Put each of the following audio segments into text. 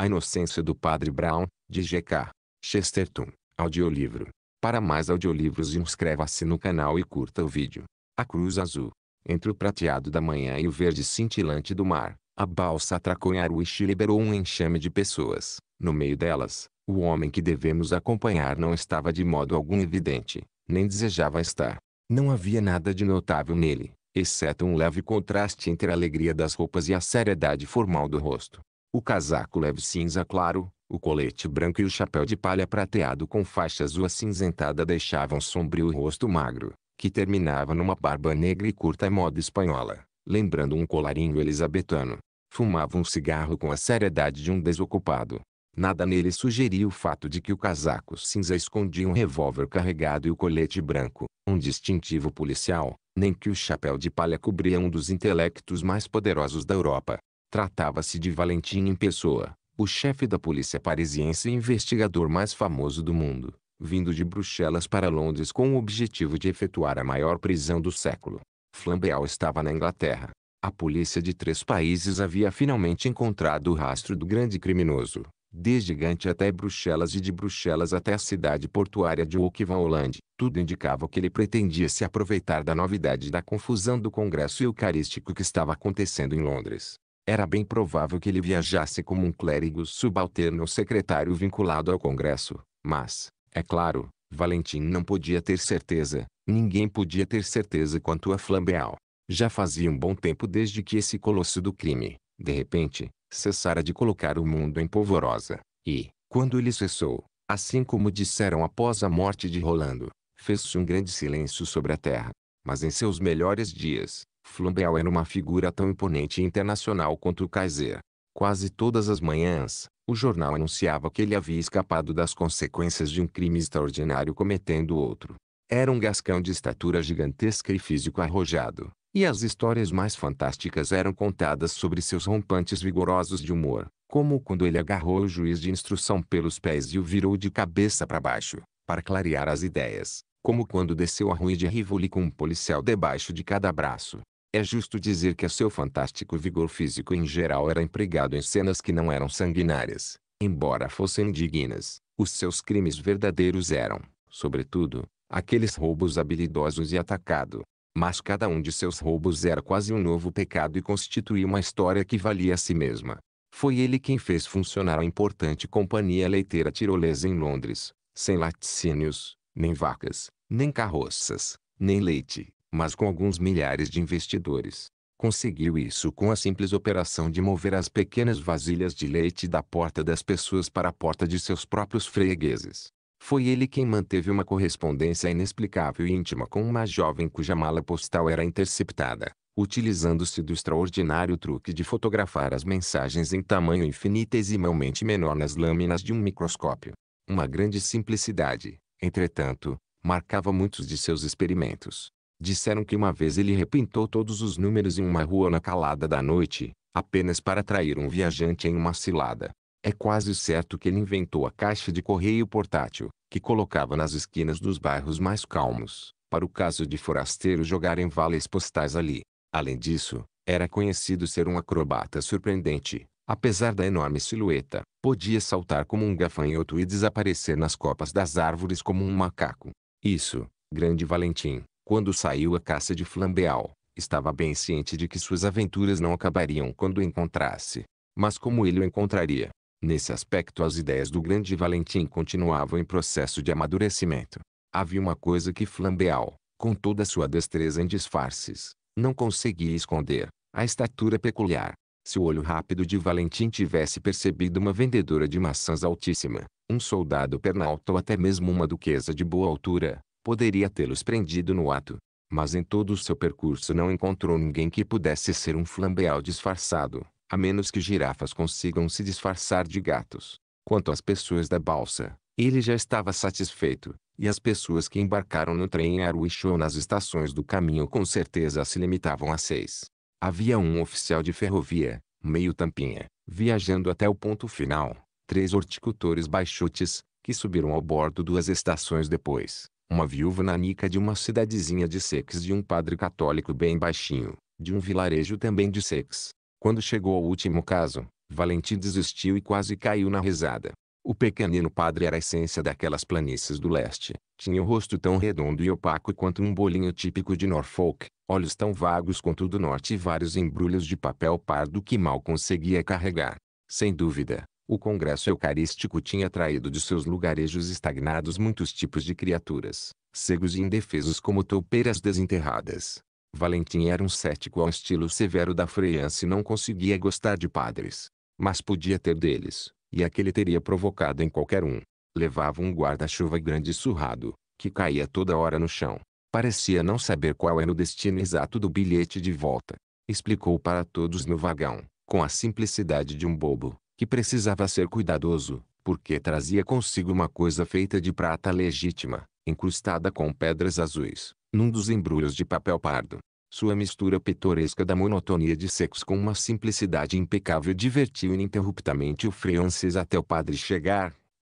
A Inocência do Padre Brown, de G.K. Chesterton. Audiolivro. Para mais audiolivros inscreva-se no canal e curta o vídeo. A Cruz Azul. Entre o prateado da manhã e o verde cintilante do mar, a balsa atracou em Aruish e liberou um enxame de pessoas. No meio delas, o homem que devemos acompanhar não estava de modo algum evidente, nem desejava estar. Não havia nada de notável nele, exceto um leve contraste entre a alegria das roupas e a seriedade formal do rosto. O casaco leve cinza claro, o colete branco e o chapéu de palha prateado com faixa azul acinzentada deixavam sombrio o rosto magro, que terminava numa barba negra e curta moda espanhola, lembrando um colarinho elisabetano. Fumava um cigarro com a seriedade de um desocupado. Nada nele sugeria o fato de que o casaco cinza escondia um revólver carregado e o colete branco, um distintivo policial, nem que o chapéu de palha cobria um dos intelectos mais poderosos da Europa. Tratava-se de Valentim em pessoa, o chefe da polícia parisiense e investigador mais famoso do mundo, vindo de Bruxelas para Londres com o objetivo de efetuar a maior prisão do século. Flambeau estava na Inglaterra. A polícia de três países havia finalmente encontrado o rastro do grande criminoso, desde Gante até Bruxelas e de Bruxelas até a cidade portuária de Hollande. Tudo indicava que ele pretendia se aproveitar da novidade da confusão do Congresso Eucarístico que estava acontecendo em Londres era bem provável que ele viajasse como um clérigo subalterno ou secretário vinculado ao Congresso, mas, é claro, Valentim não podia ter certeza, ninguém podia ter certeza quanto a Flambeau. Já fazia um bom tempo desde que esse colosso do crime, de repente, cessara de colocar o mundo em polvorosa, e, quando ele cessou, assim como disseram após a morte de Rolando, fez-se um grande silêncio sobre a terra. Mas em seus melhores dias, Flumbel era uma figura tão imponente e internacional quanto o Kaiser. Quase todas as manhãs, o jornal anunciava que ele havia escapado das consequências de um crime extraordinário cometendo outro. Era um gascão de estatura gigantesca e físico arrojado, e as histórias mais fantásticas eram contadas sobre seus rompantes vigorosos de humor, como quando ele agarrou o juiz de instrução pelos pés e o virou de cabeça para baixo, para clarear as ideias, como quando desceu a rua de Rivoli com um policial debaixo de cada braço, é justo dizer que seu fantástico vigor físico em geral era empregado em cenas que não eram sanguinárias, embora fossem indignas. Os seus crimes verdadeiros eram, sobretudo, aqueles roubos habilidosos e atacado. Mas cada um de seus roubos era quase um novo pecado e constituía uma história que valia a si mesma. Foi ele quem fez funcionar a importante companhia leiteira tirolesa em Londres, sem laticínios, nem vacas, nem carroças, nem leite, mas com alguns milhares de investidores. Conseguiu isso com a simples operação de mover as pequenas vasilhas de leite da porta das pessoas para a porta de seus próprios fregueses. Foi ele quem manteve uma correspondência inexplicável e íntima com uma jovem cuja mala postal era interceptada, utilizando-se do extraordinário truque de fotografar as mensagens em tamanho infinitesimalmente menor nas lâminas de um microscópio. Uma grande simplicidade, entretanto, marcava muitos de seus experimentos. Disseram que uma vez ele repintou todos os números em uma rua na calada da noite, apenas para atrair um viajante em uma cilada. É quase certo que ele inventou a caixa de correio portátil, que colocava nas esquinas dos bairros mais calmos, para o caso de forasteiros jogarem vales postais ali. Além disso, era conhecido ser um acrobata surpreendente. Apesar da enorme silhueta, podia saltar como um gafanhoto e desaparecer nas copas das árvores como um macaco. Isso, grande Valentim, quando saiu a caça de Flambeau, estava bem ciente de que suas aventuras não acabariam quando o encontrasse, mas como ele o encontraria. Nesse aspecto as ideias do grande Valentim continuavam em processo de amadurecimento. Havia uma coisa que Flambeau, com toda sua destreza em disfarces, não conseguia esconder, a estatura peculiar. Se o olho rápido de Valentim tivesse percebido uma vendedora de maçãs altíssima, um soldado pernalto ou até mesmo uma duquesa de boa altura, poderia tê-los prendido no ato. Mas em todo o seu percurso não encontrou ninguém que pudesse ser um flambeal disfarçado, a menos que girafas consigam se disfarçar de gatos. Quanto às pessoas da balsa, ele já estava satisfeito, e as pessoas que embarcaram no trem em Aruish ou nas estações do caminho com certeza se limitavam a seis. Havia um oficial de ferrovia, meio tampinha, viajando até o ponto final, três horticultores baixotes, que subiram ao bordo duas estações depois, uma viúva nanica de uma cidadezinha de Sex e um padre católico bem baixinho, de um vilarejo também de Sex. Quando chegou ao último caso, Valentim desistiu e quase caiu na risada. O pequenino padre era a essência daquelas planícies do leste. Tinha o rosto tão redondo e opaco quanto um bolinho típico de Norfolk, olhos tão vagos quanto o do norte e vários embrulhos de papel pardo que mal conseguia carregar. Sem dúvida, o Congresso Eucarístico tinha traído de seus lugarejos estagnados muitos tipos de criaturas, cegos e indefesos como toupeiras desenterradas. Valentim era um cético ao estilo severo da freiança e não conseguia gostar de padres. Mas podia ter deles, e aquele teria provocado em qualquer um. Levava um guarda-chuva grande e surrado, que caía toda hora no chão. Parecia não saber qual era o destino exato do bilhete de volta. Explicou para todos no vagão, com a simplicidade de um bobo, que precisava ser cuidadoso, porque trazia consigo uma coisa feita de prata legítima, incrustada com pedras azuis, num dos embrulhos de papel pardo. Sua mistura pitoresca da monotonia de secos com uma simplicidade impecável divertiu ininterruptamente o Francis até o padre chegar.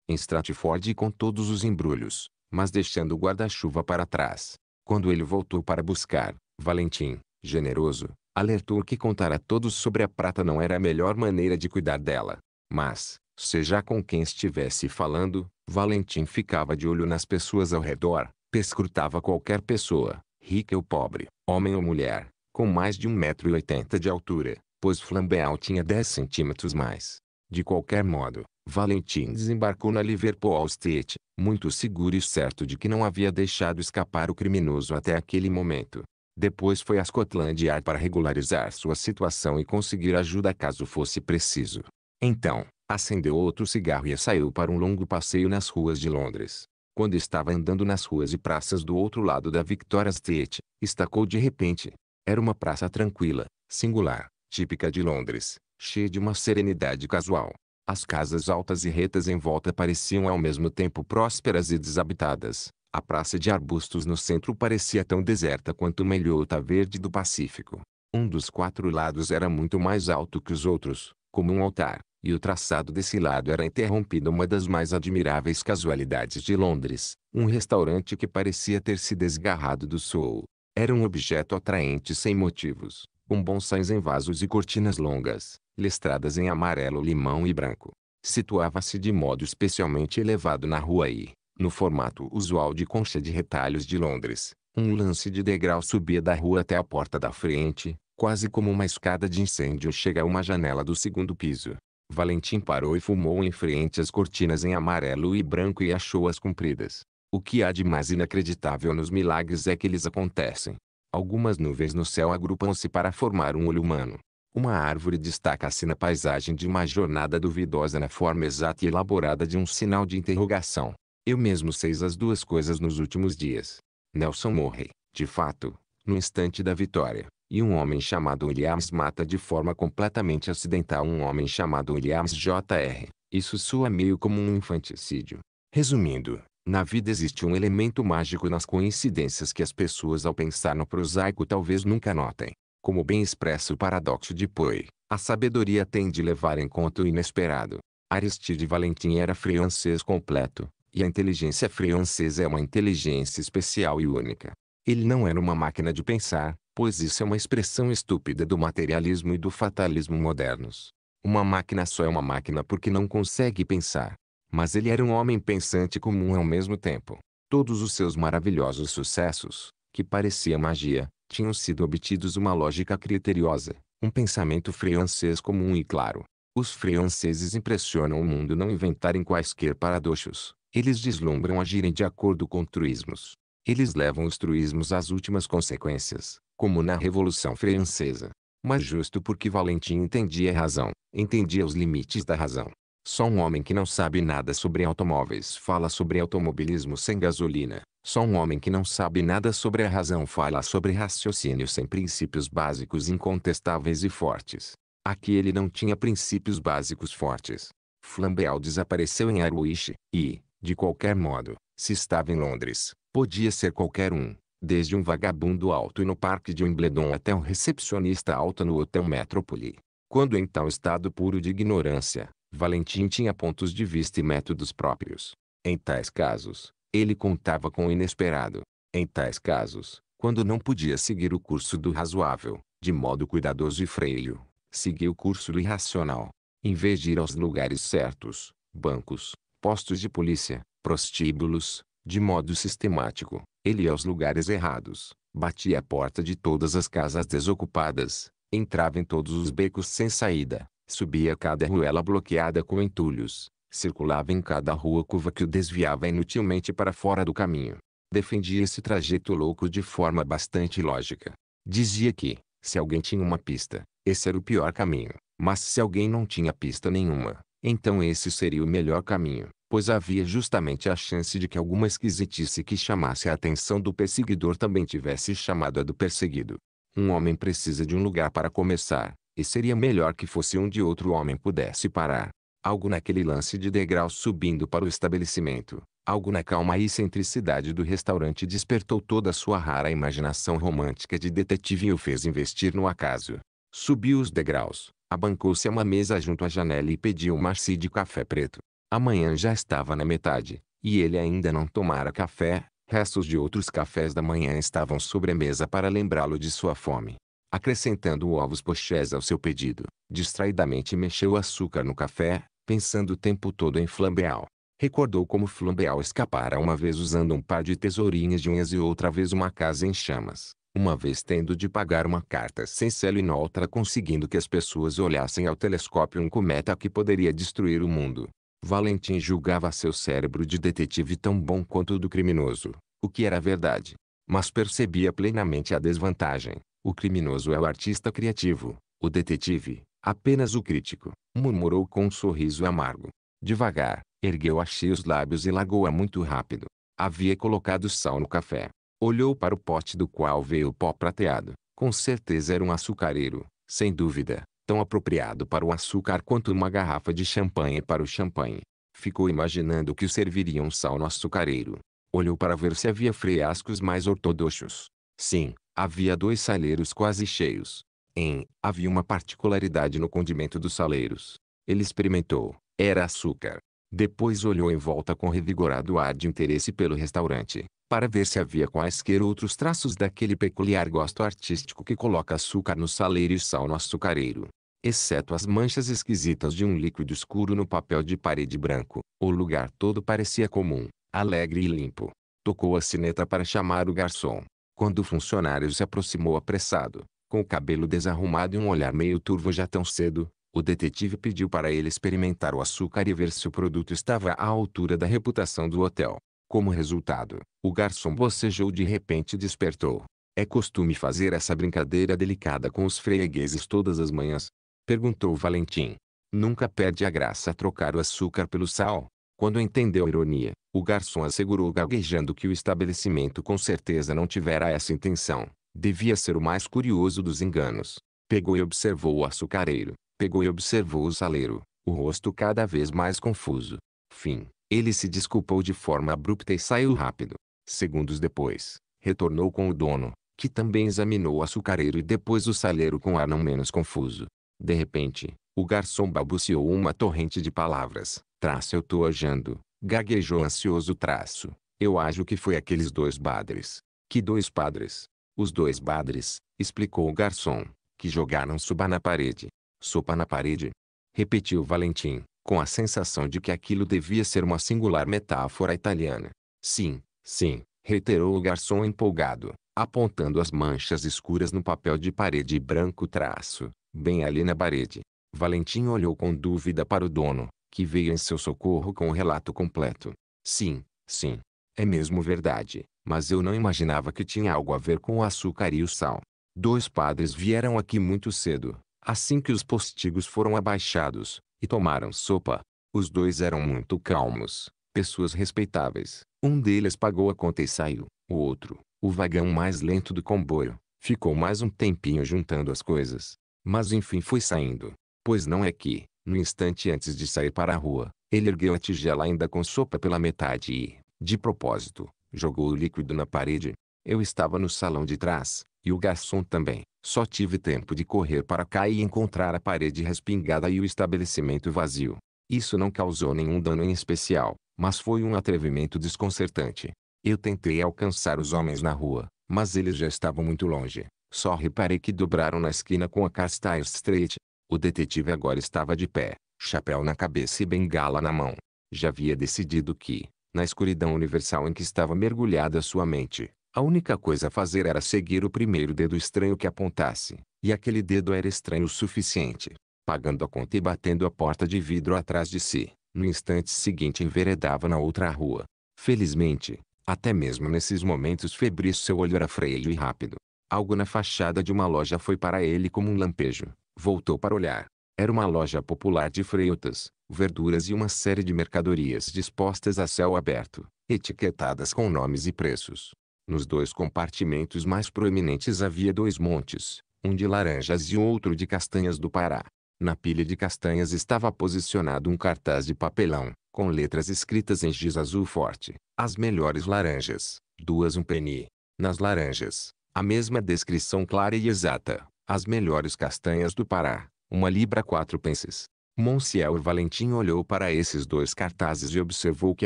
Em Stratford com todos os embrulhos, mas deixando o guarda-chuva para trás. Quando ele voltou para buscar, Valentim, generoso, alertou que contar a todos sobre a prata não era a melhor maneira de cuidar dela. Mas, seja com quem estivesse falando, Valentim ficava de olho nas pessoas ao redor, pescrutava qualquer pessoa, rica ou pobre, homem ou mulher, com mais de 1,80m de altura, pois Flambeau tinha 10 centímetros mais. De qualquer modo, Valentim desembarcou na Liverpool State, muito seguro e certo de que não havia deixado escapar o criminoso até aquele momento. Depois foi à Scotland Yard para regularizar sua situação e conseguir ajuda caso fosse preciso. Então, acendeu outro cigarro e saiu para um longo passeio nas ruas de Londres. Quando estava andando nas ruas e praças do outro lado da Victoria Street, estacou de repente. Era uma praça tranquila, singular, típica de Londres, cheia de uma serenidade casual. As casas altas e retas em volta pareciam ao mesmo tempo prósperas e desabitadas, a praça de arbustos no centro parecia tão deserta quanto uma ilhota verde do Pacífico. Um dos quatro lados era muito mais alto que os outros, como um altar, e o traçado desse lado era interrompido uma das mais admiráveis casualidades de Londres, um restaurante que parecia ter se desgarrado do sol. Era um objeto atraente sem motivos, com bonsais em vasos e cortinas longas, listradas em amarelo limão e branco. Situava-se de modo especialmente elevado na rua e, no formato usual de concha de retalhos de Londres, um lance de degrau subia da rua até a porta da frente, quase como uma escada de incêndio chega a uma janela do segundo piso. Valentim parou e fumou em frente às cortinas em amarelo e branco e achou-as compridas. O que há de mais inacreditável nos milagres é que eles acontecem. Algumas nuvens no céu agrupam-se para formar um olho humano. Uma árvore destaca-se assim na paisagem de uma jornada duvidosa na forma exata e elaborada de um sinal de interrogação. Eu mesmo sei as duas coisas nos últimos dias. Nelson morre, de fato, no instante da vitória, e um homem chamado Williams mata de forma completamente acidental um homem chamado Williams Jr. Isso soa meio como um infanticídio. Resumindo, na vida existe um elemento mágico nas coincidências que as pessoas ao pensar no prosaico talvez nunca notem. Como bem expressa o paradoxo de Poe, a sabedoria tem de levar em conta o inesperado. Aristide Valentin era francês completo, e a inteligência francesa é uma inteligência especial e única. Ele não era uma máquina de pensar, pois isso é uma expressão estúpida do materialismo e do fatalismo modernos. Uma máquina só é uma máquina porque não consegue pensar. Mas ele era um homem pensante comum ao mesmo tempo. Todos os seus maravilhosos sucessos, que parecia magia, tinham sido obtidos uma lógica criteriosa, um pensamento francês comum e claro. Os franceses impressionam o mundo não inventarem quaisquer paradoxos, eles deslumbram agirem de acordo com truísmos. Eles levam os truísmos às últimas consequências, como na Revolução Francesa. Mas justo porque Valentim entendia a razão, entendia os limites da razão. Só um homem que não sabe nada sobre automóveis fala sobre automobilismo sem gasolina. Só um homem que não sabe nada sobre a razão fala sobre raciocínio sem princípios básicos incontestáveis e fortes. Aqui ele não tinha princípios básicos fortes. Flambeau desapareceu em Aruiche, e, de qualquer modo, se estava em Londres, podia ser qualquer um, desde um vagabundo alto no parque de Wimbledon até um recepcionista alto no Hotel Metrópole. Quando em então, tal estado puro de ignorância, Valentim tinha pontos de vista e métodos próprios. Em tais casos, ele contava com o inesperado. Em tais casos, quando não podia seguir o curso do razoável, de modo cuidadoso e freio, seguia o curso do irracional. Em vez de ir aos lugares certos, bancos, postos de polícia, prostíbulos, de modo sistemático. Ele ia aos lugares errados, batia a porta de todas as casas desocupadas, entrava em todos os becos sem saída, subia cada ruela bloqueada com entulhos, circulava em cada rua curva que o desviava inutilmente para fora do caminho. Defendia esse trajeto louco de forma bastante lógica. Dizia que, se alguém tinha uma pista, esse era o pior caminho, mas se alguém não tinha pista nenhuma, então esse seria o melhor caminho, pois havia justamente a chance de que alguma esquisitice que chamasse a atenção do perseguidor também tivesse chamado a do perseguido. Um homem precisa de um lugar para começar, e seria melhor que fosse onde outro homem pudesse parar. Algo naquele lance de degrau subindo para o estabelecimento, algo na calma e excentricidade do restaurante despertou toda a sua rara imaginação romântica de detetive e o fez investir no acaso. Subiu os degraus, Abancou-se a uma mesa junto à janela e pediu um marci de café preto. Amanhã já estava na metade, e ele ainda não tomara café, restos de outros cafés da manhã estavam sobre a mesa para lembrá-lo de sua fome. Acrescentando ovos pochés ao seu pedido, distraidamente mexeu o açúcar no café, pensando o tempo todo em Flambeau. Recordou como Flambeau escapara uma vez usando um par de tesourinhas de unhas e outra vez uma casa em chamas uma vez tendo de pagar uma carta sem selo e na outra conseguindo que as pessoas olhassem ao telescópio um cometa que poderia destruir o mundo. Valentim julgava seu cérebro de detetive tão bom quanto o do criminoso, o que era verdade. Mas percebia plenamente a desvantagem. O criminoso é o artista criativo, o detetive, apenas o crítico, murmurou com um sorriso amargo. Devagar, ergueu a cheia os lábios e lagoa muito rápido. Havia colocado sal no café. Olhou para o pote do qual veio o pó prateado. Com certeza era um açucareiro, sem dúvida, tão apropriado para o açúcar quanto uma garrafa de champanhe para o champanhe. Ficou imaginando que serviria um sal no açucareiro. Olhou para ver se havia friascos mais ortodoxos. Sim, havia dois saleiros quase cheios. Em, havia uma particularidade no condimento dos saleiros. Ele experimentou. Era açúcar. Depois olhou em volta com revigorado ar de interesse pelo restaurante para ver se havia quaisquer outros traços daquele peculiar gosto artístico que coloca açúcar no saleiro e sal no açucareiro. Exceto as manchas esquisitas de um líquido escuro no papel de parede branco, o lugar todo parecia comum, alegre e limpo. Tocou a sineta para chamar o garçom. Quando o funcionário se aproximou apressado, com o cabelo desarrumado e um olhar meio turvo já tão cedo, o detetive pediu para ele experimentar o açúcar e ver se o produto estava à altura da reputação do hotel. Como resultado, o garçom bocejou de repente e despertou. É costume fazer essa brincadeira delicada com os fregueses todas as manhãs? Perguntou Valentim. Nunca perde a graça trocar o açúcar pelo sal. Quando entendeu a ironia, o garçom assegurou gaguejando que o estabelecimento com certeza não tivera essa intenção. Devia ser o mais curioso dos enganos. Pegou e observou o açucareiro. Pegou e observou o saleiro. O rosto cada vez mais confuso. Fim. Ele se desculpou de forma abrupta e saiu rápido. Segundos depois, retornou com o dono, que também examinou o açucareiro e depois o saleiro com ar não menos confuso. De repente, o garçom balbuciou uma torrente de palavras. Traço eu tô ajando. Gaguejou ansioso traço. Eu acho que foi aqueles dois padres. Que dois padres? Os dois padres, explicou o garçom, que jogaram sopa na parede. Sopa na parede? Repetiu Valentim com a sensação de que aquilo devia ser uma singular metáfora italiana. Sim, sim, reiterou o garçom empolgado, apontando as manchas escuras no papel de parede branco traço, bem ali na parede. Valentim olhou com dúvida para o dono, que veio em seu socorro com o relato completo. Sim, sim. É mesmo verdade, mas eu não imaginava que tinha algo a ver com o açúcar e o sal. Dois padres vieram aqui muito cedo, assim que os postigos foram abaixados, e tomaram sopa. Os dois eram muito calmos, pessoas respeitáveis. Um deles pagou a conta e saiu. O outro, o vagão mais lento do comboio, ficou mais um tempinho juntando as coisas. Mas enfim foi saindo. Pois não é que, no instante antes de sair para a rua, ele ergueu a tigela ainda com sopa pela metade e, de propósito, jogou o líquido na parede. Eu estava no salão de trás, e o garçom também. Só tive tempo de correr para cá e encontrar a parede respingada e o estabelecimento vazio. Isso não causou nenhum dano em especial, mas foi um atrevimento desconcertante. Eu tentei alcançar os homens na rua, mas eles já estavam muito longe. Só reparei que dobraram na esquina com a Castile Street. O detetive agora estava de pé, chapéu na cabeça e bengala na mão. Já havia decidido que, na escuridão universal em que estava mergulhada sua mente, a única coisa a fazer era seguir o primeiro dedo estranho que apontasse, e aquele dedo era estranho o suficiente. Pagando a conta e batendo a porta de vidro atrás de si, no instante seguinte enveredava na outra rua. Felizmente, até mesmo nesses momentos febris seu olho era freio e rápido. Algo na fachada de uma loja foi para ele como um lampejo. Voltou para olhar. Era uma loja popular de freitas, verduras e uma série de mercadorias dispostas a céu aberto, etiquetadas com nomes e preços. Nos dois compartimentos mais proeminentes havia dois montes, um de laranjas e outro de castanhas do Pará. Na pilha de castanhas estava posicionado um cartaz de papelão, com letras escritas em giz azul forte. As melhores laranjas, duas um penny. Nas laranjas, a mesma descrição clara e exata. As melhores castanhas do Pará, uma libra quatro pences. Monsiel Valentim olhou para esses dois cartazes e observou que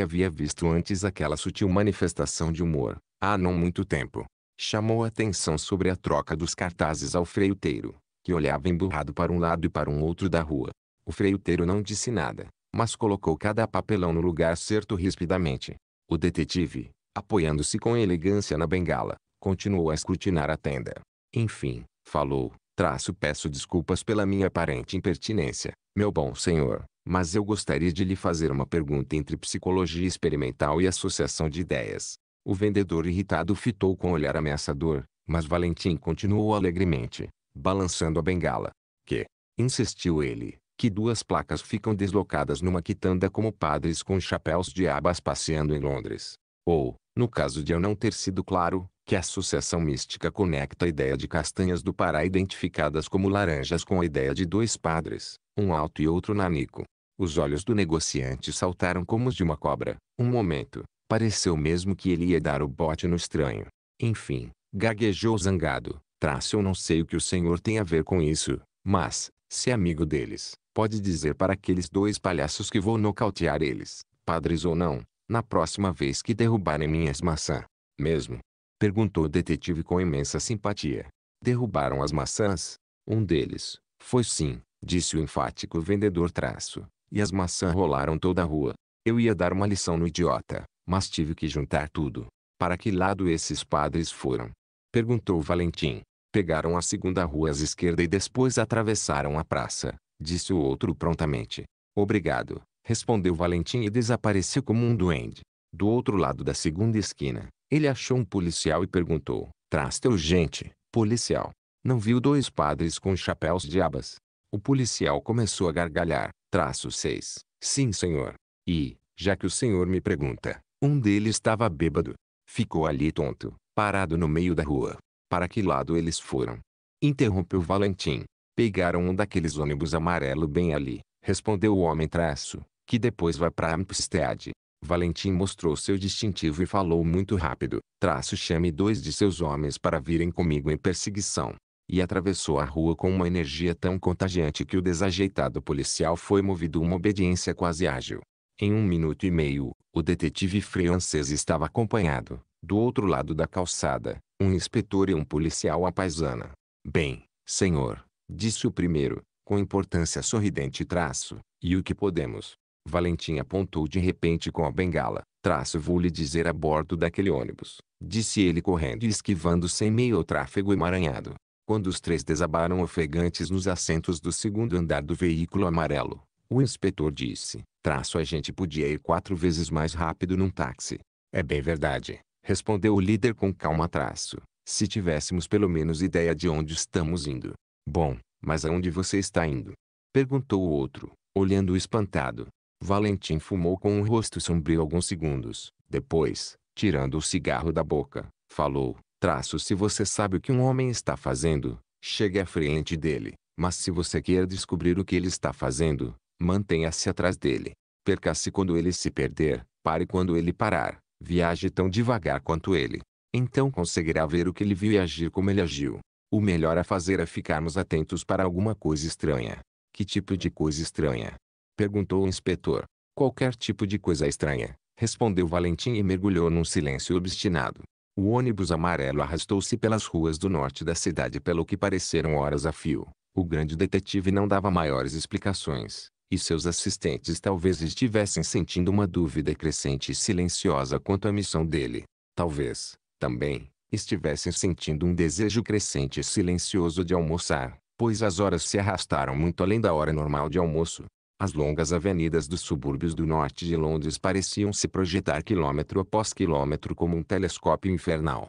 havia visto antes aquela sutil manifestação de humor, há não muito tempo, chamou atenção sobre a troca dos cartazes ao freiteiro, que olhava emburrado para um lado e para um outro da rua. O freiteiro não disse nada, mas colocou cada papelão no lugar certo rispidamente. O detetive, apoiando-se com elegância na bengala, continuou a escrutinar a tenda. Enfim, falou, traço peço desculpas pela minha aparente impertinência, meu bom senhor, mas eu gostaria de lhe fazer uma pergunta entre psicologia experimental e associação de ideias. O vendedor irritado fitou com um olhar ameaçador, mas Valentim continuou alegremente, balançando a bengala. Que? Insistiu ele, que duas placas ficam deslocadas numa quitanda como padres com chapéus de abas passeando em Londres. Ou, no caso de eu não ter sido claro, que a associação mística conecta a ideia de castanhas do Pará identificadas como laranjas com a ideia de dois padres, um alto e outro nanico. Os olhos do negociante saltaram como os de uma cobra. Um momento, Pareceu mesmo que ele ia dar o bote no estranho. Enfim, gaguejou zangado. Traço eu não sei o que o senhor tem a ver com isso, mas, se é amigo deles, pode dizer para aqueles dois palhaços que vou nocautear eles, padres ou não, na próxima vez que derrubarem minhas maçãs. Mesmo? Perguntou o detetive com imensa simpatia. Derrubaram as maçãs? Um deles. Foi sim, disse o enfático vendedor traço. E as maçãs rolaram toda a rua. Eu ia dar uma lição no idiota. Mas tive que juntar tudo. Para que lado esses padres foram? Perguntou Valentim. Pegaram a segunda rua à esquerda e depois atravessaram a praça, disse o outro prontamente. Obrigado, respondeu Valentim e desapareceu como um duende. Do outro lado da segunda esquina, ele achou um policial e perguntou: Traz teu gente, policial. Não viu dois padres com chapéus de abas? O policial começou a gargalhar. Traço 6. Sim, senhor. E, já que o senhor me pergunta, um deles estava bêbado. Ficou ali tonto, parado no meio da rua. Para que lado eles foram? Interrompeu Valentim. Pegaram um daqueles ônibus amarelo bem ali, respondeu o homem traço, que depois vai para Amstead. Valentim mostrou seu distintivo e falou muito rápido. Traço chame dois de seus homens para virem comigo em perseguição. E atravessou a rua com uma energia tão contagiante que o desajeitado policial foi movido uma obediência quase ágil. Em um minuto e meio, o detetive francês estava acompanhado, do outro lado da calçada, um inspetor e um policial à paisana. Bem, senhor, disse o primeiro, com importância sorridente e traço, e o que podemos? Valentim apontou de repente com a bengala. Traço vou lhe dizer a bordo daquele ônibus, disse ele correndo e esquivando sem meio ao tráfego emaranhado. Quando os três desabaram ofegantes nos assentos do segundo andar do veículo amarelo, o inspetor disse, traço a gente podia ir quatro vezes mais rápido num táxi. É bem verdade, respondeu o líder com calma traço, se tivéssemos pelo menos ideia de onde estamos indo. Bom, mas aonde você está indo? Perguntou o outro, olhando espantado. Valentim fumou com o rosto sombrio alguns segundos. Depois, tirando o cigarro da boca, falou, traço se você sabe o que um homem está fazendo, chegue à frente dele. Mas se você quer descobrir o que ele está fazendo, Mantenha-se atrás dele. Perca-se quando ele se perder, pare quando ele parar, viaje tão devagar quanto ele. Então conseguirá ver o que ele viu e agir como ele agiu. O melhor a fazer é ficarmos atentos para alguma coisa estranha. Que tipo de coisa estranha? Perguntou o inspetor. Qualquer tipo de coisa estranha, respondeu Valentim e mergulhou num silêncio obstinado. O ônibus amarelo arrastou-se pelas ruas do norte da cidade pelo que pareceram horas a fio. O grande detetive não dava maiores explicações e seus assistentes talvez estivessem sentindo uma dúvida crescente e silenciosa quanto à missão dele. Talvez, também, estivessem sentindo um desejo crescente e silencioso de almoçar, pois as horas se arrastaram muito além da hora normal de almoço. As longas avenidas dos subúrbios do norte de Londres pareciam se projetar quilômetro após quilômetro como um telescópio infernal.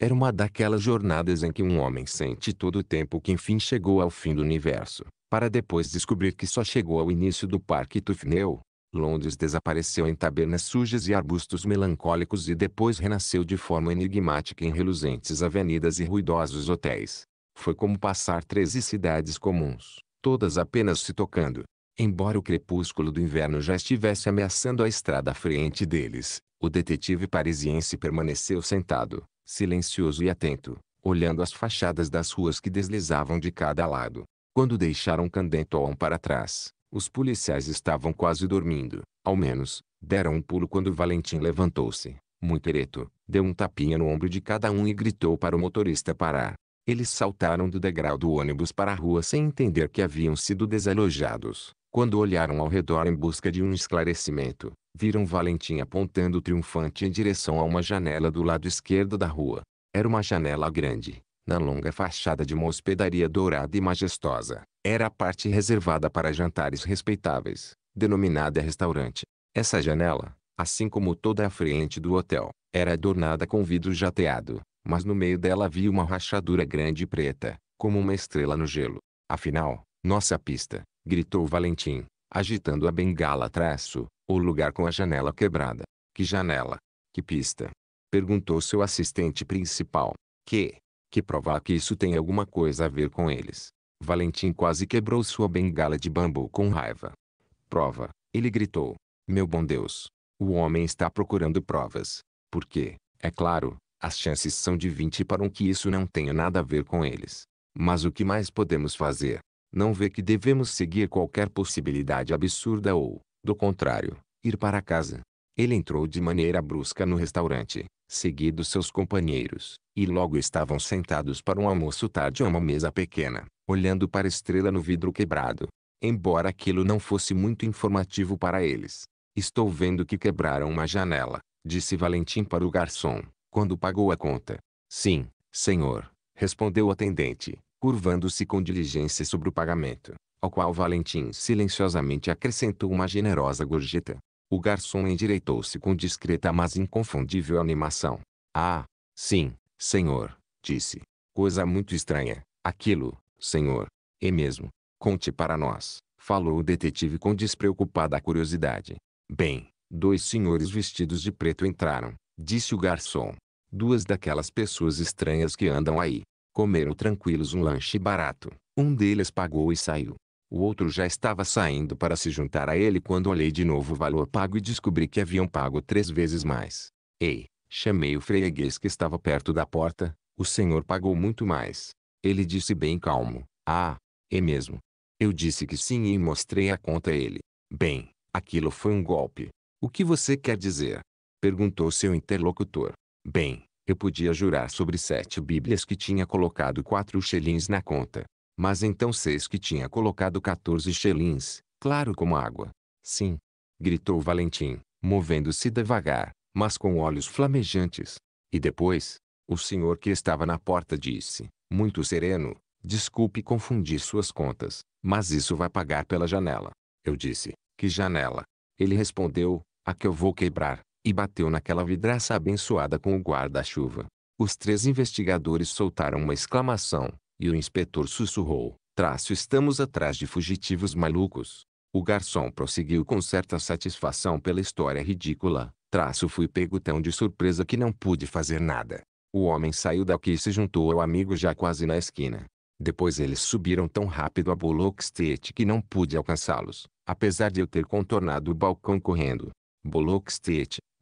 Era uma daquelas jornadas em que um homem sente todo o tempo que enfim chegou ao fim do universo, para depois descobrir que só chegou ao início do Parque Tufneu. Londres desapareceu em tabernas sujas e arbustos melancólicos e depois renasceu de forma enigmática em reluzentes avenidas e ruidosos hotéis. Foi como passar três cidades comuns, todas apenas se tocando. Embora o crepúsculo do inverno já estivesse ameaçando a estrada à frente deles, o detetive parisiense permaneceu sentado, silencioso e atento, olhando as fachadas das ruas que deslizavam de cada lado. Quando deixaram Candenton para trás, os policiais estavam quase dormindo. Ao menos, deram um pulo quando Valentim levantou-se, muito ereto, deu um tapinha no ombro de cada um e gritou para o motorista parar. Eles saltaram do degrau do ônibus para a rua sem entender que haviam sido desalojados. Quando olharam ao redor em busca de um esclarecimento, viram Valentim apontando triunfante em direção a uma janela do lado esquerdo da rua. Era uma janela grande, na longa fachada de uma hospedaria dourada e majestosa, era a parte reservada para jantares respeitáveis, denominada restaurante. Essa janela, assim como toda a frente do hotel, era adornada com vidro jateado, mas no meio dela havia uma rachadura grande e preta, como uma estrela no gelo. Afinal, nossa pista, gritou Valentim, agitando a bengala traço, o lugar com a janela quebrada. Que janela? Que pista? Perguntou seu assistente principal. Que? que provar que isso tem alguma coisa a ver com eles. Valentim quase quebrou sua bengala de bambu com raiva. Prova, ele gritou. Meu bom Deus, o homem está procurando provas. Porque, é claro, as chances são de 20 para um que isso não tenha nada a ver com eles. Mas o que mais podemos fazer? Não vê que devemos seguir qualquer possibilidade absurda ou, do contrário, ir para casa. Ele entrou de maneira brusca no restaurante, seguido seus companheiros, e logo estavam sentados para um almoço tarde a uma mesa pequena, olhando para a estrela no vidro quebrado. Embora aquilo não fosse muito informativo para eles. Estou vendo que quebraram uma janela, disse Valentim para o garçom, quando pagou a conta. Sim, senhor, respondeu o atendente, curvando-se com diligência sobre o pagamento, ao qual Valentim silenciosamente acrescentou uma generosa gorjeta. O garçom endireitou-se com discreta mas inconfundível animação. Ah, sim, senhor, disse. Coisa muito estranha. Aquilo, senhor. É mesmo. Conte para nós, falou o detetive com despreocupada curiosidade. Bem, dois senhores vestidos de preto entraram, disse o garçom. Duas daquelas pessoas estranhas que andam aí. Comeram tranquilos um lanche barato. Um deles pagou e saiu. O outro já estava saindo para se juntar a ele quando olhei de novo o valor pago e descobri que haviam pago três vezes mais. Ei, chamei o freguês que estava perto da porta, o senhor pagou muito mais. Ele disse bem calmo, ah, é mesmo. Eu disse que sim e mostrei a conta a ele. Bem, aquilo foi um golpe. O que você quer dizer? Perguntou seu interlocutor. Bem, eu podia jurar sobre sete bíblias que tinha colocado quatro xelins na conta. Mas então seis que tinha colocado 14 xelins, claro como água. Sim. Gritou Valentim, movendo-se devagar, mas com olhos flamejantes. E depois, o senhor que estava na porta disse, muito sereno, desculpe confundir suas contas, mas isso vai pagar pela janela. Eu disse, que janela? Ele respondeu, a que eu vou quebrar, e bateu naquela vidraça abençoada com o guarda-chuva. Os três investigadores soltaram uma exclamação, e o inspetor sussurrou: Traço, estamos atrás de fugitivos malucos. O garçom prosseguiu com certa satisfação pela história ridícula. Traço, fui pego tão de surpresa que não pude fazer nada. O homem saiu daqui e se juntou ao amigo já quase na esquina. Depois eles subiram tão rápido a Bullock que não pude alcançá-los, apesar de eu ter contornado o balcão correndo. Bullock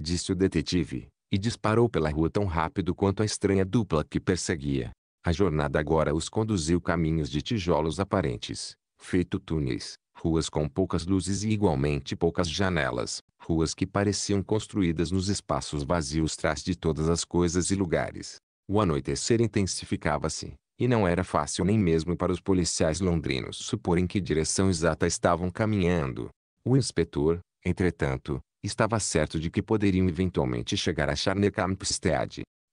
disse o detetive, e disparou pela rua tão rápido quanto a estranha dupla que perseguia. A jornada agora os conduziu caminhos de tijolos aparentes, feito túneis, ruas com poucas luzes e igualmente poucas janelas, ruas que pareciam construídas nos espaços vazios trás de todas as coisas e lugares. O anoitecer intensificava-se, e não era fácil nem mesmo para os policiais londrinos supor em que direção exata estavam caminhando. O inspetor, entretanto, estava certo de que poderiam eventualmente chegar a Charnecamp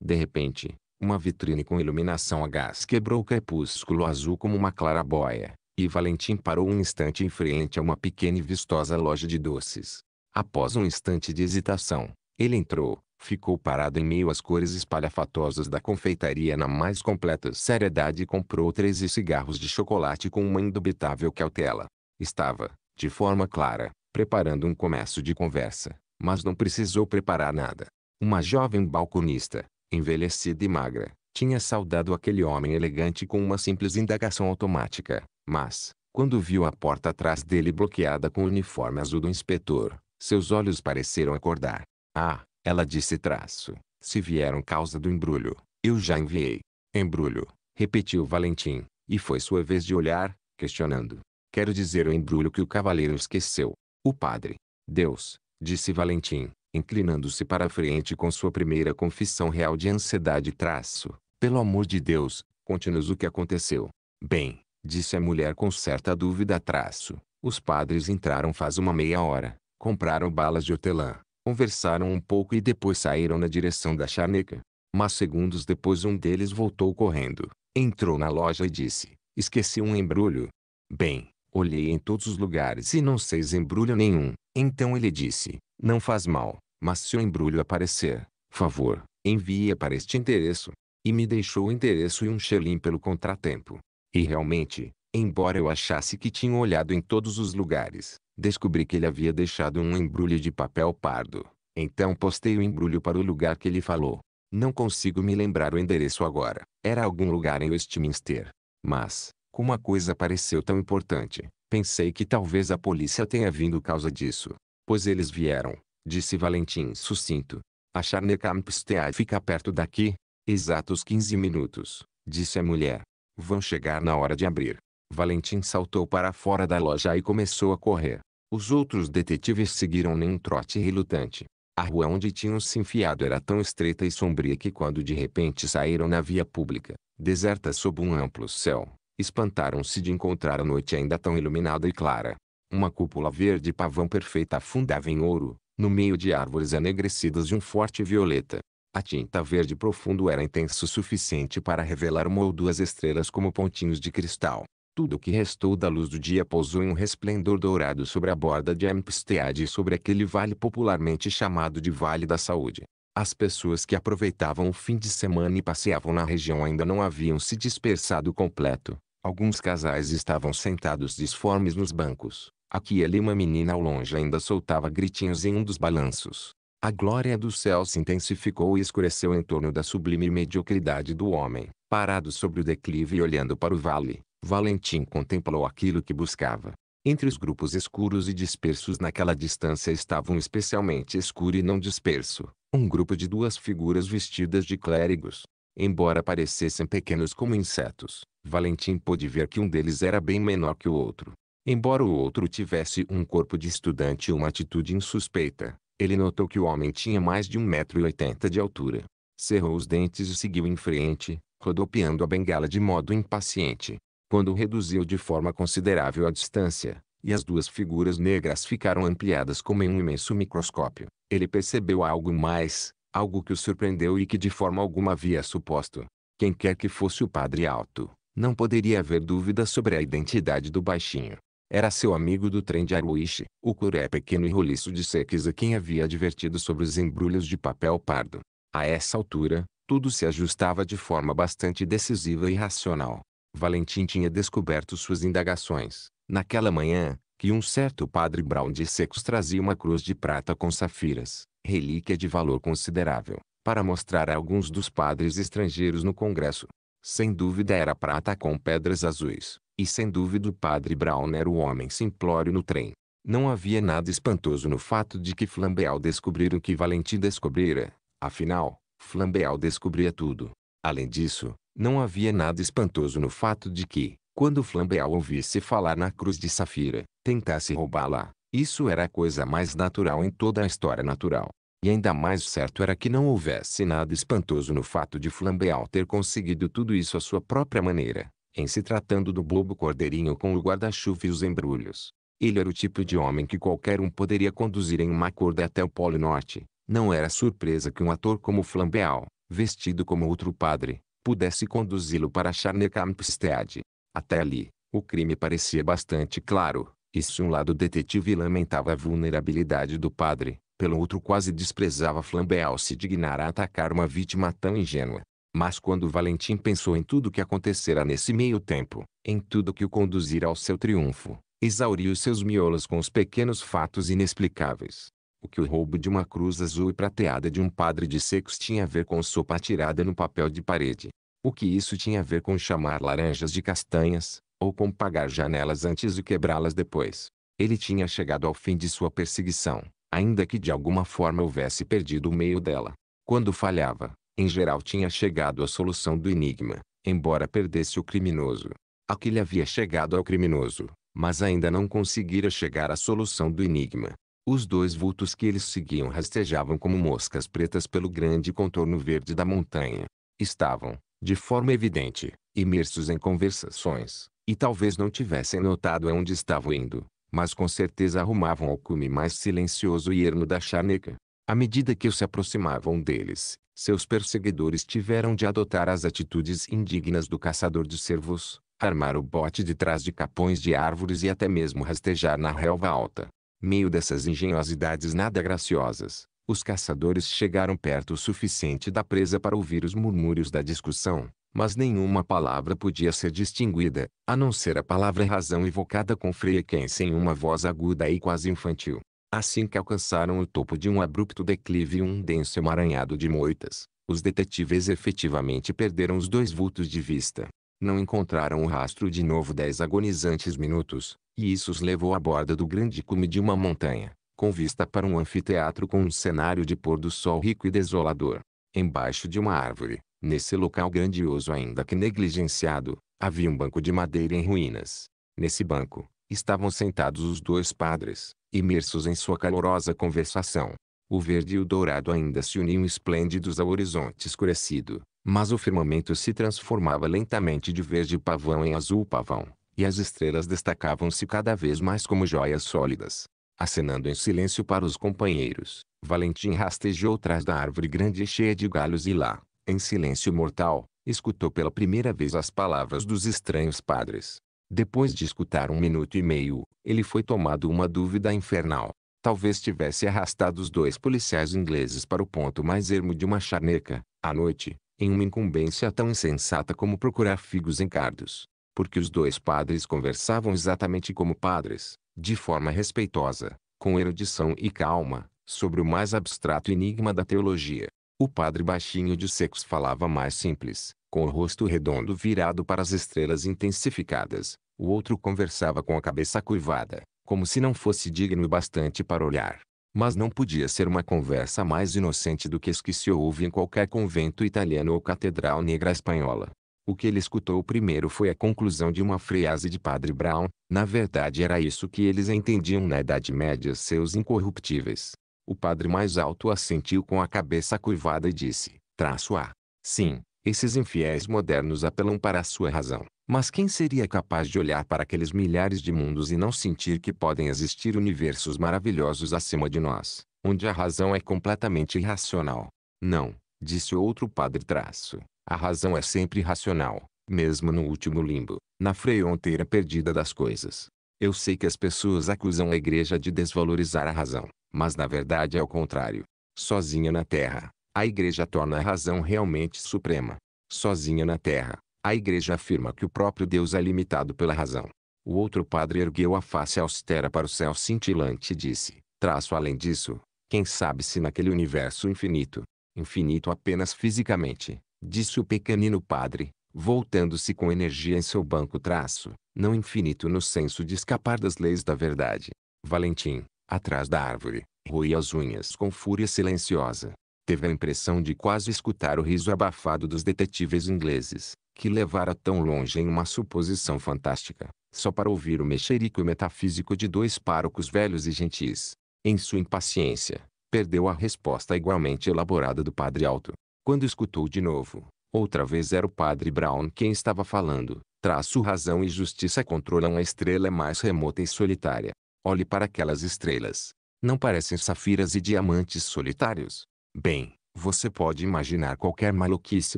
De repente, uma vitrine com iluminação a gás quebrou o crepúsculo azul como uma clarabóia, e Valentim parou um instante em frente a uma pequena e vistosa loja de doces. Após um instante de hesitação, ele entrou, ficou parado em meio às cores espalhafatosas da confeitaria na mais completa seriedade e comprou 13 cigarros de chocolate com uma indubitável cautela. Estava, de forma clara, preparando um comércio de conversa, mas não precisou preparar nada. Uma jovem balconista, envelhecida e magra, tinha saudado aquele homem elegante com uma simples indagação automática, mas, quando viu a porta atrás dele bloqueada com o uniforme azul do inspetor, seus olhos pareceram acordar. Ah, ela disse traço, se vieram causa do embrulho, eu já enviei. Embrulho, repetiu Valentim, e foi sua vez de olhar, questionando. Quero dizer o embrulho que o cavaleiro esqueceu. O padre. Deus, disse Valentim, inclinando-se para a frente com sua primeira confissão real de ansiedade traço. Pelo amor de Deus, conte-nos o que aconteceu. Bem, disse a mulher com certa dúvida traço. Os padres entraram faz uma meia hora, compraram balas de hortelã, conversaram um pouco e depois saíram na direção da charneca. Mas segundos depois um deles voltou correndo, entrou na loja e disse, esqueci um embrulho. Bem, olhei em todos os lugares e não sei embrulho nenhum. Então ele disse, não faz mal, mas se o embrulho aparecer, favor, envia para este endereço. E me deixou o endereço e um xelim pelo contratempo. E realmente, embora eu achasse que tinha olhado em todos os lugares, descobri que ele havia deixado um embrulho de papel pardo. Então postei o embrulho para o lugar que ele falou. Não consigo me lembrar o endereço agora. Era algum lugar em Westminster. Mas, como a coisa pareceu tão importante, Pensei que talvez a polícia tenha vindo causa disso. Pois eles vieram, disse Valentim sucinto. A charnecampstea fica perto daqui. Exatos 15 minutos, disse a mulher. Vão chegar na hora de abrir. Valentim saltou para fora da loja e começou a correr. Os outros detetives seguiram num trote relutante. A rua onde tinham se enfiado era tão estreita e sombria que quando de repente saíram na via pública, deserta sob um amplo céu, Espantaram-se de encontrar a noite ainda tão iluminada e clara. Uma cúpula verde pavão perfeita afundava em ouro, no meio de árvores anegrecidas de um forte violeta. A tinta verde profundo era intenso o suficiente para revelar uma ou duas estrelas como pontinhos de cristal. Tudo o que restou da luz do dia pousou em um resplendor dourado sobre a borda de Amstead e sobre aquele vale popularmente chamado de Vale da Saúde. As pessoas que aproveitavam o fim de semana e passeavam na região ainda não haviam se dispersado completo, Alguns casais estavam sentados disformes nos bancos. Aqui e ali uma menina ao longe ainda soltava gritinhos em um dos balanços. A glória do céu se intensificou e escureceu em torno da sublime mediocridade do homem. Parado sobre o declive e olhando para o vale, Valentim contemplou aquilo que buscava. Entre os grupos escuros e dispersos naquela distância estava um especialmente escuro e não disperso, um grupo de duas figuras vestidas de clérigos. Embora parecessem pequenos como insetos, Valentim pôde ver que um deles era bem menor que o outro. Embora o outro tivesse um corpo de estudante e uma atitude insuspeita, ele notou que o homem tinha mais de 1,80m de altura. Cerrou os dentes e seguiu em frente, rodopiando a bengala de modo impaciente. Quando reduziu de forma considerável a distância, e as duas figuras negras ficaram ampliadas como em um imenso microscópio, ele percebeu algo mais, algo que o surpreendeu e que de forma alguma havia suposto. Quem quer que fosse o padre alto, não poderia haver dúvida sobre a identidade do baixinho. Era seu amigo do trem de Aruiche, o curé pequeno e roliço de Seques a quem havia advertido sobre os embrulhos de papel pardo. A essa altura, tudo se ajustava de forma bastante decisiva e racional. Valentim tinha descoberto suas indagações, naquela manhã, que um certo padre Brown de Secos trazia uma cruz de prata com safiras, relíquia de valor considerável, para mostrar a alguns dos padres estrangeiros no Congresso. Sem dúvida era prata com pedras azuis, e sem dúvida o padre Brown era o homem simplório no trem. Não havia nada espantoso no fato de que Flambeal descobrira o que Valentim descobrira. Afinal, Flambeal descobria tudo. Além disso, não havia nada espantoso no fato de que, quando Flambeal ouvisse falar na cruz de Safira, tentasse roubá-la. Isso era a coisa mais natural em toda a história natural. E ainda mais certo era que não houvesse nada espantoso no fato de Flambeau ter conseguido tudo isso à sua própria maneira, em se tratando do bobo cordeirinho com o guarda-chuva e os embrulhos. Ele era o tipo de homem que qualquer um poderia conduzir em uma corda até o Polo Norte. Não era surpresa que um ator como Flambeau, vestido como outro padre, pudesse conduzi-lo para Charnecampstead. Até ali, o crime parecia bastante claro, e se um lado detetive lamentava a vulnerabilidade do padre, pelo outro quase desprezava Flambé ao se dignar a atacar uma vítima tão ingênua. Mas quando Valentim pensou em tudo que acontecera nesse meio tempo, em tudo que o conduzira ao seu triunfo, exauriu seus miolos com os pequenos fatos inexplicáveis. O que o roubo de uma cruz azul e prateada de um padre de secos tinha a ver com sopa tirada no papel de parede. O que isso tinha a ver com chamar laranjas de castanhas, ou com pagar janelas antes e quebrá-las depois. Ele tinha chegado ao fim de sua perseguição ainda que de alguma forma houvesse perdido o meio dela. Quando falhava, em geral tinha chegado à solução do enigma, embora perdesse o criminoso. Aquele havia chegado ao criminoso, mas ainda não conseguira chegar à solução do enigma. Os dois vultos que eles seguiam rastejavam como moscas pretas pelo grande contorno verde da montanha. Estavam, de forma evidente, imersos em conversações, e talvez não tivessem notado aonde estavam indo, mas com certeza arrumavam ao cume mais silencioso e ermo da charneca. À medida que se aproximavam deles, seus perseguidores tiveram de adotar as atitudes indignas do caçador de cervos, armar o bote de trás de capões de árvores e até mesmo rastejar na relva alta. Meio dessas engenhosidades nada graciosas, os caçadores chegaram perto o suficiente da presa para ouvir os murmúrios da discussão. Mas nenhuma palavra podia ser distinguida, a não ser a palavra razão evocada com frequência em uma voz aguda e quase infantil. Assim que alcançaram o topo de um abrupto declive e um denso emaranhado de moitas, os detetives efetivamente perderam os dois vultos de vista. Não encontraram o rastro de novo dez agonizantes minutos, e isso os levou à borda do grande cume de uma montanha, com vista para um anfiteatro com um cenário de pôr do sol rico e desolador. Embaixo de uma árvore, Nesse local grandioso ainda que negligenciado, havia um banco de madeira em ruínas. Nesse banco, estavam sentados os dois padres, imersos em sua calorosa conversação. O verde e o dourado ainda se uniam esplêndidos ao horizonte escurecido, mas o firmamento se transformava lentamente de verde pavão em azul pavão, e as estrelas destacavam-se cada vez mais como joias sólidas. Acenando em silêncio para os companheiros, Valentim rastejou atrás da árvore grande e cheia de galhos e lá, em silêncio mortal, escutou pela primeira vez as palavras dos estranhos padres. Depois de escutar um minuto e meio, ele foi tomado uma dúvida infernal. Talvez tivesse arrastado os dois policiais ingleses para o ponto mais ermo de uma charneca, à noite, em uma incumbência tão insensata como procurar figos em cardos. Porque os dois padres conversavam exatamente como padres, de forma respeitosa, com erudição e calma, sobre o mais abstrato enigma da teologia. O padre baixinho de Secos falava mais simples, com o rosto redondo virado para as estrelas intensificadas. O outro conversava com a cabeça curvada, como se não fosse digno o bastante para olhar. Mas não podia ser uma conversa mais inocente do que as que se ouve em qualquer convento italiano ou catedral negra espanhola. O que ele escutou primeiro foi a conclusão de uma frase de Padre Brown. Na verdade era isso que eles entendiam na Idade Média seus incorruptíveis. O padre mais alto assentiu com a cabeça curvada e disse, traço A. Sim, esses infiéis modernos apelam para a sua razão. Mas quem seria capaz de olhar para aqueles milhares de mundos e não sentir que podem existir universos maravilhosos acima de nós, onde a razão é completamente irracional? Não, disse outro padre traço. A razão é sempre irracional, mesmo no último limbo, na fronteira perdida das coisas. Eu sei que as pessoas acusam a igreja de desvalorizar a razão, mas na verdade é o contrário. Sozinha na terra, a igreja torna a razão realmente suprema. Sozinha na terra, a igreja afirma que o próprio Deus é limitado pela razão. O outro padre ergueu a face austera para o céu cintilante e disse, traço além disso, quem sabe se naquele universo infinito, infinito apenas fisicamente, disse o pequenino padre, voltando-se com energia em seu banco traço, não infinito no senso de escapar das leis da verdade. Valentim, atrás da árvore, roía as unhas com fúria silenciosa. Teve a impressão de quase escutar o riso abafado dos detetives ingleses, que levara tão longe em uma suposição fantástica, só para ouvir o mexerico metafísico de dois párocos velhos e gentis. Em sua impaciência, perdeu a resposta igualmente elaborada do padre alto. Quando escutou de novo, outra vez era o padre Brown quem estava falando. Traço razão e justiça controlam a estrela mais remota e solitária. Olhe para aquelas estrelas. Não parecem safiras e diamantes solitários? Bem, você pode imaginar qualquer maluquice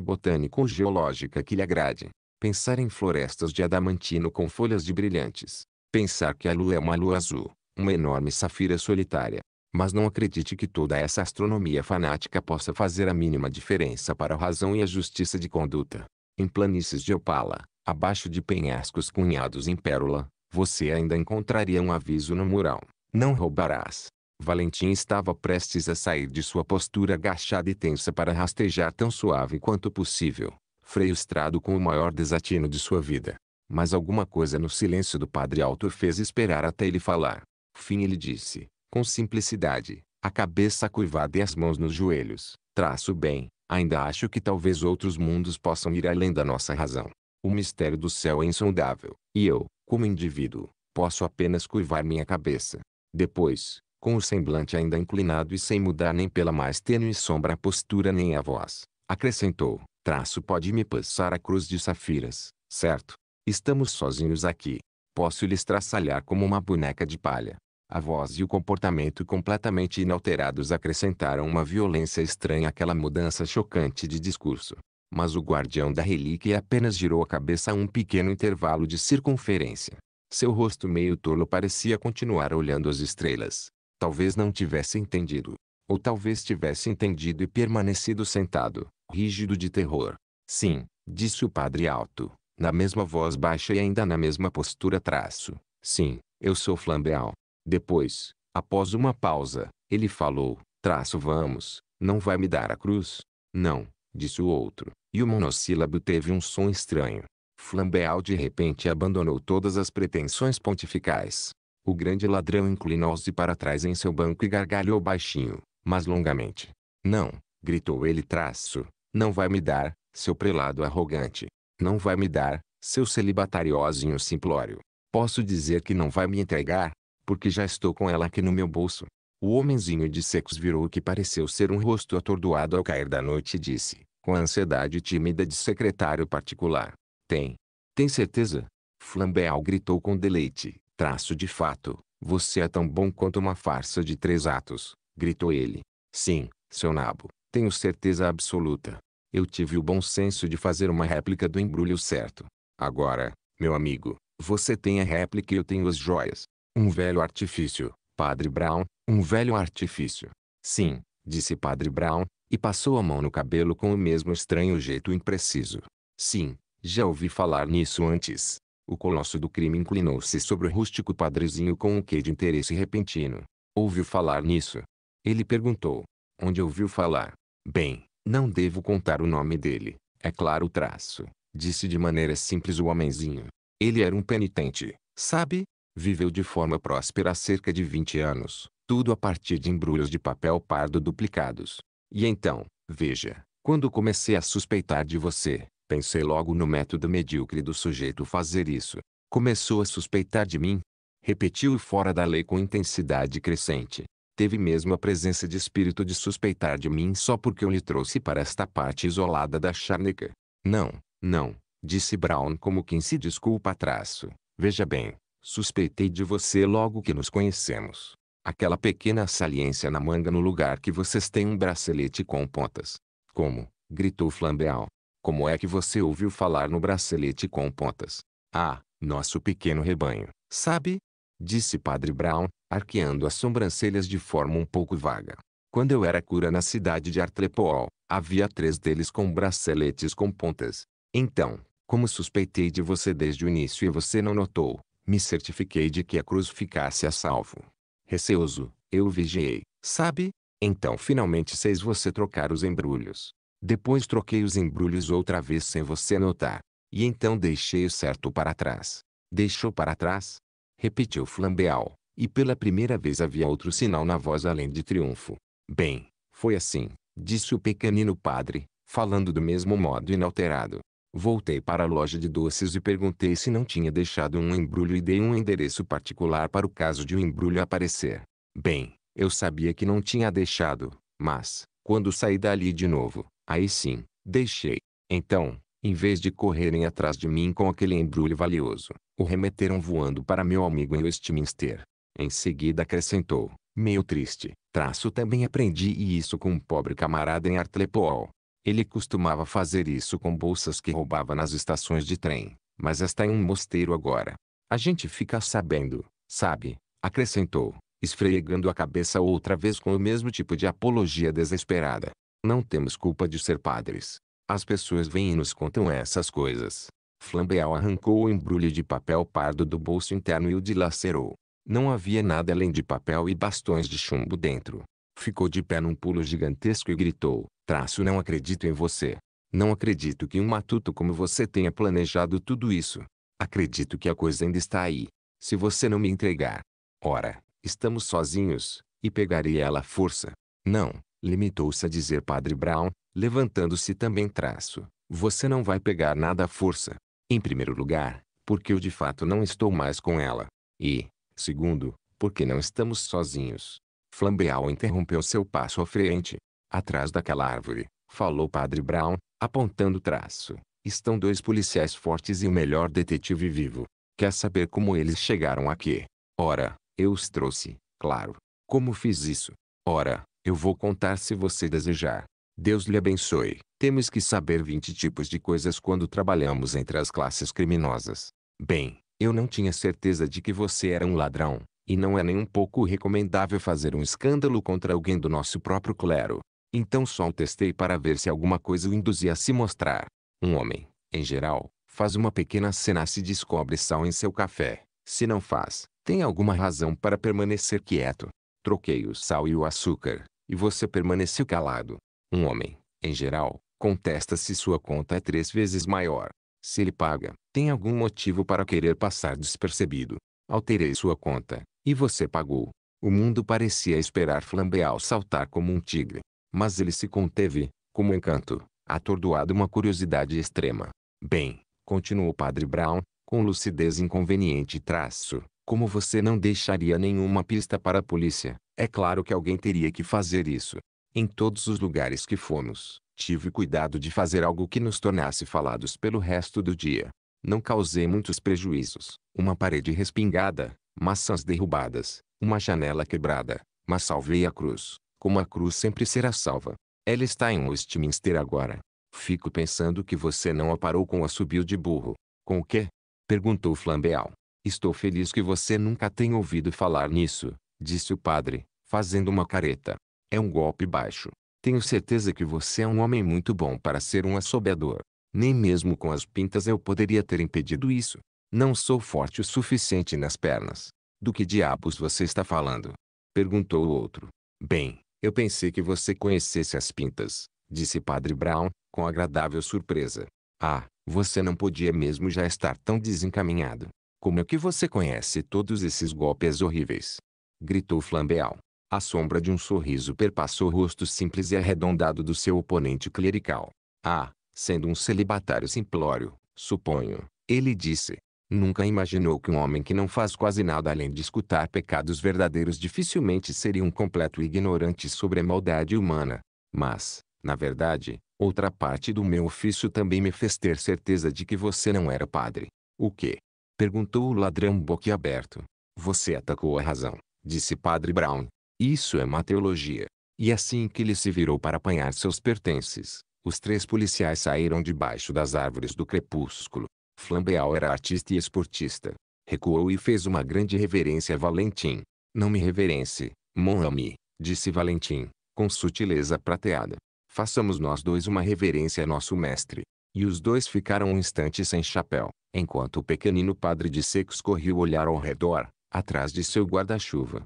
botânica ou geológica que lhe agrade. Pensar em florestas de adamantino com folhas de brilhantes. Pensar que a lua é uma lua azul, uma enorme safira solitária. Mas não acredite que toda essa astronomia fanática possa fazer a mínima diferença para a razão e a justiça de conduta. Em planícies de opala, abaixo de penhascos cunhados em pérola, você ainda encontraria um aviso no mural. Não roubarás. Valentim estava prestes a sair de sua postura agachada e tensa para rastejar tão suave quanto possível, freio estrado com o maior desatino de sua vida. Mas alguma coisa no silêncio do padre alto fez esperar até ele falar. Fim ele disse, com simplicidade, a cabeça curvada e as mãos nos joelhos. Traço bem, ainda acho que talvez outros mundos possam ir além da nossa razão. O mistério do céu é insondável, e eu, como indivíduo, posso apenas curvar minha cabeça. Depois, com o semblante ainda inclinado e sem mudar nem pela mais tênue sombra a postura nem a voz, acrescentou: Traço pode me passar a cruz de safiras, certo? Estamos sozinhos aqui. Posso lhes traçalhar como uma boneca de palha. A voz e o comportamento completamente inalterados acrescentaram uma violência estranha àquela mudança chocante de discurso. Mas o guardião da relíquia apenas girou a cabeça a um pequeno intervalo de circunferência. Seu rosto meio tolo parecia continuar olhando as estrelas. Talvez não tivesse entendido. Ou talvez tivesse entendido e permanecido sentado, rígido de terror. Sim, disse o padre alto, na mesma voz baixa e ainda na mesma postura traço. Sim, eu sou Flambeal. Depois, após uma pausa, ele falou, traço vamos, não vai me dar a cruz? Não, disse o outro. E o monossílabo teve um som estranho. Flambeau de repente abandonou todas as pretensões pontificais. O grande ladrão inclinou-se para trás em seu banco e gargalhou baixinho, mas longamente. Não, gritou ele traço, não vai me dar, seu prelado arrogante. Não vai me dar, seu celibatariozinho simplório. Posso dizer que não vai me entregar, porque já estou com ela aqui no meu bolso. O homenzinho de secos virou o que pareceu ser um rosto atordoado ao cair da noite e disse: com a ansiedade tímida de secretário particular. Tem. Tem certeza? Flambeau gritou com deleite. Traço de fato, você é tão bom quanto uma farsa de três atos, gritou ele. Sim, seu nabo, tenho certeza absoluta. Eu tive o bom senso de fazer uma réplica do embrulho certo. Agora, meu amigo, você tem a réplica e eu tenho as joias. Um velho artifício, Padre Brown, um velho artifício. Sim, disse Padre Brown, e passou a mão no cabelo com o mesmo estranho jeito impreciso. Sim, já ouvi falar nisso antes. O colosso do crime inclinou-se sobre o rústico padrezinho com um quê de interesse repentino. Ouviu falar nisso? Ele perguntou. Onde ouviu falar? Bem, não devo contar o nome dele. É claro o traço, disse de maneira simples o homenzinho. Ele era um penitente, sabe? Viveu de forma próspera há cerca de 20 anos, tudo a partir de embrulhos de papel pardo duplicados. E então, veja, quando comecei a suspeitar de você, pensei logo no método medíocre do sujeito fazer isso. Começou a suspeitar de mim? Repetiu fora da lei com intensidade crescente. Teve mesmo a presença de espírito de suspeitar de mim só porque eu lhe trouxe para esta parte isolada da charneca. Não, não, disse Brown como quem se desculpa traço. Veja bem, suspeitei de você logo que nos conhecemos. Aquela pequena saliência na manga no lugar que vocês têm um bracelete com pontas. Como? gritou Flambeau. Como é que você ouviu falar no bracelete com pontas? Ah, nosso pequeno rebanho, sabe? Disse Padre Brown, arqueando as sobrancelhas de forma um pouco vaga. Quando eu era cura na cidade de Artlepool, havia três deles com braceletes com pontas. Então, como suspeitei de você desde o início e você não notou, me certifiquei de que a cruz ficasse a salvo. Receoso, eu vigiei, sabe? Então finalmente seis você trocar os embrulhos. Depois troquei os embrulhos outra vez sem você notar. E então deixei o certo para trás. Deixou para trás? Repetiu Flambeal. E pela primeira vez havia outro sinal na voz além de triunfo. Bem, foi assim, disse o pequenino padre, falando do mesmo modo inalterado. Voltei para a loja de doces e perguntei se não tinha deixado um embrulho e dei um endereço particular para o caso de um embrulho aparecer. Bem, eu sabia que não tinha deixado, mas, quando saí dali de novo, aí sim, deixei. Então, em vez de correrem atrás de mim com aquele embrulho valioso, o remeteram voando para meu amigo em Westminster. Em seguida acrescentou, meio triste, traço também aprendi isso com um pobre camarada em Hartlepool, ele costumava fazer isso com bolsas que roubava nas estações de trem, mas está em é um mosteiro agora. A gente fica sabendo, sabe? Acrescentou, esfregando a cabeça outra vez com o mesmo tipo de apologia desesperada. Não temos culpa de ser padres. As pessoas vêm e nos contam essas coisas. Flambeau arrancou o embrulho de papel pardo do bolso interno e o dilacerou. Não havia nada além de papel e bastões de chumbo dentro. Ficou de pé num pulo gigantesco e gritou, traço não acredito em você. Não acredito que um matuto como você tenha planejado tudo isso. Acredito que a coisa ainda está aí. Se você não me entregar. Ora, estamos sozinhos, e pegarei ela à força. Não, limitou-se a dizer Padre Brown, levantando-se também traço. Você não vai pegar nada à força. Em primeiro lugar, porque eu de fato não estou mais com ela. E, segundo, porque não estamos sozinhos. Flambeau interrompeu seu passo à frente. Atrás daquela árvore, falou Padre Brown, apontando o traço. Estão dois policiais fortes e o melhor detetive vivo. Quer saber como eles chegaram aqui? Ora, eu os trouxe, claro. Como fiz isso? Ora, eu vou contar se você desejar. Deus lhe abençoe. Temos que saber 20 tipos de coisas quando trabalhamos entre as classes criminosas. Bem, eu não tinha certeza de que você era um ladrão. E não é nem um pouco recomendável fazer um escândalo contra alguém do nosso próprio clero. Então só o testei para ver se alguma coisa o induzia a se mostrar. Um homem, em geral, faz uma pequena cena se descobre sal em seu café. Se não faz, tem alguma razão para permanecer quieto. Troquei o sal e o açúcar, e você permaneceu calado. Um homem, em geral, contesta se sua conta é três vezes maior. Se ele paga, tem algum motivo para querer passar despercebido. Alterei sua conta, e você pagou. O mundo parecia esperar Flambeau saltar como um tigre. Mas ele se conteve, como encanto, atordoado uma curiosidade extrema. Bem, continuou o padre Brown, com lucidez inconveniente traço, como você não deixaria nenhuma pista para a polícia, é claro que alguém teria que fazer isso. Em todos os lugares que fomos, tive cuidado de fazer algo que nos tornasse falados pelo resto do dia. Não causei muitos prejuízos. Uma parede respingada, maçãs derrubadas, uma janela quebrada, mas salvei a cruz, como a cruz sempre será salva. Ela está em Westminster agora. Fico pensando que você não a parou com o assobio de burro. Com o quê? Perguntou Flambeau. Estou feliz que você nunca tenha ouvido falar nisso, disse o padre, fazendo uma careta. É um golpe baixo. Tenho certeza que você é um homem muito bom para ser um assobiador. Nem mesmo com as pintas eu poderia ter impedido isso. Não sou forte o suficiente nas pernas. Do que diabos você está falando? Perguntou o outro. Bem, eu pensei que você conhecesse as pintas, disse Padre Brown, com agradável surpresa. Ah, você não podia mesmo já estar tão desencaminhado. Como é que você conhece todos esses golpes horríveis? Gritou Flambeau. A sombra de um sorriso perpassou o rosto simples e arredondado do seu oponente clerical. Ah, sendo um celibatário simplório, suponho, ele disse. Nunca imaginou que um homem que não faz quase nada além de escutar pecados verdadeiros dificilmente seria um completo ignorante sobre a maldade humana. Mas, na verdade, outra parte do meu ofício também me fez ter certeza de que você não era padre. O que? Perguntou o ladrão boquiaberto. Você atacou a razão, disse padre Brown. Isso é má teologia. E assim que ele se virou para apanhar seus pertences, os três policiais saíram debaixo das árvores do crepúsculo. Flambeau era artista e esportista. Recuou e fez uma grande reverência a Valentim. Não me reverence, mon ami, disse Valentim, com sutileza prateada. Façamos nós dois uma reverência a nosso mestre. E os dois ficaram um instante sem chapéu, enquanto o pequenino padre de secos corria o olhar ao redor, atrás de seu guarda-chuva.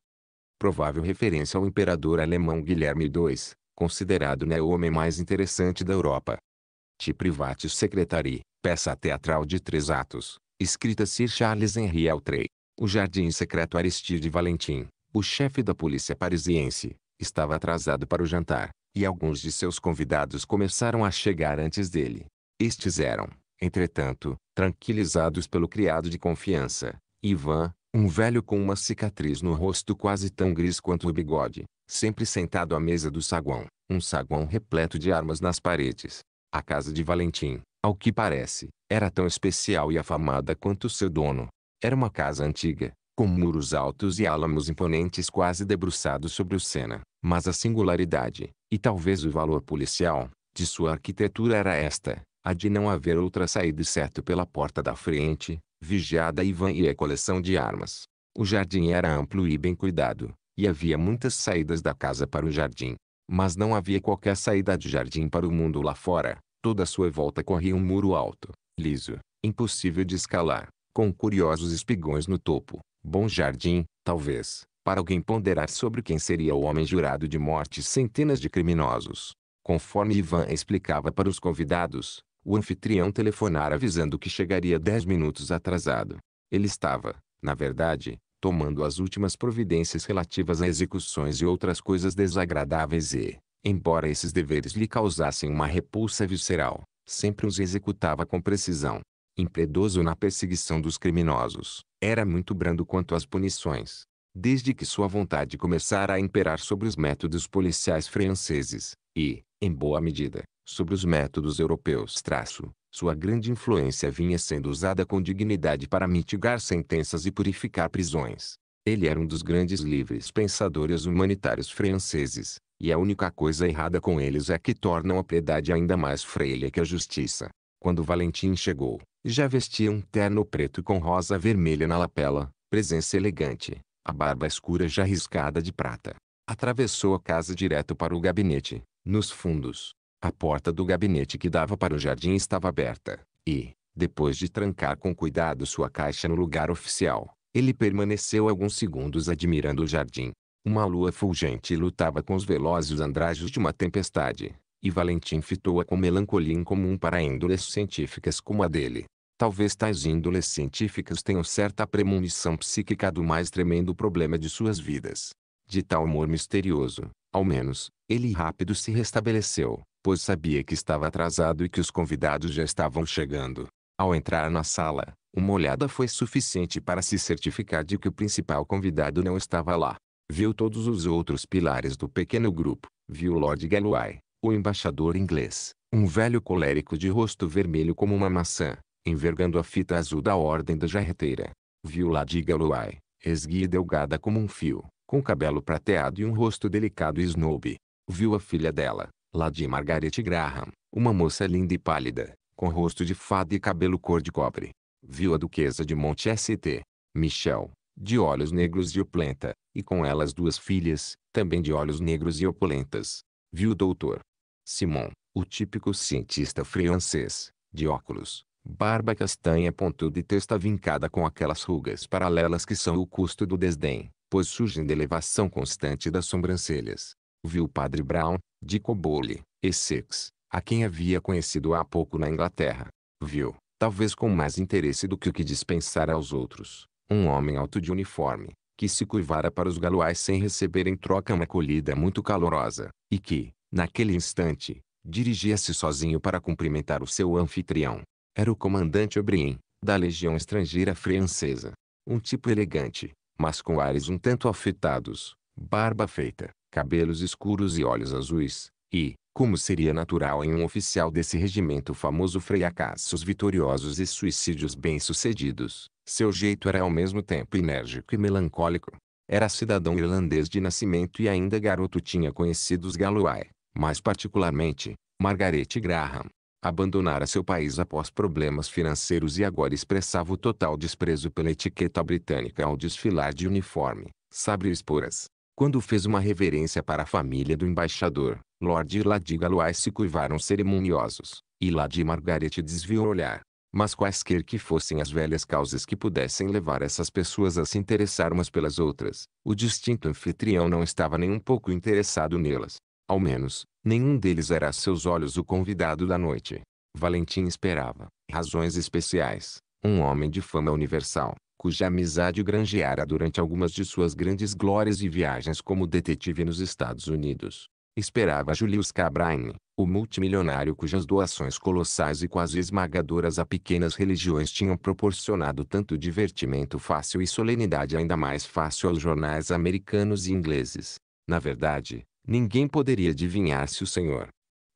Provável referência ao imperador alemão Guilherme II, considerado né, o homem mais interessante da Europa. Ti privatis secretari, peça teatral de três atos, escrita Sir Charles Henry Altrey. O jardim secreto Aristide Valentim, o chefe da polícia parisiense, estava atrasado para o jantar, e alguns de seus convidados começaram a chegar antes dele. Estes eram, entretanto, tranquilizados pelo criado de confiança, Ivan, um velho com uma cicatriz no rosto quase tão gris quanto o bigode, sempre sentado à mesa do saguão, um saguão repleto de armas nas paredes. A casa de Valentim, ao que parece, era tão especial e afamada quanto seu dono. Era uma casa antiga, com muros altos e álamos imponentes quase debruçados sobre o Sena, mas a singularidade, e talvez o valor policial, de sua arquitetura era esta, a de não haver outra saída exceto pela porta da frente, vigiada e van e a coleção de armas. O jardim era amplo e bem cuidado, e havia muitas saídas da casa para o jardim. Mas não havia qualquer saída de jardim para o mundo lá fora, Toda a sua volta corria um muro alto, liso, impossível de escalar, com curiosos espigões no topo. Bom jardim, talvez, para alguém ponderar sobre quem seria o homem jurado de morte centenas de criminosos. Conforme Ivan explicava para os convidados, o anfitrião telefonara avisando que chegaria dez minutos atrasado. Ele estava, na verdade, tomando as últimas providências relativas a execuções e outras coisas desagradáveis e, Embora esses deveres lhe causassem uma repulsa visceral, sempre os executava com precisão. Impedoso na perseguição dos criminosos, era muito brando quanto às punições. Desde que sua vontade começara a imperar sobre os métodos policiais franceses, e, em boa medida, sobre os métodos europeus traço, sua grande influência vinha sendo usada com dignidade para mitigar sentenças e purificar prisões. Ele era um dos grandes livres pensadores humanitários franceses, e a única coisa errada com eles é que tornam a piedade ainda mais freia que a justiça. Quando Valentim chegou, já vestia um terno preto com rosa vermelha na lapela, presença elegante, a barba escura já riscada de prata. Atravessou a casa direto para o gabinete, nos fundos. A porta do gabinete que dava para o jardim estava aberta, e, depois de trancar com cuidado sua caixa no lugar oficial, ele permaneceu alguns segundos admirando o jardim. Uma lua fulgente lutava com os velozes andrajos de uma tempestade, e Valentim fitou-a com melancolia incomum para índoles científicas como a dele. Talvez tais índoles científicas tenham certa premonição psíquica do mais tremendo problema de suas vidas. De tal humor misterioso, ao menos, ele rápido se restabeleceu, pois sabia que estava atrasado e que os convidados já estavam chegando. Ao entrar na sala, uma olhada foi suficiente para se certificar de que o principal convidado não estava lá. Viu todos os outros pilares do pequeno grupo. Viu Lord Galloway, o embaixador inglês, um velho colérico de rosto vermelho como uma maçã, envergando a fita azul da Ordem da Jarreteira. Viu Lady Galloway, esguia e delgada como um fio, com cabelo prateado e um rosto delicado e snob. Viu a filha dela, Lady Margaret Graham, uma moça linda e pálida, com rosto de fada e cabelo cor de cobre. Viu a duquesa de Monte St. Michel, de olhos negros e opulenta, e com elas duas filhas, também de olhos negros e opulentas. Viu o doutor Simon, o típico cientista francês, de óculos, barba castanha pontuda e testa vincada com aquelas rugas paralelas que são o custo do desdém, pois surgem da elevação constante das sobrancelhas. Viu o padre Brown, de Cobole, Essex, a quem havia conhecido há pouco na Inglaterra. Viu, talvez com mais interesse do que o que dispensara aos outros, um homem alto de uniforme, que se curvara para os galoais sem receber em troca uma acolhida muito calorosa, e que, naquele instante, dirigia-se sozinho para cumprimentar o seu anfitrião. Era o comandante O'Brien, da Legião Estrangeira Francesa. Um tipo elegante, mas com ares um tanto afetados, barba feita, cabelos escuros e olhos azuis, e, como seria natural em um oficial desse regimento famoso freiacassos vitoriosos e suicídios bem-sucedidos, seu jeito era ao mesmo tempo enérgico e melancólico. Era cidadão irlandês de nascimento e ainda garoto tinha conhecido os Galway mais particularmente, Margaret Graham. Abandonara seu país após problemas financeiros e agora expressava o total desprezo pela etiqueta britânica ao desfilar de uniforme, sabre e esporas quando fez uma reverência para a família do embaixador, Lord e Lady Galois se curvaram cerimoniosos, e Lady Margaret desviou o olhar. Mas quaisquer que fossem as velhas causas que pudessem levar essas pessoas a se interessar umas pelas outras, o distinto anfitrião não estava nem um pouco interessado nelas. Ao menos, nenhum deles era a seus olhos o convidado da noite. Valentim esperava, razões especiais, um homem de fama universal, cuja amizade granjeara durante algumas de suas grandes glórias e viagens como detetive nos Estados Unidos. Esperava Julius Cabrain, o multimilionário cujas doações colossais e quase esmagadoras a pequenas religiões tinham proporcionado tanto divertimento fácil e solenidade ainda mais fácil aos jornais americanos e ingleses. Na verdade, ninguém poderia adivinhar se o senhor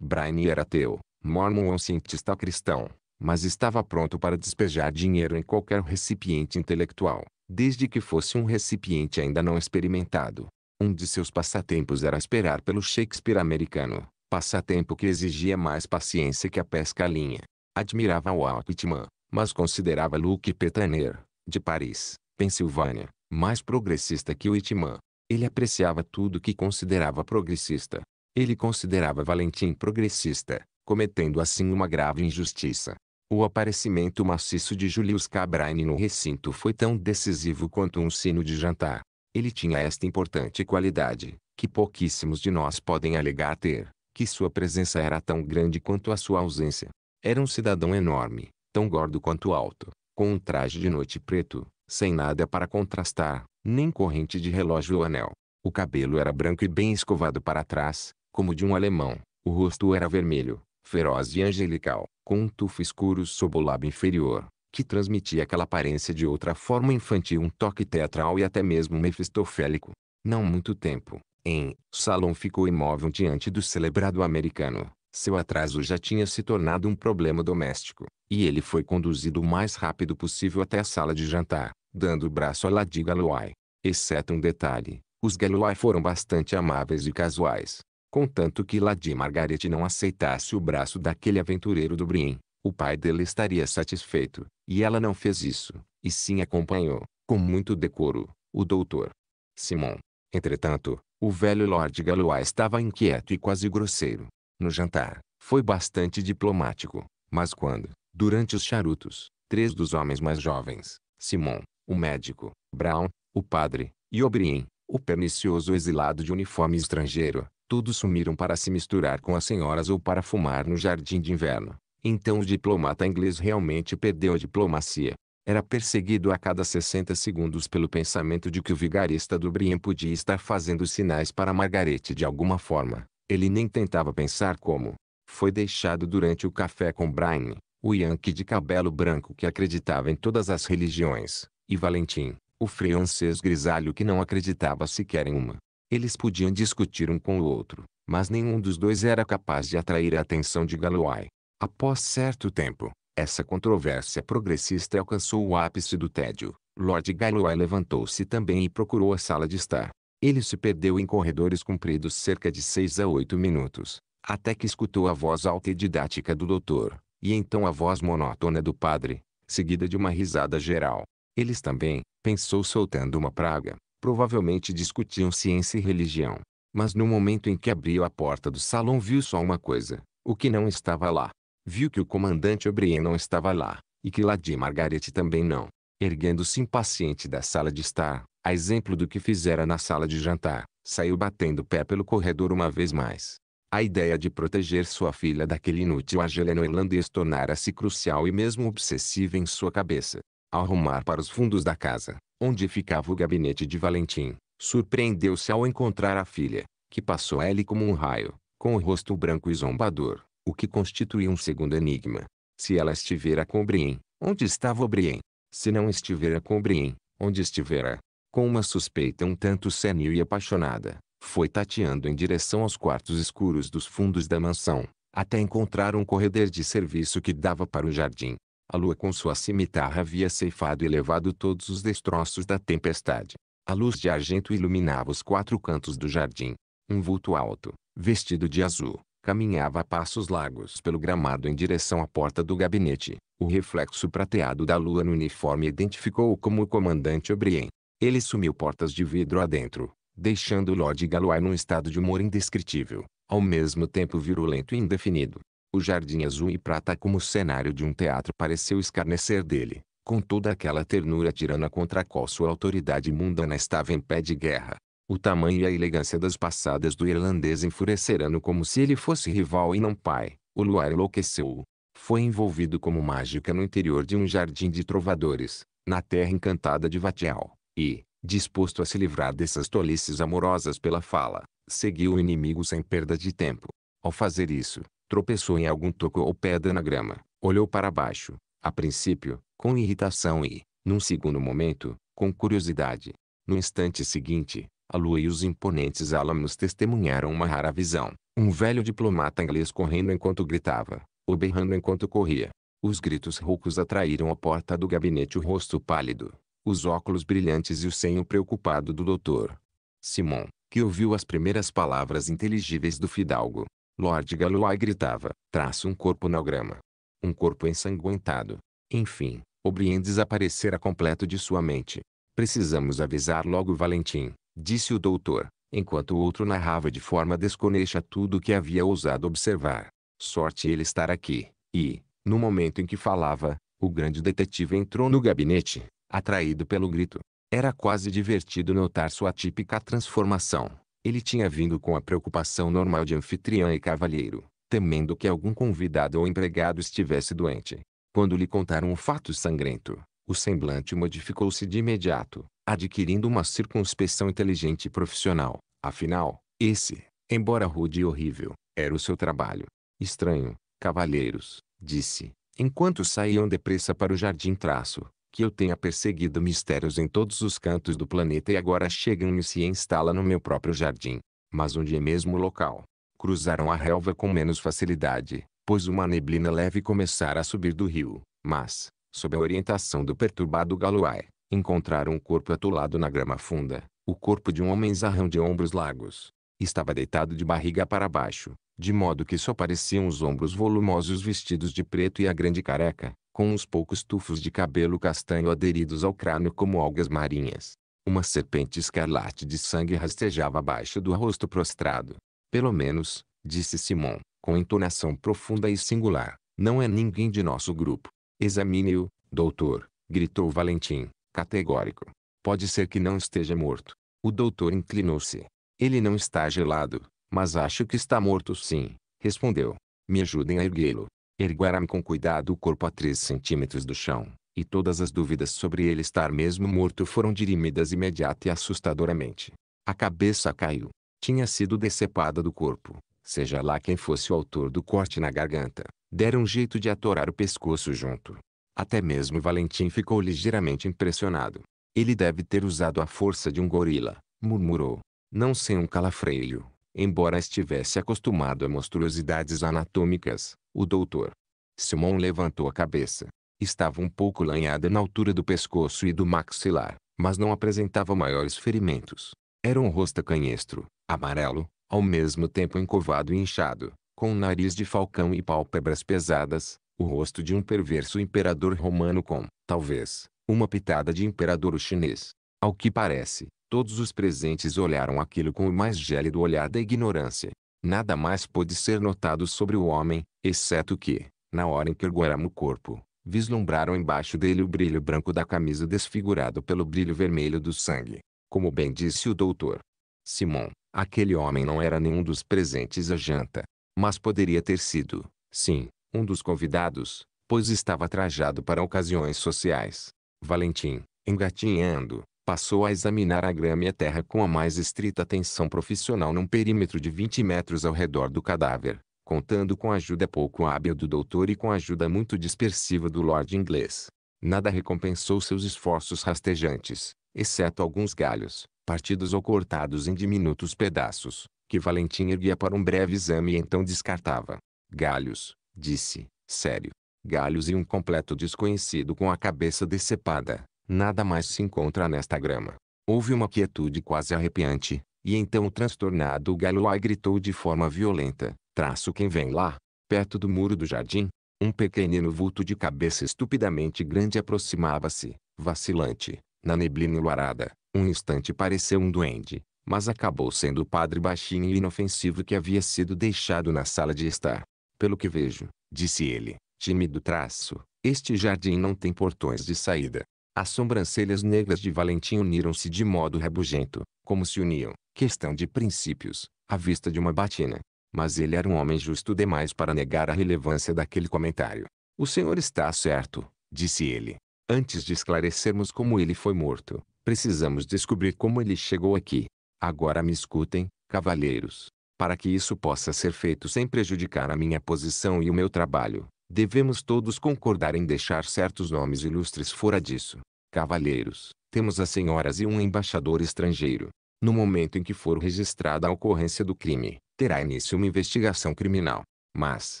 Braine era teu, mormon ou cientista cristão mas estava pronto para despejar dinheiro em qualquer recipiente intelectual, desde que fosse um recipiente ainda não experimentado. Um de seus passatempos era esperar pelo Shakespeare americano, passatempo que exigia mais paciência que a pesca à linha. Admirava o Altman, mas considerava Luke Petaner, de Paris, Pensilvânia, mais progressista que o Itman. Ele apreciava tudo que considerava progressista. Ele considerava Valentim progressista, cometendo assim uma grave injustiça. O aparecimento maciço de Julius Cabraine no recinto foi tão decisivo quanto um sino de jantar. Ele tinha esta importante qualidade, que pouquíssimos de nós podem alegar ter, que sua presença era tão grande quanto a sua ausência. Era um cidadão enorme, tão gordo quanto alto, com um traje de noite preto, sem nada para contrastar, nem corrente de relógio ou anel. O cabelo era branco e bem escovado para trás, como de um alemão. O rosto era vermelho, feroz e angelical com um tufo escuro sob o lábio inferior, que transmitia aquela aparência de outra forma infantil um toque teatral e até mesmo mefistofélico. Não muito tempo, em, salão ficou imóvel diante do celebrado americano. Seu atraso já tinha se tornado um problema doméstico, e ele foi conduzido o mais rápido possível até a sala de jantar, dando o braço a Lady Galloway. Exceto um detalhe, os Galloway foram bastante amáveis e casuais, contanto que Lady Margaret não aceitasse o braço daquele aventureiro do Brien, o pai dele estaria satisfeito, e ela não fez isso, e sim acompanhou, com muito decoro, o doutor Simon. Entretanto, o velho Lord Galois estava inquieto e quase grosseiro. No jantar, foi bastante diplomático, mas quando, durante os charutos, três dos homens mais jovens, Simon, o médico, Brown, o padre, e O'Brien, o pernicioso exilado de uniforme estrangeiro, todos sumiram para se misturar com as senhoras ou para fumar no jardim de inverno. Então o diplomata inglês realmente perdeu a diplomacia. Era perseguido a cada 60 segundos pelo pensamento de que o vigarista do Brien podia estar fazendo sinais para Margarete de alguma forma. Ele nem tentava pensar como. Foi deixado durante o café com Brian, o Yankee de cabelo branco que acreditava em todas as religiões, e Valentim, o francês grisalho que não acreditava sequer em uma. Eles podiam discutir um com o outro, mas nenhum dos dois era capaz de atrair a atenção de Galloway. Após certo tempo, essa controvérsia progressista alcançou o ápice do tédio. Lord Galloway levantou-se também e procurou a sala de estar. Ele se perdeu em corredores compridos cerca de seis a oito minutos, até que escutou a voz alta e didática do doutor, e então a voz monótona do padre, seguida de uma risada geral. Eles também, pensou soltando uma praga, Provavelmente discutiam ciência e religião. Mas no momento em que abriu a porta do salão viu só uma coisa, o que não estava lá. Viu que o comandante O'Brien não estava lá, e que Lady Margaret também não. Erguendo-se impaciente da sala de estar, a exemplo do que fizera na sala de jantar, saiu batendo pé pelo corredor uma vez mais. A ideia de proteger sua filha daquele inútil ageleno irlandês tornara-se crucial e mesmo obsessiva em sua cabeça. Ao arrumar para os fundos da casa, onde ficava o gabinete de Valentim, surpreendeu-se ao encontrar a filha, que passou a ele como um raio, com o rosto branco e zombador, o que constituía um segundo enigma. Se ela estivera com Brien, onde estava Brien? Se não estivera com Brien, onde estivera? Com uma suspeita um tanto senil e apaixonada, foi tateando em direção aos quartos escuros dos fundos da mansão, até encontrar um corredor de serviço que dava para o jardim. A lua com sua cimitarra havia ceifado e levado todos os destroços da tempestade. A luz de argento iluminava os quatro cantos do jardim. Um vulto alto, vestido de azul, caminhava a passos largos pelo gramado em direção à porta do gabinete. O reflexo prateado da lua no uniforme identificou-o como o comandante O'Brien. Ele sumiu portas de vidro adentro, deixando Lord Galloway num estado de humor indescritível, ao mesmo tempo virulento e indefinido. O jardim azul e prata como cenário de um teatro pareceu escarnecer dele, com toda aquela ternura tirana contra a qual sua autoridade mundana estava em pé de guerra. O tamanho e a elegância das passadas do irlandês enfureceram-no como se ele fosse rival e não pai. O luar enlouqueceu-o. Foi envolvido como mágica no interior de um jardim de trovadores, na terra encantada de Vatial. e, disposto a se livrar dessas tolices amorosas pela fala, seguiu o inimigo sem perda de tempo. Ao fazer isso, tropeçou em algum toco ou pedra na grama, olhou para baixo, a princípio, com irritação e, num segundo momento, com curiosidade. No instante seguinte, a lua e os imponentes álamos testemunharam uma rara visão. Um velho diplomata inglês correndo enquanto gritava, ou berrando enquanto corria. Os gritos roucos atraíram à porta do gabinete o rosto pálido, os óculos brilhantes e o senho preocupado do doutor. Simon, que ouviu as primeiras palavras inteligíveis do fidalgo, Lord Galois gritava, traça um corpo na grama. Um corpo ensanguentado. Enfim, O'Brien desaparecera completo de sua mente. Precisamos avisar logo Valentim, disse o doutor, enquanto o outro narrava de forma desconexa tudo o que havia ousado observar. Sorte ele estar aqui. E, no momento em que falava, o grande detetive entrou no gabinete, atraído pelo grito. Era quase divertido notar sua típica transformação. Ele tinha vindo com a preocupação normal de anfitriã e cavalheiro, temendo que algum convidado ou empregado estivesse doente. Quando lhe contaram o fato sangrento, o semblante modificou-se de imediato, adquirindo uma circunspeção inteligente e profissional. Afinal, esse, embora rude e horrível, era o seu trabalho. Estranho, cavalheiros, disse, enquanto saíam depressa para o jardim traço, que eu tenha perseguido mistérios em todos os cantos do planeta e agora chegam e se instala no meu próprio jardim. Mas onde é mesmo o local? Cruzaram a relva com menos facilidade, pois uma neblina leve começara a subir do rio, mas, sob a orientação do perturbado Galoai, encontraram um corpo atolado na grama funda, o corpo de um homem zarrão de ombros largos. Estava deitado de barriga para baixo, de modo que só pareciam os ombros volumosos vestidos de preto e a grande careca, com uns poucos tufos de cabelo castanho aderidos ao crânio como algas marinhas. Uma serpente escarlate de sangue rastejava abaixo do rosto prostrado. Pelo menos, disse Simon, com entonação profunda e singular, não é ninguém de nosso grupo. Examine-o, doutor, gritou Valentim, categórico. Pode ser que não esteja morto. O doutor inclinou-se. Ele não está gelado, mas acho que está morto sim, respondeu. Me ajudem a erguê-lo. Erguer-me com cuidado o corpo a três centímetros do chão, e todas as dúvidas sobre ele estar mesmo morto foram dirimidas imediata e assustadoramente. A cabeça caiu. Tinha sido decepada do corpo. Seja lá quem fosse o autor do corte na garganta, deram um jeito de atorar o pescoço junto. Até mesmo Valentim ficou ligeiramente impressionado. Ele deve ter usado a força de um gorila, murmurou, não sem um calafreio. Embora estivesse acostumado a monstruosidades anatômicas, o doutor Simon levantou a cabeça. Estava um pouco lanhada na altura do pescoço e do maxilar, mas não apresentava maiores ferimentos. Era um rosto canhestro, amarelo, ao mesmo tempo encovado e inchado, com um nariz de falcão e pálpebras pesadas, o rosto de um perverso imperador romano com, talvez, uma pitada de imperador chinês. Ao que parece, Todos os presentes olharam aquilo com o mais gélido olhar da ignorância. Nada mais pôde ser notado sobre o homem, exceto que, na hora em que ergueram o corpo, vislumbraram embaixo dele o brilho branco da camisa desfigurado pelo brilho vermelho do sangue. Como bem disse o doutor Simon, aquele homem não era nenhum dos presentes à janta, mas poderia ter sido, sim, um dos convidados, pois estava trajado para ocasiões sociais. Valentim, engatinhando, passou a examinar a grama e a terra com a mais estrita atenção profissional num perímetro de 20 metros ao redor do cadáver, contando com a ajuda pouco hábil do doutor e com a ajuda muito dispersiva do Lord inglês. Nada recompensou seus esforços rastejantes, exceto alguns galhos, partidos ou cortados em diminutos pedaços, que Valentim erguia para um breve exame e então descartava. Galhos, disse, sério. Galhos e um completo desconhecido com a cabeça decepada, Nada mais se encontra nesta grama. Houve uma quietude quase arrepiante, e então o transtornado Galoai gritou de forma violenta, traço quem vem lá, perto do muro do jardim. Um pequenino vulto de cabeça estupidamente grande aproximava-se, vacilante, na neblina enluarada. Um instante pareceu um duende, mas acabou sendo o padre baixinho e inofensivo que havia sido deixado na sala de estar. Pelo que vejo, disse ele, tímido traço, este jardim não tem portões de saída. As sobrancelhas negras de Valentim uniram-se de modo rebugento, como se uniam, questão de princípios, à vista de uma batina. Mas ele era um homem justo demais para negar a relevância daquele comentário. O senhor está certo, disse ele. Antes de esclarecermos como ele foi morto, precisamos descobrir como ele chegou aqui. Agora me escutem, cavalheiros. Para que isso possa ser feito sem prejudicar a minha posição e o meu trabalho, devemos todos concordar em deixar certos nomes ilustres fora disso. Cavalheiros, temos as senhoras e um embaixador estrangeiro. No momento em que for registrada a ocorrência do crime, terá início uma investigação criminal. Mas,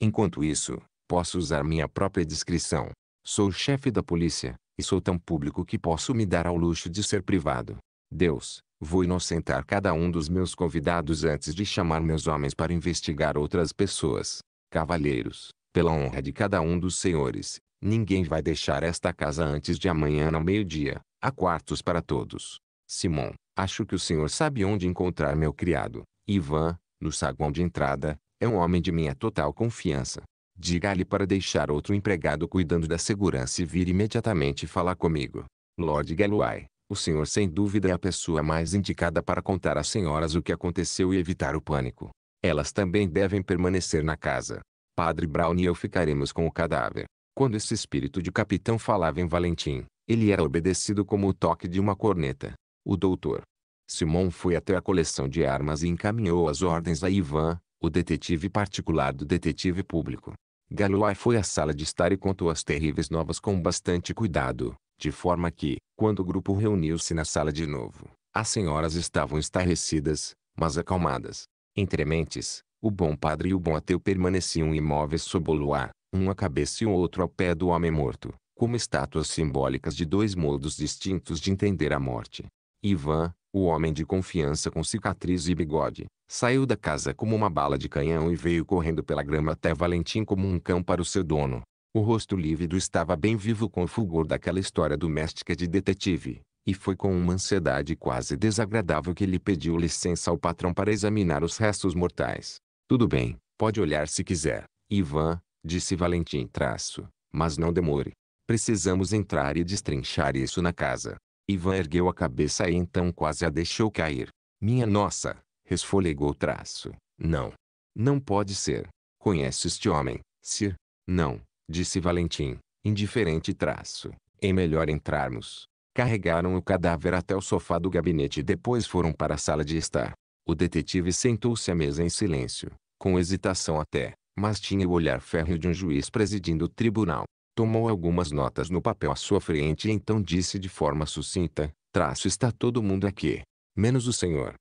enquanto isso, posso usar minha própria descrição. Sou chefe da polícia, e sou tão público que posso me dar ao luxo de ser privado. Deus, vou inocentar cada um dos meus convidados antes de chamar meus homens para investigar outras pessoas. Cavalheiros, pela honra de cada um dos senhores. Ninguém vai deixar esta casa antes de amanhã ao meio-dia. Há quartos para todos. Simão, acho que o senhor sabe onde encontrar meu criado. Ivan, no saguão de entrada, é um homem de minha total confiança. Diga-lhe para deixar outro empregado cuidando da segurança e vir imediatamente falar comigo. Lord Galway, o senhor sem dúvida é a pessoa mais indicada para contar às senhoras o que aconteceu e evitar o pânico. Elas também devem permanecer na casa. Padre Brown e eu ficaremos com o cadáver. Quando esse espírito de capitão falava em Valentim, ele era obedecido como o toque de uma corneta. O doutor Simon foi até a coleção de armas e encaminhou as ordens a Ivan, o detetive particular do detetive público. Galois foi à sala de estar e contou as terríveis novas com bastante cuidado, de forma que, quando o grupo reuniu-se na sala de novo, as senhoras estavam estarrecidas, mas acalmadas. Entre mentes, o bom padre e o bom ateu permaneciam imóveis sob o luar, um à cabeça e o outro ao pé do homem morto, como estátuas simbólicas de dois modos distintos de entender a morte. Ivan, o homem de confiança com cicatriz e bigode, saiu da casa como uma bala de canhão e veio correndo pela grama até Valentim como um cão para o seu dono. O rosto lívido estava bem vivo com o fulgor daquela história doméstica de detetive, e foi com uma ansiedade quase desagradável que ele pediu licença ao patrão para examinar os restos mortais. Tudo bem, pode olhar se quiser. Ivan, disse Valentim traço, mas não demore. Precisamos entrar e destrinchar isso na casa. Ivan ergueu a cabeça e então quase a deixou cair. Minha nossa, resfolegou traço. Não. Não pode ser. Conhece este homem, Sir? Não, disse Valentim, indiferente traço. É melhor entrarmos. Carregaram o cadáver até o sofá do gabinete e depois foram para a sala de estar. O detetive sentou-se à mesa em silêncio, com hesitação até, mas tinha o olhar férreo de um juiz presidindo o tribunal. Tomou algumas notas no papel à sua frente e então disse de forma sucinta, traço está todo mundo aqui, menos o senhor.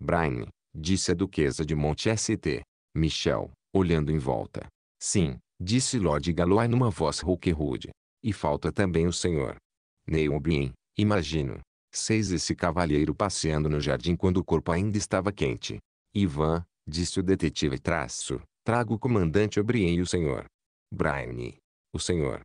Brian, disse a duquesa de Monte St. Michel, olhando em volta. Sim, disse Lord Galois numa voz rouca e rude. E falta também o senhor. Neil Bien, imagino seis Esse cavalheiro passeando no jardim quando o corpo ainda estava quente. Ivan, disse o detetive traço, trago o comandante O'Brien e o senhor. Braine O senhor.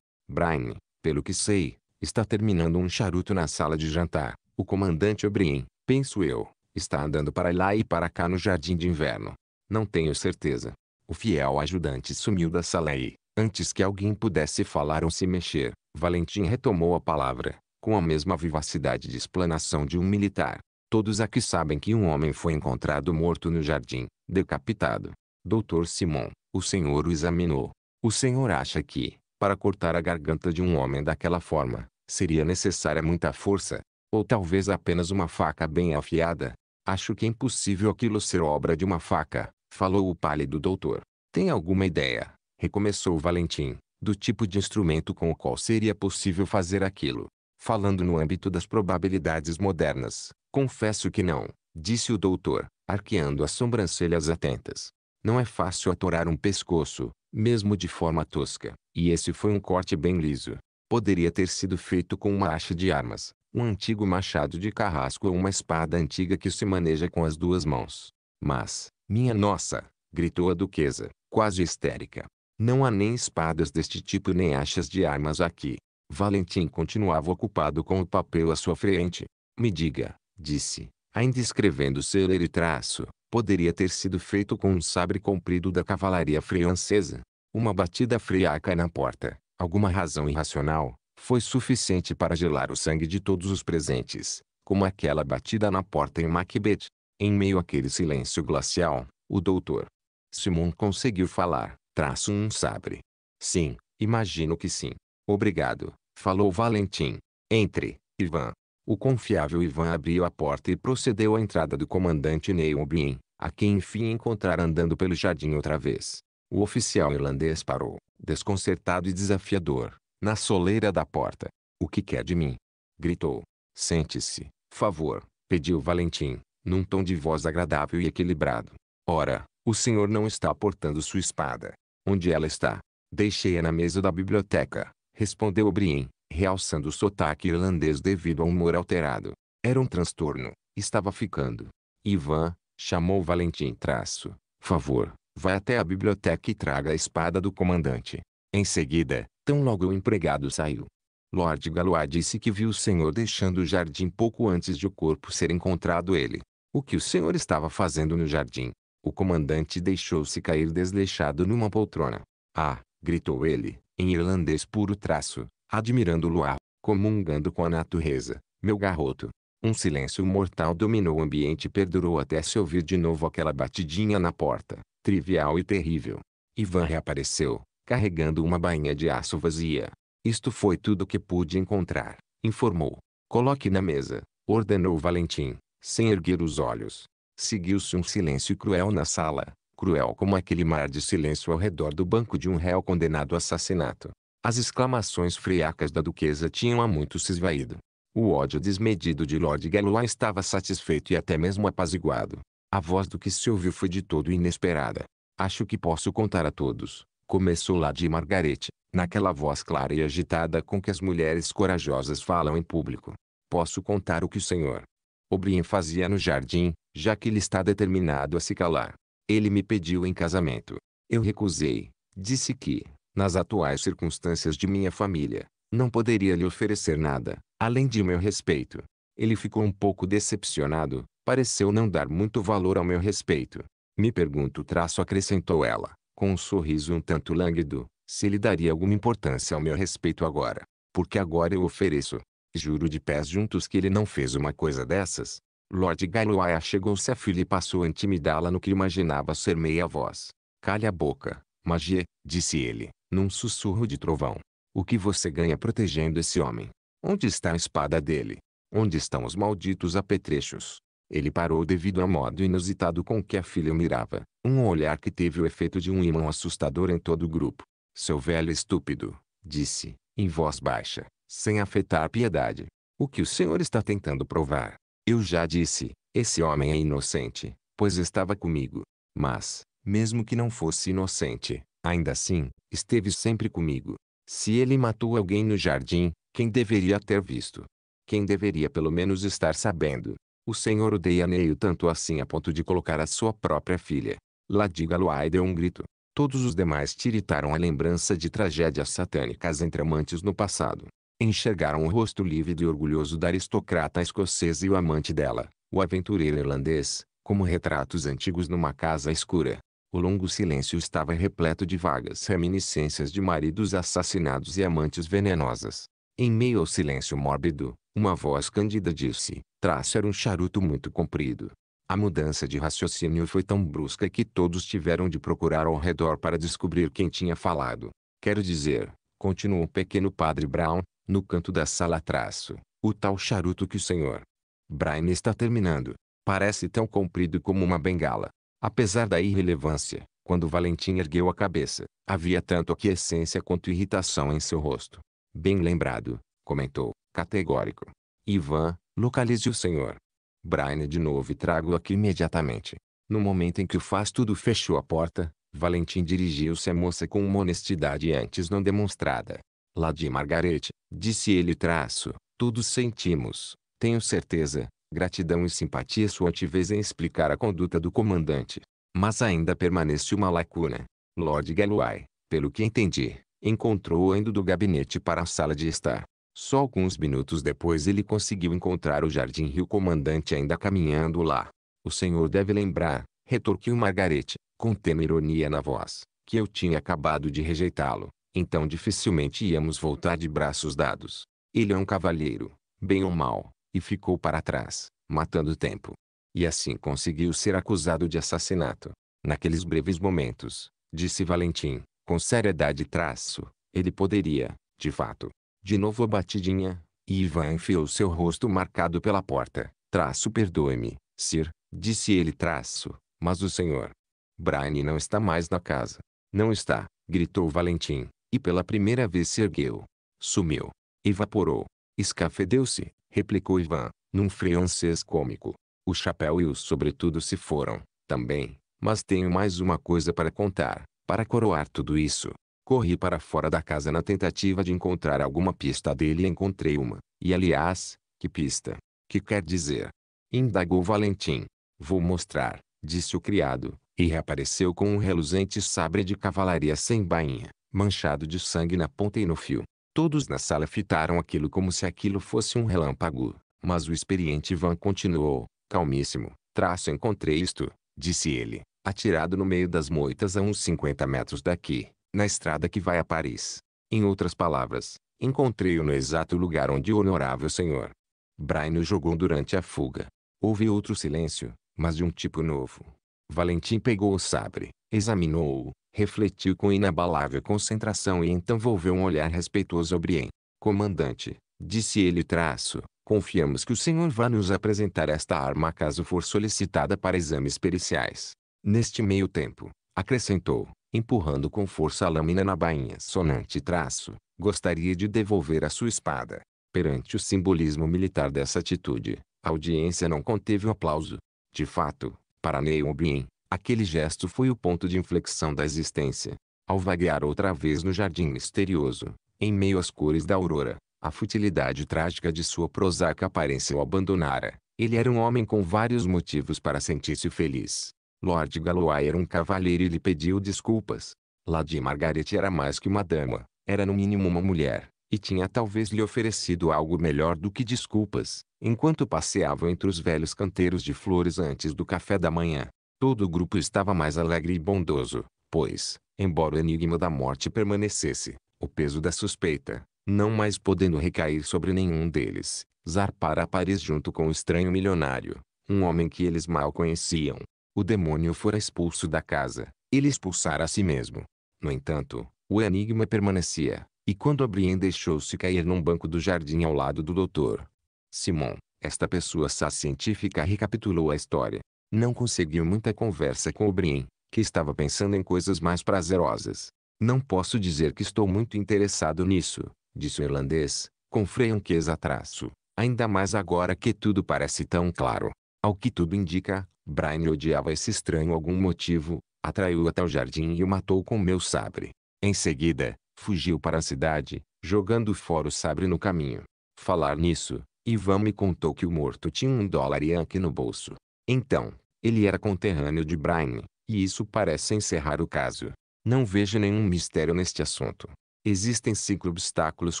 Braine pelo que sei, está terminando um charuto na sala de jantar. O comandante O'Brien, penso eu, está andando para lá e para cá no jardim de inverno. Não tenho certeza. O fiel ajudante sumiu da sala e, antes que alguém pudesse falar ou se mexer, Valentim retomou a palavra com a mesma vivacidade de explanação de um militar. Todos aqui sabem que um homem foi encontrado morto no jardim, decapitado. Doutor Simon, o senhor o examinou. O senhor acha que, para cortar a garganta de um homem daquela forma, seria necessária muita força, ou talvez apenas uma faca bem afiada. Acho que é impossível aquilo ser obra de uma faca, falou o pálido doutor. Tem alguma ideia, recomeçou Valentim, do tipo de instrumento com o qual seria possível fazer aquilo? Falando no âmbito das probabilidades modernas, confesso que não, disse o doutor, arqueando as sobrancelhas atentas. Não é fácil atorar um pescoço, mesmo de forma tosca, e esse foi um corte bem liso. Poderia ter sido feito com uma hacha de armas, um antigo machado de carrasco ou uma espada antiga que se maneja com as duas mãos. Mas, minha nossa, gritou a duquesa, quase histérica. Não há nem espadas deste tipo nem achas de armas aqui. Valentim continuava ocupado com o papel à sua frente. Me diga, disse, ainda escrevendo e traço, poderia ter sido feito com um sabre comprido da cavalaria francesa. Uma batida friaca na porta, alguma razão irracional, foi suficiente para gelar o sangue de todos os presentes, como aquela batida na porta em Macbeth. Em meio àquele silêncio glacial, o doutor Simon conseguiu falar, traço um sabre. Sim, imagino que sim. Obrigado. Falou Valentim. Entre, Ivan. O confiável Ivan abriu a porta e procedeu à entrada do comandante Neubin, a quem enfim encontrara andando pelo jardim outra vez. O oficial irlandês parou, desconcertado e desafiador, na soleira da porta. O que quer de mim? Gritou. Sente-se, favor, pediu Valentim, num tom de voz agradável e equilibrado. Ora, o senhor não está portando sua espada. Onde ela está? Deixei-a na mesa da biblioteca respondeu brien, realçando o sotaque irlandês devido ao humor alterado. Era um transtorno. Estava ficando. Ivan, chamou Valentim traço. Favor, vá até a biblioteca e traga a espada do comandante. Em seguida, tão logo o empregado saiu. Lord Galois disse que viu o senhor deixando o jardim pouco antes de o corpo ser encontrado ele. O que o senhor estava fazendo no jardim? O comandante deixou-se cair desleixado numa poltrona. Ah! gritou ele, em irlandês puro traço, admirando o luar, comungando com a natureza, meu garoto. Um silêncio mortal dominou o ambiente e perdurou até se ouvir de novo aquela batidinha na porta, trivial e terrível. Ivan reapareceu, carregando uma bainha de aço vazia. Isto foi tudo que pude encontrar, informou. Coloque na mesa, ordenou Valentim, sem erguer os olhos. Seguiu-se um silêncio cruel na sala, cruel como aquele mar de silêncio ao redor do banco de um réu condenado a assassinato. As exclamações friacas da duquesa tinham há muito se esvaído. O ódio desmedido de Lord Galloway estava satisfeito e até mesmo apaziguado. A voz do que se ouviu foi de todo inesperada. Acho que posso contar a todos. Começou lá de Margarete, naquela voz clara e agitada com que as mulheres corajosas falam em público. Posso contar o que o senhor Obrin fazia no jardim, já que ele está determinado a se calar. Ele me pediu em casamento. Eu recusei. Disse que, nas atuais circunstâncias de minha família, não poderia lhe oferecer nada, além de meu respeito. Ele ficou um pouco decepcionado, pareceu não dar muito valor ao meu respeito. Me pergunto traço acrescentou ela, com um sorriso um tanto lânguido, se ele daria alguma importância ao meu respeito agora. Porque agora eu ofereço. Juro de pés juntos que ele não fez uma coisa dessas, Lord Galoaia chegou-se a filha e passou a intimidá-la no que imaginava ser meia voz. Calha a boca, Magie, disse ele, num sussurro de trovão. O que você ganha protegendo esse homem? Onde está a espada dele? Onde estão os malditos apetrechos? Ele parou devido ao modo inusitado com que a filha mirava, um olhar que teve o efeito de um imã assustador em todo o grupo. Seu velho estúpido, disse, em voz baixa, sem afetar piedade. O que o senhor está tentando provar? Eu já disse, esse homem é inocente, pois estava comigo. Mas, mesmo que não fosse inocente, ainda assim, esteve sempre comigo. Se ele matou alguém no jardim, quem deveria ter visto? Quem deveria pelo menos estar sabendo? O Senhor odeia Neil tanto assim a ponto de colocar a sua própria filha. ladiga deu um grito. Todos os demais tiritaram a lembrança de tragédias satânicas entre amantes no passado enxergaram o rosto lívido e orgulhoso da aristocrata escocesa e o amante dela, o aventureiro irlandês, como retratos antigos numa casa escura. O longo silêncio estava repleto de vagas reminiscências de maridos assassinados e amantes venenosas. Em meio ao silêncio mórbido, uma voz candida disse: Traço era um charuto muito comprido. A mudança de raciocínio foi tão brusca que todos tiveram de procurar ao redor para descobrir quem tinha falado. Quero dizer, continuou o pequeno padre Brown, no canto da sala traço, o tal charuto que o senhor Brian está terminando. Parece tão comprido como uma bengala. Apesar da irrelevância, quando Valentim ergueu a cabeça, havia tanto aquiescência quanto irritação em seu rosto. Bem lembrado, comentou, categórico. Ivan, localize o senhor. Brian de novo e trago-o aqui imediatamente. No momento em que o faz tudo fechou a porta, Valentim dirigiu-se à moça com uma honestidade antes não demonstrada. Lá de Margaret, disse ele traço, todos sentimos, tenho certeza, gratidão e simpatia sua altivez em explicar a conduta do comandante. Mas ainda permanece uma lacuna. Lord Galway pelo que entendi, encontrou-a indo do gabinete para a sala de estar. Só alguns minutos depois ele conseguiu encontrar o Jardim Rio comandante ainda caminhando lá. O senhor deve lembrar, retorquiu Margarete, com tema ironia na voz, que eu tinha acabado de rejeitá-lo então dificilmente íamos voltar de braços dados. Ele é um cavalheiro, bem ou mal, e ficou para trás, matando o tempo. E assim conseguiu ser acusado de assassinato. Naqueles breves momentos, disse Valentim, com seriedade e traço, ele poderia, de fato. De novo a batidinha, e Ivan enfiou seu rosto marcado pela porta. Traço perdoe-me, Sir, disse ele traço, mas o senhor. Brian não está mais na casa. Não está, gritou Valentim, e pela primeira vez se ergueu. Sumiu. Evaporou. Escafedeu-se, replicou Ivan, num francês cômico. O chapéu e o sobretudo se foram, também, mas tenho mais uma coisa para contar, para coroar tudo isso. Corri para fora da casa na tentativa de encontrar alguma pista dele e encontrei uma. E aliás, que pista? Que quer dizer? Indagou Valentim. Vou mostrar, disse o criado, e reapareceu com um reluzente sabre de cavalaria sem bainha manchado de sangue na ponta e no fio. Todos na sala fitaram aquilo como se aquilo fosse um relâmpago. Mas o experiente Van continuou, calmíssimo. Traço encontrei isto, disse ele, atirado no meio das moitas a uns 50 metros daqui, na estrada que vai a Paris. Em outras palavras, encontrei-o no exato lugar onde o honorável senhor Brian o jogou durante a fuga. Houve outro silêncio, mas de um tipo novo. Valentim pegou o sabre, examinou-o, refletiu com inabalável concentração e então volveu um olhar respeitoso ao Brien. Comandante, disse ele traço, confiamos que o senhor vá nos apresentar esta arma caso for solicitada para exames periciais. Neste meio tempo, acrescentou, empurrando com força a lâmina na bainha sonante traço, gostaria de devolver a sua espada. Perante o simbolismo militar dessa atitude, a audiência não conteve o aplauso. De fato, para Neil Brien, Aquele gesto foi o ponto de inflexão da existência. Ao vaguear outra vez no jardim misterioso, em meio às cores da aurora, a futilidade trágica de sua prosaica aparência o abandonara. Ele era um homem com vários motivos para sentir-se feliz. Lord Galloway era um cavalheiro e lhe pediu desculpas. Lady Margaret era mais que uma dama, era no mínimo uma mulher, e tinha talvez lhe oferecido algo melhor do que desculpas, enquanto passeavam entre os velhos canteiros de flores antes do café da manhã. Todo o grupo estava mais alegre e bondoso, pois, embora o enigma da morte permanecesse, o peso da suspeita, não mais podendo recair sobre nenhum deles, zarpara a Paris junto com o estranho milionário, um homem que eles mal conheciam. O demônio fora expulso da casa, ele expulsara a si mesmo. No entanto, o enigma permanecia, e quando Abrien deixou-se cair num banco do jardim ao lado do doutor Simon, esta pessoa sá científica recapitulou a história, não conseguiu muita conversa com o Brien, que estava pensando em coisas mais prazerosas. Não posso dizer que estou muito interessado nisso, disse o irlandês, com franqueza traço. Ainda mais agora que tudo parece tão claro. Ao que tudo indica, Brian odiava esse estranho algum motivo, atraiu o até o jardim e o matou com meu sabre. Em seguida, fugiu para a cidade, jogando fora o sabre no caminho. Falar nisso, Ivan me contou que o morto tinha um dólar Yankee no bolso. Então, ele era conterrâneo de Braine, e isso parece encerrar o caso. Não vejo nenhum mistério neste assunto. Existem cinco obstáculos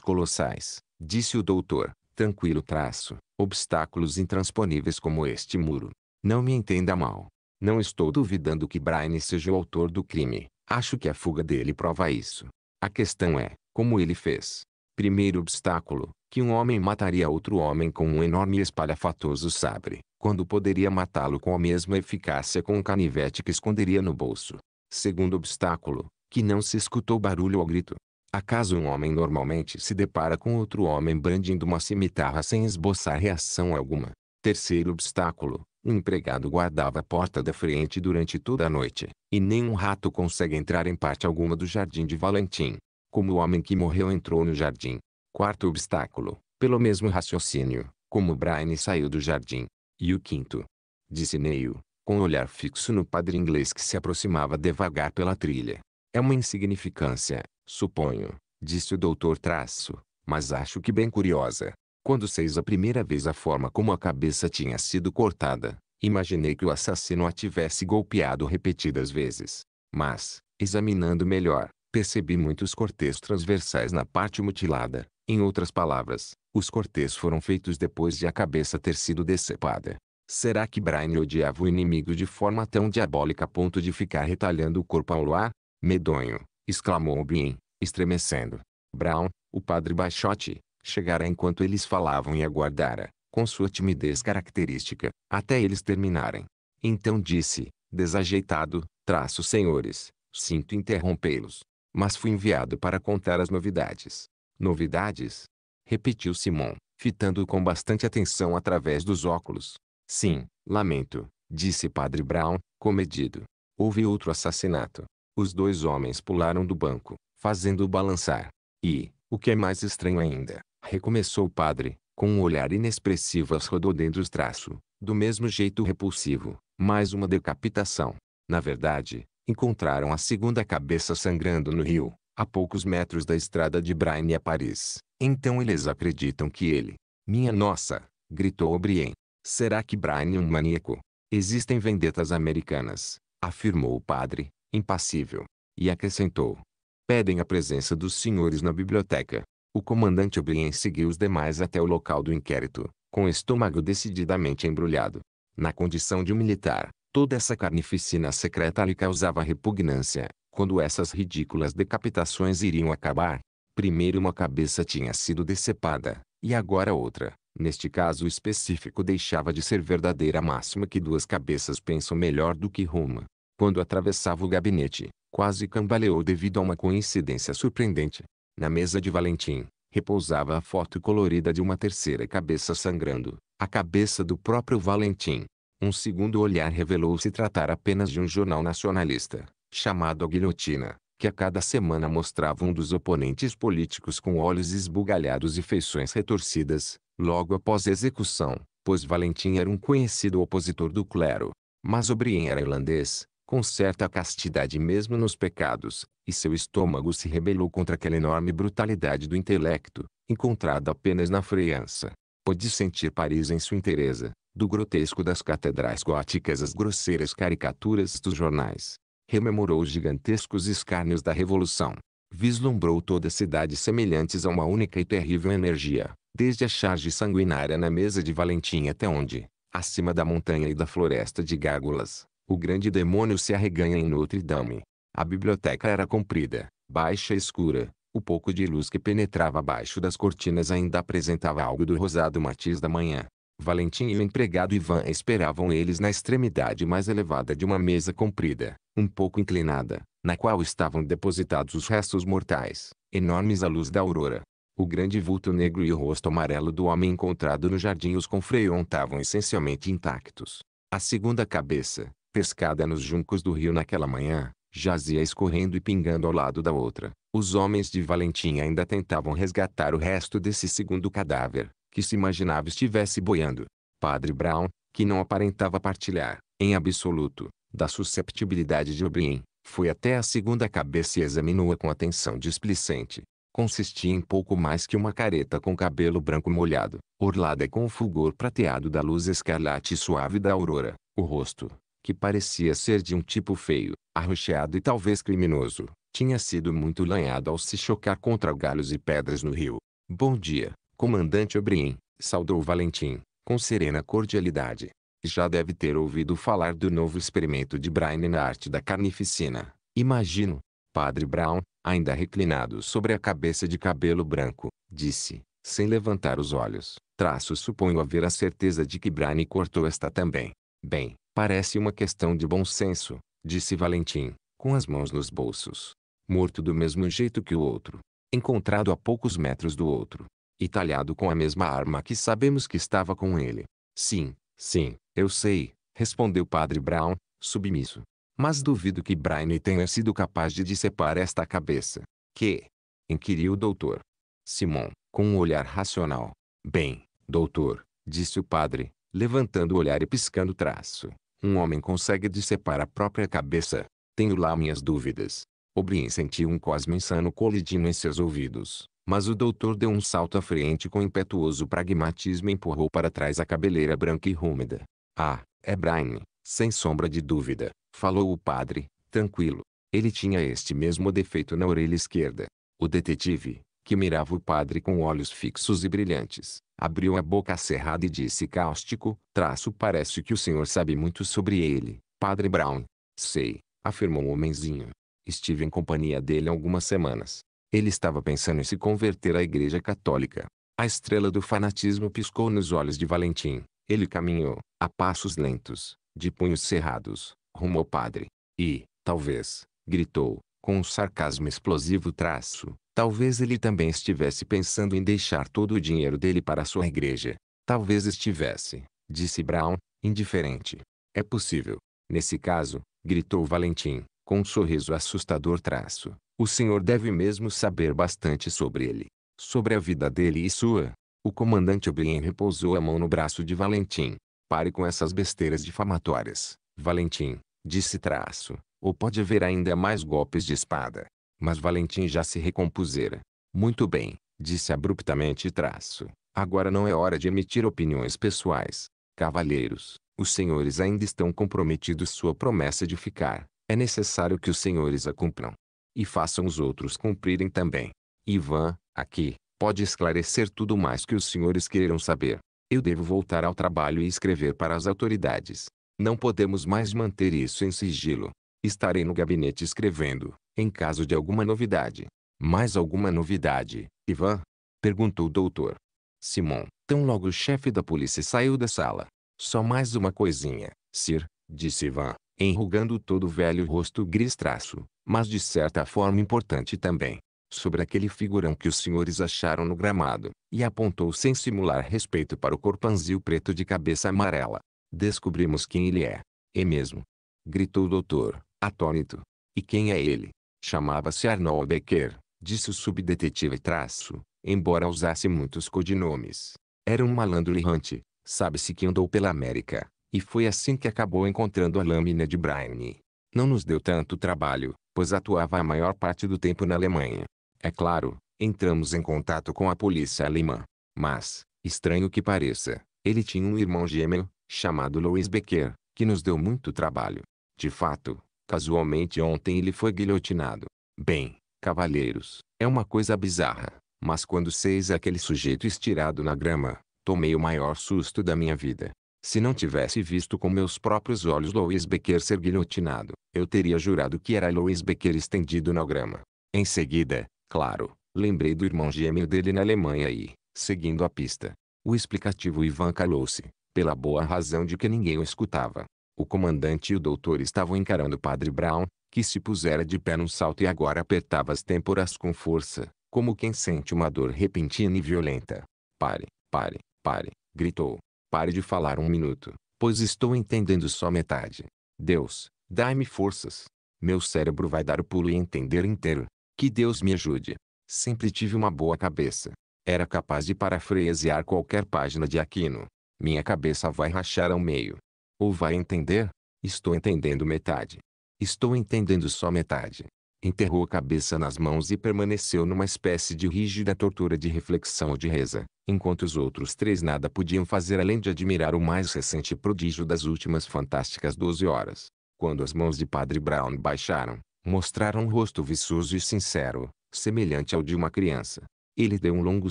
colossais, disse o doutor, tranquilo traço, obstáculos intransponíveis como este muro. Não me entenda mal. Não estou duvidando que Braine seja o autor do crime. Acho que a fuga dele prova isso. A questão é, como ele fez? Primeiro obstáculo, que um homem mataria outro homem com um enorme e espalhafatoso sabre quando poderia matá-lo com a mesma eficácia com um canivete que esconderia no bolso. Segundo obstáculo, que não se escutou barulho ou grito. Acaso um homem normalmente se depara com outro homem brandindo uma cimitarra sem esboçar reação alguma? Terceiro obstáculo, o empregado guardava a porta da frente durante toda a noite, e nenhum rato consegue entrar em parte alguma do jardim de Valentim, como o homem que morreu entrou no jardim. Quarto obstáculo, pelo mesmo raciocínio, como Brian saiu do jardim, e o quinto? Disse Neil, com o um olhar fixo no padre inglês que se aproximava devagar pela trilha. É uma insignificância, suponho, disse o doutor traço, mas acho que bem curiosa. Quando seis a primeira vez a forma como a cabeça tinha sido cortada, imaginei que o assassino a tivesse golpeado repetidas vezes. Mas, examinando melhor, percebi muitos cortes transversais na parte mutilada, em outras palavras, os cortes foram feitos depois de a cabeça ter sido decepada. Será que Brian odiava o inimigo de forma tão diabólica a ponto de ficar retalhando o corpo ao luar? Medonho, exclamou Brian, estremecendo. Brown, o padre Baixote, chegara enquanto eles falavam e aguardara, com sua timidez característica, até eles terminarem. Então disse, desajeitado, traço senhores, sinto interrompê-los. Mas fui enviado para contar as novidades. Novidades? repetiu Simon, fitando-o com bastante atenção através dos óculos. Sim, lamento, disse Padre Brown, comedido. Houve outro assassinato. Os dois homens pularam do banco, fazendo-o balançar. E, o que é mais estranho ainda, recomeçou o padre, com um olhar inexpressivo aos rododendros traço, do mesmo jeito repulsivo, mais uma decapitação. Na verdade, encontraram a segunda cabeça sangrando no rio, a poucos metros da estrada de Braine a Paris. Então eles acreditam que ele, minha nossa, gritou O'Brien. Será que Brian é um maníaco? Existem vendetas americanas, afirmou o padre, impassível. E acrescentou. Pedem a presença dos senhores na biblioteca. O comandante O'Brien seguiu os demais até o local do inquérito, com o estômago decididamente embrulhado. Na condição de um militar, toda essa carnificina secreta lhe causava repugnância, quando essas ridículas decapitações iriam acabar, Primeiro uma cabeça tinha sido decepada, e agora outra. Neste caso específico deixava de ser verdadeira a máxima que duas cabeças pensam melhor do que uma. Quando atravessava o gabinete, quase cambaleou devido a uma coincidência surpreendente. Na mesa de Valentim, repousava a foto colorida de uma terceira cabeça sangrando, a cabeça do próprio Valentim. Um segundo olhar revelou se tratar apenas de um jornal nacionalista, chamado A Guilhotina que a cada semana mostrava um dos oponentes políticos com olhos esbugalhados e feições retorcidas, logo após a execução, pois Valentim era um conhecido opositor do clero. Mas O'Brien era irlandês, com certa castidade mesmo nos pecados, e seu estômago se rebelou contra aquela enorme brutalidade do intelecto, encontrada apenas na França. Pôde sentir Paris em sua inteireza, do grotesco das catedrais góticas às grosseiras caricaturas dos jornais rememorou os gigantescos escárnios da Revolução. Vislumbrou toda a cidade semelhantes a uma única e terrível energia, desde a charge sanguinária na mesa de Valentim até onde, acima da montanha e da floresta de Gárgulas, o grande demônio se arreganha em Notre Dame. A biblioteca era comprida, baixa e escura. O pouco de luz que penetrava abaixo das cortinas ainda apresentava algo do rosado matiz da manhã. Valentim e o empregado Ivan esperavam eles na extremidade mais elevada de uma mesa comprida, um pouco inclinada, na qual estavam depositados os restos mortais, enormes à luz da aurora. O grande vulto negro e o rosto amarelo do homem encontrado no jardim os confreontavam essencialmente intactos. A segunda cabeça, pescada nos juncos do rio naquela manhã, jazia escorrendo e pingando ao lado da outra. Os homens de Valentim ainda tentavam resgatar o resto desse segundo cadáver, que se imaginava estivesse boiando. Padre Brown, que não aparentava partilhar, em absoluto, da susceptibilidade de O'Brien, foi até a segunda cabeça e examinou-a com atenção displicente. Consistia em pouco mais que uma careta com cabelo branco molhado, orlada com o fulgor prateado da luz escarlate e suave da aurora. O rosto, que parecia ser de um tipo feio, arroxeado e talvez criminoso, tinha sido muito lanhado ao se chocar contra galhos e pedras no rio. Bom dia, comandante O'Brien, saudou Valentim, com serena cordialidade. Já deve ter ouvido falar do novo experimento de Braine na arte da carnificina, imagino. Padre Brown, ainda reclinado sobre a cabeça de cabelo branco, disse, sem levantar os olhos. Traço suponho haver a certeza de que Braine cortou esta também. Bem, parece uma questão de bom senso, disse Valentim, com as mãos nos bolsos. Morto do mesmo jeito que o outro. Encontrado a poucos metros do outro e talhado com a mesma arma que sabemos que estava com ele. Sim, sim, eu sei, respondeu Padre Brown, submisso. Mas duvido que Braine tenha sido capaz de dissepar esta cabeça. Que? inquiriu o doutor. Simon, com um olhar racional. Bem, doutor, disse o padre, levantando o olhar e piscando o traço. Um homem consegue dissepar a própria cabeça. Tenho lá minhas dúvidas. O'Brien sentiu um cosmo insano colidindo em seus ouvidos. Mas o doutor deu um salto à frente com impetuoso pragmatismo e empurrou para trás a cabeleira branca e úmida. Ah, é Brian, sem sombra de dúvida, falou o padre, tranquilo. Ele tinha este mesmo defeito na orelha esquerda. O detetive, que mirava o padre com olhos fixos e brilhantes, abriu a boca cerrada e disse cáustico, traço parece que o senhor sabe muito sobre ele, padre Brown. Sei, afirmou o homenzinho. Estive em companhia dele algumas semanas. Ele estava pensando em se converter à Igreja Católica. A estrela do fanatismo piscou nos olhos de Valentim. Ele caminhou, a passos lentos, de punhos cerrados, rumo ao padre. E, talvez, gritou, com um sarcasmo explosivo traço, talvez ele também estivesse pensando em deixar todo o dinheiro dele para sua igreja. Talvez estivesse, disse Brown, indiferente. É possível. Nesse caso, gritou Valentim, com um sorriso assustador traço, o senhor deve mesmo saber bastante sobre ele, sobre a vida dele e sua. O comandante Obien repousou a mão no braço de Valentim. Pare com essas besteiras difamatórias, Valentim, disse traço, ou pode haver ainda mais golpes de espada. Mas Valentim já se recompusera. Muito bem, disse abruptamente traço. Agora não é hora de emitir opiniões pessoais. Cavalheiros, os senhores ainda estão comprometidos sua promessa de ficar. É necessário que os senhores a cumpram e façam os outros cumprirem também. Ivan, aqui, pode esclarecer tudo mais que os senhores queiram saber. Eu devo voltar ao trabalho e escrever para as autoridades. Não podemos mais manter isso em sigilo. Estarei no gabinete escrevendo, em caso de alguma novidade. Mais alguma novidade, Ivan? Perguntou o doutor. Simon, tão logo o chefe da polícia saiu da sala. Só mais uma coisinha, Sir, disse Ivan, enrugando todo o velho rosto gris traço mas de certa forma importante também, sobre aquele figurão que os senhores acharam no gramado, e apontou sem simular respeito para o corpanzil preto de cabeça amarela. Descobrimos quem ele é. É mesmo. Gritou o doutor, atônito. E quem é ele? Chamava-se Arnold Becker, disse o subdetetive traço, embora usasse muitos codinomes. Era um malandro errante, sabe-se que andou pela América, e foi assim que acabou encontrando a lâmina de Brine. Não nos deu tanto trabalho, pois atuava a maior parte do tempo na Alemanha. É claro, entramos em contato com a polícia alemã. Mas, estranho que pareça, ele tinha um irmão gêmeo, chamado Louis Becker, que nos deu muito trabalho. De fato, casualmente ontem ele foi guilhotinado. Bem, cavalheiros, é uma coisa bizarra, mas quando seis aquele sujeito estirado na grama, tomei o maior susto da minha vida. Se não tivesse visto com meus próprios olhos Louis Becker ser guilhotinado, eu teria jurado que era Louis Becker estendido na grama. Em seguida, claro, lembrei do irmão gêmeo dele na Alemanha e, seguindo a pista, o explicativo Ivan calou-se, pela boa razão de que ninguém o escutava. O comandante e o doutor estavam encarando o padre Brown, que se pusera de pé num salto e agora apertava as têmporas com força, como quem sente uma dor repentina e violenta. Pare, pare, pare, gritou. Pare de falar um minuto, pois estou entendendo só metade. Deus, dai-me forças. Meu cérebro vai dar o pulo e entender inteiro. Que Deus me ajude. Sempre tive uma boa cabeça. Era capaz de parafrasear qualquer página de Aquino. Minha cabeça vai rachar ao meio. Ou vai entender? Estou entendendo metade. Estou entendendo só metade enterrou a cabeça nas mãos e permaneceu numa espécie de rígida tortura de reflexão ou de reza, enquanto os outros três nada podiam fazer além de admirar o mais recente prodígio das últimas fantásticas doze horas. Quando as mãos de Padre Brown baixaram, mostraram um rosto viçoso e sincero, semelhante ao de uma criança. Ele deu um longo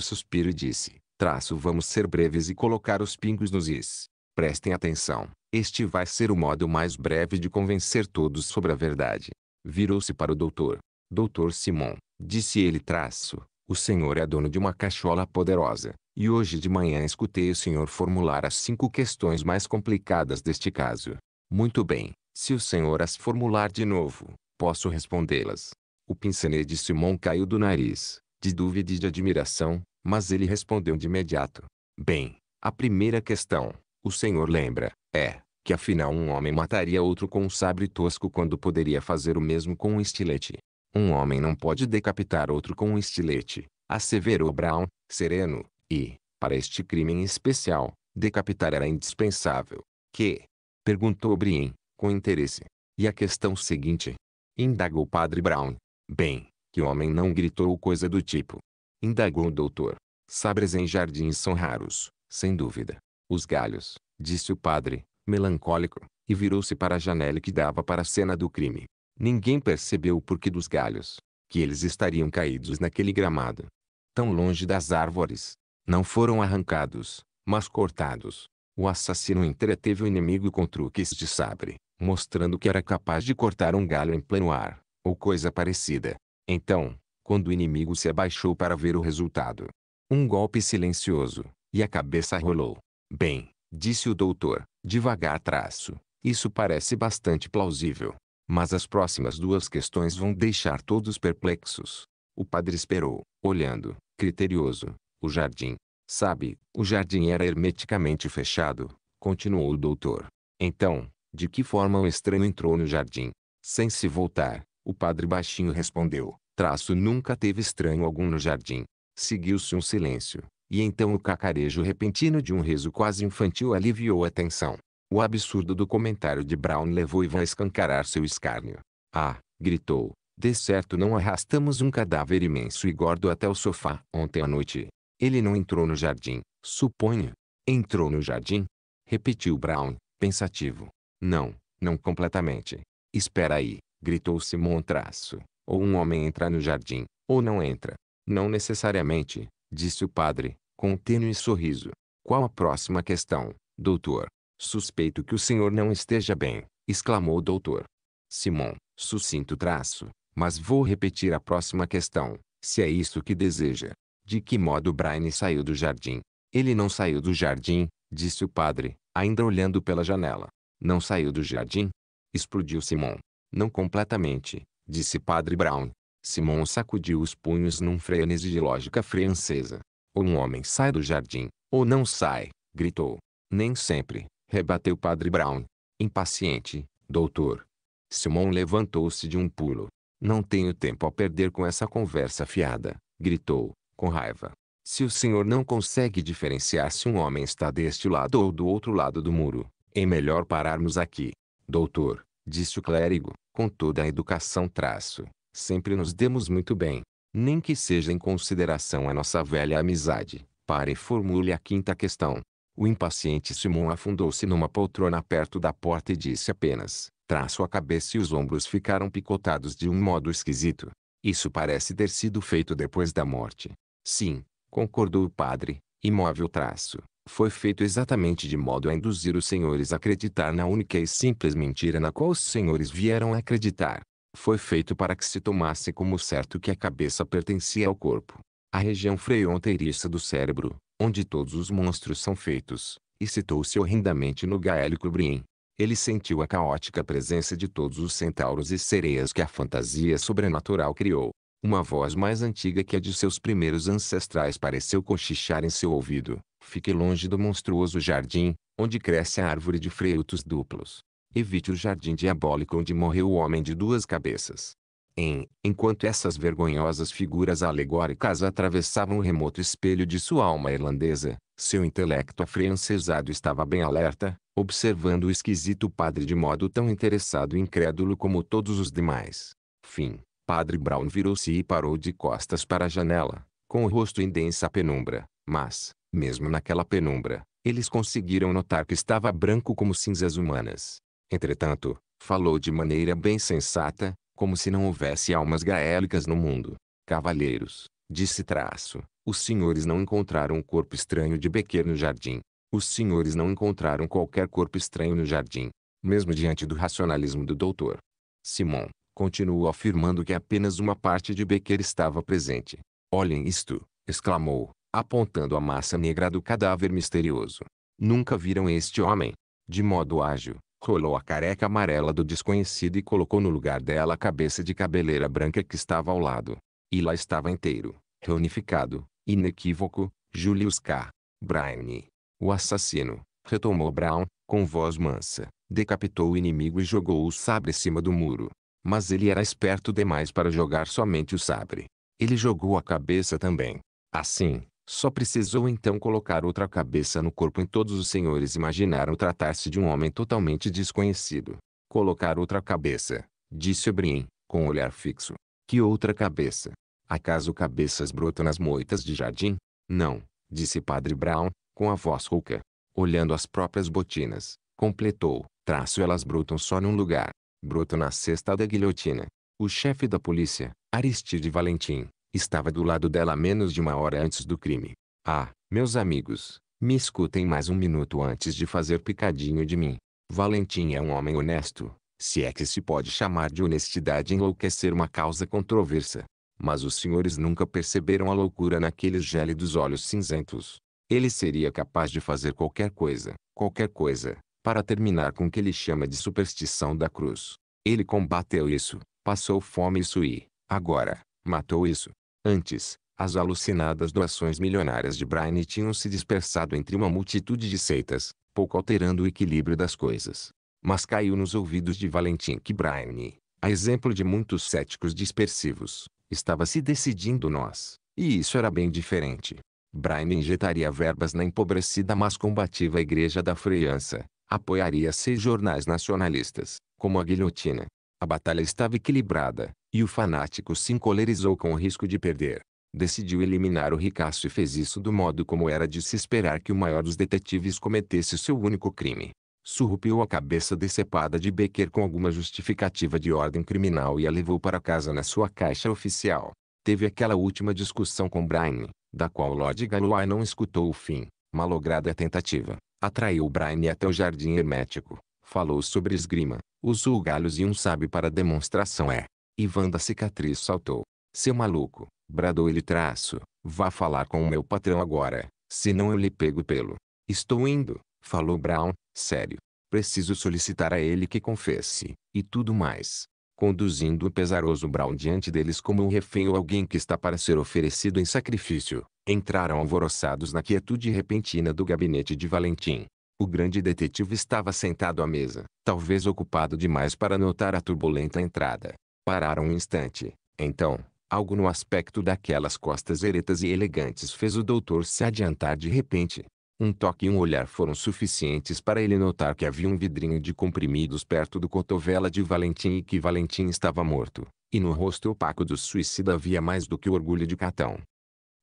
suspiro e disse, traço vamos ser breves e colocar os pingos nos is. Prestem atenção, este vai ser o modo mais breve de convencer todos sobre a verdade. Virou-se para o doutor. Doutor Simon, disse ele traço, o senhor é dono de uma cachola poderosa, e hoje de manhã escutei o senhor formular as cinco questões mais complicadas deste caso. Muito bem, se o senhor as formular de novo, posso respondê-las. O pincenê de Simon caiu do nariz, de dúvida e de admiração, mas ele respondeu de imediato. Bem, a primeira questão, o senhor lembra, é, que afinal um homem mataria outro com um sabre tosco quando poderia fazer o mesmo com um estilete. Um homem não pode decapitar outro com um estilete, asseverou Brown, sereno, e, para este crime em especial, decapitar era indispensável. Que? Perguntou Brien, com interesse. E a questão seguinte? Indagou o padre Brown. Bem, que homem não gritou coisa do tipo. Indagou o doutor. Sabres em jardins são raros, sem dúvida. Os galhos, disse o padre, melancólico, e virou-se para a janela que dava para a cena do crime. Ninguém percebeu o porquê dos galhos, que eles estariam caídos naquele gramado. Tão longe das árvores. Não foram arrancados, mas cortados. O assassino entreteve o inimigo com truques de sabre, mostrando que era capaz de cortar um galho em pleno ar, ou coisa parecida. Então, quando o inimigo se abaixou para ver o resultado, um golpe silencioso, e a cabeça rolou. Bem, disse o doutor, devagar traço. Isso parece bastante plausível. Mas as próximas duas questões vão deixar todos perplexos. O padre esperou, olhando, criterioso, o jardim. Sabe, o jardim era hermeticamente fechado, continuou o doutor. Então, de que forma o estranho entrou no jardim? Sem se voltar, o padre baixinho respondeu. Traço nunca teve estranho algum no jardim. Seguiu-se um silêncio, e então o cacarejo repentino de um riso quase infantil aliviou a tensão. O absurdo do comentário de Brown levou Ivan a escancarar seu escárnio. Ah, gritou, de certo não arrastamos um cadáver imenso e gordo até o sofá ontem à noite. Ele não entrou no jardim, suponho. Entrou no jardim? Repetiu Brown, pensativo. Não, não completamente. Espera aí, gritou Simon traço. Ou um homem entra no jardim, ou não entra. Não necessariamente, disse o padre, com um tênue sorriso. Qual a próxima questão, doutor? Suspeito que o senhor não esteja bem, exclamou o doutor. Simon, sucinto traço, mas vou repetir a próxima questão, se é isso que deseja. De que modo Brian saiu do jardim? Ele não saiu do jardim, disse o padre, ainda olhando pela janela. Não saiu do jardim? Explodiu Simon. Não completamente, disse padre Brown. Simon sacudiu os punhos num frenesi de lógica francesa. Ou um homem sai do jardim, ou não sai, gritou. Nem sempre, rebateu Padre Brown. Impaciente, doutor. Simon levantou-se de um pulo. Não tenho tempo a perder com essa conversa fiada, gritou, com raiva. Se o senhor não consegue diferenciar se um homem está deste lado ou do outro lado do muro, é melhor pararmos aqui. Doutor, disse o clérigo, com toda a educação traço, sempre nos demos muito bem nem que seja em consideração a nossa velha amizade. Pare e formule a quinta questão. O impaciente Simon afundou-se numa poltrona perto da porta e disse apenas: Traço a cabeça e os ombros ficaram picotados de um modo esquisito. Isso parece ter sido feito depois da morte. Sim, concordou o padre, imóvel traço. Foi feito exatamente de modo a induzir os senhores a acreditar na única e simples mentira na qual os senhores vieram acreditar foi feito para que se tomasse como certo que a cabeça pertencia ao corpo. A região fronteiriça do cérebro, onde todos os monstros são feitos, e citou-se horrendamente no gaélico Brien. Ele sentiu a caótica presença de todos os centauros e sereias que a fantasia sobrenatural criou. Uma voz mais antiga que a de seus primeiros ancestrais pareceu cochichar em seu ouvido. Fique longe do monstruoso jardim, onde cresce a árvore de frutos duplos evite o jardim diabólico onde morreu o homem de duas cabeças. Em, enquanto essas vergonhosas figuras alegóricas atravessavam o remoto espelho de sua alma irlandesa, seu intelecto afrancesado estava bem alerta, observando o esquisito padre de modo tão interessado e incrédulo como todos os demais. Fim. Padre Brown virou-se e parou de costas para a janela, com o rosto em densa penumbra, mas, mesmo naquela penumbra, eles conseguiram notar que estava branco como cinzas humanas. Entretanto, falou de maneira bem sensata, como se não houvesse almas gaélicas no mundo. Cavaleiros, disse traço, os senhores não encontraram um corpo estranho de Bequer no jardim. Os senhores não encontraram qualquer corpo estranho no jardim, mesmo diante do racionalismo do doutor. Simon, continuou afirmando que apenas uma parte de Bequer estava presente. Olhem isto, exclamou, apontando a massa negra do cadáver misterioso. Nunca viram este homem. De modo ágil, colou a careca amarela do desconhecido e colocou no lugar dela a cabeça de cabeleira branca que estava ao lado. E lá estava inteiro, reunificado, inequívoco, Julius K. Braine, O assassino, retomou Brown, com voz mansa, decapitou o inimigo e jogou o sabre em cima do muro. Mas ele era esperto demais para jogar somente o sabre. Ele jogou a cabeça também. Assim, só precisou então colocar outra cabeça no corpo e todos os senhores imaginaram tratar-se de um homem totalmente desconhecido. Colocar outra cabeça, disse Obrien, com um olhar fixo. Que outra cabeça? Acaso cabeças brotam nas moitas de jardim? Não, disse Padre Brown, com a voz rouca. Olhando as próprias botinas, completou, traço elas brotam só num lugar. Brotam na cesta da guilhotina. O chefe da polícia, Aristide Valentim, Estava do lado dela menos de uma hora antes do crime. Ah, meus amigos, me escutem mais um minuto antes de fazer picadinho de mim. Valentim é um homem honesto, se é que se pode chamar de honestidade enlouquecer uma causa controversa. Mas os senhores nunca perceberam a loucura naqueles gélidos olhos cinzentos. Ele seria capaz de fazer qualquer coisa, qualquer coisa, para terminar com o que ele chama de superstição da cruz. Ele combateu isso, passou fome isso e, agora, matou isso. Antes, as alucinadas doações milionárias de Braine tinham se dispersado entre uma multitude de seitas, pouco alterando o equilíbrio das coisas. Mas caiu nos ouvidos de Valentim que Braine, a exemplo de muitos céticos dispersivos, estava se decidindo nós, e isso era bem diferente. Braine injetaria verbas na empobrecida mas combativa Igreja da Freiança, apoiaria seis jornais nacionalistas, como a Guilhotina. A batalha estava equilibrada, e o fanático se encolerizou com o risco de perder. Decidiu eliminar o ricaço e fez isso do modo como era de se esperar que o maior dos detetives cometesse seu único crime. Surrupiou a cabeça decepada de Becker com alguma justificativa de ordem criminal e a levou para casa na sua caixa oficial. Teve aquela última discussão com Brian, da qual Lord Galloway não escutou o fim. Malograda a tentativa, atraiu Brian até o jardim hermético, falou sobre esgrima, usou galhos e um sábio para demonstração é. Ivan da cicatriz saltou. Seu maluco, bradou ele traço, vá falar com o meu patrão agora, senão eu lhe pego pelo. Estou indo, falou Brown, sério. Preciso solicitar a ele que confesse, e tudo mais. Conduzindo o pesaroso Brown diante deles como um refém ou alguém que está para ser oferecido em sacrifício, entraram alvoroçados na quietude repentina do gabinete de Valentim. O grande detetive estava sentado à mesa, talvez ocupado demais para notar a turbulenta entrada. Pararam um instante. Então, algo no aspecto daquelas costas eretas e elegantes fez o doutor se adiantar de repente. Um toque e um olhar foram suficientes para ele notar que havia um vidrinho de comprimidos perto do cotovela de Valentim e que Valentim estava morto. E no rosto opaco do suicida havia mais do que o orgulho de Catão.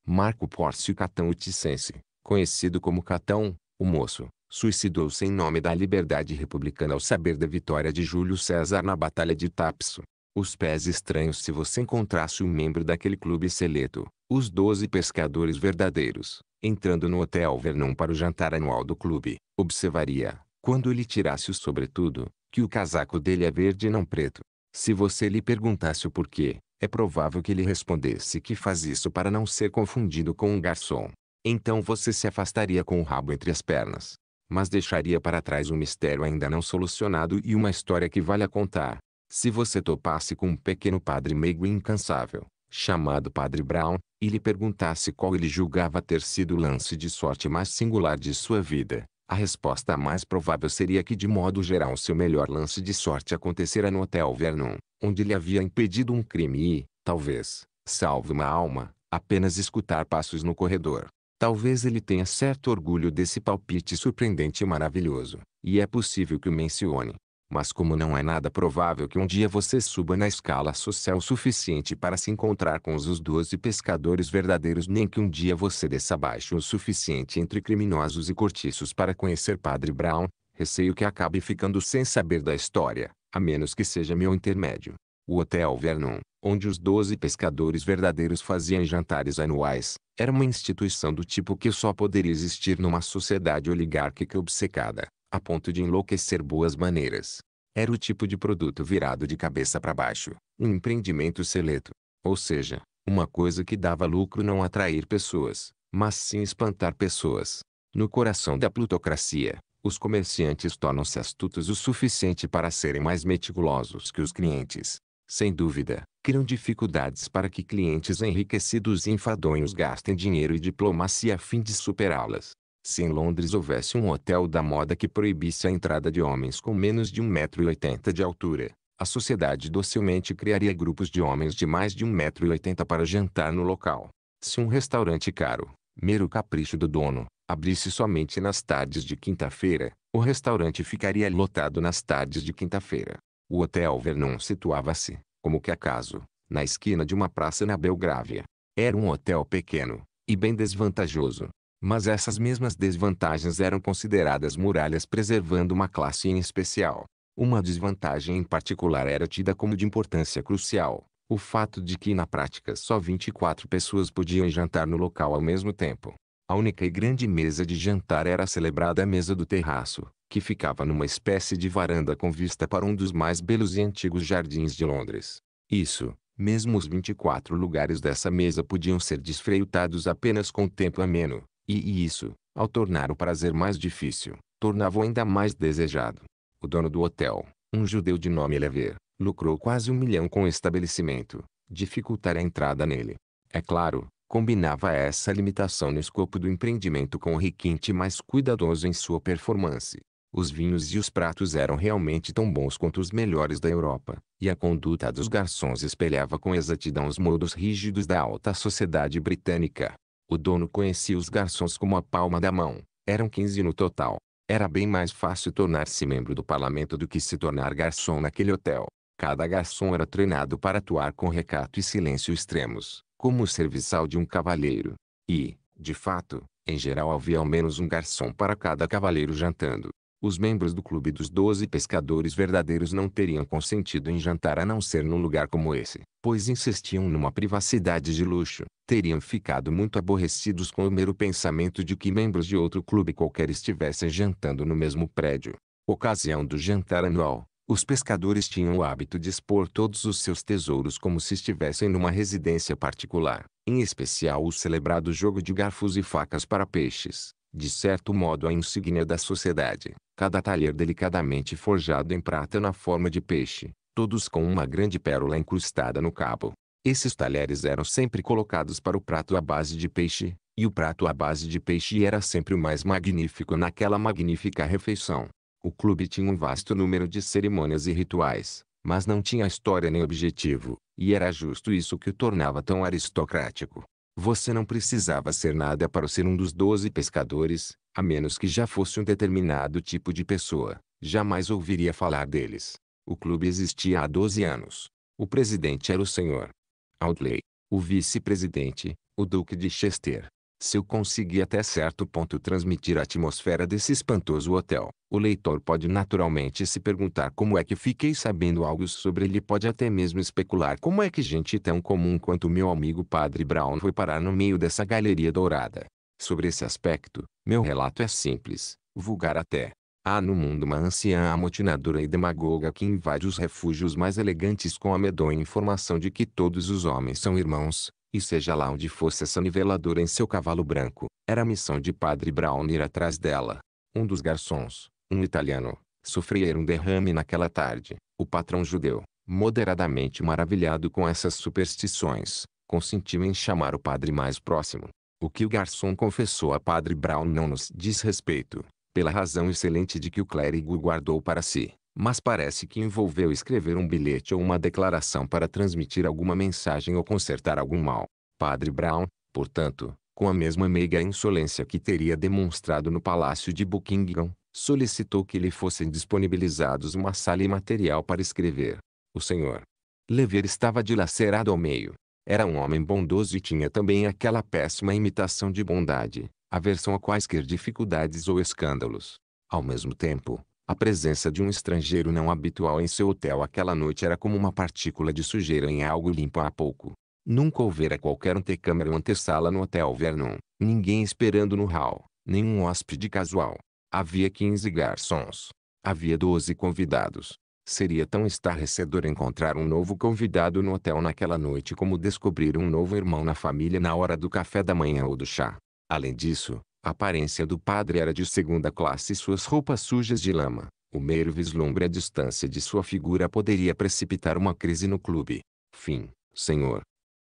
Marco Pórcio Catão Uticense, conhecido como Catão, o moço, suicidou-se em nome da liberdade republicana ao saber da vitória de Júlio César na Batalha de Tapso os pés estranhos se você encontrasse um membro daquele clube seleto, os doze pescadores verdadeiros, entrando no hotel Vernon para o jantar anual do clube, observaria, quando ele tirasse o sobretudo, que o casaco dele é verde e não preto. Se você lhe perguntasse o porquê, é provável que ele respondesse que faz isso para não ser confundido com um garçom. Então você se afastaria com o rabo entre as pernas. Mas deixaria para trás um mistério ainda não solucionado e uma história que vale a contar, se você topasse com um pequeno padre meigo e incansável, chamado Padre Brown, e lhe perguntasse qual ele julgava ter sido o lance de sorte mais singular de sua vida, a resposta mais provável seria que de modo geral seu melhor lance de sorte acontecera no Hotel Vernon, onde lhe havia impedido um crime e, talvez, salve uma alma, apenas escutar passos no corredor. Talvez ele tenha certo orgulho desse palpite surpreendente e maravilhoso, e é possível que o mencione, mas como não é nada provável que um dia você suba na escala social suficiente para se encontrar com os doze pescadores verdadeiros nem que um dia você desça abaixo o suficiente entre criminosos e cortiços para conhecer Padre Brown, receio que acabe ficando sem saber da história, a menos que seja meu intermédio. O Hotel Vernon, onde os doze pescadores verdadeiros faziam jantares anuais, era uma instituição do tipo que só poderia existir numa sociedade oligárquica obcecada a ponto de enlouquecer boas maneiras. Era o tipo de produto virado de cabeça para baixo, um empreendimento seleto. Ou seja, uma coisa que dava lucro não atrair pessoas, mas sim espantar pessoas. No coração da plutocracia, os comerciantes tornam-se astutos o suficiente para serem mais meticulosos que os clientes. Sem dúvida, criam dificuldades para que clientes enriquecidos e enfadonhos gastem dinheiro e diplomacia a fim de superá-las. Se em Londres houvesse um hotel da moda que proibisse a entrada de homens com menos de 1,80m de altura, a sociedade docilmente criaria grupos de homens de mais de 1,80m para jantar no local. Se um restaurante caro, mero capricho do dono, abrisse somente nas tardes de quinta-feira, o restaurante ficaria lotado nas tardes de quinta-feira. O Hotel Vernon situava-se, como que acaso, na esquina de uma praça na Belgrávia. Era um hotel pequeno, e bem desvantajoso, mas essas mesmas desvantagens eram consideradas muralhas preservando uma classe em especial. Uma desvantagem em particular era tida como de importância crucial, o fato de que na prática só 24 pessoas podiam jantar no local ao mesmo tempo. A única e grande mesa de jantar era a celebrada mesa do terraço, que ficava numa espécie de varanda com vista para um dos mais belos e antigos jardins de Londres. Isso, mesmo os 24 lugares dessa mesa podiam ser desfreitados apenas com tempo ameno, e, e isso, ao tornar o prazer mais difícil, tornava-o ainda mais desejado. O dono do hotel, um judeu de nome Lever, lucrou quase um milhão com o estabelecimento, dificultar a entrada nele. É claro, combinava essa limitação no escopo do empreendimento com o requinte mais cuidadoso em sua performance. Os vinhos e os pratos eram realmente tão bons quanto os melhores da Europa, e a conduta dos garçons espelhava com exatidão os modos rígidos da alta sociedade britânica. O dono conhecia os garçons como a palma da mão. Eram 15 no total. Era bem mais fácil tornar-se membro do parlamento do que se tornar garçom naquele hotel. Cada garçom era treinado para atuar com recato e silêncio extremos, como o serviçal de um cavalheiro. E, de fato, em geral havia ao menos um garçom para cada cavaleiro jantando. Os membros do clube dos doze pescadores verdadeiros não teriam consentido em jantar a não ser num lugar como esse, pois insistiam numa privacidade de luxo. Teriam ficado muito aborrecidos com o mero pensamento de que membros de outro clube qualquer estivessem jantando no mesmo prédio. Ocasião do jantar anual, os pescadores tinham o hábito de expor todos os seus tesouros como se estivessem numa residência particular, em especial o celebrado jogo de garfos e facas para peixes de certo modo a insígnia da sociedade, cada talher delicadamente forjado em prata na forma de peixe, todos com uma grande pérola incrustada no cabo. Esses talheres eram sempre colocados para o prato à base de peixe, e o prato à base de peixe era sempre o mais magnífico naquela magnífica refeição. O clube tinha um vasto número de cerimônias e rituais, mas não tinha história nem objetivo, e era justo isso que o tornava tão aristocrático. Você não precisava ser nada para ser um dos doze pescadores, a menos que já fosse um determinado tipo de pessoa. Jamais ouviria falar deles. O clube existia há doze anos. O presidente era o senhor Audley. O vice-presidente, o Duque de Chester. Se eu conseguir até certo ponto transmitir a atmosfera desse espantoso hotel, o leitor pode naturalmente se perguntar como é que fiquei sabendo algo sobre ele pode até mesmo especular como é que gente tão comum quanto meu amigo Padre Brown foi parar no meio dessa galeria dourada. Sobre esse aspecto, meu relato é simples, vulgar até. Há no mundo uma anciã amotinadora e demagoga que invade os refúgios mais elegantes com a medonha informação de que todos os homens são irmãos, e seja lá onde fosse essa niveladora em seu cavalo branco, era a missão de Padre Brown ir atrás dela. Um dos garçons, um italiano, sofrer um derrame naquela tarde. O patrão judeu, moderadamente maravilhado com essas superstições, consentiu em chamar o padre mais próximo. O que o garçom confessou a padre Brown não nos diz respeito, pela razão excelente de que o clérigo guardou para si mas parece que envolveu escrever um bilhete ou uma declaração para transmitir alguma mensagem ou consertar algum mal. Padre Brown, portanto, com a mesma meiga insolência que teria demonstrado no Palácio de Buckingham, solicitou que lhe fossem disponibilizados uma sala e material para escrever. O senhor Lever estava dilacerado ao meio. Era um homem bondoso e tinha também aquela péssima imitação de bondade, aversão a quaisquer dificuldades ou escândalos. Ao mesmo tempo, a presença de um estrangeiro não habitual em seu hotel aquela noite era como uma partícula de sujeira em algo limpo há pouco. Nunca houvera qualquer antecâmara ou antessala no Hotel Vernon, ninguém esperando no hall, nenhum hóspede casual. Havia 15 garçons. Havia 12 convidados. Seria tão estarrecedor encontrar um novo convidado no hotel naquela noite como descobrir um novo irmão na família na hora do café da manhã ou do chá. Além disso, a aparência do padre era de segunda classe e suas roupas sujas de lama. O mero vislumbre à distância de sua figura poderia precipitar uma crise no clube. Fim, senhor.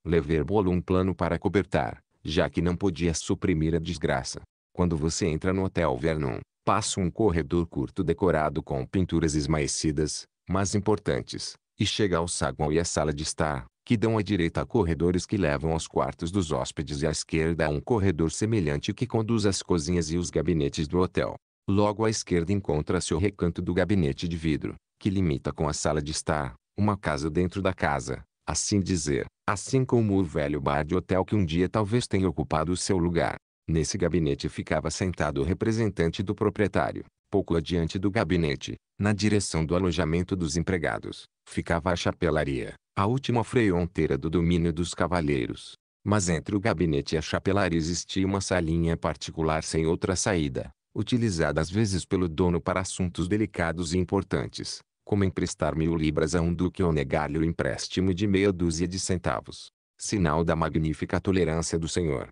Lever bolo um plano para cobertar, já que não podia suprimir a desgraça. Quando você entra no Hotel Vernon, passa um corredor curto decorado com pinturas esmaecidas, mas importantes, e chega ao saguão e à sala de estar, que dão à direita a corredores que levam aos quartos dos hóspedes e à esquerda a um corredor semelhante que conduz às cozinhas e os gabinetes do hotel. Logo à esquerda encontra-se o recanto do gabinete de vidro, que limita com a sala de estar, uma casa dentro da casa, assim dizer, assim como o velho bar de hotel que um dia talvez tenha ocupado o seu lugar. Nesse gabinete ficava sentado o representante do proprietário, Pouco adiante do gabinete, na direção do alojamento dos empregados, ficava a chapelaria, a última fronteira do domínio dos cavalheiros. Mas entre o gabinete e a chapelaria existia uma salinha particular sem outra saída, utilizada às vezes pelo dono para assuntos delicados e importantes, como emprestar mil libras a um duque ou negar-lhe o empréstimo de meia dúzia de centavos. Sinal da magnífica tolerância do senhor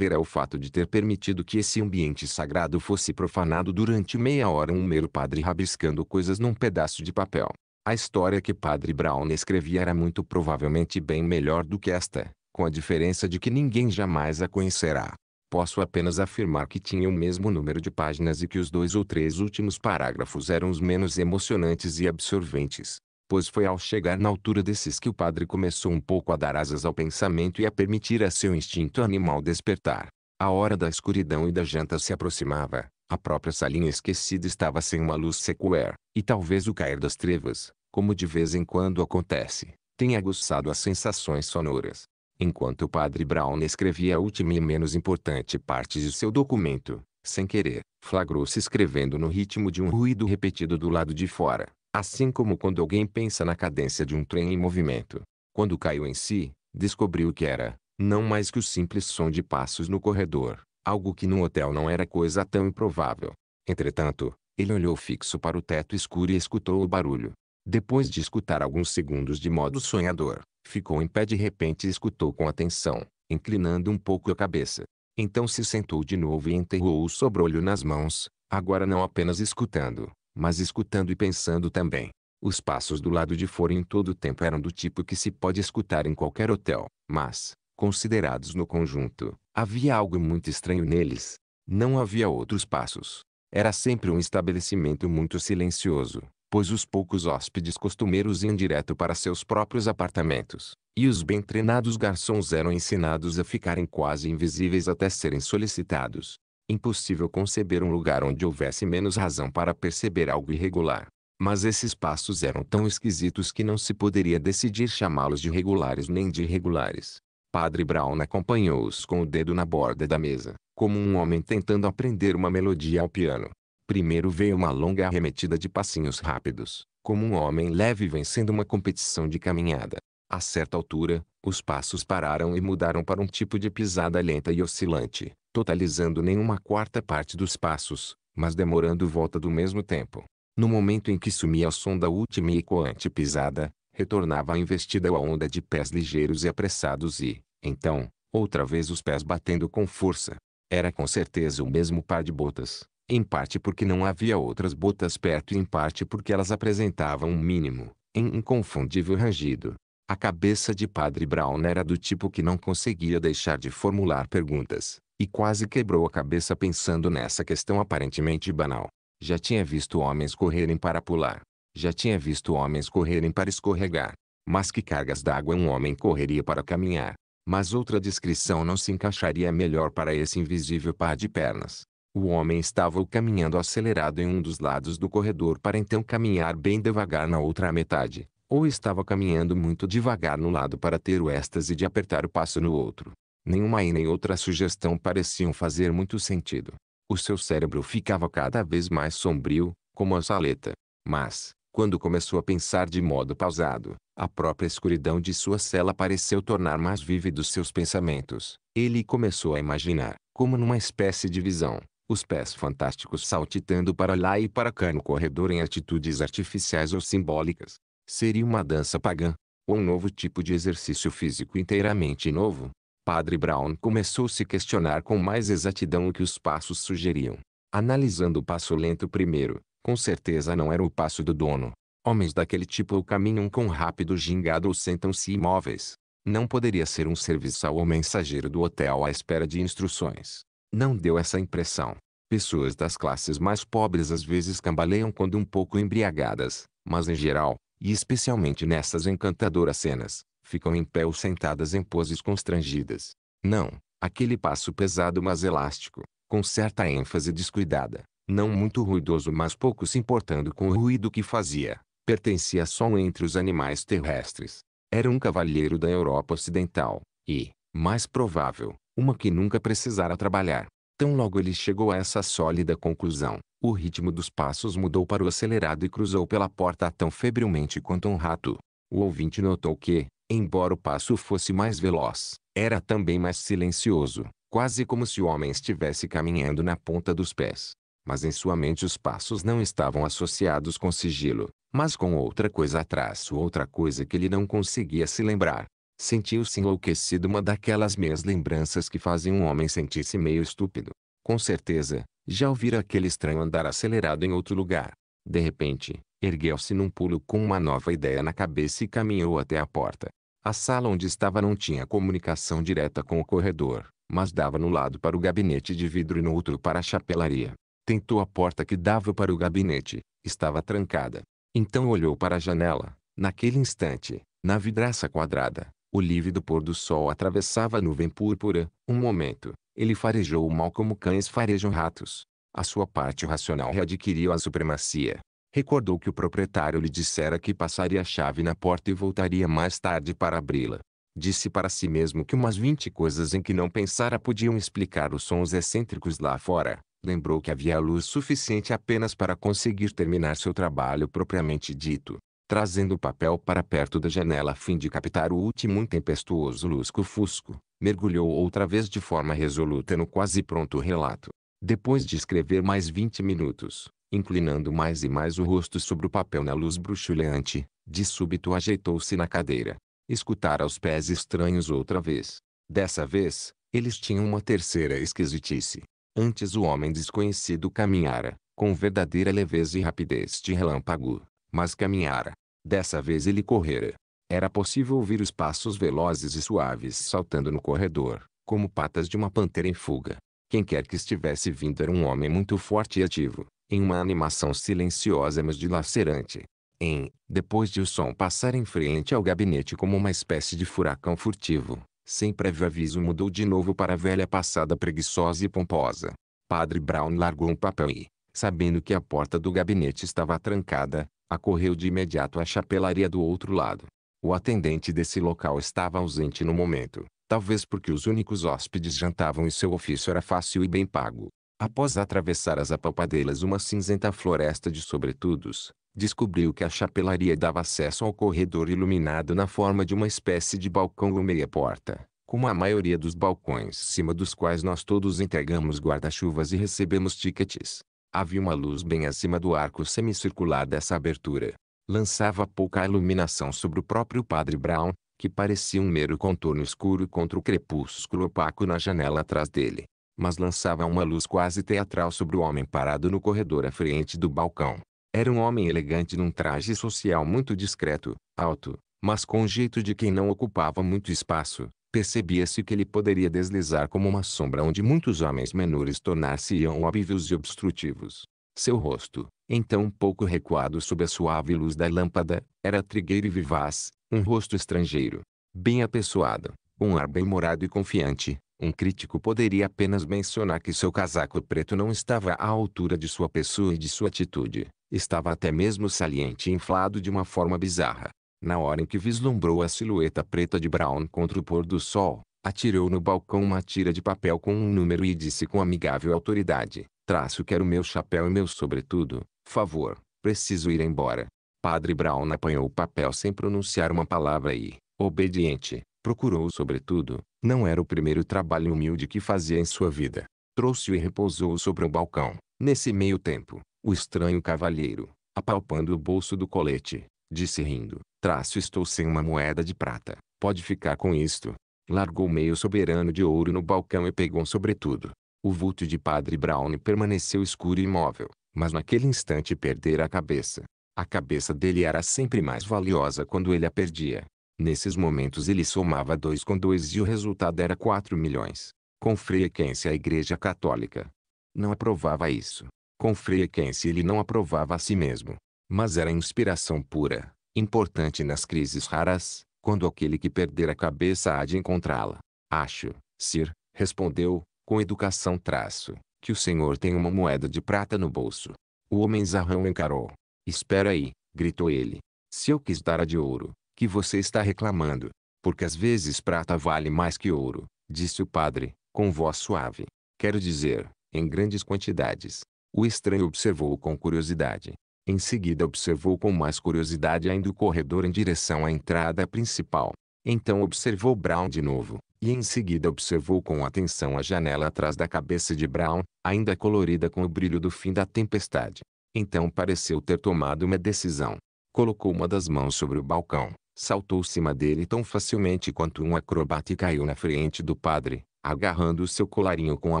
é o fato de ter permitido que esse ambiente sagrado fosse profanado durante meia hora um mero padre rabiscando coisas num pedaço de papel. A história que Padre Brown escrevia era muito provavelmente bem melhor do que esta, com a diferença de que ninguém jamais a conhecerá. Posso apenas afirmar que tinha o mesmo número de páginas e que os dois ou três últimos parágrafos eram os menos emocionantes e absorventes pois foi ao chegar na altura desses que o padre começou um pouco a dar asas ao pensamento e a permitir a seu instinto animal despertar. A hora da escuridão e da janta se aproximava, a própria salinha esquecida estava sem uma luz sequer, e talvez o cair das trevas, como de vez em quando acontece, tenha aguçado as sensações sonoras. Enquanto o padre Brown escrevia a última e menos importante parte de seu documento, sem querer, flagrou-se escrevendo no ritmo de um ruído repetido do lado de fora. Assim como quando alguém pensa na cadência de um trem em movimento. Quando caiu em si, descobriu que era, não mais que o simples som de passos no corredor, algo que no hotel não era coisa tão improvável. Entretanto, ele olhou fixo para o teto escuro e escutou o barulho. Depois de escutar alguns segundos de modo sonhador, ficou em pé de repente e escutou com atenção, inclinando um pouco a cabeça. Então se sentou de novo e enterrou o sobrolho nas mãos, agora não apenas escutando, mas escutando e pensando também. Os passos do lado de fora em todo o tempo eram do tipo que se pode escutar em qualquer hotel, mas, considerados no conjunto, havia algo muito estranho neles. Não havia outros passos. Era sempre um estabelecimento muito silencioso, pois os poucos hóspedes costumeiros iam direto para seus próprios apartamentos, e os bem treinados garçons eram ensinados a ficarem quase invisíveis até serem solicitados. Impossível conceber um lugar onde houvesse menos razão para perceber algo irregular. Mas esses passos eram tão esquisitos que não se poderia decidir chamá-los de regulares nem de irregulares. Padre Brown acompanhou-os com o dedo na borda da mesa, como um homem tentando aprender uma melodia ao piano. Primeiro veio uma longa arremetida de passinhos rápidos, como um homem leve vencendo uma competição de caminhada. A certa altura, os passos pararam e mudaram para um tipo de pisada lenta e oscilante, totalizando nenhuma quarta parte dos passos, mas demorando volta do mesmo tempo. No momento em que sumia o som da última e ecoante pisada, retornava a investida ou a onda de pés ligeiros e apressados e, então, outra vez os pés batendo com força. Era com certeza o mesmo par de botas, em parte porque não havia outras botas perto e em parte porque elas apresentavam um mínimo, em inconfundível rangido. A cabeça de Padre Brown era do tipo que não conseguia deixar de formular perguntas e quase quebrou a cabeça pensando nessa questão aparentemente banal. Já tinha visto homens correrem para pular. Já tinha visto homens correrem para escorregar. Mas que cargas d'água um homem correria para caminhar? Mas outra descrição não se encaixaria melhor para esse invisível par de pernas. O homem estava caminhando acelerado em um dos lados do corredor para então caminhar bem devagar na outra metade, ou estava caminhando muito devagar no lado para ter o êxtase de apertar o passo no outro. Nenhuma e nem outra sugestão pareciam fazer muito sentido. O seu cérebro ficava cada vez mais sombrio, como a saleta. Mas, quando começou a pensar de modo pausado, a própria escuridão de sua cela pareceu tornar mais vívidos seus pensamentos. Ele começou a imaginar, como numa espécie de visão, os pés fantásticos saltitando para lá e para cá no corredor em atitudes artificiais ou simbólicas. Seria uma dança pagã, ou um novo tipo de exercício físico inteiramente novo, Padre Brown começou a se questionar com mais exatidão o que os passos sugeriam. Analisando o passo lento primeiro, com certeza não era o passo do dono. Homens daquele tipo ou caminham com rápido gingado ou sentam-se imóveis. Não poderia ser um serviçal ou mensageiro do hotel à espera de instruções. Não deu essa impressão. Pessoas das classes mais pobres às vezes cambaleiam quando um pouco embriagadas, mas em geral, e especialmente nessas encantadoras cenas, ficam em pé ou sentadas em poses constrangidas. Não, aquele passo pesado mas elástico, com certa ênfase descuidada, não muito ruidoso mas pouco se importando com o ruído que fazia, pertencia só entre os animais terrestres. Era um cavalheiro da Europa Ocidental, e, mais provável, uma que nunca precisara trabalhar. Tão logo ele chegou a essa sólida conclusão, o ritmo dos passos mudou para o acelerado e cruzou pela porta tão febrilmente quanto um rato. O ouvinte notou que, Embora o passo fosse mais veloz, era também mais silencioso, quase como se o homem estivesse caminhando na ponta dos pés. Mas em sua mente os passos não estavam associados com sigilo, mas com outra coisa atrás, outra coisa que ele não conseguia se lembrar. Sentiu-se enlouquecido uma daquelas meias lembranças que fazem um homem sentir-se meio estúpido. Com certeza, já ouvira aquele estranho andar acelerado em outro lugar. De repente, ergueu-se num pulo com uma nova ideia na cabeça e caminhou até a porta. A sala onde estava não tinha comunicação direta com o corredor, mas dava no lado para o gabinete de vidro e no outro para a chapelaria. Tentou a porta que dava para o gabinete, estava trancada. Então olhou para a janela. Naquele instante, na vidraça quadrada, o lívido pôr do sol atravessava a nuvem púrpura. Um momento, ele farejou o mal como cães farejam ratos. A sua parte racional readquiriu a supremacia recordou que o proprietário lhe dissera que passaria a chave na porta e voltaria mais tarde para abri-la. Disse para si mesmo que umas vinte coisas em que não pensara podiam explicar os sons excêntricos lá fora. Lembrou que havia luz suficiente apenas para conseguir terminar seu trabalho propriamente dito trazendo o papel para perto da janela a fim de captar o último intempestuoso lusco-fusco, mergulhou outra vez de forma resoluta no quase pronto relato. Depois de escrever mais vinte minutos, inclinando mais e mais o rosto sobre o papel na luz bruxuleante, de súbito ajeitou-se na cadeira. Escutara os pés estranhos outra vez. Dessa vez, eles tinham uma terceira esquisitice. Antes o homem desconhecido caminhara, com verdadeira leveza e rapidez de relâmpago, mas caminhara. Dessa vez ele correra. Era possível ouvir os passos velozes e suaves saltando no corredor, como patas de uma pantera em fuga. Quem quer que estivesse vindo era um homem muito forte e ativo, em uma animação silenciosa mas dilacerante. Em, depois de o som passar em frente ao gabinete como uma espécie de furacão furtivo, sem prévio aviso mudou de novo para a velha passada preguiçosa e pomposa. Padre Brown largou um papel e, sabendo que a porta do gabinete estava trancada, acorreu de imediato à chapelaria do outro lado. O atendente desse local estava ausente no momento, talvez porque os únicos hóspedes jantavam e seu ofício era fácil e bem pago. Após atravessar as apalpadelas uma cinzenta floresta de sobretudos, descobriu que a chapelaria dava acesso ao corredor iluminado na forma de uma espécie de balcão ou meia-porta, como a maioria dos balcões cima dos quais nós todos entregamos guarda-chuvas e recebemos tickets. Havia uma luz bem acima do arco semicircular dessa abertura. Lançava pouca iluminação sobre o próprio padre Brown, que parecia um mero contorno escuro contra o crepúsculo opaco na janela atrás dele mas lançava uma luz quase teatral sobre o homem parado no corredor à frente do balcão. Era um homem elegante num traje social muito discreto, alto, mas com jeito de quem não ocupava muito espaço. Percebia-se que ele poderia deslizar como uma sombra onde muitos homens menores tornar-se-iam óbvios e obstrutivos. Seu rosto, então um pouco recuado sob a suave luz da lâmpada, era trigueiro e vivaz, um rosto estrangeiro. Bem apessoado, um ar bem morado e confiante, um crítico poderia apenas mencionar que seu casaco preto não estava à altura de sua pessoa e de sua atitude. Estava até mesmo saliente e inflado de uma forma bizarra. Na hora em que vislumbrou a silhueta preta de Brown contra o pôr do sol, atirou no balcão uma tira de papel com um número e disse com amigável autoridade: Traço quero meu chapéu e meu sobretudo, favor, preciso ir embora. Padre Brown apanhou o papel sem pronunciar uma palavra e, obediente, procurou sobretudo, não era o primeiro trabalho humilde que fazia em sua vida. Trouxe-o e repousou sobre o balcão. Nesse meio tempo, o estranho cavalheiro, apalpando o bolso do colete, disse rindo, traço estou sem uma moeda de prata, pode ficar com isto. Largou meio soberano de ouro no balcão e pegou sobretudo. O vulto de Padre Brown permaneceu escuro e imóvel, mas naquele instante perdera a cabeça. A cabeça dele era sempre mais valiosa quando ele a perdia. Nesses momentos ele somava dois com dois e o resultado era 4 milhões. Com frequência a Igreja Católica não aprovava isso. Com frequência ele não aprovava a si mesmo. Mas era inspiração pura, importante nas crises raras, quando aquele que perder a cabeça há de encontrá-la. Acho, Sir, respondeu, com educação traço, que o senhor tem uma moeda de prata no bolso. O homem zarrão encarou. Espera aí, gritou ele. Se eu quis dar a de ouro, que você está reclamando, porque às vezes prata vale mais que ouro, disse o padre, com voz suave. Quero dizer, em grandes quantidades. O estranho observou com curiosidade. Em seguida observou com mais curiosidade ainda o corredor em direção à entrada principal. Então observou Brown de novo, e em seguida observou com atenção a janela atrás da cabeça de Brown, ainda colorida com o brilho do fim da tempestade. Então pareceu ter tomado uma decisão. Colocou uma das mãos sobre o balcão, saltou cima dele tão facilmente quanto um acrobata e caiu na frente do padre, agarrando o seu colarinho com a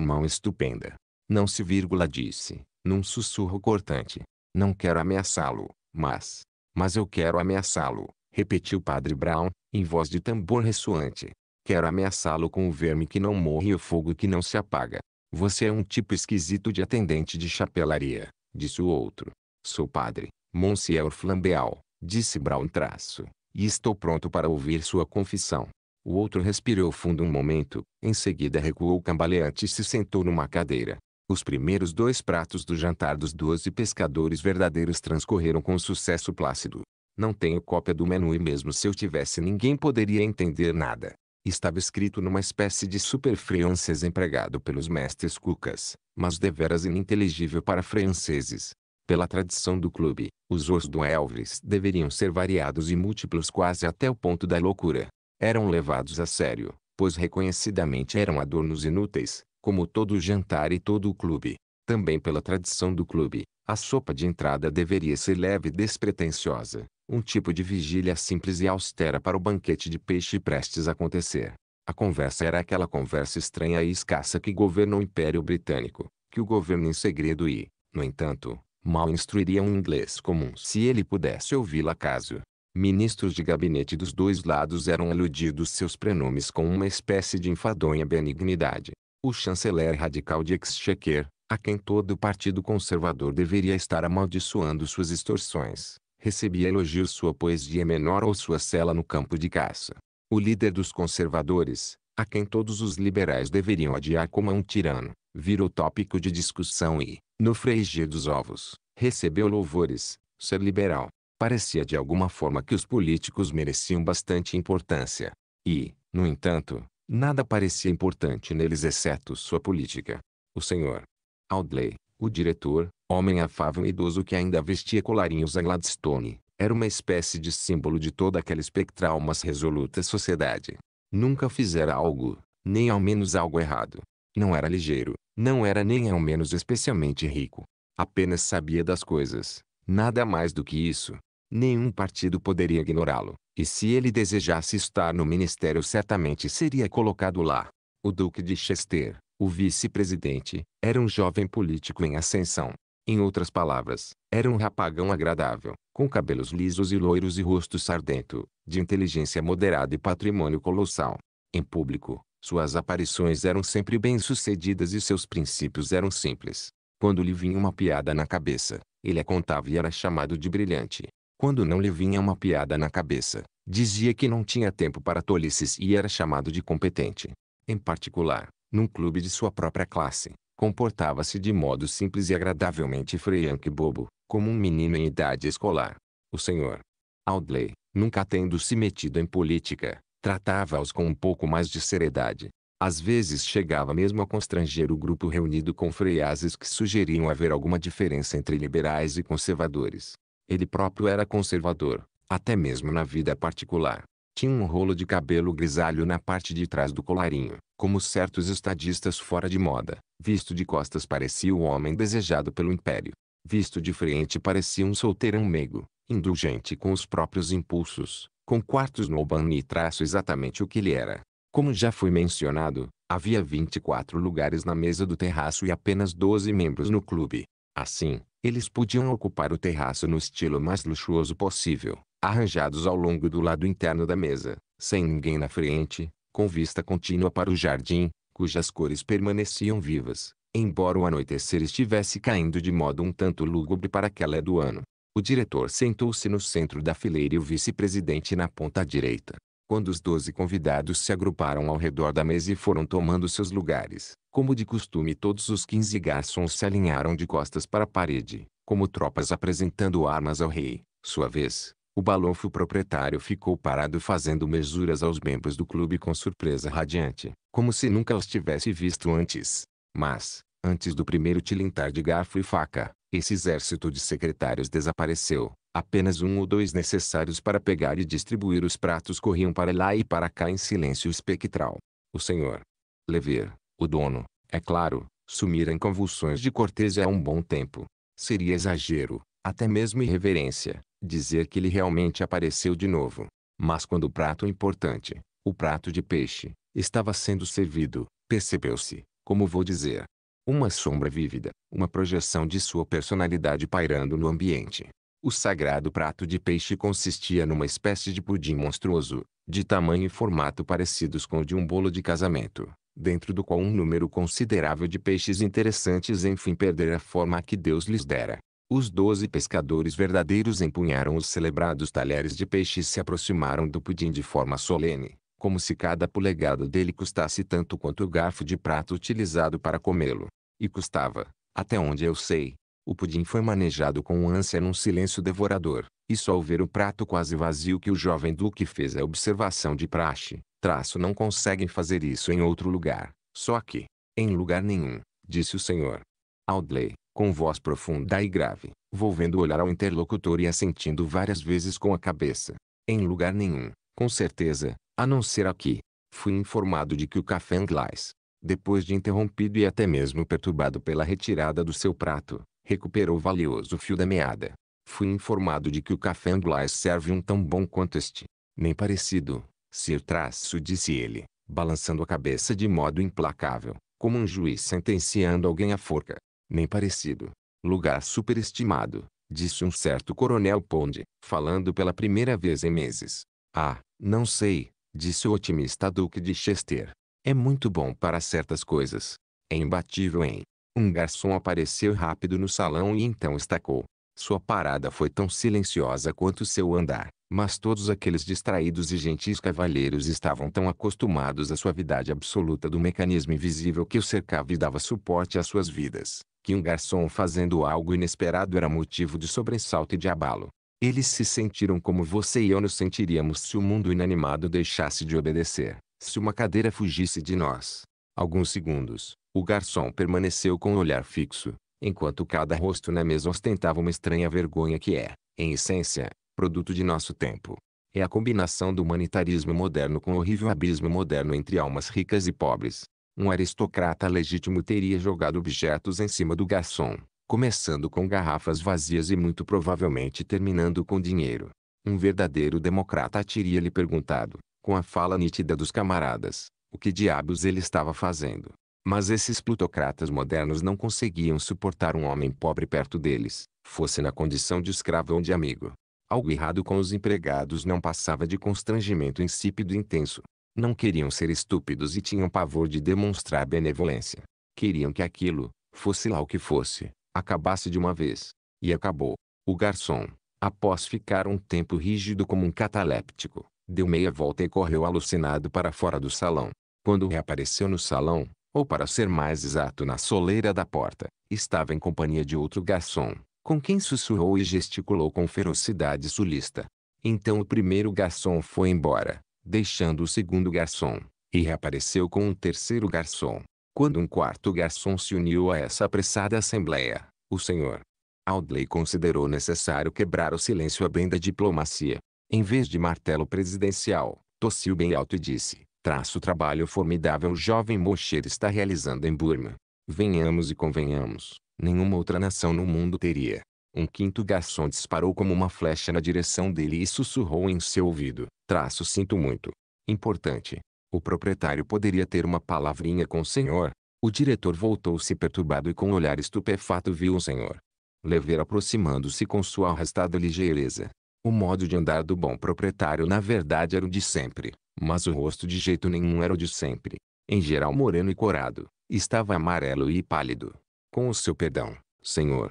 mão estupenda. Não se vírgula disse, num sussurro cortante. Não quero ameaçá-lo, mas... Mas eu quero ameaçá-lo, repetiu padre Brown, em voz de tambor ressoante. Quero ameaçá-lo com o verme que não morre e o fogo que não se apaga. Você é um tipo esquisito de atendente de chapelaria, disse o outro. Sou padre, Monsieur Flambeau, disse Brown traço e estou pronto para ouvir sua confissão. O outro respirou fundo um momento, em seguida recuou cambaleante e se sentou numa cadeira. Os primeiros dois pratos do jantar dos doze pescadores verdadeiros transcorreram com sucesso plácido. Não tenho cópia do menu e mesmo se eu tivesse ninguém poderia entender nada. Estava escrito numa espécie de super francês empregado pelos mestres cucas, mas deveras ininteligível para franceses. Pela tradição do clube, os ossos do Elvis deveriam ser variados e múltiplos quase até o ponto da loucura. Eram levados a sério, pois reconhecidamente eram adornos inúteis, como todo o jantar e todo o clube. Também pela tradição do clube, a sopa de entrada deveria ser leve e despretensiosa, um tipo de vigília simples e austera para o banquete de peixe prestes a acontecer. A conversa era aquela conversa estranha e escassa que governa o Império Britânico, que o governo em segredo e, no entanto, mal instruiria um inglês comum se ele pudesse ouvi-la caso. Ministros de gabinete dos dois lados eram aludidos seus prenomes com uma espécie de enfadonha benignidade. O chanceler radical de Exchequer, a quem todo o Partido Conservador deveria estar amaldiçoando suas extorsões, recebia elogios sua poesia menor ou sua cela no campo de caça. O líder dos conservadores, a quem todos os liberais deveriam odiar como a um tirano, virou tópico de discussão e, no freigir dos ovos, recebeu louvores, ser liberal. Parecia de alguma forma que os políticos mereciam bastante importância. E, no entanto, nada parecia importante neles exceto sua política. O senhor Audley, o diretor, homem afável e idoso que ainda vestia colarinhos a Gladstone, era uma espécie de símbolo de toda aquela espectral mas resoluta sociedade. Nunca fizera algo, nem ao menos algo errado. Não era ligeiro, não era nem ao menos especialmente rico. Apenas sabia das coisas, nada mais do que isso. Nenhum partido poderia ignorá-lo, e se ele desejasse estar no ministério certamente seria colocado lá. O Duque de Chester, o vice-presidente, era um jovem político em ascensão, em outras palavras, era um rapagão agradável, com cabelos lisos e loiros e rosto sardento, de inteligência moderada e patrimônio colossal. Em público, suas aparições eram sempre bem-sucedidas e seus princípios eram simples. Quando lhe vinha uma piada na cabeça, ele a contava e era chamado de brilhante. Quando não lhe vinha uma piada na cabeça, dizia que não tinha tempo para tolices e era chamado de competente. Em particular, num clube de sua própria classe, Comportava-se de modo simples e agradavelmente freianque bobo, como um menino em idade escolar. O senhor Audley, nunca tendo se metido em política, tratava-os com um pouco mais de seriedade. Às vezes chegava mesmo a constranger o grupo reunido com freases que sugeriam haver alguma diferença entre liberais e conservadores. Ele próprio era conservador, até mesmo na vida particular. Tinha um rolo de cabelo grisalho na parte de trás do colarinho, como certos estadistas fora de moda. Visto de costas parecia o homem desejado pelo império. Visto de frente parecia um solteirão meigo, indulgente com os próprios impulsos, com quartos no Albany traço exatamente o que ele era. Como já foi mencionado, havia 24 lugares na mesa do terraço e apenas 12 membros no clube. Assim, eles podiam ocupar o terraço no estilo mais luxuoso possível, arranjados ao longo do lado interno da mesa, sem ninguém na frente, com vista contínua para o jardim, cujas cores permaneciam vivas, embora o anoitecer estivesse caindo de modo um tanto lúgubre para aquela do ano. O diretor sentou-se no centro da fileira e o vice-presidente na ponta direita. Quando os doze convidados se agruparam ao redor da mesa e foram tomando seus lugares, como de costume todos os quinze garçons se alinharam de costas para a parede, como tropas apresentando armas ao rei. Sua vez, o balofo proprietário ficou parado fazendo mesuras aos membros do clube com surpresa radiante, como se nunca os tivesse visto antes. Mas, antes do primeiro tilintar de garfo e faca, esse exército de secretários desapareceu. Apenas um ou dois necessários para pegar e distribuir os pratos corriam para lá e para cá em silêncio espectral. O senhor Lever, o dono, é claro, sumira em convulsões de cortesia há um bom tempo. Seria exagero, até mesmo irreverência, dizer que ele realmente apareceu de novo. Mas quando o prato é importante, o prato de peixe, estava sendo servido, percebeu-se, como vou dizer, uma sombra vívida, uma projeção de sua personalidade pairando no ambiente. O sagrado prato de peixe consistia numa espécie de pudim monstruoso, de tamanho e formato parecidos com o de um bolo de casamento, dentro do qual um número considerável de peixes interessantes enfim perder a forma que Deus lhes dera. Os doze pescadores verdadeiros empunharam os celebrados talheres de peixe e se aproximaram do pudim de forma solene, como se cada polegada dele custasse tanto quanto o garfo de prato utilizado para comê-lo. E custava, até onde eu sei. O pudim foi manejado com ânsia num silêncio devorador, e só ao ver o prato quase vazio que o jovem duque fez a observação de praxe, traço não conseguem fazer isso em outro lugar, só aqui. Em lugar nenhum, disse o senhor. Audley, com voz profunda e grave, volvendo o olhar ao interlocutor e assentindo várias vezes com a cabeça. Em lugar nenhum, com certeza, a não ser aqui. Fui informado de que o café inglês, depois de interrompido e até mesmo perturbado pela retirada do seu prato, recuperou o valioso fio da meada. Fui informado de que o café inglês serve um tão bom quanto este. Nem parecido, Sir Traço disse ele, balançando a cabeça de modo implacável, como um juiz sentenciando alguém à forca. Nem parecido. Lugar superestimado, disse um certo coronel Ponde, falando pela primeira vez em meses. Ah, não sei, disse o otimista Duque de Chester. É muito bom para certas coisas. É imbatível em. Um garçom apareceu rápido no salão e então estacou. Sua parada foi tão silenciosa quanto seu andar, mas todos aqueles distraídos e gentis cavalheiros estavam tão acostumados à suavidade absoluta do mecanismo invisível que o cercava e dava suporte às suas vidas, que um garçom fazendo algo inesperado era motivo de sobressalto e de abalo. Eles se sentiram como você e eu nos sentiríamos se o mundo inanimado deixasse de obedecer, se uma cadeira fugisse de nós. Alguns segundos, o garçom permaneceu com o olhar fixo, enquanto cada rosto na mesa ostentava uma estranha vergonha que é, em essência, produto de nosso tempo. É a combinação do humanitarismo moderno com o horrível abismo moderno entre almas ricas e pobres, um aristocrata legítimo teria jogado objetos em cima do garçom, começando com garrafas vazias e muito provavelmente terminando com dinheiro. Um verdadeiro democrata teria lhe perguntado, com a fala nítida dos camaradas, o que diabos ele estava fazendo. Mas esses plutocratas modernos não conseguiam suportar um homem pobre perto deles, fosse na condição de escravo ou de amigo. Algo errado com os empregados não passava de constrangimento insípido e intenso, não queriam ser estúpidos e tinham pavor de demonstrar benevolência. Queriam que aquilo, fosse lá o que fosse, acabasse de uma vez. E acabou. O garçom, após ficar um tempo rígido como um cataléptico, deu meia volta e correu alucinado para fora do salão. Quando reapareceu no salão, ou para ser mais exato na soleira da porta, estava em companhia de outro garçom, com quem sussurrou e gesticulou com ferocidade sulista. Então o primeiro garçom foi embora, deixando o segundo garçom, e reapareceu com um terceiro garçom. Quando um quarto garçom se uniu a essa apressada assembleia, o senhor Audley considerou necessário quebrar o silêncio a bem da diplomacia. Em vez de martelo presidencial, tossiu bem alto e disse, traço trabalho formidável o jovem Mosher está realizando em Burma. Venhamos e convenhamos, nenhuma outra nação no mundo teria, um quinto garçom disparou como uma flecha na direção dele e sussurrou em seu ouvido. Traço sinto muito. Importante. O proprietário poderia ter uma palavrinha com o senhor. O diretor voltou-se perturbado e com um olhar estupefato viu o senhor. Lever aproximando-se com sua arrastada ligeireza. O modo de andar do bom proprietário na verdade era o de sempre, mas o rosto de jeito nenhum era o de sempre. Em geral moreno e corado, estava amarelo e pálido. Com o seu perdão, senhor.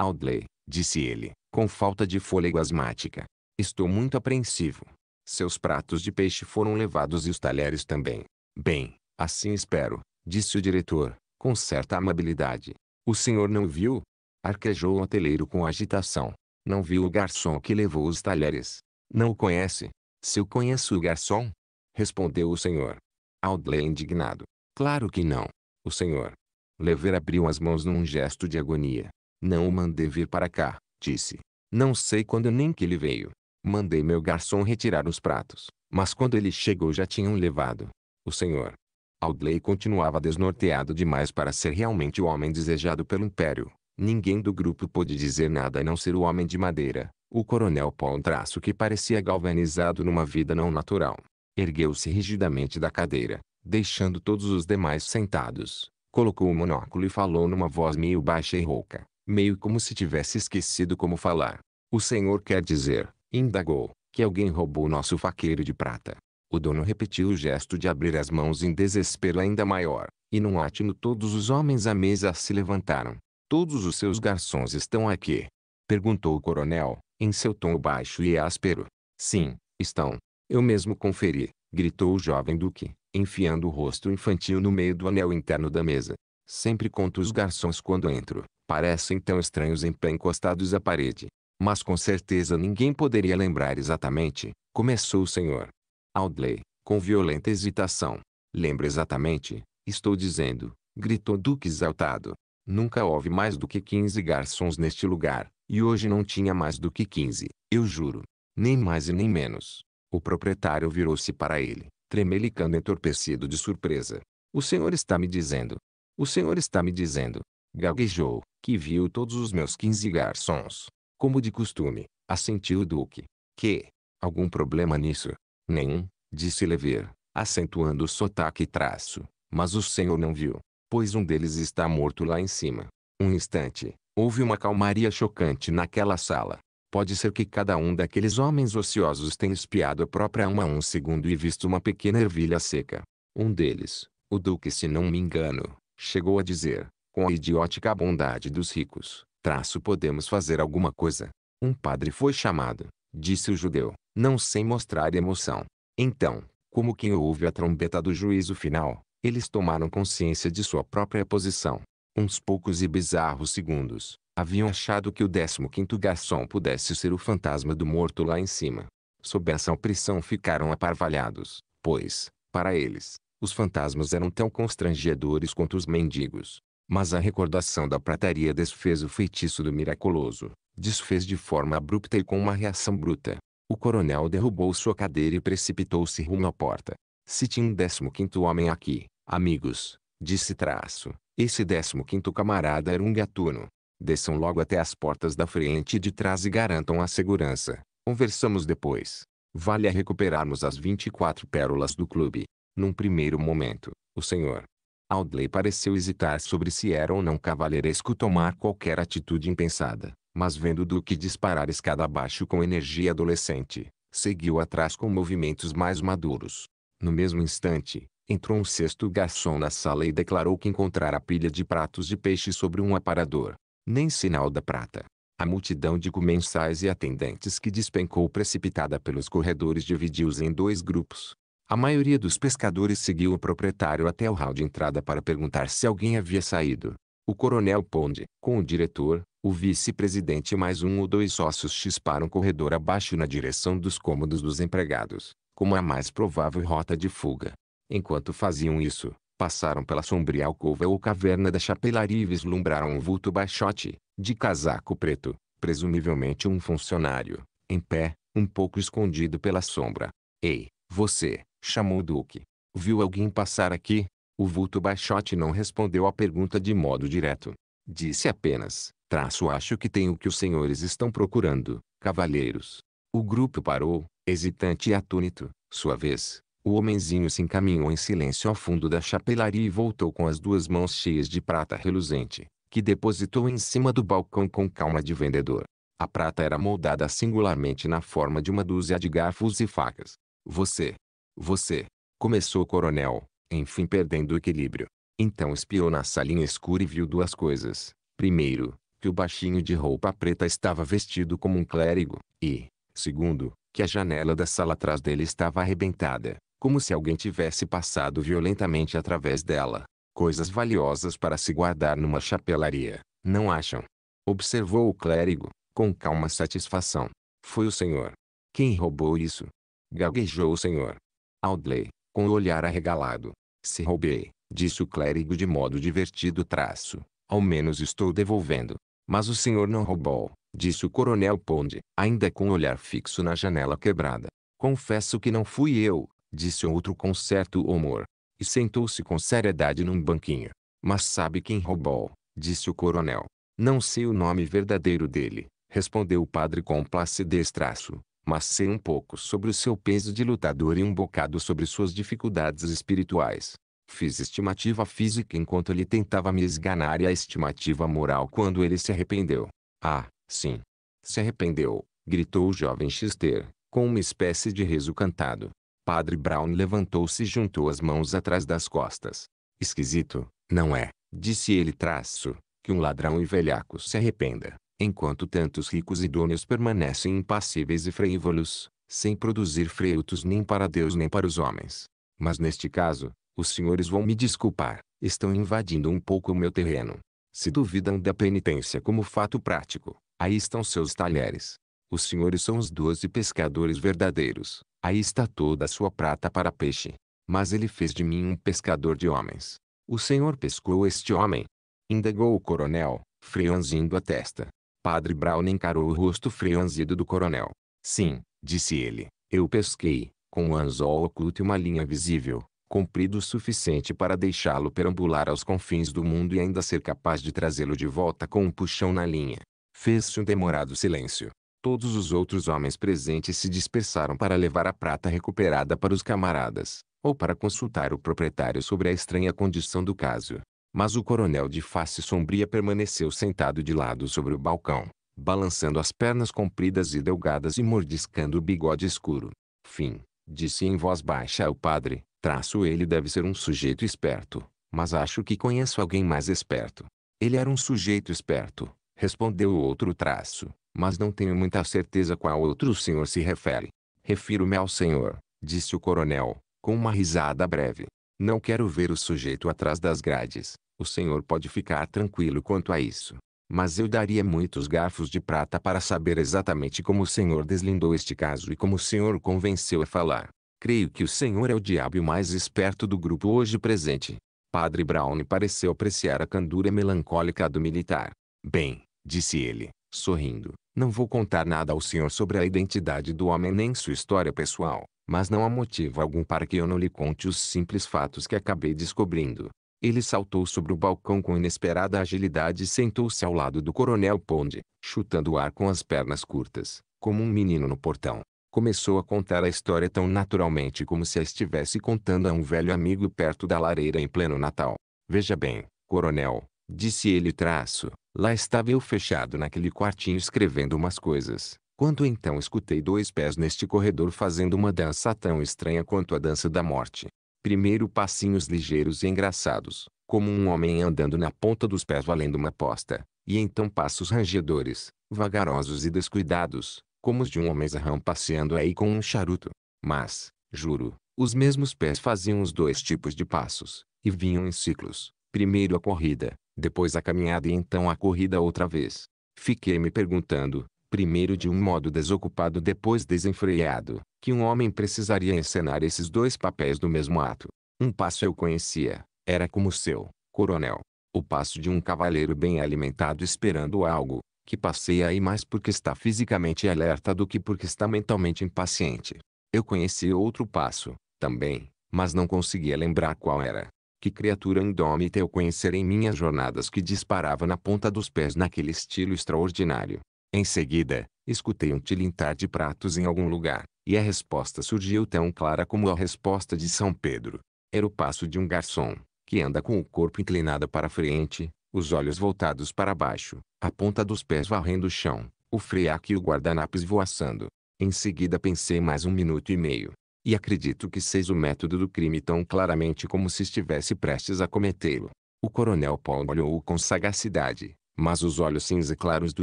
Audley, disse ele, com falta de fôlego asmática. Estou muito apreensivo. Seus pratos de peixe foram levados e os talheres também. Bem, assim espero, disse o diretor, com certa amabilidade. O senhor não viu? Arquejou o hoteleiro com agitação. Não viu o garçom que levou os talheres. Não o conhece? Se eu conheço o garçom? Respondeu o senhor. Audley indignado. Claro que não. O senhor. Lever abriu as mãos num gesto de agonia. Não o mandei vir para cá, disse. Não sei quando nem que ele veio. Mandei meu garçom retirar os pratos, mas quando ele chegou já tinham levado. O senhor. Audley continuava desnorteado demais para ser realmente o homem desejado pelo império. Ninguém do grupo pôde dizer nada a não ser o homem de madeira, o coronel Paul um traço que parecia galvanizado numa vida não natural. Ergueu-se rigidamente da cadeira, deixando todos os demais sentados. Colocou o monóculo e falou numa voz meio baixa e rouca meio como se tivesse esquecido como falar. O senhor quer dizer, indagou, que alguém roubou nosso faqueiro de prata. O dono repetiu o gesto de abrir as mãos em desespero ainda maior, e num átimo todos os homens à mesa se levantaram. Todos os seus garçons estão aqui? Perguntou o coronel, em seu tom baixo e áspero. Sim, estão. Eu mesmo conferi, gritou o jovem duque, enfiando o rosto infantil no meio do anel interno da mesa. Sempre conto os garçons quando entro, parecem tão estranhos em pé encostados à parede. Mas com certeza ninguém poderia lembrar exatamente, começou o senhor. Audley, com violenta hesitação. Lembra exatamente, estou dizendo, gritou Duque exaltado. Nunca houve mais do que quinze garçons neste lugar, e hoje não tinha mais do que quinze. eu juro. Nem mais e nem menos. O proprietário virou-se para ele, tremelicando entorpecido de surpresa. O senhor está me dizendo. O senhor está me dizendo. Gaguejou que viu todos os meus quinze garçons. Como de costume, assentiu o duque. Que? Algum problema nisso? Nenhum, disse Lever, acentuando o sotaque e traço. Mas o senhor não viu, pois um deles está morto lá em cima. Um instante, houve uma calmaria chocante naquela sala. Pode ser que cada um daqueles homens ociosos tenha espiado a própria alma um segundo e visto uma pequena ervilha seca. Um deles, o duque se não me engano, chegou a dizer, com a idiótica bondade dos ricos, traço podemos fazer alguma coisa. Um padre foi chamado, disse o judeu, não sem mostrar emoção. Então, como quem ouve a trombeta do juízo final, eles tomaram consciência de sua própria posição. Uns poucos e bizarros segundos, haviam achado que o 15 quinto garçom pudesse ser o fantasma do morto lá em cima. Sob essa opressão ficaram aparvalhados, pois, para eles, os fantasmas eram tão constrangedores quanto os mendigos. Mas a recordação da prataria desfez o feitiço do miraculoso. Desfez de forma abrupta e com uma reação bruta. O coronel derrubou sua cadeira e precipitou-se rumo à porta. Se tinha um décimo quinto homem aqui, amigos, disse traço. Esse décimo quinto camarada era um gatuno. Desçam logo até as portas da frente e de trás e garantam a segurança. Conversamos depois. Vale a recuperarmos as 24 pérolas do clube. Num primeiro momento, o senhor, Audley pareceu hesitar sobre se era ou não cavalheiresco tomar qualquer atitude impensada, mas vendo Duke disparar escada abaixo com energia adolescente, seguiu atrás com movimentos mais maduros. No mesmo instante, entrou um sexto garçom na sala e declarou que encontrara pilha de pratos de peixe sobre um aparador. Nem sinal da prata. A multidão de comensais e atendentes que despencou precipitada pelos corredores dividiu-os em dois grupos. A maioria dos pescadores seguiu o proprietário até o hall de entrada para perguntar se alguém havia saído. O coronel Pond, com o diretor, o vice-presidente e mais um ou dois sócios chisparam o corredor abaixo na direção dos cômodos dos empregados, como a mais provável rota de fuga. Enquanto faziam isso, passaram pela sombria alcova ou caverna da chapelaria e vislumbraram um vulto baixote, de casaco preto, presumivelmente um funcionário, em pé, um pouco escondido pela sombra. Ei, você! chamou Duque. Viu alguém passar aqui? O vulto baixote não respondeu à pergunta de modo direto. Disse apenas, traço acho que tem o que os senhores estão procurando, cavaleiros O grupo parou, hesitante e atônito. Sua vez, o homenzinho se encaminhou em silêncio ao fundo da chapelaria e voltou com as duas mãos cheias de prata reluzente, que depositou em cima do balcão com calma de vendedor. A prata era moldada singularmente na forma de uma dúzia de garfos e facas. Você, você, começou o coronel, enfim perdendo o equilíbrio. Então espiou na salinha escura e viu duas coisas. Primeiro, que o baixinho de roupa preta estava vestido como um clérigo, e, segundo, que a janela da sala atrás dele estava arrebentada, como se alguém tivesse passado violentamente através dela. Coisas valiosas para se guardar numa chapelaria, não acham? Observou o clérigo, com calma satisfação. Foi o senhor. Quem roubou isso? Gaguejou o senhor. Audley, com o olhar arregalado. Se roubei, disse o clérigo de modo divertido traço. Ao menos estou devolvendo. Mas o senhor não roubou, disse o coronel Pond, ainda com o olhar fixo na janela quebrada. Confesso que não fui eu, disse outro com certo humor. E sentou-se com seriedade num banquinho. Mas sabe quem roubou? disse o coronel. Não sei o nome verdadeiro dele, respondeu o padre com placidez traço mas sei um pouco sobre o seu peso de lutador e um bocado sobre suas dificuldades espirituais. Fiz estimativa física enquanto ele tentava me esganar e a estimativa moral quando ele se arrependeu. Ah, sim. Se arrependeu, gritou o jovem chister com uma espécie de riso cantado. Padre Brown levantou-se e juntou as mãos atrás das costas. Esquisito, não é? Disse ele traço, que um ladrão e velhaco se arrependa enquanto tantos ricos idôneos permanecem impassíveis e frívolos, sem produzir frutos nem para Deus nem para os homens. Mas neste caso, os senhores vão me desculpar, estão invadindo um pouco o meu terreno. Se duvidam da penitência como fato prático, aí estão seus talheres. Os senhores são os doze pescadores verdadeiros, aí está toda a sua prata para peixe. Mas ele fez de mim um pescador de homens. O senhor pescou este homem? Indagou o coronel, franzindo a testa padre Brown encarou o rosto franzido do coronel. Sim, disse ele, eu pesquei, com um anzol oculto e uma linha visível, comprido o suficiente para deixá-lo perambular aos confins do mundo e ainda ser capaz de trazê-lo de volta com um puxão na linha. Fez-se um demorado silêncio. Todos os outros homens presentes se dispersaram para levar a prata recuperada para os camaradas, ou para consultar o proprietário sobre a estranha condição do caso. Mas o coronel de face sombria permaneceu sentado de lado sobre o balcão, balançando as pernas compridas e delgadas e mordiscando o bigode escuro. Fim, disse em voz baixa ao padre, traço ele deve ser um sujeito esperto, mas acho que conheço alguém mais esperto. Ele era um sujeito esperto, respondeu o outro traço, mas não tenho muita certeza qual outro senhor se refere. Refiro-me ao senhor, disse o coronel, com uma risada breve. Não quero ver o sujeito atrás das grades. O senhor pode ficar tranquilo quanto a isso. Mas eu daria muitos garfos de prata para saber exatamente como o senhor deslindou este caso e como o senhor convenceu a falar. Creio que o senhor é o diabo mais esperto do grupo hoje presente. Padre Brown pareceu apreciar a candura melancólica do militar. Bem, disse ele, sorrindo. Não vou contar nada ao senhor sobre a identidade do homem nem sua história pessoal, mas não há motivo algum para que eu não lhe conte os simples fatos que acabei descobrindo. Ele saltou sobre o balcão com inesperada agilidade e sentou-se ao lado do coronel Pond, chutando o ar com as pernas curtas, como um menino no portão. Começou a contar a história tão naturalmente como se a estivesse contando a um velho amigo perto da lareira em pleno Natal. Veja bem, coronel, Disse ele traço. Lá estava eu fechado naquele quartinho escrevendo umas coisas. Quando então escutei dois pés neste corredor fazendo uma dança tão estranha quanto a dança da morte. Primeiro passinhos ligeiros e engraçados, como um homem andando na ponta dos pés valendo uma aposta, e então passos rangedores, vagarosos e descuidados, como os de um homem zarrão passeando aí com um charuto. Mas, juro, os mesmos pés faziam os dois tipos de passos, e vinham em ciclos, Primeiro a corrida, depois a caminhada e então a corrida outra vez. Fiquei me perguntando, primeiro de um modo desocupado depois desenfreado, que um homem precisaria encenar esses dois papéis do mesmo ato. Um passo eu conhecia, era como o seu, coronel. O passo de um cavaleiro bem alimentado esperando algo, que passeia aí mais porque está fisicamente alerta do que porque está mentalmente impaciente. Eu conheci outro passo, também, mas não conseguia lembrar qual era. Que criatura indômita eu conhecer em minhas jornadas que disparava na ponta dos pés naquele estilo extraordinário. Em seguida, escutei um tilintar de pratos em algum lugar, e a resposta surgiu tão clara como a resposta de São Pedro. Era o passo de um garçom, que anda com o corpo inclinado para frente, os olhos voltados para baixo, a ponta dos pés varrendo o chão, o freaco e o guardanapo voaçando. Em seguida pensei mais um minuto e meio, e acredito que seja o método do crime tão claramente como se estivesse prestes a cometê-lo. O coronel Paul olhou-o com sagacidade, mas os olhos cinza claros do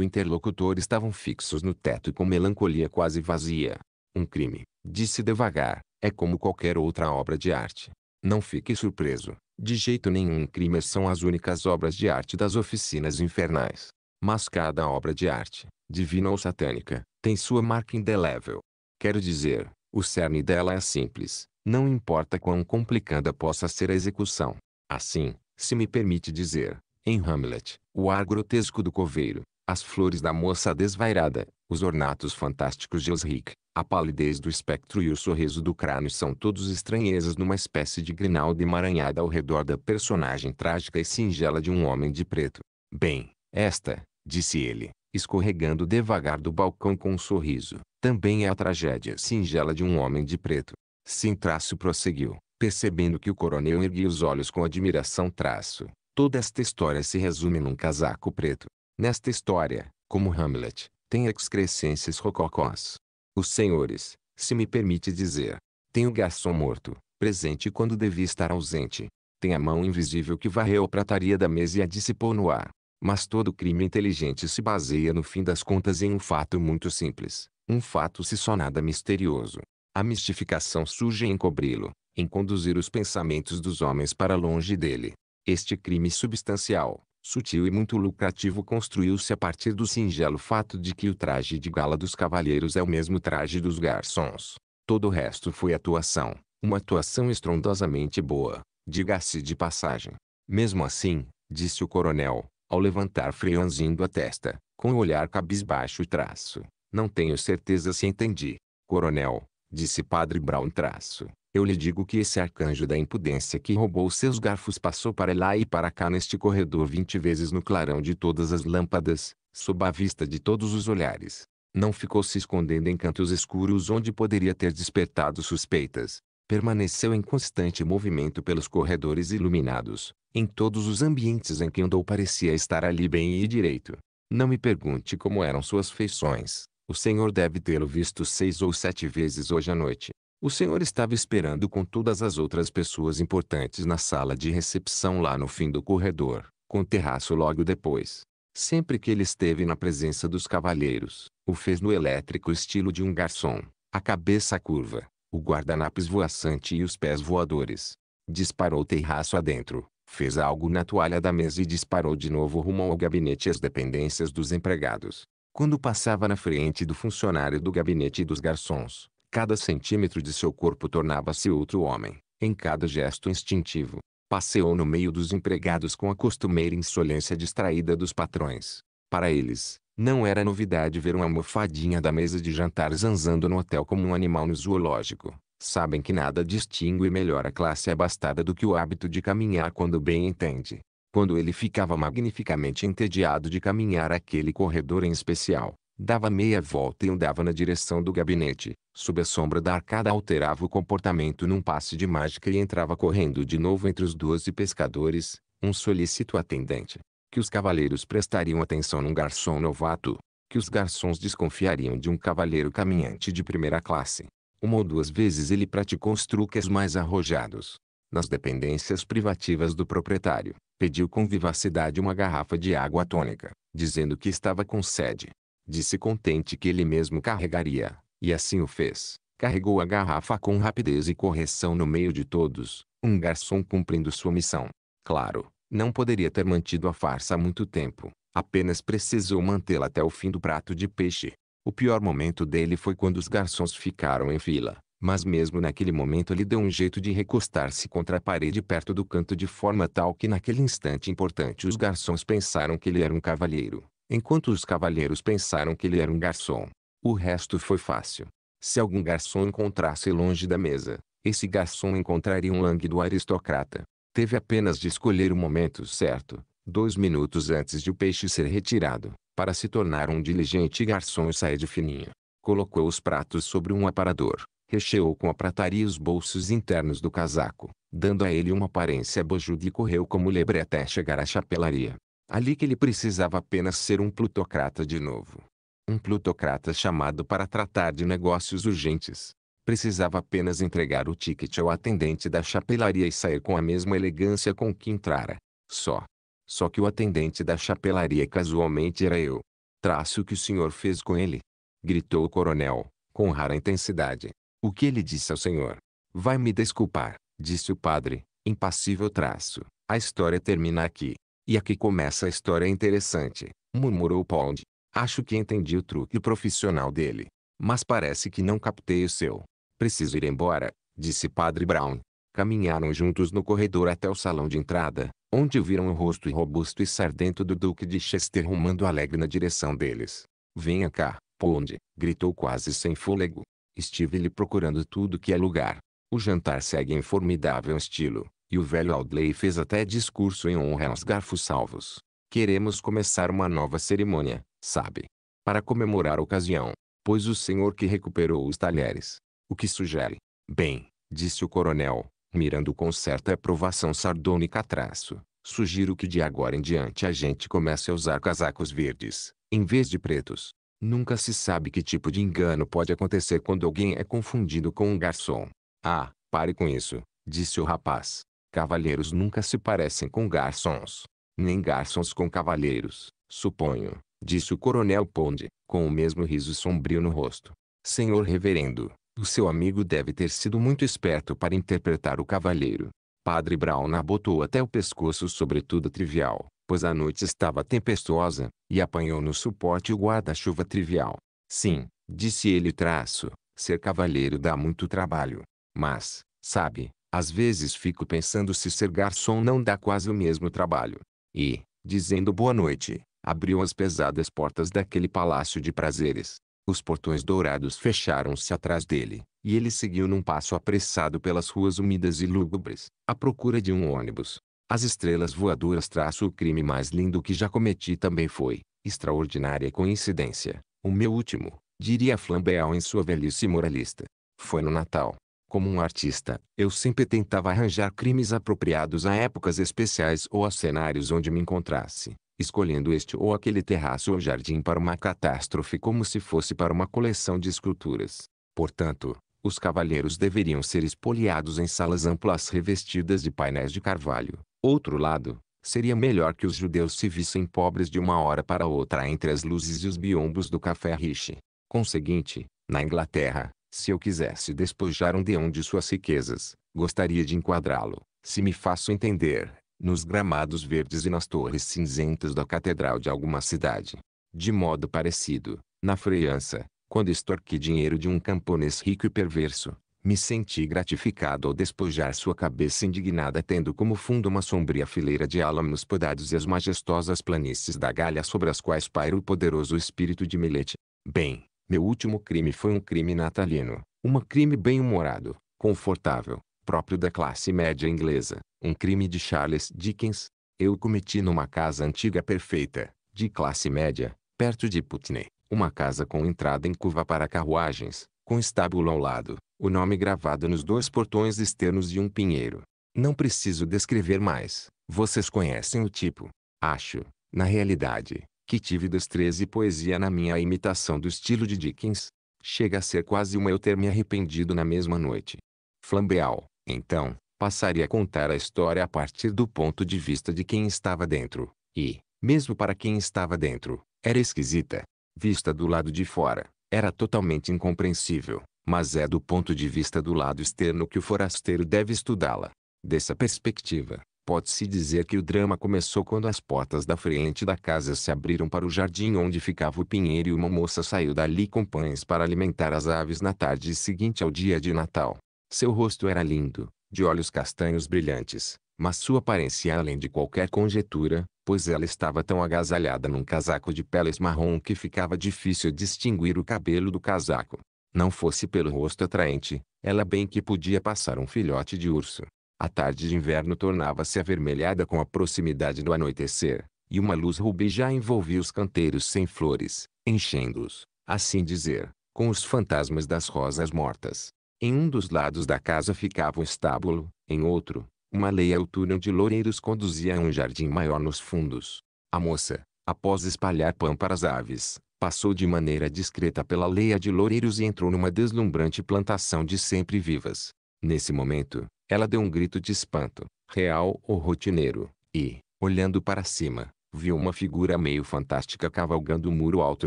interlocutor estavam fixos no teto com melancolia quase vazia. Um crime, disse devagar, é como qualquer outra obra de arte. Não fique surpreso, de jeito nenhum crimes são as únicas obras de arte das oficinas infernais. Mas cada obra de arte, divina ou satânica, tem sua marca indelével. Quero dizer, o cerne dela é simples, não importa quão complicada possa ser a execução. Assim, se me permite dizer, em Hamlet, o ar grotesco do coveiro, as flores da moça desvairada, os ornatos fantásticos de Osric, a palidez do espectro e o sorriso do crânio são todos estranhezas numa espécie de grinalda emaranhada ao redor da personagem trágica e singela de um homem de preto. Bem, esta, disse ele, escorregando devagar do balcão com um sorriso. Também é a tragédia singela de um homem de preto. Sintraço prosseguiu, percebendo que o coronel erguia os olhos com admiração traço. Toda esta história se resume num casaco preto. Nesta história, como Hamlet, tem excrescências rococós. Os senhores, se me permite dizer, tem o garçom morto, presente quando devia estar ausente. Tem a mão invisível que varreu a prataria da mesa e a dissipou no ar. Mas todo crime inteligente se baseia no fim das contas em um fato muito simples, um fato se só nada misterioso. A mistificação surge em cobri lo em conduzir os pensamentos dos homens para longe dele. Este crime substancial, sutil e muito lucrativo construiu-se a partir do singelo fato de que o traje de gala dos cavalheiros é o mesmo traje dos garçons. Todo o resto foi atuação, uma atuação estrondosamente boa, diga-se de passagem. Mesmo assim, disse o coronel, ao levantar franzindo a testa, com o olhar cabisbaixo traço. Não tenho certeza se entendi. Coronel, disse Padre Brown traço. Eu lhe digo que esse arcanjo da impudência que roubou seus garfos passou para lá e para cá neste corredor vinte vezes no clarão de todas as lâmpadas, sob a vista de todos os olhares. Não ficou se escondendo em cantos escuros onde poderia ter despertado suspeitas permaneceu em constante movimento pelos corredores iluminados, em todos os ambientes em que andou parecia estar ali bem e direito. Não me pergunte como eram suas feições. O senhor deve tê-lo visto seis ou sete vezes hoje à noite. O senhor estava esperando com todas as outras pessoas importantes na sala de recepção lá no fim do corredor, com o terraço logo depois. Sempre que ele esteve na presença dos cavalheiros, o fez no elétrico estilo de um garçom, a cabeça curva, o guardanapos voaçante e os pés voadores. Disparou o terraço adentro, fez algo na toalha da mesa e disparou de novo rumo ao gabinete e às dependências dos empregados. Quando passava na frente do funcionário do gabinete e dos garçons, cada centímetro de seu corpo tornava-se outro homem, em cada gesto instintivo. Passeou no meio dos empregados com a costumeira insolência distraída dos patrões. Para eles, não era novidade ver uma almofadinha da mesa de jantar zanzando no hotel como um animal no zoológico. Sabem que nada distingue melhor a classe abastada do que o hábito de caminhar quando bem entende. Quando ele ficava magnificamente entediado de caminhar aquele corredor em especial, dava meia volta e andava na direção do gabinete. Sob a sombra da arcada alterava o comportamento num passe de mágica e entrava correndo de novo entre os doze pescadores, um solícito atendente que os cavaleiros prestariam atenção num garçom novato, que os garçons desconfiariam de um cavaleiro caminhante de primeira classe. Uma ou duas vezes ele praticou os truques mais arrojados. Nas dependências privativas do proprietário, pediu com vivacidade uma garrafa de água tônica, dizendo que estava com sede. Disse contente que ele mesmo carregaria, e assim o fez. Carregou a garrafa com rapidez e correção no meio de todos, um garçom cumprindo sua missão. Claro, não poderia ter mantido a farsa há muito tempo. Apenas precisou mantê-la até o fim do prato de peixe. O pior momento dele foi quando os garçons ficaram em fila. Mas mesmo naquele momento ele deu um jeito de recostar-se contra a parede perto do canto de forma tal que naquele instante importante os garçons pensaram que ele era um cavalheiro, enquanto os cavalheiros pensaram que ele era um garçom. O resto foi fácil. Se algum garçom encontrasse longe da mesa, esse garçom encontraria um lânguido aristocrata, Teve apenas de escolher o momento certo, dois minutos antes de o peixe ser retirado, para se tornar um diligente garçom e sair de fininho. Colocou os pratos sobre um aparador, recheou com a prataria os bolsos internos do casaco, dando a ele uma aparência bojuda e correu como lebre até chegar à chapelaria. Ali que ele precisava apenas ser um plutocrata de novo. Um plutocrata chamado para tratar de negócios urgentes precisava apenas entregar o ticket ao atendente da chapelaria e sair com a mesma elegância com que entrara. Só. Só que o atendente da chapelaria casualmente era eu. Traço o que o senhor fez com ele? Gritou o coronel, com rara intensidade. O que ele disse ao senhor? Vai me desculpar, disse o padre, impassível traço. A história termina aqui. E aqui começa a história interessante, murmurou Pound. Acho que entendi o truque profissional dele. Mas parece que não captei o seu. Preciso ir embora, disse Padre Brown. Caminharam juntos no corredor até o salão de entrada, onde viram o rosto robusto e sardento do Duque de Chester rumando alegre na direção deles. Venha cá, Pond, gritou quase sem fôlego. Estive lhe procurando tudo que é lugar. O jantar segue em formidável estilo, e o velho Audley fez até discurso em honra aos garfos salvos. Queremos começar uma nova cerimônia, sabe? Para comemorar a ocasião, pois o senhor que recuperou os talheres, o que sugere? Bem, disse o coronel, mirando com certa aprovação sardônica traço. Sugiro que de agora em diante a gente comece a usar casacos verdes, em vez de pretos. Nunca se sabe que tipo de engano pode acontecer quando alguém é confundido com um garçom. Ah, pare com isso, disse o rapaz. Cavalheiros nunca se parecem com garçons. Nem garçons com cavalheiros, suponho, disse o coronel Ponde, com o mesmo riso sombrio no rosto. Senhor reverendo, o seu amigo deve ter sido muito esperto para interpretar o cavalheiro. Padre Brown abotou até o pescoço sobretudo trivial, pois a noite estava tempestuosa, e apanhou no suporte o guarda-chuva trivial. Sim, disse ele traço, ser cavalheiro dá muito trabalho. Mas, sabe, às vezes fico pensando se ser garçom não dá quase o mesmo trabalho. E, dizendo boa noite, abriu as pesadas portas daquele palácio de prazeres. Os portões dourados fecharam-se atrás dele, e ele seguiu num passo apressado pelas ruas úmidas e lúgubres, à procura de um ônibus. As estrelas voadoras traço o crime mais lindo que já cometi também foi, extraordinária coincidência, o meu último, diria Flambeau em sua velhice moralista. Foi no Natal. Como um artista, eu sempre tentava arranjar crimes apropriados a épocas especiais ou a cenários onde me encontrasse escolhendo este ou aquele terraço ou jardim para uma catástrofe como se fosse para uma coleção de esculturas. Portanto, os cavalheiros deveriam ser espoliados em salas amplas revestidas de painéis de carvalho. Outro lado, seria melhor que os judeus se vissem pobres de uma hora para outra entre as luzes e os biombos do café riche. Conseguinte, na Inglaterra, se eu quisesse despojar um deão de suas riquezas, gostaria de enquadrá-lo, se me faço entender, nos gramados verdes e nas torres cinzentas da catedral de alguma cidade. De modo parecido, na França, quando extorqui dinheiro de um camponês rico e perverso, me senti gratificado ao despojar sua cabeça indignada tendo como fundo uma sombria fileira de álamos podados e as majestosas planícies da Galha sobre as quais paira o poderoso espírito de Milete. Bem, meu último crime foi um crime natalino, um crime bem-humorado, confortável, próprio da classe média inglesa, um crime de Charles Dickens, eu cometi numa casa antiga perfeita, de classe média, perto de Putney. Uma casa com entrada em curva para carruagens, com estábulo ao lado, o nome gravado nos dois portões externos de um pinheiro. Não preciso descrever mais, vocês conhecem o tipo. Acho, na realidade, que tive dos 13 poesia na minha imitação do estilo de Dickens. Chega a ser quase uma eu ter me arrependido na mesma noite. Flambeau, então, passaria a contar a história a partir do ponto de vista de quem estava dentro, e, mesmo para quem estava dentro, era esquisita. Vista do lado de fora, era totalmente incompreensível, mas é do ponto de vista do lado externo que o forasteiro deve estudá-la. Dessa perspectiva, pode-se dizer que o drama começou quando as portas da frente da casa se abriram para o jardim onde ficava o pinheiro e uma moça saiu dali com pães para alimentar as aves na tarde seguinte ao dia de Natal. Seu rosto era lindo, de olhos castanhos brilhantes, mas sua aparência além de qualquer conjetura, pois ela estava tão agasalhada num casaco de peles marrom que ficava difícil distinguir o cabelo do casaco. Não fosse pelo rosto atraente, ela bem que podia passar um filhote de urso. A tarde de inverno tornava-se avermelhada com a proximidade do anoitecer, e uma luz rubi já envolvia os canteiros sem flores, enchendo-os, assim dizer, com os fantasmas das rosas mortas. Em um dos lados da casa ficava o estábulo, em outro, uma leia ou túnel de loureiros conduzia a um jardim maior nos fundos. A moça, após espalhar pão para as aves, passou de maneira discreta pela leia de loureiros e entrou numa deslumbrante plantação de sempre-vivas. Nesse momento, ela deu um grito de espanto, real ou rotineiro, e, olhando para cima, viu uma figura meio fantástica cavalgando o muro alto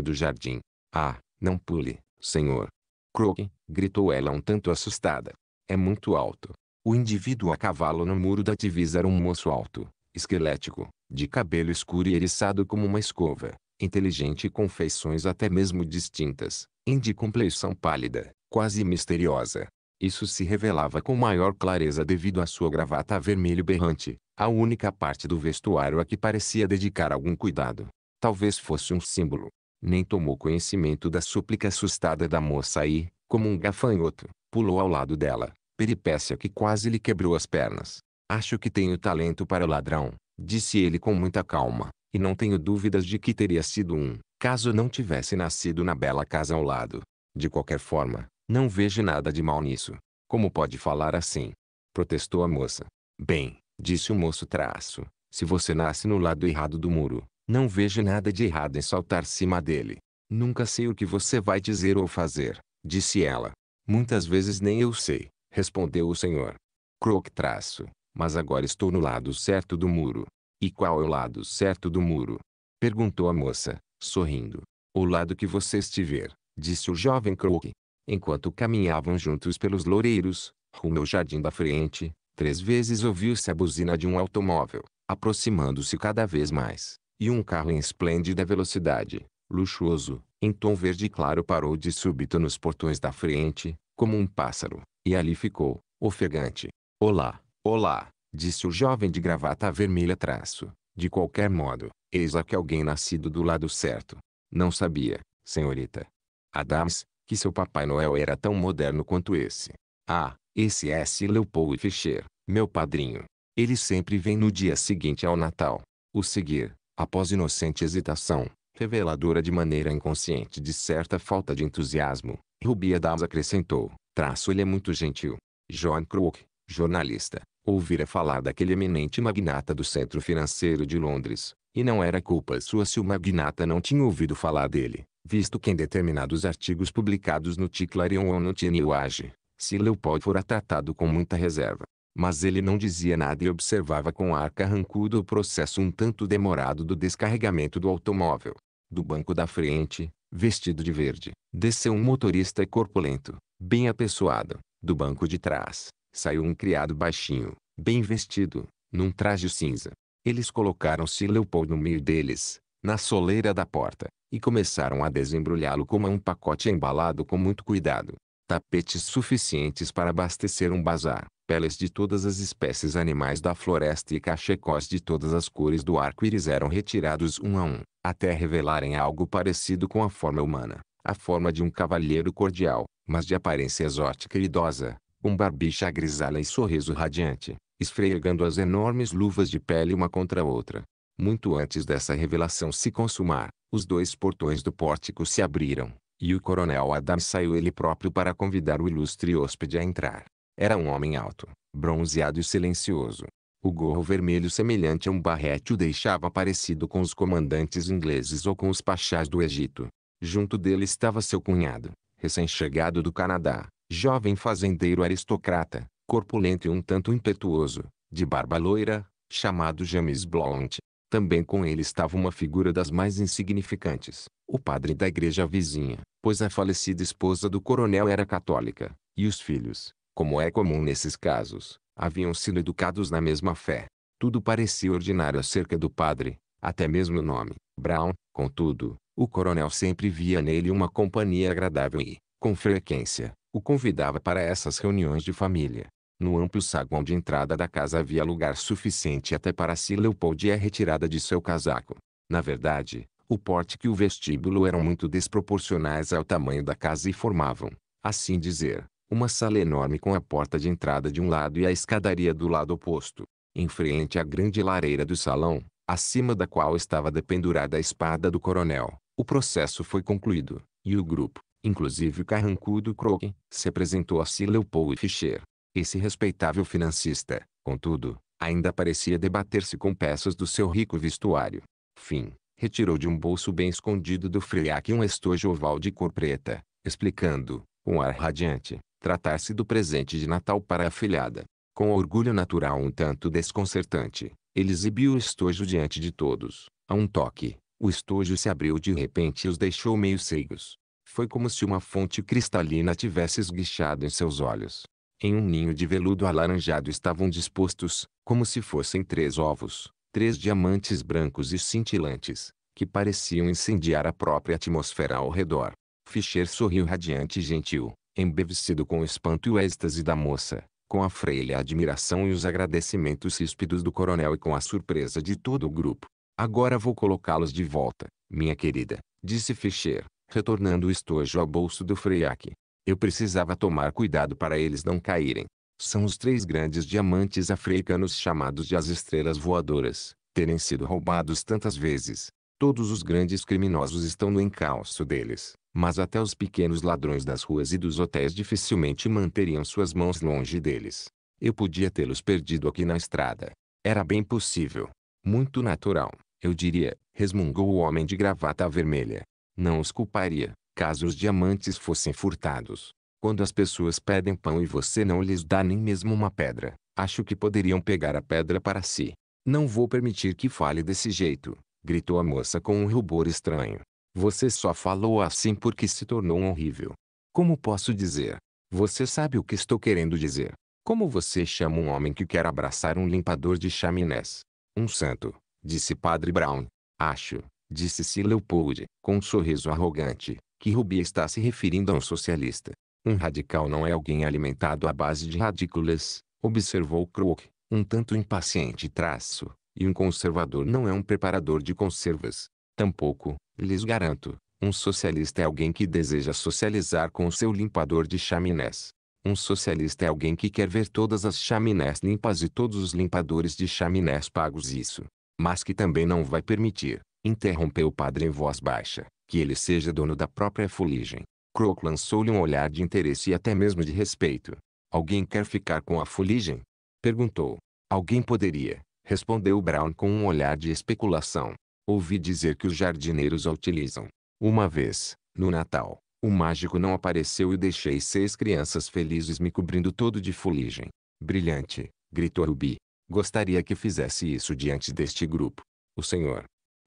do jardim. Ah, não pule, senhor, Croque, gritou ela um tanto assustada. É muito alto. O indivíduo a cavalo no muro da divisa era um moço alto, esquelético, de cabelo escuro e eriçado como uma escova, inteligente e com feições até mesmo distintas, em de complexão pálida, quase misteriosa. Isso se revelava com maior clareza devido à sua gravata vermelho berrante, a única parte do vestuário a que parecia dedicar algum cuidado. Talvez fosse um símbolo, nem tomou conhecimento da súplica assustada da moça e, como um gafanhoto, pulou ao lado dela, peripécia que quase lhe quebrou as pernas. Acho que tenho talento para o ladrão, disse ele com muita calma, e não tenho dúvidas de que teria sido um, caso não tivesse nascido na bela casa ao lado. De qualquer forma, não vejo nada de mal nisso. Como pode falar assim? Protestou a moça. Bem, disse o moço traço, se você nasce no lado errado do muro, não vejo nada de errado em saltar cima dele. Nunca sei o que você vai dizer ou fazer, disse ela. Muitas vezes nem eu sei, respondeu o senhor. Croc traço, mas agora estou no lado certo do muro. E qual é o lado certo do muro? Perguntou a moça, sorrindo. O lado que você estiver, disse o jovem Croc. Enquanto caminhavam juntos pelos loureiros, rumo ao jardim da frente, três vezes ouviu-se a buzina de um automóvel, aproximando-se cada vez mais e um carro em esplêndida velocidade, luxuoso, em tom verde claro parou de súbito nos portões da frente, como um pássaro, e ali ficou, ofegante. Olá, olá, disse o jovem de gravata vermelha traço. De qualquer modo, eis aqui alguém nascido do lado certo. Não sabia, senhorita. Adams, que seu Papai Noel era tão moderno quanto esse. Ah, esse é S. Leopold Fischer, meu padrinho. Ele sempre vem no dia seguinte ao Natal. O seguir, após inocente hesitação, reveladora de maneira inconsciente de certa falta de entusiasmo, Ruby Adams acrescentou, traço ele é muito gentil. John Crook, jornalista, ouvira falar daquele eminente magnata do centro financeiro de Londres, e não era culpa sua se o magnata não tinha ouvido falar dele, visto que em determinados artigos publicados no Ticlarion ou no Tiniwage, se Leopold fora tratado com muita reserva. Mas ele não dizia nada e observava com ar carrancudo o processo um tanto demorado do descarregamento do automóvel. Do banco da frente, vestido de verde, desceu um motorista corpulento, bem apessoado. Do banco de trás, saiu um criado baixinho, bem vestido, num traje cinza. Eles colocaram-se Leopoldo no meio deles, na soleira da porta, e começaram a desembrulhá-lo como um pacote embalado com muito cuidado. Tapetes suficientes para abastecer um bazar peles de todas as espécies animais da floresta e cachecóis de todas as cores do arco-íris eram retirados um a um, até revelarem algo parecido com a forma humana, a forma de um cavalheiro cordial, mas de aparência exótica e idosa, com barbicha grisalha e sorriso radiante, esfregando as enormes luvas de pele uma contra a outra. Muito antes dessa revelação se consumar, os dois portões do pórtico se abriram, e o coronel Adams saiu ele próprio para convidar o ilustre hóspede a entrar. Era um homem alto, bronzeado e silencioso. O gorro vermelho semelhante a um barrete o deixava parecido com os comandantes ingleses ou com os pachás do Egito. Junto dele estava seu cunhado, recém-chegado do Canadá, jovem fazendeiro aristocrata, corpulento e um tanto impetuoso, de barba loira, chamado James Blount. Também com ele estava uma figura das mais insignificantes, o padre da igreja vizinha, pois a falecida esposa do coronel era católica, e os filhos, como é comum nesses casos, haviam sido educados na mesma fé. Tudo parecia ordinário acerca do padre, até mesmo o nome, Brown, contudo, o coronel sempre via nele uma companhia agradável e, com frequência, o convidava para essas reuniões de família. No amplo saguão de entrada da casa havia lugar suficiente até para si Leopold e é a retirada de seu casaco. Na verdade, o porte e o vestíbulo eram muito desproporcionais ao tamanho da casa e formavam, assim dizer, uma sala enorme com a porta de entrada de um lado e a escadaria do lado oposto. Em frente à grande lareira do salão, acima da qual estava dependurada a espada do coronel, o processo foi concluído, e o grupo, inclusive o carrancudo Croque, se apresentou a Sir Paul Fischer. Esse respeitável financista, contudo, ainda parecia debater-se com peças do seu rico vestuário. Fim, retirou de um bolso bem escondido do friaque um estojo oval de cor preta, explicando, com ar radiante, tratar-se do presente de Natal para a filhada. Com orgulho natural um tanto desconcertante, ele exibiu o estojo diante de todos. A um toque, o estojo se abriu de repente e os deixou meio cegos. Foi como se uma fonte cristalina tivesse esguichado em seus olhos. Em um ninho de veludo alaranjado estavam dispostos, como se fossem três ovos, três diamantes brancos e cintilantes, que pareciam incendiar a própria atmosfera ao redor. Fischer sorriu radiante e gentil embevecido com o espanto e o êxtase da moça, com a freia admiração e os agradecimentos ríspidos do coronel e com a surpresa de todo o grupo. Agora vou colocá-los de volta, minha querida, disse Fischer, retornando o estojo ao bolso do freiaque. Eu precisava tomar cuidado para eles não caírem. São os três grandes diamantes africanos chamados de as estrelas voadoras, terem sido roubados tantas vezes. Todos os grandes criminosos estão no encalço deles mas até os pequenos ladrões das ruas e dos hotéis dificilmente manteriam suas mãos longe deles. Eu podia tê-los perdido aqui na estrada. Era bem possível. Muito natural, eu diria, resmungou o homem de gravata vermelha. Não os culparia, caso os diamantes fossem furtados. Quando as pessoas pedem pão e você não lhes dá nem mesmo uma pedra, acho que poderiam pegar a pedra para si. Não vou permitir que fale desse jeito, gritou a moça com um rubor estranho. Você só falou assim porque se tornou horrível. Como posso dizer? Você sabe o que estou querendo dizer. Como você chama um homem que quer abraçar um limpador de chaminés? Um santo, disse Padre Brown. Acho, disse C. Leopold, com um sorriso arrogante, que Ruby está se referindo a um socialista. Um radical não é alguém alimentado à base de radículas, observou Crook, um tanto impaciente traço, e um conservador não é um preparador de conservas. Tampouco, lhes garanto, um socialista é alguém que deseja socializar com o seu limpador de chaminés. Um socialista é alguém que quer ver todas as chaminés limpas e todos os limpadores de chaminés pagos isso. Mas que também não vai permitir, interrompeu o padre em voz baixa, que ele seja dono da própria fuligem. Croc lançou-lhe um olhar de interesse e até mesmo de respeito. Alguém quer ficar com a fuligem? Perguntou. Alguém poderia, respondeu Brown com um olhar de especulação. Ouvi dizer que os jardineiros a utilizam. Uma vez, no Natal, o mágico não apareceu e deixei seis crianças felizes me cobrindo todo de fuligem. Brilhante, gritou Rubi. Gostaria que fizesse isso diante deste grupo. O senhor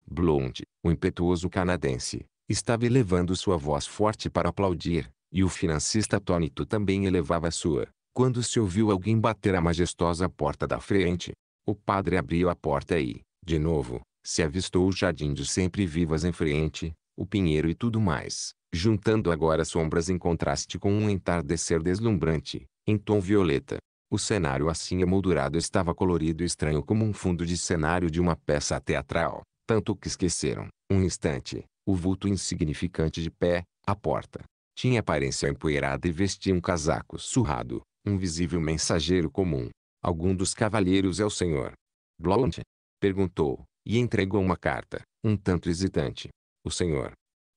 blonde, o impetuoso canadense, estava elevando sua voz forte para aplaudir, e o financista atônito também elevava a sua, quando se ouviu alguém bater a majestosa porta da frente. O padre abriu a porta e, de novo, se avistou o jardim de sempre vivas em frente, o pinheiro e tudo mais, juntando agora sombras em contraste com um entardecer deslumbrante, em tom violeta. O cenário assim emoldurado estava colorido e estranho como um fundo de cenário de uma peça teatral, tanto que esqueceram, um instante, o vulto insignificante de pé, à porta. Tinha aparência empoeirada e vestia um casaco surrado, um visível mensageiro comum. Algum dos cavalheiros é o senhor? Blount? Perguntou, e entregou uma carta, um tanto hesitante. O senhor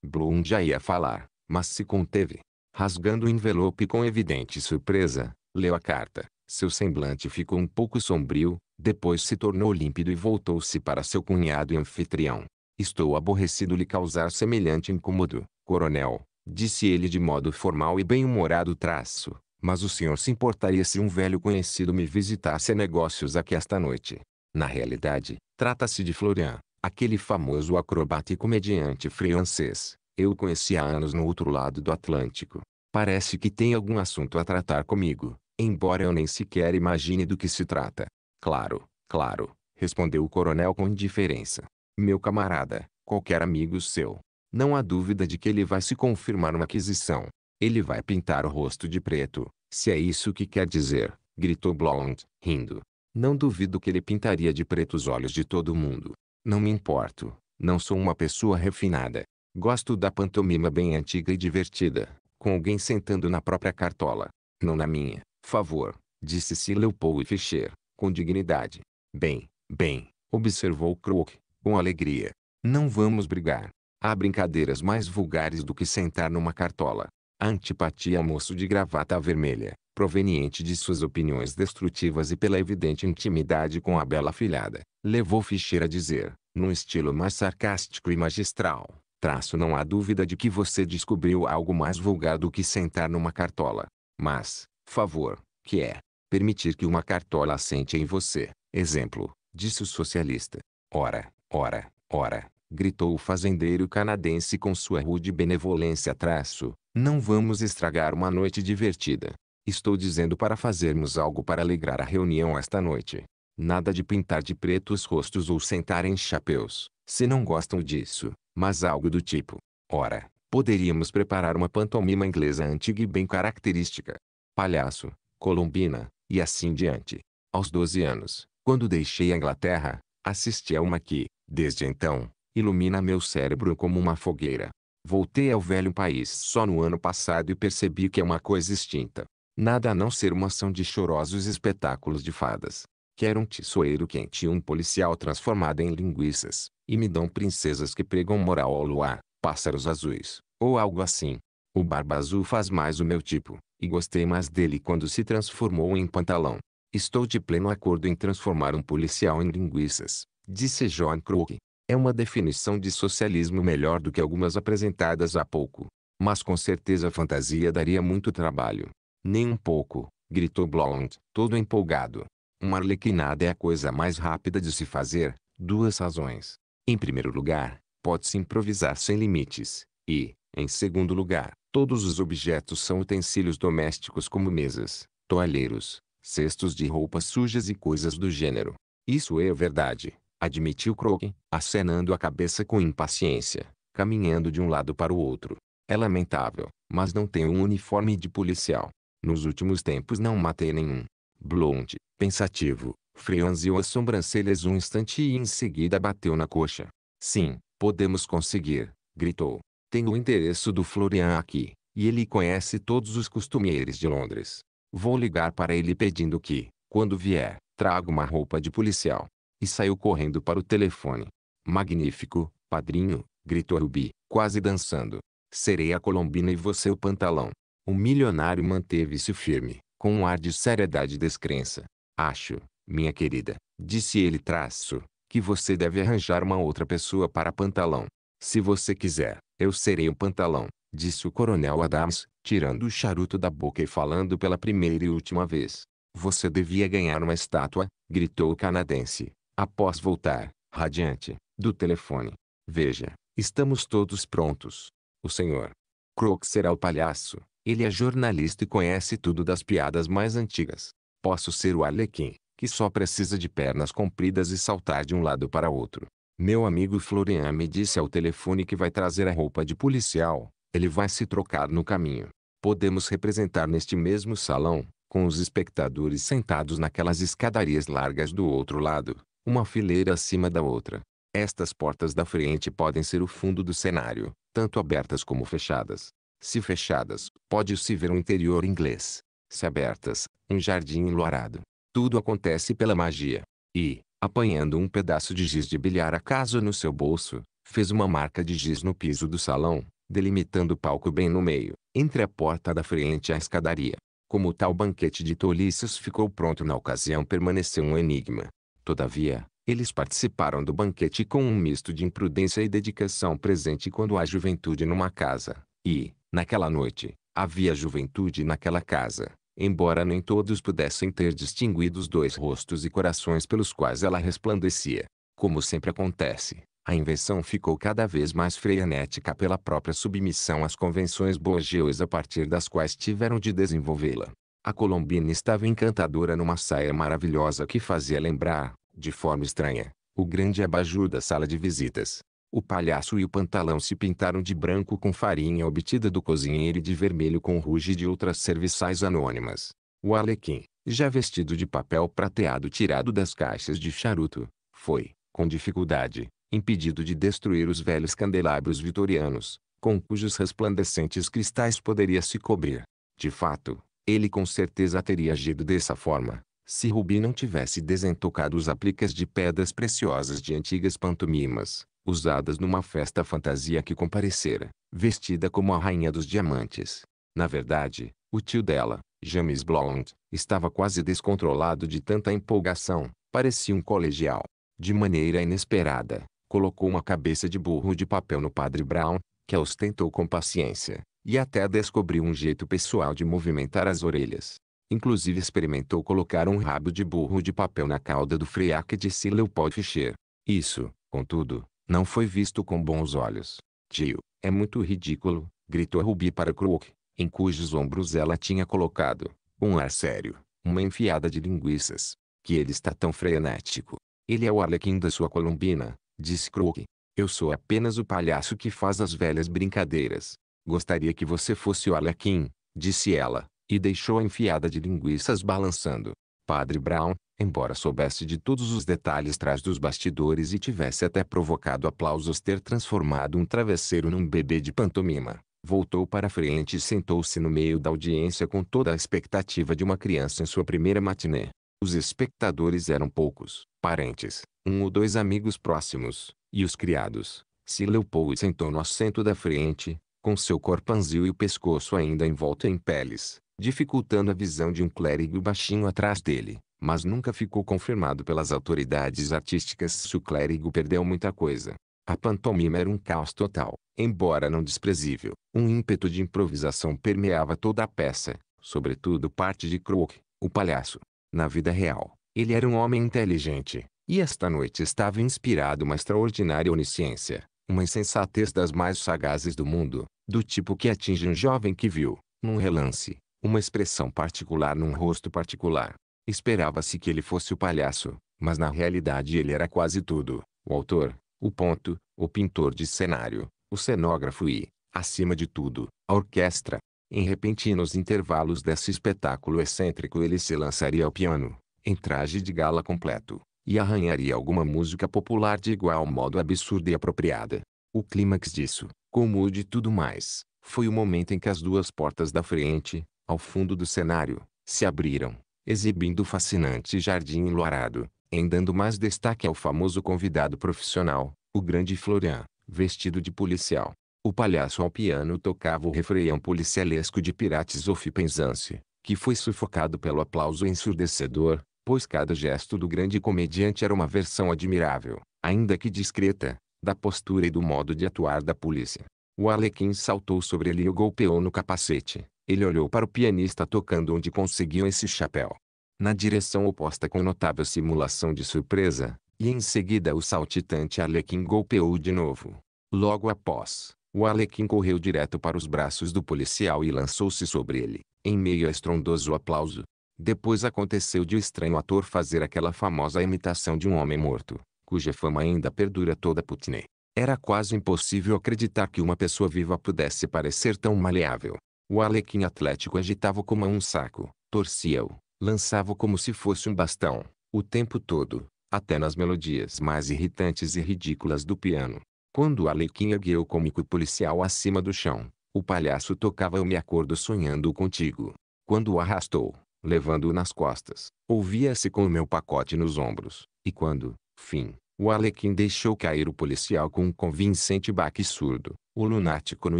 Bloom já ia falar, mas se conteve. Rasgando o envelope com evidente surpresa, leu a carta. Seu semblante ficou um pouco sombrio, depois se tornou límpido e voltou-se para seu cunhado e anfitrião. Estou aborrecido lhe causar semelhante incômodo, coronel, disse ele de modo formal e bem-humorado traço. Mas o senhor se importaria se um velho conhecido me visitasse a negócios aqui esta noite? Na realidade, Trata-se de Florian, aquele famoso acrobata e comediante francês. Eu o conheci há anos no outro lado do Atlântico. Parece que tem algum assunto a tratar comigo, embora eu nem sequer imagine do que se trata. Claro, claro, respondeu o coronel com indiferença. Meu camarada, qualquer amigo seu. Não há dúvida de que ele vai se confirmar uma aquisição. Ele vai pintar o rosto de preto, se é isso que quer dizer, gritou Blonde, rindo. Não duvido que ele pintaria de preto os olhos de todo mundo. Não me importo, não sou uma pessoa refinada. Gosto da pantomima bem antiga e divertida, com alguém sentando na própria cartola. Não na minha, favor, disse Sila e Fischer, com dignidade. Bem, bem, observou Crook, com alegria. Não vamos brigar. Há brincadeiras mais vulgares do que sentar numa cartola. A antipatia ao moço de gravata vermelha, proveniente de suas opiniões destrutivas e pela evidente intimidade com a bela filhada, levou Fischer a dizer, num estilo mais sarcástico e magistral, traço não há dúvida de que você descobriu algo mais vulgar do que sentar numa cartola. Mas, favor, que é, permitir que uma cartola assente em você, exemplo, disse o socialista. Ora, ora, ora, gritou o fazendeiro canadense com sua rude benevolência traço, não vamos estragar uma noite divertida. Estou dizendo para fazermos algo para alegrar a reunião esta noite. Nada de pintar de preto os rostos ou sentar em chapéus, se não gostam disso, mas algo do tipo. Ora, poderíamos preparar uma pantomima inglesa antiga e bem característica. Palhaço, Colombina, e assim diante. Aos 12 anos, quando deixei a Inglaterra, assisti a uma que, desde então, ilumina meu cérebro como uma fogueira. Voltei ao velho país só no ano passado e percebi que é uma coisa extinta. Nada a não ser uma ação de chorosos espetáculos de fadas. Quero um tiçoeiro quente e um policial transformado em linguiças, e me dão princesas que pregam moral ao luar, pássaros azuis, ou algo assim. O barba azul faz mais o meu tipo, e gostei mais dele quando se transformou em pantalão. Estou de pleno acordo em transformar um policial em linguiças, disse John Crook. É uma definição de socialismo melhor do que algumas apresentadas há pouco. Mas com certeza a fantasia daria muito trabalho. Nem um pouco, gritou Blount, todo empolgado. Uma arlequinada é a coisa mais rápida de se fazer, duas razões. Em primeiro lugar, pode-se improvisar sem limites, e, em segundo lugar, todos os objetos são utensílios domésticos como mesas, toalheiros, cestos de roupas sujas e coisas do gênero. Isso é verdade, admitiu Krogan, acenando a cabeça com impaciência, caminhando de um lado para o outro. É lamentável, mas não tem um uniforme de policial. Nos últimos tempos não matei nenhum. Blount, pensativo, franziu as sobrancelhas um instante e em seguida bateu na coxa. Sim, podemos conseguir, gritou. Tenho o endereço do Florian aqui, e ele conhece todos os costumeiros de Londres. Vou ligar para ele pedindo que, quando vier, traga uma roupa de policial. E saiu correndo para o telefone. Magnífico, padrinho, gritou Ruby, quase dançando. Serei a colombina e você o pantalão. O milionário manteve-se firme, com um ar de seriedade e descrença. Acho, minha querida, disse ele traço, que você deve arranjar uma outra pessoa para pantalão. Se você quiser, eu serei o pantalão, disse o coronel Adams, tirando o charuto da boca e falando pela primeira e última vez. Você devia ganhar uma estátua, gritou o canadense, após voltar, radiante, do telefone. Veja, estamos todos prontos. O senhor Crook será o palhaço. Ele é jornalista e conhece tudo das piadas mais antigas. Posso ser o Arlequim, que só precisa de pernas compridas e saltar de um lado para outro. Meu amigo Florian me disse ao telefone que vai trazer a roupa de policial. Ele vai se trocar no caminho. Podemos representar neste mesmo salão, com os espectadores sentados naquelas escadarias largas do outro lado, uma fileira acima da outra. Estas portas da frente podem ser o fundo do cenário, tanto abertas como fechadas. Se fechadas, pode-se ver um interior inglês. Se abertas, um jardim enluarado. Tudo acontece pela magia. E, apanhando um pedaço de giz de bilhar acaso no seu bolso, fez uma marca de giz no piso do salão, delimitando o palco bem no meio, entre a porta da frente e a escadaria. Como tal banquete de tolices ficou pronto na ocasião permaneceu um enigma. Todavia, eles participaram do banquete com um misto de imprudência e dedicação presente quando há juventude numa casa, e, Naquela noite, havia juventude naquela casa, embora nem todos pudessem ter distinguido os dois rostos e corações pelos quais ela resplandecia. Como sempre acontece, a invenção ficou cada vez mais frenética pela própria submissão às convenções bourgeois a partir das quais tiveram de desenvolvê-la. A colombina estava encantadora numa saia maravilhosa que fazia lembrar, de forma estranha, o grande abajur da sala de visitas. O palhaço e o pantalão se pintaram de branco com farinha obtida do cozinheiro e de vermelho com ruge de outras serviçais anônimas. O alequim, já vestido de papel prateado tirado das caixas de charuto, foi, com dificuldade, impedido de destruir os velhos candelabros vitorianos, com cujos resplandecentes cristais poderia se cobrir. De fato, ele com certeza teria agido dessa forma, se Rubi não tivesse desentocado os apliques de pedras preciosas de antigas pantomimas, usadas numa festa fantasia que comparecera, vestida como a rainha dos diamantes. Na verdade, o tio dela, James Blount, estava quase descontrolado de tanta empolgação, parecia um colegial. De maneira inesperada, colocou uma cabeça de burro de papel no padre Brown, que a ostentou com paciência, e até descobriu um jeito pessoal de movimentar as orelhas. Inclusive experimentou colocar um rabo de burro de papel na cauda do freaque de Sir Leopold Fischer. Isso, contudo, não foi visto com bons olhos. Tio, é muito ridículo, gritou Ruby para Crook, em cujos ombros ela tinha colocado, um ar sério, uma enfiada de linguiças. Que ele está tão frenético. Ele é o arlequim da sua colombina, disse Crook. Eu sou apenas o palhaço que faz as velhas brincadeiras. Gostaria que você fosse o arlequim, disse ela, e deixou a enfiada de linguiças balançando. Padre Brown, embora soubesse de todos os detalhes trás dos bastidores e tivesse até provocado aplausos ter transformado um travesseiro num bebê de pantomima, voltou para frente e sentou-se no meio da audiência com toda a expectativa de uma criança em sua primeira matinê. Os espectadores eram poucos, parentes, um ou dois amigos próximos, e os criados. Se Leopold sentou no assento da frente, com seu corpanzil e o pescoço ainda envolto em peles, dificultando a visão de um clérigo baixinho atrás dele mas nunca ficou confirmado pelas autoridades artísticas se o clérigo perdeu muita coisa. A pantomima era um caos total, embora não desprezível. Um ímpeto de improvisação permeava toda a peça, sobretudo parte de Crook, o palhaço. Na vida real, ele era um homem inteligente, e esta noite estava inspirado uma extraordinária onisciência, uma insensatez das mais sagazes do mundo, do tipo que atinge um jovem que viu, num relance, uma expressão particular num rosto particular, Esperava-se que ele fosse o palhaço, mas na realidade ele era quase tudo: o autor, o ponto, o pintor de cenário, o cenógrafo e, acima de tudo, a orquestra. Em repentinos intervalos desse espetáculo excêntrico ele se lançaria ao piano, em traje de gala completo, e arranharia alguma música popular de igual modo absurda e apropriada. O clímax disso, como o de tudo mais, foi o momento em que as duas portas da frente, ao fundo do cenário, se abriram, exibindo o fascinante jardim enluarado, em dando mais destaque ao famoso convidado profissional, o grande Florian, vestido de policial. O palhaço ao piano tocava o refreão policialesco de Pirates of Penzance, que foi sufocado pelo aplauso ensurdecedor, pois cada gesto do grande comediante era uma versão admirável, ainda que discreta, da postura e do modo de atuar da polícia. O Alequim saltou sobre ele e o golpeou no capacete, ele olhou para o pianista tocando onde conseguiu esse chapéu. Na direção oposta com notável simulação de surpresa, e em seguida o saltitante Arlequim golpeou de novo. Logo após, o Arlequim correu direto para os braços do policial e lançou-se sobre ele, em meio a estrondoso aplauso. Depois aconteceu de o estranho ator fazer aquela famosa imitação de um homem morto, cuja fama ainda perdura toda Putney. Era quase impossível acreditar que uma pessoa viva pudesse parecer tão maleável. O alequim atlético agitava-o como um saco, torcia-o, lançava-o como se fosse um bastão, o tempo todo, até nas melodias mais irritantes e ridículas do piano. Quando o alequim ergueu o cômico policial acima do chão, o palhaço tocava Eu Me Acordo Sonhando Contigo. Quando o arrastou, levando-o nas costas, ouvia-se com o meu pacote nos ombros, e quando, fim, o Alequim deixou cair o policial com um convincente baque surdo. O lunático no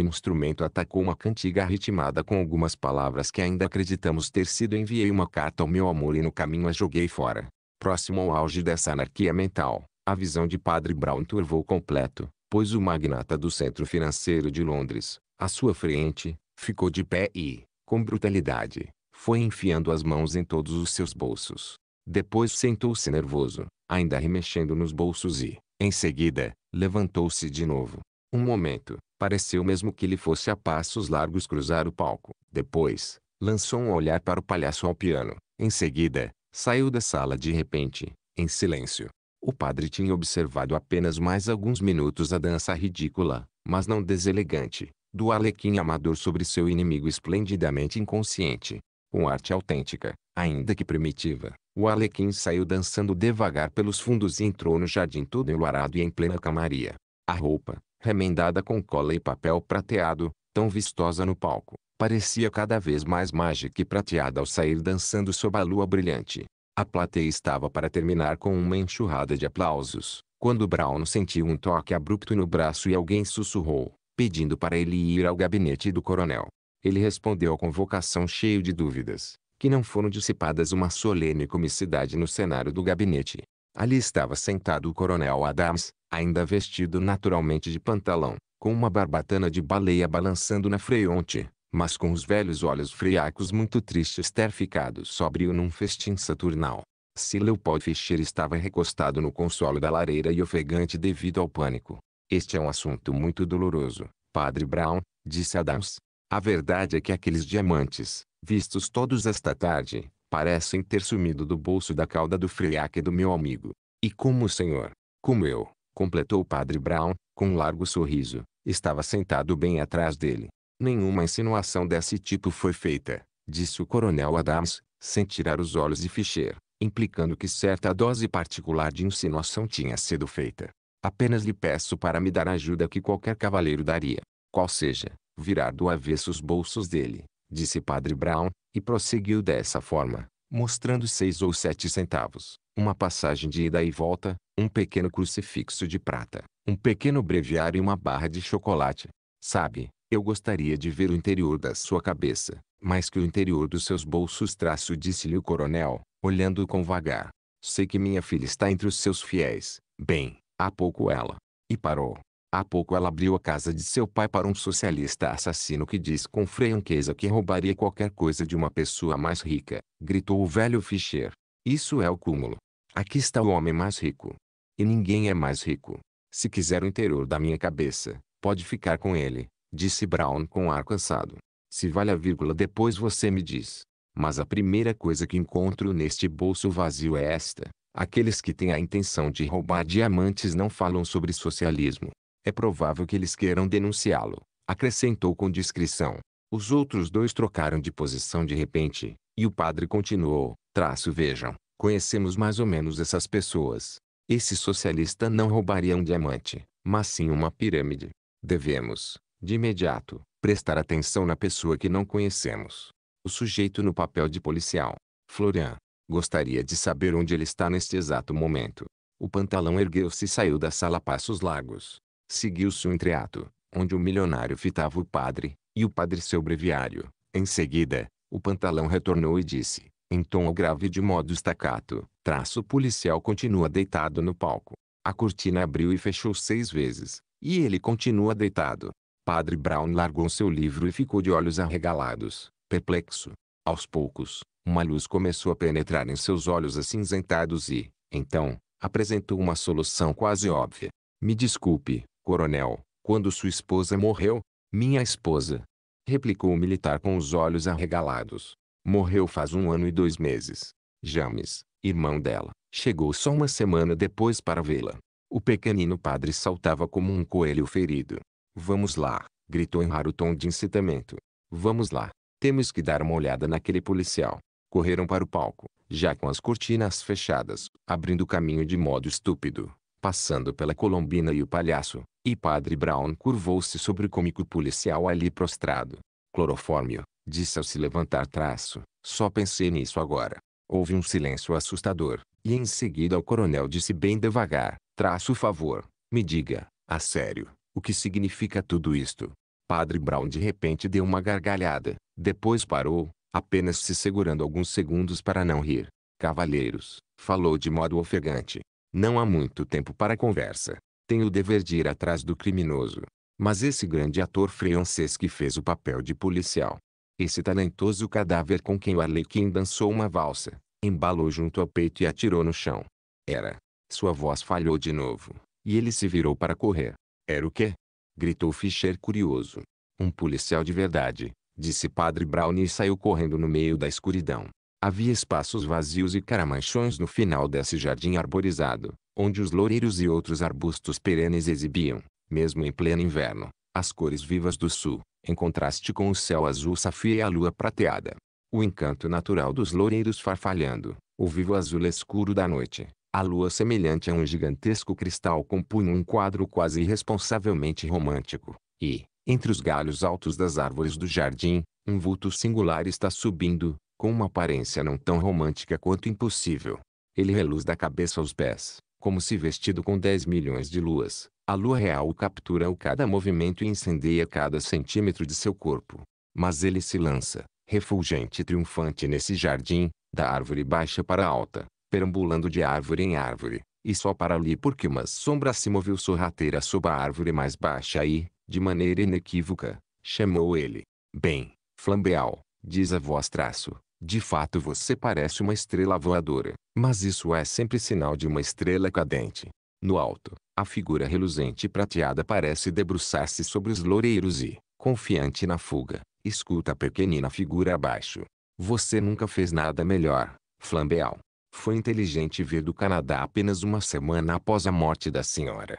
instrumento atacou uma cantiga ritmada com algumas palavras que ainda acreditamos ter sido enviei uma carta ao meu amor e no caminho a joguei fora. Próximo ao auge dessa anarquia mental, a visão de Padre Brown turvou completo, pois o magnata do centro financeiro de Londres, à sua frente, ficou de pé e, com brutalidade, foi enfiando as mãos em todos os seus bolsos. Depois sentou-se nervoso, ainda remexendo nos bolsos e, em seguida, levantou-se de novo. Um momento, pareceu mesmo que lhe fosse a passos largos cruzar o palco. Depois, lançou um olhar para o palhaço ao piano. Em seguida, saiu da sala de repente, em silêncio. O padre tinha observado apenas mais alguns minutos a dança ridícula, mas não deselegante, do arlequim amador sobre seu inimigo esplendidamente inconsciente. Com arte autêntica, ainda que primitiva, o Alequim saiu dançando devagar pelos fundos e entrou no jardim todo enluarado e em plena camaria. A roupa, remendada com cola e papel prateado, tão vistosa no palco, parecia cada vez mais mágica e prateada ao sair dançando sob a lua brilhante. A plateia estava para terminar com uma enxurrada de aplausos, quando Brown sentiu um toque abrupto no braço e alguém sussurrou, pedindo para ele ir ao gabinete do coronel. Ele respondeu à convocação cheio de dúvidas, que não foram dissipadas uma solene comicidade no cenário do gabinete. Ali estava sentado o coronel Adams, ainda vestido naturalmente de pantalão, com uma barbatana de baleia balançando na freonte, mas com os velhos olhos friacos muito tristes ter ficado sóbrio num festim saturnal. Se Leopold Fischer estava recostado no consolo da lareira e ofegante devido ao pânico. Este é um assunto muito doloroso, Padre Brown, disse Adams. A verdade é que aqueles diamantes, vistos todos esta tarde, parecem ter sumido do bolso da cauda do friaque do meu amigo. E como o senhor, como eu, completou o padre Brown, com um largo sorriso, estava sentado bem atrás dele. Nenhuma insinuação desse tipo foi feita, disse o coronel Adams, sem tirar os olhos de Fischer, implicando que certa dose particular de insinuação tinha sido feita. Apenas lhe peço para me dar a ajuda que qualquer cavaleiro daria, qual seja, virar do avesso os bolsos dele, disse Padre Brown, e prosseguiu dessa forma, mostrando seis ou sete centavos, uma passagem de ida e volta, um pequeno crucifixo de prata, um pequeno breviário e uma barra de chocolate. Sabe, eu gostaria de ver o interior da sua cabeça, mais que o interior dos seus bolsos traço disse-lhe o coronel, olhando-o com vagar. Sei que minha filha está entre os seus fiéis. Bem, há pouco ela. E parou. Há pouco ela abriu a casa de seu pai para um socialista assassino que diz com franqueza que roubaria qualquer coisa de uma pessoa mais rica, gritou o velho Fischer. Isso é o cúmulo. Aqui está o homem mais rico. E ninguém é mais rico. Se quiser o interior da minha cabeça, pode ficar com ele, disse Brown com ar cansado. Se vale a vírgula depois você me diz. Mas a primeira coisa que encontro neste bolso vazio é esta. Aqueles que têm a intenção de roubar diamantes não falam sobre socialismo. É provável que eles queiram denunciá-lo, acrescentou com discrição. Os outros dois trocaram de posição de repente, e o padre continuou: traço vejam, conhecemos mais ou menos essas pessoas. Esse socialista não roubaria um diamante, mas sim uma pirâmide. Devemos, de imediato, prestar atenção na pessoa que não conhecemos. O sujeito no papel de policial. Florian, gostaria de saber onde ele está neste exato momento. O pantalão ergueu-se e saiu da sala passos largos. Seguiu-se um entreato, onde o milionário fitava o padre, e o padre seu breviário. Em seguida, o pantalão retornou e disse, em tom grave de modo estacato, traço policial continua deitado no palco. A cortina abriu e fechou seis vezes, e ele continua deitado. Padre Brown largou seu livro e ficou de olhos arregalados, perplexo. Aos poucos, uma luz começou a penetrar em seus olhos acinzentados e, então, apresentou uma solução quase óbvia. Me desculpe, Coronel, quando sua esposa morreu, minha esposa, replicou o militar com os olhos arregalados. Morreu faz um ano e dois meses. James, irmão dela, chegou só uma semana depois para vê-la. O pequenino padre saltava como um coelho ferido. Vamos lá, gritou em raro tom de incitamento. Vamos lá, temos que dar uma olhada naquele policial. Correram para o palco, já com as cortinas fechadas, abrindo caminho de modo estúpido, passando pela colombina e o palhaço, e padre Brown curvou-se sobre o cômico policial ali prostrado. Clorofórmio, disse ao se levantar traço, só pensei nisso agora. Houve um silêncio assustador, e em seguida o coronel disse bem devagar, traço favor, me diga, a sério, o que significa tudo isto? Padre Brown de repente deu uma gargalhada, depois parou, apenas se segurando alguns segundos para não rir. Cavalheiros, falou de modo ofegante. Não há muito tempo para conversa tem o dever de ir atrás do criminoso. Mas esse grande ator francês que fez o papel de policial, esse talentoso cadáver com quem o Arlequim dançou uma valsa, embalou junto ao peito e atirou no chão. Era. Sua voz falhou de novo, e ele se virou para correr. Era o quê? gritou Fischer curioso. Um policial de verdade, disse Padre Brown e saiu correndo no meio da escuridão. Havia espaços vazios e caramanchões no final desse jardim arborizado, onde os loureiros e outros arbustos perenes exibiam, mesmo em pleno inverno, as cores vivas do sul, em contraste com o céu azul safia e a lua prateada. O encanto natural dos loureiros farfalhando, o vivo azul escuro da noite, a lua semelhante a um gigantesco cristal compunha um quadro quase irresponsavelmente romântico, e, entre os galhos altos das árvores do jardim, um vulto singular está subindo, com uma aparência não tão romântica quanto impossível. Ele reluz da cabeça aos pés, como se vestido com 10 milhões de luas. A lua real o captura a cada movimento e incendeia cada centímetro de seu corpo. Mas ele se lança, refulgente e triunfante nesse jardim, da árvore baixa para alta, perambulando de árvore em árvore, e só para ali porque uma sombra se moveu sorrateira sob a árvore mais baixa e, de maneira inequívoca, chamou ele. Bem, flambeal, diz a voz traço, de fato você parece uma estrela voadora, mas isso é sempre sinal de uma estrela cadente. No alto, a figura reluzente e prateada parece debruçar-se sobre os loureiros e, confiante na fuga, escuta a pequenina figura abaixo. Você nunca fez nada melhor, Flambeal. Foi inteligente vir do Canadá apenas uma semana após a morte da senhora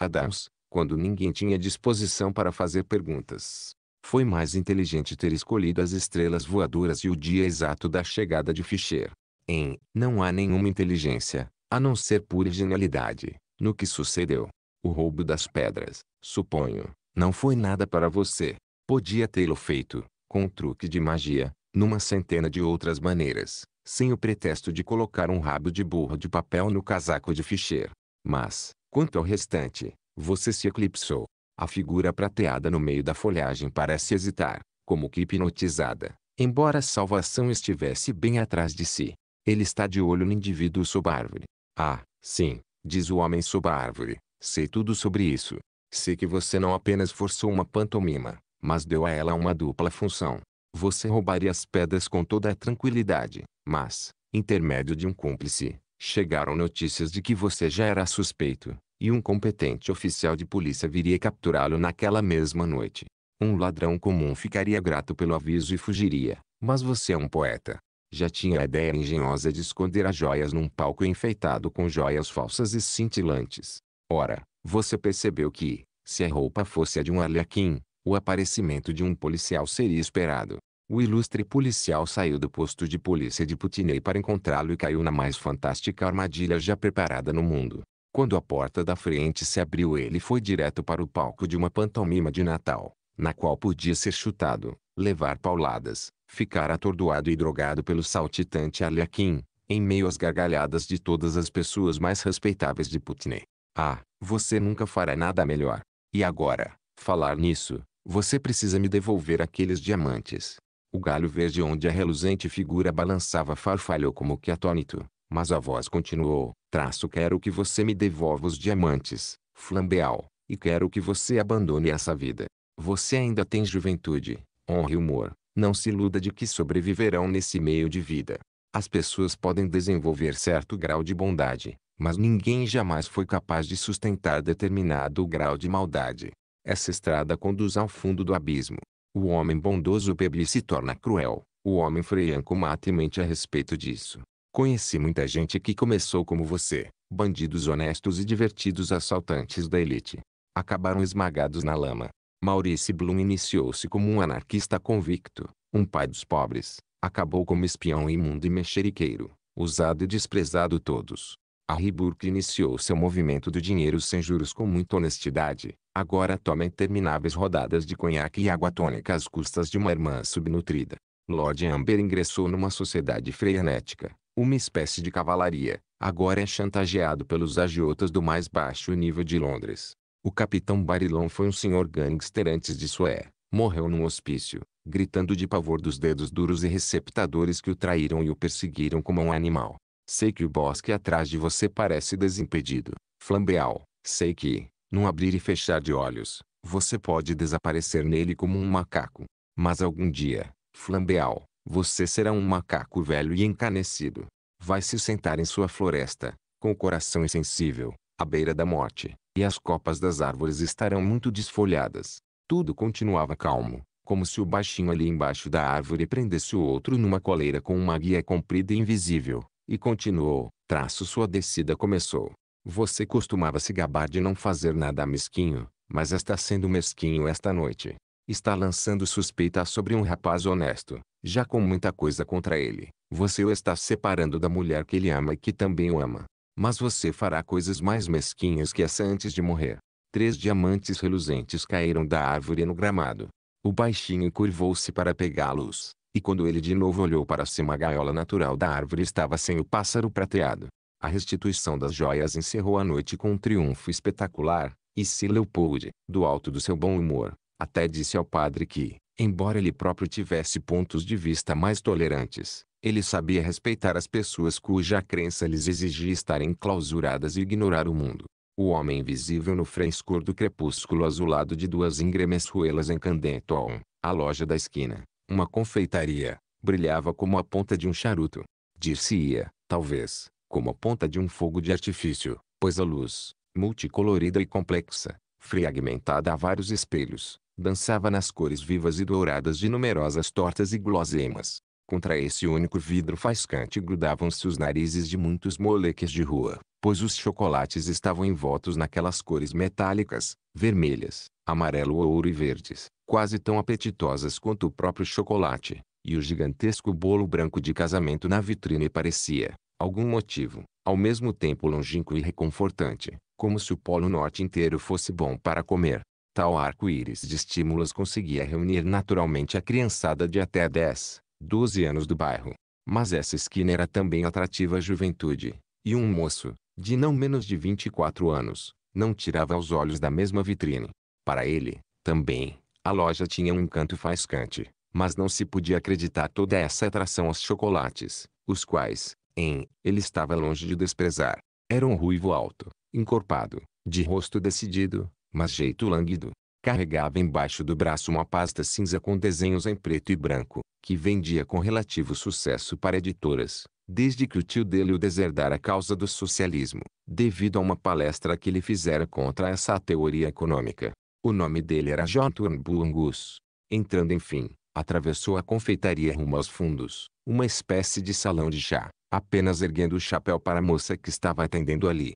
Adams, quando ninguém tinha disposição para fazer perguntas. Foi mais inteligente ter escolhido as estrelas voadoras e o dia exato da chegada de Fischer. Em Não há nenhuma inteligência, a não ser pura genialidade, no que sucedeu. O roubo das pedras, suponho, não foi nada para você. Podia tê-lo feito, com um truque de magia, numa centena de outras maneiras, sem o pretexto de colocar um rabo de burro de papel no casaco de Fischer. Mas, quanto ao restante, você se eclipsou. A figura prateada no meio da folhagem parece hesitar, como que hipnotizada, embora a salvação estivesse bem atrás de si. Ele está de olho no indivíduo sob a árvore. Ah, sim, diz o homem sob a árvore, sei tudo sobre isso. Sei que você não apenas forçou uma pantomima, mas deu a ela uma dupla função. Você roubaria as pedras com toda a tranquilidade, mas, intermédio de um cúmplice, chegaram notícias de que você já era suspeito, e um competente oficial de polícia viria capturá-lo naquela mesma noite. Um ladrão comum ficaria grato pelo aviso e fugiria, mas você é um poeta. Já tinha a ideia engenhosa de esconder as joias num palco enfeitado com joias falsas e cintilantes. Ora, você percebeu que, se a roupa fosse a de um arlequim, o aparecimento de um policial seria esperado. O ilustre policial saiu do posto de polícia de Putinei para encontrá-lo e caiu na mais fantástica armadilha já preparada no mundo. Quando a porta da frente se abriu, ele foi direto para o palco de uma pantomima de Natal, na qual podia ser chutado, levar pauladas, ficar atordoado e drogado pelo saltitante Arlequim, em meio às gargalhadas de todas as pessoas mais respeitáveis de Putney. Ah, você nunca fará nada melhor. E agora, falar nisso, você precisa me devolver aqueles diamantes. O galho verde onde a reluzente figura balançava farfalhou como que atônito, mas a voz continuou, traço quero que você me devolva os diamantes, flambeal, e quero que você abandone essa vida. Você ainda tem juventude, honre o humor, não se iluda de que sobreviverão nesse meio de vida. As pessoas podem desenvolver certo grau de bondade, mas ninguém jamais foi capaz de sustentar determinado grau de maldade. Essa estrada conduz ao fundo do abismo. O homem bondoso bebe e se torna cruel. O homem franco mata e mente a respeito disso. Conheci muita gente que começou como você, bandidos honestos e divertidos assaltantes da elite. Acabaram esmagados na lama. Maurice Bloom iniciou-se como um anarquista convicto, um pai dos pobres. Acabou como espião imundo e mexeriqueiro, usado e desprezado todos. A Burke iniciou seu movimento do dinheiro sem juros com muita honestidade. Agora toma intermináveis rodadas de conhaque e água tônica às custas de uma irmã subnutrida. Lord Amber ingressou numa sociedade frenética uma espécie de cavalaria, agora é chantageado pelos agiotas do mais baixo nível de Londres. O capitão Barilon foi um senhor gangster antes de Sué. Morreu num hospício, gritando de pavor dos dedos duros e receptadores que o traíram e o perseguiram como um animal. Sei que o bosque atrás de você parece desimpedido, flambeal. Sei que, num abrir e fechar de olhos, você pode desaparecer nele como um macaco. Mas algum dia, flambeal, você será um macaco velho e encanecido. Vai se sentar em sua floresta, com o coração insensível, à beira da morte, e as copas das árvores estarão muito desfolhadas. Tudo continuava calmo, como se o baixinho ali embaixo da árvore prendesse o outro numa coleira com uma guia comprida e invisível, e continuou, traço sua descida começou. Você costumava se gabar de não fazer nada mesquinho, mas está sendo mesquinho esta noite está lançando suspeita sobre um rapaz honesto, já com muita coisa contra ele. Você o está separando da mulher que ele ama e que também o ama. Mas você fará coisas mais mesquinhas que essa antes de morrer. Três diamantes reluzentes caíram da árvore no gramado. O baixinho curvou-se para pegá-los, e quando ele de novo olhou para cima a gaiola natural da árvore estava sem o pássaro prateado. A restituição das joias encerrou a noite com um triunfo espetacular, e se Leopold, do alto do seu bom humor, até disse ao padre que, embora ele próprio tivesse pontos de vista mais tolerantes, ele sabia respeitar as pessoas cuja crença lhes exigia estarem clausuradas e ignorar o mundo. O homem invisível no frescor do crepúsculo azulado de duas íngremes ruelas em Candenton, a loja da esquina, uma confeitaria, brilhava como a ponta de um charuto. Dir-se-ia, talvez, como a ponta de um fogo de artifício, pois a luz, multicolorida e complexa, fragmentada a vários espelhos, dançava nas cores vivas e douradas de numerosas tortas e glosemas. Contra esse único vidro faiscante grudavam-se os narizes de muitos moleques de rua, pois os chocolates estavam envoltos naquelas cores metálicas, vermelhas, amarelo ouro e verdes, quase tão apetitosas quanto o próprio chocolate, e o gigantesco bolo branco de casamento na vitrine parecia, algum motivo, ao mesmo tempo longínquo e reconfortante, como se o Polo Norte inteiro fosse bom para comer. Tal arco-íris de estímulos conseguia reunir naturalmente a criançada de até 10, 12 anos do bairro. Mas essa esquina era também atrativa à juventude, e um moço, de não menos de 24 anos, não tirava os olhos da mesma vitrine. Para ele, também, a loja tinha um encanto faiscante, mas não se podia acreditar toda essa atração aos chocolates, os quais, em, ele estava longe de desprezar. Era um ruivo alto, encorpado, de rosto decidido, mas jeito lânguido. Carregava embaixo do braço uma pasta cinza com desenhos em preto e branco, que vendia com relativo sucesso para editoras, desde que o tio dele o deserdara a causa do socialismo, devido a uma palestra que ele fizera contra essa teoria econômica. O nome dele era John Turnbull Angus. Entrando enfim, atravessou a confeitaria rumo aos fundos, uma espécie de salão de chá, apenas erguendo o chapéu para a moça que estava atendendo ali.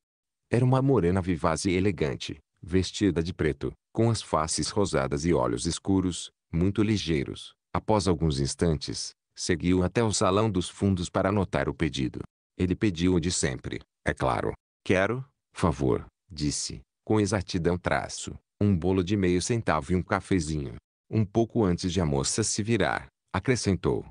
Era uma morena vivaz e elegante, vestida de preto, com as faces rosadas e olhos escuros, muito ligeiros. Após alguns instantes, seguiu até o salão dos fundos para anotar o pedido. Ele pediu o de sempre, é claro. Quero, favor, disse, com exatidão traço, um bolo de meio centavo e um cafezinho. Um pouco antes de a moça se virar, acrescentou.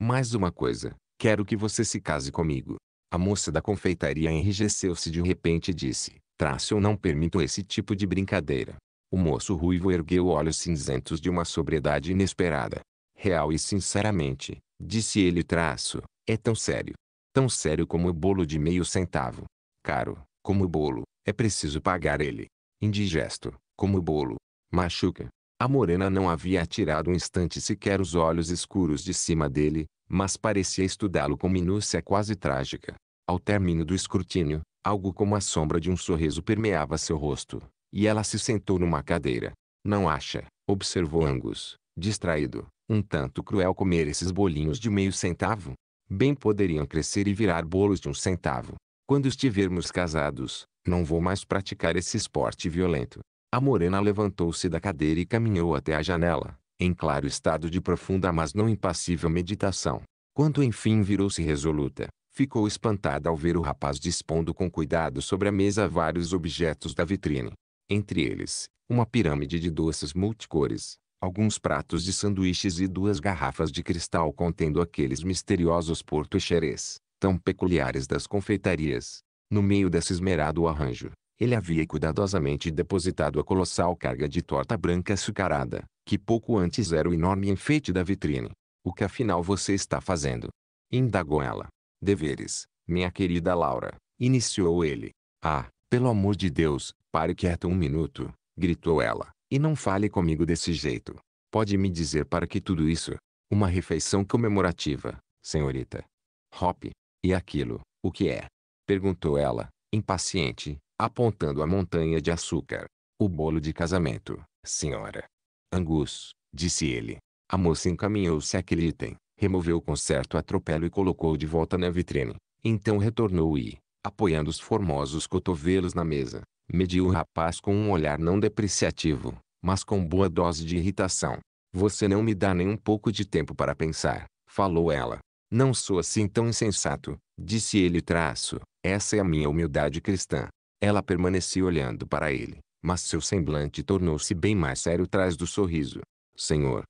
Mais uma coisa, quero que você se case comigo. A moça da confeitaria enrijeceu-se de repente e disse. Traço eu não permito esse tipo de brincadeira. O moço ruivo ergueu olhos cinzentos de uma sobriedade inesperada. Real e sinceramente, disse ele traço, é tão sério. Tão sério como o bolo de meio centavo. Caro, como o bolo, é preciso pagar ele. Indigesto, como o bolo. Machuca. A morena não havia tirado um instante sequer os olhos escuros de cima dele, mas parecia estudá-lo com minúcia quase trágica. Ao término do escrutínio, Algo como a sombra de um sorriso permeava seu rosto. E ela se sentou numa cadeira. Não acha? Observou Angus, distraído. Um tanto cruel comer esses bolinhos de meio centavo. Bem poderiam crescer e virar bolos de um centavo. Quando estivermos casados, não vou mais praticar esse esporte violento. A morena levantou-se da cadeira e caminhou até a janela, em claro estado de profunda mas não impassível meditação. Quando enfim virou-se resoluta, ficou espantada ao ver o rapaz dispondo com cuidado sobre a mesa vários objetos da vitrine. Entre eles, uma pirâmide de doces multicores, alguns pratos de sanduíches e duas garrafas de cristal contendo aqueles misteriosos porto-xerês, tão peculiares das confeitarias. No meio desse esmerado arranjo, ele havia cuidadosamente depositado a colossal carga de torta branca açucarada, que pouco antes era o enorme enfeite da vitrine. O que afinal você está fazendo? Indagou ela. Deveres, minha querida Laura, iniciou ele. Ah, pelo amor de Deus, pare quieto um minuto, gritou ela, e não fale comigo desse jeito. Pode me dizer para que tudo isso? Uma refeição comemorativa, senhorita. Hop, e aquilo, o que é? Perguntou ela, impaciente, apontando a montanha de açúcar. O bolo de casamento, senhora. Angus, disse ele. A moça encaminhou-se àquele item, removeu com certo atropelo e colocou de volta na vitrine. Então retornou e, apoiando os formosos cotovelos na mesa, mediu o rapaz com um olhar não depreciativo, mas com boa dose de irritação. Você não me dá nem um pouco de tempo para pensar, falou ela. Não sou assim tão insensato, disse ele traço. Essa é a minha humildade cristã. Ela permanecia olhando para ele, mas seu semblante tornou-se bem mais sério atrás do sorriso. Senhor,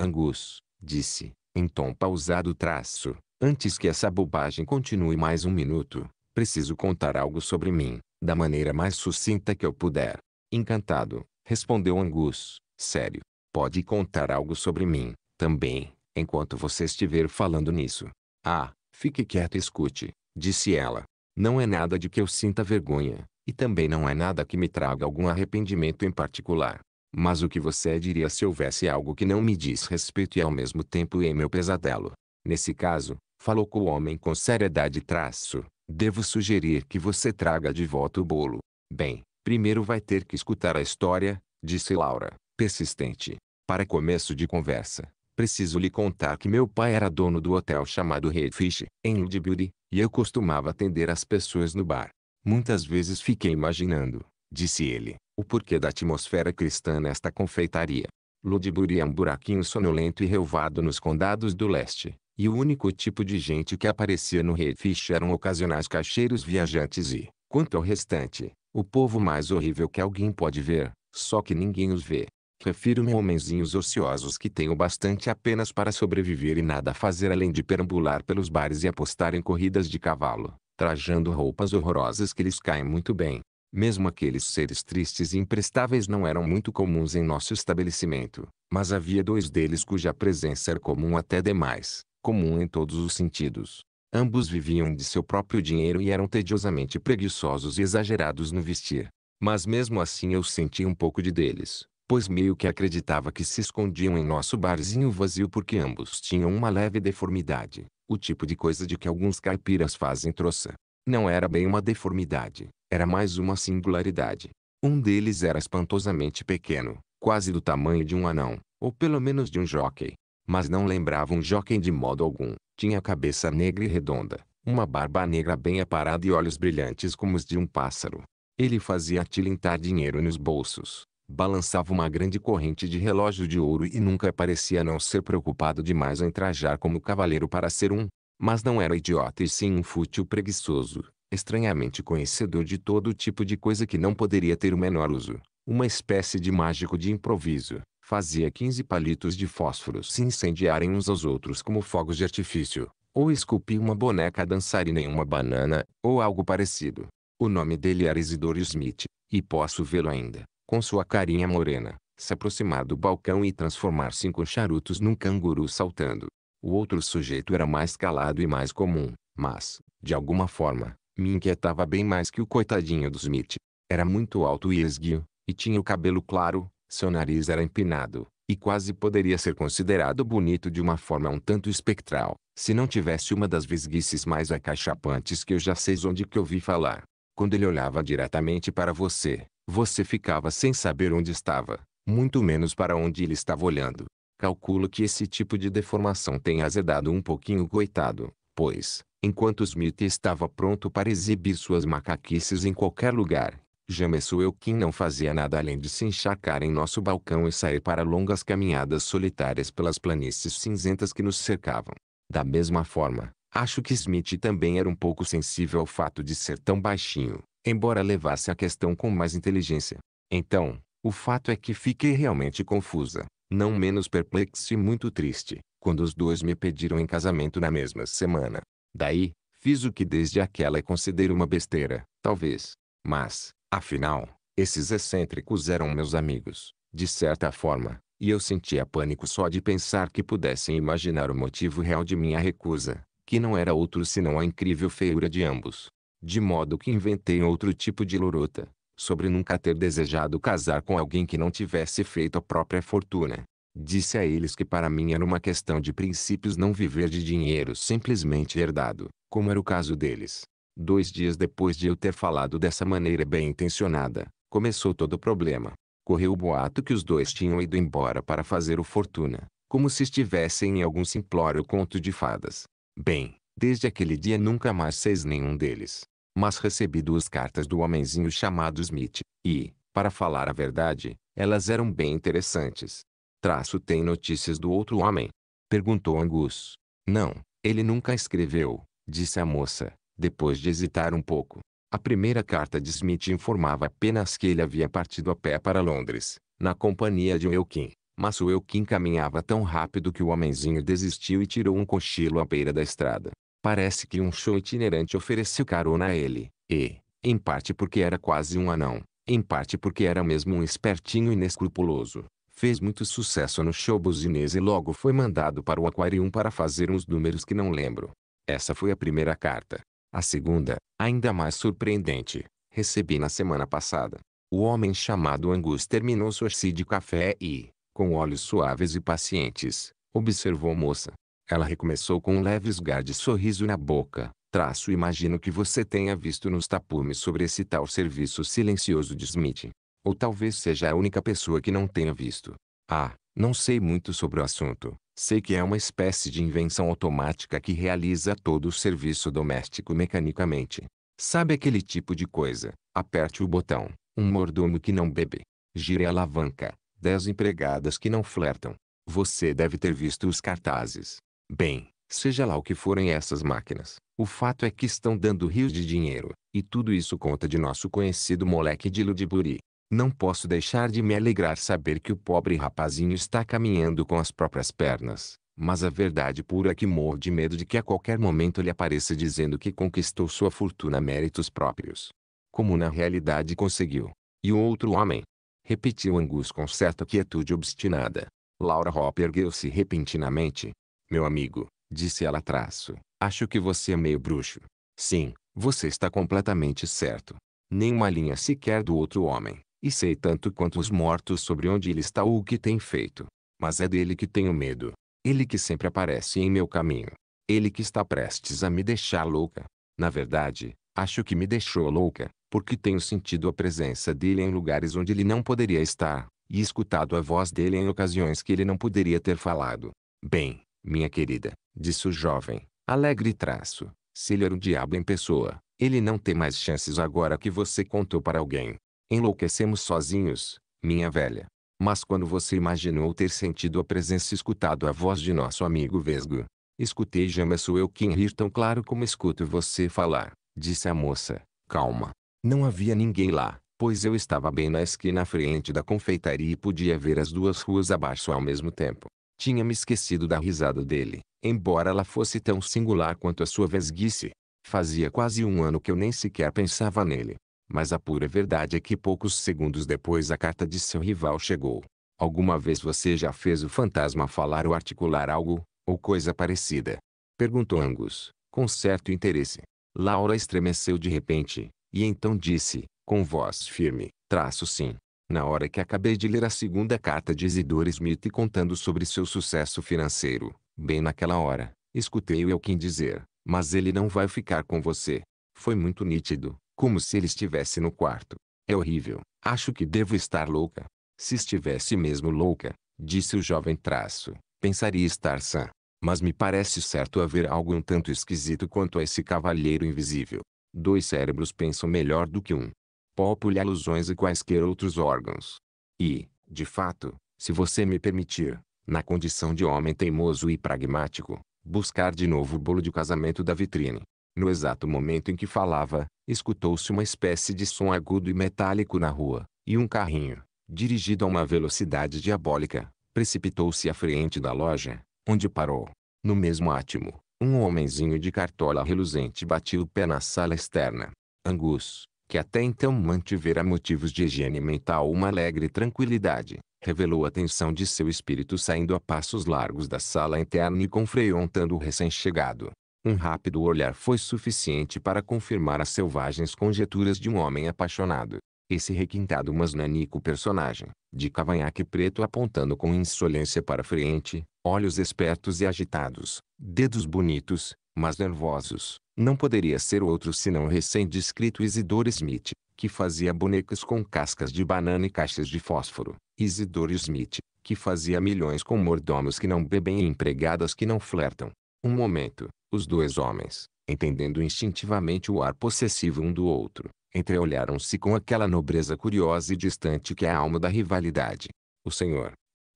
Angus, disse, em tom pausado traço, antes que essa bobagem continue mais um minuto, preciso contar algo sobre mim, da maneira mais sucinta que eu puder. Encantado, respondeu Angus, sério. Pode contar algo sobre mim, também, enquanto você estiver falando nisso. Ah, fique quieto e escute, disse ela. Não é nada de que eu sinta vergonha, e também não é nada que me traga algum arrependimento em particular. Mas o que você diria se houvesse algo que não me diz respeito e ao mesmo tempo é meu pesadelo? Nesse caso, falou com o homem com seriedade traço, devo sugerir que você traga de volta o bolo. Bem, primeiro vai ter que escutar a história, disse Laura, persistente. Para começo de conversa, preciso lhe contar que meu pai era dono do hotel chamado Redfish, em Ludbury, e eu costumava atender as pessoas no bar. Muitas vezes fiquei imaginando, disse ele, o porquê da atmosfera cristã nesta confeitaria. Ludbury é um buraquinho sonolento e relvado nos condados do leste, e o único tipo de gente que aparecia no Redfish eram ocasionais caixeiros viajantes e, quanto ao restante, o povo mais horrível que alguém pode ver, só que ninguém os vê. Refiro-me a homenzinhos ociosos que têm o bastante apenas para sobreviver e nada fazer além de perambular pelos bares e apostar em corridas de cavalo, trajando roupas horrorosas que lhes caem muito bem, mesmo aqueles seres tristes e imprestáveis não eram muito comuns em nosso estabelecimento, mas havia dois deles cuja presença era comum até demais, comum em todos os sentidos. Ambos viviam de seu próprio dinheiro e eram tediosamente preguiçosos e exagerados no vestir. Mas mesmo assim eu senti um pouco de deles, pois meio que acreditava que se escondiam em nosso barzinho vazio porque ambos tinham uma leve deformidade, o tipo de coisa de que alguns caipiras fazem troça. Não era bem uma deformidade, era mais uma singularidade. Um deles era espantosamente pequeno, quase do tamanho de um anão, ou pelo menos de um jockey. Mas não lembrava um jockey de modo algum. Tinha a cabeça negra e redonda, uma barba negra bem aparada e olhos brilhantes como os de um pássaro. Ele fazia tilintar dinheiro nos bolsos, balançava uma grande corrente de relógio de ouro e nunca parecia não ser preocupado demais em trajar como cavaleiro para ser um, mas não era idiota e sim um fútil preguiçoso, estranhamente conhecedor de todo tipo de coisa que não poderia ter o menor uso, uma espécie de mágico de improviso, fazia 15 palitos de fósforo se incendiarem uns aos outros como fogos de artifício, ou esculpia uma boneca dançarina em uma banana, ou algo parecido. O nome dele era Isidore Smith, e posso vê-lo ainda, com sua carinha morena, se aproximar do balcão e transformar cinco charutos num canguru saltando. O outro sujeito era mais calado e mais comum, mas, de alguma forma, me inquietava bem mais que o coitadinho do Smith. Era muito alto e esguio, e tinha o cabelo claro, seu nariz era empinado, e quase poderia ser considerado bonito de uma forma um tanto espectral, se não tivesse uma das visguices mais acachapantes que eu já sei onde que ouvi falar. Quando ele olhava diretamente para você, você ficava sem saber onde estava, muito menos para onde ele estava olhando. Calculo que esse tipo de deformação tenha azedado um pouquinho o coitado, pois, enquanto Smith estava pronto para exibir suas macaquices em qualquer lugar, James Wilkin não fazia nada além de se encharcar em nosso balcão e sair para longas caminhadas solitárias pelas planícies cinzentas que nos cercavam. Da mesma forma, acho que Smith também era um pouco sensível ao fato de ser tão baixinho, embora levasse a questão com mais inteligência. Então, o fato é que fiquei realmente confusa, não menos perplexa e muito triste, quando os dois me pediram em casamento na mesma semana. Daí, fiz o que desde aquela é considero uma besteira, talvez. Mas, afinal, esses excêntricos eram meus amigos, de certa forma, e eu sentia pânico só de pensar que pudessem imaginar o motivo real de minha recusa, que não era outro senão a incrível feiura de ambos. De modo que inventei outro tipo de lorota, sobre nunca ter desejado casar com alguém que não tivesse feito a própria fortuna, Disse a eles que para mim era uma questão de princípios não viver de dinheiro simplesmente herdado, como era o caso deles. Dois dias depois de eu ter falado dessa maneira bem intencionada, começou todo o problema. Correu o boato que os dois tinham ido embora para fazer o fortuna, como se estivessem em algum simplório conto de fadas. Bem, desde aquele dia nunca mais seis nenhum deles. Mas recebi duas cartas do homenzinho chamado Smith, e, para falar a verdade, elas eram bem interessantes. Traço tem notícias do outro homem? Perguntou Angus. Não, ele nunca escreveu, disse a moça, depois de hesitar um pouco. A primeira carta de Smith informava apenas que ele havia partido a pé para Londres, na companhia de Wilkin. Mas o Elkin caminhava tão rápido que o homenzinho desistiu e tirou um cochilo à beira da estrada. Parece que um show itinerante ofereceu carona a ele, e, em parte porque era quase um anão, em parte porque era mesmo um espertinho inescrupuloso, fez muito sucesso no show buzinês e logo foi mandado para o Aquarium para fazer uns números que não lembro. Essa foi a primeira carta. A segunda, ainda mais surpreendente, recebi na semana passada. O homem chamado Angus terminou sua si de café e, com olhos suaves e pacientes, observou a moça. Ela recomeçou com um leve esgar de sorriso na boca. Traço imagino que você tenha visto nos tapumes sobre esse tal serviço silencioso de Smith. Ou talvez seja a única pessoa que não tenha visto. Ah, não sei muito sobre o assunto. Sei que é uma espécie de invenção automática que realiza todo o serviço doméstico mecanicamente. Sabe aquele tipo de coisa? Aperte o botão. Um mordomo que não bebe. Gire a alavanca. Dez empregadas que não flertam. Você deve ter visto os cartazes. Bem, seja lá o que forem essas máquinas, o fato é que estão dando rios de dinheiro, e tudo isso conta de nosso conhecido moleque de Ludiburi. Não posso deixar de me alegrar saber que o pobre rapazinho está caminhando com as próprias pernas. Mas a verdade pura é que morro de medo de que a qualquer momento ele apareça dizendo que conquistou sua fortuna méritos próprios. Como na realidade conseguiu. E o outro homem? Repetiu Angus com certa quietude obstinada. Laura Hopper ergueu-se repentinamente. Meu amigo, disse ela traço, acho que você é meio bruxo. Sim, você está completamente certo. Nenhuma linha sequer do outro homem e sei tanto quanto os mortos sobre onde ele está ou o que tem feito. Mas é dele que tenho medo. Ele que sempre aparece em meu caminho. Ele que está prestes a me deixar louca. Na verdade, acho que me deixou louca, porque tenho sentido a presença dele em lugares onde ele não poderia estar, e escutado a voz dele em ocasiões que ele não poderia ter falado. Bem, minha querida, disse o jovem, alegre traço, se ele era o diabo em pessoa, ele não tem mais chances agora que você contou para alguém. Enlouquecemos sozinhos, minha velha. Mas quando você imaginou ter sentido a presença e escutado a voz de nosso amigo Vesgo, escutei jamais Jamesu eu quem rir tão claro como escuto você falar, disse a moça, calma. Não havia ninguém lá, pois eu estava bem na esquina à frente da confeitaria e podia ver as duas ruas abaixo ao mesmo tempo. Tinha me esquecido da risada dele, embora ela fosse tão singular quanto a sua vesguice. Fazia quase um ano que eu nem sequer pensava nele. Mas a pura verdade é que poucos segundos depois a carta de seu rival chegou. Alguma vez você já fez o fantasma falar ou articular algo, ou coisa parecida? Perguntou Angus, com certo interesse. Laura estremeceu de repente, e então disse, com voz firme, traço sim. Na hora que acabei de ler a segunda carta de Isidore Smith contando sobre seu sucesso financeiro, bem naquela hora, escutei o Elkin dizer, mas ele não vai ficar com você. Foi muito nítido, como se ele estivesse no quarto. É horrível. Acho que devo estar louca. Se estivesse mesmo louca, disse o jovem traço, pensaria estar sã. Mas me parece certo haver algo um tanto esquisito quanto a esse cavalheiro invisível. Dois cérebros pensam melhor do que um. Popule alusões e quaisquer outros órgãos. E, de fato, se você me permitir, na condição de homem teimoso e pragmático, buscar de novo o bolo de casamento da vitrine. No exato momento em que falava, escutou-se uma espécie de som agudo e metálico na rua, e um carrinho, dirigido a uma velocidade diabólica, precipitou-se à frente da loja, onde parou. No mesmo átimo, um homenzinho de cartola reluzente batiu o pé na sala externa. Angus, que até então mantivera motivos de higiene mental uma alegre tranquilidade, revelou a tensão de seu espírito saindo a passos largos da sala interna e confreontando o recém-chegado. Um rápido olhar foi suficiente para confirmar as selvagens conjeturas de um homem apaixonado. Esse requintado mas nanico personagem, de cavanhaque preto apontando com insolência para frente, olhos espertos e agitados, dedos bonitos, mas nervosos, não poderia ser outro senão o recém-descrito Isidore Smith, que fazia bonecas com cascas de banana e caixas de fósforo. Isidore Smith, que fazia milhões com mordomos que não bebem e empregadas que não flertam. Um momento, os dois homens, entendendo instintivamente o ar possessivo um do outro, entreolharam-se com aquela nobreza curiosa e distante que é a alma da rivalidade. O senhor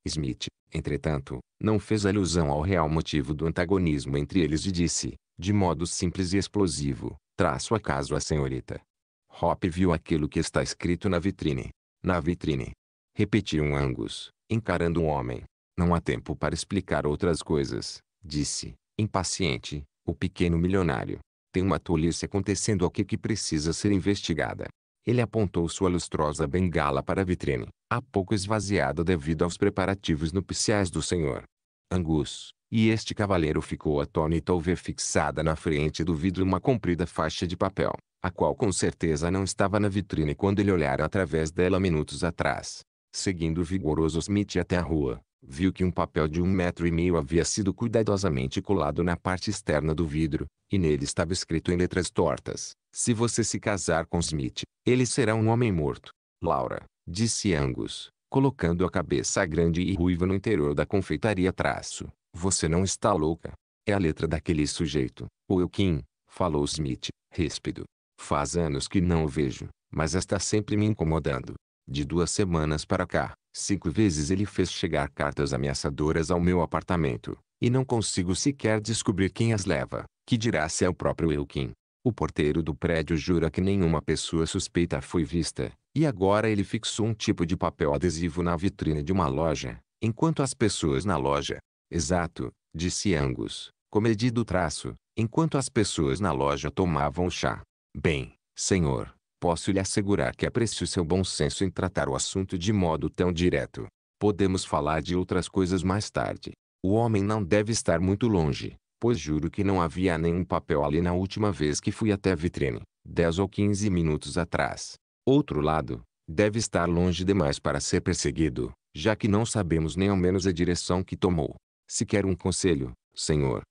Smith, entretanto, não fez alusão ao real motivo do antagonismo entre eles e disse, de modo simples e explosivo, traço acaso a senhorita. Hoppe viu aquilo que está escrito na vitrine. Na vitrine. Repetiu um Angus, encarando um homem. Não há tempo para explicar outras coisas, disse impaciente, o pequeno milionário. Tem uma tolice acontecendo aqui que precisa ser investigada. Ele apontou sua lustrosa bengala para a vitrine, há pouco esvaziada devido aos preparativos nupciais do senhor. Angus, e este cavaleiro ficou atônito ao ver fixada na frente do vidro uma comprida faixa de papel, a qual com certeza não estava na vitrine quando ele olhara através dela minutos atrás. Seguindo vigoroso Smith até a rua, viu que um papel de um metro e meio havia sido cuidadosamente colado na parte externa do vidro, e nele estava escrito em letras tortas: Se você se casar com Smith, ele será um homem morto. Laura, disse Angus, colocando a cabeça grande e ruiva no interior da confeitaria. Traço, você não está louca. É a letra daquele sujeito, o Elkin, falou Smith, ríspido. Faz anos que não o vejo, mas está sempre me incomodando. De duas semanas para cá, cinco vezes ele fez chegar cartas ameaçadoras ao meu apartamento, e não consigo sequer descobrir quem as leva, que dirá se é o próprio Elkin? O porteiro do prédio jura que nenhuma pessoa suspeita foi vista, e agora ele fixou um tipo de papel adesivo na vitrine de uma loja, enquanto as pessoas na loja. Exato, disse Angus, comedido traço, enquanto as pessoas na loja tomavam chá. Bem, senhor, posso lhe assegurar que aprecio seu bom senso em tratar o assunto de modo tão direto. Podemos falar de outras coisas mais tarde. O homem não deve estar muito longe, pois juro que não havia nenhum papel ali na última vez que fui até a vitrine, dez ou quinze minutos atrás. Outro lado, deve estar longe demais para ser perseguido, já que não sabemos nem ao menos a direção que tomou. Se quer um conselho, senhor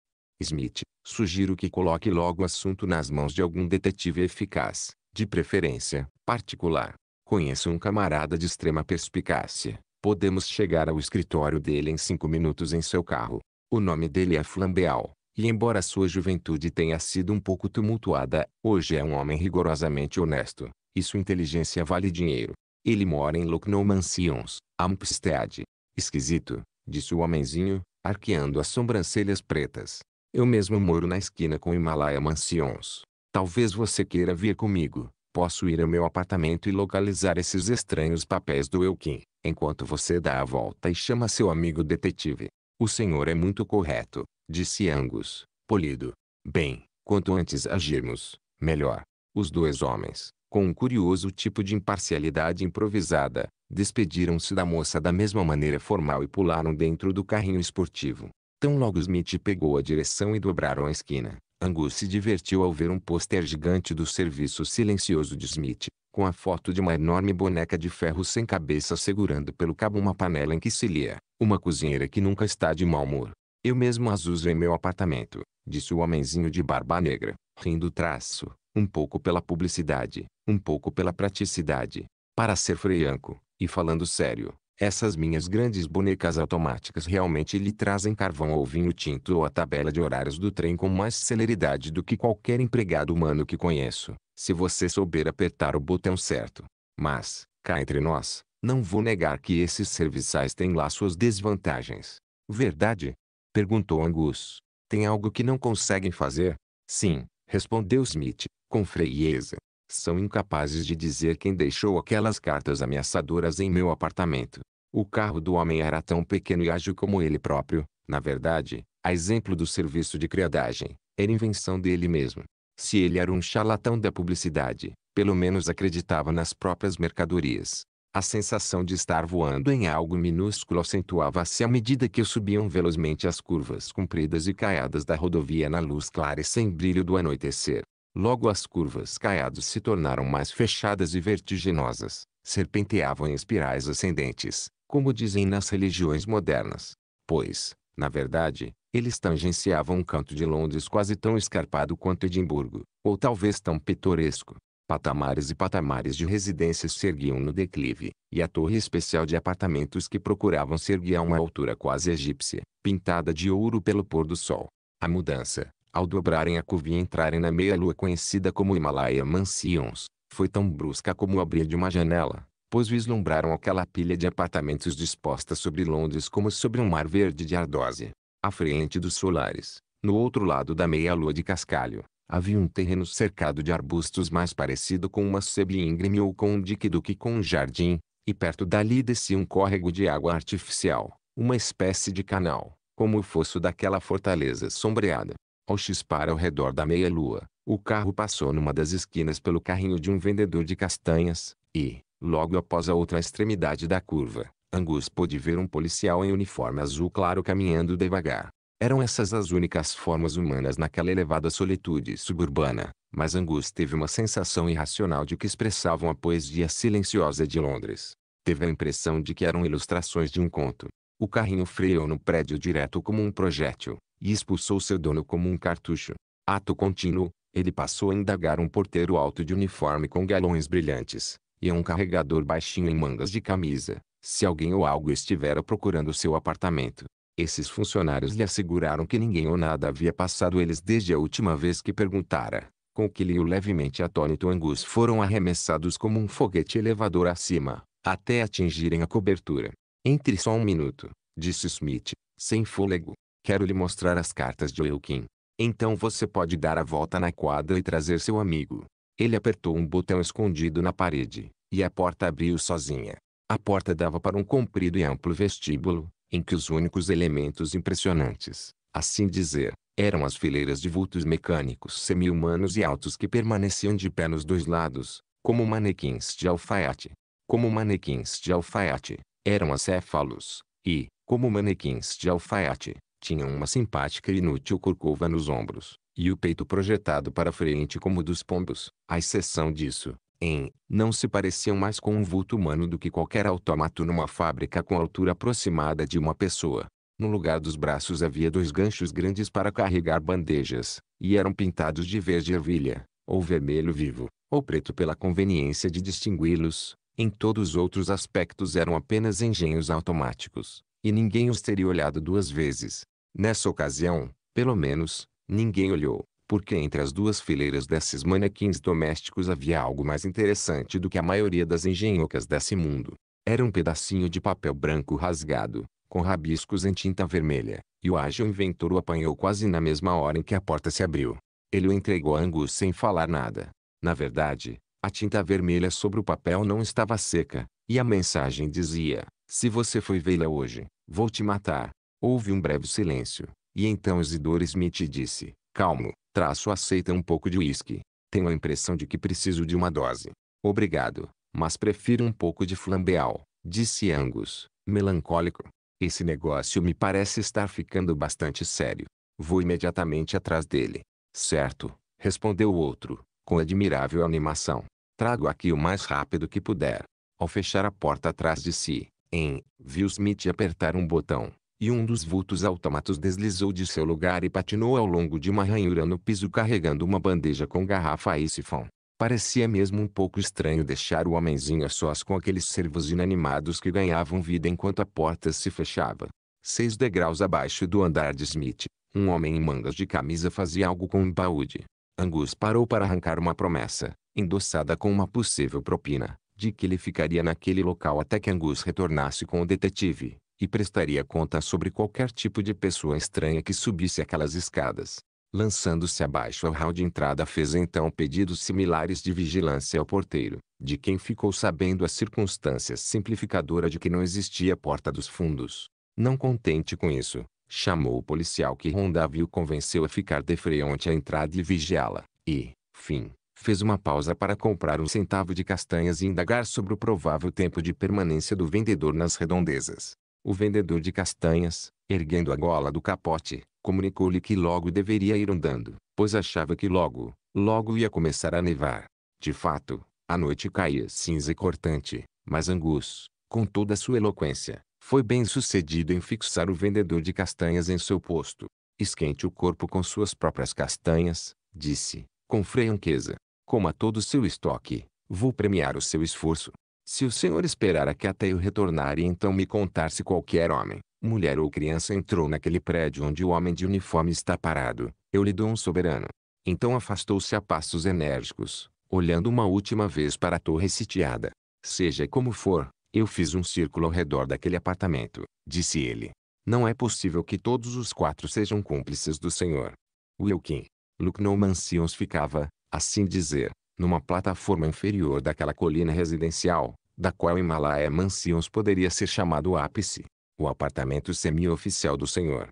Smith, sugiro que coloque logo o assunto nas mãos de algum detetive eficaz de preferência, particular. Conheço um camarada de extrema perspicácia. Podemos chegar ao escritório dele em cinco minutos em seu carro. O nome dele é Flambeal. e embora sua juventude tenha sido um pouco tumultuada, hoje é um homem rigorosamente honesto, e sua inteligência vale dinheiro. Ele mora em Lucknow Mansions, Hampstead. Esquisito, disse o homenzinho, arqueando as sobrancelhas pretas. Eu mesmo moro na esquina com Himalaia Mansions. Talvez você queira vir comigo. Posso ir ao meu apartamento e localizar esses estranhos papéis do Elkin, enquanto você dá a volta e chama seu amigo detetive. O senhor é muito correto, disse Angus, polido. Bem, quanto antes agirmos, melhor. Os dois homens, com um curioso tipo de imparcialidade improvisada, despediram-se da moça da mesma maneira formal e pularam dentro do carrinho esportivo. Tão logo Smith pegou a direção e dobraram a esquina. Angus se divertiu ao ver um pôster gigante do serviço silencioso de Smith, com a foto de uma enorme boneca de ferro sem cabeça segurando pelo cabo uma panela em que se lia, uma cozinheira que nunca está de mau humor. Eu mesmo as uso em meu apartamento, disse o homenzinho de barba negra, rindo traço, um pouco pela publicidade, um pouco pela praticidade. Para ser freianco, e falando sério, essas minhas grandes bonecas automáticas realmente lhe trazem carvão ou vinho tinto ou a tabela de horários do trem com mais celeridade do que qualquer empregado humano que conheço, se você souber apertar o botão certo. Mas, cá entre nós, não vou negar que esses serviçais têm lá suas desvantagens. Verdade? Perguntou Angus. Tem algo que não conseguem fazer? Sim, respondeu Smith, com frieza são incapazes de dizer quem deixou aquelas cartas ameaçadoras em meu apartamento. O carro do homem era tão pequeno e ágil como ele próprio, na verdade, a exemplo do serviço de criadagem, era invenção dele mesmo. Se ele era um charlatão da publicidade, pelo menos acreditava nas próprias mercadorias. A sensação de estar voando em algo minúsculo acentuava-se à medida que subiam velozmente as curvas compridas e caiadas da rodovia na luz clara e sem brilho do anoitecer. Logo as curvas caiadas se tornaram mais fechadas e vertiginosas, serpenteavam em espirais ascendentes, como dizem nas religiões modernas. Pois, na verdade, eles tangenciavam um canto de Londres quase tão escarpado quanto Edimburgo, ou talvez tão pitoresco. Patamares e patamares de residências se erguiam no declive, e a torre especial de apartamentos que procuravam se erguia a uma altura quase egípcia, pintada de ouro pelo pôr do sol. A mudança, ao dobrarem a curva e entrarem na meia-lua conhecida como Himalaia Mansions, foi tão brusca como o abrir de uma janela, pois vislumbraram aquela pilha de apartamentos disposta sobre Londres como sobre um mar verde de ardósia. À frente dos solares, no outro lado da meia-lua de cascalho, havia um terreno cercado de arbustos mais parecido com uma sebe íngreme ou com um dique do que com um jardim, e perto dali descia um córrego de água artificial, uma espécie de canal, como o fosso daquela fortaleza sombreada. Ao chispar ao redor da meia-lua, o carro passou numa das esquinas pelo carrinho de um vendedor de castanhas, e, logo após a outra extremidade da curva, Angus pôde ver um policial em uniforme azul claro caminhando devagar. Eram essas as únicas formas humanas naquela elevada solitude suburbana, mas Angus teve uma sensação irracional de que expressavam a poesia silenciosa de Londres. Teve a impressão de que eram ilustrações de um conto. O carrinho freou no prédio direto como um projétil, e expulsou seu dono como um cartucho. Ato contínuo, ele passou a indagar um porteiro alto de uniforme com galões brilhantes, e um carregador baixinho em mangas de camisa, se alguém ou algo estivera procurando seu apartamento. Esses funcionários lhe asseguraram que ninguém ou nada havia passado eles desde a última vez que perguntara, com o que lhe o levemente atônito Angus foram arremessados como um foguete elevador acima, até atingirem a cobertura. Entre só um minuto, disse Smith, sem fôlego. Quero lhe mostrar as cartas de Eukin. Então você pode dar a volta na quadra e trazer seu amigo. Ele apertou um botão escondido na parede, e a porta abriu sozinha. A porta dava para um comprido e amplo vestíbulo, em que os únicos elementos impressionantes, assim dizer, eram as fileiras de vultos mecânicos semi-humanos e altos que permaneciam de pé nos dois lados, como manequins de alfaiate. Como manequins de alfaiate, eram acéfalos, e, como manequins de alfaiate, tinha uma simpática e inútil corcova nos ombros, e o peito projetado para frente como o dos pombos. À exceção disso, em, não se pareciam mais com um vulto humano do que qualquer autômato numa fábrica com altura aproximada de uma pessoa. No lugar dos braços havia dois ganchos grandes para carregar bandejas, e eram pintados de verde ervilha, ou vermelho vivo, ou preto pela conveniência de distingui-los. Em todos os outros aspectos eram apenas engenhos automáticos. E ninguém os teria olhado duas vezes. Nessa ocasião, pelo menos, ninguém olhou, porque entre as duas fileiras desses manequins domésticos havia algo mais interessante do que a maioria das engenhocas desse mundo. Era um pedacinho de papel branco rasgado, com rabiscos em tinta vermelha, e o ágil inventor o apanhou quase na mesma hora em que a porta se abriu. Ele o entregou a Angus sem falar nada. Na verdade, a tinta vermelha sobre o papel não estava seca, e a mensagem dizia, se você foi vê-la hoje, vou te matar. Houve um breve silêncio, e então Isidore Smith disse, calmo, traço aceita um pouco de uísque. Tenho a impressão de que preciso de uma dose. Obrigado, mas prefiro um pouco de flambeal, disse Angus, melancólico. Esse negócio me parece estar ficando bastante sério. Vou imediatamente atrás dele. Certo, respondeu o outro, com admirável animação. Trago aqui o mais rápido que puder. Ao fechar a porta atrás de si, em, viu Smith apertar um botão, e um dos vultos autômatos deslizou de seu lugar e patinou ao longo de uma ranhura no piso carregando uma bandeja com garrafa e sifão. Parecia mesmo um pouco estranho deixar o homenzinho a sós com aqueles servos inanimados que ganhavam vida enquanto a porta se fechava. Seis degraus abaixo do andar de Smith, um homem em mangas de camisa fazia algo com um baú de. Angus parou para arrancar uma promessa, endossada com uma possível propina, de que ele ficaria naquele local até que Angus retornasse com o detetive, e prestaria conta sobre qualquer tipo de pessoa estranha que subisse aquelas escadas. Lançando-se abaixo ao hall de entrada fez então pedidos similares de vigilância ao porteiro, de quem ficou sabendo a circunstância simplificadora de que não existia porta dos fundos. Não contente com isso, chamou o policial que rondava e o convenceu a ficar de frente à entrada e vigiá-la, e, fim, fez uma pausa para comprar um centavo de castanhas e indagar sobre o provável tempo de permanência do vendedor nas redondezas. O vendedor de castanhas, erguendo a gola do capote, comunicou-lhe que logo deveria ir andando, pois achava que logo, logo ia começar a nevar. De fato, a noite caía cinza e cortante, mas Angus, com toda a sua eloquência, foi bem sucedido em fixar o vendedor de castanhas em seu posto. Esquente o corpo com suas próprias castanhas, disse, com franqueza coma todo o seu estoque. Vou premiar o seu esforço. Se o senhor esperar que até eu retornar e então me contar se qualquer homem, mulher ou criança entrou naquele prédio onde o homem de uniforme está parado, eu lhe dou um soberano. Então afastou-se a passos enérgicos, olhando uma última vez para a torre sitiada. Seja como for, eu fiz um círculo ao redor daquele apartamento, disse ele. Não é possível que todos os quatro sejam cúmplices do senhor. Wilkin. Lucknow Mansions ficava, assim dizer, numa plataforma inferior daquela colina residencial, da qual Himalaia Mansions poderia ser chamado ápice, o apartamento semi-oficial do senhor.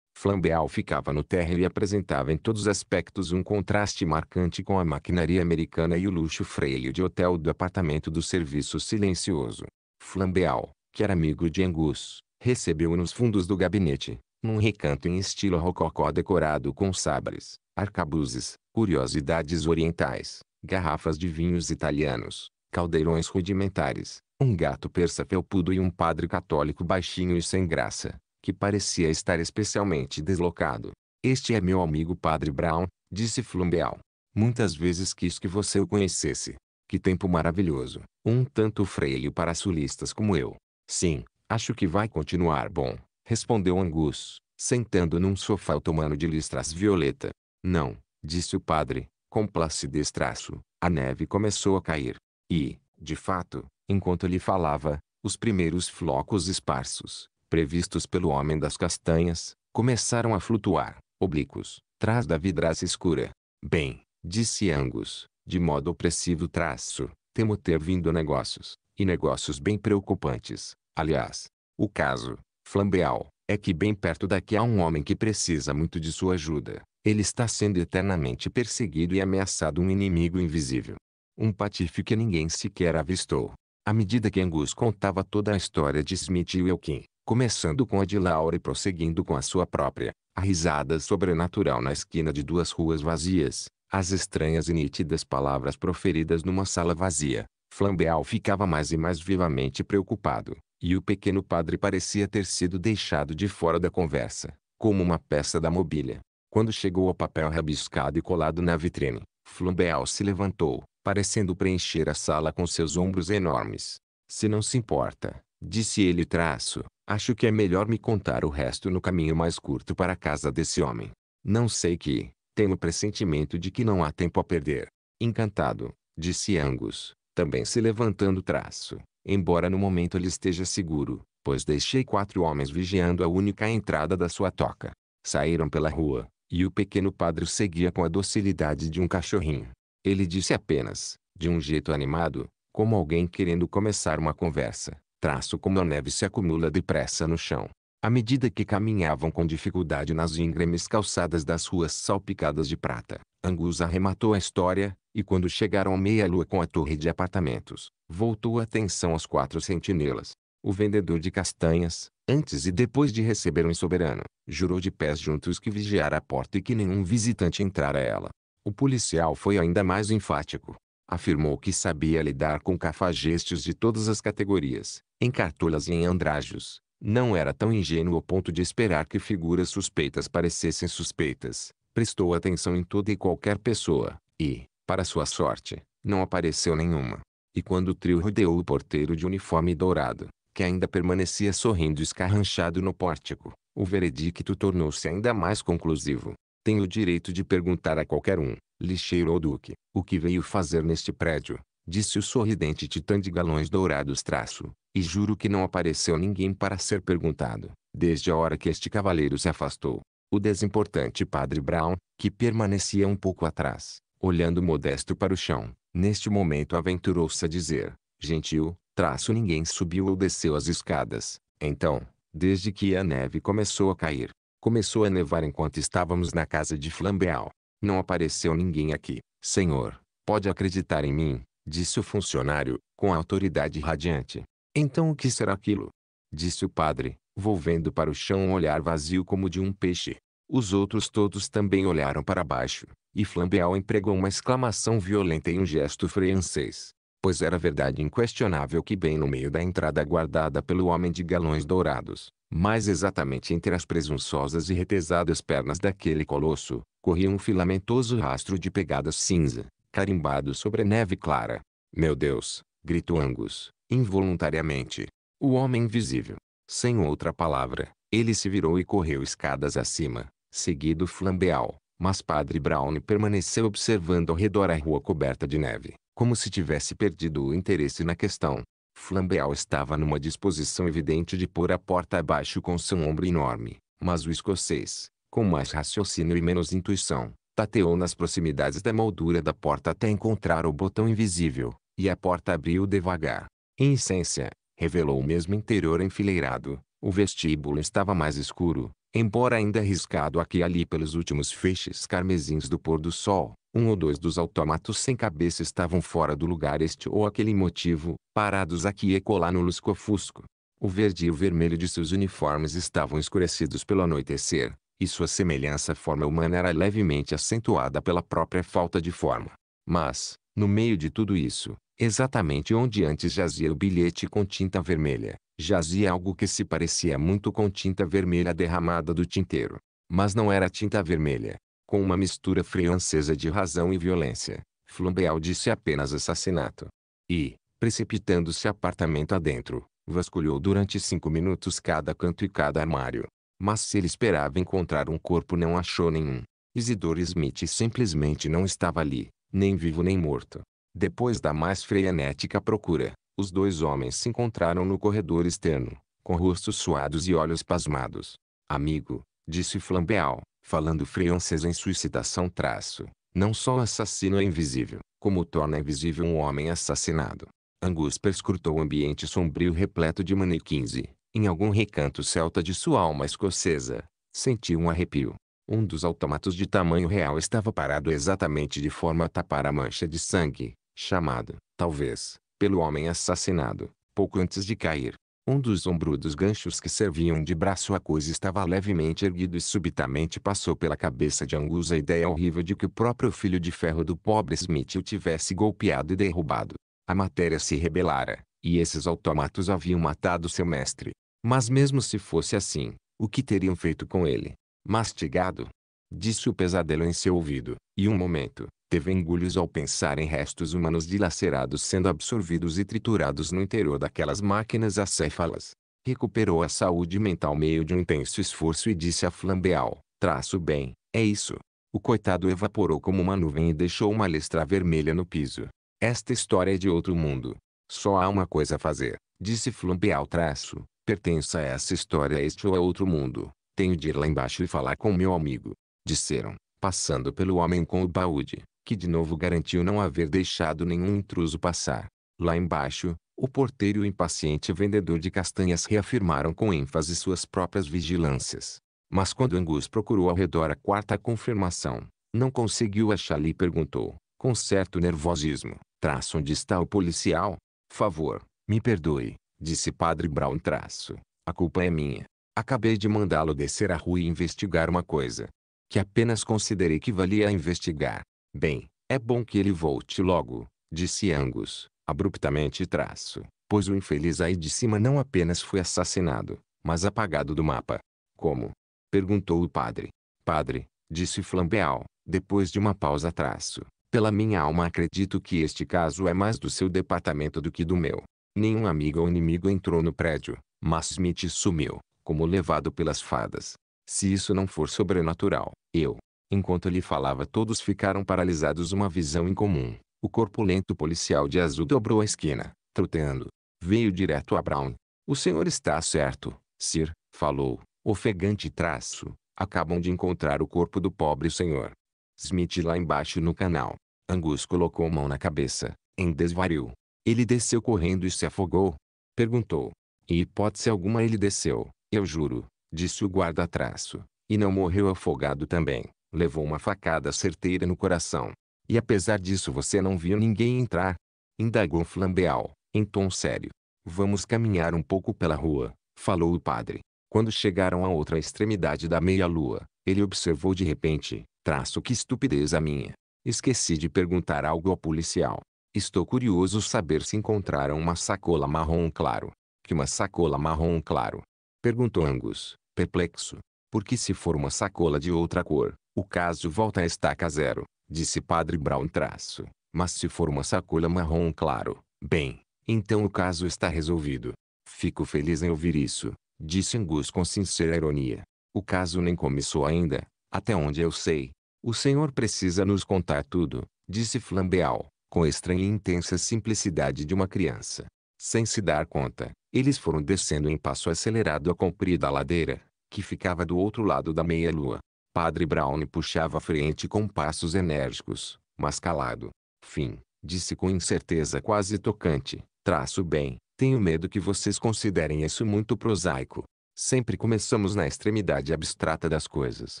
Flambeau ficava no térreo e apresentava em todos os aspectos um contraste marcante com a maquinaria americana e o luxo freio de hotel do apartamento do serviço silencioso. Flambeau, que era amigo de Angus, recebeu-o nos fundos do gabinete, num recanto em estilo rococó decorado com sabres, arcabuzes, curiosidades orientais, garrafas de vinhos italianos, caldeirões rudimentares, um gato persa felpudo e um padre católico baixinho e sem graça, que parecia estar especialmente deslocado. Este é meu amigo Padre Brown, disse Flumbeal. Muitas vezes quis que você o conhecesse. Que tempo maravilhoso, um tanto freio para sulistas como eu. Sim, acho que vai continuar bom, respondeu Angus, sentando num sofá otomano de listras violeta. Não, disse o padre, com placidez traço, a neve começou a cair. E, de fato, enquanto ele falava, os primeiros flocos esparsos, previstos pelo homem das castanhas, começaram a flutuar, oblíquos, trás da vidraça escura. Bem, disse Angus, de modo opressivo traço, temo ter vindo negócios, e negócios bem preocupantes. Aliás, o caso, flambeal, é que bem perto daqui há um homem que precisa muito de sua ajuda, ele está sendo eternamente perseguido e ameaçado um inimigo invisível. Um patife que ninguém sequer avistou. À medida que Angus contava toda a história de Smith e Wilkin, começando com a de Laura e prosseguindo com a sua própria, a risada sobrenatural na esquina de duas ruas vazias, as estranhas e nítidas palavras proferidas numa sala vazia, Flambeau ficava mais e mais vivamente preocupado, e o pequeno padre parecia ter sido deixado de fora da conversa, como uma peça da mobília. Quando chegou ao papel rabiscado e colado na vitrine, Flambeau se levantou, parecendo preencher a sala com seus ombros enormes. Se não se importa, disse ele traço, acho que é melhor me contar o resto no caminho mais curto para a casa desse homem. Não sei que, tenho o pressentimento de que não há tempo a perder. Encantado, disse Angus, também se levantando traço, embora no momento ele esteja seguro, pois deixei quatro homens vigiando a única entrada da sua toca. Saíram pela rua, e o pequeno padre o seguia com a docilidade de um cachorrinho. Ele disse apenas, de um jeito animado, como alguém querendo começar uma conversa, traço como a neve se acumula depressa no chão. À medida que caminhavam com dificuldade nas íngremes calçadas das ruas salpicadas de prata, Angus arrematou a história, e quando chegaram à meia-lua com a torre de apartamentos, voltou a atenção aos quatro sentinelas. O vendedor de castanhas, antes e depois de receber um soberano, jurou de pés juntos que vigiara a porta e que nenhum visitante entrara a ela. O policial foi ainda mais enfático. Afirmou que sabia lidar com cafajestes de todas as categorias, em cartolas e em andrajos. Não era tão ingênuo ao ponto de esperar que figuras suspeitas parecessem suspeitas. Prestou atenção em toda e qualquer pessoa, e, para sua sorte, não apareceu nenhuma. E quando o trio rodeou o porteiro de uniforme dourado, que ainda permanecia sorrindo escarranchado no pórtico, o veredicto tornou-se ainda mais conclusivo. Tenho o direito de perguntar a qualquer um, lixeiro ou duque, o que veio fazer neste prédio, disse o sorridente titã de galões dourados traço, e juro que não apareceu ninguém para ser perguntado, desde a hora que este cavaleiro se afastou. O desimportante padre Brown, que permanecia um pouco atrás, olhando modesto para o chão, neste momento aventurou-se a dizer, gentil, Traço ninguém subiu ou desceu as escadas. Então, desde que a neve começou a cair, começou a nevar enquanto estávamos na casa de Flambeau. Não apareceu ninguém aqui. Senhor, pode acreditar em mim, disse o funcionário, com autoridade radiante. Então o que será aquilo? Disse o padre, volvendo para o chão um olhar vazio como de um peixe. Os outros todos também olharam para baixo, e Flambeau empregou uma exclamação violenta e um gesto francês pois era verdade inquestionável que bem no meio da entrada guardada pelo homem de galões dourados, mais exatamente entre as presunçosas e retesadas pernas daquele colosso, corria um filamentoso rastro de pegadas cinza, carimbado sobre a neve clara. Meu Deus! gritou Angus, involuntariamente. O homem invisível. Sem outra palavra, ele se virou e correu escadas acima, seguido flambeal. Mas Padre Brown permaneceu observando ao redor a rua coberta de neve como se tivesse perdido o interesse na questão. Flambeau estava numa disposição evidente de pôr a porta abaixo com seu ombro enorme, mas o escocês, com mais raciocínio e menos intuição, tateou nas proximidades da moldura da porta até encontrar o botão invisível, e a porta abriu devagar. Em essência, revelou o mesmo interior enfileirado. O vestíbulo estava mais escuro, embora ainda riscado aqui e ali pelos últimos feixes carmesins do pôr do sol, um ou dois dos autômatos sem cabeça estavam fora do lugar este ou aquele motivo, parados aqui e colar no lusco-fusco. O verde e o vermelho de seus uniformes estavam escurecidos pelo anoitecer, e sua semelhança à forma humana era levemente acentuada pela própria falta de forma. Mas, no meio de tudo isso, exatamente onde antes jazia o bilhete com tinta vermelha, jazia algo que se parecia muito com tinta vermelha derramada do tinteiro. Mas não era tinta vermelha, com uma mistura francesa de razão e violência. Flambeau disse apenas assassinato. E, precipitando-se apartamento adentro, vasculhou durante cinco minutos cada canto e cada armário. Mas se ele esperava encontrar um corpo não achou nenhum. Isidore Smith simplesmente não estava ali, nem vivo nem morto. Depois da mais frenética procura, os dois homens se encontraram no corredor externo, com rostos suados e olhos pasmados. Amigo, disse Flambeal, falando Freonces em suicidação, traço, não só o assassino é invisível, como torna invisível um homem assassinado. Angus perscrutou o ambiente sombrio repleto de manequins e, em algum recanto celta de sua alma escocesa, sentiu um arrepio. Um dos automatos de tamanho real estava parado exatamente de forma a tapar a mancha de sangue, chamado, talvez, pelo homem assassinado, pouco antes de cair. Um dos ombrudos ganchos que serviam de braço à coisa estava levemente erguido e subitamente passou pela cabeça de Angus a ideia horrível de que o próprio filho de ferro do pobre Smith o tivesse golpeado e derrubado. A matéria se rebelara, e esses automatos haviam matado seu mestre. Mas mesmo se fosse assim, o que teriam feito com ele? Mastigado? Disse o pesadelo em seu ouvido, e um momento, teve engulhos ao pensar em restos humanos dilacerados sendo absorvidos e triturados no interior daquelas máquinas acéfalas. Recuperou a saúde mental meio de um intenso esforço e disse a Flambeal, traço bem, é isso. O coitado evaporou como uma nuvem e deixou uma lestra vermelha no piso. Esta história é de outro mundo. Só há uma coisa a fazer, disse Flambeal traço, pertence a essa história a este ou é a outro mundo. Tenho de ir lá embaixo e falar com meu amigo. Disseram, passando pelo homem com o baúde que de novo garantiu não haver deixado nenhum intruso passar. Lá embaixo, o porteiro e o impaciente vendedor de castanhas reafirmaram com ênfase suas próprias vigilâncias. Mas quando Angus procurou ao redor a quarta confirmação, não conseguiu achar-lhe e perguntou, com certo nervosismo, traço onde está o policial? Favor, me perdoe, disse Padre Brown traço. A culpa é minha. Acabei de mandá-lo descer a rua e investigar uma coisa. Que apenas considerei que valia investigar. Bem, é bom que ele volte logo, disse Angus, abruptamente traço, pois o infeliz aí de cima não apenas foi assassinado, mas apagado do mapa. Como? Perguntou o padre. Padre, disse Flambeal, depois de uma pausa traço. Pela minha alma acredito que este caso é mais do seu departamento do que do meu. Nenhum amigo ou inimigo entrou no prédio, mas Smith sumiu, como levado pelas fadas. Se isso não for sobrenatural, eu, Enquanto ele falava todos ficaram paralisados uma visão incomum. O corpulento policial de azul dobrou a esquina, troteando. Veio direto a Brown. O senhor está certo, Sir, falou, ofegante traço. Acabam de encontrar o corpo do pobre senhor. Smith lá embaixo no canal. Angus colocou a mão na cabeça, em desvario. Ele desceu correndo e se afogou. Perguntou. Em hipótese alguma ele desceu, eu juro, disse o guarda-traço. E não morreu afogado também levou uma facada certeira no coração. E apesar disso você não viu ninguém entrar. Indagou Flambeal, em tom sério. Vamos caminhar um pouco pela rua, falou o padre. Quando chegaram à outra extremidade da meia-lua, ele observou de repente, traço que estupidez a minha. Esqueci de perguntar algo ao policial. Estou curioso saber se encontraram uma sacola marrom claro. Que uma sacola marrom claro? Perguntou Angus, perplexo. Porque se for uma sacola de outra cor, o caso volta à estaca zero, disse Padre Brown traço. Mas se for uma sacola marrom claro, bem, então o caso está resolvido. Fico feliz em ouvir isso, disse Angus com sincera ironia. O caso nem começou ainda, até onde eu sei. O senhor precisa nos contar tudo, disse Flambeal, com estranha e intensa simplicidade de uma criança. Sem se dar conta, eles foram descendo em passo acelerado a comprida ladeira, que ficava do outro lado da meia-lua. Padre Brown puxava a frente com passos enérgicos, mas calado. Fim, disse com incerteza quase tocante. Traço bem, tenho medo que vocês considerem isso muito prosaico. Sempre começamos na extremidade abstrata das coisas,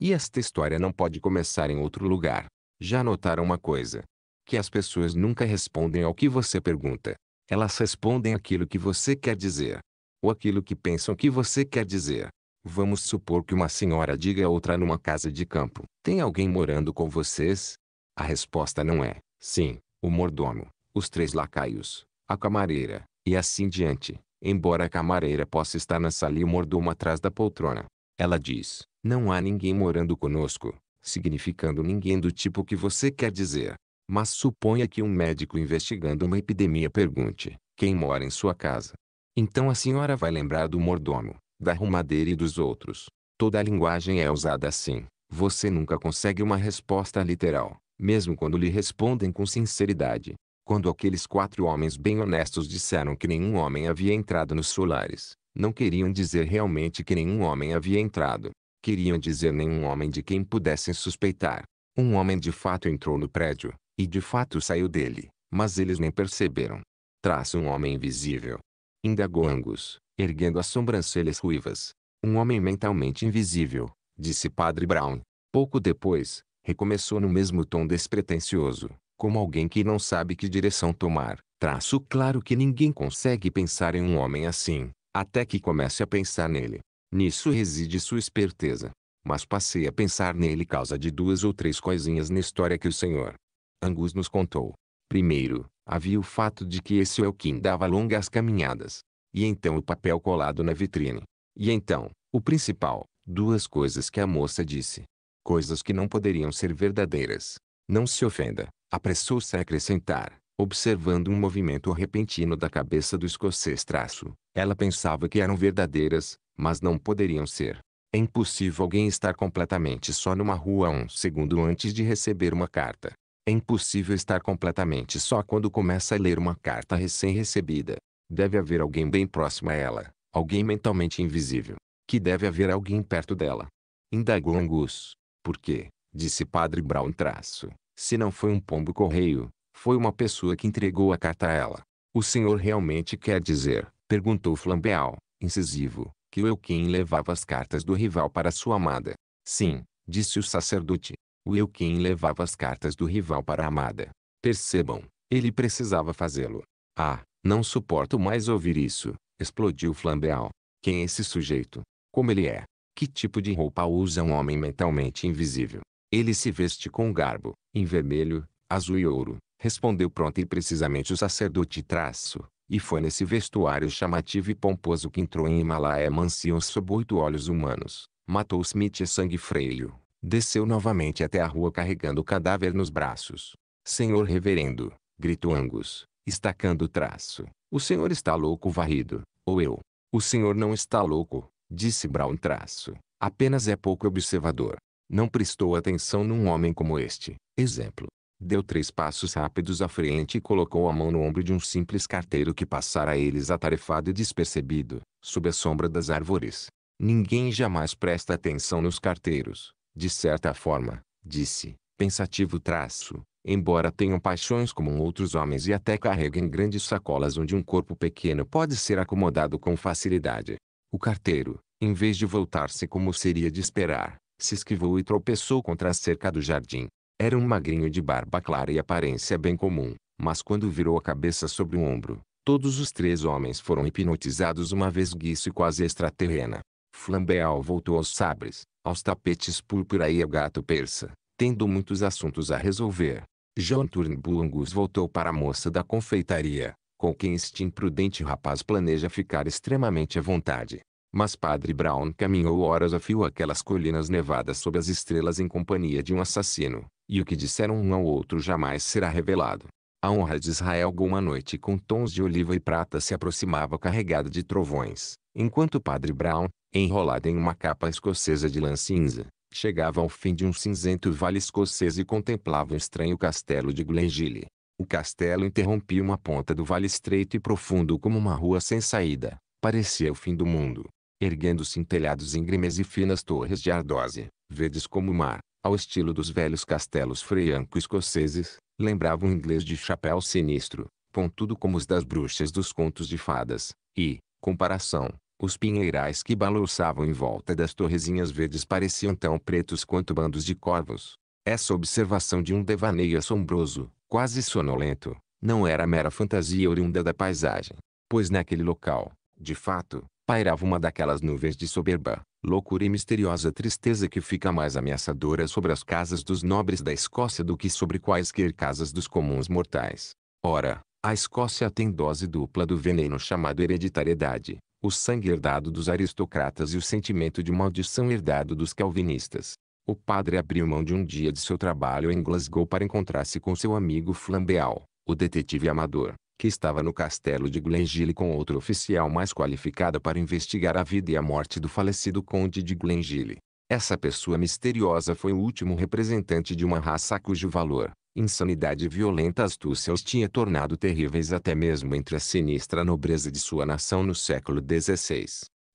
e esta história não pode começar em outro lugar. Já notaram uma coisa? Que as pessoas nunca respondem ao que você pergunta. Elas respondem aquilo que você quer dizer. Ou aquilo que pensam que você quer dizer. Vamos supor que uma senhora diga a outra numa casa de campo: Tem alguém morando com vocês? A resposta não é: Sim, o mordomo, os três lacaios, a camareira, e assim diante. Embora a camareira possa estar na sala e o mordomo atrás da poltrona. Ela diz: Não há ninguém morando conosco, significando ninguém do tipo que você quer dizer. Mas suponha que um médico investigando uma epidemia pergunte: Quem mora em sua casa? Então a senhora vai lembrar do mordomo, da arrumadeira e dos outros. Toda a linguagem é usada assim. Você nunca consegue uma resposta literal, mesmo quando lhe respondem com sinceridade. Quando aqueles quatro homens bem honestos disseram que nenhum homem havia entrado nos solares, não queriam dizer realmente que nenhum homem havia entrado. Queriam dizer nenhum homem de quem pudessem suspeitar. Um homem de fato entrou no prédio, e de fato saiu dele, mas eles nem perceberam. Traça um homem invisível. Indagou Angus erguendo as sobrancelhas ruivas. Um homem mentalmente invisível, disse Padre Brown. Pouco depois, recomeçou no mesmo tom despretensioso, como alguém que não sabe que direção tomar. Traço claro que ninguém consegue pensar em um homem assim, até que comece a pensar nele. Nisso reside sua esperteza. Mas passei a pensar nele causa de duas ou três coisinhas na história que o senhor Angus nos contou. Primeiro, havia o fato de que esse Elkin dava longas caminhadas, e então o papel colado na vitrine. E então, o principal, duas coisas que a moça disse. Coisas que não poderiam ser verdadeiras. Não se ofenda, apressou-se a acrescentar, observando um movimento repentino da cabeça do escocês traço. Ela pensava que eram verdadeiras, mas não poderiam ser. É impossível alguém estar completamente só numa rua um segundo antes de receber uma carta. É impossível estar completamente só quando começa a ler uma carta recém-recebida. Deve haver alguém bem próximo a ela, alguém mentalmente invisível, que deve haver alguém perto dela. Indagou Angus. Por quê? Disse Padre Brown traço. Se não foi um pombo-correio, foi uma pessoa que entregou a carta a ela. O senhor realmente quer dizer, perguntou Flambeal, incisivo, que Euquim levava as cartas do rival para sua amada. Sim, disse o sacerdote. O Euquim levava as cartas do rival para a amada. Percebam, ele precisava fazê-lo. Ah, não suporto mais ouvir isso, explodiu Flambeau. Quem é esse sujeito? Como ele é? Que tipo de roupa usa um homem mentalmente invisível? Ele se veste com garbo, em vermelho, azul e ouro, respondeu pronto e precisamente o sacerdote traço. E foi nesse vestuário chamativo e pomposo que entrou em Himalaia Mansion sob oito olhos humanos. Matou Smith a sangue freio. Desceu novamente até a rua carregando o cadáver nos braços. Senhor reverendo, gritou Angus, estacando o traço. O senhor está louco varrido, ou eu. O senhor não está louco, disse Brown traço. Apenas é pouco observador. Não prestou atenção num homem como este. Exemplo. Deu três passos rápidos à frente e colocou a mão no ombro de um simples carteiro que passara a eles atarefado e despercebido, sob a sombra das árvores. Ninguém jamais presta atenção nos carteiros, de certa forma, disse, pensativo traço, embora tenham paixões como outros homens e até carreguem grandes sacolas onde um corpo pequeno pode ser acomodado com facilidade. O carteiro, em vez de voltar-se como seria de esperar, se esquivou e tropeçou contra a cerca do jardim. Era um magrinho de barba clara e aparência bem comum, mas quando virou a cabeça sobre o ombro, todos os três homens foram hipnotizados uma vesguice quase extraterrena. Flambeau voltou aos sabres, aos tapetes púrpura e ao gato persa, tendo muitos assuntos a resolver, John Turnbull Angus voltou para a moça da confeitaria, com quem este imprudente rapaz planeja ficar extremamente à vontade. Mas Padre Brown caminhou horas a fio aquelas colinas nevadas sob as estrelas em companhia de um assassino, e o que disseram um ao outro jamais será revelado. A honra de Israel uma noite com tons de oliva e prata se aproximava carregada de trovões, enquanto Padre Brown, enrolado em uma capa escocesa de lã cinza, Chegava ao fim de um cinzento vale escocês e contemplava um estranho castelo de Glengyle. O castelo interrompia uma ponta do vale estreito e profundo como uma rua sem saída. Parecia o fim do mundo. Erguendo-se em telhados íngremes e finas torres de ardósia, verdes como o mar, ao estilo dos velhos castelos freianco-escoceses, lembrava um inglês de chapéu sinistro, pontudo como os das bruxas dos contos de fadas, e, comparação, os pinheirais que balouçavam em volta das torrezinhas verdes pareciam tão pretos quanto bandos de corvos. Essa observação de um devaneio assombroso, quase sonolento, não era mera fantasia oriunda da paisagem. Pois naquele local, de fato, pairava uma daquelas nuvens de soberba, loucura e misteriosa tristeza que fica mais ameaçadora sobre as casas dos nobres da Escócia do que sobre quaisquer casas dos comuns mortais. Ora, a Escócia tem dose dupla do veneno chamado hereditariedade, o sangue herdado dos aristocratas e o sentimento de maldição herdado dos calvinistas. O padre abriu mão de um dia de seu trabalho em Glasgow para encontrar-se com seu amigo Flambeal, o detetive amador, que estava no castelo de Glengyle com outro oficial mais qualificado para investigar a vida e a morte do falecido conde de Glengyle. Essa pessoa misteriosa foi o último representante de uma raça cujo valor, Insanidade e violenta astúcia os tinha tornado terríveis até mesmo entre a sinistra nobreza de sua nação no século XVI.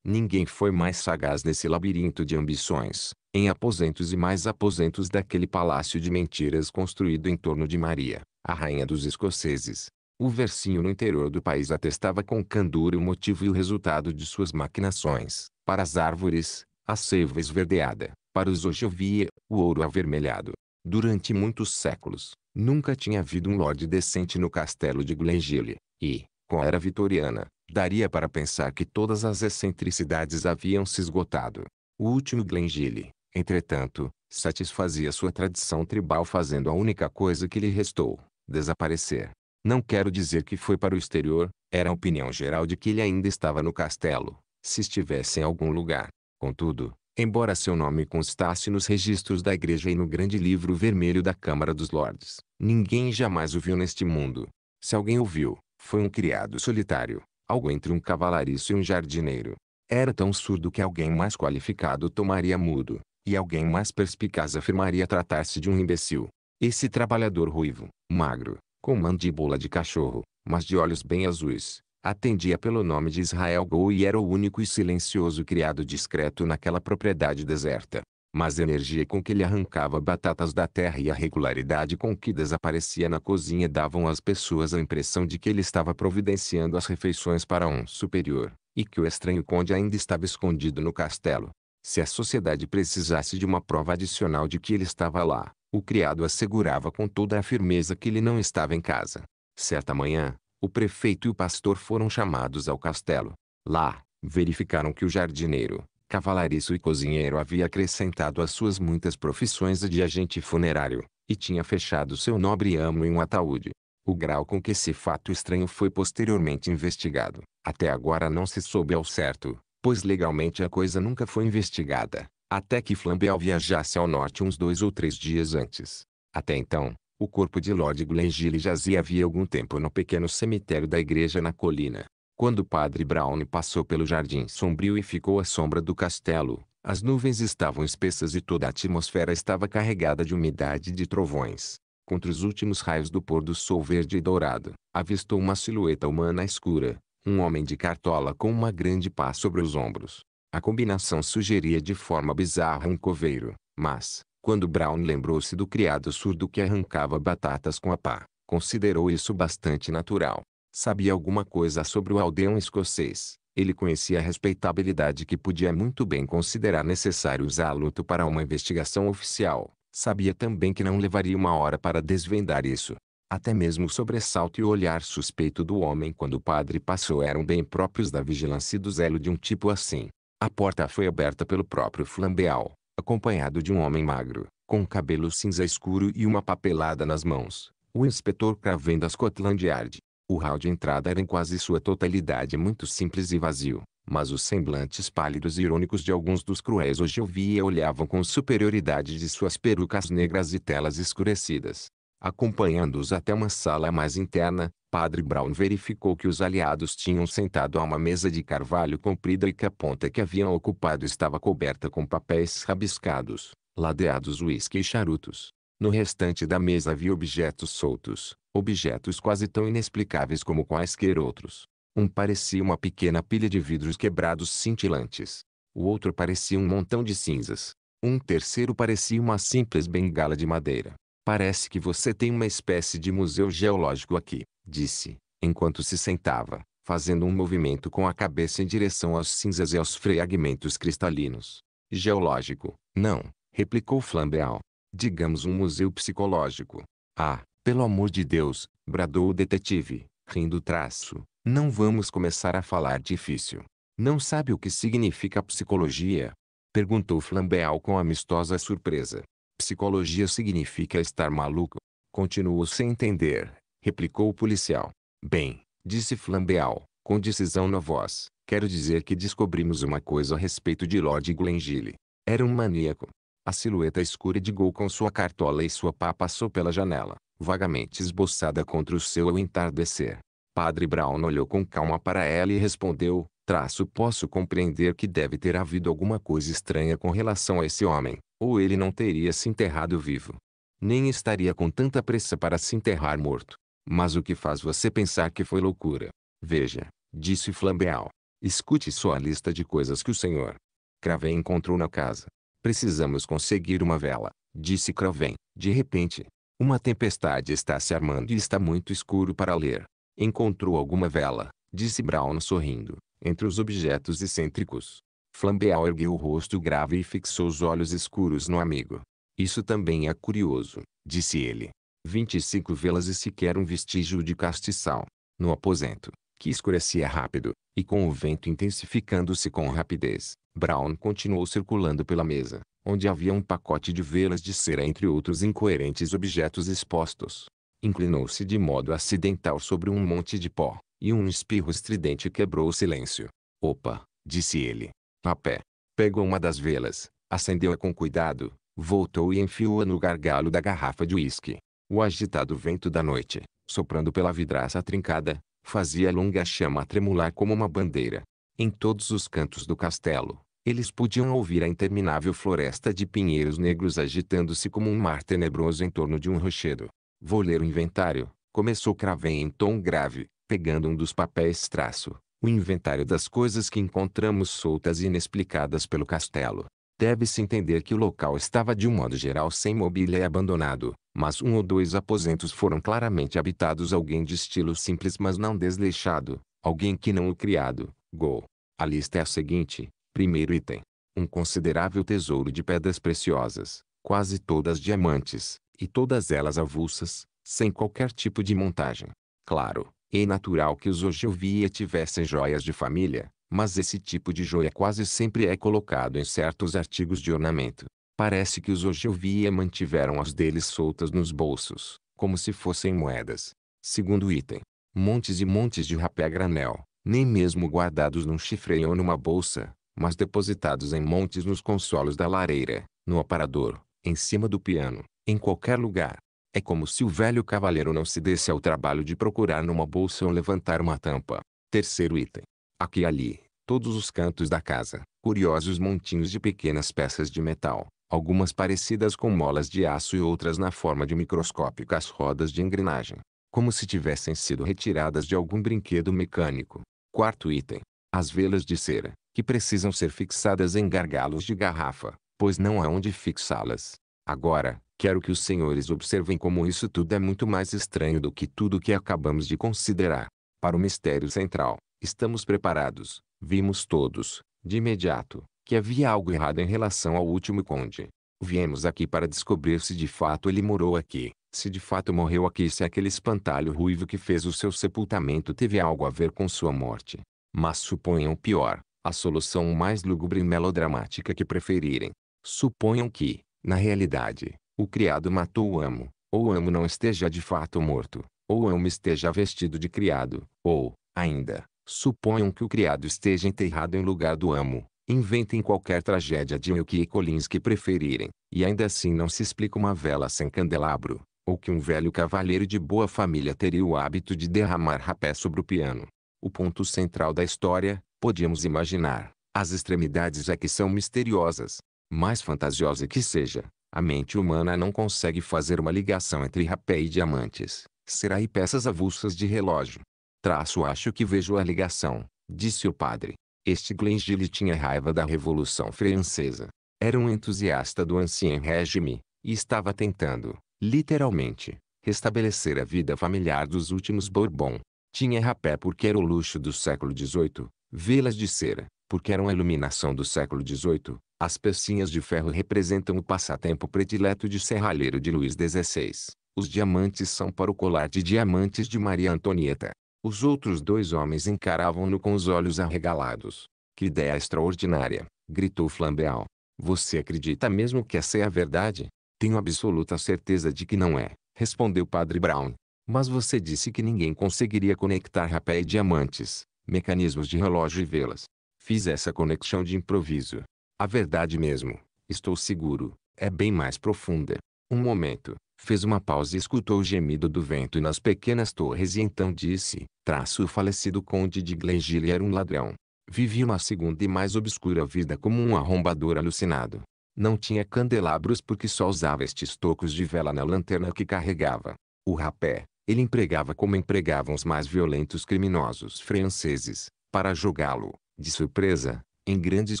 Ninguém foi mais sagaz nesse labirinto de ambições, em aposentos e mais aposentos daquele palácio de mentiras construído em torno de Maria, a rainha dos escoceses. O versinho no interior do país atestava com candura o motivo e o resultado de suas maquinações. Para as árvores, a seiva esverdeada, para os ojovia, o ouro avermelhado, Durante muitos séculos, nunca tinha havido um lorde decente no castelo de Glengyle, e, com a era vitoriana, daria para pensar que todas as excentricidades haviam se esgotado. O último Glengyle, entretanto, satisfazia sua tradição tribal fazendo a única coisa que lhe restou, desaparecer. Não quero dizer que foi para o exterior, era a opinião geral de que ele ainda estava no castelo, se estivesse em algum lugar. Contudo, embora seu nome constasse nos registros da igreja e no grande livro vermelho da Câmara dos Lordes. Ninguém jamais o viu neste mundo. Se alguém o viu, foi um criado solitário, algo entre um cavalariço e um jardineiro. Era tão surdo que alguém mais qualificado tomaria mudo, e alguém mais perspicaz afirmaria tratar-se de um imbecil. Esse trabalhador ruivo, magro, com mandíbula de cachorro, mas de olhos bem azuis, Atendia pelo nome de Israel Gol e era o único e silencioso criado discreto naquela propriedade deserta. Mas a energia com que ele arrancava batatas da terra e a regularidade com que desaparecia na cozinha davam às pessoas a impressão de que ele estava providenciando as refeições para um superior, e que o estranho conde ainda estava escondido no castelo. Se a sociedade precisasse de uma prova adicional de que ele estava lá, o criado assegurava com toda a firmeza que ele não estava em casa. Certa manhã, o prefeito e o pastor foram chamados ao castelo. Lá, verificaram que o jardineiro, cavalariço e cozinheiro havia acrescentado às suas muitas profissões de agente funerário, e tinha fechado seu nobre amo em um ataúde. O grau com que esse fato estranho foi posteriormente investigado, até agora não se soube ao certo, pois legalmente a coisa nunca foi investigada, até que Flambeau viajasse ao norte uns dois ou três dias antes. Até então, o corpo de Lord Glengyle jazia havia algum tempo no pequeno cemitério da igreja na colina. Quando o padre Brown passou pelo jardim sombrio e ficou à sombra do castelo, as nuvens estavam espessas e toda a atmosfera estava carregada de umidade e de trovões. Contra os últimos raios do pôr do sol verde e dourado, avistou uma silhueta humana escura, um homem de cartola com uma grande pá sobre os ombros. A combinação sugeria de forma bizarra um coveiro, mas, quando Brown lembrou-se do criado surdo que arrancava batatas com a pá, considerou isso bastante natural. Sabia alguma coisa sobre o aldeão escocês. Ele conhecia a respeitabilidade que podia muito bem considerar necessário usar luto para uma investigação oficial. Sabia também que não levaria uma hora para desvendar isso. Até mesmo o sobressalto e o olhar suspeito do homem quando o padre passou eram bem próprios da vigilância e do zelo de um tipo assim. A porta foi aberta pelo próprio Flambeal acompanhado de um homem magro, com cabelo cinza escuro e uma papelada nas mãos. O inspetor Craven da Scotland Yard. O hall de entrada era em quase sua totalidade muito simples e vazio, mas os semblantes pálidos e irônicos de alguns dos cruéis hoje o via olhavam com superioridade de suas perucas negras e telas escurecidas. Acompanhando-os até uma sala mais interna, Padre Brown verificou que os aliados tinham sentado a uma mesa de carvalho comprida e que a ponta que haviam ocupado estava coberta com papéis rabiscados, ladeados uísque e charutos. No restante da mesa havia objetos soltos, objetos quase tão inexplicáveis como quaisquer outros. Um parecia uma pequena pilha de vidros quebrados cintilantes. O outro parecia um montão de cinzas. Um terceiro parecia uma simples bengala de madeira. Parece que você tem uma espécie de museu geológico aqui, disse, enquanto se sentava, fazendo um movimento com a cabeça em direção às cinzas e aos fragmentos cristalinos. Geológico, não, replicou Flambeau. Digamos um museu psicológico. Ah, pelo amor de Deus, bradou o detetive, rindo traço. Não vamos começar a falar difícil. Não sabe o que significa psicologia? Perguntou Flambeau com amistosa surpresa. Psicologia significa estar maluco? Continuou sem entender replicou o policial. Bem, disse Flambeau, com decisão na voz, quero dizer que descobrimos uma coisa a respeito de Lord Glengyle. Era um maníaco. A silhueta escura de Gol com sua cartola e sua pá passou pela janela, vagamente esboçada contra o seu ao entardecer. Padre Brown olhou com calma para ela e respondeu, traço posso compreender que deve ter havido alguma coisa estranha com relação a esse homem, ou ele não teria se enterrado vivo. Nem estaria com tanta pressa para se enterrar morto. Mas o que faz você pensar que foi loucura? Veja, disse Flambeau. Escute só a lista de coisas que o senhor Craven encontrou na casa. Precisamos conseguir uma vela, disse Craven. De repente, uma tempestade está se armando e está muito escuro para ler. Encontrou alguma vela, disse Brown sorrindo, entre os objetos excêntricos. Flambeau ergueu o rosto grave e fixou os olhos escuros no amigo. Isso também é curioso, disse ele. 25 velas e sequer um vestígio de castiçal. No aposento, que escurecia rápido, e com o vento intensificando-se com rapidez, Brown continuou circulando pela mesa, onde havia um pacote de velas de cera entre outros incoerentes objetos expostos. Inclinou-se de modo acidental sobre um monte de pó, e um espirro estridente quebrou o silêncio. Opa! disse ele. A pé. Pegou uma das velas, acendeu-a com cuidado, voltou e enfiou-a no gargalo da garrafa de uísque. O agitado vento da noite, soprando pela vidraça trincada, fazia a longa chama tremular como uma bandeira. Em todos os cantos do castelo, eles podiam ouvir a interminável floresta de pinheiros negros agitando-se como um mar tenebroso em torno de um rochedo. Vou ler o inventário, começou Craven em tom grave, pegando um dos papéis traço. O inventário das coisas que encontramos soltas e inexplicadas pelo castelo. Deve-se entender que o local estava de um modo geral sem mobília e abandonado, mas um ou dois aposentos foram claramente habitados alguém de estilo simples mas não desleixado, alguém que não o criado. Go. A lista é a seguinte. Primeiro item. Um considerável tesouro de pedras preciosas, quase todas diamantes, e todas elas avulsas, sem qualquer tipo de montagem. Claro, é natural que os Ogiovia tivessem joias de família, mas esse tipo de joia quase sempre é colocado em certos artigos de ornamento. Parece que os Ogilvie mantiveram as deles soltas nos bolsos, como se fossem moedas. Segundo item. Montes e montes de rapé granel, nem mesmo guardados num chifre ou numa bolsa, mas depositados em montes nos consolos da lareira, no aparador, em cima do piano, em qualquer lugar. É como se o velho cavaleiro não se desse ao trabalho de procurar numa bolsa ou levantar uma tampa. Terceiro item aqui e ali, todos os cantos da casa, curiosos montinhos de pequenas peças de metal, algumas parecidas com molas de aço e outras na forma de microscópicas rodas de engrenagem, como se tivessem sido retiradas de algum brinquedo mecânico. Quarto item: as velas de cera, que precisam ser fixadas em gargalos de garrafa, pois não há onde fixá-las. Agora, quero que os senhores observem como isso tudo é muito mais estranho do que tudo que acabamos de considerar. Para o mistério central, Estamos preparados, vimos todos, de imediato, que havia algo errado em relação ao último conde. Viemos aqui para descobrir se de fato ele morou aqui, se de fato morreu aqui se aquele espantalho ruivo que fez o seu sepultamento teve algo a ver com sua morte. Mas suponham pior, a solução mais lúgubre e melodramática que preferirem. Suponham que, na realidade, o criado matou o amo, ou o amo não esteja de fato morto, ou o amo esteja vestido de criado, ou, ainda, Suponham que o criado esteja enterrado em lugar do amo. Inventem qualquer tragédia de Wilkie e colins que preferirem, e ainda assim não se explica uma vela sem candelabro, ou que um velho cavalheiro de boa família teria o hábito de derramar rapé sobre o piano. O ponto central da história, podíamos imaginar, as extremidades é que são misteriosas. Mais fantasiosa que seja, a mente humana não consegue fazer uma ligação entre rapé e diamantes, será e peças avulsas de relógio. Traço acho que vejo a ligação, disse o padre. Este Glengile tinha raiva da Revolução Francesa. Era um entusiasta do ancien Régime e estava tentando, literalmente, restabelecer a vida familiar dos últimos Bourbon. Tinha rapé porque era o luxo do século XVIII, velas de cera, porque eram a iluminação do século XVIII, as pecinhas de ferro representam o passatempo predileto de serralheiro de Luís XVI. Os diamantes são para o colar de diamantes de Maria Antonieta. Os outros dois homens encaravam-no com os olhos arregalados. Que ideia extraordinária! gritou Flambeau. Você acredita mesmo que essa é a verdade? Tenho absoluta certeza de que não é, respondeu Padre Brown. Mas você disse que ninguém conseguiria conectar rapé e diamantes, mecanismos de relógio e velas. Fiz essa conexão de improviso. A verdade mesmo, estou seguro, é bem mais profunda. Um momento, Fez uma pausa e escutou o gemido do vento nas pequenas torres e então disse, traço o falecido conde de Glengyle era um ladrão. Vivia uma segunda e mais obscura vida como um arrombador alucinado. Não tinha candelabros porque só usava estes tocos de vela na lanterna que carregava. O rapé, ele empregava como empregavam os mais violentos criminosos franceses, para jogá-lo, de surpresa, em grandes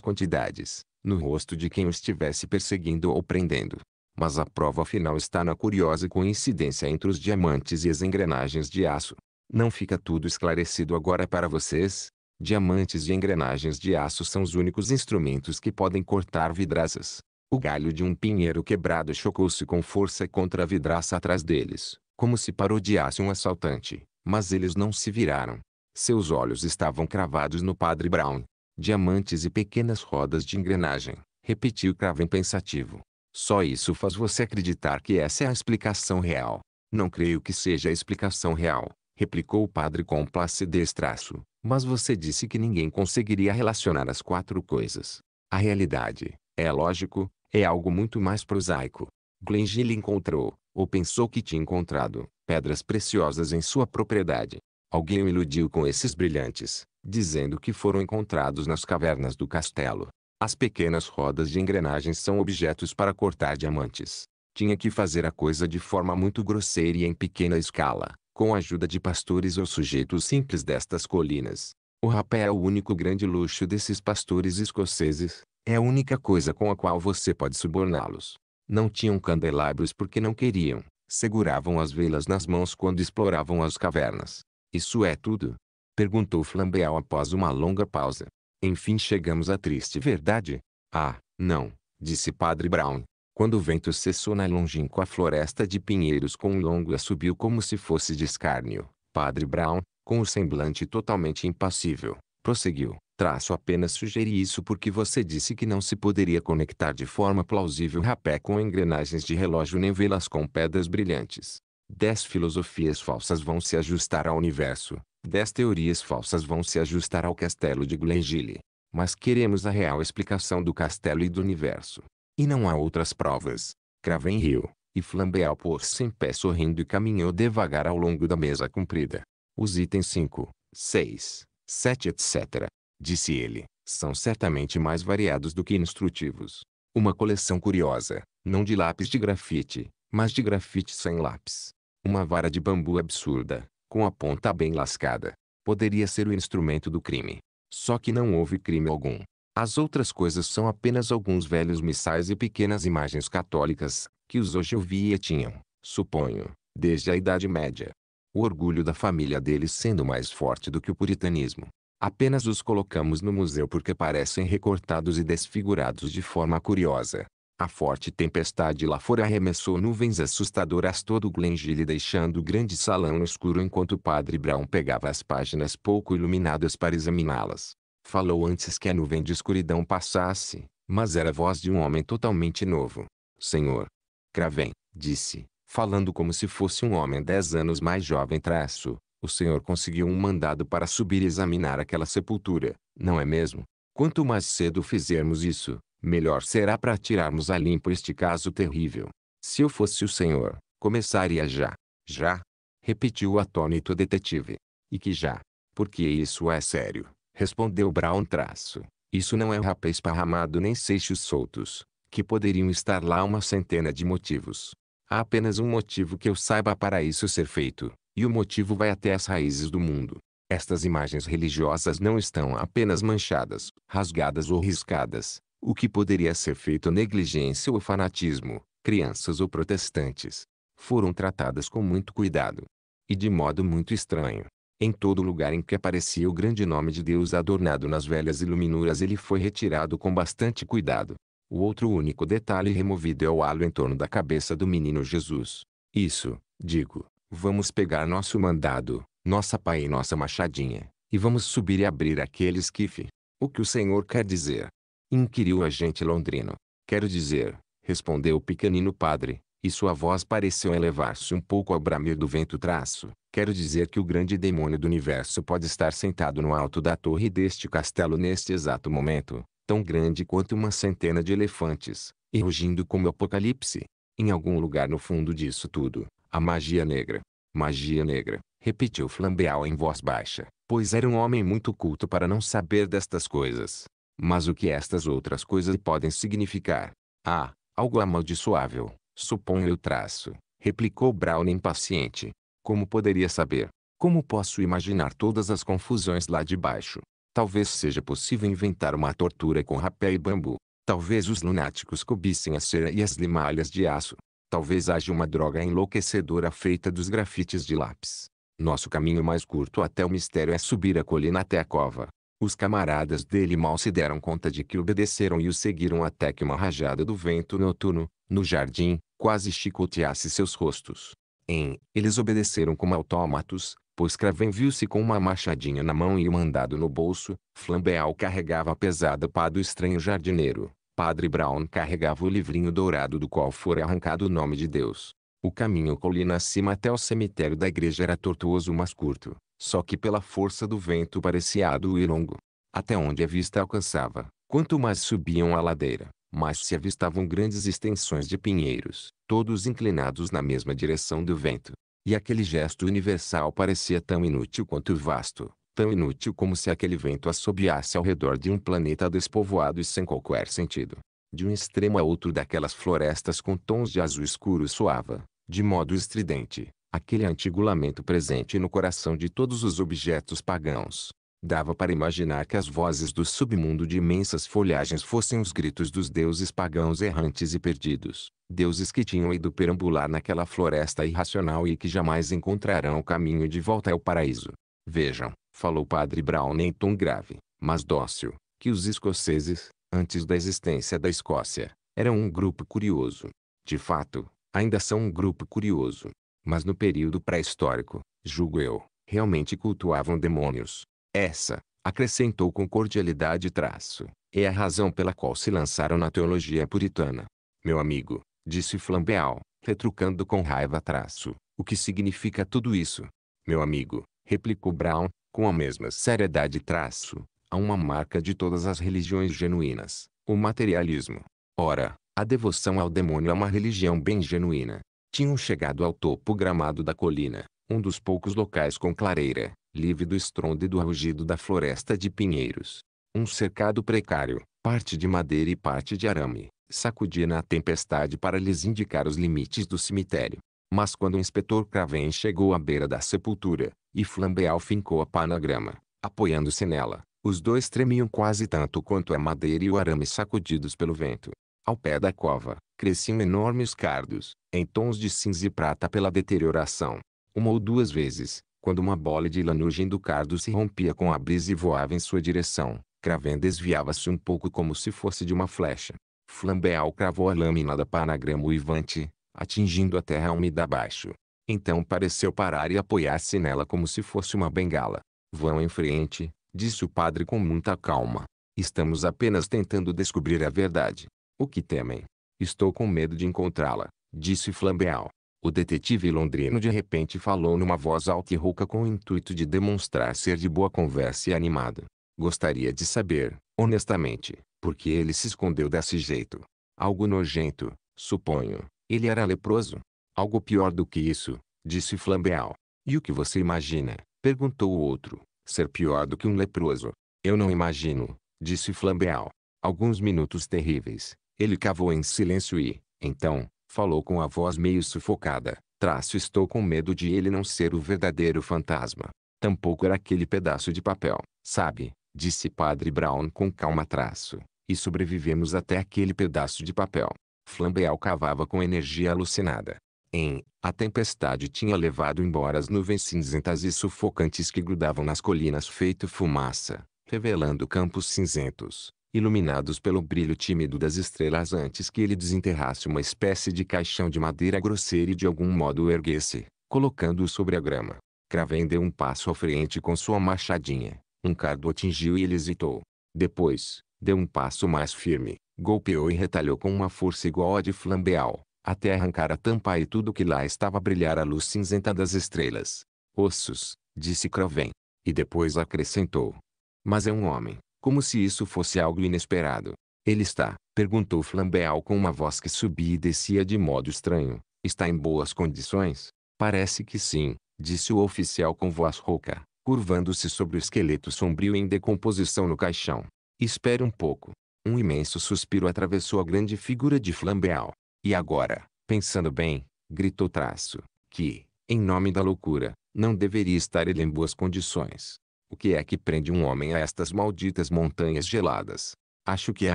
quantidades, no rosto de quem o estivesse perseguindo ou prendendo. Mas a prova final está na curiosa coincidência entre os diamantes e as engrenagens de aço. Não fica tudo esclarecido agora para vocês? Diamantes e engrenagens de aço são os únicos instrumentos que podem cortar vidraças. O galho de um pinheiro quebrado chocou-se com força contra a vidraça atrás deles, como se parodiasse um assaltante, mas eles não se viraram. Seus olhos estavam cravados no padre Brown. Diamantes e pequenas rodas de engrenagem, repetiu Craven pensativo. Só isso faz você acreditar que essa é a explicação real. Não creio que seja a explicação real, replicou o padre com placidez traço. Mas você disse que ninguém conseguiria relacionar as quatro coisas. A realidade, é lógico, é algo muito mais prosaico. Glengil encontrou, ou pensou que tinha encontrado, pedras preciosas em sua propriedade. Alguém o iludiu com esses brilhantes, dizendo que foram encontrados nas cavernas do castelo. As pequenas rodas de engrenagens são objetos para cortar diamantes. Tinha que fazer a coisa de forma muito grosseira e em pequena escala, com a ajuda de pastores ou sujeitos simples destas colinas. O rapé é o único grande luxo desses pastores escoceses, é a única coisa com a qual você pode suborná-los. Não tinham candelabros porque não queriam, seguravam as velas nas mãos quando exploravam as cavernas. Isso é tudo? Perguntou Flambeau após uma longa pausa. Enfim chegamos à triste verdade. Ah, não, disse Padre Brown. Quando o vento cessou na longínqua floresta de pinheiros com um longo assobio como se fosse de escárnio, Padre Brown, com o semblante totalmente impassível, prosseguiu. Traço apenas sugeri isso porque você disse que não se poderia conectar de forma plausível rapé com engrenagens de relógio nem vê-las com pedras brilhantes. Dez filosofias falsas vão se ajustar ao universo. Dez teorias falsas vão se ajustar ao castelo de Glengile. Mas queremos a real explicação do castelo e do universo. E não há outras provas. Craven riu, e Flambeau pôs-se em pé sorrindo e caminhou devagar ao longo da mesa comprida. Os itens 5, 6, 7 etc., disse ele, são certamente mais variados do que instrutivos. Uma coleção curiosa, não de lápis de grafite, mas de grafite sem lápis. Uma vara de bambu absurda, com a ponta bem lascada, poderia ser o instrumento do crime. Só que não houve crime algum. As outras coisas são apenas alguns velhos missais e pequenas imagens católicas, que os hoje ouvia tinham, suponho, desde a Idade Média. O orgulho da família deles sendo mais forte do que o puritanismo. Apenas os colocamos no museu porque parecem recortados e desfigurados de forma curiosa, a forte tempestade lá fora arremessou nuvens assustadoras todo o Glengyle deixando o grande salão escuro enquanto o padre Brown pegava as páginas pouco iluminadas para examiná-las. Falou antes que a nuvem de escuridão passasse, mas era a voz de um homem totalmente novo. Senhor. Craven, disse, falando como se fosse um homem dez anos mais jovem traço, o senhor conseguiu um mandado para subir e examinar aquela sepultura, não é mesmo? Quanto mais cedo fizermos isso, Melhor será para tirarmos a limpo este caso terrível. Se eu fosse o senhor, começaria já. Já? Repetiu o atônito detetive. E que já? Porque isso é sério, respondeu Brown traço. Isso não é rapé esparramado nem seixos soltos, que poderiam estar lá uma centena de motivos. Há apenas um motivo que eu saiba para isso ser feito, e o motivo vai até as raízes do mundo. Estas imagens religiosas não estão apenas manchadas, rasgadas ou riscadas, o que poderia ser feito negligência ou fanatismo, crianças ou protestantes, foram tratadas com muito cuidado. E de modo muito estranho. Em todo lugar em que aparecia o grande nome de Deus adornado nas velhas iluminuras ele foi retirado com bastante cuidado. O outro único detalhe removido é o halo em torno da cabeça do menino Jesus. Isso, digo, vamos pegar nosso mandado, nossa pai e nossa machadinha, e vamos subir e abrir aquele esquife. O que o Senhor quer dizer Inquiriu o agente londrino. Quero dizer, respondeu o pequenino padre, e sua voz pareceu elevar-se um pouco ao bramir do vento traço. Quero dizer que o grande demônio do universo pode estar sentado no alto da torre deste castelo neste exato momento, tão grande quanto uma centena de elefantes, e rugindo como o apocalipse. Em algum lugar no fundo disso tudo, a magia negra. Magia negra, repetiu Flambeau em voz baixa, pois era um homem muito culto para não saber destas coisas. Mas o que estas outras coisas podem significar? Ah, algo amaldiçoável, suponho eu traço, replicou Brown impaciente. Como poderia saber? Como posso imaginar todas as confusões lá de baixo? Talvez seja possível inventar uma tortura com rapé e bambu. Talvez os lunáticos cobissem a cera e as limalhas de aço. Talvez haja uma droga enlouquecedora feita dos grafites de lápis. Nosso caminho mais curto até o mistério é subir a colina até a cova. Os camaradas dele mal se deram conta de que obedeceram e o seguiram até que uma rajada do vento noturno, no jardim, quase chicoteasse seus rostos. Em, eles obedeceram como autômatos, pois Craven viu-se com uma machadinha na mão e o um mandado no bolso, Flambeal carregava a pesada pá do estranho jardineiro, Padre Brown carregava o livrinho dourado do qual fora arrancado o nome de Deus. O caminho colina acima até o cemitério da igreja era tortuoso mas curto só que pela força do vento parecia árduo e longo. Até onde a vista alcançava, quanto mais subiam a ladeira, mais se avistavam grandes extensões de pinheiros, todos inclinados na mesma direção do vento. E aquele gesto universal parecia tão inútil quanto vasto, tão inútil como se aquele vento assobiasse ao redor de um planeta despovoado e sem qualquer sentido. De um extremo a outro daquelas florestas com tons de azul escuro soava, de modo estridente, aquele antigo lamento presente no coração de todos os objetos pagãos. Dava para imaginar que as vozes do submundo de imensas folhagens fossem os gritos dos deuses pagãos errantes e perdidos, deuses que tinham ido perambular naquela floresta irracional e que jamais encontrarão o caminho de volta ao paraíso. Vejam, falou Padre Brown em tom grave, mas dócil, que os escoceses, antes da existência da Escócia, eram um grupo curioso. De fato, ainda são um grupo curioso mas no período pré-histórico, julgo eu, realmente cultuavam demônios. Essa, acrescentou com cordialidade traço, é a razão pela qual se lançaram na teologia puritana. Meu amigo, disse Flambeau, retrucando com raiva traço, o que significa tudo isso? Meu amigo, replicou Brown, com a mesma seriedade traço, há uma marca de todas as religiões genuínas, o materialismo. Ora, a devoção ao demônio é uma religião bem genuína. Tinham chegado ao topo gramado da colina, um dos poucos locais com clareira, livre do estrondo e do rugido da floresta de pinheiros. Um cercado precário, parte de madeira e parte de arame, sacudia na tempestade para lhes indicar os limites do cemitério. Mas quando o inspetor Craven chegou à beira da sepultura, e Flambeal fincou a pá na grama, apoiando-se nela, os dois tremiam quase tanto quanto a madeira e o arame sacudidos pelo vento. Ao pé da cova, cresciam enormes cardos, em tons de cinza e prata pela deterioração. Uma ou duas vezes, quando uma bola de lanugem do cardo se rompia com a brisa e voava em sua direção, Cravem desviava-se um pouco como se fosse de uma flecha. Flambeal cravou a lâmina da panagrama uivante, atingindo a terra úmida abaixo. Então pareceu parar e apoiar-se nela como se fosse uma bengala. Vão em frente, disse o padre com muita calma. Estamos apenas tentando descobrir a verdade. O que temem, Estou com medo de encontrá-la, disse Flambeau. O detetive londrino de repente falou numa voz alta e rouca com o intuito de demonstrar ser de boa conversa e animado. Gostaria de saber, honestamente, por que ele se escondeu desse jeito. Algo nojento, suponho. Ele era leproso. Algo pior do que isso, disse Flambeau. E o que você imagina? perguntou o outro. Ser pior do que um leproso. Eu não imagino, disse Flambeau. Alguns minutos terríveis, ele cavou em silêncio e, então, falou com a voz meio sufocada. Traço estou com medo de ele não ser o verdadeiro fantasma. Tampouco era aquele pedaço de papel, sabe? Disse Padre Brown com calma traço. E sobrevivemos até aquele pedaço de papel. Flambeau cavava com energia alucinada. Em, a tempestade tinha levado embora as nuvens cinzentas e sufocantes que grudavam nas colinas feito fumaça, revelando campos cinzentos, iluminados pelo brilho tímido das estrelas antes que ele desenterrasse uma espécie de caixão de madeira grosseira e de algum modo o erguesse, colocando-o sobre a grama. Craven deu um passo à frente com sua machadinha. Um cardo atingiu e ele hesitou. Depois, deu um passo mais firme, golpeou e retalhou com uma força igual à de flambeal, até arrancar a tampa e tudo que lá estava brilhar a luz cinzenta das estrelas. Ossos, disse Craven. E depois acrescentou. Mas é um homem como se isso fosse algo inesperado. Ele está, perguntou Flambeau com uma voz que subia e descia de modo estranho. Está em boas condições? Parece que sim, disse o oficial com voz rouca, curvando-se sobre o esqueleto sombrio em decomposição no caixão. Espere um pouco. Um imenso suspiro atravessou a grande figura de Flambeau. E agora, pensando bem, gritou Traço, que, em nome da loucura, não deveria estar ele em boas condições. O que é que prende um homem a estas malditas montanhas geladas? Acho que é a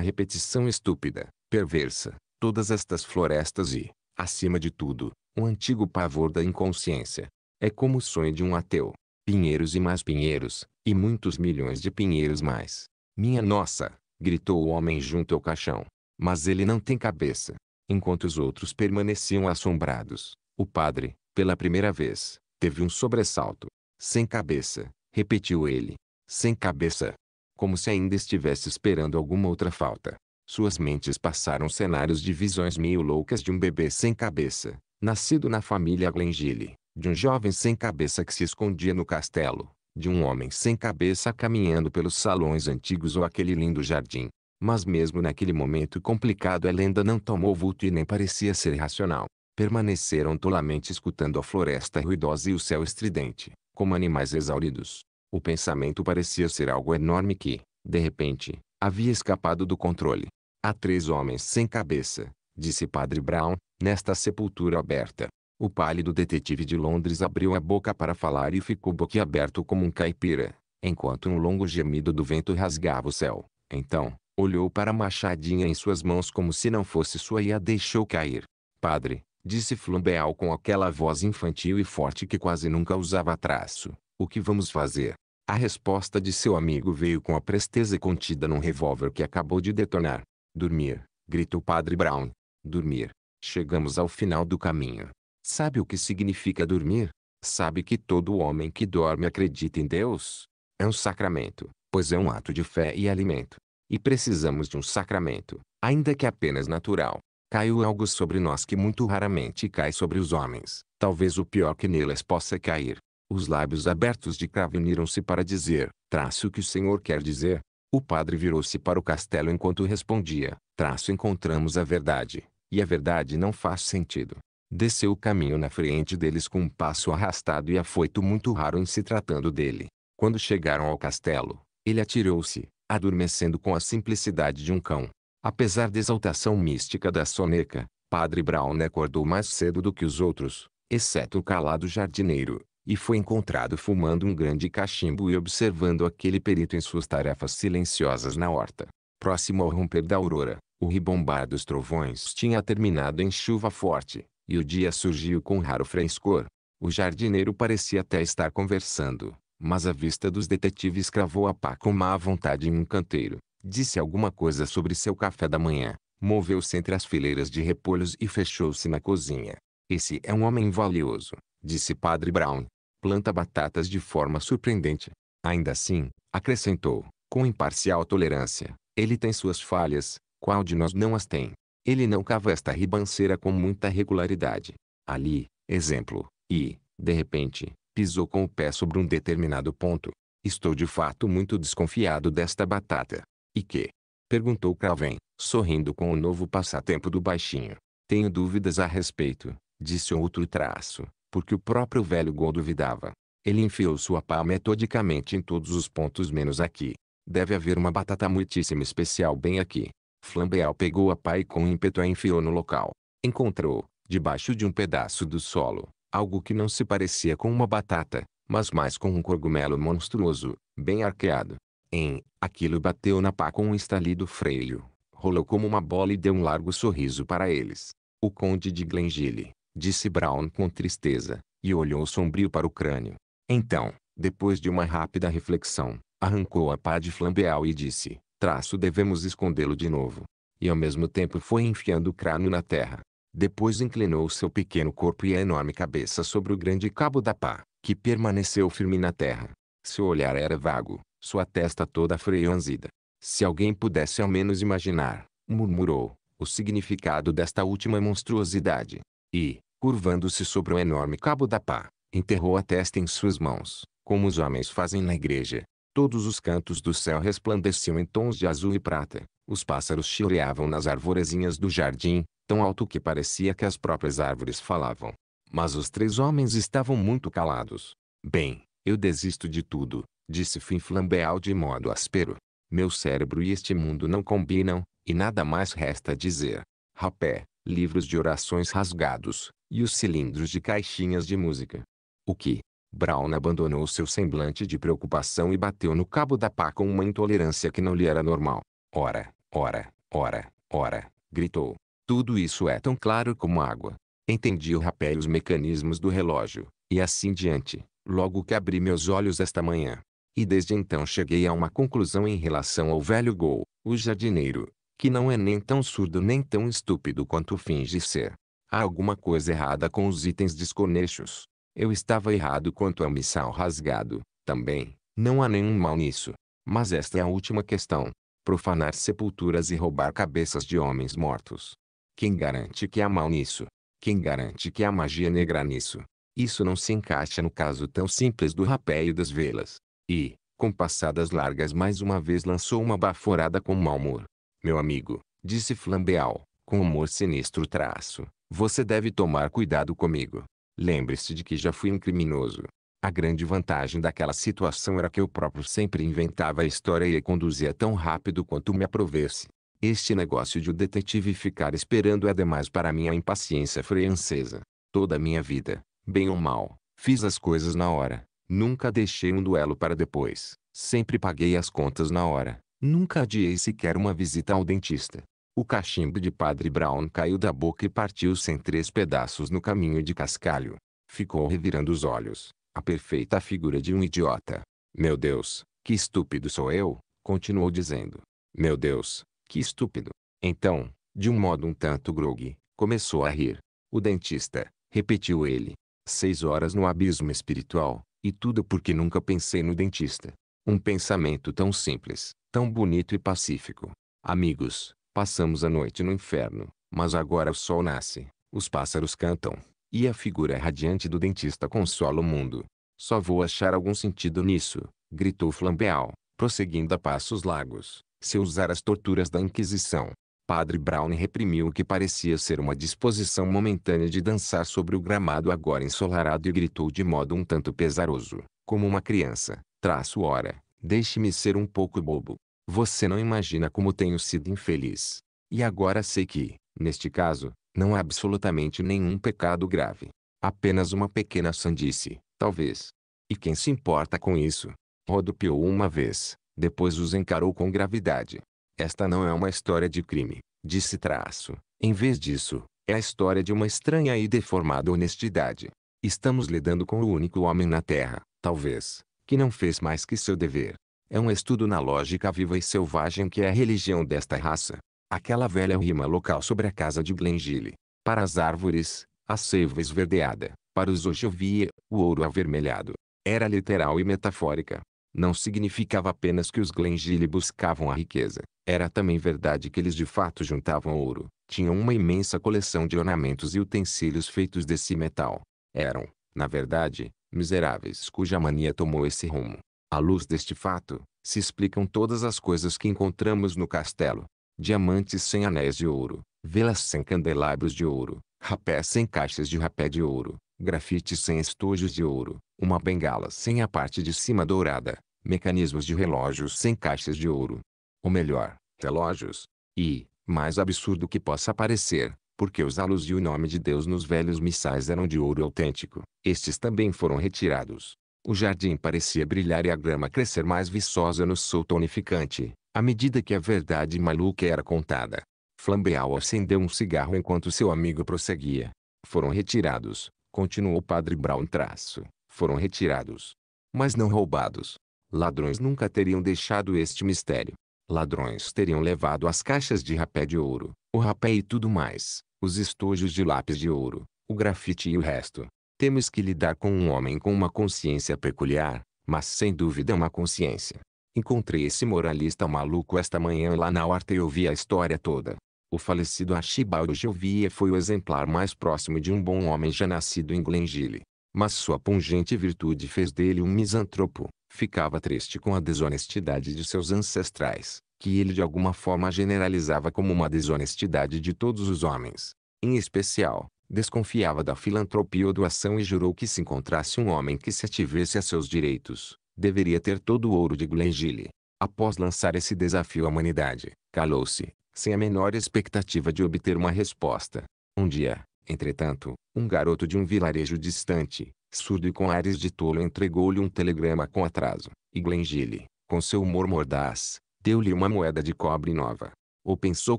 repetição estúpida, perversa, todas estas florestas e, acima de tudo, o antigo pavor da inconsciência. É como o sonho de um ateu. Pinheiros e mais pinheiros, e muitos milhões de pinheiros mais. Minha nossa! gritou o homem junto ao caixão. Mas ele não tem cabeça. Enquanto os outros permaneciam assombrados, o padre, pela primeira vez, teve um sobressalto. Sem cabeça, repetiu ele, sem cabeça. Como se ainda estivesse esperando alguma outra falta. Suas mentes passaram cenários de visões meio loucas de um bebê sem cabeça, nascido na família Glengile, de um jovem sem cabeça que se escondia no castelo, de um homem sem cabeça caminhando pelos salões antigos ou aquele lindo jardim. Mas mesmo naquele momento complicado a lenda não tomou vulto e nem parecia ser racional. Permaneceram tolamente escutando a floresta ruidosa e o céu estridente como animais exauridos. O pensamento parecia ser algo enorme que, de repente, havia escapado do controle. Há três homens sem cabeça, disse Padre Brown, nesta sepultura aberta. O pálido detetive de Londres abriu a boca para falar e ficou boquiaberto como um caipira, enquanto um longo gemido do vento rasgava o céu. Então, olhou para a machadinha em suas mãos como se não fosse sua e a deixou cair. Padre, Disse Flumbeal com aquela voz infantil e forte que quase nunca usava traço. O que vamos fazer? A resposta de seu amigo veio com a presteza contida num revólver que acabou de detonar. Dormir, gritou Padre Brown. Dormir. Chegamos ao final do caminho. Sabe o que significa dormir? Sabe que todo homem que dorme acredita em Deus? É um sacramento, pois é um ato de fé e alimento. E precisamos de um sacramento, ainda que apenas natural, Caiu algo sobre nós que muito raramente cai sobre os homens, talvez o pior que neles possa cair. Os lábios abertos de Cravo uniram-se para dizer, traço o que o Senhor quer dizer. O padre virou-se para o castelo enquanto respondia, traço encontramos a verdade, e a verdade não faz sentido. Desceu o caminho na frente deles com um passo arrastado e afoito muito raro em se tratando dele. Quando chegaram ao castelo, ele atirou-se, adormecendo com a simplicidade de um cão. Apesar da exaltação mística da soneca, Padre Brown acordou mais cedo do que os outros, exceto o calado jardineiro, e foi encontrado fumando um grande cachimbo e observando aquele perito em suas tarefas silenciosas na horta. Próximo ao romper da aurora, o ribombar dos trovões tinha terminado em chuva forte, e o dia surgiu com raro frescor. O jardineiro parecia até estar conversando, mas a vista dos detetives cravou a pá com má vontade em um canteiro, Disse alguma coisa sobre seu café da manhã. Moveu-se entre as fileiras de repolhos e fechou-se na cozinha. Esse é um homem valioso, disse Padre Brown. Planta batatas de forma surpreendente. Ainda assim, acrescentou, com imparcial tolerância, ele tem suas falhas, qual de nós não as tem? Ele não cava esta ribanceira com muita regularidade. Ali, exemplo, e, de repente, pisou com o pé sobre um determinado ponto. Estou de fato muito desconfiado desta batata. E que? Perguntou Craven, sorrindo com o novo passatempo do baixinho. Tenho dúvidas a respeito, disse outro traço, porque o próprio velho Gol duvidava. Ele enfiou sua pá metodicamente em todos os pontos menos aqui. Deve haver uma batata muitíssimo especial bem aqui. Flambeal pegou a pá e com ímpeto a enfiou no local. Encontrou, debaixo de um pedaço do solo, algo que não se parecia com uma batata, mas mais com um cogumelo monstruoso, bem arqueado. Em, aquilo bateu na pá com um estalido freio, rolou como uma bola e deu um largo sorriso para eles. O conde de Glengyle, disse Brown com tristeza, e olhou sombrio para o crânio. Então, depois de uma rápida reflexão, arrancou a pá de flambeal e disse, traço devemos escondê-lo de novo. E ao mesmo tempo foi enfiando o crânio na terra. Depois inclinou seu pequeno corpo e a enorme cabeça sobre o grande cabo da pá, que permaneceu firme na terra. Seu olhar era vago, sua testa toda franzida. Se alguém pudesse ao menos imaginar, murmurou, o significado desta última monstruosidade. E, curvando-se sobre o enorme cabo da pá, enterrou a testa em suas mãos, como os homens fazem na igreja. Todos os cantos do céu resplandeciam em tons de azul e prata. Os pássaros chilreavam nas arvorezinhas do jardim, tão alto que parecia que as próprias árvores falavam. Mas os três homens estavam muito calados. Bem, eu desisto de tudo, disse flambeal de modo áspero. Meu cérebro e este mundo não combinam, e nada mais resta dizer. Rapé, livros de orações rasgados, e os cilindros de caixinhas de música. O que? Brown abandonou seu semblante de preocupação e bateu no cabo da pá com uma intolerância que não lhe era normal. Ora, ora, ora, ora, gritou. Tudo isso é tão claro como água. Entendi o rapé e os mecanismos do relógio, e assim diante, logo que abri meus olhos esta manhã. E desde então cheguei a uma conclusão em relação ao velho Gol, o jardineiro, que não é nem tão surdo nem tão estúpido quanto finge ser. Há alguma coisa errada com os itens desconexos. Eu estava errado quanto ao missal rasgado, também, não há nenhum mal nisso. Mas esta é a última questão. Profanar sepulturas e roubar cabeças de homens mortos. Quem garante que há mal nisso? Quem garante que há magia negra nisso? Isso não se encaixa no caso tão simples do rapé e das velas. E, com passadas largas mais uma vez lançou uma baforada com mau humor. Meu amigo, disse Flambeal, com humor sinistro traço, você deve tomar cuidado comigo. Lembre-se de que já fui um criminoso. A grande vantagem daquela situação era que eu próprio sempre inventava a história e a conduzia tão rápido quanto me aprovesse. Este negócio de o detetive ficar esperando é demais para minha impaciência francesa. Toda a minha vida, bem ou mal, fiz as coisas na hora, Nunca deixei um duelo para depois. Sempre paguei as contas na hora. Nunca adiei sequer uma visita ao dentista. O cachimbo de Padre Brown caiu da boca e partiu-se em três pedaços no caminho de cascalho. Ficou revirando os olhos. A perfeita figura de um idiota. Meu Deus, que estúpido sou eu, continuou dizendo. Meu Deus, que estúpido. Então, de um modo um tanto grogue, começou a rir. O dentista, repetiu ele. Seis horas no abismo espiritual, e tudo porque nunca pensei no dentista. Um pensamento tão simples, tão bonito e pacífico. Amigos, passamos a noite no inferno, mas agora o sol nasce, os pássaros cantam, e a figura radiante do dentista consola o mundo. Só vou achar algum sentido nisso, gritou Flambeal, prosseguindo a passos largos, se usar as torturas da Inquisição. Padre Brown reprimiu o que parecia ser uma disposição momentânea de dançar sobre o gramado agora ensolarado e gritou de modo um tanto pesaroso, como uma criança, traço ora, deixe-me ser um pouco bobo. Você não imagina como tenho sido infeliz. E agora sei que, neste caso, não há absolutamente nenhum pecado grave. Apenas uma pequena sandice, talvez. E quem se importa com isso? Rodopiou uma vez, depois os encarou com gravidade. Esta não é uma história de crime, disse traço. Em vez disso, é a história de uma estranha e deformada honestidade. Estamos lidando com o único homem na Terra, talvez, que não fez mais que seu dever. É um estudo na lógica viva e selvagem que é a religião desta raça. Aquela velha rima local sobre a casa de Glengile. Para as árvores, a seiva esverdeada. Para os hoje o ouro avermelhado. Era literal e metafórica não significava apenas que os Glengile buscavam a riqueza. Era também verdade que eles de fato juntavam ouro. Tinham uma imensa coleção de ornamentos e utensílios feitos desse metal. Eram, na verdade, miseráveis cuja mania tomou esse rumo. À luz deste fato, se explicam todas as coisas que encontramos no castelo. Diamantes sem anéis de ouro, velas sem candelabros de ouro, rapés sem caixas de rapé de ouro, grafite sem estojos de ouro, uma bengala sem a parte de cima dourada, mecanismos de relógios sem caixas de ouro. Ou melhor, relógios. E, mais absurdo que possa parecer, porque os halos e o nome de Deus nos velhos missais eram de ouro autêntico, estes também foram retirados. O jardim parecia brilhar e a grama crescer mais viçosa no sol tonificante, à medida que a verdade maluca era contada. Flambeau acendeu um cigarro enquanto seu amigo prosseguia. Foram retirados, continuou o padre Brown traço, foram retirados. Mas não roubados. Ladrões nunca teriam deixado este mistério. Ladrões teriam levado as caixas de rapé de ouro, o rapé e tudo mais, os estojos de lápis de ouro, o grafite e o resto. Temos que lidar com um homem com uma consciência peculiar, mas sem dúvida é uma consciência. Encontrei esse moralista maluco esta manhã lá na horta e ouvi a história toda. O falecido Archibald Jovie foi o exemplar mais próximo de um bom homem já nascido em Glengyle. Mas sua pungente virtude fez dele um misantropo. Ficava triste com a desonestidade de seus ancestrais, que ele de alguma forma generalizava como uma desonestidade de todos os homens. Em especial, desconfiava da filantropia ou doação e jurou que se encontrasse um homem que se ativesse a seus direitos, deveria ter todo o ouro de Glengyle. Após lançar esse desafio à humanidade, calou-se, sem a menor expectativa de obter uma resposta. Um dia, entretanto, um garoto de um vilarejo distante, surdo e com ares de tolo entregou-lhe um telegrama com atraso, e Glengile, com seu humor mordaz, deu-lhe uma moeda de cobre nova. Ou pensou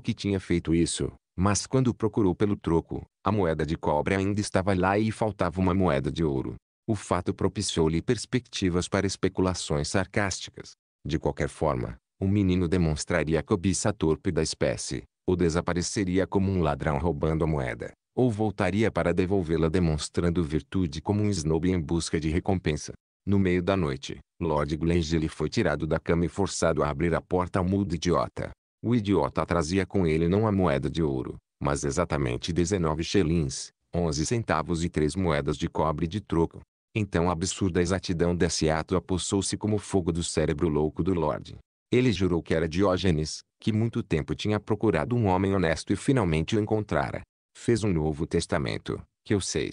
que tinha feito isso, mas quando procurou pelo troco, a moeda de cobre ainda estava lá e faltava uma moeda de ouro. O fato propiciou-lhe perspectivas para especulações sarcásticas. De qualquer forma, o menino demonstraria a cobiça torpe da espécie, ou desapareceria como um ladrão roubando a moeda, ou voltaria para devolvê-la demonstrando virtude como um snob em busca de recompensa. No meio da noite, Lord Glengele foi tirado da cama e forçado a abrir a porta ao mudo idiota. O idiota trazia com ele não a moeda de ouro, mas exatamente 19 xelins, 11 centavos e três moedas de cobre de troco. Então a absurda exatidão desse ato apossou-se como fogo do cérebro louco do Lorde. Ele jurou que era Diógenes, que muito tempo tinha procurado um homem honesto e finalmente o encontrara. Fez um novo testamento, que eu é sei,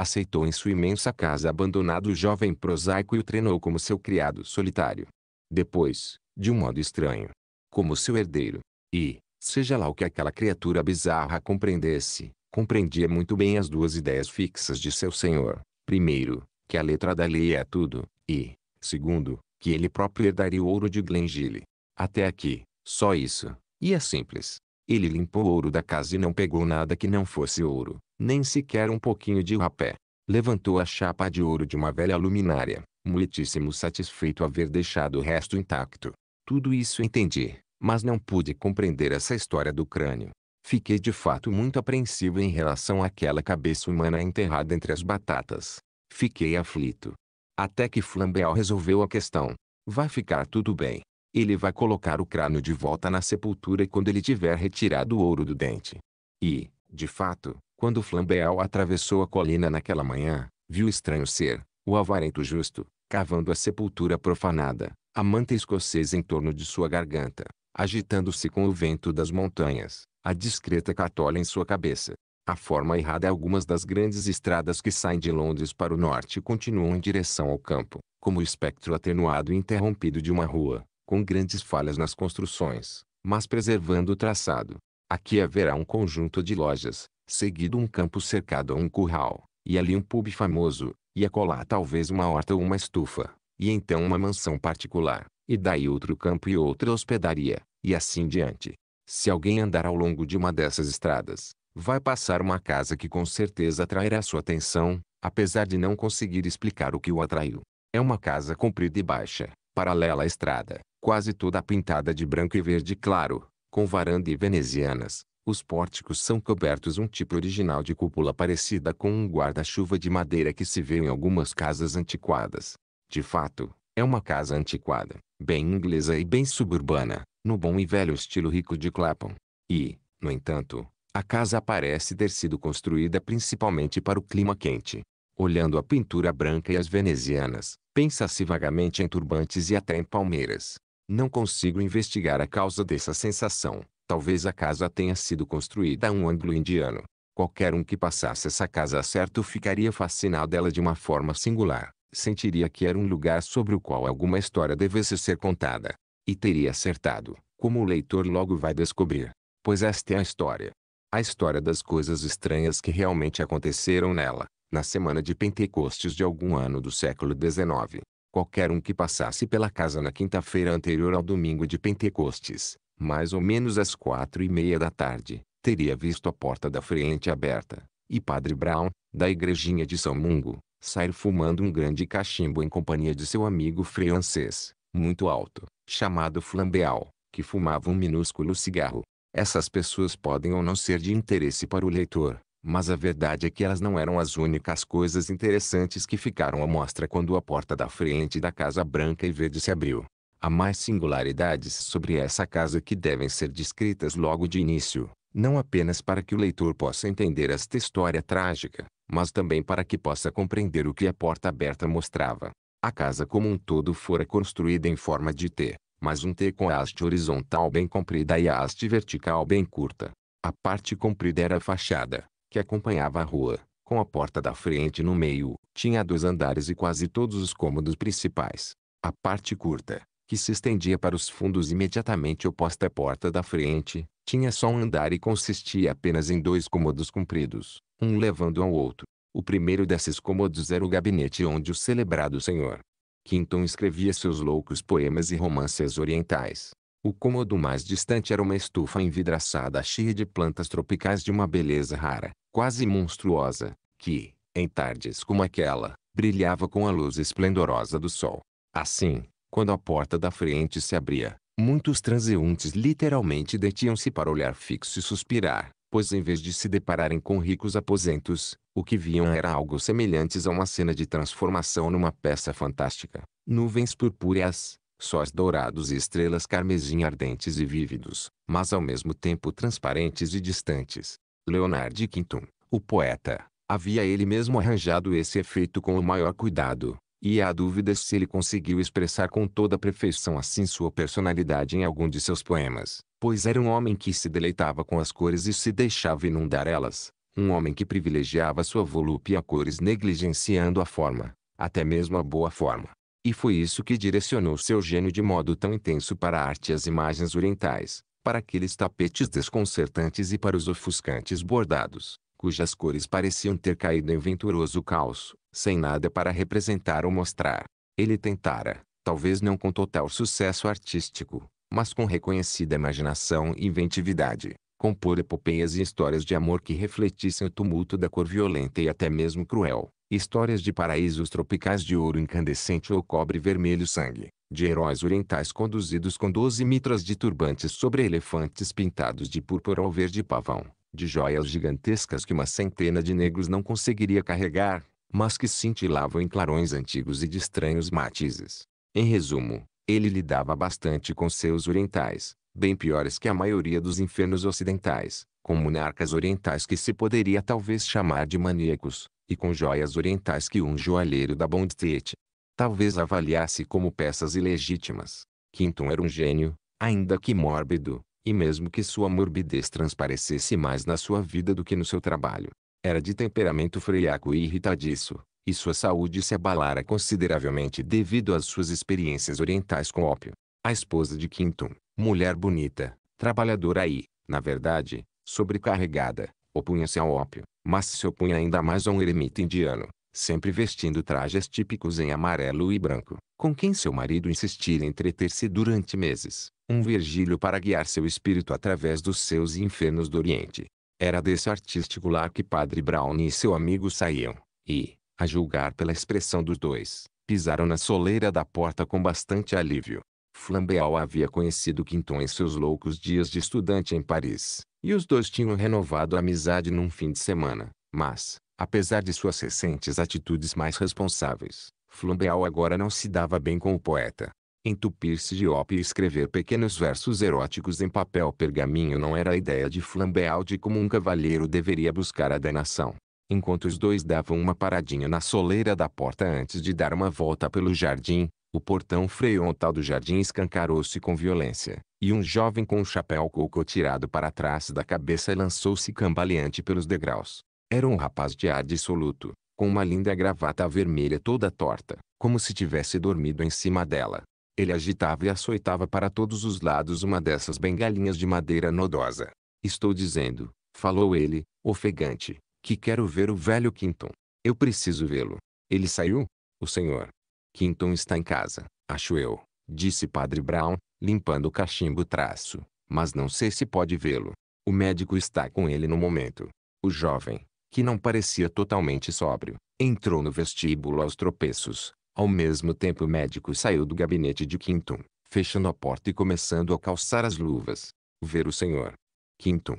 Aceitou em sua imensa casa abandonado o jovem prosaico e o treinou como seu criado solitário. Depois, de um modo estranho, como seu herdeiro. E, seja lá o que aquela criatura bizarra compreendesse, compreendia muito bem as duas ideias fixas de seu senhor. Primeiro, que a letra da lei é tudo, e, segundo, que ele próprio herdaria o ouro de Glengile. Até aqui, só isso, e é simples. Ele limpou o ouro da casa e não pegou nada que não fosse ouro, nem sequer um pouquinho de rapé. Levantou a chapa de ouro de uma velha luminária, muitíssimo satisfeito haver deixado o resto intacto. Tudo isso entendi, mas não pude compreender essa história do crânio. Fiquei de fato muito apreensivo em relação àquela cabeça humana enterrada entre as batatas. Fiquei aflito, até que Flambeau resolveu a questão. Vai ficar tudo bem. Ele vai colocar o crânio de volta na sepultura quando ele tiver retirado o ouro do dente. E, de fato, quando Flambeau atravessou a colina naquela manhã, viu o estranho ser, o avarento justo, cavando a sepultura profanada, a manta escocesa em torno de sua garganta, agitando-se com o vento das montanhas, a discreta catola em sua cabeça, a forma errada é algumas das grandes estradas que saem de Londres para o norte continuam em direção ao campo, como o espectro atenuado e interrompido de uma rua, com grandes falhas nas construções, mas preservando o traçado. Aqui haverá um conjunto de lojas, seguido um campo cercado a um curral, e ali um pub famoso, e acolá talvez uma horta ou uma estufa, e então uma mansão particular, e daí outro campo e outra hospedaria, e assim diante. Se alguém andar ao longo de uma dessas estradas, vai passar uma casa que com certeza atrairá sua atenção, apesar de não conseguir explicar o que o atraiu. É uma casa comprida e baixa, paralela à estrada, quase toda pintada de branco e verde claro, com varanda e venezianas. Os pórticos são cobertos um tipo original de cúpula parecida com um guarda-chuva de madeira que se vê em algumas casas antiquadas. De fato, é uma casa antiquada, bem inglesa e bem suburbana, no bom e velho estilo rico de Clapham. E, no entanto, a casa parece ter sido construída principalmente para o clima quente. Olhando a pintura branca e as venezianas, pensa-se vagamente em turbantes e até em palmeiras. Não consigo investigar a causa dessa sensação. Talvez a casa tenha sido construída a um ângulo indiano. Qualquer um que passasse essa casa certo ficaria fascinado dela de uma forma singular. Sentiria que era um lugar sobre o qual alguma história devesse ser contada. E teria acertado, como o leitor logo vai descobrir. Pois esta é a história a história das coisas estranhas que realmente aconteceram nela, na semana de Pentecostes de algum ano do século XIX. Qualquer um que passasse pela casa na quinta-feira anterior ao domingo de Pentecostes, mais ou menos às quatro e meia da tarde, teria visto a porta da frente aberta, e Padre Brown, da igrejinha de São Mungo, sair fumando um grande cachimbo em companhia de seu amigo francês, muito alto, chamado Flambeal, que fumava um minúsculo cigarro, essas pessoas podem ou não ser de interesse para o leitor, mas a verdade é que elas não eram as únicas coisas interessantes que ficaram à mostra quando a porta da frente da Casa Branca e Verde se abriu. Há mais singularidades sobre essa casa que devem ser descritas logo de início, não apenas para que o leitor possa entender esta história trágica, mas também para que possa compreender o que a porta aberta mostrava. A casa como um todo fora construída em forma de T, mas um T com a haste horizontal bem comprida e a haste vertical bem curta. A parte comprida era a fachada, que acompanhava a rua, com a porta da frente no meio, tinha dois andares e quase todos os cômodos principais. A parte curta, que se estendia para os fundos imediatamente oposta à porta da frente, tinha só um andar e consistia apenas em dois cômodos compridos, um levando ao outro. O primeiro desses cômodos era o gabinete onde o celebrado senhor, Quinton escrevia seus loucos poemas e romances orientais. O cômodo mais distante era uma estufa envidraçada cheia de plantas tropicais de uma beleza rara, quase monstruosa, que, em tardes como aquela, brilhava com a luz esplendorosa do sol. Assim, quando a porta da frente se abria, muitos transeuntes literalmente detinham-se para olhar fixo e suspirar pois em vez de se depararem com ricos aposentos, o que viam era algo semelhantes a uma cena de transformação numa peça fantástica. Nuvens purpúreas, sóis dourados e estrelas carmesim ardentes e vívidos, mas ao mesmo tempo transparentes e distantes. Leonardo Quintum, o poeta, havia ele mesmo arranjado esse efeito com o maior cuidado, e há dúvidas se ele conseguiu expressar com toda a perfeição assim sua personalidade em algum de seus poemas pois era um homem que se deleitava com as cores e se deixava inundar elas, um homem que privilegiava sua volúpia a cores negligenciando a forma, até mesmo a boa forma. E foi isso que direcionou seu gênio de modo tão intenso para a arte e as imagens orientais, para aqueles tapetes desconcertantes e para os ofuscantes bordados, cujas cores pareciam ter caído em venturoso caos, sem nada para representar ou mostrar. Ele tentara, talvez não com total sucesso artístico, mas com reconhecida imaginação e inventividade, compor epopeias e histórias de amor que refletissem o tumulto da cor violenta e até mesmo cruel, histórias de paraísos tropicais de ouro incandescente ou cobre vermelho sangue, de heróis orientais conduzidos com doze mitras de turbantes sobre elefantes pintados de púrpura ou verde pavão, de joias gigantescas que uma centena de negros não conseguiria carregar, mas que cintilavam em clarões antigos e de estranhos matizes. Em resumo, ele lidava bastante com seus orientais, bem piores que a maioria dos infernos ocidentais, com monarcas orientais que se poderia talvez chamar de maníacos, e com joias orientais que um joalheiro da Bond Street talvez avaliasse como peças ilegítimas. Quinton era um gênio, ainda que mórbido, e mesmo que sua morbidez transparecesse mais na sua vida do que no seu trabalho. Era de temperamento freiaco e irritadiço, e sua saúde se abalara consideravelmente devido às suas experiências orientais com ópio. A esposa de Quintum, mulher bonita, trabalhadora e, na verdade, sobrecarregada, opunha-se ao ópio, mas se opunha ainda mais a um eremita indiano, sempre vestindo trajes típicos em amarelo e branco, com quem seu marido insistira em entreter-se durante meses, um Virgílio para guiar seu espírito através dos seus infernos do Oriente. Era desse artístico lar que Padre Brown e seu amigo saíam, e, a julgar pela expressão dos dois, pisaram na soleira da porta com bastante alívio. Flambeau havia conhecido Quinton em seus loucos dias de estudante em Paris, e os dois tinham renovado a amizade num fim de semana. Mas, apesar de suas recentes atitudes mais responsáveis, Flambeau agora não se dava bem com o poeta. Entupir-se de ópio e escrever pequenos versos eróticos em papel pergaminho não era a ideia de Flambeau de como um cavalheiro deveria buscar a danação. Enquanto os dois davam uma paradinha na soleira da porta antes de dar uma volta pelo jardim, o portão freontal do jardim escancarou-se com violência, e um jovem com um chapéu coco tirado para trás da cabeça lançou-se cambaleante pelos degraus. Era um rapaz de ar dissoluto, com uma linda gravata vermelha toda torta, como se tivesse dormido em cima dela. Ele agitava e açoitava para todos os lados uma dessas bengalinhas de madeira nodosa. Estou dizendo, falou ele, ofegante, que quero ver o velho Quinton. Eu preciso vê-lo. Ele saiu? O senhor. Quinton está em casa, acho eu, disse Padre Brown, limpando o cachimbo traço. Mas não sei se pode vê-lo. O médico está com ele no momento. O jovem, que não parecia totalmente sóbrio, entrou no vestíbulo aos tropeços. Ao mesmo tempo o médico saiu do gabinete de Quinton, fechando a porta e começando a calçar as luvas. Ver o senhor. Quinton.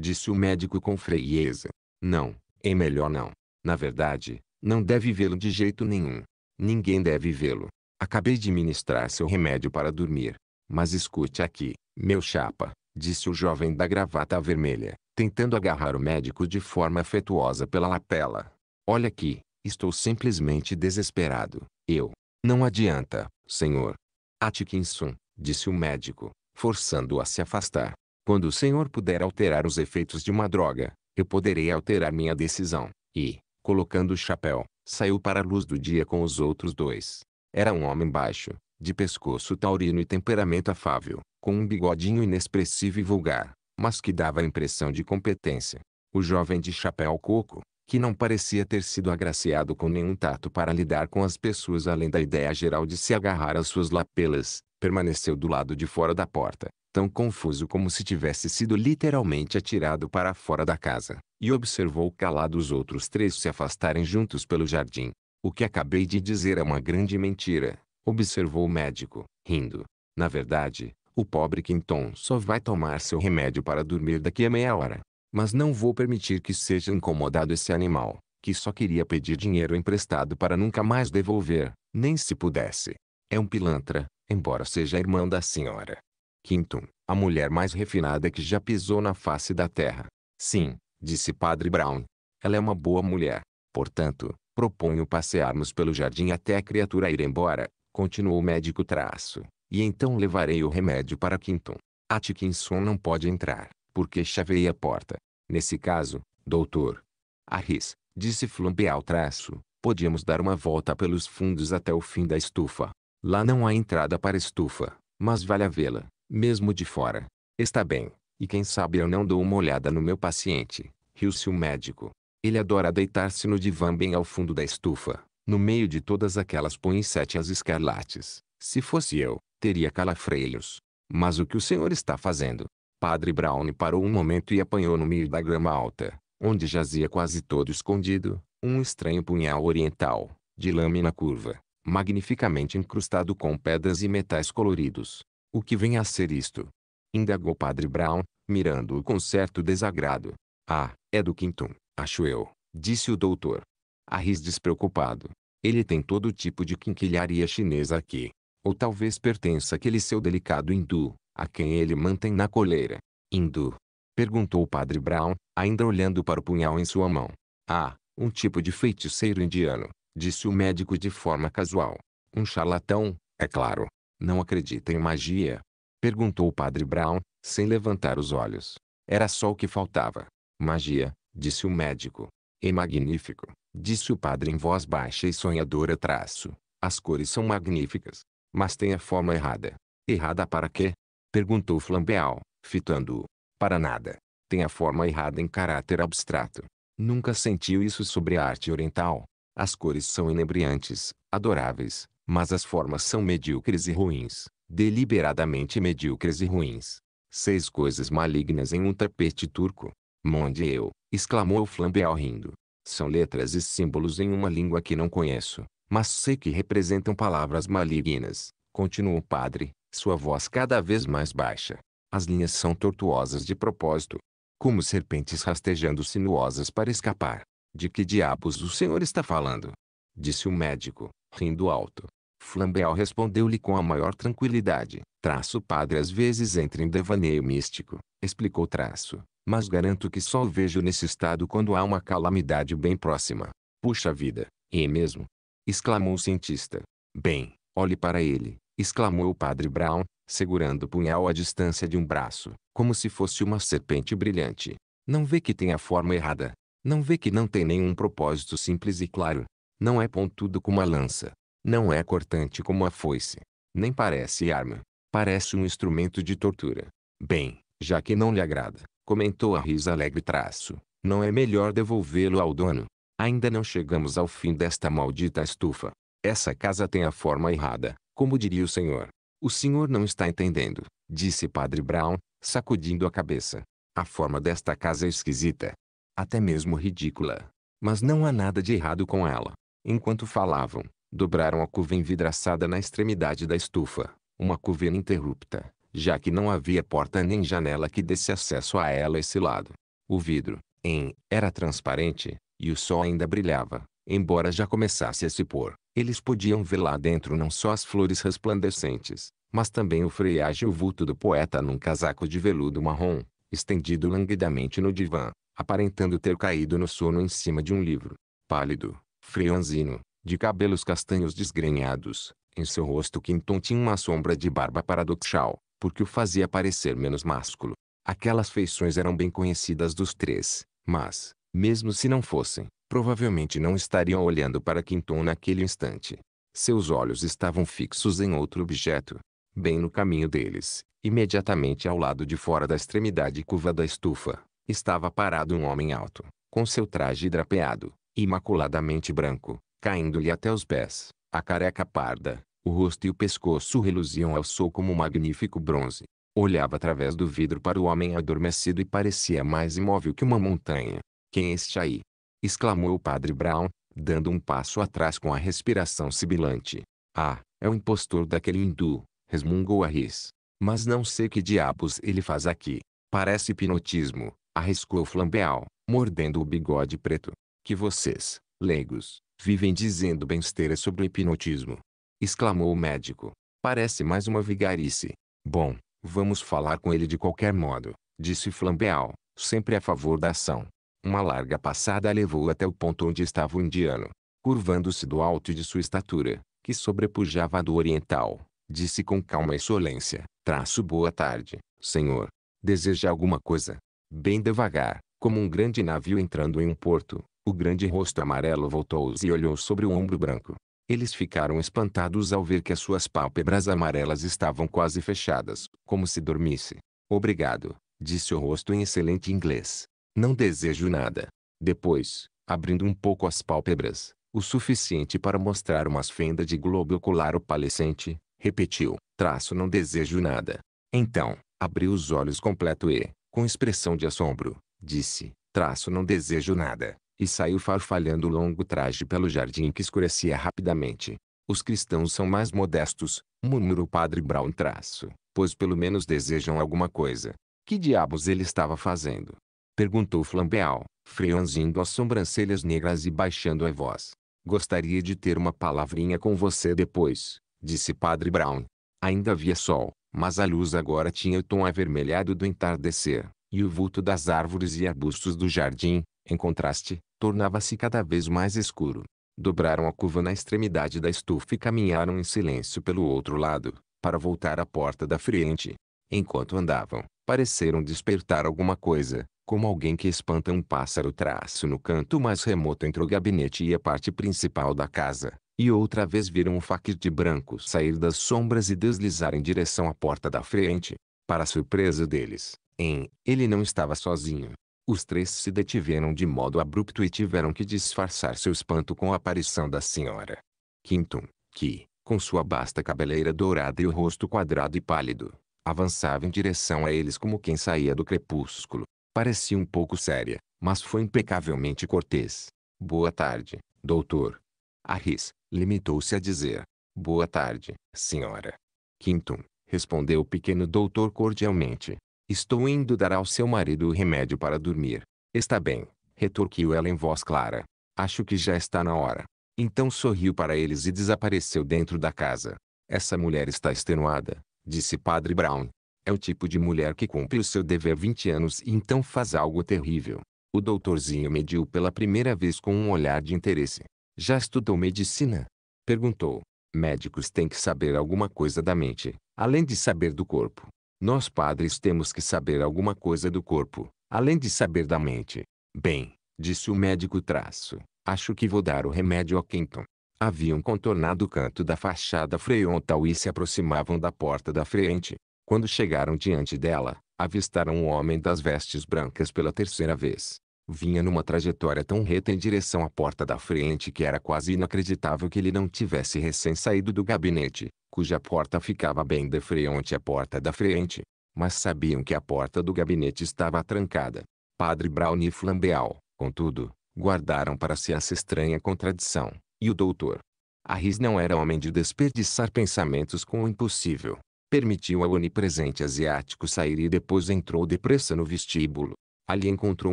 Disse o médico com frieza. Não, é melhor não. Na verdade, não deve vê-lo de jeito nenhum. Ninguém deve vê-lo. Acabei de ministrar seu remédio para dormir. Mas escute aqui, meu chapa, disse o jovem da gravata vermelha, tentando agarrar o médico de forma afetuosa pela lapela. Olha aqui, estou simplesmente desesperado. Eu. Não adianta, senhor. Atkinson, disse o médico, forçando-o a se afastar. Quando o senhor puder alterar os efeitos de uma droga, eu poderei alterar minha decisão. E, colocando o chapéu, saiu para a luz do dia com os outros dois. Era um homem baixo, de pescoço taurino e temperamento afável, com um bigodinho inexpressivo e vulgar, mas que dava a impressão de competência. O jovem de chapéu coco, que não parecia ter sido agraciado com nenhum tato para lidar com as pessoas além da ideia geral de se agarrar às suas lapelas, permaneceu do lado de fora da porta, tão confuso como se tivesse sido literalmente atirado para fora da casa, e observou calado os outros três se afastarem juntos pelo jardim. O que acabei de dizer é uma grande mentira, observou o médico, rindo. Na verdade, o pobre Quinton só vai tomar seu remédio para dormir daqui a meia hora. Mas não vou permitir que seja incomodado esse animal, que só queria pedir dinheiro emprestado para nunca mais devolver, nem se pudesse. É um pilantra, embora seja irmão da senhora. Quinto, a mulher mais refinada que já pisou na face da terra. Sim, disse Padre Brown. Ela é uma boa mulher. Portanto, proponho passearmos pelo jardim até a criatura ir embora, continuou o médico traço, e então levarei o remédio para Quinton. Atkinson não pode entrar, porque chavei a porta. Nesse caso, doutor. Arris, disse Flumbeal traço, podíamos dar uma volta pelos fundos até o fim da estufa. Lá não há entrada para estufa, mas vale a vê-la mesmo de fora. Está bem, e quem sabe eu não dou uma olhada no meu paciente, riu-se o médico. Ele adora deitar-se no divã bem ao fundo da estufa, no meio de todas aquelas poinsétias escarlates. Se fosse eu, teria calafreios. Mas o que o senhor está fazendo? Padre Brown parou um momento e apanhou no meio da grama alta, onde jazia quase todo escondido, um estranho punhal oriental, de lâmina curva, magnificamente incrustado com pedras e metais coloridos. O que vem a ser isto? Indagou padre Brown, mirando-o com certo desagrado. Ah, é do Quintum, acho eu, disse o doutor. A ris despreocupado. Ele tem todo tipo de quinquilharia chinesa aqui. Ou talvez pertença aquele seu delicado hindu, a quem ele mantém na coleira. Hindu? Perguntou o padre Brown, ainda olhando para o punhal em sua mão. Ah, um tipo de feiticeiro indiano, disse o médico de forma casual. Um charlatão, é claro. Não acredita em magia? Perguntou o padre Brown, sem levantar os olhos. Era só o que faltava. Magia, disse o médico. É magnífico, disse o padre em voz baixa e sonhadora traço. As cores são magníficas, mas tem a forma errada. Errada para quê? Perguntou Flambeau, fitando-o. Para nada. Tem a forma errada em caráter abstrato. Nunca sentiu isso sobre a arte oriental? As cores são inebriantes, adoráveis, mas as formas são medíocres e ruins, deliberadamente medíocres e ruins. Seis coisas malignas em um tapete turco. Monde eu, exclamou Flambeau rindo. São letras e símbolos em uma língua que não conheço, mas sei que representam palavras malignas, continuou o padre, sua voz cada vez mais baixa. As linhas são tortuosas de propósito, como serpentes rastejando sinuosas para escapar. De que diabos o senhor está falando? Disse o médico, rindo alto. Flambeau respondeu-lhe com a maior tranquilidade. Traço padre às vezes entra em devaneio místico, explicou traço. Mas garanto que só o vejo nesse estado quando há uma calamidade bem próxima. Puxa vida, é mesmo? exclamou o cientista. Bem, olhe para ele, exclamou o padre Brown, segurando o punhal à distância de um braço, como se fosse uma serpente brilhante. Não vê que tem a forma errada. Não vê que não tem nenhum propósito simples e claro. Não é pontudo como a lança, não é cortante como a foice. Nem parece arma. Parece um instrumento de tortura. Bem, já que não lhe agrada, comentou a risa alegre traço, não é melhor devolvê-lo ao dono. Ainda não chegamos ao fim desta maldita estufa. Essa casa tem a forma errada, como diria o senhor. O senhor não está entendendo, disse Padre Brown, sacudindo a cabeça. A forma desta casa é esquisita. Até mesmo ridícula. Mas não há nada de errado com ela. Enquanto falavam, dobraram a cuva envidraçada na extremidade da estufa, uma cuva ininterrupta, já que não havia porta nem janela que desse acesso a ela esse lado. O vidro, em, era transparente, e o sol ainda brilhava, embora já começasse a se pôr. Eles podiam ver lá dentro não só as flores resplandecentes, mas também o freiágil vulto do poeta num casaco de veludo marrom, estendido languidamente no divã, aparentando ter caído no sono em cima de um livro. Pálido, Freonzino, de cabelos castanhos desgrenhados. Em seu rosto Quinton tinha uma sombra de barba paradoxal, porque o fazia parecer menos másculo. Aquelas feições eram bem conhecidas dos três, mas, mesmo se não fossem, provavelmente não estariam olhando para Quinton naquele instante. Seus olhos estavam fixos em outro objeto, bem no caminho deles, imediatamente ao lado de fora da extremidade curva da estufa, estava parado um homem alto, com seu traje drapeado, imaculadamente branco, caindo-lhe até os pés. A careca parda, o rosto e o pescoço reluziam ao sol como um magnífico bronze. Olhava através do vidro para o homem adormecido e parecia mais imóvel que uma montanha. Quem é este aí? exclamou o padre Brown, dando um passo atrás com a respiração sibilante. Ah, é o impostor daquele hindu, resmungou a ris. Mas não sei que diabos ele faz aqui. Parece hipnotismo, arriscou Flambeal, mordendo o bigode preto. Que vocês, leigos, Vivem dizendo besteira sobre hipnotismo. Exclamou o médico. Parece mais uma vigarice. Bom, vamos falar com ele de qualquer modo, disse Flambeau, sempre a favor da ação. Uma larga passada a levou até o ponto onde estava o indiano. Curvando-se do alto de sua estatura, que sobrepujava a do oriental, disse com calma e solência, traço boa tarde, senhor. Deseja alguma coisa? Bem devagar, como um grande navio entrando em um porto, o grande rosto amarelo voltou-se e olhou sobre o ombro branco. Eles ficaram espantados ao ver que as suas pálpebras amarelas estavam quase fechadas, como se dormisse. Obrigado, disse o rosto em excelente inglês. Não desejo nada. Depois, abrindo um pouco as pálpebras, o suficiente para mostrar umas fendas de globo ocular opalescente, repetiu, traço não desejo nada. Então, abriu os olhos completo e, com expressão de assombro, disse, traço não desejo nada e saiu farfalhando o longo traje pelo jardim que escurecia rapidamente. Os cristãos são mais modestos, murmurou o padre Brown traço, pois pelo menos desejam alguma coisa. Que diabos ele estava fazendo? Perguntou Flambeau, franzindo as sobrancelhas negras e baixando a voz. Gostaria de ter uma palavrinha com você depois, disse padre Brown. Ainda havia sol, mas a luz agora tinha o tom avermelhado do entardecer, e o vulto das árvores e arbustos do jardim, em contraste, tornava-se cada vez mais escuro. Dobraram a curva na extremidade da estufa e caminharam em silêncio pelo outro lado, para voltar à porta da frente. Enquanto andavam, pareceram despertar alguma coisa, como alguém que espanta um pássaro traço no canto mais remoto entre o gabinete e a parte principal da casa, e outra vez viram um faquir de branco sair das sombras e deslizar em direção à porta da frente. Para surpresa deles, em, ele não estava sozinho. Os três se detiveram de modo abrupto e tiveram que disfarçar seu espanto com a aparição da senhora. Quinton, que, com sua basta cabeleira dourada e o rosto quadrado e pálido, avançava em direção a eles como quem saía do crepúsculo. Parecia um pouco séria, mas foi impecavelmente cortês. Boa tarde, doutor. Harris limitou-se a dizer. Boa tarde, senhora. Quinton respondeu o pequeno doutor cordialmente. Estou indo dar ao seu marido o remédio para dormir. Está bem, retorquiu ela em voz clara. Acho que já está na hora. Então sorriu para eles e desapareceu dentro da casa. Essa mulher está extenuada, disse Padre Brown. É o tipo de mulher que cumpre o seu dever 20 anos e então faz algo terrível. O doutorzinho mediu pela primeira vez com um olhar de interesse. Já estudou medicina? Perguntou. Médicos têm que saber alguma coisa da mente, além de saber do corpo. Nós padres temos que saber alguma coisa do corpo, além de saber da mente. Bem, disse o médico traço, acho que vou dar o remédio a Quinton. Haviam contornado o canto da fachada frontal e se aproximavam da porta da frente. Quando chegaram diante dela, avistaram um homem das vestes brancas pela terceira vez. Vinha numa trajetória tão reta em direção à porta da frente que era quase inacreditável que ele não tivesse recém saído do gabinete cuja porta ficava bem de frente à porta da frente, mas sabiam que a porta do gabinete estava trancada. Padre Brown e Flambeau, contudo, guardaram para si essa estranha contradição, e o doutor. Arris não era homem de desperdiçar pensamentos com o impossível. Permitiu ao onipresente asiático sair e depois entrou depressa no vestíbulo. Ali encontrou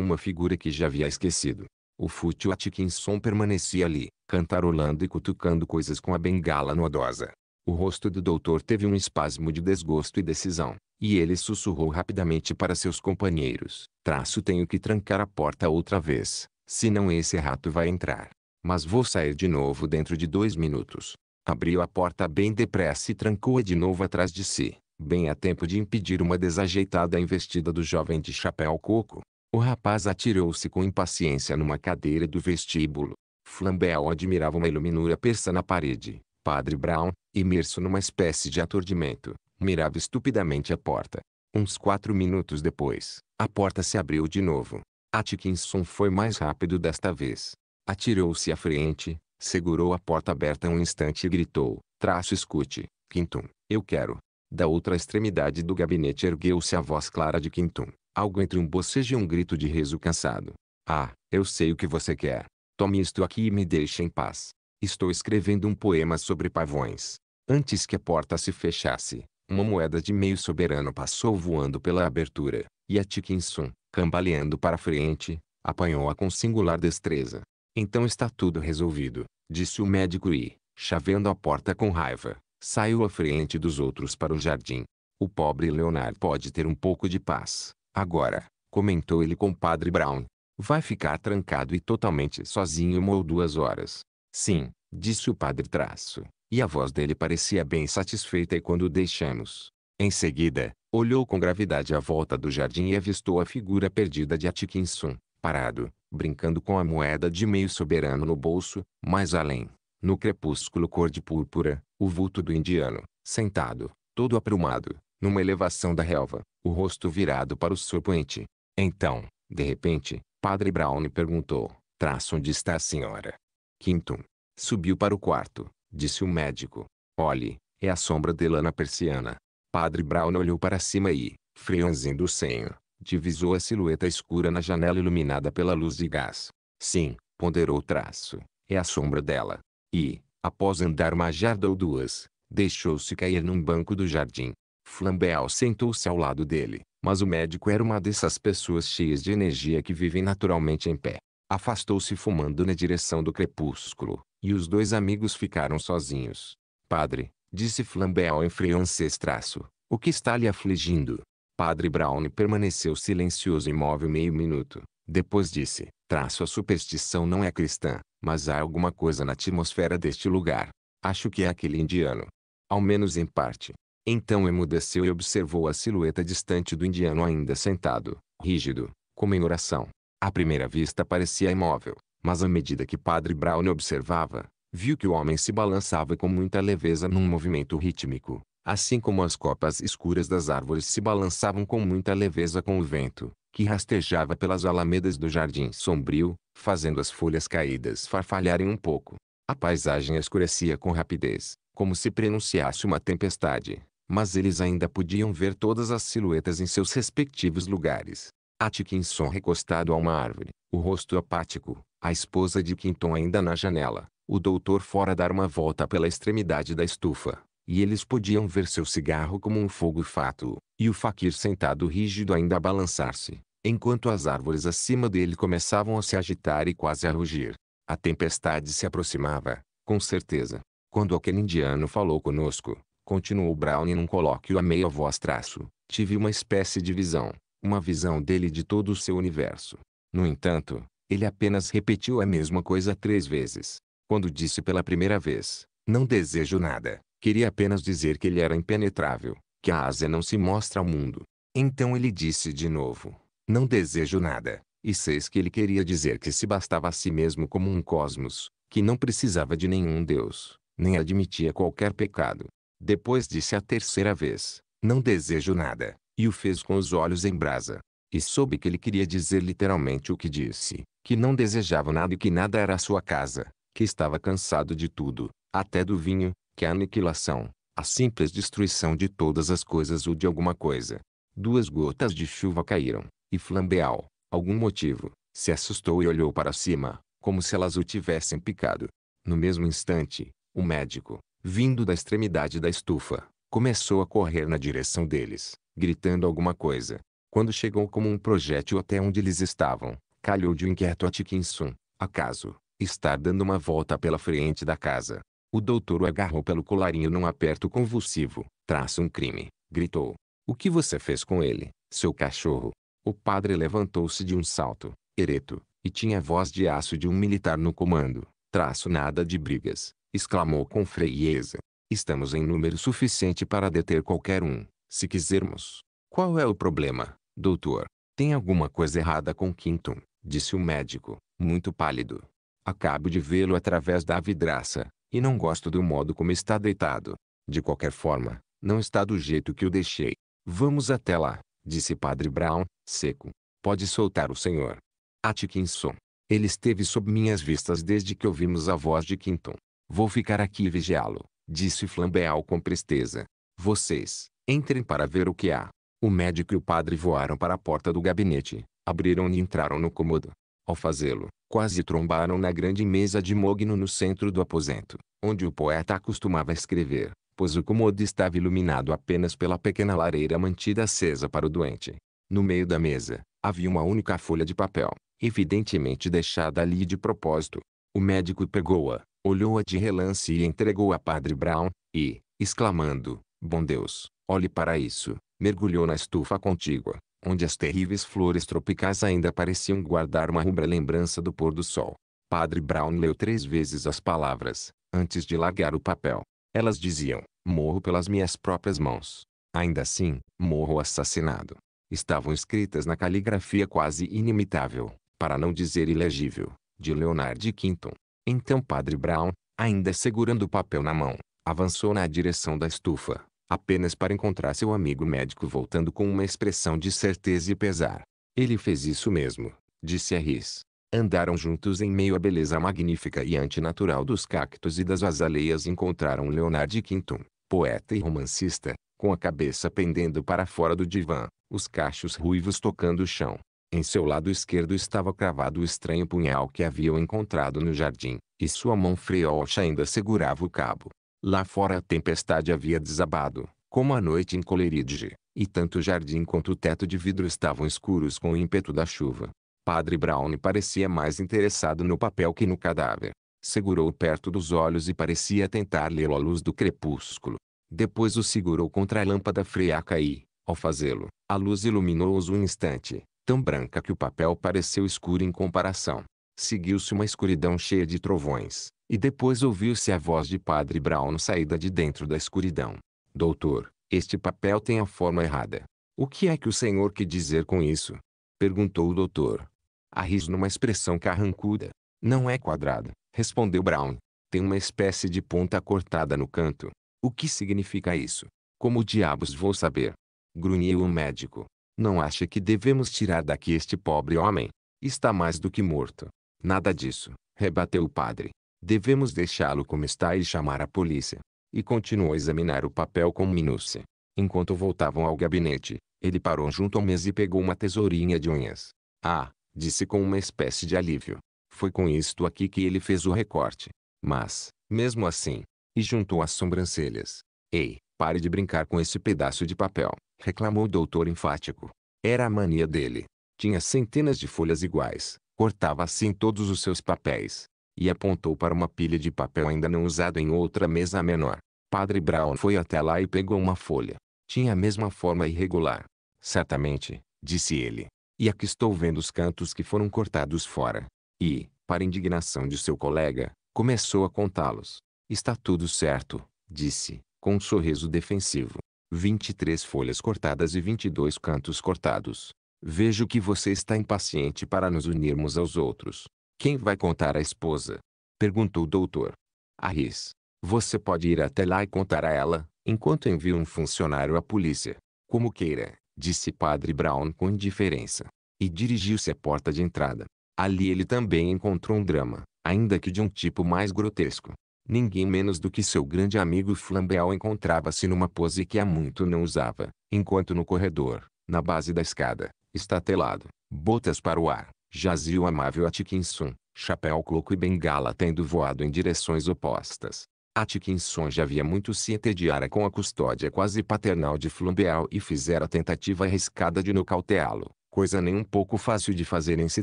uma figura que já havia esquecido. O fútil Atkinson permanecia ali, cantarolando e cutucando coisas com a bengala nodosa. O rosto do doutor teve um espasmo de desgosto e decisão, e ele sussurrou rapidamente para seus companheiros. Traço tenho que trancar a porta outra vez, senão esse rato vai entrar. Mas vou sair de novo dentro de dois minutos. Abriu a porta bem depressa e trancou-a de novo atrás de si, bem a tempo de impedir uma desajeitada investida do jovem de chapéu coco. O rapaz atirou-se com impaciência numa cadeira do vestíbulo. Flambéu admirava uma iluminura persa na parede, Padre Brown, imerso numa espécie de aturdimento, mirava estupidamente a porta. Uns quatro minutos depois, a porta se abriu de novo. Atkinson foi mais rápido desta vez. Atirou-se à frente, segurou a porta aberta um instante e gritou: Traço escute, Quintum, eu quero. Da outra extremidade do gabinete ergueu-se a voz clara de Quintum, algo entre um bocejo e um grito de riso cansado. Ah, eu sei o que você quer. Tome isto aqui e me deixe em paz. Estou escrevendo um poema sobre pavões. Antes que a porta se fechasse, uma moeda de meio soberano passou voando pela abertura, e a Tikinson, cambaleando para frente, apanhou-a com singular destreza. Então está tudo resolvido, disse o médico e, chaveando a porta com raiva, saiu à frente dos outros para o jardim. O pobre Leonard pode ter um pouco de paz, agora, comentou ele com o padre Brown. Vai ficar trancado e totalmente sozinho uma ou duas horas. Sim, disse o padre traço, e a voz dele parecia bem satisfeita e quando o deixamos. Em seguida, olhou com gravidade à volta do jardim e avistou a figura perdida de Atkinson, parado, brincando com a moeda de meio soberano no bolso, mais além, no crepúsculo cor de púrpura, o vulto do indiano, sentado, todo aprumado, numa elevação da relva, o rosto virado para o sorpoente. Então, de repente, Padre Brown perguntou, traço onde está a senhora? Quintum, Subiu para o quarto, disse o médico. Olhe, é a sombra de lana persiana. Padre Brown olhou para cima e, franzindo o senho, divisou a silhueta escura na janela iluminada pela luz de gás. Sim, ponderou o traço, é a sombra dela. E, após andar uma jarda ou duas, deixou-se cair num banco do jardim. flambeau sentou-se ao lado dele, mas o médico era uma dessas pessoas cheias de energia que vivem naturalmente em pé. Afastou-se fumando na direção do crepúsculo, e os dois amigos ficaram sozinhos. Padre, disse Flambéal em francês traço, o que está lhe afligindo? Padre Brown permaneceu silencioso e imóvel meio minuto. Depois disse, traço a superstição não é cristã, mas há alguma coisa na atmosfera deste lugar. Acho que é aquele indiano. Ao menos em parte. Então emudeceu e observou a silhueta distante do indiano ainda sentado, rígido, como em oração. À primeira vista parecia imóvel, mas à medida que Padre Brown observava, viu que o homem se balançava com muita leveza num movimento rítmico, assim como as copas escuras das árvores se balançavam com muita leveza com o vento, que rastejava pelas alamedas do jardim sombrio, fazendo as folhas caídas farfalharem um pouco. A paisagem escurecia com rapidez, como se prenunciasse uma tempestade, mas eles ainda podiam ver todas as silhuetas em seus respectivos lugares. Atkinson recostado a uma árvore, o rosto apático, a esposa de Quinton ainda na janela, o doutor fora dar uma volta pela extremidade da estufa, e eles podiam ver seu cigarro como um fogo fato, e o faquir sentado rígido ainda a balançar-se, enquanto as árvores acima dele começavam a se agitar e quase a rugir. A tempestade se aproximava, com certeza. Quando aquele indiano falou conosco, continuou Brown num colóquio a meia voz traço, tive uma espécie de visão, uma visão dele de todo o seu universo. No entanto, ele apenas repetiu a mesma coisa três vezes. Quando disse pela primeira vez, não desejo nada, queria apenas dizer que ele era impenetrável, que a Ásia não se mostra ao mundo. Então ele disse de novo, não desejo nada, e seis que ele queria dizer que se bastava a si mesmo como um cosmos, que não precisava de nenhum Deus, nem admitia qualquer pecado. Depois disse a terceira vez, não desejo nada, e o fez com os olhos em brasa. E soube que ele queria dizer literalmente o que disse, que não desejava nada e que nada era a sua casa, que estava cansado de tudo, até do vinho, que a aniquilação, a simples destruição de todas as coisas ou de alguma coisa. Duas gotas de chuva caíram, e Flambeau, algum motivo, se assustou e olhou para cima, como se elas o tivessem picado. No mesmo instante, o médico, vindo da extremidade da estufa, começou a correr na direção deles, gritando alguma coisa. Quando chegou como um projétil até onde eles estavam, calhou de um inquieto a Tikinsun. Acaso, estar dando uma volta pela frente da casa. O doutor o agarrou pelo colarinho num aperto convulsivo. Traça um crime, gritou. O que você fez com ele, seu cachorro? O padre levantou-se de um salto, ereto, e tinha a voz de aço de um militar no comando. Traço nada de brigas, exclamou com frieza. Estamos em número suficiente para deter qualquer um, se quisermos. Qual é o problema? Doutor, tem alguma coisa errada com Quinton, disse o médico, muito pálido. Acabo de vê-lo através da vidraça, e não gosto do modo como está deitado. De qualquer forma, não está do jeito que o deixei. Vamos até lá, disse Padre Brown, seco. Pode soltar o senhor. Atkinson. Ele esteve sob minhas vistas desde que ouvimos a voz de Quinton. Vou ficar aqui e vigiá-lo, disse Flambeal com presteza. Vocês, entrem para ver o que há. O médico e o padre voaram para a porta do gabinete, abriram e entraram no cômodo. Ao fazê-lo, quase trombaram na grande mesa de mogno no centro do aposento, onde o poeta costumava escrever, pois o cômodo estava iluminado apenas pela pequena lareira mantida acesa para o doente. No meio da mesa, havia uma única folha de papel, evidentemente deixada ali de propósito. O médico pegou-a, olhou-a de relance e entregou a Padre Brown, e, exclamando, Bom Deus, olhe para isso, mergulhou na estufa contígua, onde as terríveis flores tropicais ainda pareciam guardar uma rubra lembrança do pôr do sol. Padre Brown leu três vezes as palavras, antes de largar o papel. Elas diziam, morro pelas minhas próprias mãos. Ainda assim, morro assassinado. Estavam escritas na caligrafia quase inimitável, para não dizer ilegível, de Leonard Quinton. Então Padre Brown, ainda segurando o papel na mão, avançou na direção da estufa, apenas para encontrar seu amigo médico voltando com uma expressão de certeza e pesar. Ele fez isso mesmo, disse a Riz. Andaram juntos em meio à beleza magnífica e antinatural dos cactos e das azaleias e encontraram Leonard Quinton, poeta e romancista, com a cabeça pendendo para fora do divã, os cachos ruivos tocando o chão. Em seu lado esquerdo estava cravado o estranho punhal que haviam encontrado no jardim, e sua mão freocha ainda segurava o cabo. Lá fora a tempestade havia desabado, como a noite em Coleridge, e tanto o jardim quanto o teto de vidro estavam escuros com o ímpeto da chuva. Padre Brown parecia mais interessado no papel que no cadáver. Segurou-o perto dos olhos e parecia tentar lê-lo à luz do crepúsculo. Depois o segurou contra a lâmpada freaca e, ao fazê-lo, a luz iluminou-os um instante, tão branca que o papel pareceu escuro em comparação. Seguiu-se uma escuridão cheia de trovões, e depois ouviu-se a voz de Padre Brown saída de dentro da escuridão. Doutor, este papel tem a forma errada. O que é que o senhor quer dizer com isso? Perguntou o doutor. A riso numa expressão carrancuda. Não é quadrado, respondeu Brown. Tem uma espécie de ponta cortada no canto. O que significa isso? Como diabos vou saber? Grunhiu o médico. Não acha que devemos tirar daqui este pobre homem? Está mais do que morto. Nada disso, rebateu o padre. Devemos deixá-lo como está e chamar a polícia. E continuou a examinar o papel com minúcia. Enquanto voltavam ao gabinete, ele parou junto à mesa e pegou uma tesourinha de unhas. Ah, disse com uma espécie de alívio. Foi com isto aqui que ele fez o recorte. Mas, mesmo assim, e juntou as sobrancelhas. Ei, pare de brincar com esse pedaço de papel, reclamou o doutor enfático. Era a mania dele. Tinha centenas de folhas iguais, cortava assim todos os seus papéis, e apontou para uma pilha de papel ainda não usado em outra mesa menor. Padre Brown foi até lá e pegou uma folha. Tinha a mesma forma irregular. Certamente, disse ele. E aqui estou vendo os cantos que foram cortados fora. E, para indignação de seu colega, começou a contá-los. Está tudo certo, disse, com um sorriso defensivo. 23 folhas cortadas e 22 cantos cortados. Vejo que você está impaciente para nos unirmos aos outros. Quem vai contar à esposa? Perguntou o doutor. Harris. Você pode ir até lá e contar a ela, enquanto envio um funcionário à polícia. Como queira, disse Padre Brown com indiferença. E dirigiu-se à porta de entrada. Ali ele também encontrou um drama, ainda que de um tipo mais grotesco. Ninguém menos do que seu grande amigo Flambeau encontrava-se numa pose que há muito não usava, enquanto no corredor, na base da escada, estatelado, botas para o ar, jazia o amável Atkinson, chapéu coco e bengala tendo voado em direções opostas. Atkinson já havia muito se entediara com a custódia quase paternal de Flambeau e fizera tentativa arriscada de nocauteá-lo, coisa nem um pouco fácil de fazer em se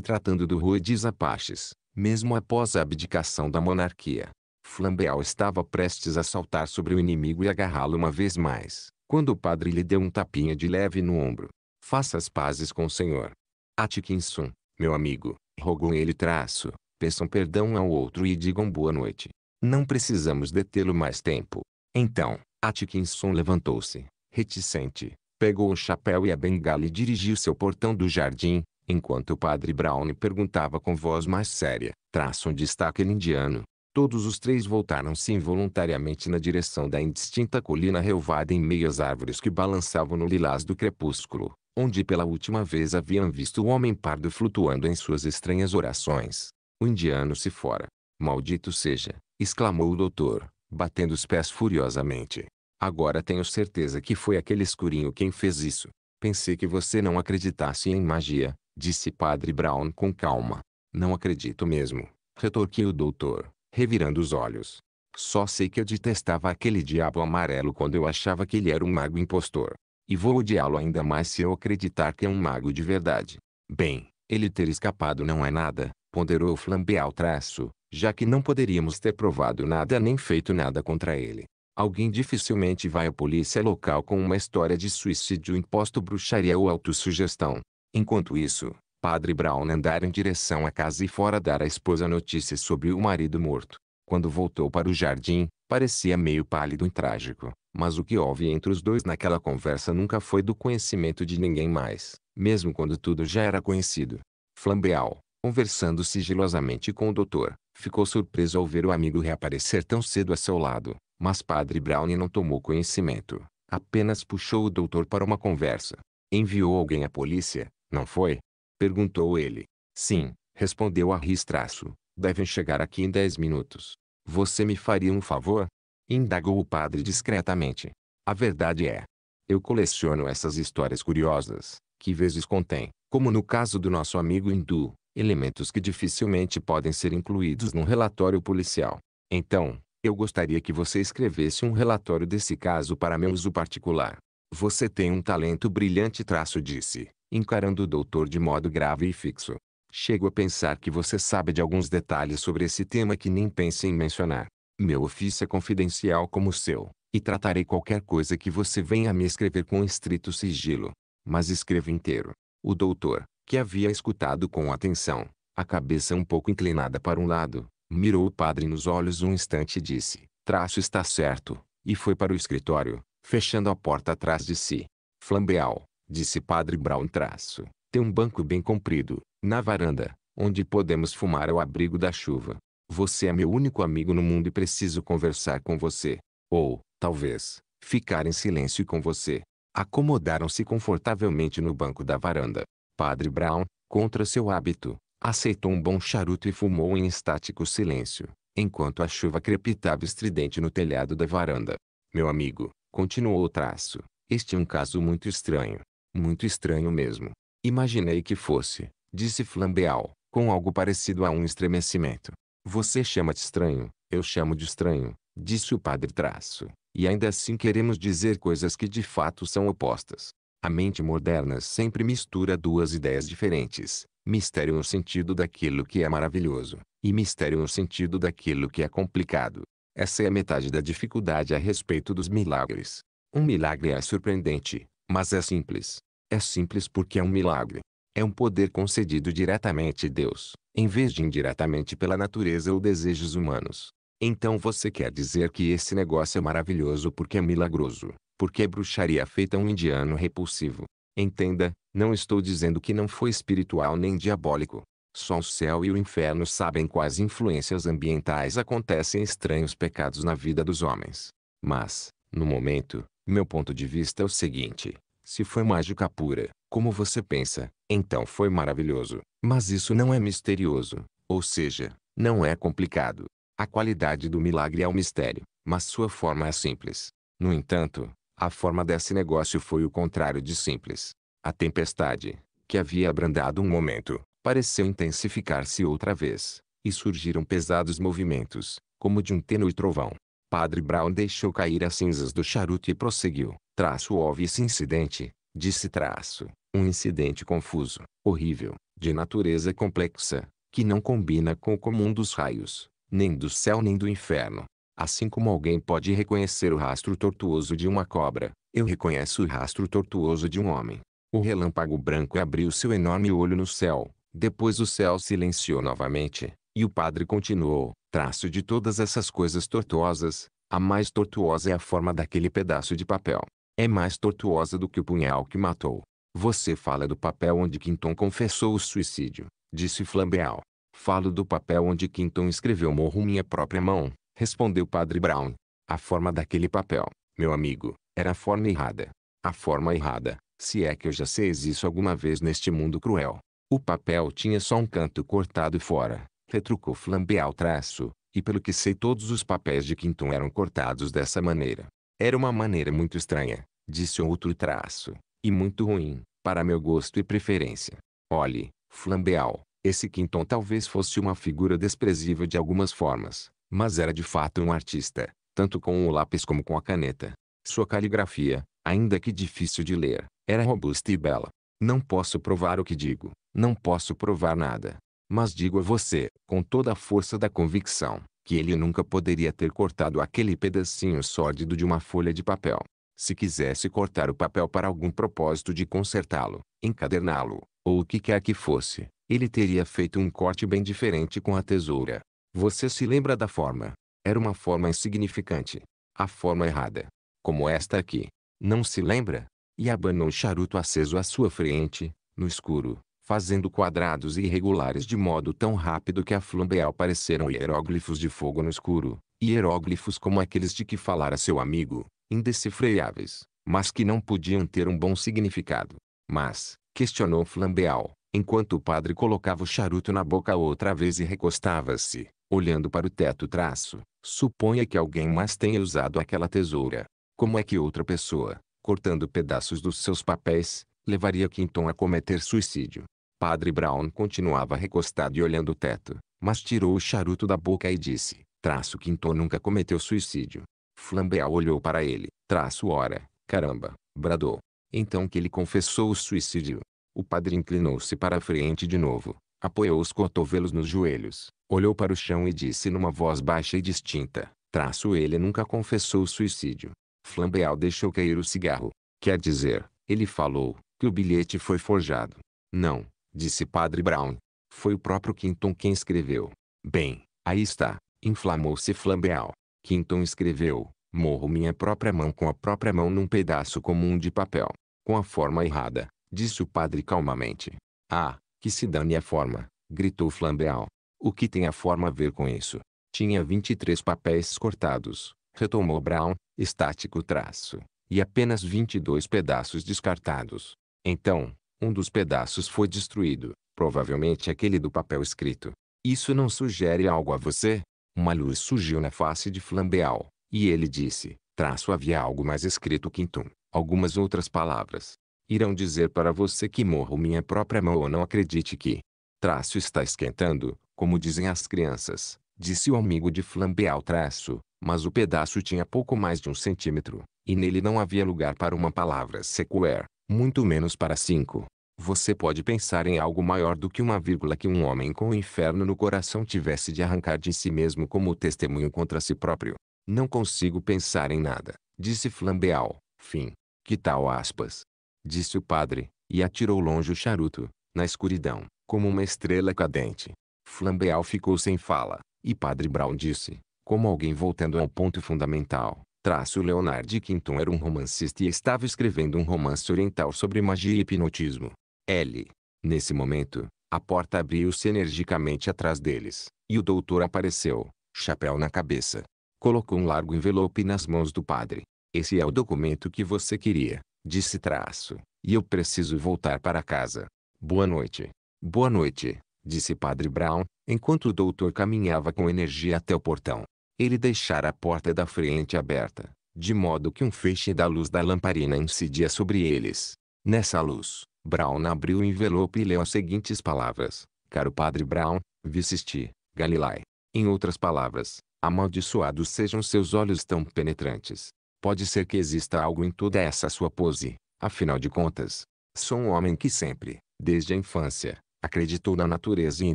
tratando do Rui de Apaches, mesmo após a abdicação da monarquia. Flambeal estava prestes a saltar sobre o inimigo e agarrá-lo uma vez mais, quando o padre lhe deu um tapinha de leve no ombro. Faça as pazes com o senhor. Atkinson, meu amigo, rogou ele traço, peçam perdão ao outro e digam boa noite. Não precisamos detê-lo mais tempo. Então, Atkinson levantou-se, reticente, pegou o chapéu e a bengala e dirigiu-se ao portão do jardim, enquanto o padre Brown perguntava com voz mais séria, traço onde está aquele indiano. Todos os três voltaram-se involuntariamente na direção da indistinta colina relvada em meio às árvores que balançavam no lilás do crepúsculo onde pela última vez haviam visto o homem pardo flutuando em suas estranhas orações. O indiano se fora. Maldito seja, exclamou o doutor, batendo os pés furiosamente. Agora tenho certeza que foi aquele escurinho quem fez isso. Pensei que você não acreditasse em magia, disse Padre Brown com calma. Não acredito mesmo, retorquiu o doutor, revirando os olhos. Só sei que eu detestava aquele diabo amarelo quando eu achava que ele era um mago impostor. E vou odiá-lo ainda mais se eu acreditar que é um mago de verdade. Bem, ele ter escapado não é nada, ponderou Flambeau traço, já que não poderíamos ter provado nada nem feito nada contra ele. Alguém dificilmente vai à polícia local com uma história de suicídio imposto bruxaria ou autossugestão. Enquanto isso, Padre Brown andara em direção à casa e fora dar à esposa notícias sobre o marido morto. Quando voltou para o jardim, parecia meio pálido e trágico. Mas o que houve entre os dois naquela conversa nunca foi do conhecimento de ninguém mais, mesmo quando tudo já era conhecido. Flambeau, conversando sigilosamente com o doutor, ficou surpreso ao ver o amigo reaparecer tão cedo a seu lado, mas Padre Brown não tomou conhecimento, apenas puxou o doutor para uma conversa. Enviou alguém à polícia, não foi? Perguntou ele. Sim, respondeu a ristraço. Devem chegar aqui em dez minutos. Você me faria um favor? Indagou o padre discretamente. A verdade é. Eu coleciono essas histórias curiosas, que vezes contém, como no caso do nosso amigo hindu, elementos que dificilmente podem ser incluídos num relatório policial. Então, eu gostaria que você escrevesse um relatório desse caso para meu uso particular. Você tem um talento brilhante traço disse, encarando o doutor de modo grave e fixo. Chego a pensar que você sabe de alguns detalhes sobre esse tema que nem pense em mencionar. Meu ofício é confidencial como o seu, e tratarei qualquer coisa que você venha me escrever com estrito sigilo. Mas escreva inteiro. O doutor, que havia escutado com atenção, a cabeça um pouco inclinada para um lado, mirou o padre nos olhos um instante e disse: Traço está certo, e foi para o escritório, fechando a porta atrás de si. Flambeau, disse padre Brown traço, tem um banco bem comprido, na varanda, onde podemos fumar ao abrigo da chuva. Você é meu único amigo no mundo e preciso conversar com você. Ou, talvez, ficar em silêncio com você. Acomodaram-se confortavelmente no banco da varanda. Padre Brown, contra seu hábito, aceitou um bom charuto e fumou em estático silêncio, enquanto a chuva crepitava estridente no telhado da varanda. Meu amigo, continuou o traço, este é um caso muito estranho. Muito estranho mesmo. Imaginei que fosse, disse Flambeau, com algo parecido a um estremecimento. Você chama de estranho, eu chamo de estranho, disse o padre traço, e ainda assim queremos dizer coisas que de fato são opostas. A mente moderna sempre mistura duas ideias diferentes, mistério no sentido daquilo que é maravilhoso, e mistério no sentido daquilo que é complicado. Essa é a metade da dificuldade a respeito dos milagres. Um milagre é surpreendente, mas é simples. É simples porque é um milagre. É um poder concedido diretamente a Deus em vez de indiretamente pela natureza ou desejos humanos. Então você quer dizer que esse negócio é maravilhoso porque é milagroso, porque é bruxaria feita a um indiano repulsivo. Entenda, não estou dizendo que não foi espiritual nem diabólico. Só o céu e o inferno sabem quais influências ambientais acontecem estranhos pecados na vida dos homens. Mas, no momento, meu ponto de vista é o seguinte: se foi mágica pura, como você pensa, então foi maravilhoso. Mas isso não é misterioso, ou seja, não é complicado. A qualidade do milagre é o um mistério, mas sua forma é simples. No entanto, a forma desse negócio foi o contrário de simples. A tempestade, que havia abrandado um momento, pareceu intensificar-se outra vez, e surgiram pesados movimentos, como de um tênue trovão. Padre Brown deixou cair as cinzas do charuto e prosseguiu. Traço houve esse incidente, disse traço, um incidente confuso, horrível, de natureza complexa, que não combina com o comum dos raios, nem do céu nem do inferno. Assim como alguém pode reconhecer o rastro tortuoso de uma cobra, eu reconheço o rastro tortuoso de um homem. O relâmpago branco abriu seu enorme olho no céu, depois o céu silenciou novamente, e o padre continuou: traço de todas essas coisas tortuosas, a mais tortuosa é a forma daquele pedaço de papel é mais tortuosa do que o punhal que matou. Você fala do papel onde Quinton confessou o suicídio, disse Flambeau. Falo do papel onde Quinton escreveu morro minha própria mão, respondeu Padre Brown. A forma daquele papel, meu amigo, era a forma errada. A forma errada, se é que eu já sei isso alguma vez neste mundo cruel. O papel tinha só um canto cortado fora, retrucou Flambeau traço, e pelo que sei todos os papéis de Quinton eram cortados dessa maneira. Era uma maneira muito estranha, disse outro traço, e muito ruim, para meu gosto e preferência. Olhe, Flambeau, esse Quinton talvez fosse uma figura desprezível de algumas formas, mas era de fato um artista, tanto com o lápis como com a caneta. Sua caligrafia, ainda que difícil de ler, era robusta e bela. Não posso provar o que digo, não posso provar nada. Mas digo a você, com toda a força da convicção, que ele nunca poderia ter cortado aquele pedacinho sórdido de uma folha de papel. Se quisesse cortar o papel para algum propósito de consertá-lo, encaderná-lo, ou o que quer que fosse, ele teria feito um corte bem diferente com a tesoura. Você se lembra da forma? Era uma forma insignificante. A forma errada. Como esta aqui. Não se lembra? E abanou o charuto aceso à sua frente, no escuro, fazendo quadrados irregulares de modo tão rápido que a flambeal pareceram hieróglifos de fogo no escuro, hieróglifos como aqueles de que falara seu amigo, indecifreáveis, mas que não podiam ter um bom significado. Mas, questionou flambeal, enquanto o padre colocava o charuto na boca outra vez e recostava-se, olhando para o teto traço, suponha que alguém mais tenha usado aquela tesoura. Como é que outra pessoa, cortando pedaços dos seus papéis, levaria Quinton a cometer suicídio? Padre Brown continuava recostado e olhando o teto, mas tirou o charuto da boca e disse, traço Quinton nunca cometeu suicídio. Flambeau olhou para ele, traço ora, caramba, bradou. Então que ele confessou o suicídio. O padre inclinou-se para a frente de novo, apoiou os cotovelos nos joelhos, olhou para o chão e disse numa voz baixa e distinta, traço ele nunca confessou o suicídio. Flambeau deixou cair o cigarro. Quer dizer, ele falou, que o bilhete foi forjado. Não, disse Padre Brown. Foi o próprio Quinton quem escreveu. Bem, aí está, inflamou-se Flambeau. Quinton escreveu, morro minha própria mão com a própria mão num pedaço comum de papel. Com a forma errada, disse o padre calmamente. Ah, que se dane a forma, gritou Flambeau. O que tem a forma a ver com isso? Tinha 23 papéis cortados, retomou Brown, estático traço, e apenas 22 pedaços descartados. Então, um dos pedaços foi destruído, provavelmente aquele do papel escrito. Isso não sugere algo a você? Uma luz surgiu na face de Flambeal, e ele disse, traço havia algo mais escrito quintum, algumas outras palavras. Irão dizer para você que morro minha própria mão ou não acredite que. Traço está esquentando, como dizem as crianças, disse o amigo de Flambeal traço, mas o pedaço tinha pouco mais de um centímetro, e nele não havia lugar para uma palavra sequer muito menos para cinco. Você pode pensar em algo maior do que uma vírgula que um homem com o inferno no coração tivesse de arrancar de si mesmo como testemunho contra si próprio. Não consigo pensar em nada, disse Flambeau. Fim. Que tal aspas? Disse o padre, e atirou longe o charuto, na escuridão, como uma estrela cadente. Flambeau ficou sem fala, e padre Brown disse, como alguém voltando ao ponto fundamental. Traço Leonard Quinton era um romancista e estava escrevendo um romance oriental sobre magia e hipnotismo. L. Nesse momento, a porta abriu-se energicamente atrás deles, e o doutor apareceu, chapéu na cabeça. Colocou um largo envelope nas mãos do padre. Esse é o documento que você queria, disse Traço, e eu preciso voltar para casa. Boa noite. Boa noite, disse Padre Brown, enquanto o doutor caminhava com energia até o portão ele deixara a porta da frente aberta, de modo que um feixe da luz da lamparina incidia sobre eles. Nessa luz, Brown abriu o envelope e leu as seguintes palavras: Caro Padre Brown, Vicisti, Galilai. Em outras palavras, amaldiçoados sejam seus olhos tão penetrantes. Pode ser que exista algo em toda essa sua pose, afinal de contas. Sou um homem que sempre, desde a infância, acreditou na natureza e em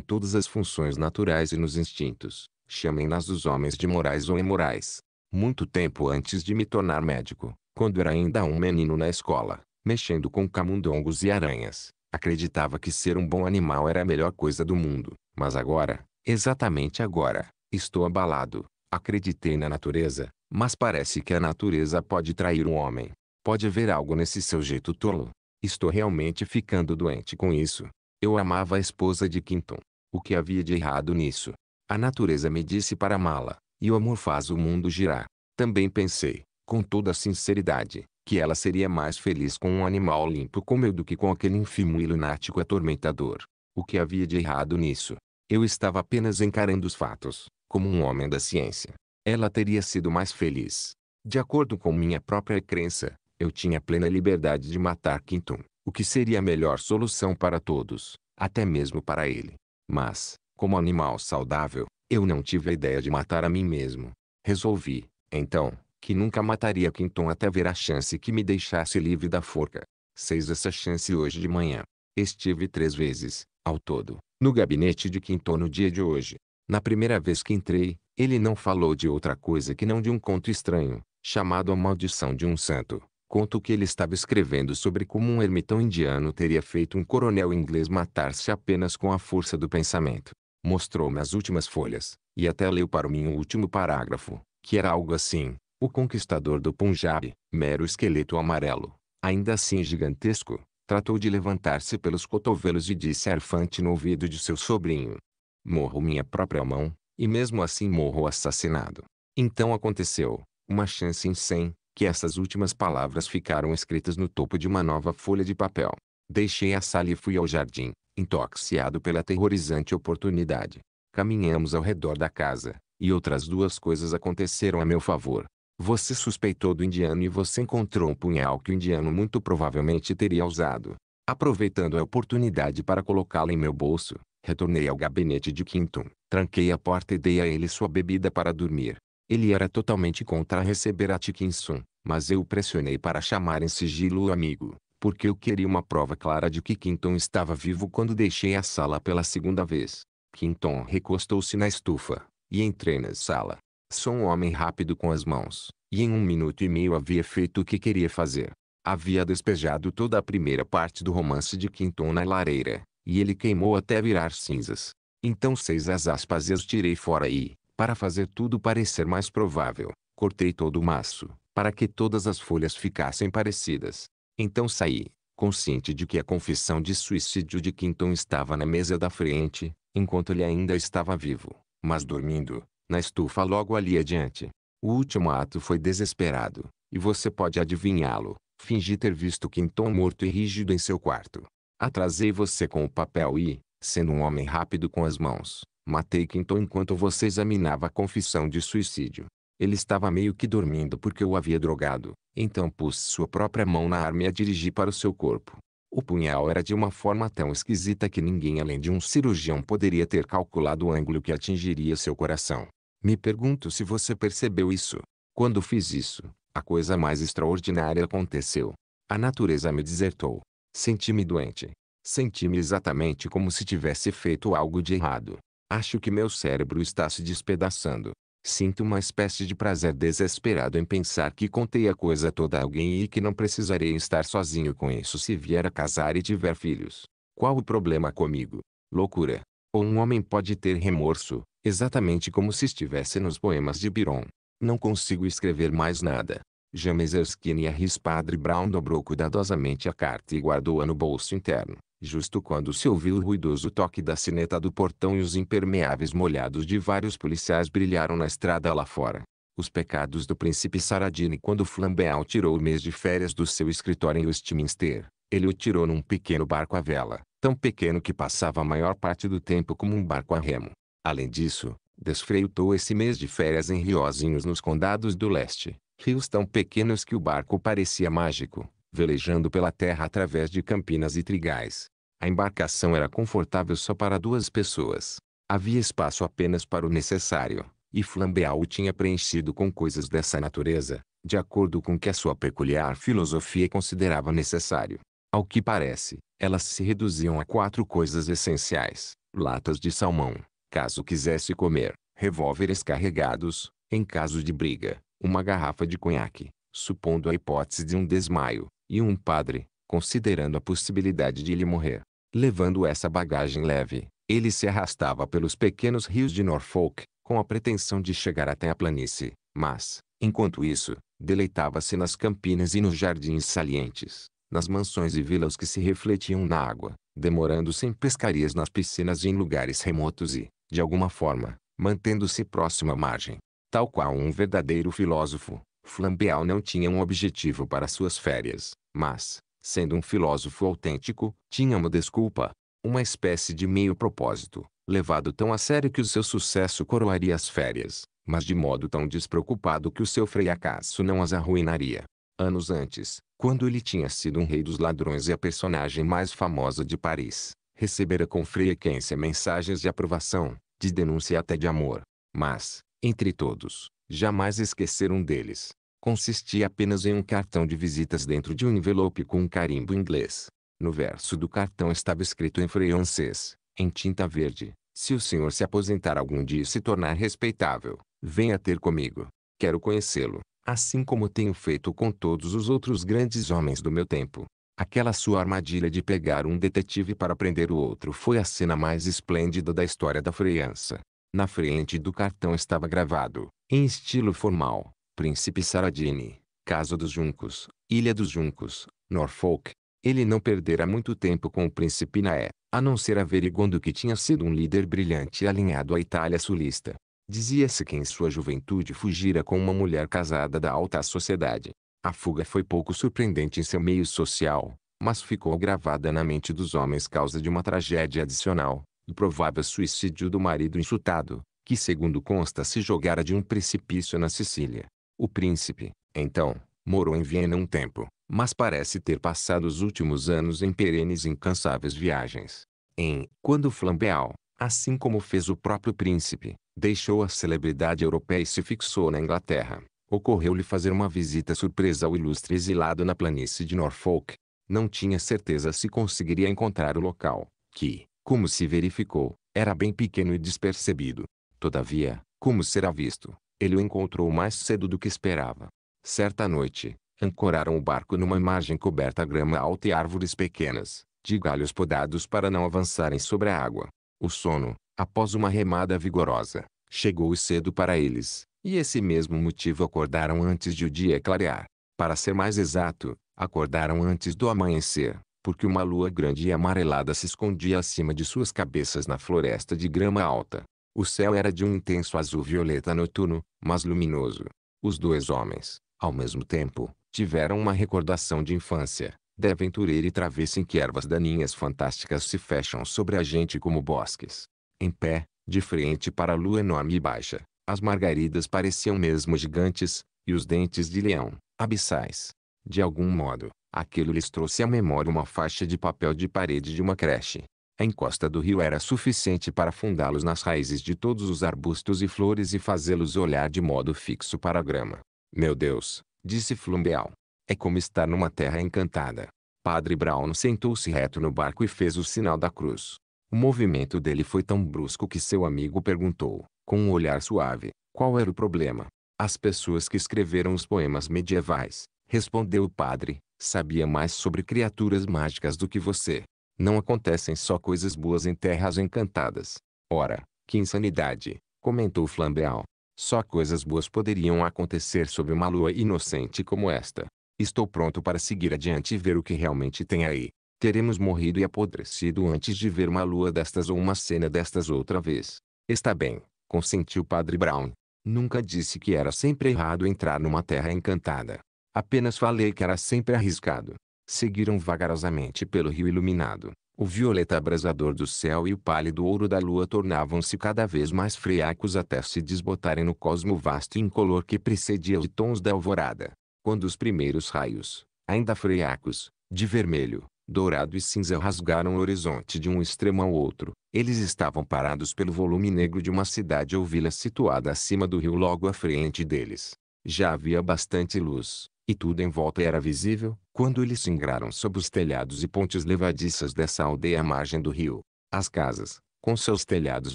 todas as funções naturais e nos instintos, chamem-nas os homens de morais ou imorais. Muito tempo antes de me tornar médico, quando era ainda um menino na escola, mexendo com camundongos e aranhas, acreditava que ser um bom animal era a melhor coisa do mundo. Mas agora, exatamente agora, estou abalado. Acreditei na natureza, mas parece que a natureza pode trair um homem. Pode haver algo nesse seu jeito tolo. Estou realmente ficando doente com isso. Eu amava a esposa de Quinton. O que havia de errado nisso? A natureza me disse para amá-la, e o amor faz o mundo girar. Também pensei, com toda sinceridade, que ela seria mais feliz com um animal limpo como eu do que com aquele ínfimo e lunático atormentador. O que havia de errado nisso? Eu estava apenas encarando os fatos, como um homem da ciência. Ela teria sido mais feliz. De acordo com minha própria crença, eu tinha plena liberdade de matar Quintum, o que seria a melhor solução para todos, até mesmo para ele. Mas, como animal saudável, eu não tive a ideia de matar a mim mesmo. Resolvi, então, que nunca mataria Quinton até ver a chance que me deixasse livre da forca. Seis essa chance hoje de manhã. Estive três vezes, ao todo, no gabinete de Quinton no dia de hoje. Na primeira vez que entrei, ele não falou de outra coisa que não de um conto estranho, chamado A Maldição de um Santo. Conto que ele estava escrevendo sobre como um ermitão indiano teria feito um coronel inglês matar-se apenas com a força do pensamento mostrou-me as últimas folhas, e até leu para mim o último parágrafo, que era algo assim, o conquistador do Punjab, mero esqueleto amarelo, ainda assim gigantesco, tratou de levantar-se pelos cotovelos e disse arfante no ouvido de seu sobrinho. Morro minha própria mão, e mesmo assim morro assassinado. Então aconteceu, uma chance em cem, que essas últimas palavras ficaram escritas no topo de uma nova folha de papel. Deixei a sala e fui ao jardim. Intoxiado pela aterrorizante oportunidade, caminhamos ao redor da casa, e outras duas coisas aconteceram a meu favor. Você suspeitou do indiano e você encontrou um punhal que o indiano muito provavelmente teria usado. Aproveitando a oportunidade para colocá-lo em meu bolso, retornei ao gabinete de Quinton, tranquei a porta e dei a ele sua bebida para dormir. Ele era totalmente contra receber a Atkinson, mas eu o pressionei para chamar em sigilo o amigo, porque eu queria uma prova clara de que Quinton estava vivo quando deixei a sala pela segunda vez. Quinton recostou-se na estufa, e entrei na sala. Sou um homem rápido com as mãos, e em um minuto e meio havia feito o que queria fazer. Havia despejado toda a primeira parte do romance de Quinton na lareira, e ele queimou até virar cinzas. Então seis as aspas e as tirei fora e, para fazer tudo parecer mais provável, cortei todo o maço, para que todas as folhas ficassem parecidas. Então saí, consciente de que a confissão de suicídio de Quinton estava na mesa da frente, enquanto ele ainda estava vivo, mas dormindo, na estufa logo ali adiante. O último ato foi desesperado, e você pode adivinhá-lo. Fingi ter visto Quinton morto e rígido em seu quarto. Atrasei você com o papel e, sendo um homem rápido com as mãos, matei Quinton enquanto você examinava a confissão de suicídio. Ele estava meio que dormindo porque o havia drogado. Então pus sua própria mão na arma e a dirigi para o seu corpo. O punhal era de uma forma tão esquisita que ninguém além de um cirurgião poderia ter calculado o ângulo que atingiria seu coração. Me pergunto se você percebeu isso. Quando fiz isso, a coisa mais extraordinária aconteceu. A natureza me desertou. Senti-me doente. Senti-me exatamente como se tivesse feito algo de errado. Acho que meu cérebro está se despedaçando. Sinto uma espécie de prazer desesperado em pensar que contei a coisa toda a alguém e que não precisarei estar sozinho com isso se vier a casar e tiver filhos. Qual o problema comigo? Loucura. Ou um homem pode ter remorso, exatamente como se estivesse nos poemas de Byron. Não consigo escrever mais nada. James Erskine e Padre Brown dobrou cuidadosamente a carta e guardou-a no bolso interno. Justo quando se ouviu o ruidoso toque da sineta do portão e os impermeáveis molhados de vários policiais brilharam na estrada lá fora. Os pecados do príncipe Saradini quando Flambeau tirou o mês de férias do seu escritório em Westminster. Ele o tirou num pequeno barco à vela, tão pequeno que passava a maior parte do tempo como um barco a remo. Além disso, desfreutou esse mês de férias em riozinhos nos condados do leste, rios tão pequenos que o barco parecia mágico velejando pela terra através de campinas e trigais. A embarcação era confortável só para duas pessoas. Havia espaço apenas para o necessário, e Flambeau o tinha preenchido com coisas dessa natureza, de acordo com que a sua peculiar filosofia considerava necessário. Ao que parece, elas se reduziam a quatro coisas essenciais: latas de salmão, caso quisesse comer, revólveres carregados, em caso de briga, uma garrafa de conhaque, supondo a hipótese de um desmaio, e um padre, considerando a possibilidade de ele morrer. Levando essa bagagem leve, ele se arrastava pelos pequenos rios de Norfolk, com a pretensão de chegar até a planície, mas, enquanto isso, deleitava-se nas campinas e nos jardins salientes, nas mansões e vilas que se refletiam na água, demorando-se em pescarias nas piscinas e em lugares remotos e, de alguma forma, mantendo-se próximo à margem. Tal qual um verdadeiro filósofo, Flambeau não tinha um objetivo para suas férias, mas, sendo um filósofo autêntico, tinha uma desculpa, uma espécie de meio propósito, levado tão a sério que o seu sucesso coroaria as férias, mas de modo tão despreocupado que o seu fracasso não as arruinaria. Anos antes, quando ele tinha sido um rei dos ladrões e a personagem mais famosa de Paris, recebera com frequência mensagens de aprovação, de denúncia e até de amor. Mas, entre todos, Jamais esquecer um deles. Consistia apenas em um cartão de visitas dentro de um envelope com um carimbo inglês. No verso do cartão estava escrito em francês, em tinta verde. Se o senhor se aposentar algum dia e se tornar respeitável, venha ter comigo. Quero conhecê-lo, assim como tenho feito com todos os outros grandes homens do meu tempo. Aquela sua armadilha de pegar um detetive para prender o outro foi a cena mais esplêndida da história da França. Na frente do cartão estava gravado, em estilo formal, Príncipe Saradini, Casa dos Juncos, Ilha dos Juncos, Norfolk. Ele não perdera muito tempo com o príncipe Naé, a não ser averiguando que tinha sido um líder brilhante alinhado à Itália sulista. Dizia-se que em sua juventude fugira com uma mulher casada da alta sociedade. A fuga foi pouco surpreendente em seu meio social, mas ficou gravada na mente dos homens causa de uma tragédia adicional, provável suicídio do marido insultado, que segundo consta se jogara de um precipício na Sicília. O príncipe, então, morou em Viena um tempo, mas parece ter passado os últimos anos em perenes e incansáveis viagens. Em Quando Flambeau, assim como fez o próprio príncipe, deixou a celebridade europeia e se fixou na Inglaterra, ocorreu-lhe fazer uma visita surpresa ao ilustre exilado na planície de Norfolk. Não tinha certeza se conseguiria encontrar o local, que, como se verificou, era bem pequeno e despercebido. Todavia, como será visto, ele o encontrou mais cedo do que esperava. Certa noite, ancoraram o barco numa margem coberta a grama alta e árvores pequenas, de galhos podados para não avançarem sobre a água. O sono, após uma remada vigorosa, chegou cedo para eles, e esse mesmo motivo acordaram antes de o dia clarear. Para ser mais exato, acordaram antes do amanhecer porque uma lua grande e amarelada se escondia acima de suas cabeças na floresta de grama alta. O céu era de um intenso azul violeta noturno, mas luminoso. Os dois homens, ao mesmo tempo, tiveram uma recordação de infância, de aventureira e travessa em que ervas daninhas fantásticas se fecham sobre a gente como bosques. Em pé, de frente para a lua enorme e baixa, as margaridas pareciam mesmo gigantes, e os dentes de leão, abissais. De algum modo, Aquilo lhes trouxe à memória uma faixa de papel de parede de uma creche. A encosta do rio era suficiente para afundá-los nas raízes de todos os arbustos e flores e fazê-los olhar de modo fixo para a grama. Meu Deus, disse Flumbeal. É como estar numa terra encantada. Padre Brown sentou-se reto no barco e fez o sinal da cruz. O movimento dele foi tão brusco que seu amigo perguntou, com um olhar suave, qual era o problema. As pessoas que escreveram os poemas medievais, respondeu o padre, sabia mais sobre criaturas mágicas do que você. Não acontecem só coisas boas em terras encantadas. Ora, que insanidade, comentou Flambeau. Só coisas boas poderiam acontecer sob uma lua inocente como esta. Estou pronto para seguir adiante e ver o que realmente tem aí. Teremos morrido e apodrecido antes de ver uma lua destas ou uma cena destas outra vez. Está bem, consentiu Padre Brown. Nunca disse que era sempre errado entrar numa terra encantada. Apenas falei que era sempre arriscado. Seguiram vagarosamente pelo rio iluminado. O violeta abrasador do céu e o pálido ouro da lua tornavam-se cada vez mais friacos até se desbotarem no cosmo vasto e incolor que precedia os tons da alvorada. Quando os primeiros raios, ainda friacos, de vermelho, dourado e cinza rasgaram o horizonte de um extremo ao outro. Eles estavam parados pelo volume negro de uma cidade ou vila situada acima do rio logo à frente deles. Já havia bastante luz, e tudo em volta era visível, quando eles singraram sob os telhados e pontes levadiças dessa aldeia à margem do rio. As casas, com seus telhados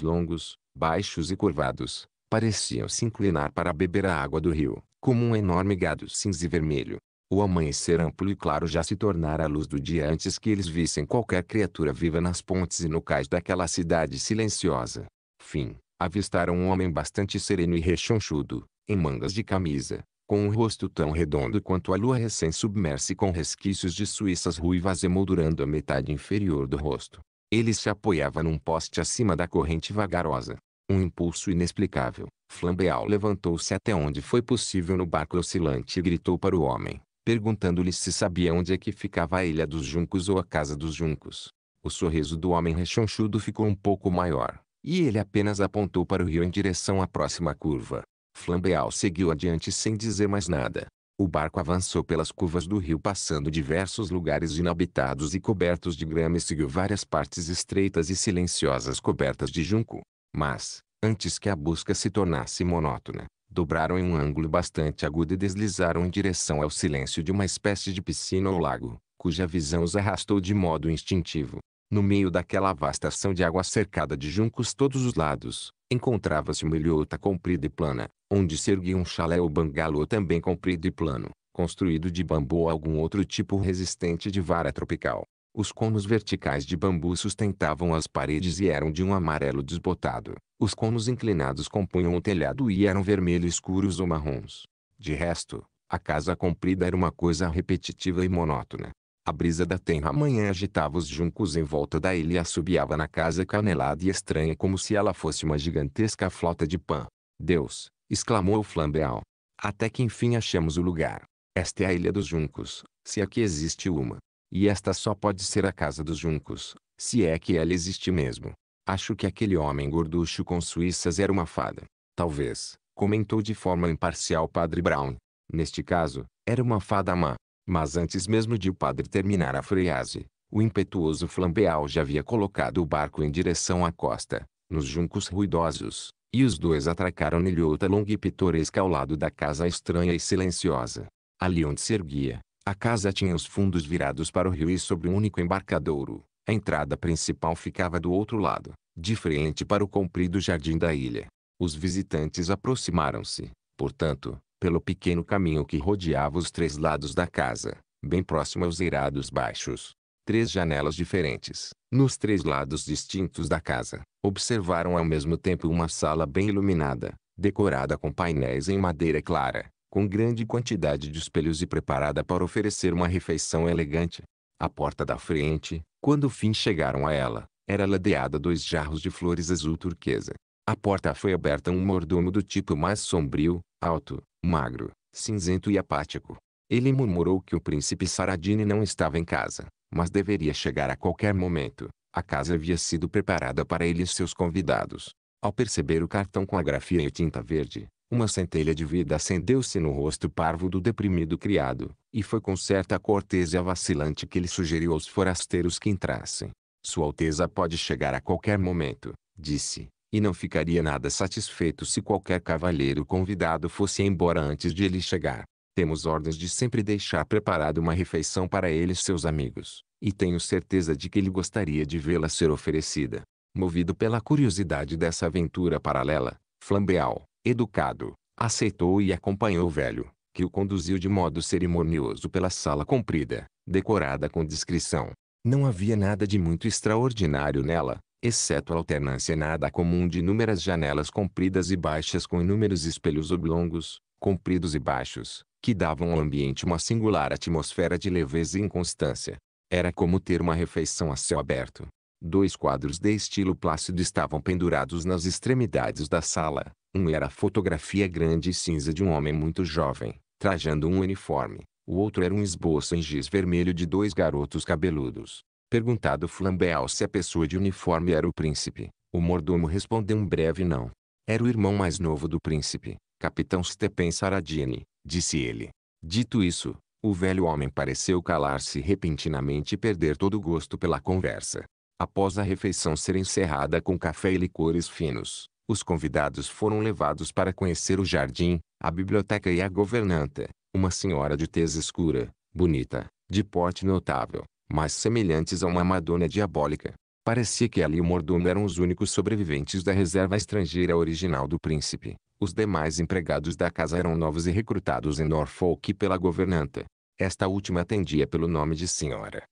longos, baixos e curvados, pareciam se inclinar para beber a água do rio, como um enorme gado cinza e vermelho. O amanhecer amplo e claro já se tornara a luz do dia antes que eles vissem qualquer criatura viva nas pontes e no cais daquela cidade silenciosa. Fim. Avistaram um homem bastante sereno e rechonchudo, em mangas de camisa, com um rosto tão redondo quanto a lua recém-submersa e com resquícios de suíças ruivas emoldurando a metade inferior do rosto. Ele se apoiava num poste acima da corrente vagarosa. Um impulso inexplicável. Flambeau levantou-se até onde foi possível no barco oscilante e gritou para o homem, perguntando-lhe se sabia onde é que ficava a Ilha dos Juncos ou a Casa dos Juncos. O sorriso do homem rechonchudo ficou um pouco maior, e ele apenas apontou para o rio em direção à próxima curva. Flambeau seguiu adiante sem dizer mais nada. O barco avançou pelas curvas do rio passando diversos lugares inabitados e cobertos de grama e seguiu várias partes estreitas e silenciosas cobertas de junco. Mas, antes que a busca se tornasse monótona, dobraram em um ângulo bastante agudo e deslizaram em direção ao silêncio de uma espécie de piscina ou lago, cuja visão os arrastou de modo instintivo. No meio daquela vasta ação de água cercada de juncos todos os lados, encontrava-se uma ilhota comprida e plana, onde se erguia um chalé ou bangalô também comprido e plano, construído de bambu ou algum outro tipo resistente de vara tropical. Os conos verticais de bambu sustentavam as paredes e eram de um amarelo desbotado. Os conos inclinados compunham o telhado e eram vermelho escuros ou marrons. De resto, a casa comprida era uma coisa repetitiva e monótona. A brisa da tenra manhã agitava os juncos em volta da ilha e assobiava na casa canelada e estranha como se ela fosse uma gigantesca flota de pão. Deus, exclamou Flambeau. Até que enfim achamos o lugar. Esta é a Ilha dos Juncos, se é que existe uma. E esta só pode ser a Casa dos Juncos, se é que ela existe mesmo. Acho que aquele homem gorducho com suíças era uma fada. Talvez, comentou de forma imparcial Padre Brown. Neste caso, era uma fada má. Mas antes mesmo de o padre terminar a frase, o impetuoso flambeal já havia colocado o barco em direção à costa, nos juncos ruidosos, e os dois atracaram nele outra longa e pitoresca ao lado da casa estranha e silenciosa. Ali onde se erguia, a casa tinha os fundos virados para o rio e sobre um único embarcadouro. A entrada principal ficava do outro lado, de frente para o comprido jardim da ilha. Os visitantes aproximaram-se, portanto, pelo pequeno caminho que rodeava os três lados da casa, bem próximo aos eirados baixos três janelas diferentes, nos três lados distintos da casa, observaram ao mesmo tempo uma sala bem iluminada, decorada com painéis em madeira clara, com grande quantidade de espelhos e preparada para oferecer uma refeição elegante. A porta da frente, quando fim chegaram a ela, era ladeada dois jarros de flores azul turquesa. A porta foi aberta um mordomo do tipo mais sombrio, alto, magro, cinzento e apático, ele murmurou que o príncipe Saradine não estava em casa, mas deveria chegar a qualquer momento. A casa havia sido preparada para ele e seus convidados. Ao perceber o cartão com a grafia e tinta verde, uma centelha de vida acendeu-se no rosto parvo do deprimido criado, e foi com certa cortesia vacilante que ele sugeriu aos forasteiros que entrassem. Sua Alteza pode chegar a qualquer momento, disse, e não ficaria nada satisfeito se qualquer cavalheiro convidado fosse embora antes de ele chegar. Temos ordens de sempre deixar preparada uma refeição para ele e seus amigos, e tenho certeza de que ele gostaria de vê-la ser oferecida. Movido pela curiosidade dessa aventura paralela, flambeal educado, aceitou e acompanhou o velho, que o conduziu de modo cerimonioso pela sala comprida, decorada com discrição Não havia nada de muito extraordinário nela, exceto a alternância nada comum de inúmeras janelas compridas e baixas com inúmeros espelhos oblongos, compridos e baixos, que davam ao ambiente uma singular atmosfera de leveza e inconstância. Era como ter uma refeição a céu aberto. Dois quadros de estilo plácido estavam pendurados nas extremidades da sala. Um era a fotografia grande e cinza de um homem muito jovem, trajando um uniforme. O outro era um esboço em giz vermelho de dois garotos cabeludos. Perguntado Flambéal se a pessoa de uniforme era o príncipe, o mordomo respondeu um breve não. Era o irmão mais novo do príncipe, Capitão Stepen Saradini, disse ele. Dito isso, o velho homem pareceu calar-se repentinamente e perder todo o gosto pela conversa. Após a refeição ser encerrada com café e licores finos, os convidados foram levados para conhecer o jardim, a biblioteca e a governanta, uma senhora de tez escura, bonita, de porte notável, mas semelhantes a uma madona diabólica. Parecia que ali e o mordomo eram os únicos sobreviventes da reserva estrangeira original do príncipe. Os demais empregados da casa eram novos e recrutados em Norfolk pela governanta. Esta última atendia pelo nome de senhora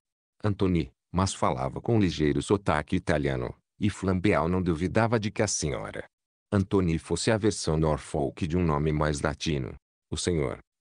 Antony, mas falava com um ligeiro sotaque italiano, e Flambeau não duvidava de que a senhora Antony fosse a versão Norfolk de um nome mais latino. O senhor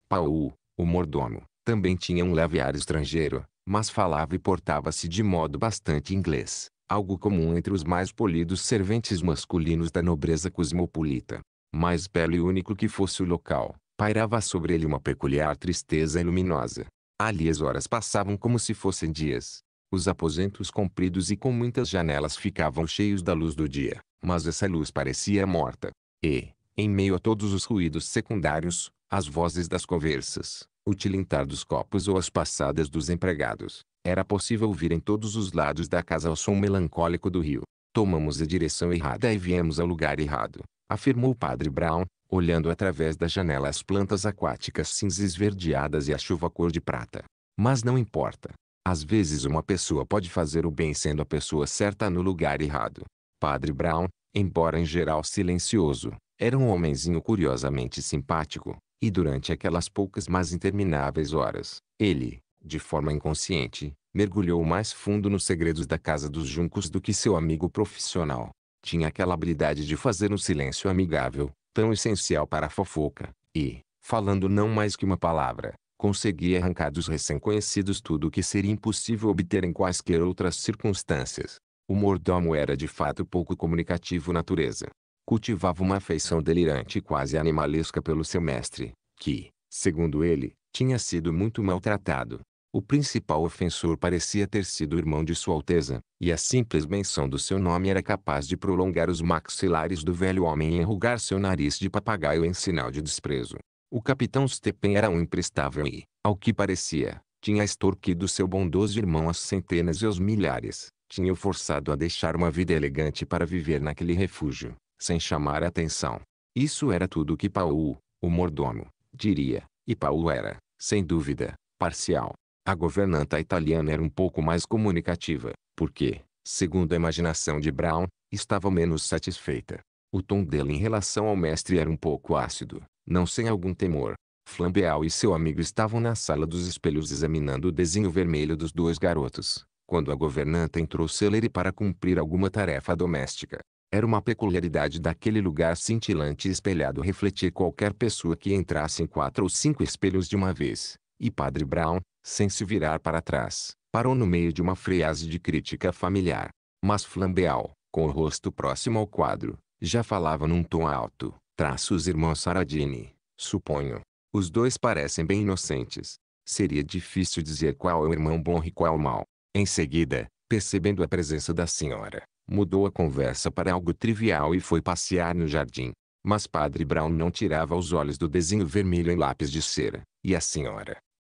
Paul, o mordomo, também tinha um leve ar estrangeiro, mas falava e portava-se de modo bastante inglês, algo comum entre os mais polidos serventes masculinos da nobreza cosmopolita mais belo e único que fosse o local, pairava sobre ele uma peculiar tristeza luminosa. Ali as horas passavam como se fossem dias. Os aposentos compridos e com muitas janelas ficavam cheios da luz do dia, mas essa luz parecia morta. E, em meio a todos os ruídos secundários, as vozes das conversas, o tilintar dos copos ou as passadas dos empregados, era possível ouvir em todos os lados da casa o som melancólico do rio. Tomamos a direção errada e viemos ao lugar errado afirmou o padre Brown, olhando através da janela as plantas aquáticas cinza esverdeadas e a chuva cor de prata. Mas não importa. Às vezes uma pessoa pode fazer o bem sendo a pessoa certa no lugar errado. Padre Brown, embora em geral silencioso, era um homenzinho curiosamente simpático, e durante aquelas poucas mas intermináveis horas, ele, de forma inconsciente, mergulhou mais fundo nos segredos da Casa dos Juncos do que seu amigo profissional tinha aquela habilidade de fazer um silêncio amigável, tão essencial para a fofoca, e, falando não mais que uma palavra, conseguia arrancar dos recém-conhecidos tudo o que seria impossível obter em quaisquer outras circunstâncias. O mordomo era de fato pouco comunicativo natureza. Cultivava uma afeição delirante e quase animalesca pelo seu mestre, que, segundo ele, tinha sido muito maltratado. O principal ofensor parecia ter sido o irmão de Sua Alteza, e a simples menção do seu nome era capaz de prolongar os maxilares do velho homem e enrugar seu nariz de papagaio em sinal de desprezo. O capitão Stepen era um imprestável e, ao que parecia, tinha extorquido seu bondoso irmão às centenas e aos milhares, tinha-o forçado a deixar uma vida elegante para viver naquele refúgio, sem chamar a atenção. Isso era tudo o que Paul, o mordomo, diria, e Paul era, sem dúvida, parcial. A governanta italiana era um pouco mais comunicativa, porque, segundo a imaginação de Brown, estava menos satisfeita. O tom dele em relação ao mestre era um pouco ácido, não sem algum temor. Flambeau e seu amigo estavam na sala dos espelhos examinando o desenho vermelho dos dois garotos, quando a governanta entrou celere para cumprir alguma tarefa doméstica. Era uma peculiaridade daquele lugar cintilante e espelhado refletir qualquer pessoa que entrasse em quatro ou cinco espelhos de uma vez. E Padre Brown, sem se virar para trás, parou no meio de uma frase de crítica familiar. Mas Flambeau, com o rosto próximo ao quadro, já falava num tom alto. Traço os irmãos Saradini, suponho. Os dois parecem bem inocentes. Seria difícil dizer qual é o irmão bom e qual o mal. Em seguida, percebendo a presença da senhora, mudou a conversa para algo trivial e foi passear no jardim. Mas Padre Brown não tirava os olhos do desenho vermelho em lápis de cera, e a senhora,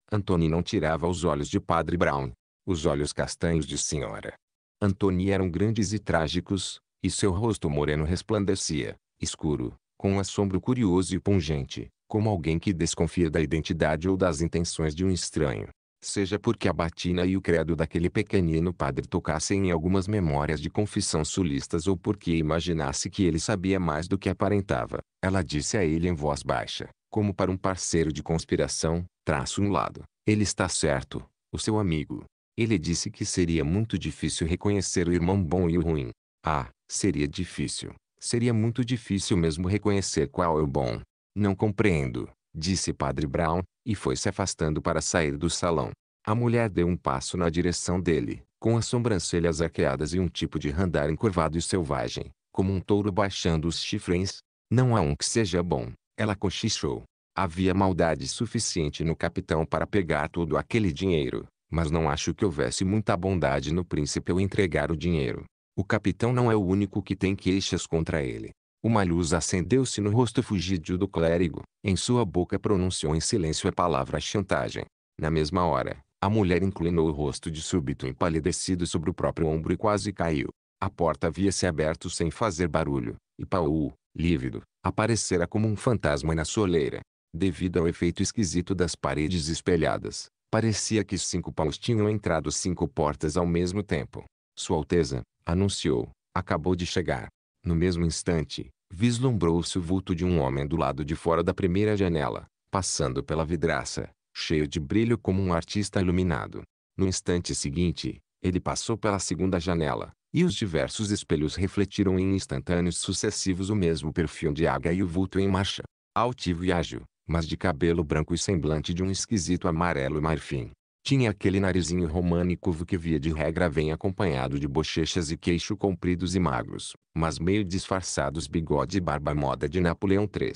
Antoni não tirava os olhos de Padre Brown. Os olhos castanhos de senhora. Antoni eram grandes e trágicos, e seu rosto moreno resplandecia, escuro, com um assombro curioso e pungente, como alguém que desconfia da identidade ou das intenções de um estranho. Seja porque a batina e o credo daquele pequenino padre tocassem em algumas memórias de confissão sulistas ou porque imaginasse que ele sabia mais do que aparentava, ela disse a ele em voz baixa, como para um parceiro de conspiração, Traço um lado. Ele está certo, o seu amigo. Ele disse que seria muito difícil reconhecer o irmão bom e o ruim. Ah, seria difícil. Seria muito difícil mesmo reconhecer qual é o bom. Não compreendo, disse Padre Brown, e foi se afastando para sair do salão. A mulher deu um passo na direção dele, com as sobrancelhas arqueadas e um tipo de randar encurvado e selvagem, como um touro baixando os chifres. Não há um que seja bom, ela cochichou. Havia maldade suficiente no capitão para pegar todo aquele dinheiro, mas não acho que houvesse muita bondade no príncipe ao entregar o dinheiro. O capitão não é o único que tem queixas contra ele. Uma luz acendeu-se no rosto fugidio do clérigo, em sua boca pronunciou em silêncio a palavra chantagem. Na mesma hora, a mulher inclinou o rosto de súbito empalidecido sobre o próprio ombro e quase caiu. A porta havia-se aberto sem fazer barulho, e Paul, lívido, aparecera como um fantasma na soleira devido ao efeito esquisito das paredes espelhadas. Parecia que cinco paus tinham entrado cinco portas ao mesmo tempo. Sua Alteza, anunciou, acabou de chegar. No mesmo instante, vislumbrou-se o vulto de um homem do lado de fora da primeira janela, passando pela vidraça, cheio de brilho como um artista iluminado. No instante seguinte, ele passou pela segunda janela, e os diversos espelhos refletiram em instantâneos sucessivos o mesmo perfil de água e o vulto em marcha. Altivo e ágil, mas de cabelo branco e semblante de um esquisito amarelo marfim. Tinha aquele narizinho românico que via de regra vem acompanhado de bochechas e queixo compridos e magros, mas meio disfarçados bigode e barba moda de Napoleão III.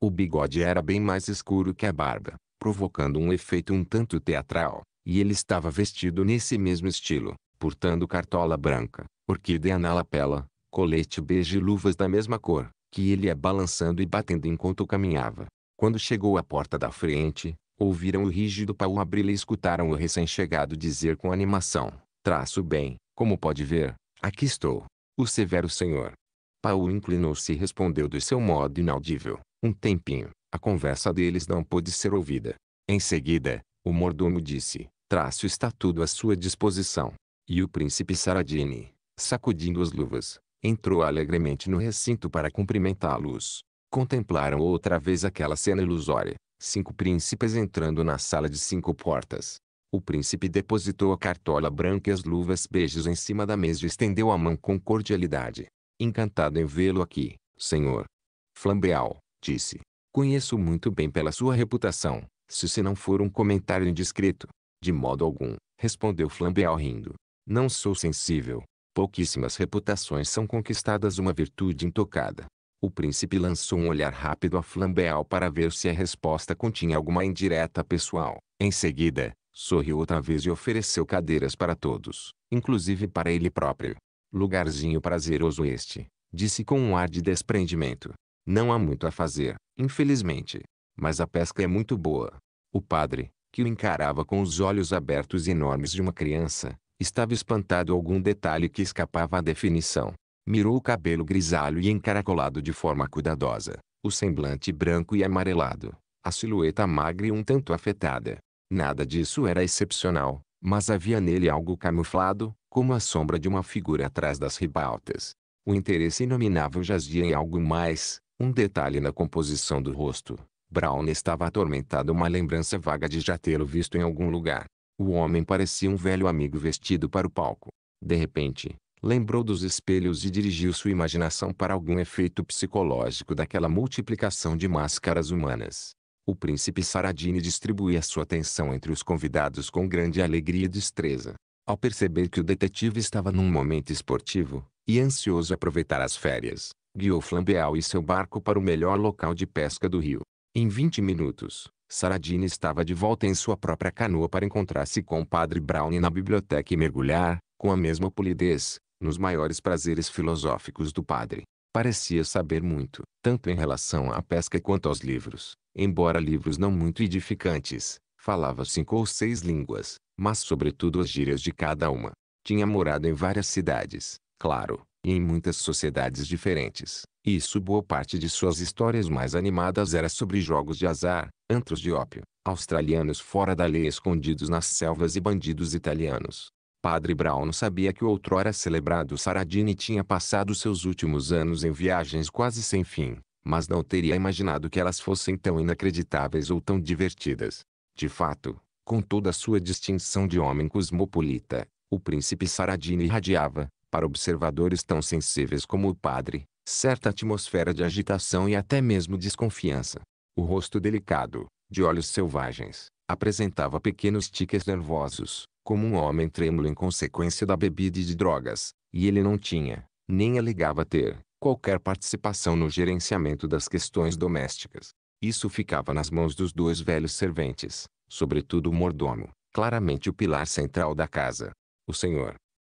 O bigode era bem mais escuro que a barba, provocando um efeito um tanto teatral, e ele estava vestido nesse mesmo estilo, portando cartola branca, orquídea na lapela, colete bege e luvas da mesma cor, que ele ia balançando e batendo enquanto caminhava. Quando chegou à porta da frente, ouviram o rígido pau abrir e escutaram o recém-chegado dizer com animação. Traço bem, como pode ver, aqui estou. O severo senhor. Paul inclinou-se e respondeu do seu modo inaudível. Um tempinho, a conversa deles não pôde ser ouvida. Em seguida, o mordomo disse, traço está tudo à sua disposição. E o príncipe Saradini, sacudindo as luvas, entrou alegremente no recinto para cumprimentá-los contemplaram outra vez aquela cena ilusória. Cinco príncipes entrando na sala de cinco portas. O príncipe depositou a cartola branca e as luvas beijos em cima da mesa e estendeu a mão com cordialidade. Encantado em vê-lo aqui, senhor. Flambeal, disse. Conheço muito bem pela sua reputação, se se não for um comentário indiscreto. De modo algum, respondeu Flambeal rindo. Não sou sensível. Pouquíssimas reputações são conquistadas uma virtude intocada. O príncipe lançou um olhar rápido a Flambeau para ver se a resposta continha alguma indireta pessoal. Em seguida, sorriu outra vez e ofereceu cadeiras para todos, inclusive para ele próprio. Lugarzinho prazeroso este, disse com um ar de desprendimento. Não há muito a fazer, infelizmente. Mas a pesca é muito boa. O padre, que o encarava com os olhos abertos enormes de uma criança, estava espantado algum detalhe que escapava à definição mirou o cabelo grisalho e encaracolado de forma cuidadosa, o semblante branco e amarelado, a silhueta magra e um tanto afetada. Nada disso era excepcional, mas havia nele algo camuflado, como a sombra de uma figura atrás das ribaltas. O interesse inominável jazia em algo mais, um detalhe na composição do rosto. Brown estava atormentado uma lembrança vaga de já tê-lo visto em algum lugar. O homem parecia um velho amigo vestido para o palco. De repente, lembrou dos espelhos e dirigiu sua imaginação para algum efeito psicológico daquela multiplicação de máscaras humanas. O príncipe Saradini distribuía sua atenção entre os convidados com grande alegria e destreza. Ao perceber que o detetive estava num momento esportivo, e ansioso a aproveitar as férias, guiou Flambeau e seu barco para o melhor local de pesca do rio. Em 20 minutos, Saradini estava de volta em sua própria canoa para encontrar-se com o padre Brown na biblioteca e mergulhar, com a mesma polidez, nos maiores prazeres filosóficos do padre. Parecia saber muito, tanto em relação à pesca quanto aos livros, embora livros não muito edificantes. Falava cinco ou seis línguas, mas sobretudo as gírias de cada uma. Tinha morado em várias cidades, claro, e em muitas sociedades diferentes. Isso boa parte de suas histórias mais animadas era sobre jogos de azar, antros de ópio, australianos fora da lei escondidos nas selvas e bandidos italianos. Padre Brown sabia que o outrora celebrado Saradini tinha passado seus últimos anos em viagens quase sem fim, mas não teria imaginado que elas fossem tão inacreditáveis ou tão divertidas. De fato, com toda a sua distinção de homem cosmopolita, o príncipe Saradini irradiava, para observadores tão sensíveis como o padre, certa atmosfera de agitação e até mesmo desconfiança. O rosto delicado, de olhos selvagens, apresentava pequenos tiques nervosos, como um homem trêmulo em consequência da bebida e de drogas, e ele não tinha, nem alegava ter, qualquer participação no gerenciamento das questões domésticas. Isso ficava nas mãos dos dois velhos serventes, sobretudo o mordomo, claramente o pilar central da casa. O senhor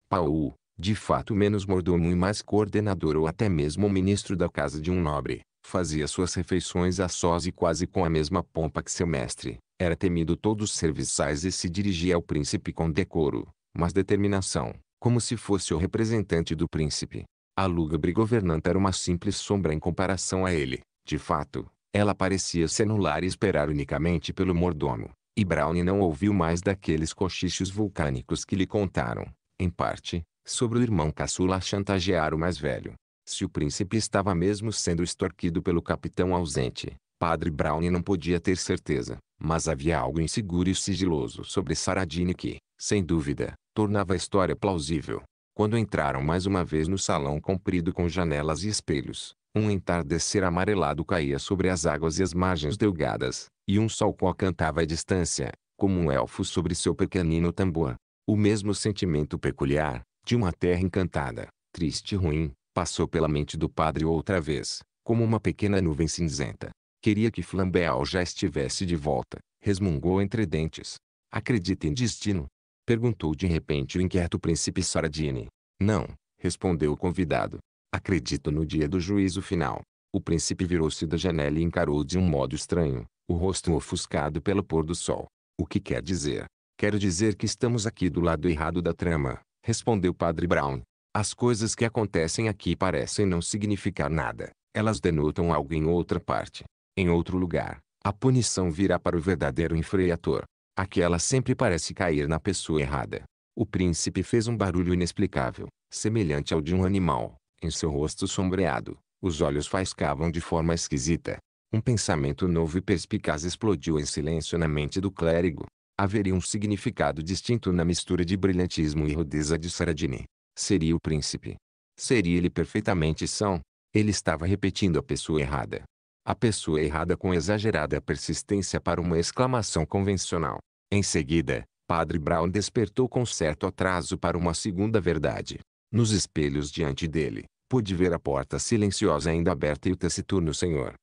Paul, de fato menos mordomo e mais coordenador ou até mesmo ministro da casa de um nobre, fazia suas refeições a sós e quase com a mesma pompa que seu mestre, era temido todos os serviçais e se dirigia ao príncipe com decoro, mas determinação, como se fosse o representante do príncipe. A lúgubre governanta era uma simples sombra em comparação a ele. De fato, ela parecia se anular e esperar unicamente pelo mordomo. E Brownie não ouviu mais daqueles cochichos vulcânicos que lhe contaram, em parte, sobre o irmão caçula a chantagear o mais velho. Se o príncipe estava mesmo sendo extorquido pelo capitão ausente, Padre Browne não podia ter certeza, mas havia algo inseguro e sigiloso sobre Saradine que, sem dúvida, tornava a história plausível. Quando entraram mais uma vez no salão comprido com janelas e espelhos, um entardecer amarelado caía sobre as águas e as margens delgadas, e um sol qual cantava à distância, como um elfo sobre seu pequenino tambor. O mesmo sentimento peculiar, de uma terra encantada, triste e ruim, passou pela mente do padre outra vez, como uma pequena nuvem cinzenta. Queria que Flambeau já estivesse de volta, resmungou entre dentes. Acredita em destino? Perguntou de repente o inquieto príncipe sardine. Não, respondeu o convidado. Acredito no dia do juízo final. O príncipe virou-se da janela e encarou de um modo estranho, o rosto ofuscado pelo pôr do sol. O que quer dizer? Quero dizer que estamos aqui do lado errado da trama, respondeu Padre Brown. As coisas que acontecem aqui parecem não significar nada. Elas denotam algo em outra parte. Em outro lugar, a punição virá para o verdadeiro infrator. Aquela sempre parece cair na pessoa errada. O príncipe fez um barulho inexplicável, semelhante ao de um animal. Em seu rosto sombreado, os olhos faiscavam de forma esquisita. Um pensamento novo e perspicaz explodiu em silêncio na mente do clérigo. Haveria um significado distinto na mistura de brilhantismo e rudeza de Saradini. Seria o príncipe. Seria ele perfeitamente são. Ele estava repetindo a pessoa errada a pessoa errada com exagerada persistência para uma exclamação convencional. Em seguida, Padre Brown despertou com certo atraso para uma segunda verdade. Nos espelhos diante dele, pude ver a porta silenciosa ainda aberta e o taciturno senhor.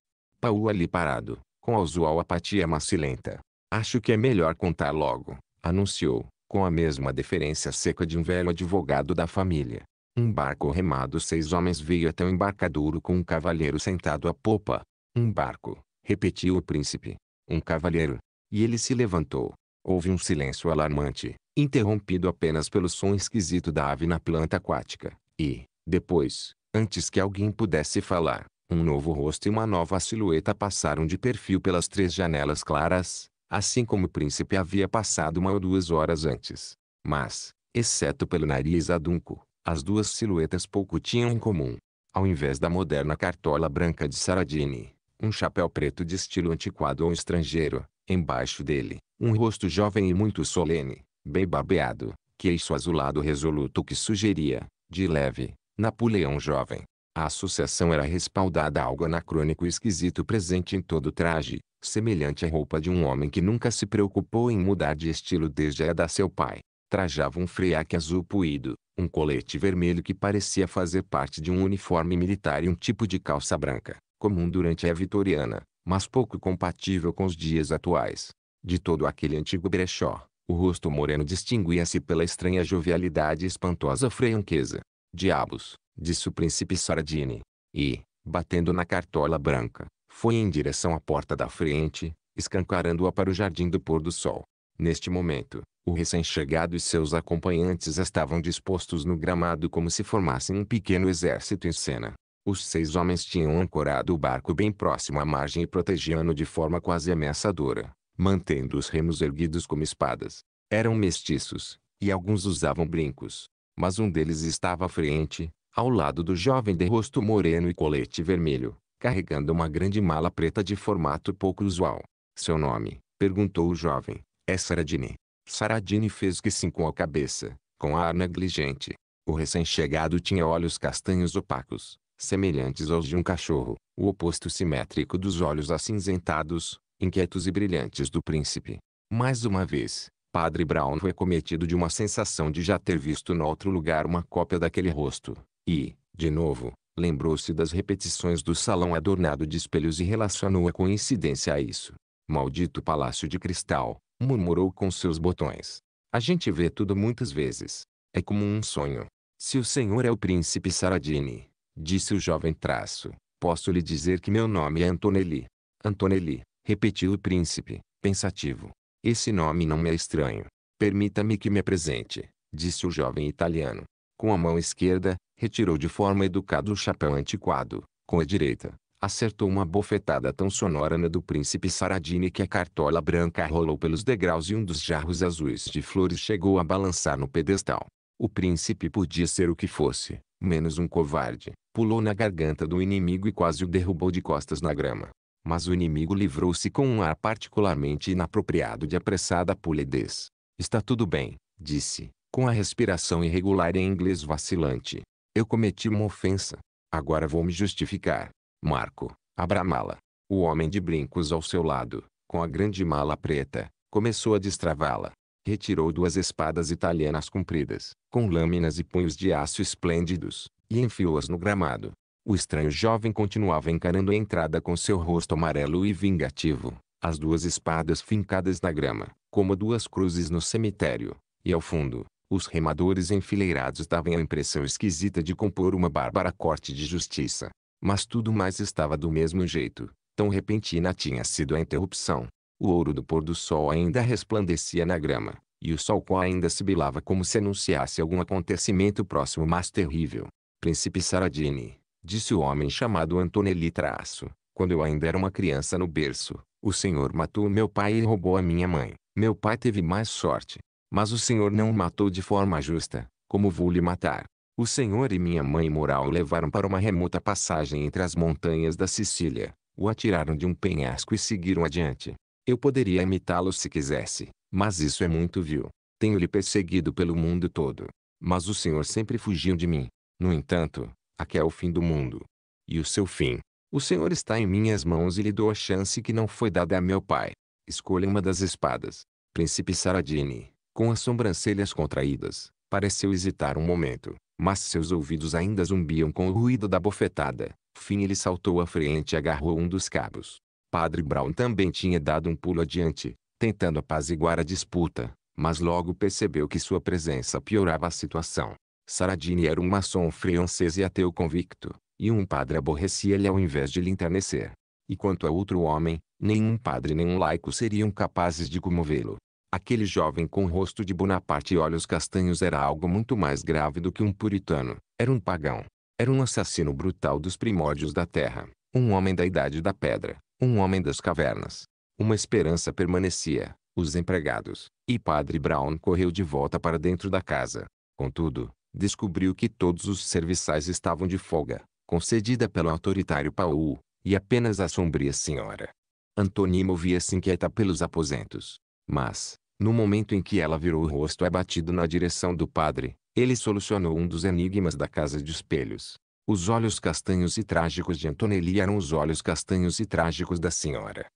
Paul ali parado, com a usual apatia macilenta. Acho que é melhor contar logo, anunciou, com a mesma deferência seca de um velho advogado da família. Um barco remado seis homens veio até o um com um cavalheiro sentado à popa, um barco, repetiu o príncipe. Um cavalheiro. E ele se levantou. Houve um silêncio alarmante, interrompido apenas pelo som esquisito da ave na planta aquática. E, depois, antes que alguém pudesse falar, um novo rosto e uma nova silhueta passaram de perfil pelas três janelas claras, assim como o príncipe havia passado uma ou duas horas antes. Mas, exceto pelo nariz adunco, as duas silhuetas pouco tinham em comum. Ao invés da moderna cartola branca de Saradini, um chapéu preto de estilo antiquado ou estrangeiro, embaixo dele, um rosto jovem e muito solene, bem barbeado, queixo azulado resoluto que sugeria, de leve, Napoleão jovem. A associação era respaldada a algo anacrônico e esquisito presente em todo o traje, semelhante à roupa de um homem que nunca se preocupou em mudar de estilo desde a da seu pai. Trajava um freaque azul puído, um colete vermelho que parecia fazer parte de um uniforme militar e um tipo de calça branca comum durante a vitoriana, mas pouco compatível com os dias atuais. De todo aquele antigo brechó, o rosto moreno distinguia-se pela estranha jovialidade e espantosa franqueza. Diabos, disse o príncipe Sardini. E, batendo na cartola branca, foi em direção à porta da frente, escancarando-a para o jardim do pôr do sol. Neste momento, o recém-chegado e seus acompanhantes estavam dispostos no gramado como se formassem um pequeno exército em cena. Os seis homens tinham ancorado o barco bem próximo à margem e protegiam-no de forma quase ameaçadora, mantendo os remos erguidos como espadas. Eram mestiços, e alguns usavam brincos. Mas um deles estava à frente, ao lado do jovem de rosto moreno e colete vermelho, carregando uma grande mala preta de formato pouco usual. Seu nome, perguntou o jovem, é Saradini. Saradini fez que sim com a cabeça, com ar negligente. O recém-chegado tinha olhos castanhos opacos, semelhantes aos de um cachorro, o oposto simétrico dos olhos acinzentados, inquietos e brilhantes do príncipe. Mais uma vez, Padre Brown foi cometido de uma sensação de já ter visto no outro lugar uma cópia daquele rosto, e, de novo, lembrou-se das repetições do salão adornado de espelhos e relacionou a coincidência a isso. Maldito palácio de cristal, murmurou com seus botões. A gente vê tudo muitas vezes. É como um sonho. Se o senhor é o príncipe Saradini, Disse o jovem traço. Posso lhe dizer que meu nome é Antonelli. Antonelli, repetiu o príncipe, pensativo. Esse nome não me é estranho. Permita-me que me apresente, disse o jovem italiano. Com a mão esquerda, retirou de forma educada o chapéu antiquado. Com a direita, acertou uma bofetada tão sonora na do príncipe Saradini que a cartola branca rolou pelos degraus e um dos jarros azuis de flores chegou a balançar no pedestal. O príncipe podia ser o que fosse, menos um covarde, pulou na garganta do inimigo e quase o derrubou de costas na grama. Mas o inimigo livrou-se com um ar particularmente inapropriado de apressada polidez. Está tudo bem, disse, com a respiração irregular em inglês vacilante. Eu cometi uma ofensa. Agora vou me justificar. Marco, abra a mala. O homem de brincos ao seu lado, com a grande mala preta, começou a destravá-la retirou duas espadas italianas compridas, com lâminas e punhos de aço esplêndidos, e enfiou-as no gramado. O estranho jovem continuava encarando a entrada com seu rosto amarelo e vingativo, as duas espadas fincadas na grama, como duas cruzes no cemitério, e ao fundo, os remadores enfileirados davam a impressão esquisita de compor uma bárbara corte de justiça. Mas tudo mais estava do mesmo jeito, tão repentina tinha sido a interrupção. O ouro do pôr do sol ainda resplandecia na grama, e o sol qual ainda sibilava como se anunciasse algum acontecimento próximo mas terrível. Príncipe Saradini, disse o homem chamado Antonelli Traço, quando eu ainda era uma criança no berço, o senhor matou meu pai e roubou a minha mãe. Meu pai teve mais sorte. Mas o senhor não o matou de forma justa, como vou lhe matar. O senhor e minha mãe moral o levaram para uma remota passagem entre as montanhas da Sicília, o atiraram de um penhasco e seguiram adiante. Eu poderia imitá-lo se quisesse, mas isso é muito vil. Tenho-lhe perseguido pelo mundo todo. Mas o Senhor sempre fugiu de mim. No entanto, aqui é o fim do mundo. E o seu fim. O Senhor está em minhas mãos e lhe dou a chance que não foi dada a meu pai. Escolha uma das espadas. Príncipe Saradini, com as sobrancelhas contraídas, pareceu hesitar um momento, mas seus ouvidos ainda zumbiam com o ruído da bofetada. Fim ele saltou à frente e agarrou um dos cabos padre Brown também tinha dado um pulo adiante, tentando apaziguar a disputa, mas logo percebeu que sua presença piorava a situação. Saradini era um maçom francês e ateu convicto, e um padre aborrecia-lhe ao invés de lhe enternecer. E quanto a outro homem, nenhum padre nem um laico seriam capazes de comovê-lo. Aquele jovem com rosto de Bonaparte e olhos castanhos era algo muito mais grave do que um puritano, era um pagão. Era um assassino brutal dos primórdios da terra, um homem da idade da pedra, um homem das cavernas. Uma esperança permanecia, os empregados, e Padre Brown correu de volta para dentro da casa. Contudo, descobriu que todos os serviçais estavam de folga, concedida pelo autoritário Paul, e apenas a sombria senhora. Antônia movia-se inquieta pelos aposentos. Mas, no momento em que ela virou o rosto abatido na direção do padre, ele solucionou um dos enigmas da casa de espelhos. Os olhos castanhos e trágicos de Antonelli eram os olhos castanhos e trágicos da senhora.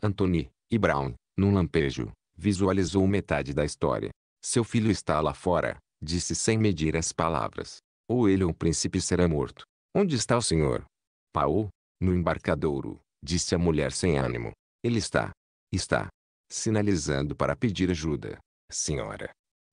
Antony, e Brown, num lampejo, visualizou metade da história. Seu filho está lá fora, disse sem medir as palavras. Ou ele ou o príncipe será morto. Onde está o senhor? Paul, no embarcadouro, disse a mulher sem ânimo. Ele está. Está. Sinalizando para pedir ajuda. Senhora.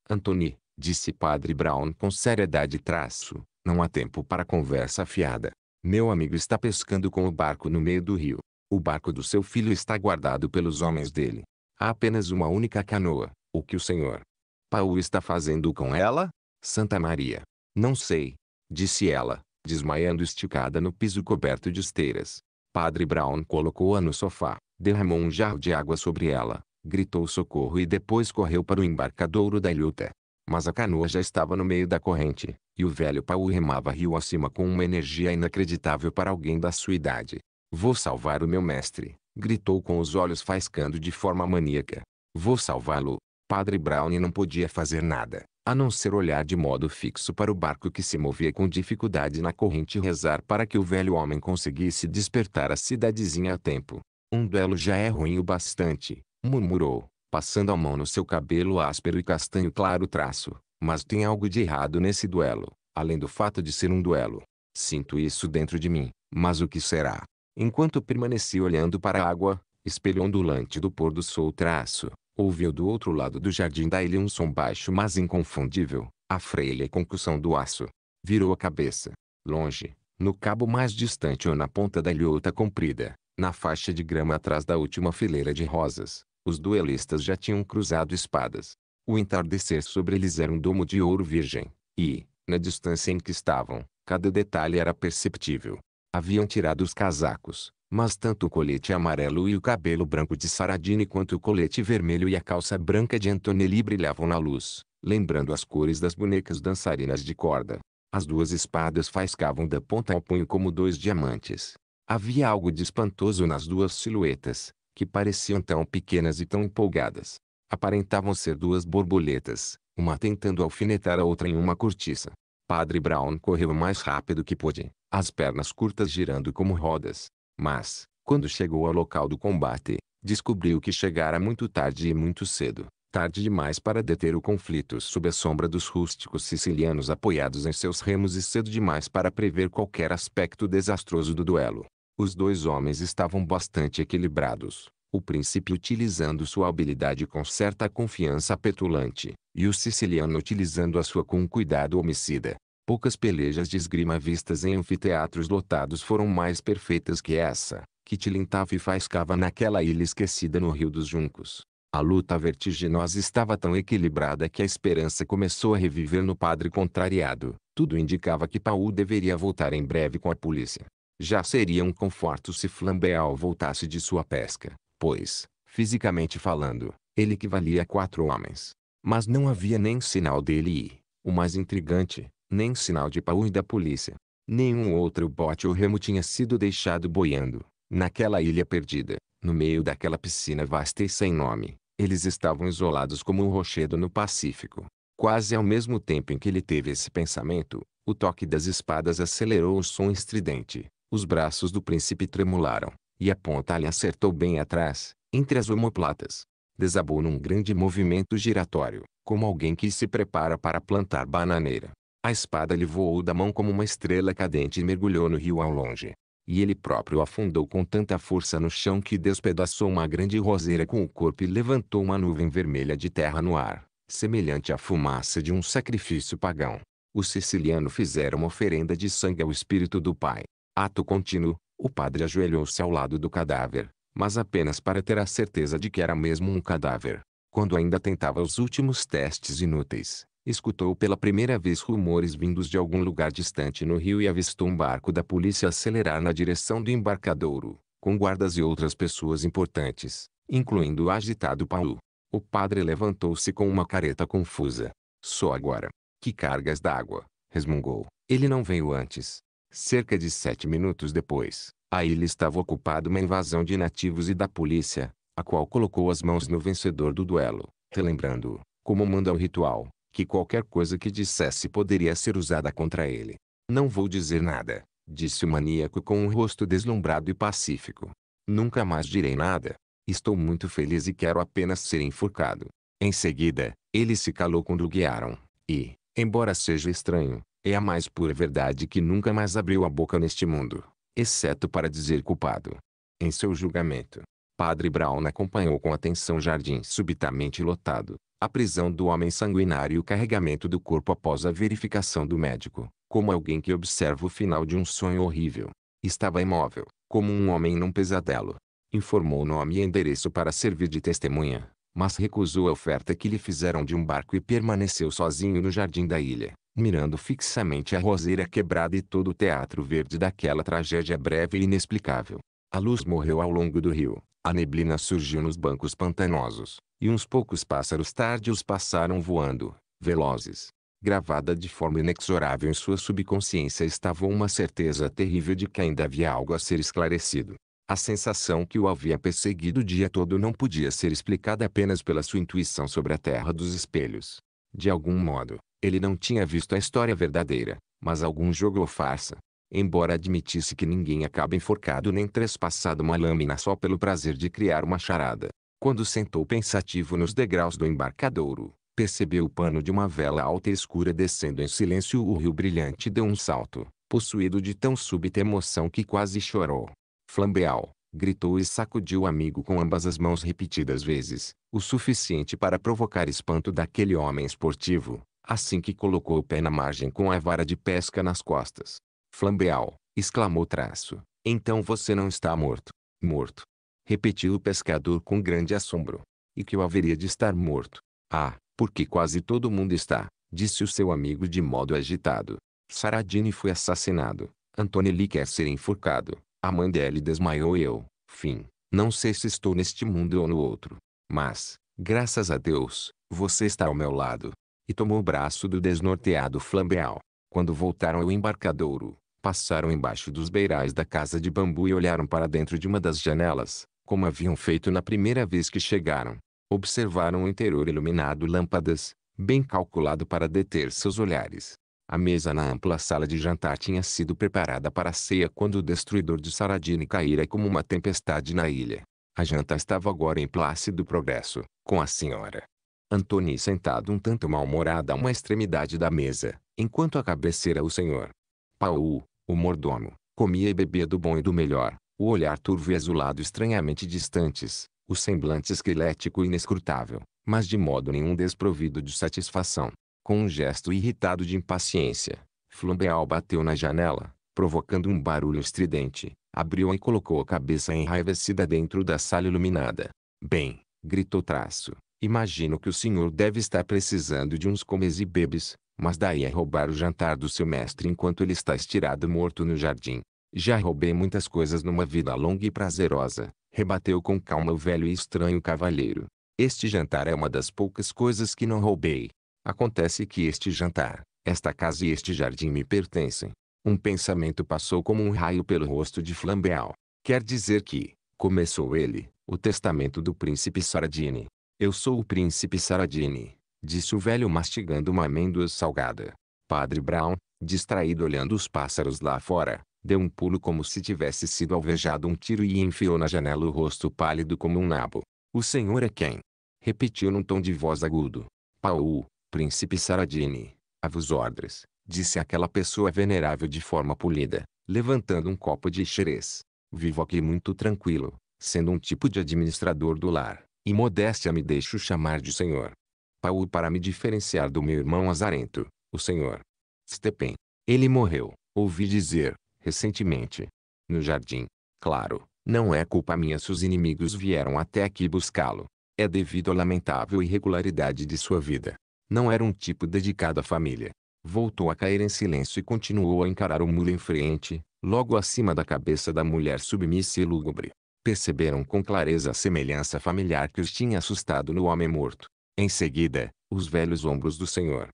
Antony, disse padre Brown com seriedade traço, não há tempo para conversa fiada. Meu amigo está pescando com o barco no meio do rio. O barco do seu filho está guardado pelos homens dele. Há apenas uma única canoa. O que o senhor Paul está fazendo com ela? Santa Maria. Não sei, disse ela, desmaiando esticada no piso coberto de esteiras. Padre Brown colocou-a no sofá, derramou um jarro de água sobre ela, gritou socorro e depois correu para o embarcadouro da Ilhuta. Mas a canoa já estava no meio da corrente, e o velho pau remava rio acima com uma energia inacreditável para alguém da sua idade. Vou salvar o meu mestre, gritou com os olhos faiscando de forma maníaca. Vou salvá-lo. Padre Brown não podia fazer nada, a não ser olhar de modo fixo para o barco que se movia com dificuldade na corrente e rezar para que o velho homem conseguisse despertar a cidadezinha a tempo. Um duelo já é ruim o bastante, murmurou, passando a mão no seu cabelo áspero e castanho claro traço. Mas tem algo de errado nesse duelo, além do fato de ser um duelo. Sinto isso dentro de mim, mas o que será? Enquanto permaneci olhando para a água, espelho ondulante do pôr do sol traço, ouviu do outro lado do jardim da ilha um som baixo mas inconfundível, a freia e concussão do aço. Virou a cabeça. Longe, no cabo mais distante ou na ponta da ilhota comprida, na faixa de grama atrás da última fileira de rosas, os duelistas já tinham cruzado espadas. O entardecer sobre eles era um domo de ouro virgem, e, na distância em que estavam, cada detalhe era perceptível. Haviam tirado os casacos, mas tanto o colete amarelo e o cabelo branco de Saradini quanto o colete vermelho e a calça branca de Antonelli brilhavam na luz, lembrando as cores das bonecas dançarinas de corda. As duas espadas faiscavam da ponta ao punho como dois diamantes. Havia algo de espantoso nas duas silhuetas, que pareciam tão pequenas e tão empolgadas. Aparentavam ser duas borboletas, uma tentando alfinetar a outra em uma cortiça. Padre Brown correu o mais rápido que pôde, as pernas curtas girando como rodas. Mas, quando chegou ao local do combate, descobriu que chegara muito tarde e muito cedo. Tarde demais para deter o conflito sob a sombra dos rústicos sicilianos apoiados em seus remos e cedo demais para prever qualquer aspecto desastroso do duelo. Os dois homens estavam bastante equilibrados, o príncipe utilizando sua habilidade com certa confiança petulante, e o siciliano utilizando a sua com cuidado homicida. Poucas pelejas de esgrima vistas em anfiteatros lotados foram mais perfeitas que essa, que tilintava e faiscava naquela ilha esquecida no Rio dos Juncos. A luta vertiginosa estava tão equilibrada que a esperança começou a reviver no padre contrariado. Tudo indicava que Paul deveria voltar em breve com a polícia. Já seria um conforto se Flambeau voltasse de sua pesca, pois, fisicamente falando, ele equivalia a quatro homens. Mas não havia nem sinal dele e, o mais intrigante, nem sinal de Paul e da polícia. Nenhum outro bote ou remo tinha sido deixado boiando. Naquela ilha perdida, no meio daquela piscina vasta e sem nome, eles estavam isolados como um rochedo no Pacífico. Quase ao mesmo tempo em que ele teve esse pensamento, o toque das espadas acelerou o som estridente, os braços do príncipe tremularam, e a ponta lhe acertou bem atrás, entre as omoplatas. Desabou num grande movimento giratório, como alguém que se prepara para plantar bananeira. A espada lhe voou da mão como uma estrela cadente e mergulhou no rio ao longe. E ele próprio afundou com tanta força no chão que despedaçou uma grande roseira com o corpo e levantou uma nuvem vermelha de terra no ar, semelhante à fumaça de um sacrifício pagão. O siciliano fizera uma oferenda de sangue ao espírito do pai, Ato contínuo, o padre ajoelhou-se ao lado do cadáver, mas apenas para ter a certeza de que era mesmo um cadáver. Quando ainda tentava os últimos testes inúteis, escutou pela primeira vez rumores vindos de algum lugar distante no rio e avistou um barco da polícia acelerar na direção do embarcadouro, com guardas e outras pessoas importantes, incluindo o agitado Paulo. O padre levantou-se com uma careta confusa. Só agora. Que cargas d'água, resmungou. Ele não veio antes. Cerca de sete minutos depois, a ilha estava ocupada uma invasão de nativos e da polícia, a qual colocou as mãos no vencedor do duelo, relembrando, como manda o ritual, que qualquer coisa que dissesse poderia ser usada contra ele. Não vou dizer nada, disse o maníaco com um rosto deslumbrado e pacífico. Nunca mais direi nada. Estou muito feliz e quero apenas ser enforcado. Em seguida, ele se calou quando o guiaram, e, embora seja estranho, é a mais pura verdade que nunca mais abriu a boca neste mundo, exceto para dizer culpado. Em seu julgamento, Padre Brown acompanhou com atenção o jardim subitamente lotado, a prisão do homem sanguinário e o carregamento do corpo após a verificação do médico, como alguém que observa o final de um sonho horrível. Estava imóvel, como um homem num pesadelo. Informou nome e endereço para servir de testemunha, mas recusou a oferta que lhe fizeram de um barco e permaneceu sozinho no jardim da ilha, mirando fixamente a roseira quebrada e todo o teatro verde daquela tragédia breve e inexplicável. A luz morreu ao longo do rio, a neblina surgiu nos bancos pantanosos, e uns poucos pássaros tardios passaram voando, velozes. Gravada de forma inexorável em sua subconsciência estava uma certeza terrível de que ainda havia algo a ser esclarecido. A sensação que o havia perseguido o dia todo não podia ser explicada apenas pela sua intuição sobre a terra dos espelhos. De algum modo, ele não tinha visto a história verdadeira, mas algum jogo ou farsa. Embora admitisse que ninguém acaba enforcado nem trespassado uma lâmina só pelo prazer de criar uma charada. Quando sentou pensativo nos degraus do embarcadouro, percebeu o pano de uma vela alta e escura descendo em silêncio o rio brilhante deu um salto, possuído de tão súbita emoção que quase chorou. Flambeau, gritou e sacudiu o amigo com ambas as mãos repetidas vezes, o suficiente para provocar espanto daquele homem esportivo, assim que colocou o pé na margem com a vara de pesca nas costas. Flambeau, exclamou traço. Então você não está morto. Morto. Repetiu o pescador com grande assombro. E que eu haveria de estar morto. Ah, porque quase todo mundo está, disse o seu amigo de modo agitado. Saradini foi assassinado. Antonelli quer ser enforcado. A mãe dele desmaiou eu, fim, não sei se estou neste mundo ou no outro. Mas, graças a Deus, você está ao meu lado e tomou o braço do desnorteado Flambeau. Quando voltaram ao embarcadouro, passaram embaixo dos beirais da casa de bambu e olharam para dentro de uma das janelas, como haviam feito na primeira vez que chegaram. Observaram o interior iluminado lâmpadas, bem calculado para deter seus olhares. A mesa na ampla sala de jantar tinha sido preparada para a ceia quando o destruidor de Saradine caíra como uma tempestade na ilha. A janta estava agora em plácido progresso, com a senhora, Antônio sentado um tanto mal-humorado a uma extremidade da mesa, enquanto a cabeceira o senhor. Paulo, o mordomo, comia e bebia do bom e do melhor, o olhar turvo e azulado estranhamente distantes, o semblante esquelético e inescrutável, mas de modo nenhum desprovido de satisfação. Com um gesto irritado de impaciência, Flumbeal bateu na janela, provocando um barulho estridente, abriu e colocou a cabeça enraivecida dentro da sala iluminada. Bem, gritou traço, Imagino que o senhor deve estar precisando de uns comes e bebes, mas daí é roubar o jantar do seu mestre enquanto ele está estirado morto no jardim. Já roubei muitas coisas numa vida longa e prazerosa, rebateu com calma o velho e estranho cavalheiro. Este jantar é uma das poucas coisas que não roubei. Acontece que este jantar, esta casa e este jardim me pertencem. Um pensamento passou como um raio pelo rosto de Flambeau. Quer dizer que, começou ele, o testamento do príncipe Sardini, eu sou o príncipe Saradini, disse o velho mastigando uma amêndoa salgada. Padre Brown, distraído olhando os pássaros lá fora, deu um pulo como se tivesse sido alvejado um tiro e enfiou na janela o rosto pálido como um nabo. O senhor é quem? Repetiu num tom de voz agudo. Paul, príncipe Saradini, a vos ordres, disse aquela pessoa venerável de forma polida, levantando um copo de xerez. Vivo aqui muito tranquilo, sendo um tipo de administrador do lar e modéstia me deixo chamar de Senhor. Paulo para me diferenciar do meu irmão Azarento, o Senhor. Stepen. Ele morreu, ouvi dizer, recentemente. No jardim. Claro, não é culpa minha se os inimigos vieram até aqui buscá-lo. É devido à lamentável irregularidade de sua vida. Não era um tipo dedicado à família. Voltou a cair em silêncio e continuou a encarar o muro em frente, logo acima da cabeça da mulher submissa e lúgubre perceberam com clareza a semelhança familiar que os tinha assustado no homem morto. Em seguida, os velhos ombros do Senhor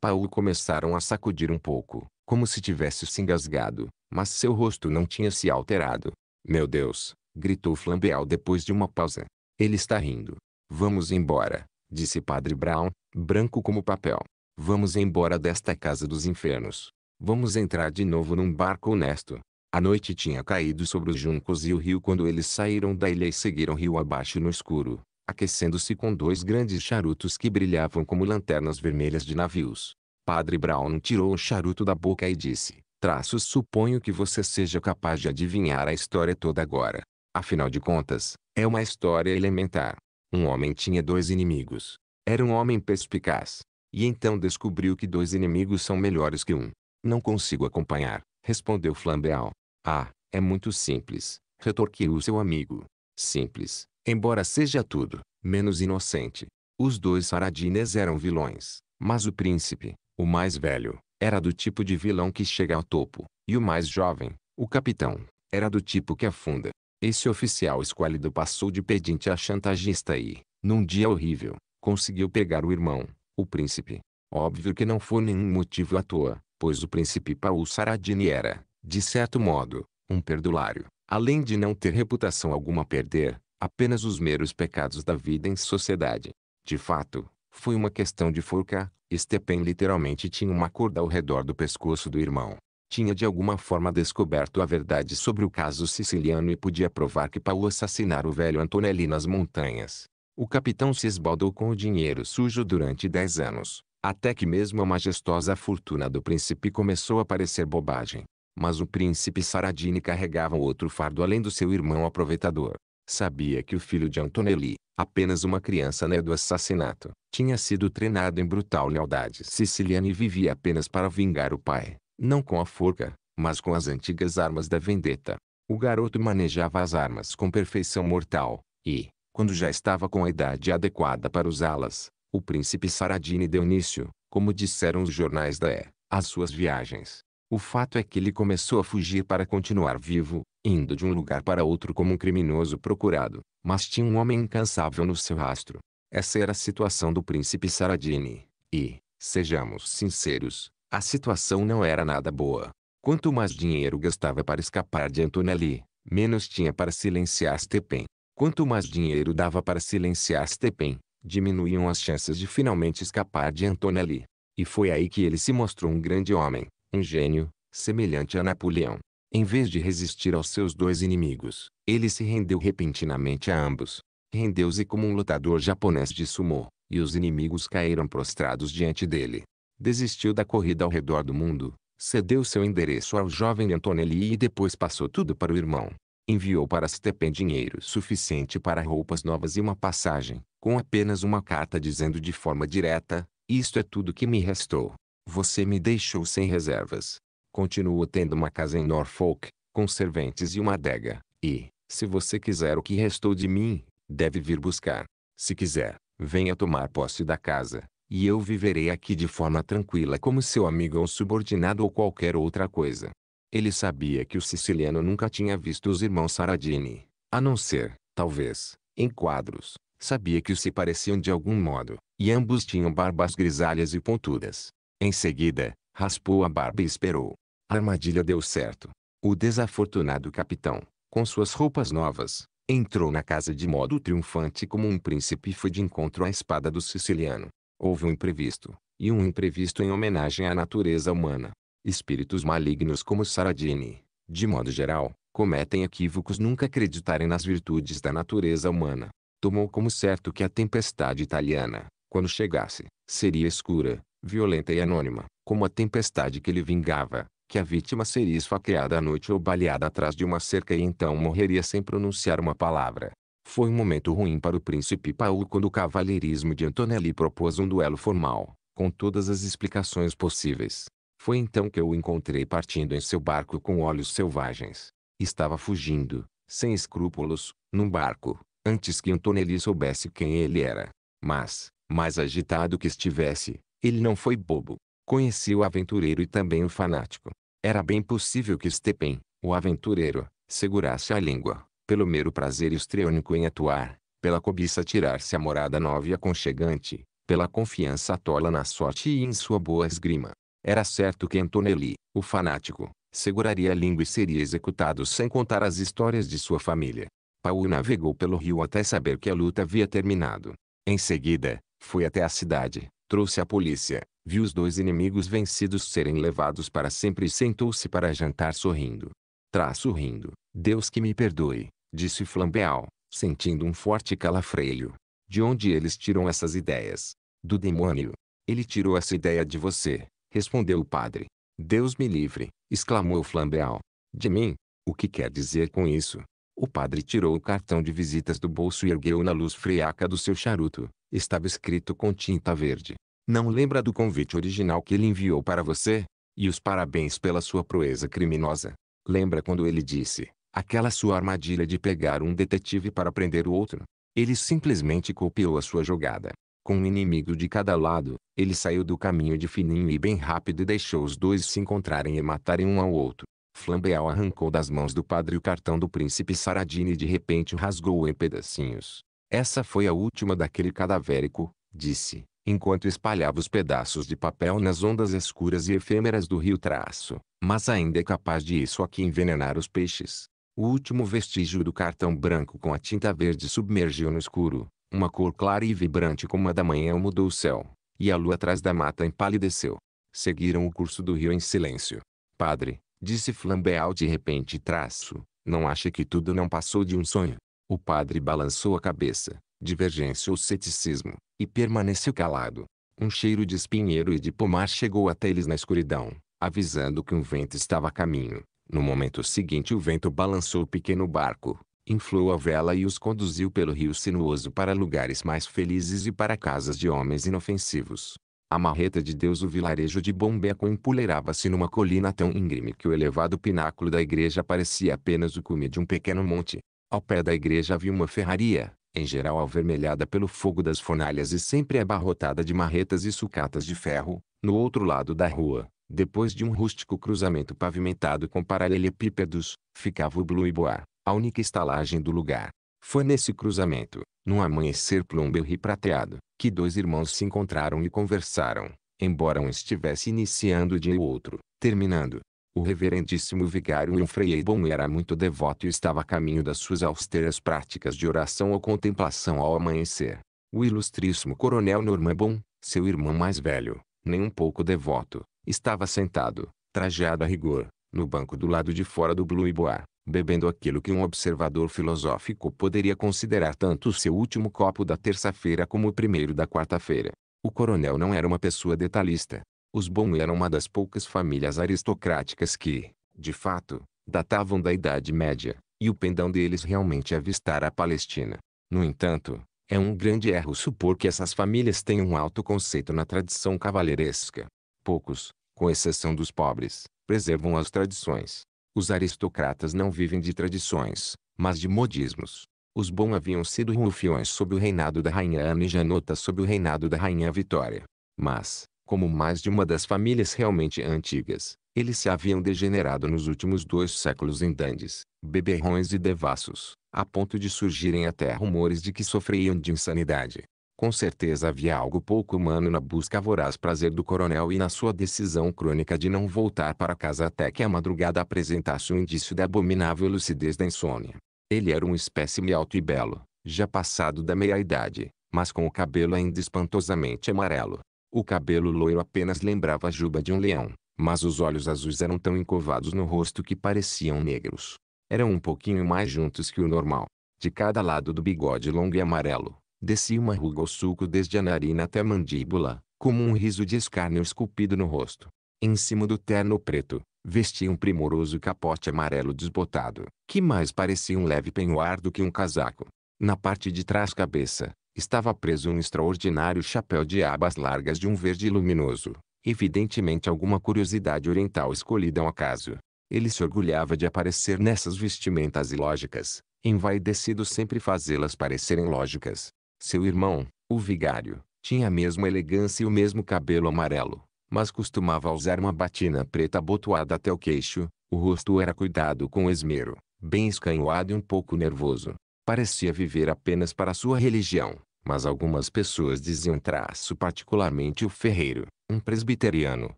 Paulo começaram a sacudir um pouco, como se tivesse se engasgado, mas seu rosto não tinha se alterado. Meu Deus! gritou Flambeau depois de uma pausa. Ele está rindo. Vamos embora, disse Padre Brown, branco como papel. Vamos embora desta casa dos infernos. Vamos entrar de novo num barco honesto. A noite tinha caído sobre os juncos e o rio quando eles saíram da ilha e seguiram rio abaixo no escuro, aquecendo-se com dois grandes charutos que brilhavam como lanternas vermelhas de navios. Padre Brown tirou o charuto da boca e disse, Traços suponho que você seja capaz de adivinhar a história toda agora. Afinal de contas, é uma história elementar. Um homem tinha dois inimigos. Era um homem perspicaz. E então descobriu que dois inimigos são melhores que um. Não consigo acompanhar, respondeu Flambeau. Ah, é muito simples, retorquiu seu amigo. Simples, embora seja tudo, menos inocente. Os dois Saradines eram vilões, mas o príncipe, o mais velho, era do tipo de vilão que chega ao topo, e o mais jovem, o capitão, era do tipo que afunda. Esse oficial esquálido passou de pedinte a chantagista e, num dia horrível, conseguiu pegar o irmão, o príncipe. Óbvio que não foi nenhum motivo à toa, pois o príncipe Paul Saradini era, de certo modo, um perdulário, além de não ter reputação alguma a perder, apenas os meros pecados da vida em sociedade. De fato, foi uma questão de forca. Stepen literalmente tinha uma corda ao redor do pescoço do irmão. Tinha de alguma forma descoberto a verdade sobre o caso siciliano e podia provar que Paulo assassinara o velho Antonelli nas montanhas. O capitão se esbaldou com o dinheiro sujo durante dez anos, até que mesmo a majestosa fortuna do príncipe começou a parecer bobagem. Mas o príncipe Saradini carregava outro fardo além do seu irmão aproveitador. Sabia que o filho de Antonelli, apenas uma criança né do assassinato, tinha sido treinado em brutal lealdade siciliana e vivia apenas para vingar o pai, não com a forca, mas com as antigas armas da vendetta. O garoto manejava as armas com perfeição mortal, e, quando já estava com a idade adequada para usá-las, o príncipe Saradini deu início, como disseram os jornais da E, às suas viagens. O fato é que ele começou a fugir para continuar vivo, indo de um lugar para outro como um criminoso procurado, mas tinha um homem incansável no seu rastro. Essa era a situação do príncipe Saradini, e, sejamos sinceros, a situação não era nada boa. Quanto mais dinheiro gastava para escapar de Antonelli, menos tinha para silenciar Stepen. Quanto mais dinheiro dava para silenciar Stepen, diminuíam as chances de finalmente escapar de Antonelli. E foi aí que ele se mostrou um grande homem, um gênio, semelhante a Napoleão. Em vez de resistir aos seus dois inimigos, ele se rendeu repentinamente a ambos. Rendeu-se como um lutador japonês de sumo, e os inimigos caíram prostrados diante dele. Desistiu da corrida ao redor do mundo, cedeu seu endereço ao jovem Antonelli e depois passou tudo para o irmão. Enviou para Stepen dinheiro suficiente para roupas novas e uma passagem, com apenas uma carta dizendo de forma direta, isto é tudo que me restou. Você me deixou sem reservas. Continuo tendo uma casa em Norfolk, com serventes e uma adega. E, se você quiser o que restou de mim, deve vir buscar. Se quiser, venha tomar posse da casa, e eu viverei aqui de forma tranquila como seu amigo ou subordinado ou qualquer outra coisa. Ele sabia que o siciliano nunca tinha visto os irmãos Saradini, a não ser, talvez, em quadros. Sabia que os se pareciam de algum modo, e ambos tinham barbas grisalhas e pontudas. Em seguida, raspou a barba e esperou. A armadilha deu certo. O desafortunado capitão, com suas roupas novas, entrou na casa de modo triunfante como um príncipe e foi de encontro à espada do siciliano. Houve um imprevisto, e um imprevisto em homenagem à natureza humana. Espíritos malignos como Saradini, de modo geral, cometem equívocos nunca acreditarem nas virtudes da natureza humana. Tomou como certo que a tempestade italiana, quando chegasse, seria escura, violenta e anônima, como a tempestade que ele vingava, que a vítima seria esfaqueada à noite ou baleada atrás de uma cerca e então morreria sem pronunciar uma palavra. Foi um momento ruim para o príncipe Paulo quando o cavalheirismo de Antonelli propôs um duelo formal, com todas as explicações possíveis. Foi então que eu o encontrei partindo em seu barco com olhos selvagens. Estava fugindo, sem escrúpulos, num barco, antes que Antonelli soubesse quem ele era. Mas, mais agitado que estivesse, ele não foi bobo. Conhecia o aventureiro e também o fanático. Era bem possível que Stepen, o aventureiro, segurasse a língua, pelo mero prazer estreônico em atuar, pela cobiça tirar-se a morada nova e aconchegante, pela confiança tola na sorte e em sua boa esgrima. Era certo que Antonelli, o fanático, seguraria a língua e seria executado sem contar as histórias de sua família. Paulo navegou pelo rio até saber que a luta havia terminado. Em seguida, foi até a cidade, trouxe a polícia, viu os dois inimigos vencidos serem levados para sempre e sentou-se para jantar sorrindo. Traço rindo, Deus que me perdoe, disse Flambeau, sentindo um forte calafreio. De onde eles tiram essas ideias? Do demônio. Ele tirou essa ideia de você, respondeu o padre. Deus me livre, exclamou Flambeau. De mim? O que quer dizer com isso? O padre tirou o cartão de visitas do bolso e ergueu na luz friaca do seu charuto. Estava escrito com tinta verde. Não lembra do convite original que ele enviou para você? E os parabéns pela sua proeza criminosa. Lembra quando ele disse, aquela sua armadilha de pegar um detetive para prender o outro? Ele simplesmente copiou a sua jogada. Com um inimigo de cada lado, ele saiu do caminho de fininho e bem rápido e deixou os dois se encontrarem e matarem um ao outro. Flambeau arrancou das mãos do padre o cartão do príncipe Saradini e de repente o rasgou em pedacinhos. Essa foi a última daquele cadavérico, disse, enquanto espalhava os pedaços de papel nas ondas escuras e efêmeras do rio traço. Mas ainda é capaz de isso aqui envenenar os peixes. O último vestígio do cartão branco com a tinta verde submergiu no escuro. Uma cor clara e vibrante como a da manhã mudou o céu, e a lua atrás da mata empalideceu. Seguiram o curso do rio em silêncio. Padre, disse Flambeau de repente traço, não acha que tudo não passou de um sonho? O padre balançou a cabeça, divergência ou ceticismo, e permaneceu calado. Um cheiro de espinheiro e de pomar chegou até eles na escuridão, avisando que um vento estava a caminho. No momento seguinte o vento balançou o pequeno barco, inflou a vela e os conduziu pelo rio sinuoso para lugares mais felizes e para casas de homens inofensivos. A marreta de Deus o vilarejo de Bombeco empoleirava-se numa colina tão íngreme que o elevado pináculo da igreja parecia apenas o cume de um pequeno monte. Ao pé da igreja havia uma ferraria, em geral alvermelhada pelo fogo das fornalhas e sempre abarrotada de marretas e sucatas de ferro, no outro lado da rua, depois de um rústico cruzamento pavimentado com paralelepípedos, ficava o Blue Boar, a única estalagem do lugar. Foi nesse cruzamento, num amanhecer plumbo e prateado, que dois irmãos se encontraram e conversaram, embora um estivesse iniciando o dia e o outro, terminando. O reverendíssimo vigário Humphrey Ebon era muito devoto e estava a caminho das suas austeras práticas de oração ou contemplação ao amanhecer. O ilustríssimo coronel Norman Bon, seu irmão mais velho, nem um pouco devoto, estava sentado, trajado a rigor, no banco do lado de fora do Blue Bois, bebendo aquilo que um observador filosófico poderia considerar tanto o seu último copo da terça-feira como o primeiro da quarta-feira. O coronel não era uma pessoa detalhista, os Bon eram uma das poucas famílias aristocráticas que, de fato, datavam da Idade Média, e o pendão deles realmente avistara a Palestina. No entanto, é um grande erro supor que essas famílias tenham um alto conceito na tradição cavalheiresca. Poucos, com exceção dos pobres, preservam as tradições. Os aristocratas não vivem de tradições, mas de modismos. Os Bon haviam sido rufiões sob o reinado da Rainha Ana e Janota sob o reinado da Rainha Vitória. Mas, como mais de uma das famílias realmente antigas, eles se haviam degenerado nos últimos dois séculos em dandes, beberrões e devassos, a ponto de surgirem até rumores de que sofriam de insanidade. Com certeza havia algo pouco humano na busca voraz prazer do coronel e na sua decisão crônica de não voltar para casa até que a madrugada apresentasse um indício da abominável lucidez da insônia. Ele era um espécime alto e belo, já passado da meia-idade, mas com o cabelo ainda espantosamente amarelo, o cabelo loiro apenas lembrava a juba de um leão, mas os olhos azuis eram tão encovados no rosto que pareciam negros. Eram um pouquinho mais juntos que o normal. De cada lado do bigode longo e amarelo, descia uma ruga ou sulco desde a narina até a mandíbula, como um riso de escárnio esculpido no rosto. Em cima do terno preto, vestia um primoroso capote amarelo desbotado, que mais parecia um leve penhoar do que um casaco. Na parte de trás cabeça, Estava preso um extraordinário chapéu de abas largas de um verde luminoso. Evidentemente alguma curiosidade oriental escolhida ao acaso. Ele se orgulhava de aparecer nessas vestimentas ilógicas, envaidecido sempre fazê-las parecerem lógicas. Seu irmão, o vigário, tinha a mesma elegância e o mesmo cabelo amarelo, mas costumava usar uma batina preta abotoada até o queixo, o rosto era cuidado com esmero, bem escanhoado e um pouco nervoso. Parecia viver apenas para sua religião. Mas algumas pessoas diziam traço particularmente o ferreiro, um presbiteriano,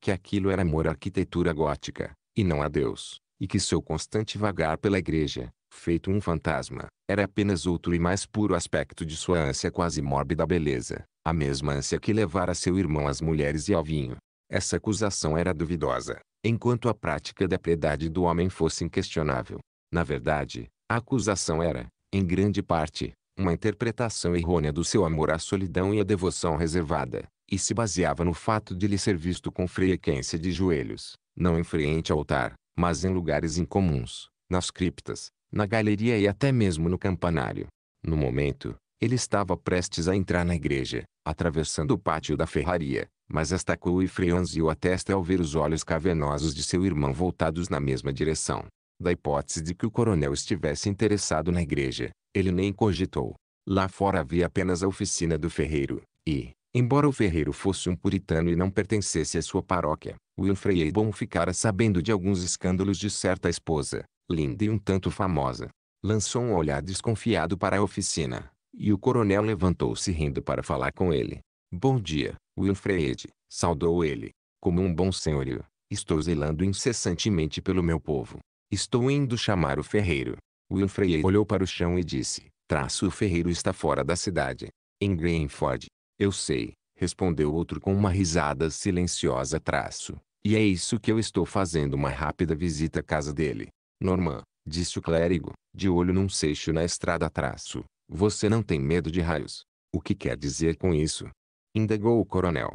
que aquilo era amor à arquitetura gótica, e não a Deus, e que seu constante vagar pela igreja, feito um fantasma, era apenas outro e mais puro aspecto de sua ânsia quase mórbida beleza, a mesma ânsia que levara seu irmão às mulheres e ao vinho. Essa acusação era duvidosa, enquanto a prática da piedade do homem fosse inquestionável. Na verdade, a acusação era, em grande parte, uma interpretação errônea do seu amor à solidão e à devoção reservada, e se baseava no fato de lhe ser visto com frequência de joelhos, não em frente ao altar, mas em lugares incomuns, nas criptas, na galeria e até mesmo no campanário. No momento, ele estava prestes a entrar na igreja, atravessando o pátio da ferraria, mas estacou e franziu a testa ao ver os olhos cavernosos de seu irmão voltados na mesma direção. Da hipótese de que o coronel estivesse interessado na igreja, ele nem cogitou. Lá fora havia apenas a oficina do ferreiro, e, embora o ferreiro fosse um puritano e não pertencesse à sua paróquia, Winfrey é bom ficara sabendo de alguns escândalos de certa esposa, linda e um tanto famosa. Lançou um olhar desconfiado para a oficina, e o coronel levantou-se rindo para falar com ele. Bom dia, Winfred, saudou ele. Como um bom senhorio, estou zelando incessantemente pelo meu povo. Estou indo chamar o ferreiro. Winfrey olhou para o chão e disse, traço o ferreiro está fora da cidade. Em Greenford. Eu sei, respondeu outro com uma risada silenciosa traço. E é isso que eu estou fazendo uma rápida visita à casa dele. Norman, disse o clérigo, de olho num seixo na estrada traço. Você não tem medo de raios. O que quer dizer com isso? Indagou o coronel.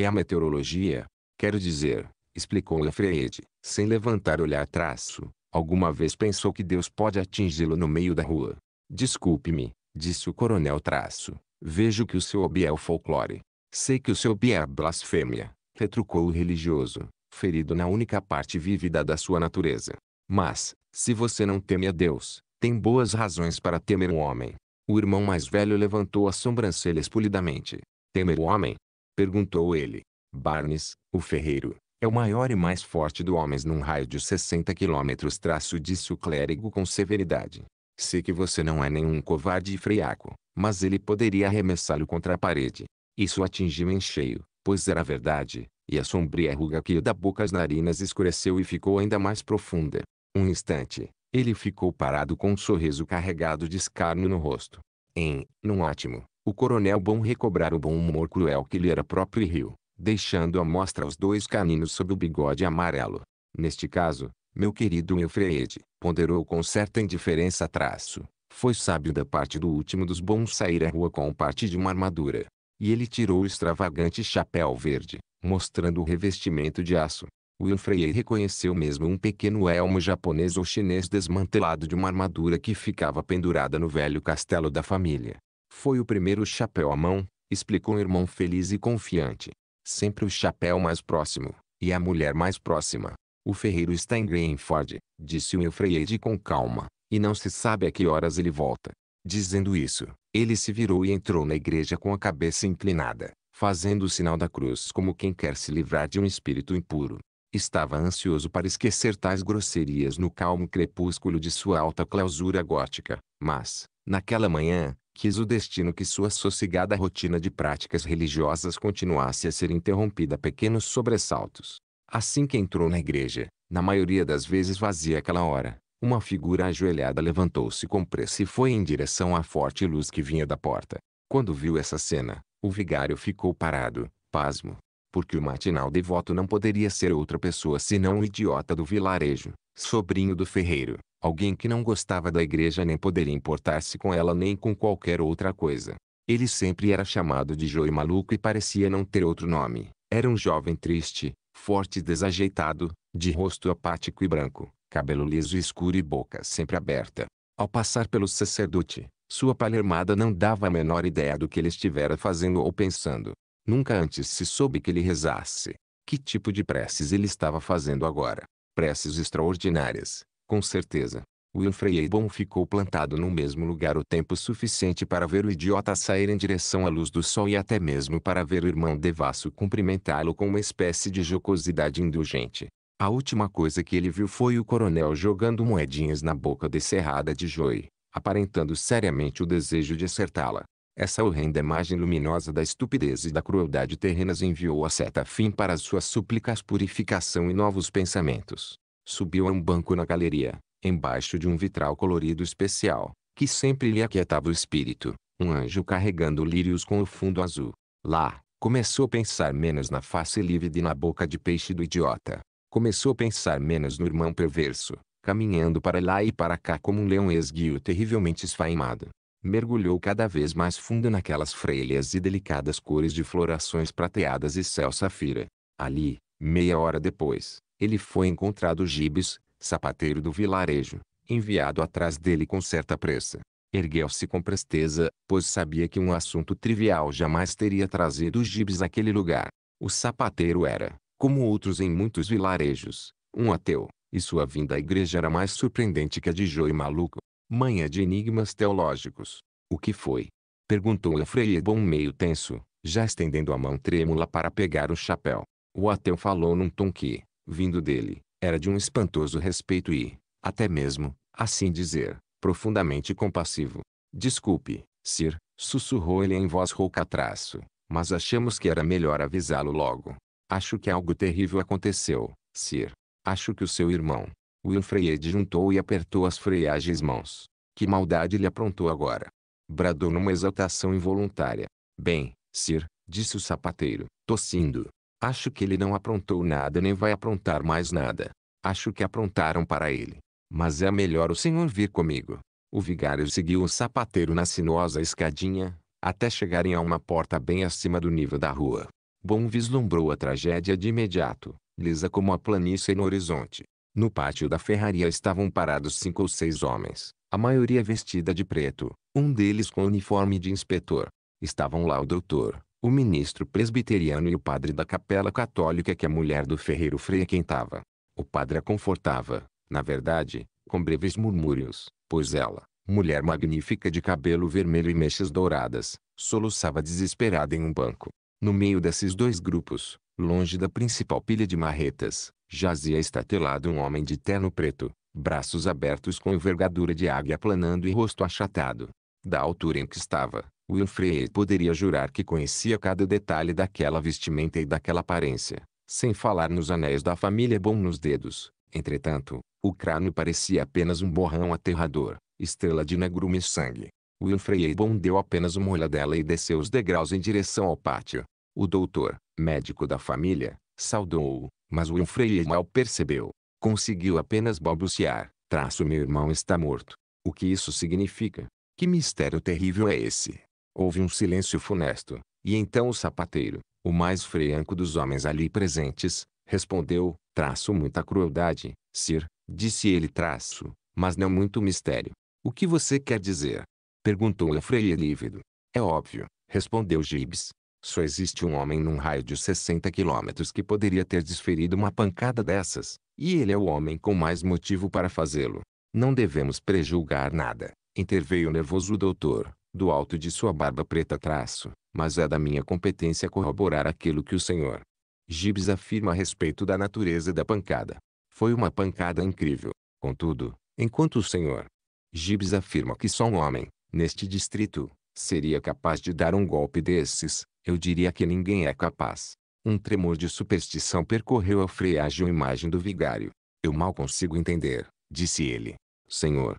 é a meteorologia? Quero dizer, explicou Lafreyede, sem levantar olhar traço, Alguma vez pensou que Deus pode atingi-lo no meio da rua. Desculpe-me, disse o coronel traço. Vejo que o seu hobby é o folclore. Sei que o seu hobby é a blasfêmia, retrucou o religioso, ferido na única parte vívida da sua natureza. Mas, se você não teme a Deus, tem boas razões para temer o homem. O irmão mais velho levantou as sobrancelhas polidamente. Temer o homem? Perguntou ele. Barnes, o ferreiro, é o maior e mais forte do homens num raio de 60 quilômetros. Traço disse o clérigo com severidade. Sei que você não é nenhum covarde e friaco, mas ele poderia arremessá-lo contra a parede. Isso atingiu em cheio, pois era verdade, e a sombria ruga que ia da boca às narinas escureceu e ficou ainda mais profunda. Um instante, ele ficou parado com um sorriso carregado de escárnio no rosto. Em, num átimo, o coronel Bom recobrara o bom humor cruel que lhe era próprio e riu deixando à mostra os dois caninos sob o bigode amarelo. Neste caso, meu querido Eufreide, ponderou com certa indiferença traço. Foi sábio da parte do último dos bons sair à rua com parte de uma armadura. E ele tirou o extravagante chapéu verde, mostrando o revestimento de aço. Winfrey reconheceu mesmo um pequeno elmo japonês ou chinês desmantelado de uma armadura que ficava pendurada no velho castelo da família. Foi o primeiro chapéu à mão, explicou o irmão feliz e confiante sempre o chapéu mais próximo, e a mulher mais próxima. O ferreiro está em Greenford, disse o Eufreide com calma, e não se sabe a que horas ele volta. Dizendo isso, ele se virou e entrou na igreja com a cabeça inclinada, fazendo o sinal da cruz como quem quer se livrar de um espírito impuro. Estava ansioso para esquecer tais grosserias no calmo crepúsculo de sua alta clausura gótica, mas, naquela manhã, quis o destino que sua sossegada rotina de práticas religiosas continuasse a ser interrompida a pequenos sobressaltos. Assim que entrou na igreja, na maioria das vezes vazia aquela hora, uma figura ajoelhada levantou-se com pressa e foi em direção à forte luz que vinha da porta. Quando viu essa cena, o vigário ficou parado, pasmo, porque o matinal devoto não poderia ser outra pessoa senão o idiota do vilarejo, sobrinho do ferreiro, alguém que não gostava da igreja nem poderia importar-se com ela nem com qualquer outra coisa. Ele sempre era chamado de joio maluco e parecia não ter outro nome. Era um jovem triste, forte e desajeitado, de rosto apático e branco, cabelo liso e escuro e boca sempre aberta. Ao passar pelo sacerdote, sua palermada não dava a menor ideia do que ele estivera fazendo ou pensando. Nunca antes se soube que ele rezasse. Que tipo de preces ele estava fazendo agora? Preces extraordinárias, com certeza, Winfrey Eibon ficou plantado no mesmo lugar o tempo suficiente para ver o idiota sair em direção à luz do sol e até mesmo para ver o irmão devasso cumprimentá-lo com uma espécie de jocosidade indulgente. A última coisa que ele viu foi o coronel jogando moedinhas na boca descerrada de Joey, aparentando seriamente o desejo de acertá-la. Essa horrenda imagem luminosa da estupidez e da crueldade terrenas enviou a seta fim para suas súplicas purificação e novos pensamentos. Subiu a um banco na galeria, embaixo de um vitral colorido especial, que sempre lhe aquietava o espírito, um anjo carregando lírios com o fundo azul. Lá, começou a pensar menos na face lívida e na boca de peixe do idiota. Começou a pensar menos no irmão perverso, caminhando para lá e para cá como um leão esguio terrivelmente esfaimado. Mergulhou cada vez mais fundo naquelas freilhas e delicadas cores de florações prateadas e céu safira. Ali, meia hora depois, ele foi encontrado Gibes, sapateiro do vilarejo, enviado atrás dele com certa pressa. Ergueu-se com presteza, pois sabia que um assunto trivial jamais teria trazido Gibes àquele lugar. O sapateiro era, como outros em muitos vilarejos, um ateu, e sua vinda à igreja era mais surpreendente que a de Joe Maluco, manha de enigmas teológicos. O que foi? Perguntou Efraim Bom meio tenso, já estendendo a mão trêmula para pegar o chapéu. O ateu falou num tom que, vindo dele, era de um espantoso respeito e, até mesmo, assim dizer, profundamente compassivo. Desculpe, Sir, sussurrou ele em voz rouca traço, mas achamos que era melhor avisá-lo logo. Acho que algo terrível aconteceu, Sir. Acho que o seu irmão, Wilfrey juntou e apertou as freagens mãos. Que maldade lhe aprontou agora? Bradou numa exaltação involuntária. Bem, Sir, disse o sapateiro, tossindo. Acho que ele não aprontou nada nem vai aprontar mais nada. Acho que aprontaram para ele. Mas é melhor o senhor vir comigo. O vigário seguiu o sapateiro na sinuosa escadinha, até chegarem a uma porta bem acima do nível da rua. Bom vislumbrou a tragédia de imediato, lisa como a planície no horizonte. No pátio da ferraria estavam parados cinco ou seis homens, a maioria vestida de preto, um deles com uniforme de inspetor. Estavam lá o doutor, o ministro presbiteriano e o padre da capela católica que a mulher do ferreiro frequentava. O padre a confortava, na verdade, com breves murmúrios, pois ela, mulher magnífica de cabelo vermelho e mechas douradas, soluçava desesperada em um banco. No meio desses dois grupos, longe da principal pilha de marretas, jazia estatelado um homem de terno preto, braços abertos com envergadura de águia planando e rosto achatado. Da altura em que estava, Winfrey poderia jurar que conhecia cada detalhe daquela vestimenta e daquela aparência, sem falar nos anéis da família Bom nos dedos. Entretanto, o crânio parecia apenas um borrão aterrador, estrela de negrume e sangue. Winfrey Bom deu apenas uma olhadela e desceu os degraus em direção ao pátio. O doutor, médico da família, saudou-o, mas Winfrey mal percebeu. Conseguiu apenas balbuciar, traço meu irmão está morto. O que isso significa? Que mistério terrível é esse? Houve um silêncio funesto, e então o sapateiro, o mais freanco dos homens ali presentes, respondeu, traço muita crueldade, Sir, disse ele traço, mas não muito mistério. O que você quer dizer? Perguntou a freio lívido. É óbvio, respondeu Gibbs. Só existe um homem num raio de 60 quilômetros que poderia ter desferido uma pancada dessas, e ele é o homem com mais motivo para fazê-lo. Não devemos prejulgar nada, interveio o nervoso doutor do alto de sua barba preta traço, mas é da minha competência corroborar aquilo que o senhor Gibbs afirma a respeito da natureza da pancada. Foi uma pancada incrível. Contudo, enquanto o senhor Gibbs afirma que só um homem, neste distrito, seria capaz de dar um golpe desses, eu diria que ninguém é capaz. Um tremor de superstição percorreu a frágil imagem do vigário. Eu mal consigo entender, disse ele. Senhor.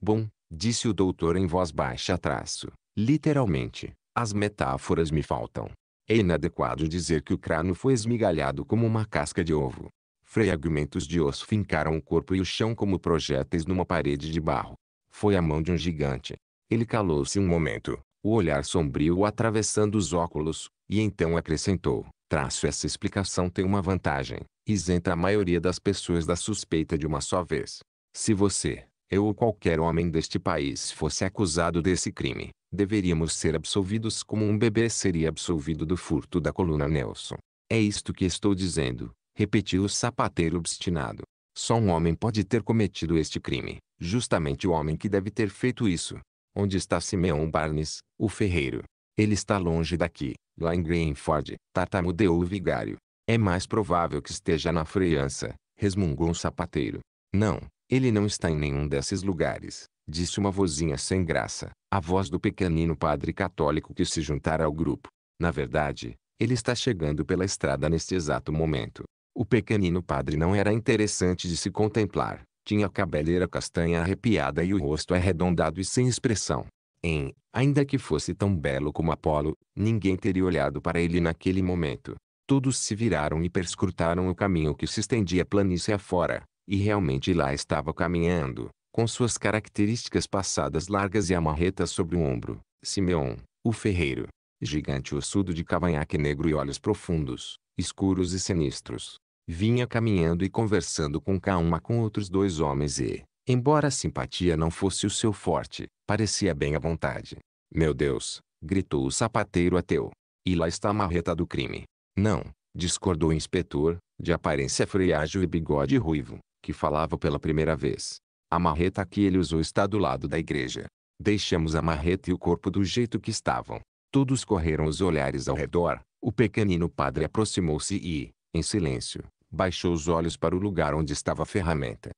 Bom, disse o doutor em voz baixa traço. Literalmente, as metáforas me faltam. É inadequado dizer que o crânio foi esmigalhado como uma casca de ovo. Fragmentos de osso fincaram o corpo e o chão como projéteis numa parede de barro. Foi a mão de um gigante. Ele calou-se um momento, o olhar sombrio atravessando os óculos, e então acrescentou: Traço essa explicação tem uma vantagem, isenta a maioria das pessoas da suspeita de uma só vez. Se você, eu ou qualquer homem deste país fosse acusado desse crime, deveríamos ser absolvidos como um bebê seria absolvido do furto da coluna Nelson. É isto que estou dizendo, repetiu o sapateiro obstinado. Só um homem pode ter cometido este crime, justamente o homem que deve ter feito isso. Onde está Simeon Barnes, o ferreiro? Ele está longe daqui, lá em Greenford, tartamudeou o vigário. É mais provável que esteja na freança", resmungou o sapateiro. Não, ele não está em nenhum desses lugares, disse uma vozinha sem graça, a voz do pequenino padre católico que se juntara ao grupo. Na verdade, ele está chegando pela estrada neste exato momento. O pequenino padre não era interessante de se contemplar. Tinha a cabeleira castanha arrepiada e o rosto arredondado e sem expressão. Em, ainda que fosse tão belo como Apolo, ninguém teria olhado para ele naquele momento. Todos se viraram e perscrutaram o caminho que se estendia planície afora. E realmente lá estava caminhando, com suas características passadas largas e a marreta sobre o ombro, Simeão, o ferreiro. Gigante ossudo de cavanhaque negro e olhos profundos, escuros e sinistros. Vinha caminhando e conversando com calma com outros dois homens e, embora a simpatia não fosse o seu forte, parecia bem à vontade. Meu Deus, gritou o sapateiro ateu. E lá está a marreta do crime. Não, discordou o inspetor, de aparência freiágil e bigode ruivo, que falava pela primeira vez. A marreta que ele usou está do lado da igreja. Deixamos a marreta e o corpo do jeito que estavam. Todos correram os olhares ao redor. O pequenino padre aproximou-se e, em silêncio, baixou os olhos para o lugar onde estava a ferramenta.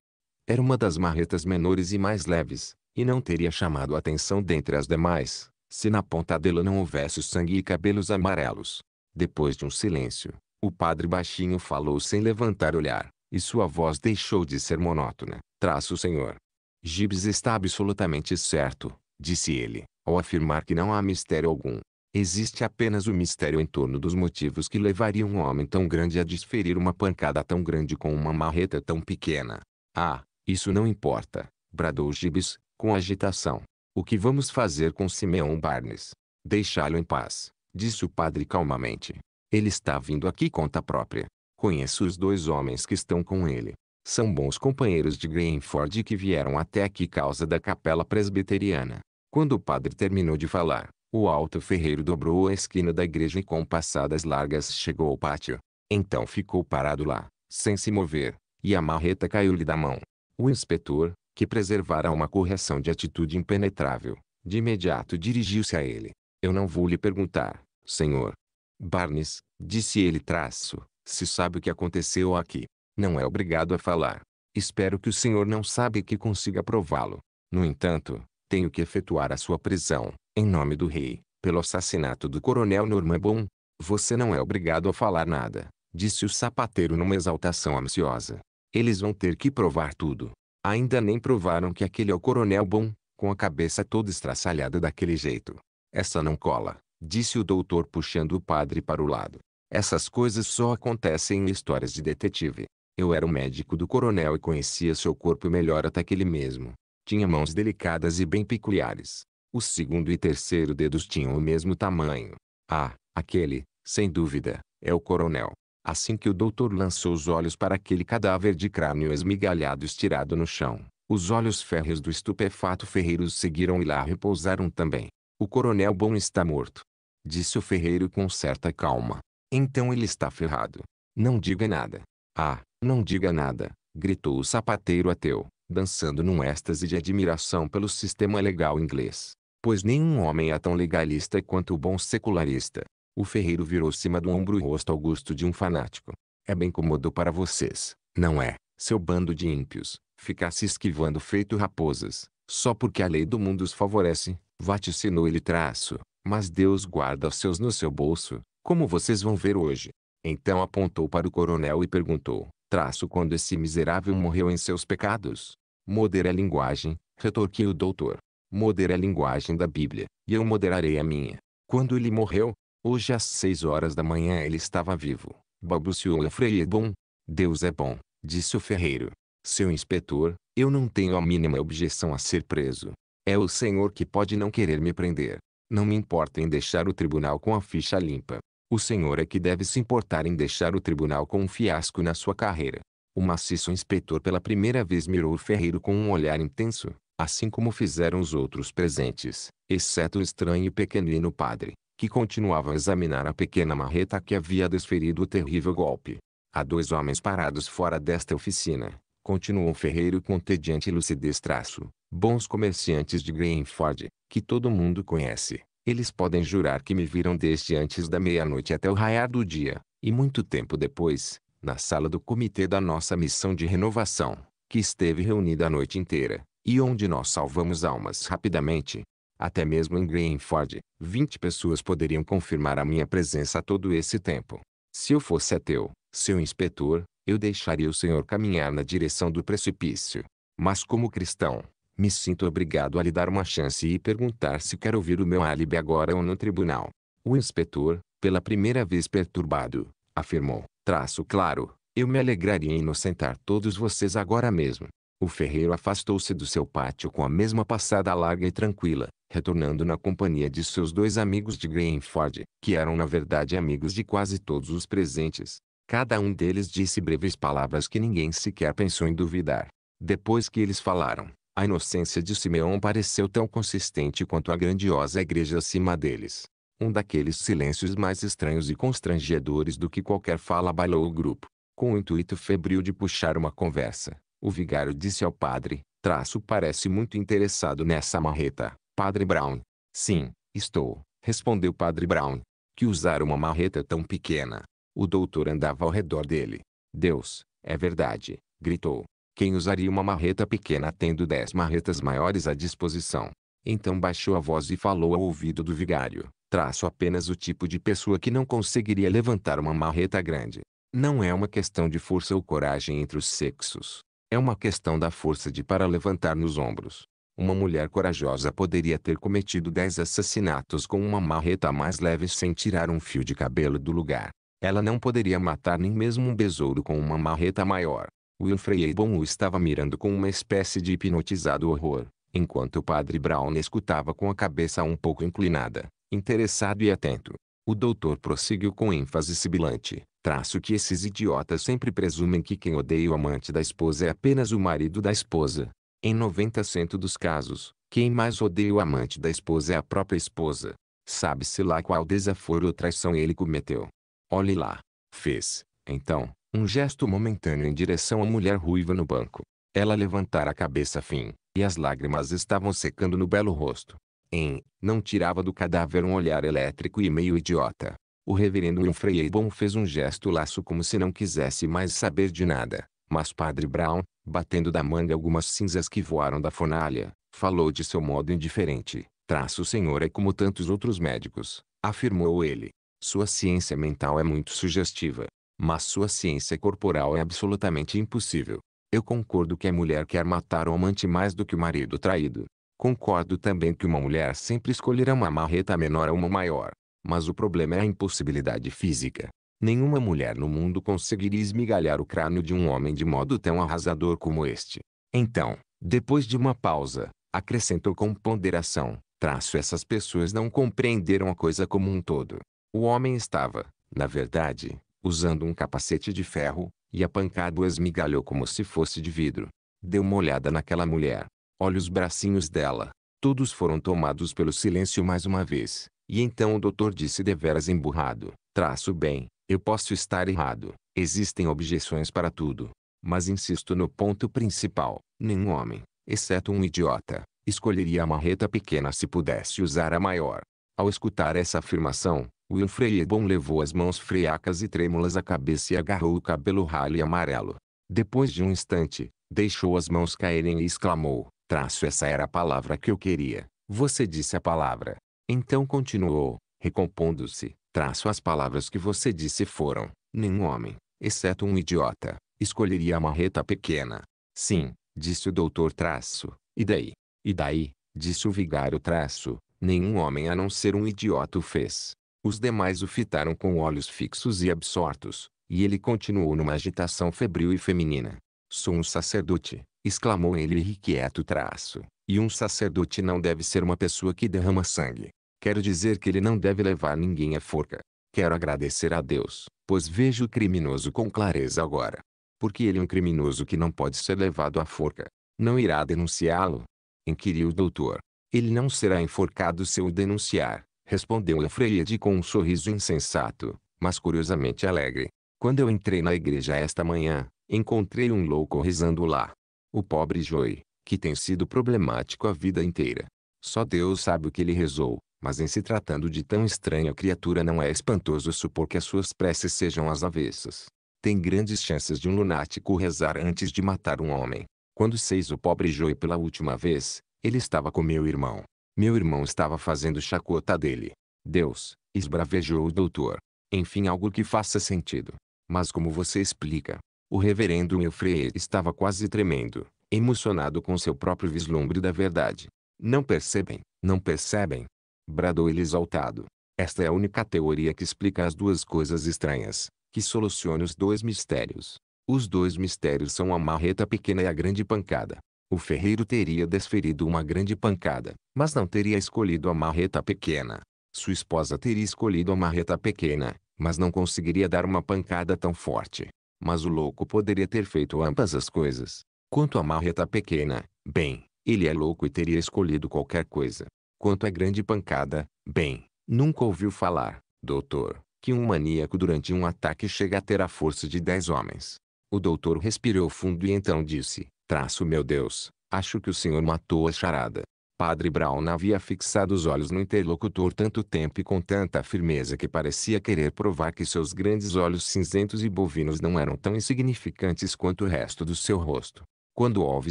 Era uma das marretas menores e mais leves, e não teria chamado atenção dentre as demais, se na ponta dela não houvesse sangue e cabelos amarelos. Depois de um silêncio, o padre baixinho falou sem levantar olhar e sua voz deixou de ser monótona. Traço o Senhor. Gibbs está absolutamente certo, disse ele, ao afirmar que não há mistério algum. Existe apenas o mistério em torno dos motivos que levariam um homem tão grande a desferir uma pancada tão grande com uma marreta tão pequena. Ah, isso não importa, bradou Gibbs, com agitação. O que vamos fazer com Simeão Barnes? Deixá-lo em paz, disse o padre calmamente. Ele está vindo aqui conta própria. Conheço os dois homens que estão com ele. São bons companheiros de Greenford que vieram até aqui causa da capela presbiteriana. Quando o padre terminou de falar, o alto ferreiro dobrou a esquina da igreja e com passadas largas chegou ao pátio. Então ficou parado lá, sem se mover, e a marreta caiu-lhe da mão. O inspetor, que preservara uma correção de atitude impenetrável, de imediato dirigiu-se a ele. Eu não vou lhe perguntar, senhor. Barnes, disse ele traço, se sabe o que aconteceu aqui, não é obrigado a falar. Espero que o senhor não sabe que consiga prová-lo. No entanto, tenho que efetuar a sua prisão, em nome do rei, pelo assassinato do coronel Norman Bon. Você não é obrigado a falar nada, disse o sapateiro numa exaltação ansiosa. Eles vão ter que provar tudo. Ainda nem provaram que aquele é o coronel Bon, com a cabeça toda estraçalhada daquele jeito. Essa não cola, disse o doutor puxando o padre para o lado. Essas coisas só acontecem em histórias de detetive. Eu era o médico do coronel e conhecia seu corpo melhor até que ele mesmo. Tinha mãos delicadas e bem peculiares. O segundo e terceiro dedos tinham o mesmo tamanho. Ah, aquele, sem dúvida, é o coronel. Assim que o doutor lançou os olhos para aquele cadáver de crânio esmigalhado estirado no chão, os olhos férreos do estupefato ferreiro seguiram e lá repousaram também. O coronel Bom está morto. Disse o ferreiro com certa calma. Então ele está ferrado. Não diga nada. Ah, não diga nada, gritou o sapateiro ateu, dançando num êxtase de admiração pelo sistema legal inglês. Pois nenhum homem é tão legalista quanto o bom secularista. O ferreiro virou cima do ombro o rosto augusto de um fanático. É bem cômodo para vocês, não é, seu bando de ímpios, ficar se esquivando feito raposas, só porque a lei do mundo os favorece, vaticinou ele traço, mas Deus guarda os seus no seu bolso, como vocês vão ver hoje. Então apontou para o coronel e perguntou, traço quando esse miserável morreu em seus pecados. Modera a linguagem, retorquiu o doutor. Modera a linguagem da Bíblia, e eu moderarei a minha. Quando ele morreu, hoje às seis horas da manhã ele estava vivo, balbuciou Frei é "Bom, Deus é bom, disse o ferreiro. Seu inspetor, eu não tenho a mínima objeção a ser preso. É o senhor que pode não querer me prender. Não me importa em deixar o tribunal com a ficha limpa. O senhor é que deve se importar em deixar o tribunal com um fiasco na sua carreira. O maciço inspetor pela primeira vez mirou o ferreiro com um olhar intenso, assim como fizeram os outros presentes, exceto o estranho e pequenino padre, que continuava a examinar a pequena marreta que havia desferido o terrível golpe. Há dois homens parados fora desta oficina, continuou o ferreiro com tediante lucidez traço, bons comerciantes de Greenford, que todo mundo conhece. Eles podem jurar que me viram desde antes da meia-noite até o raiar do dia, e muito tempo depois, na sala do comitê da nossa missão de renovação, que esteve reunida a noite inteira, e onde nós salvamos almas rapidamente. Até mesmo em Greenford, 20 pessoas poderiam confirmar a minha presença todo esse tempo. Se eu fosse ateu, seu inspetor, eu deixaria o Senhor caminhar na direção do precipício. Mas como cristão, me sinto obrigado a lhe dar uma chance e perguntar se quer ouvir o meu álibi agora ou no tribunal. O inspetor, pela primeira vez perturbado, afirmou, traço claro, eu me alegraria em inocentar todos vocês agora mesmo. O ferreiro afastou-se do seu pátio com a mesma passada larga e tranquila, retornando na companhia de seus dois amigos de Greenford, que eram na verdade amigos de quase todos os presentes. Cada um deles disse breves palavras que ninguém sequer pensou em duvidar. Depois que eles falaram, a inocência de Simeão pareceu tão consistente quanto a grandiosa igreja acima deles. Um daqueles silêncios mais estranhos e constrangedores do que qualquer fala abalou o grupo. Com o intuito febril de puxar uma conversa, o vigário disse ao padre, traço parece muito interessado nessa marreta, padre Brown. Sim, estou, respondeu padre Brown. Que usar uma marreta tão pequena? O doutor andava ao redor dele. Deus, é verdade, gritou. Quem usaria uma marreta pequena tendo dez marretas maiores à disposição? Então baixou a voz e falou ao ouvido do vigário. Traço apenas o tipo de pessoa que não conseguiria levantar uma marreta grande. Não é uma questão de força ou coragem entre os sexos. É uma questão da força de para levantar nos ombros. Uma mulher corajosa poderia ter cometido dez assassinatos com uma marreta mais leve sem tirar um fio de cabelo do lugar. Ela não poderia matar nem mesmo um besouro com uma marreta maior. Winfrey Abon o estava mirando com uma espécie de hipnotizado horror, enquanto o padre Brown escutava com a cabeça um pouco inclinada, interessado e atento. O doutor prosseguiu com ênfase sibilante, traço que esses idiotas sempre presumem que quem odeia o amante da esposa é apenas o marido da esposa. Em 90% dos casos, quem mais odeia o amante da esposa é a própria esposa. Sabe-se lá qual desaforo ou traição ele cometeu. Olhe lá. Fez, então, um gesto momentâneo em direção à mulher ruiva no banco. Ela levantara a cabeça fim, e as lágrimas estavam secando no belo rosto. Em, não tirava do cadáver um olhar elétrico e meio idiota. O reverendo Winfrey Bon fez um gesto laço como se não quisesse mais saber de nada. Mas Padre Brown, batendo da manga algumas cinzas que voaram da fornalha, falou de seu modo indiferente. Traço o senhor é como tantos outros médicos, afirmou ele. Sua ciência mental é muito sugestiva. Mas sua ciência corporal é absolutamente impossível. Eu concordo que a mulher quer matar o amante mais do que o marido traído. Concordo também que uma mulher sempre escolherá uma marreta menor ou uma maior. Mas o problema é a impossibilidade física. Nenhuma mulher no mundo conseguiria esmigalhar o crânio de um homem de modo tão arrasador como este. Então, depois de uma pausa, acrescentou com ponderação, traço essas pessoas não compreenderam a coisa como um todo. O homem estava, na verdade, usando um capacete de ferro, e a pancada o esmigalhou como se fosse de vidro. Deu uma olhada naquela mulher. Olha os bracinhos dela. Todos foram tomados pelo silêncio mais uma vez. E então o doutor disse deveras emburrado. Traço bem, eu posso estar errado. Existem objeções para tudo. Mas insisto no ponto principal. Nenhum homem, exceto um idiota, escolheria a marreta pequena se pudesse usar a maior. Ao escutar essa afirmação, Winfrey Ebon levou as mãos friacas e trêmulas à cabeça e agarrou o cabelo ralo e amarelo. Depois de um instante, deixou as mãos caírem e exclamou, traço essa era a palavra que eu queria. Você disse a palavra. Então continuou, recompondo-se, traço as palavras que você disse foram, nenhum homem, exceto um idiota, escolheria a marreta pequena. Sim, disse o doutor traço, e daí? E daí, disse o vigário traço, nenhum homem a não ser um idiota o fez. Os demais o fitaram com olhos fixos e absortos, e ele continuou numa agitação febril e feminina. Sou um sacerdote, exclamou ele irrequieto traço, e um sacerdote não deve ser uma pessoa que derrama sangue. Quero dizer que ele não deve levar ninguém à forca. Quero agradecer a Deus, pois vejo o criminoso com clareza agora. Porque ele é um criminoso que não pode ser levado à forca. Não irá denunciá-lo? Inquiriu o doutor. Ele não será enforcado se o denunciar, Respondeu Elfriede com um sorriso insensato, mas curiosamente alegre. Quando eu entrei na igreja esta manhã, encontrei um louco rezando lá. O pobre Joy, que tem sido problemático a vida inteira. Só Deus sabe o que ele rezou, mas em se tratando de tão estranha criatura não é espantoso supor que as suas preces sejam as avessas. Tem grandes chances de um lunático rezar antes de matar um homem. Quando seis o pobre Joy pela última vez, ele estava com meu irmão. Meu irmão estava fazendo chacota dele. Deus, esbravejou o doutor. Enfim algo que faça sentido. Mas como você explica? O reverendo Eufreyer estava quase tremendo, emocionado com seu próprio vislumbre da verdade. Não percebem, não percebem? Bradou ele exaltado. Esta é a única teoria que explica as duas coisas estranhas, que soluciona os dois mistérios. Os dois mistérios são a marreta pequena e a grande pancada o ferreiro teria desferido uma grande pancada, mas não teria escolhido a marreta pequena. Sua esposa teria escolhido a marreta pequena, mas não conseguiria dar uma pancada tão forte. Mas o louco poderia ter feito ambas as coisas. Quanto à marreta pequena, bem, ele é louco e teria escolhido qualquer coisa. Quanto à grande pancada, bem, nunca ouviu falar, doutor, que um maníaco durante um ataque chega a ter a força de dez homens. O doutor respirou fundo e então disse, Traço meu Deus, acho que o senhor matou a charada. Padre Brown havia fixado os olhos no interlocutor tanto tempo e com tanta firmeza que parecia querer provar que seus grandes olhos cinzentos e bovinos não eram tão insignificantes quanto o resto do seu rosto. Quando houve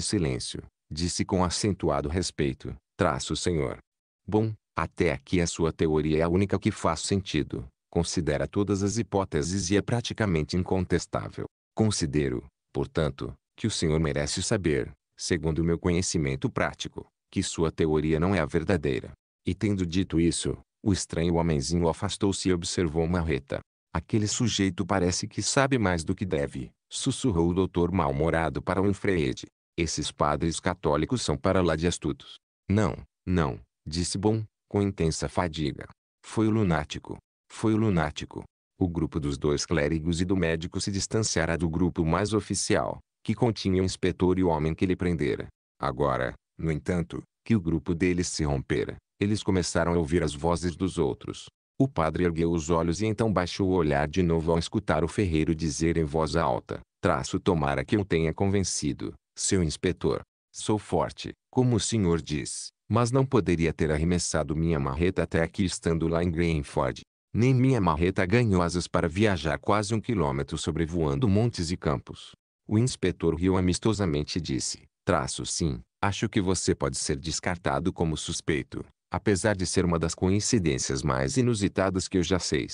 silêncio, disse com acentuado respeito, traço senhor. Bom, até aqui a sua teoria é a única que faz sentido. Considera todas as hipóteses e é praticamente incontestável. Considero, portanto, que o senhor merece saber, segundo o meu conhecimento prático, que sua teoria não é a verdadeira. E tendo dito isso, o estranho homenzinho afastou-se e observou Marreta. Aquele sujeito parece que sabe mais do que deve, sussurrou o doutor mal-humorado para o Enfreede. Esses padres católicos são para lá de astutos. Não, não, disse Bom, com intensa fadiga. Foi o lunático. Foi o lunático. O grupo dos dois clérigos e do médico se distanciara do grupo mais oficial, que continha o inspetor e o homem que lhe prendera. Agora, no entanto, que o grupo deles se rompera, eles começaram a ouvir as vozes dos outros. O padre ergueu os olhos e então baixou o olhar de novo ao escutar o ferreiro dizer em voz alta: Traço tomara que eu tenha convencido, seu inspetor. Sou forte, como o senhor diz, mas não poderia ter arremessado minha marreta até aqui estando lá em Greenford. Nem minha marreta ganhou asas para viajar quase um quilômetro sobrevoando montes e campos. O inspetor riu amistosamente e disse, traço sim, acho que você pode ser descartado como suspeito, apesar de ser uma das coincidências mais inusitadas que eu já sei.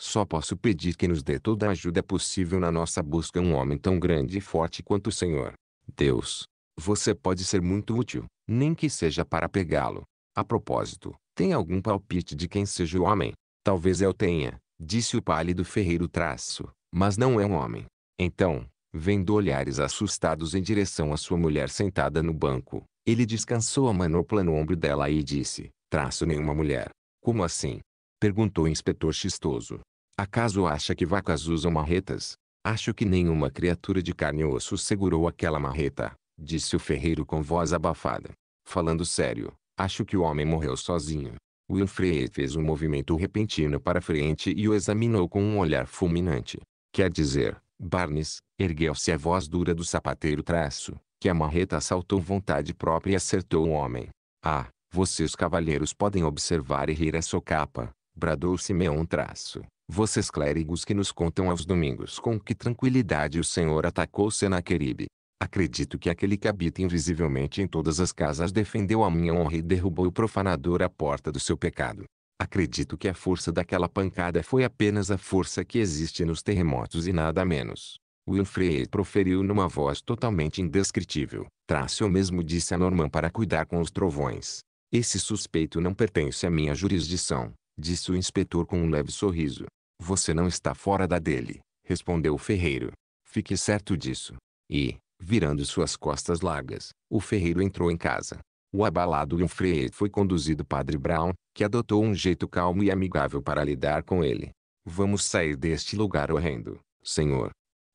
Só posso pedir que nos dê toda a ajuda possível na nossa busca um homem tão grande e forte quanto o Senhor. Deus, você pode ser muito útil, nem que seja para pegá-lo. A propósito, tem algum palpite de quem seja o homem? Talvez eu tenha, disse o pálido ferreiro traço, mas não é um homem. Então, Vendo olhares assustados em direção à sua mulher sentada no banco, ele descansou a manopla no ombro dela e disse, traço nenhuma mulher. Como assim? Perguntou o inspetor chistoso. Acaso acha que vacas usam marretas? Acho que nenhuma criatura de carne e osso segurou aquela marreta, disse o ferreiro com voz abafada. Falando sério, acho que o homem morreu sozinho. Wilfred fez um movimento repentino para frente e o examinou com um olhar fulminante. Quer dizer, Barnes, Ergueu-se a voz dura do sapateiro traço, que a marreta saltou vontade própria e acertou o homem. Ah, vocês cavalheiros podem observar e rir a socapa, bradou Simeão traço. Vocês clérigos que nos contam aos domingos com que tranquilidade o Senhor atacou Senaqueribe. Acredito que aquele que habita invisivelmente em todas as casas defendeu a minha honra e derrubou o profanador à porta do seu pecado. Acredito que a força daquela pancada foi apenas a força que existe nos terremotos e nada menos. Winfrey proferiu numa voz totalmente indescritível. Trácio mesmo disse a Norman para cuidar com os trovões. Esse suspeito não pertence à minha jurisdição, disse o inspetor com um leve sorriso. Você não está fora da dele, respondeu o ferreiro. Fique certo disso. E, virando suas costas largas, o ferreiro entrou em casa. O abalado Winfrey foi conduzido Padre Brown, que adotou um jeito calmo e amigável para lidar com ele. Vamos sair deste lugar horrendo, senhor,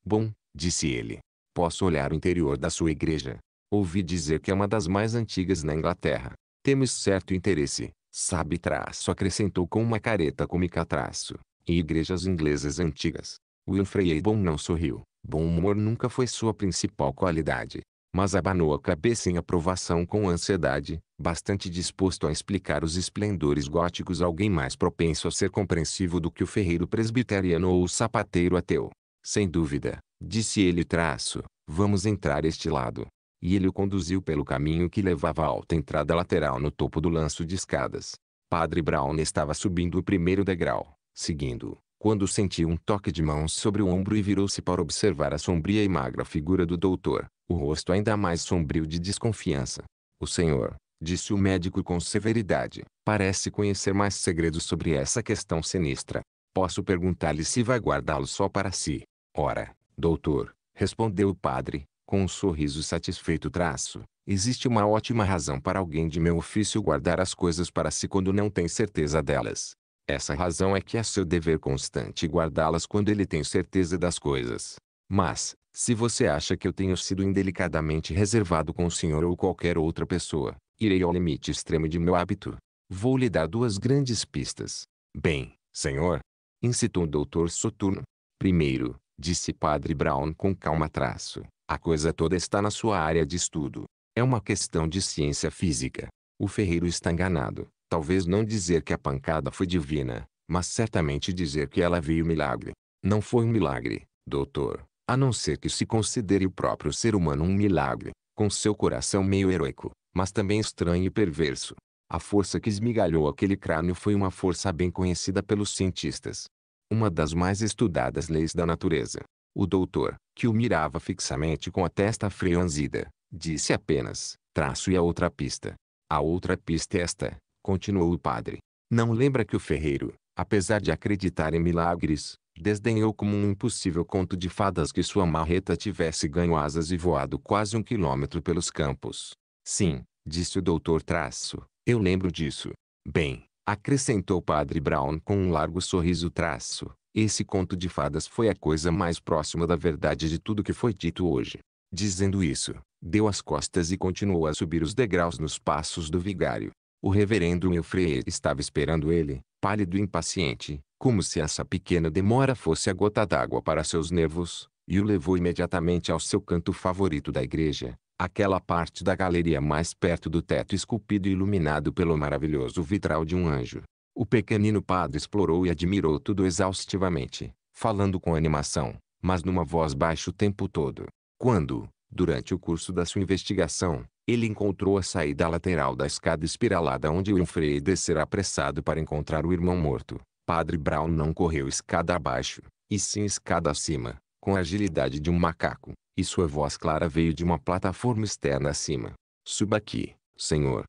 Bom, disse ele, posso olhar o interior da sua igreja. Ouvi dizer que é uma das mais antigas na Inglaterra. Temos certo interesse, sabe traço acrescentou com uma careta cômica traço, Em igrejas inglesas antigas. Winfrey Abon não sorriu. Bom humor nunca foi sua principal qualidade. Mas abanou a cabeça em aprovação com ansiedade, bastante disposto a explicar os esplendores góticos a alguém mais propenso a ser compreensivo do que o ferreiro presbiteriano ou o sapateiro ateu. Sem dúvida, disse ele traço, vamos entrar este lado. E ele o conduziu pelo caminho que levava à alta entrada lateral no topo do lanço de escadas. Padre Brown estava subindo o primeiro degrau, seguindo quando sentiu um toque de mãos sobre o ombro e virou-se para observar a sombria e magra figura do doutor, o rosto ainda mais sombrio de desconfiança. O senhor, disse o médico com severidade, parece conhecer mais segredos sobre essa questão sinistra. Posso perguntar-lhe se vai guardá-lo só para si. Ora, doutor, respondeu o padre, com um sorriso satisfeito traço, existe uma ótima razão para alguém de meu ofício guardar as coisas para si quando não tem certeza delas. Essa razão é que é seu dever constante guardá-las quando ele tem certeza das coisas. Mas, se você acha que eu tenho sido indelicadamente reservado com o senhor ou qualquer outra pessoa, irei ao limite extremo de meu hábito. Vou lhe dar duas grandes pistas. Bem, senhor, incitou o doutor Soturno. Primeiro, disse Padre Brown com calma traço. A coisa toda está na sua área de estudo. É uma questão de ciência física. O ferreiro está enganado. Talvez não dizer que a pancada foi divina, mas certamente dizer que ela veio milagre. Não foi um milagre, doutor, a não ser que se considere o próprio ser humano um milagre, com seu coração meio heróico, mas também estranho e perverso. A força que esmigalhou aquele crânio foi uma força bem conhecida pelos cientistas uma das mais estudadas leis da natureza. O doutor, que o mirava fixamente com a testa franzida, disse apenas, traço e a outra pista. A outra pista é esta, continuou o padre. Não lembra que o ferreiro, apesar de acreditar em milagres, desdenhou como um impossível conto de fadas que sua marreta tivesse ganho asas e voado quase um quilômetro pelos campos. Sim, disse o doutor traço, eu lembro disso. Bem, acrescentou Padre Brown com um largo sorriso traço. Esse conto de fadas foi a coisa mais próxima da verdade de tudo que foi dito hoje. Dizendo isso, deu as costas e continuou a subir os degraus nos passos do vigário. O reverendo Wilfred estava esperando ele, pálido e impaciente, como se essa pequena demora fosse a gota d'água para seus nervos, e o levou imediatamente ao seu canto favorito da igreja, aquela parte da galeria mais perto do teto esculpido e iluminado pelo maravilhoso vitral de um anjo. O pequenino padre explorou e admirou tudo exaustivamente, falando com animação, mas numa voz baixa o tempo todo. Quando, durante o curso da sua investigação, ele encontrou a saída lateral da escada espiralada onde Winfrey descera apressado para encontrar o irmão morto, Padre Brown não correu escada abaixo, e sim escada acima, com a agilidade de um macaco. E sua voz clara veio de uma plataforma externa acima. Suba aqui, senhor.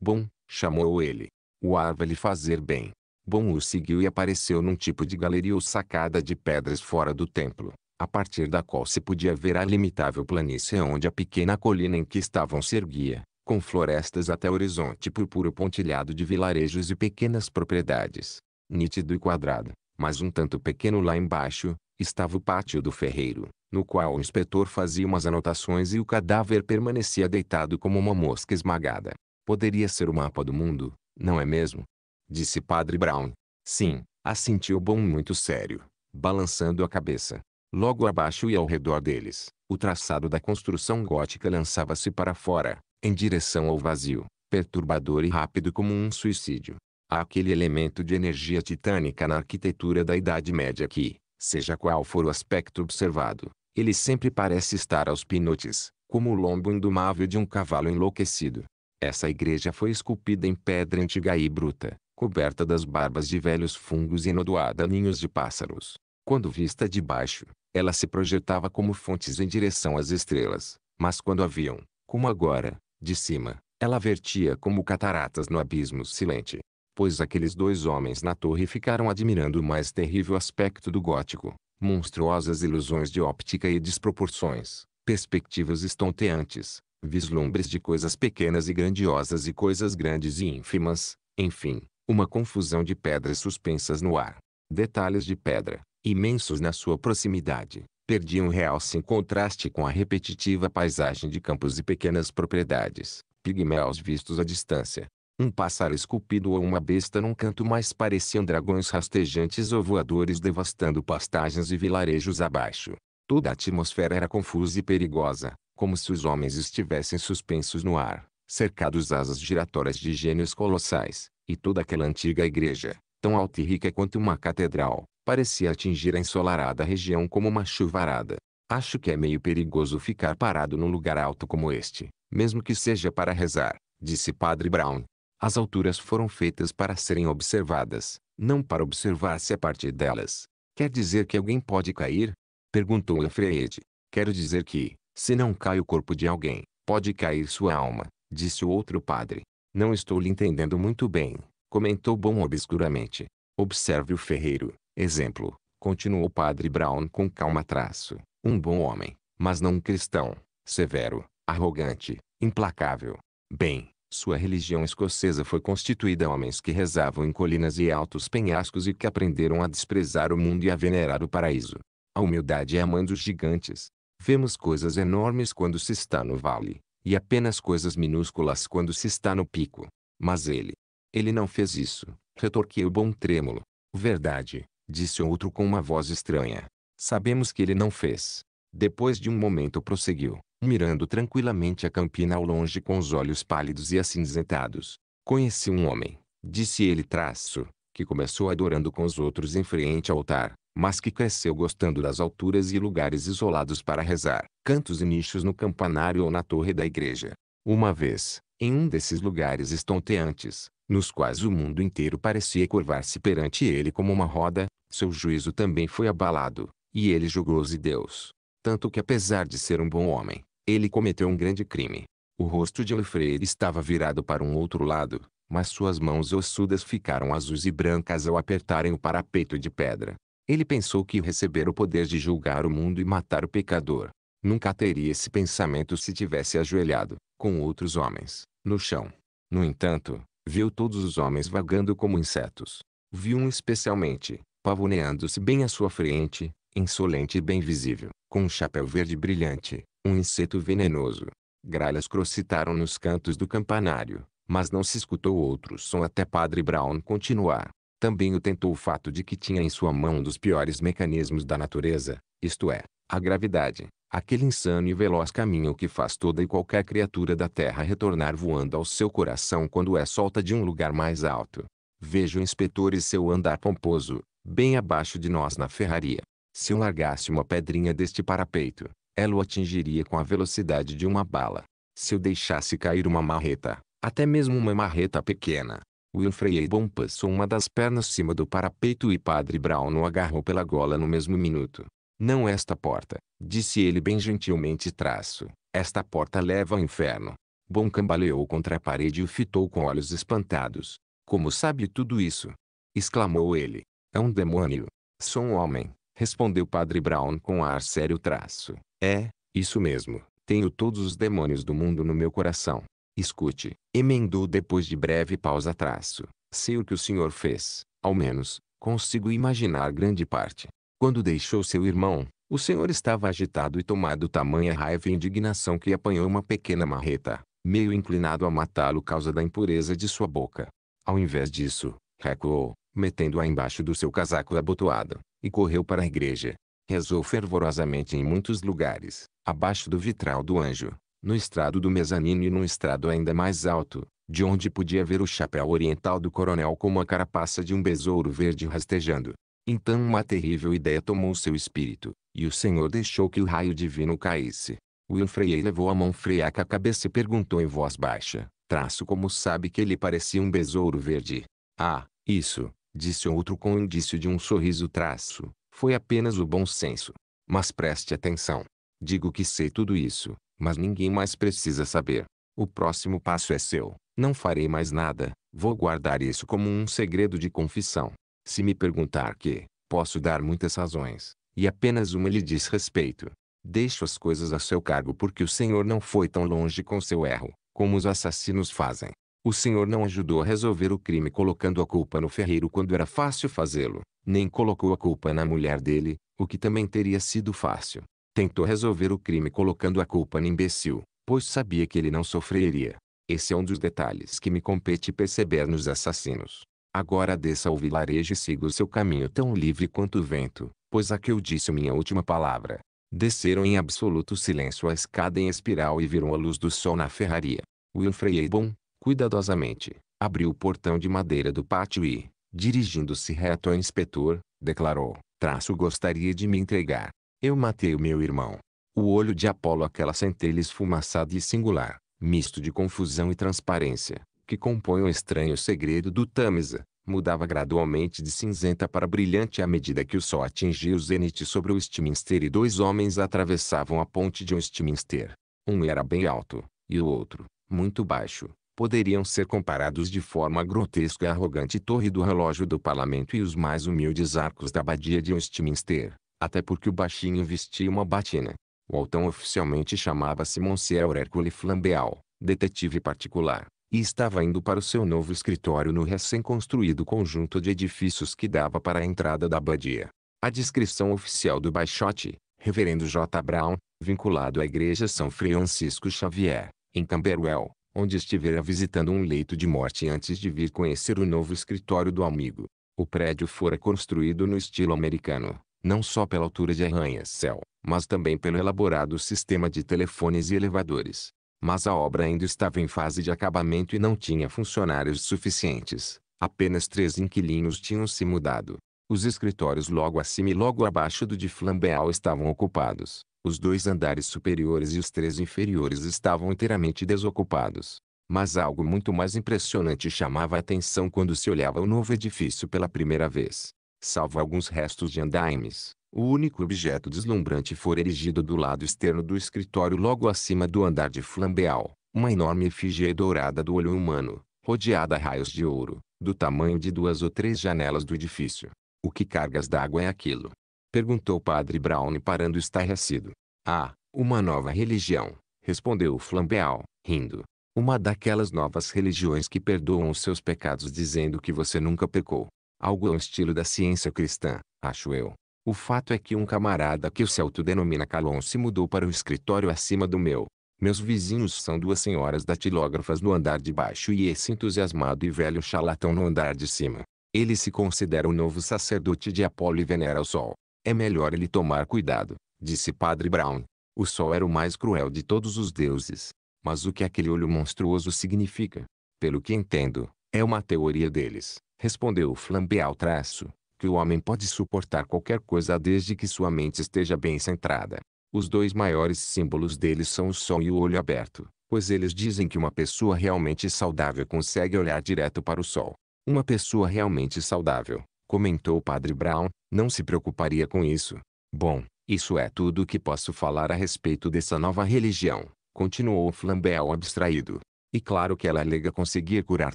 Bom, chamou ele. O ar vai lhe fazer bem. Bom o seguiu e apareceu num tipo de galeria ou sacada de pedras fora do templo, a partir da qual se podia ver a limitável planície onde a pequena colina em que estavam se erguia, com florestas até o horizonte purpuro pontilhado de vilarejos e pequenas propriedades. Nítido e quadrado, mas um tanto pequeno lá embaixo, estava o pátio do ferreiro, no qual o inspetor fazia umas anotações e o cadáver permanecia deitado como uma mosca esmagada. Poderia ser o mapa do mundo, não é mesmo? Disse Padre Brown. Sim, assentiu Bom muito sério, balançando a cabeça. Logo abaixo e ao redor deles, o traçado da construção gótica lançava-se para fora, em direção ao vazio, perturbador e rápido como um suicídio. Há aquele elemento de energia titânica na arquitetura da Idade Média que, seja qual for o aspecto observado, ele sempre parece estar aos pinotes, como o lombo indomável de um cavalo enlouquecido. Essa igreja foi esculpida em pedra antiga e bruta, coberta das barbas de velhos fungos e enodoada a ninhos de pássaros. Quando vista de baixo, ela se projetava como fontes em direção às estrelas, mas quando a viam, como agora, de cima, ela vertia como cataratas no abismo silente pois aqueles dois homens na torre ficaram admirando o mais terrível aspecto do gótico, monstruosas ilusões de óptica e desproporções, perspectivas estonteantes, vislumbres de coisas pequenas e grandiosas e coisas grandes e ínfimas, enfim, uma confusão de pedras suspensas no ar. Detalhes de pedra, imensos na sua proximidade, perdiam realce em contraste com a repetitiva paisagem de campos e pequenas propriedades, pigmeus vistos à distância, um pássaro esculpido ou uma besta num canto mais pareciam dragões rastejantes ou voadores devastando pastagens e vilarejos abaixo. Toda a atmosfera era confusa e perigosa, como se os homens estivessem suspensos no ar, cercados asas giratórias de gênios colossais, e toda aquela antiga igreja, tão alta e rica quanto uma catedral, parecia atingir a ensolarada região como uma chuvarada. Acho que é meio perigoso ficar parado num lugar alto como este, mesmo que seja para rezar, disse Padre Brown, as alturas foram feitas para serem observadas, não para observar-se a partir delas. Quer dizer que alguém pode cair? Perguntou Alfred. Quero dizer que, se não cai o corpo de alguém, pode cair sua alma, disse o outro padre. Não estou lhe entendendo muito bem, comentou Bom obscuramente. Observe o ferreiro, exemplo, continuou o padre Brown com calma traço. Um bom homem, mas não um cristão, severo, arrogante, implacável. Bem, sua religião escocesa foi constituída homens que rezavam em colinas e altos penhascos e que aprenderam a desprezar o mundo e a venerar o paraíso. A humildade é a mãe dos gigantes. Vemos coisas enormes quando se está no vale, e apenas coisas minúsculas quando se está no pico. Mas ele, ele não fez isso, retorquiu Bom Trêmulo. Verdade, disse outro com uma voz estranha. Sabemos que ele não fez. Depois de um momento prosseguiu mirando tranquilamente a campina ao longe com os olhos pálidos e acinzentados. Conheci um homem, disse ele traço, que começou adorando com os outros em frente ao altar, mas que cresceu gostando das alturas e lugares isolados para rezar, cantos e nichos no campanário ou na torre da igreja. Uma vez, em um desses lugares estonteantes, nos quais o mundo inteiro parecia curvar-se perante ele como uma roda, seu juízo também foi abalado, e ele julgou-se Deus. Tanto que apesar de ser um bom homem, ele cometeu um grande crime. O rosto de Lefrey estava virado para um outro lado, mas suas mãos ossudas ficaram azuis e brancas ao apertarem o parapeito de pedra. Ele pensou que receber o poder de julgar o mundo e matar o pecador. Nunca teria esse pensamento se tivesse ajoelhado, com outros homens, no chão. No entanto, viu todos os homens vagando como insetos. Viu um especialmente, pavoneando-se bem à sua frente, insolente e bem visível, com um chapéu verde brilhante, um inseto venenoso. Gralhas crocitaram nos cantos do campanário, mas não se escutou outro som até Padre Brown continuar. Também o tentou o fato de que tinha em sua mão um dos piores mecanismos da natureza, isto é, a gravidade, aquele insano e veloz caminho que faz toda e qualquer criatura da Terra retornar voando ao seu coração quando é solta de um lugar mais alto. Veja o inspetor e seu andar pomposo, bem abaixo de nós na ferraria. Se eu largasse uma pedrinha deste parapeito, ela o atingiria com a velocidade de uma bala. Se eu deixasse cair uma marreta, até mesmo uma marreta pequena, Winfrey Abon passou uma das pernas cima do parapeito e Padre Brown o agarrou pela gola no mesmo minuto. Não esta porta, disse ele bem gentilmente traço. Esta porta leva ao inferno. Bom cambaleou contra a parede e o fitou com olhos espantados. Como sabe tudo isso? exclamou ele. É um demônio. Sou um homem, respondeu Padre Brown com ar sério traço. É, isso mesmo, tenho todos os demônios do mundo no meu coração. Escute, emendou depois de breve pausa traço. Sei o que o senhor fez, ao menos, consigo imaginar grande parte. Quando deixou seu irmão, o senhor estava agitado e tomado tamanha raiva e indignação que apanhou uma pequena marreta, meio inclinado a matá-lo causa da impureza de sua boca. Ao invés disso, recuou, metendo-a embaixo do seu casaco abotoado, e correu para a igreja rezou fervorosamente em muitos lugares, abaixo do vitral do anjo, no estrado do mezanino e num estrado ainda mais alto, de onde podia ver o chapéu oriental do coronel como a carapaça de um besouro verde rastejando. Então uma terrível ideia tomou seu espírito, e o Senhor deixou que o raio divino caísse. Wilfrey levou a mão freaca à cabeça e perguntou em voz baixa, traço como sabe que ele parecia um besouro verde. Ah, isso, disse outro com o indício de um sorriso traço, foi apenas o bom senso. Mas preste atenção. Digo que sei tudo isso, mas ninguém mais precisa saber. O próximo passo é seu. Não farei mais nada, vou guardar isso como um segredo de confissão. Se me perguntar que, posso dar muitas razões, e apenas uma lhe diz respeito. Deixo as coisas a seu cargo porque o Senhor não foi tão longe com seu erro, como os assassinos fazem. O Senhor não ajudou a resolver o crime colocando a culpa no ferreiro quando era fácil fazê-lo nem colocou a culpa na mulher dele, o que também teria sido fácil. Tentou resolver o crime colocando a culpa no imbecil, pois sabia que ele não sofreria. Esse é um dos detalhes que me compete perceber nos assassinos. Agora desça ao vilarejo e siga o seu caminho tão livre quanto o vento, pois a que eu disse minha última palavra. Desceram em absoluto silêncio a escada em espiral e viram a luz do sol na ferraria. Wilfrey Eibon, cuidadosamente, abriu o portão de madeira do pátio e, dirigindo-se reto ao inspetor, declarou, traço gostaria de me entregar. Eu matei o meu irmão. O olho de Apolo aquela centelha esfumaçada e singular, misto de confusão e transparência, que compõe o estranho segredo do Tâmisa, mudava gradualmente de cinzenta para brilhante à medida que o sol atingia o zenite sobre o Westminster e dois homens atravessavam a ponte de um Westminster. Um era bem alto, e o outro, muito baixo, poderiam ser comparados de forma grotesca à arrogante torre do relógio do parlamento e os mais humildes arcos da abadia de Westminster, até porque o baixinho vestia uma batina. O altão oficialmente chamava-se Monsieur Hercule Flambeau, detetive particular, e estava indo para o seu novo escritório no recém-construído conjunto de edifícios que dava para a entrada da abadia. A descrição oficial do baixote, reverendo J. Brown, vinculado à igreja São Francisco Xavier, em Camberwell, onde estivera visitando um leito de morte antes de vir conhecer o novo escritório do amigo. O prédio fora construído no estilo americano, não só pela altura de arranha-céu, mas também pelo elaborado sistema de telefones e elevadores. Mas a obra ainda estava em fase de acabamento e não tinha funcionários suficientes. Apenas três inquilinos tinham se mudado. Os escritórios logo acima e logo abaixo do de Flambéal estavam ocupados, os dois andares superiores e os três inferiores estavam inteiramente desocupados. Mas algo muito mais impressionante chamava a atenção quando se olhava o novo edifício pela primeira vez. Salvo alguns restos de andaimes, o único objeto deslumbrante fora erigido do lado externo do escritório logo acima do andar de flambeal, uma enorme efígie dourada do olho humano, rodeada a raios de ouro, do tamanho de duas ou três janelas do edifício. O que cargas d'água é aquilo? Perguntou o Padre Brown parando estarrecido. Ah, uma nova religião, respondeu Flambeau, rindo. Uma daquelas novas religiões que perdoam os seus pecados dizendo que você nunca pecou. Algo ao é estilo da ciência cristã, acho eu. O fato é que um camarada que o Celto denomina Calon se mudou para o escritório acima do meu. Meus vizinhos são duas senhoras datilógrafas no andar de baixo e esse entusiasmado e velho charlatão no andar de cima. Ele se considera o novo sacerdote de Apolo e venera o sol. É melhor ele tomar cuidado, disse Padre Brown. O sol era o mais cruel de todos os deuses. Mas o que aquele olho monstruoso significa? Pelo que entendo, é uma teoria deles, respondeu Flambé ao traço, que o homem pode suportar qualquer coisa desde que sua mente esteja bem centrada. Os dois maiores símbolos deles são o sol e o olho aberto, pois eles dizem que uma pessoa realmente saudável consegue olhar direto para o sol. Uma pessoa realmente saudável, comentou o Padre Brown, não se preocuparia com isso. Bom, isso é tudo o que posso falar a respeito dessa nova religião, continuou Flambel abstraído. E claro que ela alega conseguir curar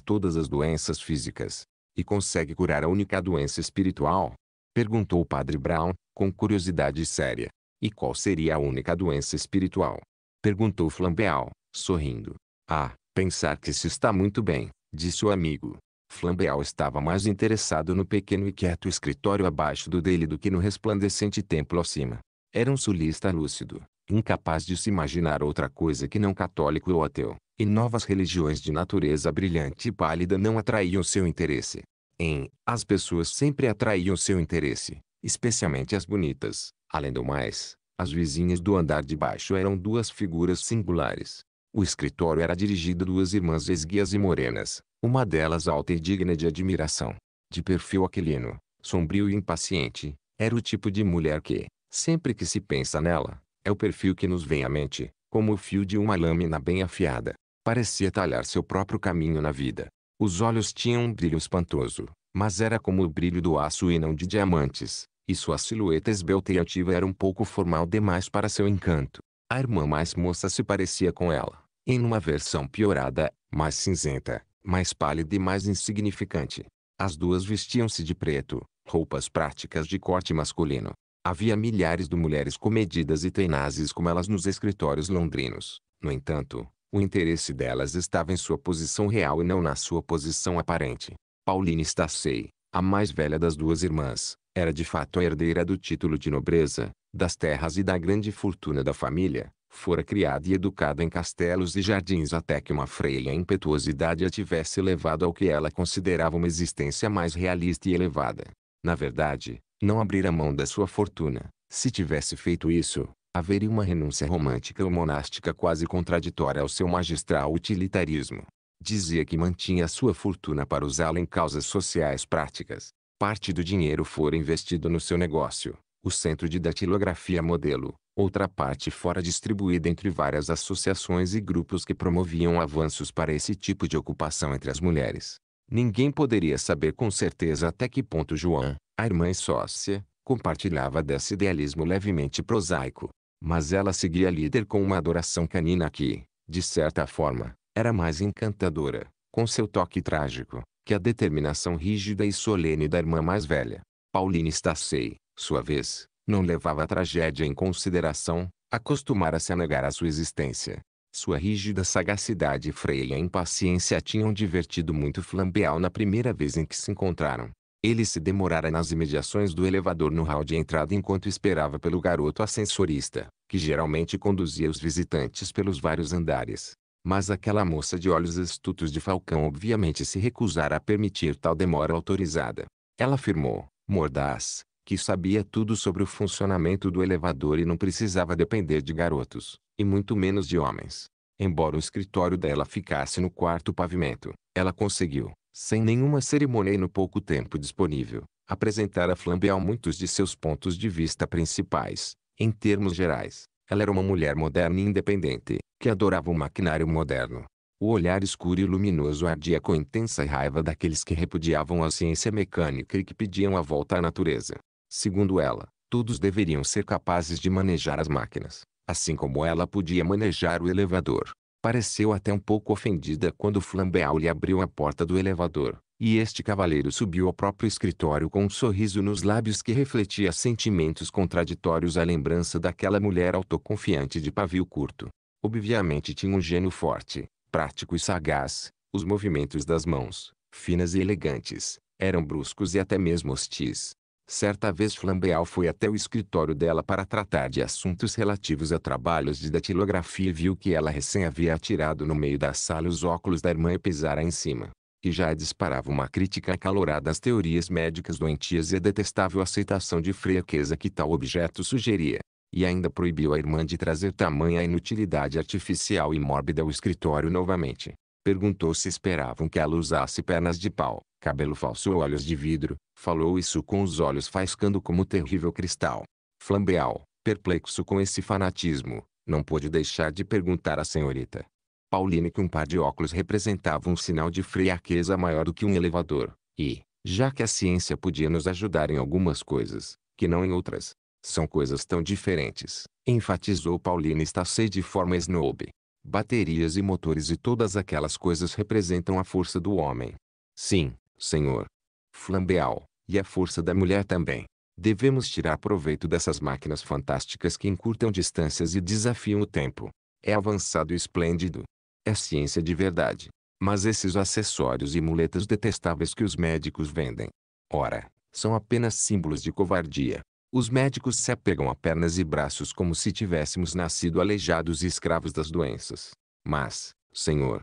todas as doenças físicas. E consegue curar a única doença espiritual? Perguntou o Padre Brown, com curiosidade séria. E qual seria a única doença espiritual? Perguntou Flambeau, sorrindo. Ah, pensar que se está muito bem, disse o amigo. Flambeau estava mais interessado no pequeno e quieto escritório abaixo do dele do que no resplandecente templo acima. Era um sulista lúcido, incapaz de se imaginar outra coisa que não católico ou ateu, e novas religiões de natureza brilhante e pálida não atraíam seu interesse. Em As pessoas sempre atraíam seu interesse, especialmente as bonitas. Além do mais, as vizinhas do andar de baixo eram duas figuras singulares. O escritório era dirigido duas irmãs esguias e morenas, uma delas alta e digna de admiração. De perfil aquilino, sombrio e impaciente, era o tipo de mulher que, sempre que se pensa nela, é o perfil que nos vem à mente, como o fio de uma lâmina bem afiada. Parecia talhar seu próprio caminho na vida. Os olhos tinham um brilho espantoso, mas era como o brilho do aço e não de diamantes, e sua silhueta esbelta e ativa era um pouco formal demais para seu encanto. A irmã mais moça se parecia com ela, em uma versão piorada, mais cinzenta, mais pálida e mais insignificante. As duas vestiam-se de preto, roupas práticas de corte masculino. Havia milhares de mulheres comedidas e tenazes como elas nos escritórios londrinos. No entanto, o interesse delas estava em sua posição real e não na sua posição aparente. Pauline Stacey, a mais velha das duas irmãs, era de fato a herdeira do título de nobreza, das terras e da grande fortuna da família, fora criada e educada em castelos e jardins até que uma freia impetuosidade a tivesse levado ao que ela considerava uma existência mais realista e elevada. Na verdade, não abrira mão da sua fortuna. Se tivesse feito isso, haveria uma renúncia romântica ou monástica quase contraditória ao seu magistral utilitarismo. Dizia que mantinha sua fortuna para usá-la em causas sociais práticas. Parte do dinheiro fora investido no seu negócio, o Centro de Datilografia Modelo, outra parte fora distribuída entre várias associações e grupos que promoviam avanços para esse tipo de ocupação entre as mulheres. Ninguém poderia saber com certeza até que ponto João, a irmã e sócia, compartilhava desse idealismo levemente prosaico. Mas ela seguia a líder com uma adoração canina que, de certa forma, era mais encantadora, com seu toque trágico, que a determinação rígida e solene da irmã mais velha. Pauline Stacey, sua vez, não levava a tragédia em consideração, acostumara-se a negar a sua existência. Sua rígida sagacidade e freia impaciência tinham divertido muito Flambeal na primeira vez em que se encontraram. Ele se demorara nas imediações do elevador no hall de entrada enquanto esperava pelo garoto ascensorista, que geralmente conduzia os visitantes pelos vários andares. Mas aquela moça de olhos astutos de Falcão obviamente se recusara a permitir tal demora autorizada. Ela afirmou, mordaz, que sabia tudo sobre o funcionamento do elevador e não precisava depender de garotos, e muito menos de homens. Embora o escritório dela ficasse no quarto pavimento, ela conseguiu, sem nenhuma cerimônia e no pouco tempo disponível, apresentar a Flambeau muitos de seus pontos de vista principais, em termos gerais. Ela era uma mulher moderna e independente, que adorava o maquinário moderno. O olhar escuro e luminoso ardia com intensa raiva daqueles que repudiavam a ciência mecânica e que pediam a volta à natureza. Segundo ela, todos deveriam ser capazes de manejar as máquinas, assim como ela podia manejar o elevador. Pareceu até um pouco ofendida quando Flambeau lhe abriu a porta do elevador, e este cavaleiro subiu ao próprio escritório com um sorriso nos lábios que refletia sentimentos contraditórios à lembrança daquela mulher autoconfiante de pavio curto. Obviamente tinha um gênio forte, prático e sagaz, os movimentos das mãos, finas e elegantes, eram bruscos e até mesmo hostis, Certa vez Flambeau foi até o escritório dela para tratar de assuntos relativos a trabalhos de datilografia e viu que ela recém havia atirado no meio da sala os óculos da irmã e pisara em cima, que já disparava uma crítica acalorada às teorias médicas doentias e a detestável aceitação de frieza que tal objeto sugeria, e ainda proibiu a irmã de trazer tamanha inutilidade artificial e mórbida ao escritório novamente. Perguntou se esperavam que ela usasse pernas de pau cabelo falso ou olhos de vidro, falou isso com os olhos faiscando como terrível cristal. Flambeal, perplexo com esse fanatismo, não pôde deixar de perguntar à senhorita. Pauline que um par de óculos representava um sinal de fraqueza maior do que um elevador, e, já que a ciência podia nos ajudar em algumas coisas, que não em outras, são coisas tão diferentes, enfatizou Pauline Stacey de forma snob. Baterias e motores e todas aquelas coisas representam a força do homem. Sim, senhor flambeal, e a força da mulher também. Devemos tirar proveito dessas máquinas fantásticas que encurtam distâncias e desafiam o tempo. É avançado e esplêndido. É ciência de verdade. Mas esses acessórios e muletas detestáveis que os médicos vendem, ora, são apenas símbolos de covardia. Os médicos se apegam a pernas e braços como se tivéssemos nascido aleijados e escravos das doenças. Mas, senhor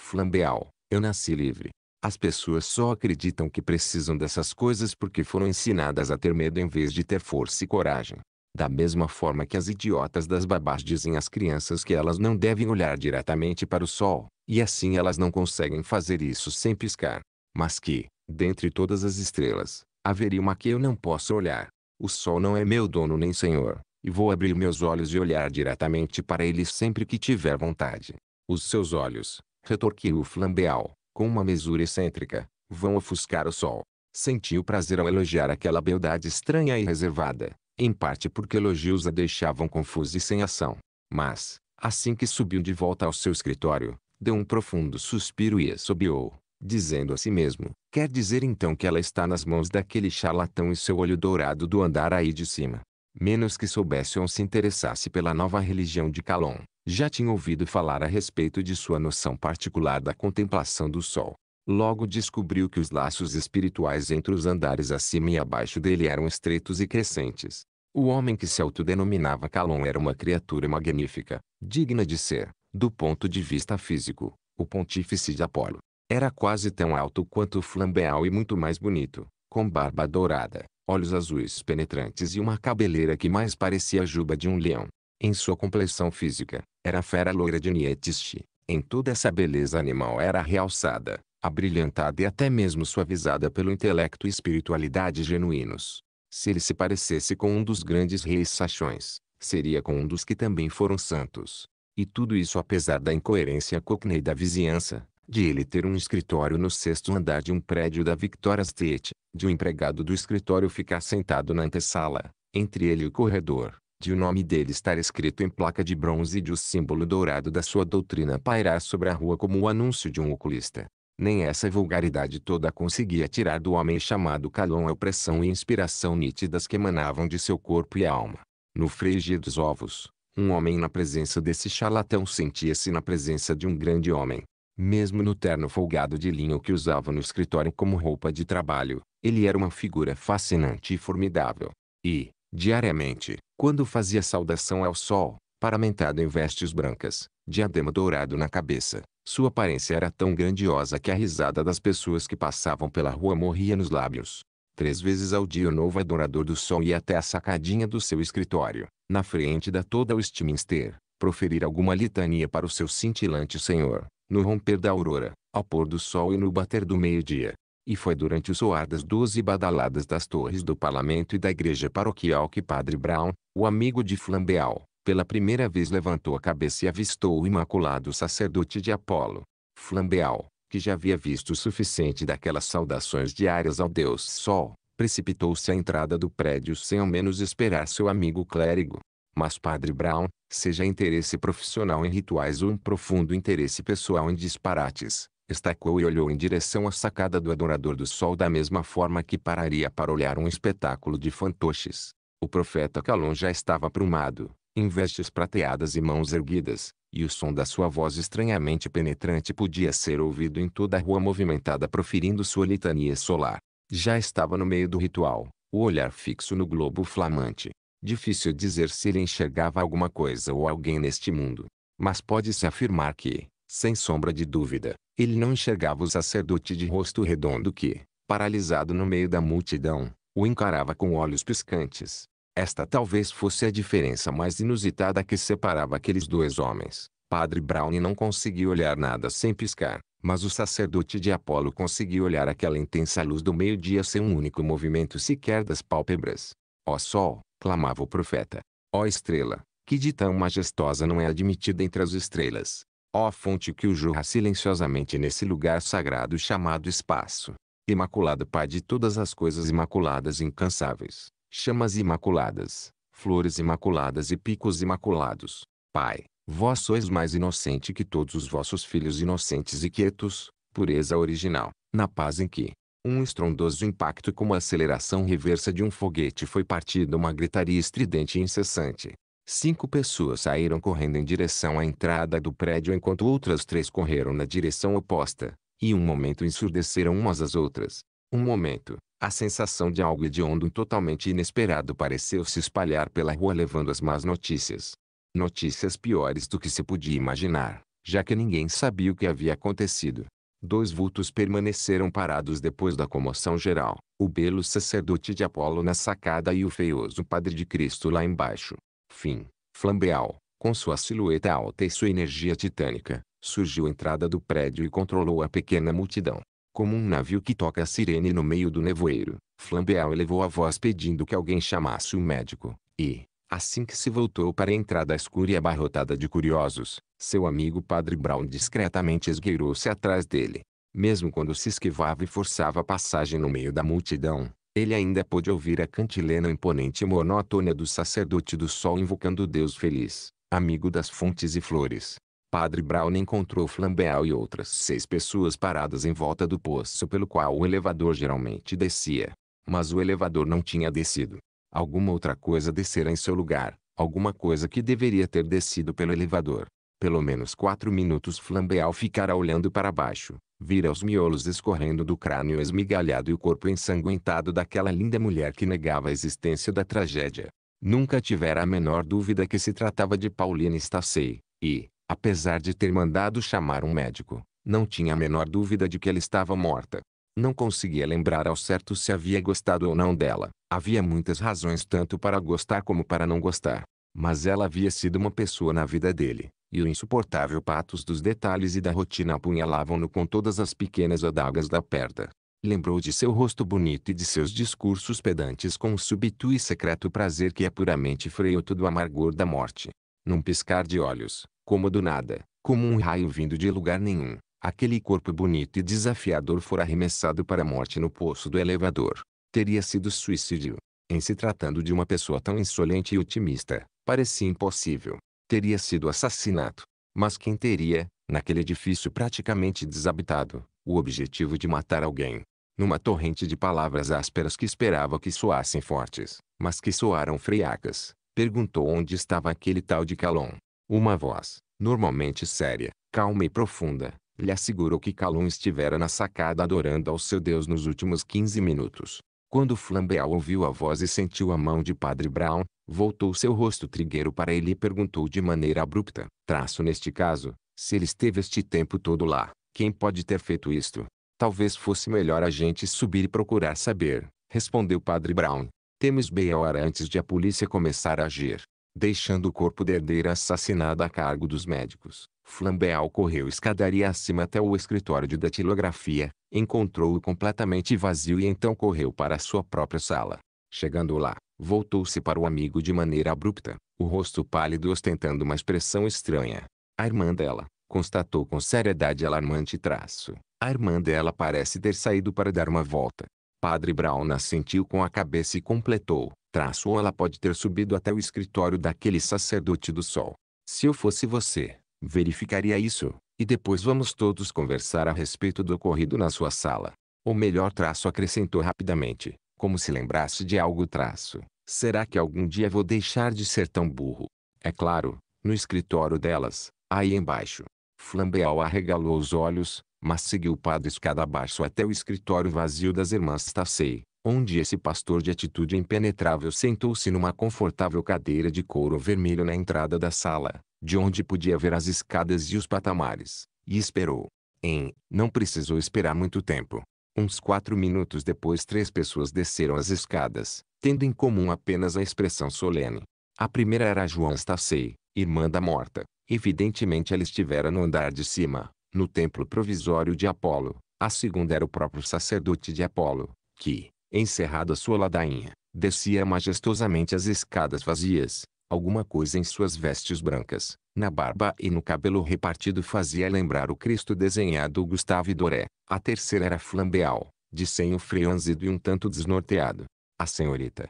Flambeal, eu nasci livre. As pessoas só acreditam que precisam dessas coisas porque foram ensinadas a ter medo em vez de ter força e coragem. Da mesma forma que as idiotas das babás dizem às crianças que elas não devem olhar diretamente para o sol, e assim elas não conseguem fazer isso sem piscar. Mas que, dentre todas as estrelas, haveria uma que eu não posso olhar. O sol não é meu dono nem senhor, e vou abrir meus olhos e olhar diretamente para ele sempre que tiver vontade. Os seus olhos, retorquiu flambeal, com uma mesura excêntrica, vão ofuscar o sol. Sentiu prazer ao elogiar aquela beldade estranha e reservada, em parte porque elogios a deixavam confusa e sem ação. Mas, assim que subiu de volta ao seu escritório, deu um profundo suspiro e assobiou, dizendo a si mesmo, quer dizer então que ela está nas mãos daquele charlatão e seu olho dourado do andar aí de cima menos que soubesse ou se interessasse pela nova religião de Calon, já tinha ouvido falar a respeito de sua noção particular da contemplação do sol. Logo descobriu que os laços espirituais entre os andares acima e abaixo dele eram estreitos e crescentes. O homem que se autodenominava Calon era uma criatura magnífica, digna de ser, do ponto de vista físico, o pontífice de Apolo. Era quase tão alto quanto o flambeal e muito mais bonito, com barba dourada, olhos azuis penetrantes e uma cabeleira que mais parecia a juba de um leão. Em sua complexão física, era a fera loira de Nietzsche. Em toda essa beleza animal era realçada, abrilhantada e até mesmo suavizada pelo intelecto e espiritualidade genuínos. Se ele se parecesse com um dos grandes reis saxões, seria com um dos que também foram santos. E tudo isso apesar da incoerência cockney da vizinhança, de ele ter um escritório no sexto andar de um prédio da Victoria State, de um empregado do escritório ficar sentado na antessala, entre ele e o corredor, de o nome dele estar escrito em placa de bronze e de o símbolo dourado da sua doutrina pairar sobre a rua como o anúncio de um oculista. Nem essa vulgaridade toda conseguia tirar do homem chamado Calon a opressão e inspiração nítidas que emanavam de seu corpo e alma. No frigir dos ovos, um homem na presença desse charlatão sentia-se na presença de um grande homem, mesmo no terno folgado de linho que usava no escritório como roupa de trabalho, ele era uma figura fascinante e formidável. E, diariamente, quando fazia saudação ao sol, paramentado em vestes brancas, diadema dourado na cabeça, sua aparência era tão grandiosa que a risada das pessoas que passavam pela rua morria nos lábios. Três vezes ao dia o novo adorador do sol ia até a sacadinha do seu escritório, na frente da toda Westminster, proferir alguma litania para o seu cintilante Senhor, no romper da aurora, ao pôr do sol e no bater do meio-dia. E foi durante o soar das doze badaladas das torres do parlamento e da igreja paroquial que Padre Brown, o amigo de Flambeau, pela primeira vez levantou a cabeça e avistou o imaculado sacerdote de Apolo. Flambeau, que já havia visto o suficiente daquelas saudações diárias ao Deus Sol, precipitou-se à entrada do prédio sem ao menos esperar seu amigo clérigo. Mas Padre Brown, seja interesse profissional em rituais ou um profundo interesse pessoal em disparates, estacou e olhou em direção à sacada do adorador do sol da mesma forma que pararia para olhar um espetáculo de fantoches. O profeta Calon já estava aprumado, em vestes prateadas e mãos erguidas, e o som da sua voz estranhamente penetrante podia ser ouvido em toda a rua movimentada proferindo sua litania solar. Já estava no meio do ritual, o olhar fixo no globo flamante, Difícil dizer se ele enxergava alguma coisa ou alguém neste mundo. Mas pode-se afirmar que, sem sombra de dúvida, ele não enxergava o sacerdote de rosto redondo que, paralisado no meio da multidão, o encarava com olhos piscantes. Esta talvez fosse a diferença mais inusitada que separava aqueles dois homens. Padre Brown não conseguiu olhar nada sem piscar, mas o sacerdote de Apolo conseguiu olhar aquela intensa luz do meio-dia sem um único movimento sequer das pálpebras. Ó sol, clamava o profeta. Ó estrela, que de tão majestosa não é admitida entre as estrelas. Ó fonte que o jorra silenciosamente nesse lugar sagrado chamado espaço. Imaculado Pai de todas as coisas imaculadas e incansáveis, chamas imaculadas, flores imaculadas e picos imaculados. Pai, vós sois mais inocente que todos os vossos filhos inocentes e quietos, pureza original, na paz em que, um estrondoso impacto como a aceleração reversa de um foguete foi partida uma gritaria estridente e incessante. Cinco pessoas saíram correndo em direção à entrada do prédio enquanto outras três correram na direção oposta, e um momento ensurdeceram umas às outras. Um momento, a sensação de algo hediondo totalmente inesperado pareceu se espalhar pela rua levando as más notícias. Notícias piores do que se podia imaginar, já que ninguém sabia o que havia acontecido. Dois vultos permaneceram parados depois da comoção geral. O belo sacerdote de Apolo na sacada e o feioso padre de Cristo lá embaixo. Fim. Flambeal, com sua silhueta alta e sua energia titânica, surgiu à entrada do prédio e controlou a pequena multidão. Como um navio que toca a sirene no meio do nevoeiro, Flambeal elevou a voz pedindo que alguém chamasse o médico, e, Assim que se voltou para a entrada escura e abarrotada de curiosos, seu amigo Padre Brown discretamente esgueirou-se atrás dele. Mesmo quando se esquivava e forçava a passagem no meio da multidão, ele ainda pôde ouvir a cantilena imponente e monótona do sacerdote do sol invocando Deus feliz, amigo das fontes e flores. Padre Brown encontrou Flambeau e outras seis pessoas paradas em volta do poço pelo qual o elevador geralmente descia. Mas o elevador não tinha descido. Alguma outra coisa descera em seu lugar, alguma coisa que deveria ter descido pelo elevador. Pelo menos quatro minutos Flambeau ficara olhando para baixo, vira os miolos escorrendo do crânio esmigalhado e o corpo ensanguentado daquela linda mulher que negava a existência da tragédia. Nunca tivera a menor dúvida que se tratava de Pauline Stacey, e, apesar de ter mandado chamar um médico, não tinha a menor dúvida de que ela estava morta. Não conseguia lembrar ao certo se havia gostado ou não dela, Havia muitas razões tanto para gostar como para não gostar. Mas ela havia sido uma pessoa na vida dele, e o insuportável patos dos detalhes e da rotina apunhalavam-no com todas as pequenas adagas da perda. Lembrou de seu rosto bonito e de seus discursos pedantes com o súbito e secreto prazer que é puramente freio todo o amargor da morte. Num piscar de olhos, como do nada, como um raio vindo de lugar nenhum, aquele corpo bonito e desafiador fora arremessado para a morte no poço do elevador teria sido suicídio. Em se tratando de uma pessoa tão insolente e otimista, parecia impossível. Teria sido assassinato. Mas quem teria, naquele edifício praticamente desabitado, o objetivo de matar alguém? Numa torrente de palavras ásperas que esperava que soassem fortes, mas que soaram friacas, perguntou onde estava aquele tal de Calon. Uma voz, normalmente séria, calma e profunda, lhe assegurou que Calon estivera na sacada adorando ao seu Deus nos últimos 15 minutos. Quando Flambeau ouviu a voz e sentiu a mão de Padre Brown, voltou seu rosto trigueiro para ele e perguntou de maneira abrupta, traço neste caso, se ele esteve este tempo todo lá, quem pode ter feito isto? Talvez fosse melhor a gente subir e procurar saber, respondeu Padre Brown. Temos meia hora antes de a polícia começar a agir, deixando o corpo da herdeira assassinada a cargo dos médicos. Flambeau correu escadaria acima até o escritório de datilografia, encontrou-o completamente vazio e então correu para sua própria sala. Chegando lá, voltou-se para o amigo de maneira abrupta, o rosto pálido ostentando uma expressão estranha. A irmã dela, constatou com seriedade alarmante traço. A irmã dela parece ter saído para dar uma volta. Padre Brown assentiu com a cabeça e completou. Traço ou ela pode ter subido até o escritório daquele sacerdote do sol. Se eu fosse você, verificaria isso, e depois vamos todos conversar a respeito do ocorrido na sua sala. O melhor traço acrescentou rapidamente, como se lembrasse de algo traço. Será que algum dia vou deixar de ser tão burro? É claro, no escritório delas, aí embaixo. Flambeau arregalou os olhos, mas seguiu para escada abaixo até o escritório vazio das irmãs Tassei, onde esse pastor de atitude impenetrável sentou-se numa confortável cadeira de couro vermelho na entrada da sala, de onde podia ver as escadas e os patamares, e esperou. Em, não precisou esperar muito tempo. Uns quatro minutos depois três pessoas desceram as escadas, tendo em comum apenas a expressão solene. A primeira era João Stacey, irmã da morta. Evidentemente ela estivera no andar de cima, no templo provisório de Apolo. A segunda era o próprio sacerdote de Apolo, que, encerrado a sua ladainha, descia majestosamente as escadas vazias, Alguma coisa em suas vestes brancas, na barba e no cabelo repartido fazia lembrar o Cristo desenhado Gustave Doré. A terceira era flambeal, de senho franzido e um tanto desnorteado. A senhorita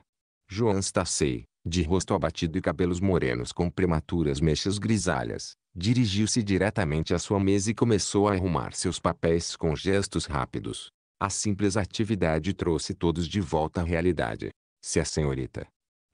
João Stacey, de rosto abatido e cabelos morenos com prematuras mechas grisalhas, dirigiu-se diretamente à sua mesa e começou a arrumar seus papéis com gestos rápidos. A simples atividade trouxe todos de volta à realidade. Se a senhorita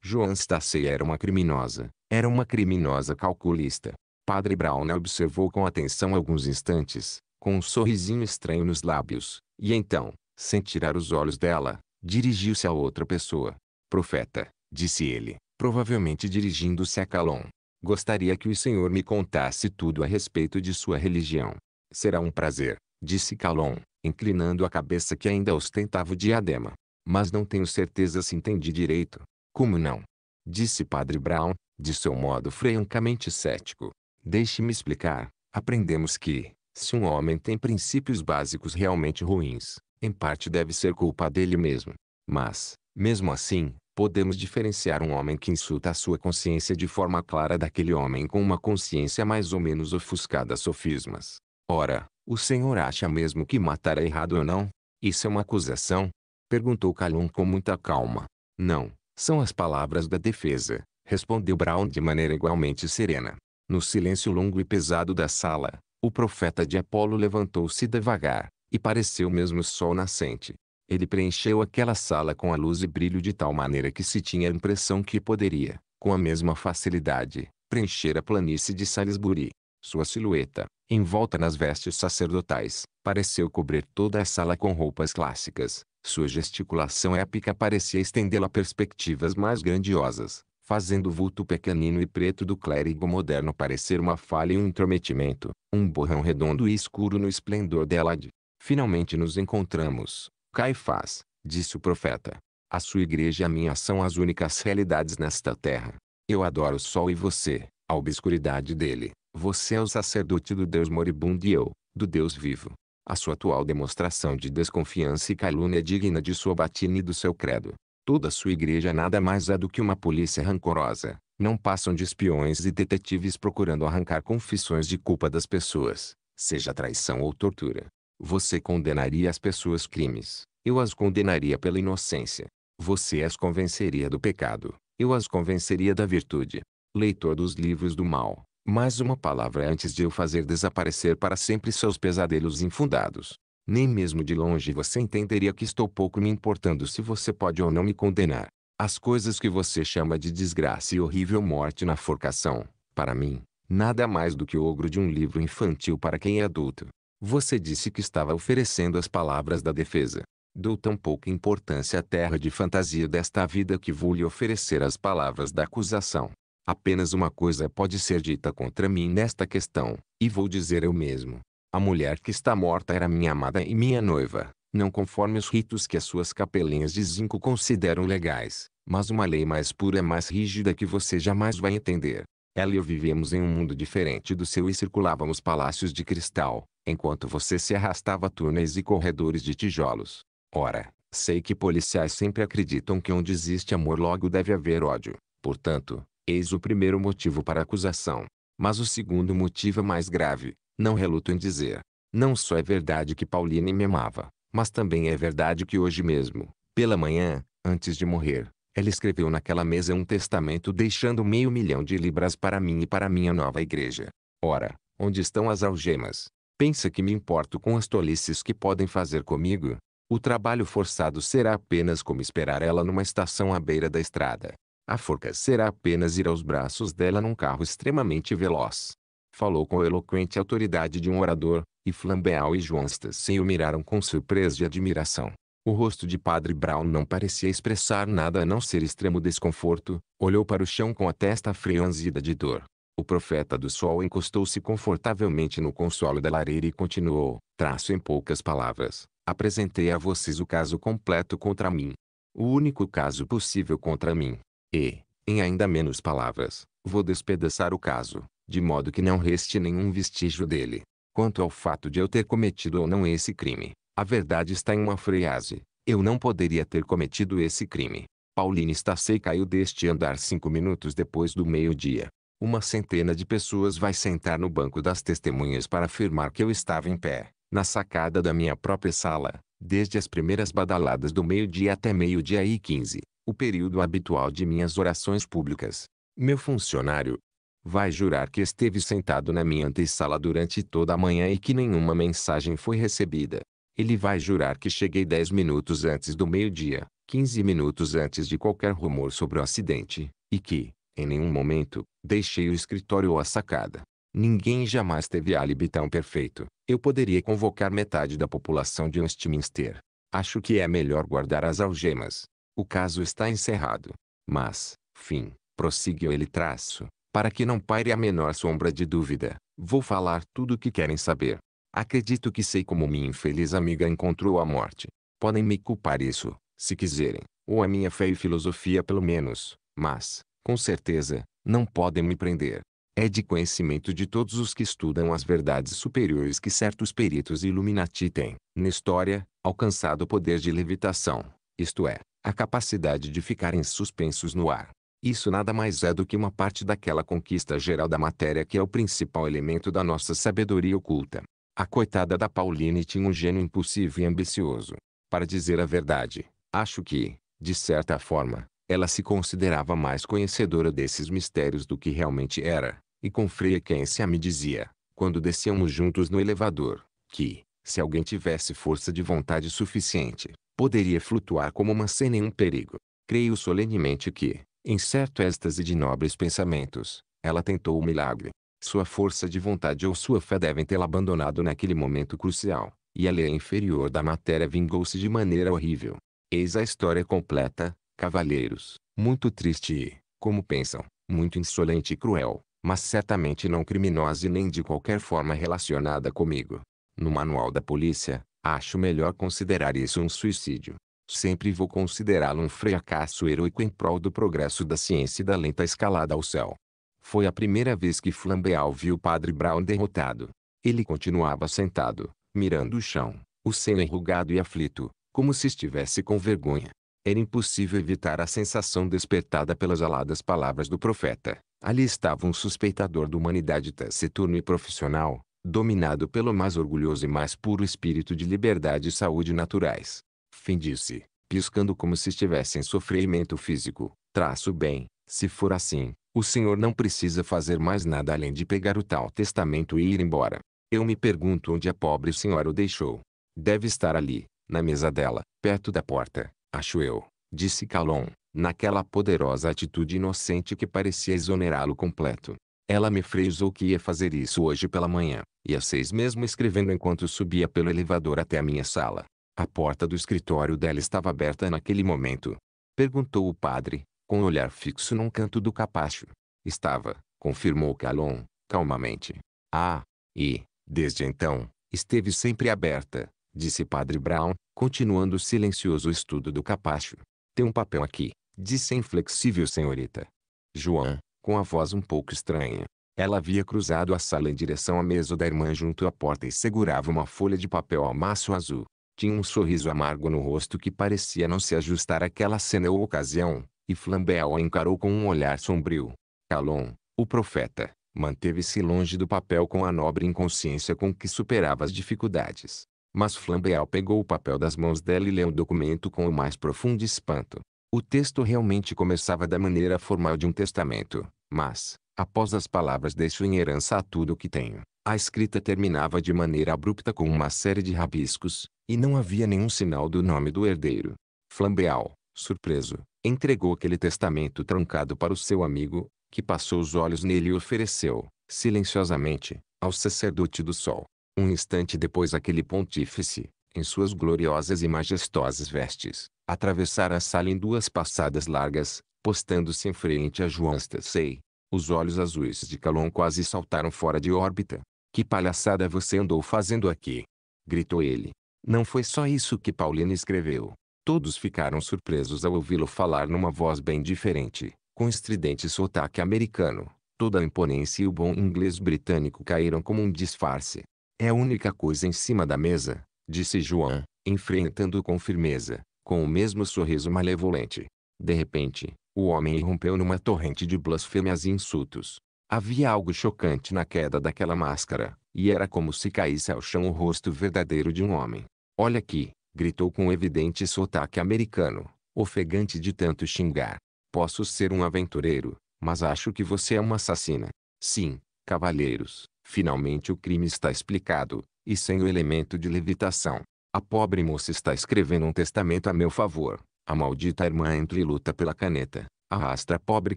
Joan Stacey era uma criminosa. Era uma criminosa calculista. Padre Brown observou com atenção alguns instantes, com um sorrisinho estranho nos lábios, e então, sem tirar os olhos dela, dirigiu-se a outra pessoa. Profeta, disse ele, provavelmente dirigindo-se a Calon. Gostaria que o senhor me contasse tudo a respeito de sua religião. Será um prazer, disse Calon, inclinando a cabeça que ainda ostentava o diadema. Mas não tenho certeza se entendi direito. Como não? Disse Padre Brown, de seu modo francamente cético. Deixe-me explicar. Aprendemos que, se um homem tem princípios básicos realmente ruins, em parte deve ser culpa dele mesmo. Mas, mesmo assim, podemos diferenciar um homem que insulta a sua consciência de forma clara daquele homem com uma consciência mais ou menos ofuscada a sofismas. Ora, o senhor acha mesmo que matar é errado ou não? Isso é uma acusação? Perguntou Calum com muita calma. Não, são as palavras da defesa, respondeu Brown de maneira igualmente serena. No silêncio longo e pesado da sala, o profeta de Apolo levantou-se devagar, e pareceu mesmo sol nascente. Ele preencheu aquela sala com a luz e brilho de tal maneira que se tinha a impressão que poderia, com a mesma facilidade, preencher a planície de Salisbury. Sua silhueta, envolta nas vestes sacerdotais, pareceu cobrir toda a sala com roupas clássicas, sua gesticulação épica parecia estendê-la a perspectivas mais grandiosas, fazendo o vulto pequenino e preto do clérigo moderno parecer uma falha e um intrometimento, um borrão redondo e escuro no esplendor dela de. Finalmente nos encontramos, Caifás, disse o profeta. A sua igreja e a minha são as únicas realidades nesta terra. Eu adoro o sol e você, a obscuridade dele. Você é o sacerdote do Deus moribundo e eu, do Deus vivo. A sua atual demonstração de desconfiança e calúnia é digna de sua batina e do seu credo. Toda sua igreja nada mais é do que uma polícia rancorosa. Não passam de espiões e detetives procurando arrancar confissões de culpa das pessoas, seja traição ou tortura. Você condenaria as pessoas crimes. Eu as condenaria pela inocência. Você as convenceria do pecado. Eu as convenceria da virtude. Leitor dos livros do mal. Mais uma palavra antes de eu fazer desaparecer para sempre seus pesadelos infundados. Nem mesmo de longe você entenderia que estou pouco me importando se você pode ou não me condenar. As coisas que você chama de desgraça e horrível morte na forcação, para mim, nada mais do que o ogro de um livro infantil para quem é adulto. Você disse que estava oferecendo as palavras da defesa. Dou tão pouca importância à terra de fantasia desta vida que vou lhe oferecer as palavras da acusação. Apenas uma coisa pode ser dita contra mim nesta questão, e vou dizer eu mesmo. A mulher que está morta era minha amada e minha noiva, não conforme os ritos que as suas capelinhas de zinco consideram legais, mas uma lei mais pura e é mais rígida que você jamais vai entender. Ela e eu vivemos em um mundo diferente do seu e circulávamos palácios de cristal, enquanto você se arrastava túneis e corredores de tijolos. Ora, sei que policiais sempre acreditam que onde existe amor logo deve haver ódio. Portanto, Eis o primeiro motivo para a acusação. Mas o segundo motivo é mais grave. Não reluto em dizer. Não só é verdade que Pauline me amava, mas também é verdade que hoje mesmo, pela manhã, antes de morrer, ela escreveu naquela mesa um testamento deixando meio milhão de libras para mim e para minha nova igreja. Ora, onde estão as algemas? Pensa que me importo com as tolices que podem fazer comigo? O trabalho forçado será apenas como esperar ela numa estação à beira da estrada. A forca será apenas ir aos braços dela num carro extremamente veloz. Falou com a eloquente autoridade de um orador, e Flambeau e João se o miraram com surpresa e admiração. O rosto de Padre Brown não parecia expressar nada a não ser extremo desconforto, olhou para o chão com a testa franzida de dor. O profeta do sol encostou-se confortavelmente no consolo da lareira e continuou, traço em poucas palavras, apresentei a vocês o caso completo contra mim. O único caso possível contra mim. E, em ainda menos palavras, vou despedaçar o caso, de modo que não reste nenhum vestígio dele. Quanto ao fato de eu ter cometido ou não esse crime, a verdade está em uma frase. Eu não poderia ter cometido esse crime. Pauline Stacey caiu deste andar cinco minutos depois do meio-dia. Uma centena de pessoas vai sentar no banco das testemunhas para afirmar que eu estava em pé, na sacada da minha própria sala, desde as primeiras badaladas do meio-dia até meio-dia e quinze, o período habitual de minhas orações públicas. Meu funcionário vai jurar que esteve sentado na minha antessala durante toda a manhã e que nenhuma mensagem foi recebida. Ele vai jurar que cheguei dez minutos antes do meio-dia, quinze minutos antes de qualquer rumor sobre o acidente, e que, em nenhum momento, deixei o escritório ou a sacada. Ninguém jamais teve álibi tão perfeito. Eu poderia convocar metade da população de Westminster. Acho que é melhor guardar as algemas. O caso está encerrado. Mas, fim, prosseguiu ele traço, para que não paire a menor sombra de dúvida, vou falar tudo o que querem saber. Acredito que sei como minha infeliz amiga encontrou a morte. Podem me culpar isso, se quiserem, ou a minha fé e filosofia pelo menos, mas, com certeza, não podem me prender. É de conhecimento de todos os que estudam as verdades superiores que certos peritos Illuminati têm, na história, alcançado o poder de levitação, isto é, a capacidade de ficarem suspensos no ar. Isso nada mais é do que uma parte daquela conquista geral da matéria que é o principal elemento da nossa sabedoria oculta. A coitada da Pauline tinha um gênio impulsivo e ambicioso. Para dizer a verdade, acho que, de certa forma, ela se considerava mais conhecedora desses mistérios do que realmente era, e com frequência me dizia, quando desciamos juntos no elevador, que, se alguém tivesse força de vontade suficiente, poderia flutuar como uma sem nenhum perigo. Creio solenemente que, em certo êxtase de nobres pensamentos, ela tentou o milagre. Sua força de vontade ou sua fé devem tê-la abandonado naquele momento crucial, e a lei inferior da matéria vingou-se de maneira horrível. Eis a história completa, cavalheiros, muito triste e, como pensam, muito insolente e cruel, mas certamente não criminosa e nem de qualquer forma relacionada comigo. No manual da polícia, Acho melhor considerar isso um suicídio. Sempre vou considerá-lo um fracasso heróico em prol do progresso da ciência e da lenta escalada ao céu. Foi a primeira vez que Flambeau viu o padre Brown derrotado. Ele continuava sentado, mirando o chão, o seno enrugado e aflito, como se estivesse com vergonha. Era impossível evitar a sensação despertada pelas aladas palavras do profeta. Ali estava um suspeitador da humanidade taciturno e profissional, dominado pelo mais orgulhoso e mais puro espírito de liberdade e saúde naturais. finde-se, piscando como se estivesse em sofrimento físico. Traço bem, se for assim, o senhor não precisa fazer mais nada além de pegar o tal testamento e ir embora. Eu me pergunto onde a pobre senhora o deixou. Deve estar ali, na mesa dela, perto da porta, acho eu, disse Calon, naquela poderosa atitude inocente que parecia exonerá-lo completo. Ela me frisou que ia fazer isso hoje pela manhã, e às seis mesmo escrevendo enquanto subia pelo elevador até a minha sala. A porta do escritório dela estava aberta naquele momento. Perguntou o padre, com o um olhar fixo num canto do capacho. Estava, confirmou Calon, calmamente. Ah, e, desde então, esteve sempre aberta, disse Padre Brown, continuando o silencioso estudo do capacho. Tem um papel aqui, disse a inflexível senhorita. João, com a voz um pouco estranha. Ela havia cruzado a sala em direção à mesa da irmã junto à porta e segurava uma folha de papel almaço azul. Tinha um sorriso amargo no rosto que parecia não se ajustar àquela cena ou ocasião, e Flambel a encarou com um olhar sombrio. Calon, o profeta, manteve-se longe do papel com a nobre inconsciência com que superava as dificuldades. Mas Flambel pegou o papel das mãos dela e leu o documento com o mais profundo espanto. O texto realmente começava da maneira formal de um testamento, mas, após as palavras deixo em herança a tudo o que tenho, a escrita terminava de maneira abrupta com uma série de rabiscos, e não havia nenhum sinal do nome do herdeiro. Flambeau, surpreso, entregou aquele testamento trancado para o seu amigo, que passou os olhos nele e ofereceu, silenciosamente, ao sacerdote do sol. Um instante depois aquele pontífice, em suas gloriosas e majestosas vestes, atravessara a sala em duas passadas largas, postando-se em frente a João Stacey. Os olhos azuis de Calon quase saltaram fora de órbita. Que palhaçada você andou fazendo aqui? gritou ele. Não foi só isso que Paulina escreveu. Todos ficaram surpresos ao ouvi-lo falar numa voz bem diferente, com estridente sotaque americano. Toda a imponência e o bom inglês britânico caíram como um disfarce. É a única coisa em cima da mesa, disse João, enfrentando com firmeza, com o mesmo sorriso malevolente. De repente, o homem irrompeu numa torrente de blasfêmias e insultos. Havia algo chocante na queda daquela máscara, e era como se caísse ao chão o rosto verdadeiro de um homem. Olha aqui, gritou com evidente sotaque americano, ofegante de tanto xingar. Posso ser um aventureiro, mas acho que você é uma assassina. Sim, cavalheiros, finalmente o crime está explicado e sem o elemento de levitação. A pobre moça está escrevendo um testamento a meu favor. A maldita irmã entra e luta pela caneta. arrasta a pobre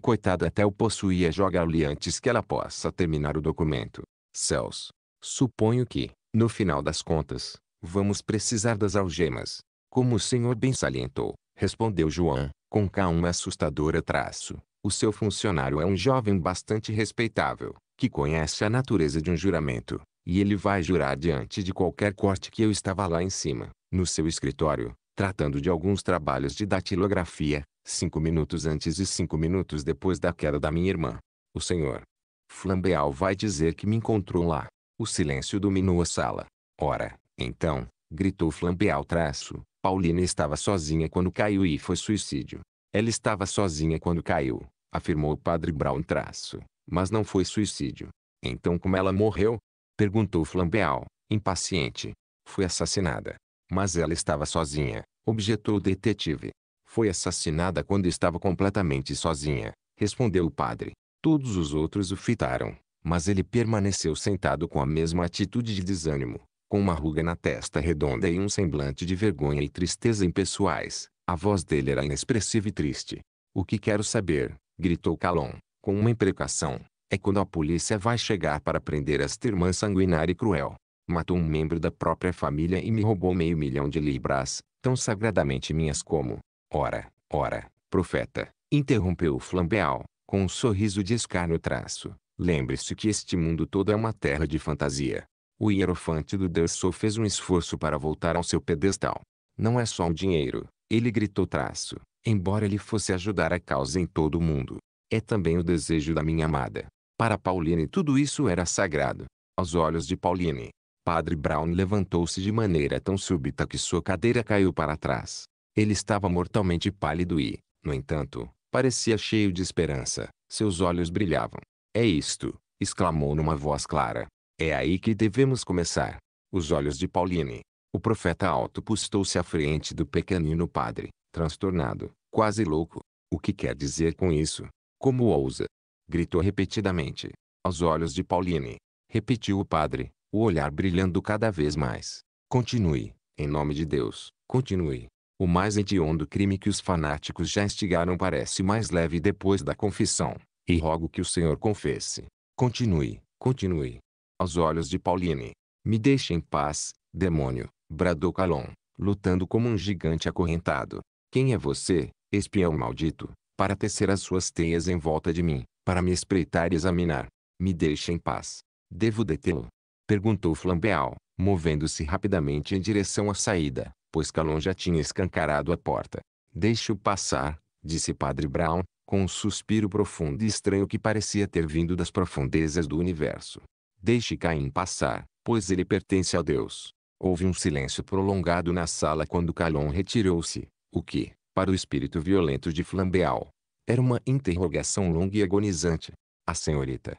coitada até o possuir e joga-lhe antes que ela possa terminar o documento. Céus! Suponho que, no final das contas, vamos precisar das algemas. Como o senhor bem salientou, respondeu João, com calma assustadora traço. O seu funcionário é um jovem bastante respeitável, que conhece a natureza de um juramento, e ele vai jurar diante de qualquer corte que eu estava lá em cima, no seu escritório, tratando de alguns trabalhos de datilografia, cinco minutos antes e cinco minutos depois da queda da minha irmã. O senhor Flambeal vai dizer que me encontrou lá. O silêncio dominou a sala. Ora, então, gritou Flambeal traço, Paulina estava sozinha quando caiu e foi suicídio. Ela estava sozinha quando caiu, afirmou o padre Brown traço, mas não foi suicídio. Então como ela morreu, Perguntou Flambeau, impaciente. Foi assassinada. Mas ela estava sozinha, objetou o detetive. Foi assassinada quando estava completamente sozinha, respondeu o padre. Todos os outros o fitaram, mas ele permaneceu sentado com a mesma atitude de desânimo, com uma ruga na testa redonda e um semblante de vergonha e tristeza impessoais. A voz dele era inexpressiva e triste. O que quero saber? gritou Calon, com uma imprecação é quando a polícia vai chegar para prender esta irmã sanguinária e cruel. Matou um membro da própria família e me roubou meio milhão de libras, tão sagradamente minhas como. Ora, ora, profeta, interrompeu o Flambeau, com um sorriso de escárnio traço. Lembre-se que este mundo todo é uma terra de fantasia. O hierofante do Deus fez um esforço para voltar ao seu pedestal. Não é só o dinheiro, ele gritou traço, embora ele fosse ajudar a causa em todo o mundo. É também o desejo da minha amada. Para Pauline tudo isso era sagrado. Aos olhos de Pauline, Padre Brown levantou-se de maneira tão súbita que sua cadeira caiu para trás. Ele estava mortalmente pálido e, no entanto, parecia cheio de esperança. Seus olhos brilhavam. É isto, exclamou numa voz clara. É aí que devemos começar. Os olhos de Pauline. O profeta alto postou-se à frente do pequenino padre, transtornado, quase louco. O que quer dizer com isso? Como ousa? gritou repetidamente. Aos olhos de Pauline, repetiu o padre, o olhar brilhando cada vez mais. Continue, em nome de Deus, continue. O mais hediondo crime que os fanáticos já instigaram parece mais leve depois da confissão, e rogo que o Senhor confesse. Continue, continue. Aos olhos de Pauline, me deixe em paz, demônio, bradou Calon, lutando como um gigante acorrentado. Quem é você, espião maldito, para tecer as suas teias em volta de mim? para me espreitar e examinar. Me deixa em paz. Devo detê-lo? Perguntou Flambeau, movendo-se rapidamente em direção à saída, pois Calon já tinha escancarado a porta. Deixe-o passar, disse Padre Brown, com um suspiro profundo e estranho que parecia ter vindo das profundezas do universo. Deixe Caim passar, pois ele pertence a Deus. Houve um silêncio prolongado na sala quando Calon retirou-se, o que, para o espírito violento de Flambeau, era uma interrogação longa e agonizante. A senhorita.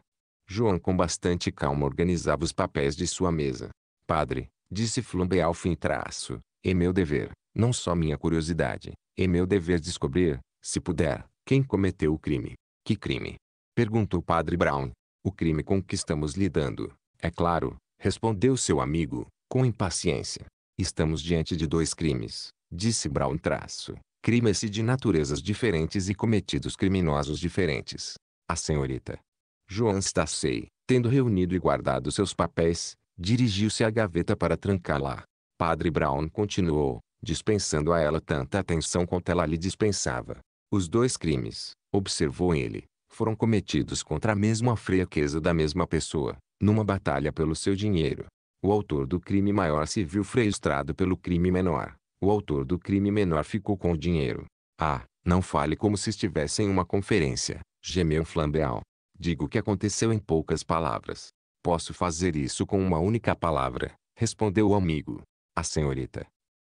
João com bastante calma organizava os papéis de sua mesa. Padre, disse Flambealf Alfin traço, é meu dever, não só minha curiosidade, é meu dever descobrir, se puder, quem cometeu o crime. Que crime? Perguntou Padre Brown. O crime com que estamos lidando, é claro, respondeu seu amigo, com impaciência. Estamos diante de dois crimes, disse Brown traço, crimes de naturezas diferentes e cometidos criminosos diferentes. A senhorita João Stacey, tendo reunido e guardado seus papéis, dirigiu-se à gaveta para trancá-la. Padre Brown continuou, dispensando a ela tanta atenção quanto ela lhe dispensava. Os dois crimes, observou ele, foram cometidos contra a mesma fraqueza da mesma pessoa, numa batalha pelo seu dinheiro. O autor do crime maior se viu frustrado pelo crime menor. O autor do crime menor ficou com o dinheiro. Ah, não fale como se estivesse em uma conferência, gemeu Flambeau. Digo o que aconteceu em poucas palavras. Posso fazer isso com uma única palavra, respondeu o amigo. A senhorita.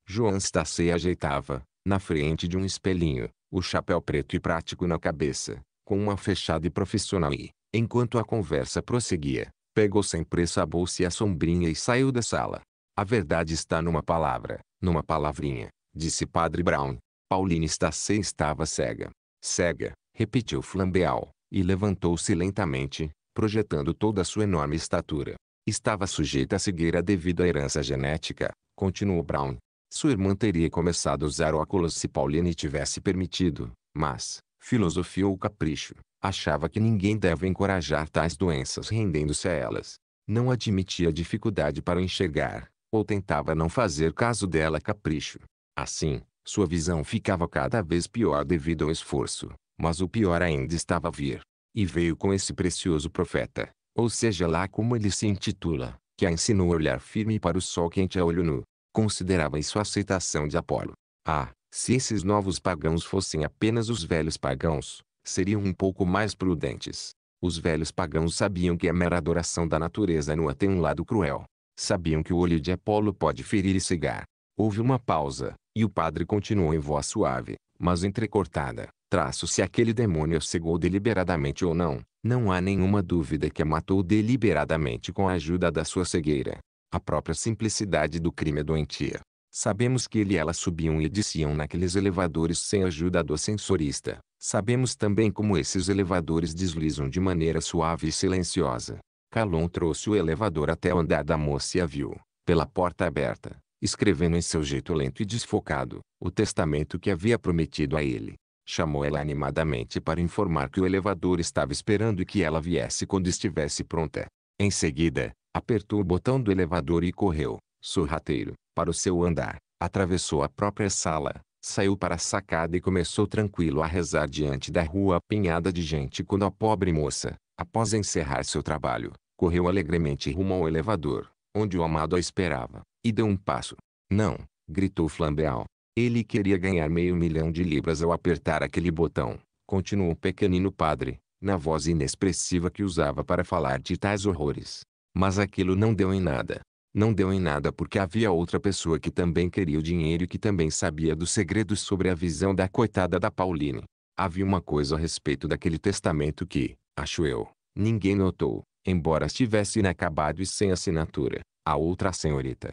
João Stacey ajeitava, na frente de um espelhinho, o chapéu preto e prático na cabeça, com uma fechada e profissional e, enquanto a conversa prosseguia, pegou sem pressa a bolsa e a sombrinha e saiu da sala. A verdade está numa palavra. Numa palavrinha, disse Padre Brown, Pauline Stacey estava cega. Cega, repetiu Flambeau, e levantou-se lentamente, projetando toda a sua enorme estatura. Estava sujeita à cegueira devido à herança genética, continuou Brown. Sua irmã teria começado a usar óculos se Pauline tivesse permitido, mas, filosofiou o capricho, achava que ninguém deve encorajar tais doenças rendendo-se a elas. Não admitia dificuldade para enxergar, ou tentava não fazer caso dela capricho. Assim, sua visão ficava cada vez pior devido ao esforço, mas o pior ainda estava a vir. E veio com esse precioso profeta, ou seja lá como ele se intitula, que a ensinou a olhar firme para o sol quente a olho nu. Considerava isso a aceitação de Apolo. Ah, se esses novos pagãos fossem apenas os velhos pagãos, seriam um pouco mais prudentes. Os velhos pagãos sabiam que a é mera adoração da natureza nua tem um lado cruel, Sabiam que o olho de Apolo pode ferir e cegar. Houve uma pausa, e o padre continuou em voz suave, mas entrecortada. Traço se aquele demônio cegou deliberadamente ou não, não há nenhuma dúvida que a matou deliberadamente com a ajuda da sua cegueira. A própria simplicidade do crime é doentia. Sabemos que ele e ela subiam e desciam naqueles elevadores sem ajuda do sensorista. Sabemos também como esses elevadores deslizam de maneira suave e silenciosa. Calon trouxe o elevador até o andar da moça e a viu, pela porta aberta, escrevendo em seu jeito lento e desfocado, o testamento que havia prometido a ele. Chamou ela animadamente para informar que o elevador estava esperando e que ela viesse quando estivesse pronta. Em seguida, apertou o botão do elevador e correu, sorrateiro, para o seu andar. Atravessou a própria sala, saiu para a sacada e começou tranquilo a rezar diante da rua apinhada de gente quando a pobre moça, após encerrar seu trabalho, correu alegremente rumo ao elevador, onde o amado a esperava, e deu um passo. Não, gritou Flambeau. Ele queria ganhar meio milhão de libras ao apertar aquele botão, continuou o pequenino padre, na voz inexpressiva que usava para falar de tais horrores. Mas aquilo não deu em nada. Não deu em nada porque havia outra pessoa que também queria o dinheiro e que também sabia dos segredos sobre a visão da coitada da Pauline. Havia uma coisa a respeito daquele testamento que, acho eu, ninguém notou, embora estivesse inacabado e sem assinatura. A outra senhorita.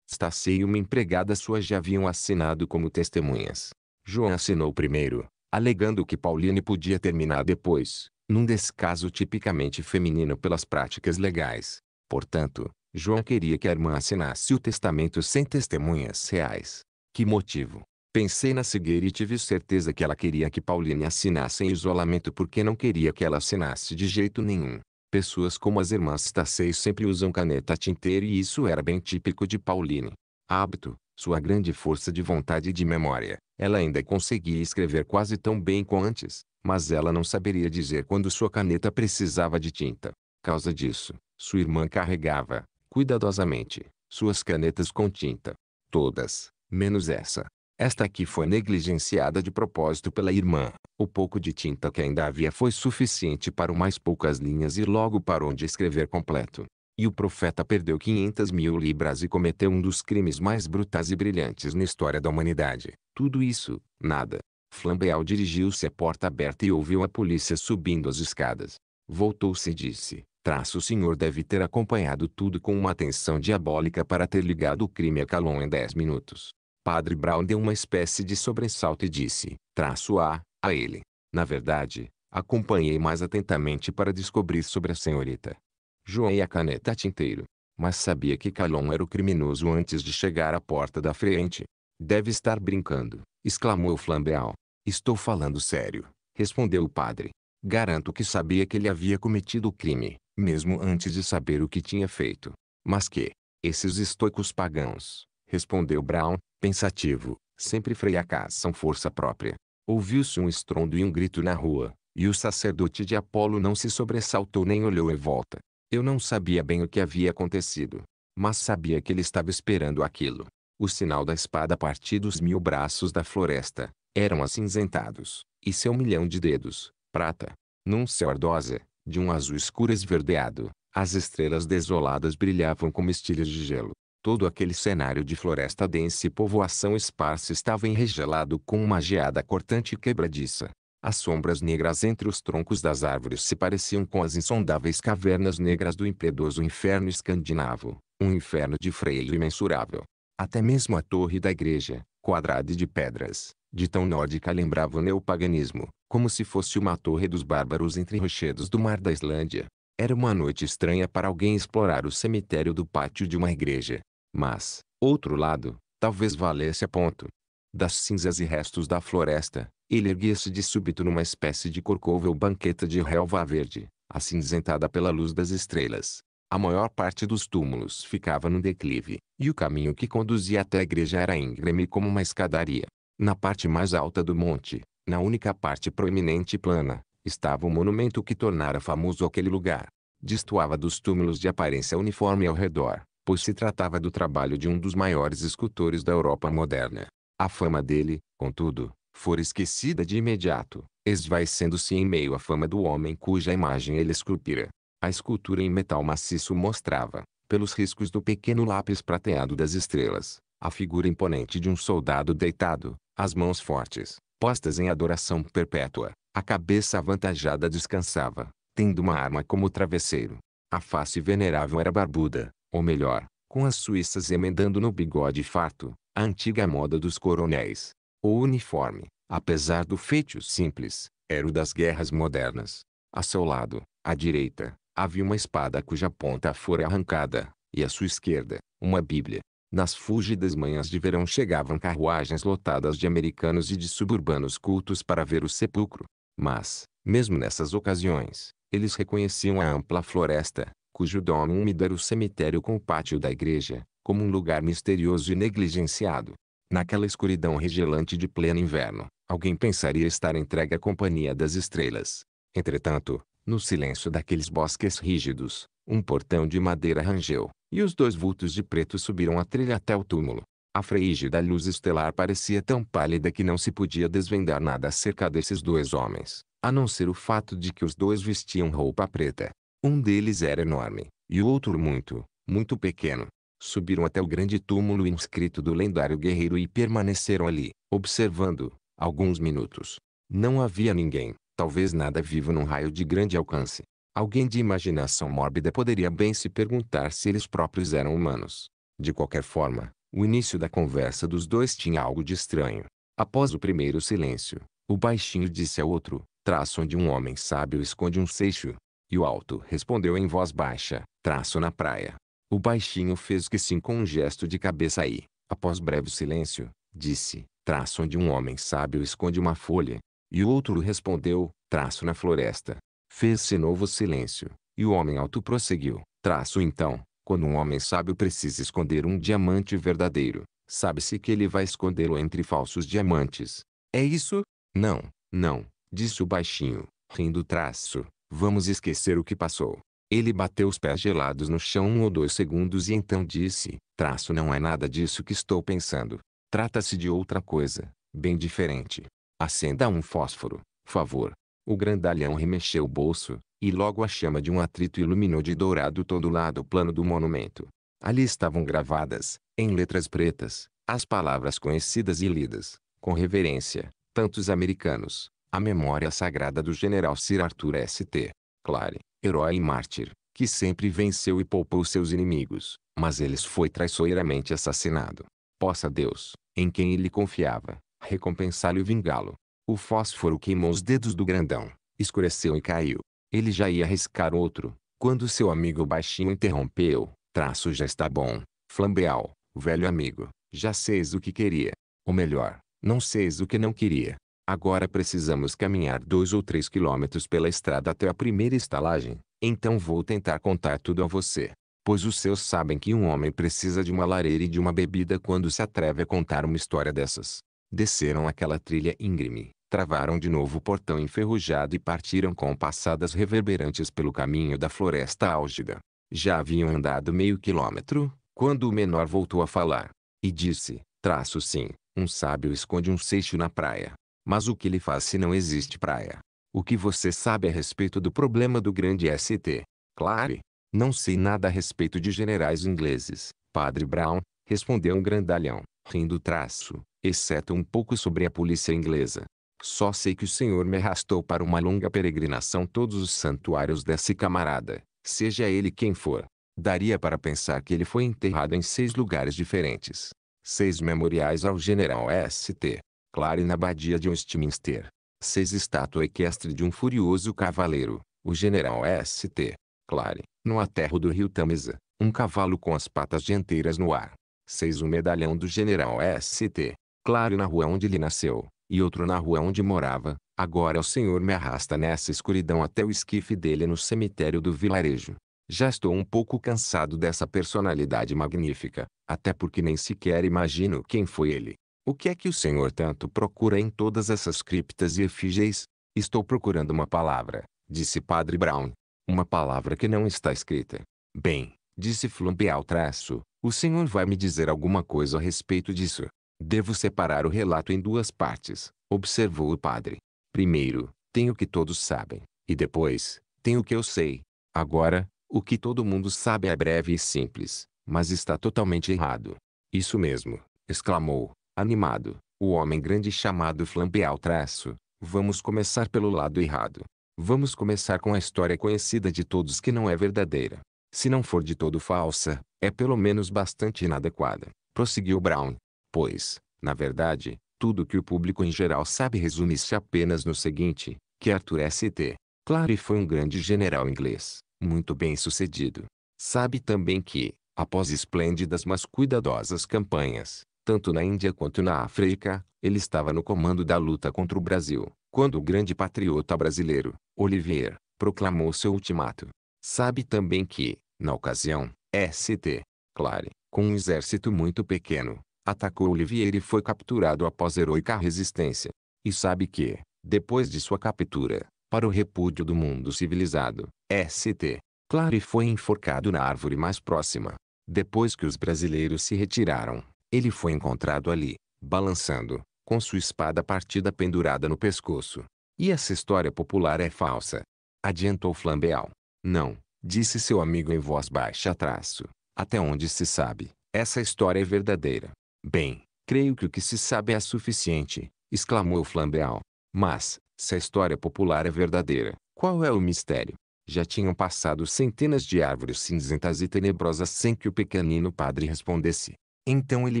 Stacey e uma empregada sua já haviam assinado como testemunhas. João assinou primeiro, alegando que Pauline podia terminar depois, num descaso tipicamente feminino pelas práticas legais. Portanto, João queria que a irmã assinasse o testamento sem testemunhas reais. Que motivo? Pensei na cegueira e tive certeza que ela queria que Pauline assinasse em isolamento porque não queria que ela assinasse de jeito nenhum. Pessoas como as irmãs Stacey sempre usam caneta tinteiro e isso era bem típico de Pauline. Hábito, sua grande força de vontade e de memória, ela ainda conseguia escrever quase tão bem quanto antes, mas ela não saberia dizer quando sua caneta precisava de tinta. Causa disso, sua irmã carregava, cuidadosamente, suas canetas com tinta. Todas, menos essa, esta aqui foi negligenciada de propósito pela irmã. O pouco de tinta que ainda havia foi suficiente para mais poucas linhas e logo para onde escrever completo. E o profeta perdeu 500 mil libras e cometeu um dos crimes mais brutais e brilhantes na história da humanidade. Tudo isso, nada. Flambeau dirigiu-se à porta aberta e ouviu a polícia subindo as escadas. Voltou-se e disse, traço o senhor deve ter acompanhado tudo com uma atenção diabólica para ter ligado o crime a Calon em 10 minutos. Padre Brown deu uma espécie de sobressalto e disse, traço A, a ele. Na verdade, acompanhei mais atentamente para descobrir sobre a senhorita. Joei a caneta a tinteiro. Mas sabia que Calon era o criminoso antes de chegar à porta da frente. Deve estar brincando, exclamou Flambeau. Estou falando sério, respondeu o padre. Garanto que sabia que ele havia cometido o crime, mesmo antes de saber o que tinha feito. Mas que, esses estoicos pagãos, respondeu Brown, Pensativo, sempre Freiacás são força própria. Ouviu-se um estrondo e um grito na rua, e o sacerdote de Apolo não se sobressaltou nem olhou em volta. Eu não sabia bem o que havia acontecido, mas sabia que ele estava esperando aquilo. O sinal da espada partiu dos mil braços da floresta, eram acinzentados, e seu milhão de dedos, prata. Num céu ardosa, de um azul escuro esverdeado, as estrelas desoladas brilhavam como estilhas de gelo. Todo aquele cenário de floresta densa e povoação esparsa estava enregelado com uma geada cortante e quebradiça. As sombras negras entre os troncos das árvores se pareciam com as insondáveis cavernas negras do impiedoso inferno escandinavo, um inferno de freio imensurável. Até mesmo a torre da igreja, quadrada de pedras, de tão nórdica lembrava o neopaganismo, como se fosse uma torre dos bárbaros entre rochedos do mar da Islândia. Era uma noite estranha para alguém explorar o cemitério do pátio de uma igreja, mas, outro lado, talvez valesse a ponto. Das cinzas e restos da floresta, ele erguia-se de súbito numa espécie de corcova ou banqueta de relva verde, acinzentada pela luz das estrelas. A maior parte dos túmulos ficava num declive, e o caminho que conduzia até a igreja era íngreme como uma escadaria. Na parte mais alta do monte, na única parte proeminente e plana, estava o monumento que tornara famoso aquele lugar. Destoava dos túmulos de aparência uniforme ao redor, pois se tratava do trabalho de um dos maiores escultores da Europa moderna. A fama dele, contudo, fora esquecida de imediato, esvaecendo-se em meio à fama do homem cuja imagem ele esculpira. A escultura em metal maciço mostrava, pelos riscos do pequeno lápis prateado das estrelas, a figura imponente de um soldado deitado, as mãos fortes, postas em adoração perpétua, a cabeça avantajada descansava, tendo uma arma como travesseiro. A face venerável era barbuda, ou melhor, com as suíças emendando no bigode farto, a antiga moda dos coronéis. O uniforme, apesar do feitio simples, era o das guerras modernas. A seu lado, à direita, havia uma espada cuja ponta fora arrancada, e à sua esquerda, uma bíblia. Nas fúlgidas manhãs de verão chegavam carruagens lotadas de americanos e de suburbanos cultos para ver o sepulcro. Mas, mesmo nessas ocasiões, eles reconheciam a ampla floresta, cujo dono me dera o cemitério com o pátio da igreja, como um lugar misterioso e negligenciado. Naquela escuridão regelante de pleno inverno, alguém pensaria estar entregue à companhia das estrelas. Entretanto, no silêncio daqueles bosques rígidos, um portão de madeira rangeu, e os dois vultos de preto subiram a trilha até o túmulo. A freígia da luz estelar parecia tão pálida que não se podia desvendar nada acerca desses dois homens, a não ser o fato de que os dois vestiam roupa preta. Um deles era enorme, e o outro muito, muito pequeno. Subiram até o grande túmulo inscrito do lendário guerreiro e permaneceram ali, observando, alguns minutos. Não havia ninguém, talvez nada vivo num raio de grande alcance. Alguém de imaginação mórbida poderia bem se perguntar se eles próprios eram humanos. De qualquer forma, o início da conversa dos dois tinha algo de estranho. Após o primeiro silêncio, o baixinho disse ao outro, traço onde um homem sábio esconde um seixo. E o alto respondeu em voz baixa, traço na praia. O baixinho fez que sim com um gesto de cabeça e, após breve silêncio, disse, traço onde um homem sábio esconde uma folha. E o outro respondeu, traço na floresta. Fez-se novo silêncio, e o homem alto prosseguiu, traço então, quando um homem sábio precisa esconder um diamante verdadeiro, sabe-se que ele vai escondê-lo entre falsos diamantes. É isso? Não, não, disse o baixinho, rindo traço, Vamos esquecer o que passou. Ele bateu os pés gelados no chão um ou dois segundos e então disse, traço não é nada disso que estou pensando. Trata-se de outra coisa, bem diferente. Acenda um fósforo, favor. O grandalhão remexeu o bolso, e logo a chama de um atrito iluminou de dourado todo o lado plano do monumento. Ali estavam gravadas, em letras pretas, as palavras conhecidas e lidas, com reverência, tantos americanos, a memória sagrada do general Sir Arthur S.T. Clare, herói e mártir, que sempre venceu e poupou seus inimigos, mas eles foi traiçoeiramente assassinado. Possa Deus, em quem ele confiava, recompensá-lo e vingá-lo. O fósforo queimou os dedos do grandão, escureceu e caiu. Ele já ia arriscar outro, quando seu amigo baixinho interrompeu. Traço já está bom, flambeal, velho amigo, já sei o que queria. Ou melhor, não sei o que não queria. Agora precisamos caminhar dois ou três quilômetros pela estrada até a primeira estalagem. Então vou tentar contar tudo a você. Pois os seus sabem que um homem precisa de uma lareira e de uma bebida quando se atreve a contar uma história dessas. Desceram aquela trilha íngreme, travaram de novo o portão enferrujado e partiram com passadas reverberantes pelo caminho da floresta álgida. Já haviam andado meio quilômetro, quando o menor voltou a falar. E disse, traço sim, um sábio esconde um seixo na praia. Mas o que ele faz se não existe praia? O que você sabe a respeito do problema do grande ST? Clare, não sei nada a respeito de generais ingleses, Padre Brown, respondeu um grandalhão, rindo traço, exceto um pouco sobre a polícia inglesa. Só sei que o senhor me arrastou para uma longa peregrinação todos os santuários desse camarada, seja ele quem for. Daria para pensar que ele foi enterrado em seis lugares diferentes. Seis memoriais ao general ST. Clare na Badia de Westminster. seis Estátua equestre de um furioso cavaleiro, o general S.T. Clare, no aterro do rio Tamisa, um cavalo com as patas dianteiras no ar. seis O medalhão do general S.T. Clare na rua onde ele nasceu, e outro na rua onde morava. Agora o senhor me arrasta nessa escuridão até o esquife dele no cemitério do vilarejo. Já estou um pouco cansado dessa personalidade magnífica, até porque nem sequer imagino quem foi ele. O que é que o senhor tanto procura em todas essas criptas e efígies? Estou procurando uma palavra, disse Padre Brown. Uma palavra que não está escrita. Bem, disse Flambeau traço, o senhor vai me dizer alguma coisa a respeito disso. Devo separar o relato em duas partes, observou o padre. Primeiro, tem o que todos sabem, e depois, tem o que eu sei. Agora, o que todo mundo sabe é breve e simples, mas está totalmente errado. Isso mesmo, exclamou animado, o homem grande chamado Flambeau traço. Vamos começar pelo lado errado. Vamos começar com a história conhecida de todos que não é verdadeira. Se não for de todo falsa, é pelo menos bastante inadequada, prosseguiu Brown. Pois, na verdade, tudo que o público em geral sabe resume-se apenas no seguinte, que Arthur S.T. Clare foi um grande general inglês, muito bem sucedido. Sabe também que, após esplêndidas mas cuidadosas campanhas, tanto na Índia quanto na África, ele estava no comando da luta contra o Brasil, quando o grande patriota brasileiro, Olivier, proclamou seu ultimato. Sabe também que, na ocasião, St. Clare, com um exército muito pequeno, atacou Olivier e foi capturado após heroica resistência. E sabe que, depois de sua captura, para o repúdio do mundo civilizado, St. Clare foi enforcado na árvore mais próxima. Depois que os brasileiros se retiraram, ele foi encontrado ali, balançando, com sua espada partida pendurada no pescoço. E essa história popular é falsa. Adiantou Flambeau. Não, disse seu amigo em voz baixa traço. Até onde se sabe, essa história é verdadeira. Bem, creio que o que se sabe é suficiente, exclamou Flambeau. Mas, se a história popular é verdadeira, qual é o mistério? Já tinham passado centenas de árvores cinzentas e tenebrosas sem que o pequenino padre respondesse. Então ele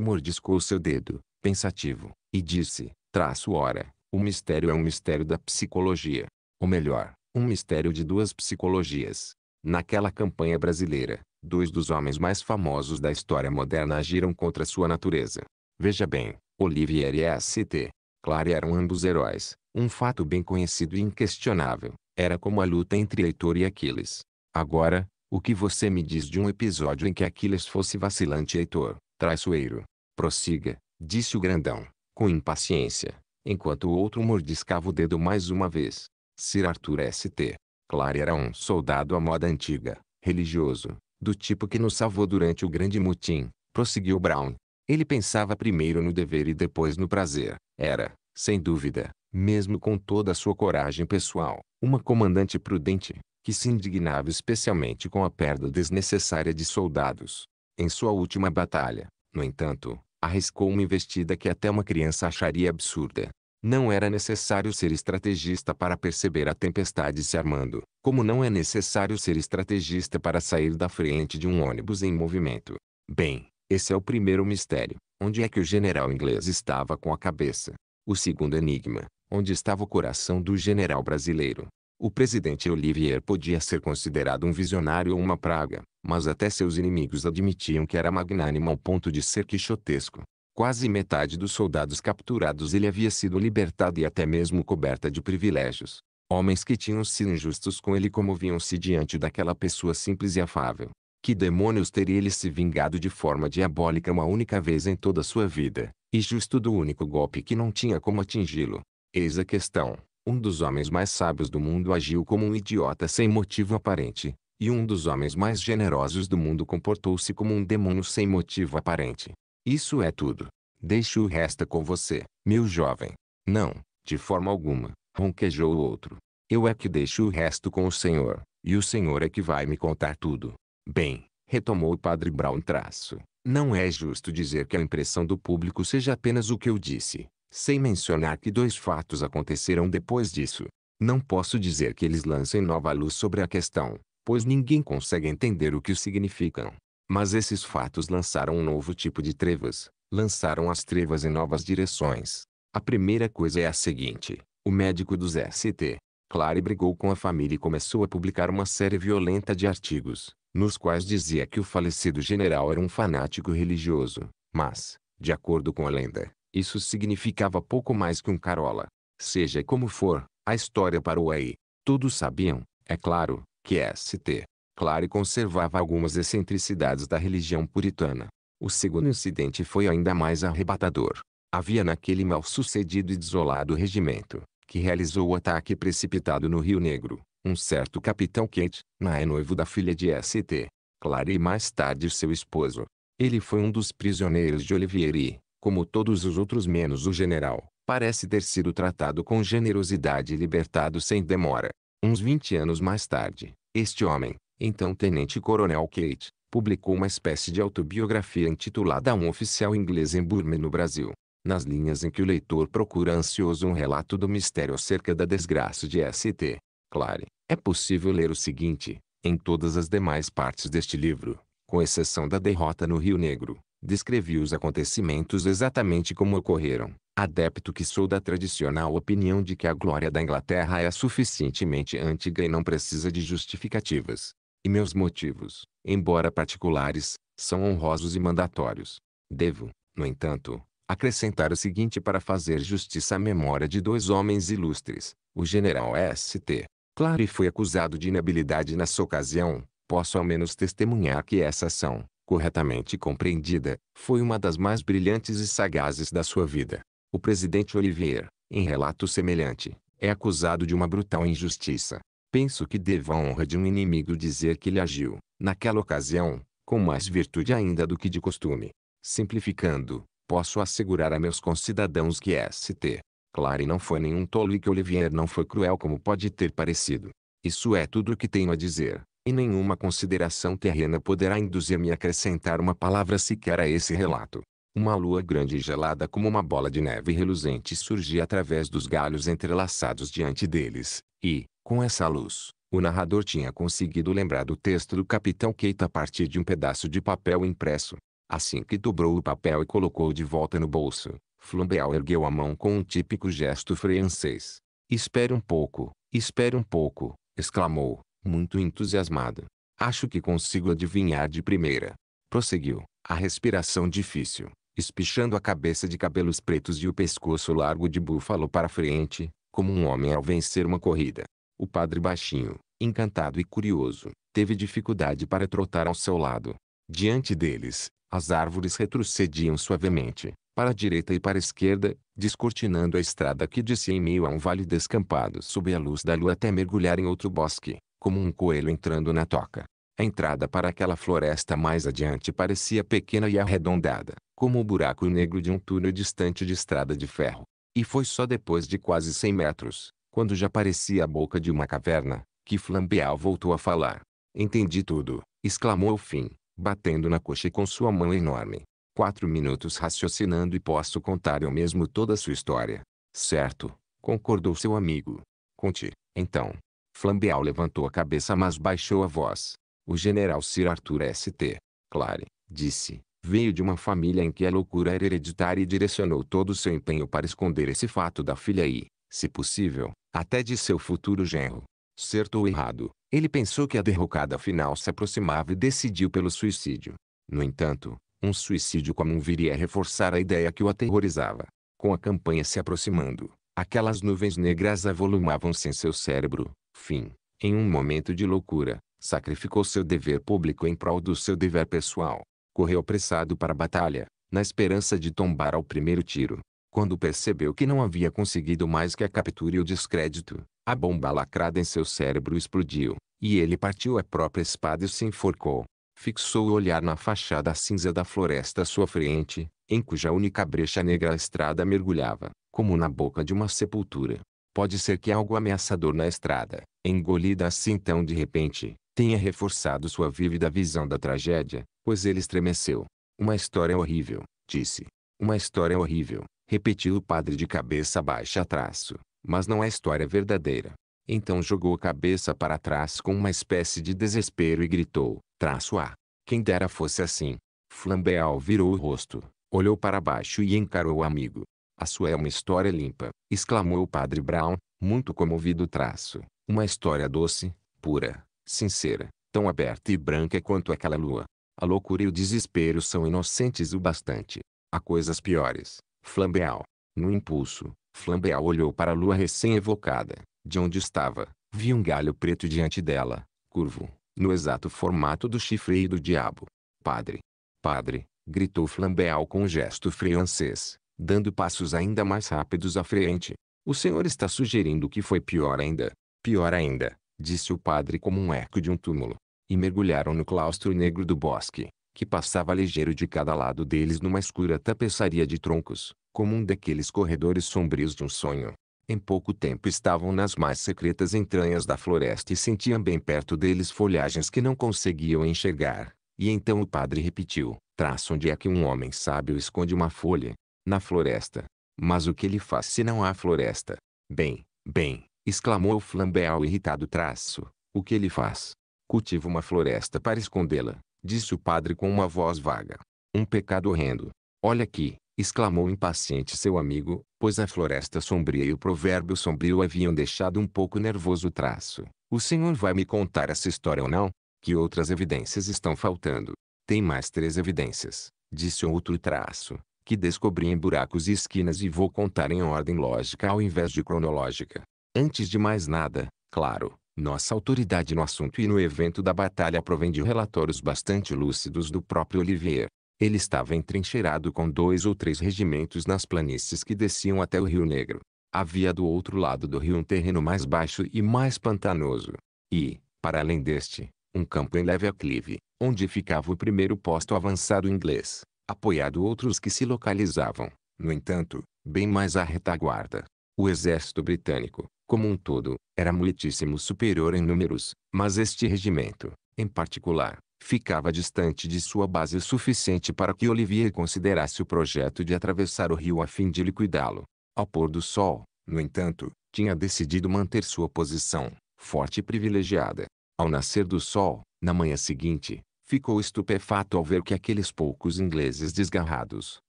mordiscou seu dedo, pensativo, e disse, traço ora, o mistério é um mistério da psicologia. Ou melhor, um mistério de duas psicologias. Naquela campanha brasileira, dois dos homens mais famosos da história moderna agiram contra sua natureza. Veja bem, Olivier e A.C.T. Clare eram ambos heróis, um fato bem conhecido e inquestionável. Era como a luta entre Heitor e Aquiles. Agora, o que você me diz de um episódio em que Aquiles fosse vacilante e Heitor, Traiçoeiro. Prossiga, disse o grandão, com impaciência, enquanto o outro mordiscava o dedo mais uma vez. Sir Arthur St. Clare era um soldado à moda antiga, religioso, do tipo que nos salvou durante o grande mutim, prosseguiu Brown. Ele pensava primeiro no dever e depois no prazer. Era, sem dúvida, mesmo com toda a sua coragem pessoal, uma comandante prudente, que se indignava especialmente com a perda desnecessária de soldados. Em sua última batalha, no entanto, arriscou uma investida que até uma criança acharia absurda. Não era necessário ser estrategista para perceber a tempestade se armando, como não é necessário ser estrategista para sair da frente de um ônibus em movimento. Bem, esse é o primeiro mistério. Onde é que o general inglês estava com a cabeça? O segundo enigma, onde estava o coração do general brasileiro? O presidente Olivier podia ser considerado um visionário ou uma praga, mas até seus inimigos admitiam que era magnânimo ao ponto de ser quixotesco. Quase metade dos soldados capturados ele havia sido libertado e até mesmo coberta de privilégios. Homens que tinham sido injustos com ele comoviam-se diante daquela pessoa simples e afável. Que demônios teria ele se vingado de forma diabólica uma única vez em toda a sua vida, e justo do único golpe que não tinha como atingi-lo? Eis a questão um dos homens mais sábios do mundo agiu como um idiota sem motivo aparente, e um dos homens mais generosos do mundo comportou-se como um demônio sem motivo aparente. Isso é tudo. Deixo o resto com você, meu jovem. Não, de forma alguma, ronquejou o outro. Eu é que deixo o resto com o senhor, e o senhor é que vai me contar tudo. Bem, retomou o padre Brown traço. Não é justo dizer que a impressão do público seja apenas o que eu disse, sem mencionar que dois fatos aconteceram depois disso. Não posso dizer que eles lancem nova luz sobre a questão, pois ninguém consegue entender o que significam. Mas esses fatos lançaram um novo tipo de trevas, lançaram as trevas em novas direções. A primeira coisa é a seguinte: o médico dos ST, Clary brigou com a família e começou a publicar uma série violenta de artigos, nos quais dizia que o falecido general era um fanático religioso, mas, de acordo com a lenda, isso significava pouco mais que um carola. Seja como for, a história parou aí. Todos sabiam, é claro, que St. Clare conservava algumas excentricidades da religião puritana. O segundo incidente foi ainda mais arrebatador. Havia naquele mal sucedido e desolado regimento, que realizou o ataque precipitado no Rio Negro, um certo capitão Kate, na é noivo da filha de St. Clare e mais tarde seu esposo. Ele foi um dos prisioneiros de Olivieri, como todos os outros menos o general, parece ter sido tratado com generosidade e libertado sem demora. Uns 20 anos mais tarde, este homem, então tenente-coronel Kate, publicou uma espécie de autobiografia intitulada Um Oficial Inglês em Burma no Brasil, nas linhas em que o leitor procura ansioso um relato do mistério acerca da desgraça de St. Clare. É possível ler o seguinte, em todas as demais partes deste livro, com exceção da derrota no Rio Negro, Descrevi os acontecimentos exatamente como ocorreram, adepto que sou da tradicional opinião de que a glória da Inglaterra é suficientemente antiga e não precisa de justificativas. E meus motivos, embora particulares, são honrosos e mandatórios. Devo, no entanto, acrescentar o seguinte para fazer justiça à memória de dois homens ilustres, o general S.T. Clary foi acusado de inabilidade nessa ocasião, posso ao menos testemunhar que essa ação, corretamente compreendida, foi uma das mais brilhantes e sagazes da sua vida. O presidente Olivier, em relato semelhante, é acusado de uma brutal injustiça. Penso que devo a honra de um inimigo dizer que ele agiu, naquela ocasião, com mais virtude ainda do que de costume. Simplificando, posso assegurar a meus concidadãos que St. Clare não foi nenhum tolo e que Olivier não foi cruel como pode ter parecido. Isso é tudo o que tenho a dizer e nenhuma consideração terrena poderá induzir-me a acrescentar uma palavra sequer a esse relato. Uma lua grande e gelada como uma bola de neve reluzente surgia através dos galhos entrelaçados diante deles, e, com essa luz, o narrador tinha conseguido lembrar do texto do capitão Keita a partir de um pedaço de papel impresso. Assim que dobrou o papel e colocou de volta no bolso, Flambeau ergueu a mão com um típico gesto francês. Espere um pouco, espere um pouco, exclamou muito entusiasmado. Acho que consigo adivinhar de primeira. Prosseguiu, a respiração difícil, espichando a cabeça de cabelos pretos e o pescoço largo de búfalo para frente, como um homem ao vencer uma corrida. O padre baixinho, encantado e curioso, teve dificuldade para trotar ao seu lado. Diante deles, as árvores retrocediam suavemente, para a direita e para a esquerda, descortinando a estrada que descia em meio a um vale descampado sob a luz da lua até mergulhar em outro bosque como um coelho entrando na toca. A entrada para aquela floresta mais adiante parecia pequena e arredondada, como o buraco negro de um túnel distante de estrada de ferro. E foi só depois de quase cem metros, quando já parecia a boca de uma caverna, que Flambeau voltou a falar. Entendi tudo, exclamou o fim, batendo na coxa com sua mão enorme. Quatro minutos raciocinando e posso contar eu mesmo toda a sua história. Certo, concordou seu amigo. Conte, então, Flambeau levantou a cabeça mas baixou a voz. O general Sir Arthur St. Clare, disse, veio de uma família em que a loucura era hereditária e direcionou todo o seu empenho para esconder esse fato da filha e, se possível, até de seu futuro genro. Certo ou errado, ele pensou que a derrocada final se aproximava e decidiu pelo suicídio. No entanto, um suicídio comum viria a reforçar a ideia que o aterrorizava. Com a campanha se aproximando, aquelas nuvens negras avolumavam-se em seu cérebro, Fim. Em um momento de loucura, sacrificou seu dever público em prol do seu dever pessoal. Correu apressado para a batalha, na esperança de tombar ao primeiro tiro. Quando percebeu que não havia conseguido mais que a captura e o descrédito, a bomba lacrada em seu cérebro explodiu, e ele partiu a própria espada e se enforcou. Fixou o olhar na fachada cinza da floresta à sua frente, em cuja única brecha negra a estrada mergulhava, como na boca de uma sepultura. Pode ser que algo ameaçador na estrada, engolida assim tão de repente, tenha reforçado sua vívida visão da tragédia, pois ele estremeceu. Uma história horrível, disse. Uma história horrível, repetiu o padre de cabeça baixa a traço, mas não é história verdadeira. Então jogou a cabeça para trás com uma espécie de desespero e gritou, traço A. Quem dera fosse assim. Flambeal virou o rosto, olhou para baixo e encarou o amigo. A sua é uma história limpa, exclamou o padre Brown, muito comovido traço. Uma história doce, pura, sincera, tão aberta e branca quanto aquela lua. A loucura e o desespero são inocentes o bastante. Há coisas piores. Flambeal. No impulso, Flambeal olhou para a lua recém-evocada, de onde estava. Viu um galho preto diante dela, curvo, no exato formato do chifre e do diabo. Padre! Padre! gritou Flambeal com um gesto francês dando passos ainda mais rápidos à frente. O senhor está sugerindo que foi pior ainda. Pior ainda, disse o padre como um eco de um túmulo. E mergulharam no claustro negro do bosque, que passava ligeiro de cada lado deles numa escura tapeçaria de troncos, como um daqueles corredores sombrios de um sonho. Em pouco tempo estavam nas mais secretas entranhas da floresta e sentiam bem perto deles folhagens que não conseguiam enxergar. E então o padre repetiu: Traça onde é que um homem sábio esconde uma folha, na floresta. Mas o que ele faz se não há floresta? Bem, bem, exclamou Flambeau irritado traço. O que ele faz? Cultiva uma floresta para escondê-la, disse o padre com uma voz vaga. Um pecado horrendo. Olha aqui, exclamou impaciente seu amigo, pois a floresta sombria e o provérbio sombrio haviam deixado um pouco nervoso o traço. O senhor vai me contar essa história ou não? Que outras evidências estão faltando? Tem mais três evidências, disse outro traço que descobri em buracos e esquinas e vou contar em ordem lógica ao invés de cronológica. Antes de mais nada, claro, nossa autoridade no assunto e no evento da batalha provém de relatórios bastante lúcidos do próprio Olivier. Ele estava entrincheirado com dois ou três regimentos nas planícies que desciam até o Rio Negro. Havia do outro lado do rio um terreno mais baixo e mais pantanoso. E, para além deste, um campo em leve aclive, onde ficava o primeiro posto avançado inglês apoiado outros que se localizavam, no entanto, bem mais à retaguarda. O exército britânico, como um todo, era muitíssimo superior em números, mas este regimento, em particular, ficava distante de sua base o suficiente para que Olivier considerasse o projeto de atravessar o rio a fim de liquidá-lo. Ao pôr do sol, no entanto, tinha decidido manter sua posição, forte e privilegiada. Ao nascer do sol, na manhã seguinte, ficou estupefato ao ver que aqueles poucos ingleses desgarrados,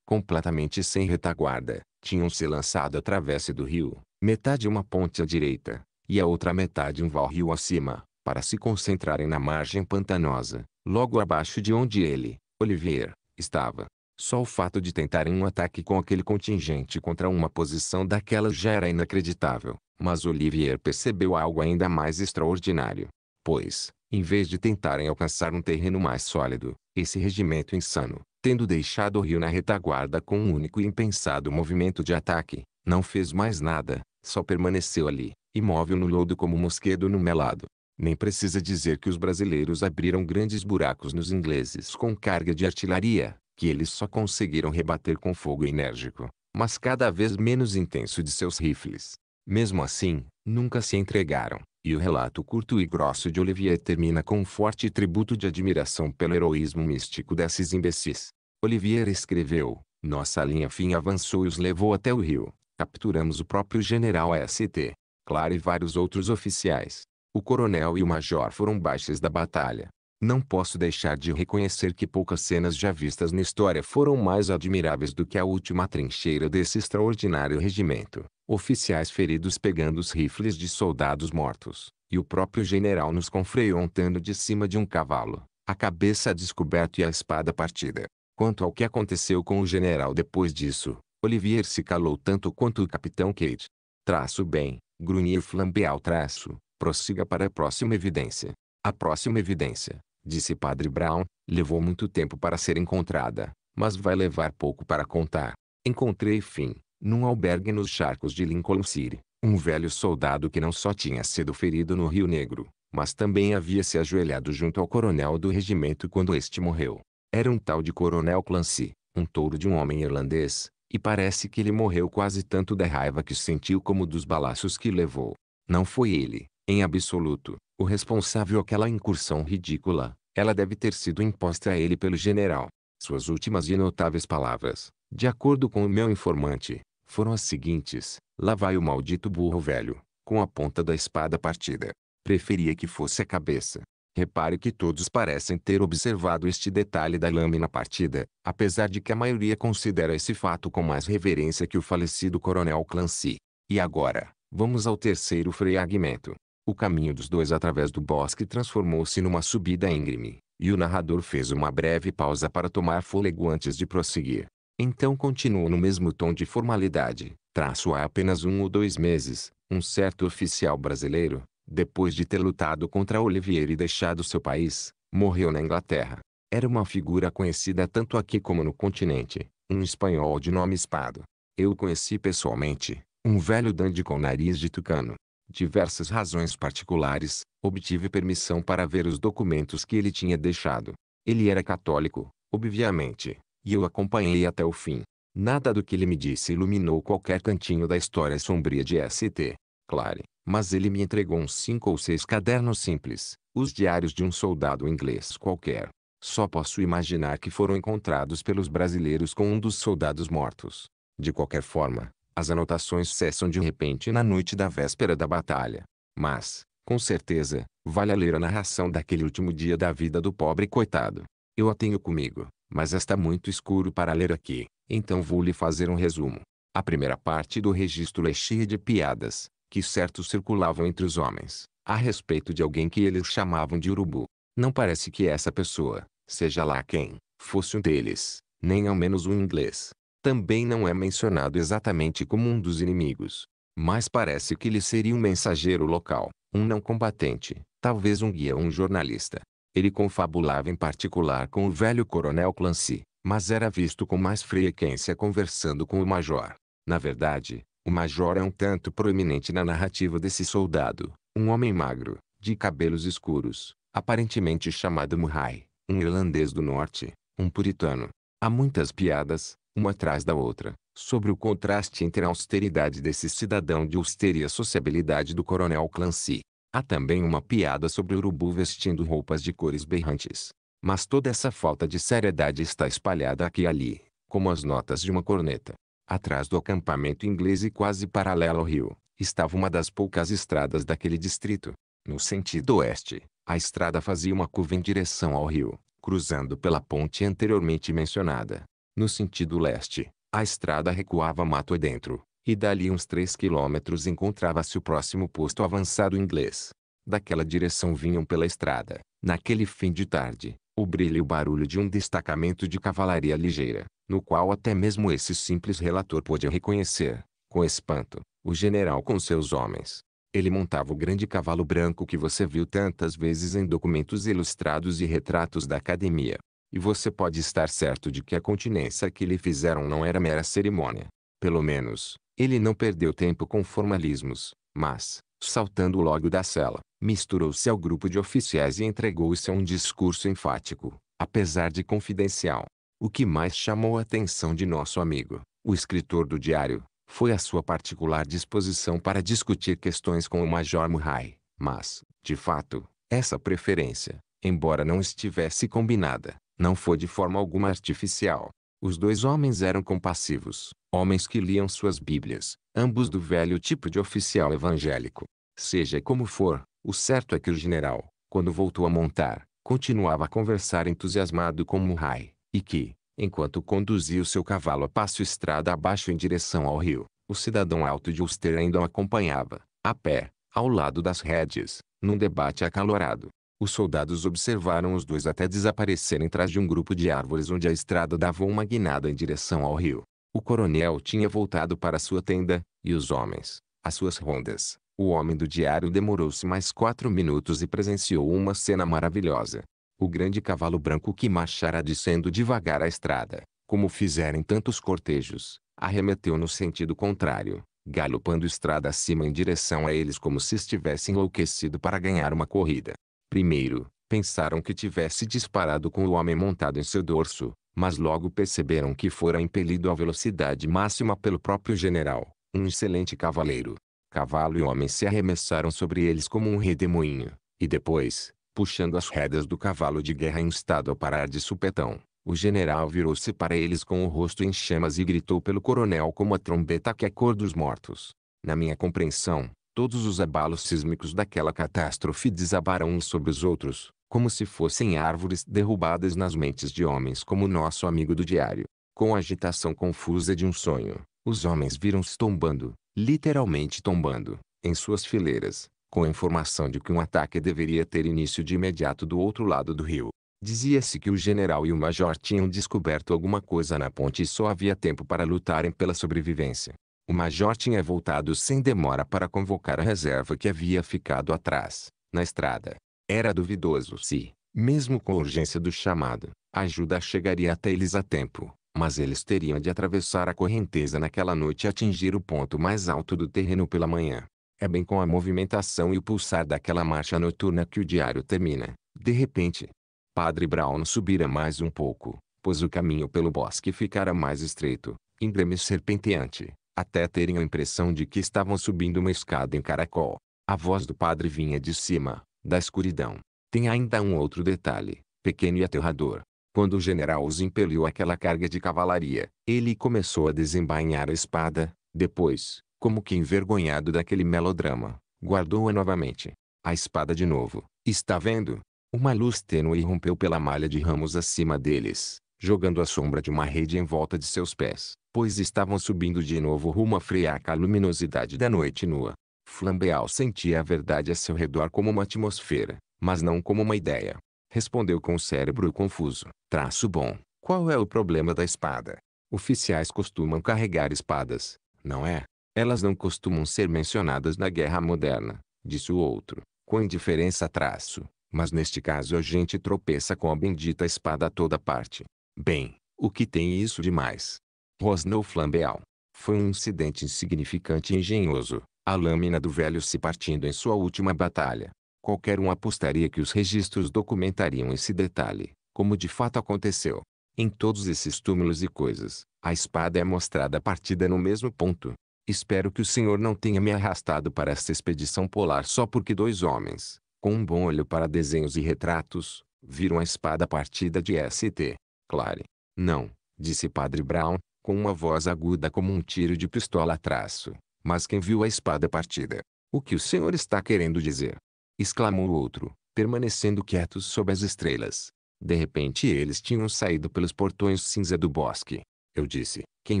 completamente sem retaguarda, tinham se lançado à travessa do rio, metade uma ponte à direita, e a outra metade um val-rio acima, para se concentrarem na margem pantanosa, logo abaixo de onde ele, Olivier, estava. Só o fato de tentarem um ataque com aquele contingente contra uma posição daquela já era inacreditável, mas Olivier percebeu algo ainda mais extraordinário. Pois, em vez de tentarem alcançar um terreno mais sólido, esse regimento insano, tendo deixado o rio na retaguarda com um único e impensado movimento de ataque, não fez mais nada, só permaneceu ali, imóvel no lodo como mosquedo no melado. Nem precisa dizer que os brasileiros abriram grandes buracos nos ingleses com carga de artilharia, que eles só conseguiram rebater com fogo enérgico, mas cada vez menos intenso de seus rifles. Mesmo assim, nunca se entregaram, e o relato curto e grosso de Olivier termina com um forte tributo de admiração pelo heroísmo místico desses imbecis. Olivier escreveu: Nossa linha fim avançou e os levou até o rio. Capturamos o próprio general ST, Claro e vários outros oficiais. O coronel e o major foram baixas da batalha. Não posso deixar de reconhecer que poucas cenas já vistas na história foram mais admiráveis do que a última trincheira desse extraordinário regimento oficiais feridos pegando os rifles de soldados mortos, e o próprio general nos confreontando de cima de um cavalo, a cabeça descoberta e a espada partida. Quanto ao que aconteceu com o general depois disso, Olivier se calou tanto quanto o capitão Kate. Traço bem, grunhiu Flambeau traço, prossiga para a próxima evidência. A próxima evidência, disse Padre Brown, levou muito tempo para ser encontrada, mas vai levar pouco para contar. Encontrei fim num albergue nos charcos de Lincoln City, um velho soldado que não só tinha sido ferido no Rio Negro, mas também havia se ajoelhado junto ao coronel do regimento quando este morreu. Era um tal de Coronel Clancy, um touro de um homem irlandês, e parece que ele morreu quase tanto da raiva que sentiu como dos balaços que levou. Não foi ele, em absoluto, o responsável aquela incursão ridícula. Ela deve ter sido imposta a ele pelo general. Suas últimas e notáveis palavras, de acordo com o meu informante, foram as seguintes: Lá vai o maldito burro velho, com a ponta da espada partida. Preferia que fosse a cabeça. Repare que todos parecem ter observado este detalhe da lâmina partida, apesar de que a maioria considera esse fato com mais reverência que o falecido coronel Clancy. E agora, vamos ao terceiro fragmento. O caminho dos dois através do bosque transformou-se numa subida íngreme, e o narrador fez uma breve pausa para tomar fôlego antes de prosseguir. Então continuou no mesmo tom de formalidade. Traço há apenas um ou dois meses, um certo oficial brasileiro, depois de ter lutado contra Olivier e deixado seu país, morreu na Inglaterra. Era uma figura conhecida tanto aqui como no continente, um espanhol de nome Espado. Eu conheci pessoalmente, um velho dandy com nariz de tucano. Diversas razões particulares, obtive permissão para ver os documentos que ele tinha deixado. Ele era católico, obviamente, e eu acompanhei até o fim. Nada do que ele me disse iluminou qualquer cantinho da história sombria de ST. Clare, mas ele me entregou uns cinco ou seis cadernos simples, os diários de um soldado inglês qualquer. Só posso imaginar que foram encontrados pelos brasileiros com um dos soldados mortos. De qualquer forma, as anotações cessam de repente na noite da véspera da batalha. Mas, com certeza, vale a ler a narração daquele último dia da vida do pobre coitado. Eu a tenho comigo mas está muito escuro para ler aqui, então vou lhe fazer um resumo. A primeira parte do registro é cheia de piadas, que certo circulavam entre os homens, a respeito de alguém que eles chamavam de urubu. Não parece que essa pessoa, seja lá quem, fosse um deles, nem ao menos um inglês. Também não é mencionado exatamente como um dos inimigos, mas parece que ele seria um mensageiro local, um não combatente, talvez um guia ou um jornalista. Ele confabulava em particular com o velho coronel Clancy, mas era visto com mais frequência conversando com o major. Na verdade, o major é um tanto proeminente na narrativa desse soldado, um homem magro, de cabelos escuros, aparentemente chamado Murray, um irlandês do norte, um puritano. Há muitas piadas, uma atrás da outra, sobre o contraste entre a austeridade desse cidadão de austeria sociabilidade do coronel Clancy, Há também uma piada sobre o urubu vestindo roupas de cores berrantes. Mas toda essa falta de seriedade está espalhada aqui e ali, como as notas de uma corneta. Atrás do acampamento inglês e quase paralelo ao rio, estava uma das poucas estradas daquele distrito. No sentido oeste, a estrada fazia uma curva em direção ao rio, cruzando pela ponte anteriormente mencionada. No sentido leste, a estrada recuava mato adentro, e dali uns três quilômetros encontrava-se o próximo posto avançado inglês. Daquela direção vinham pela estrada, naquele fim de tarde, o brilho e o barulho de um destacamento de cavalaria ligeira, no qual até mesmo esse simples relator pôde reconhecer, com espanto, o general com seus homens. Ele montava o grande cavalo branco que você viu tantas vezes em documentos ilustrados e retratos da academia. E você pode estar certo de que a continência que lhe fizeram não era mera cerimônia. Pelo menos, ele não perdeu tempo com formalismos, mas, saltando logo da cela, misturou-se ao grupo de oficiais e entregou-se a um discurso enfático, apesar de confidencial. O que mais chamou a atenção de nosso amigo, o escritor do diário, foi a sua particular disposição para discutir questões com o Major Murray, mas, de fato, essa preferência, embora não estivesse combinada, não foi de forma alguma artificial. Os dois homens eram compassivos, homens que liam suas Bíblias, ambos do velho tipo de oficial evangélico. Seja como for, o certo é que o general, quando voltou a montar, continuava a conversar entusiasmado com Murray, e que, enquanto conduzia o seu cavalo a passo estrada abaixo em direção ao rio, o cidadão alto de Ulster ainda o acompanhava, a pé, ao lado das redes, num debate acalorado. Os soldados observaram os dois até desaparecerem atrás de um grupo de árvores onde a estrada dava uma guinada em direção ao rio. O coronel tinha voltado para sua tenda, e os homens, às suas rondas. O homem do diário demorou-se mais quatro minutos e presenciou uma cena maravilhosa. O grande cavalo branco que marchara descendo devagar a estrada, como fizeram tantos cortejos, arremeteu no sentido contrário, galopando estrada acima em direção a eles como se estivesse enlouquecido para ganhar uma corrida. Primeiro, pensaram que tivesse disparado com o homem montado em seu dorso, mas logo perceberam que fora impelido à velocidade máxima pelo próprio general, um excelente cavaleiro. Cavalo e homem se arremessaram sobre eles como um redemoinho, e depois, puxando as rédeas do cavalo de guerra em estado a parar de supetão, o general virou-se para eles com o rosto em chamas e gritou pelo coronel como a trombeta que é cor dos mortos. Na minha compreensão, Todos os abalos sísmicos daquela catástrofe desabaram uns sobre os outros, como se fossem árvores derrubadas nas mentes de homens como o nosso amigo do diário. Com a agitação confusa de um sonho, os homens viram-se tombando, literalmente tombando, em suas fileiras, com a informação de que um ataque deveria ter início de imediato do outro lado do rio. Dizia-se que o general e o major tinham descoberto alguma coisa na ponte e só havia tempo para lutarem pela sobrevivência. O major tinha voltado sem demora para convocar a reserva que havia ficado atrás, na estrada. Era duvidoso se, mesmo com a urgência do chamado, a ajuda chegaria até eles a tempo, mas eles teriam de atravessar a correnteza naquela noite e atingir o ponto mais alto do terreno pela manhã. É bem com a movimentação e o pulsar daquela marcha noturna que o diário termina. De repente, Padre Brown subira mais um pouco, pois o caminho pelo bosque ficara mais estreito, íngreme e serpenteante, até terem a impressão de que estavam subindo uma escada em caracol. A voz do padre vinha de cima, da escuridão. Tem ainda um outro detalhe, pequeno e aterrador. Quando o general os impeliu àquela carga de cavalaria, ele começou a desembainhar a espada, depois, como que envergonhado daquele melodrama, guardou-a novamente. A espada de novo. Está vendo? Uma luz tênue irrompeu pela malha de ramos acima deles, jogando a sombra de uma rede em volta de seus pés pois estavam subindo de novo rumo à friaca luminosidade da noite nua. Flambeau sentia a verdade a seu redor como uma atmosfera, mas não como uma ideia. Respondeu com o cérebro confuso. Traço bom. Qual é o problema da espada? Oficiais costumam carregar espadas, não é? Elas não costumam ser mencionadas na guerra moderna, disse o outro, com indiferença traço. Mas neste caso a gente tropeça com a bendita espada a toda parte. Bem, o que tem isso de mais? Rosnou Flambeau. Foi um incidente insignificante e engenhoso, a lâmina do velho se partindo em sua última batalha. Qualquer um apostaria que os registros documentariam esse detalhe, como de fato aconteceu. Em todos esses túmulos e coisas, a espada é mostrada partida no mesmo ponto. Espero que o senhor não tenha me arrastado para esta expedição polar só porque dois homens, com um bom olho para desenhos e retratos, viram a espada partida de ST. Clare. Não, disse Padre Brown, com uma voz aguda como um tiro de pistola a traço. Mas quem viu a espada partida? O que o senhor está querendo dizer? Exclamou o outro, permanecendo quietos sob as estrelas. De repente eles tinham saído pelos portões cinza do bosque. Eu disse, quem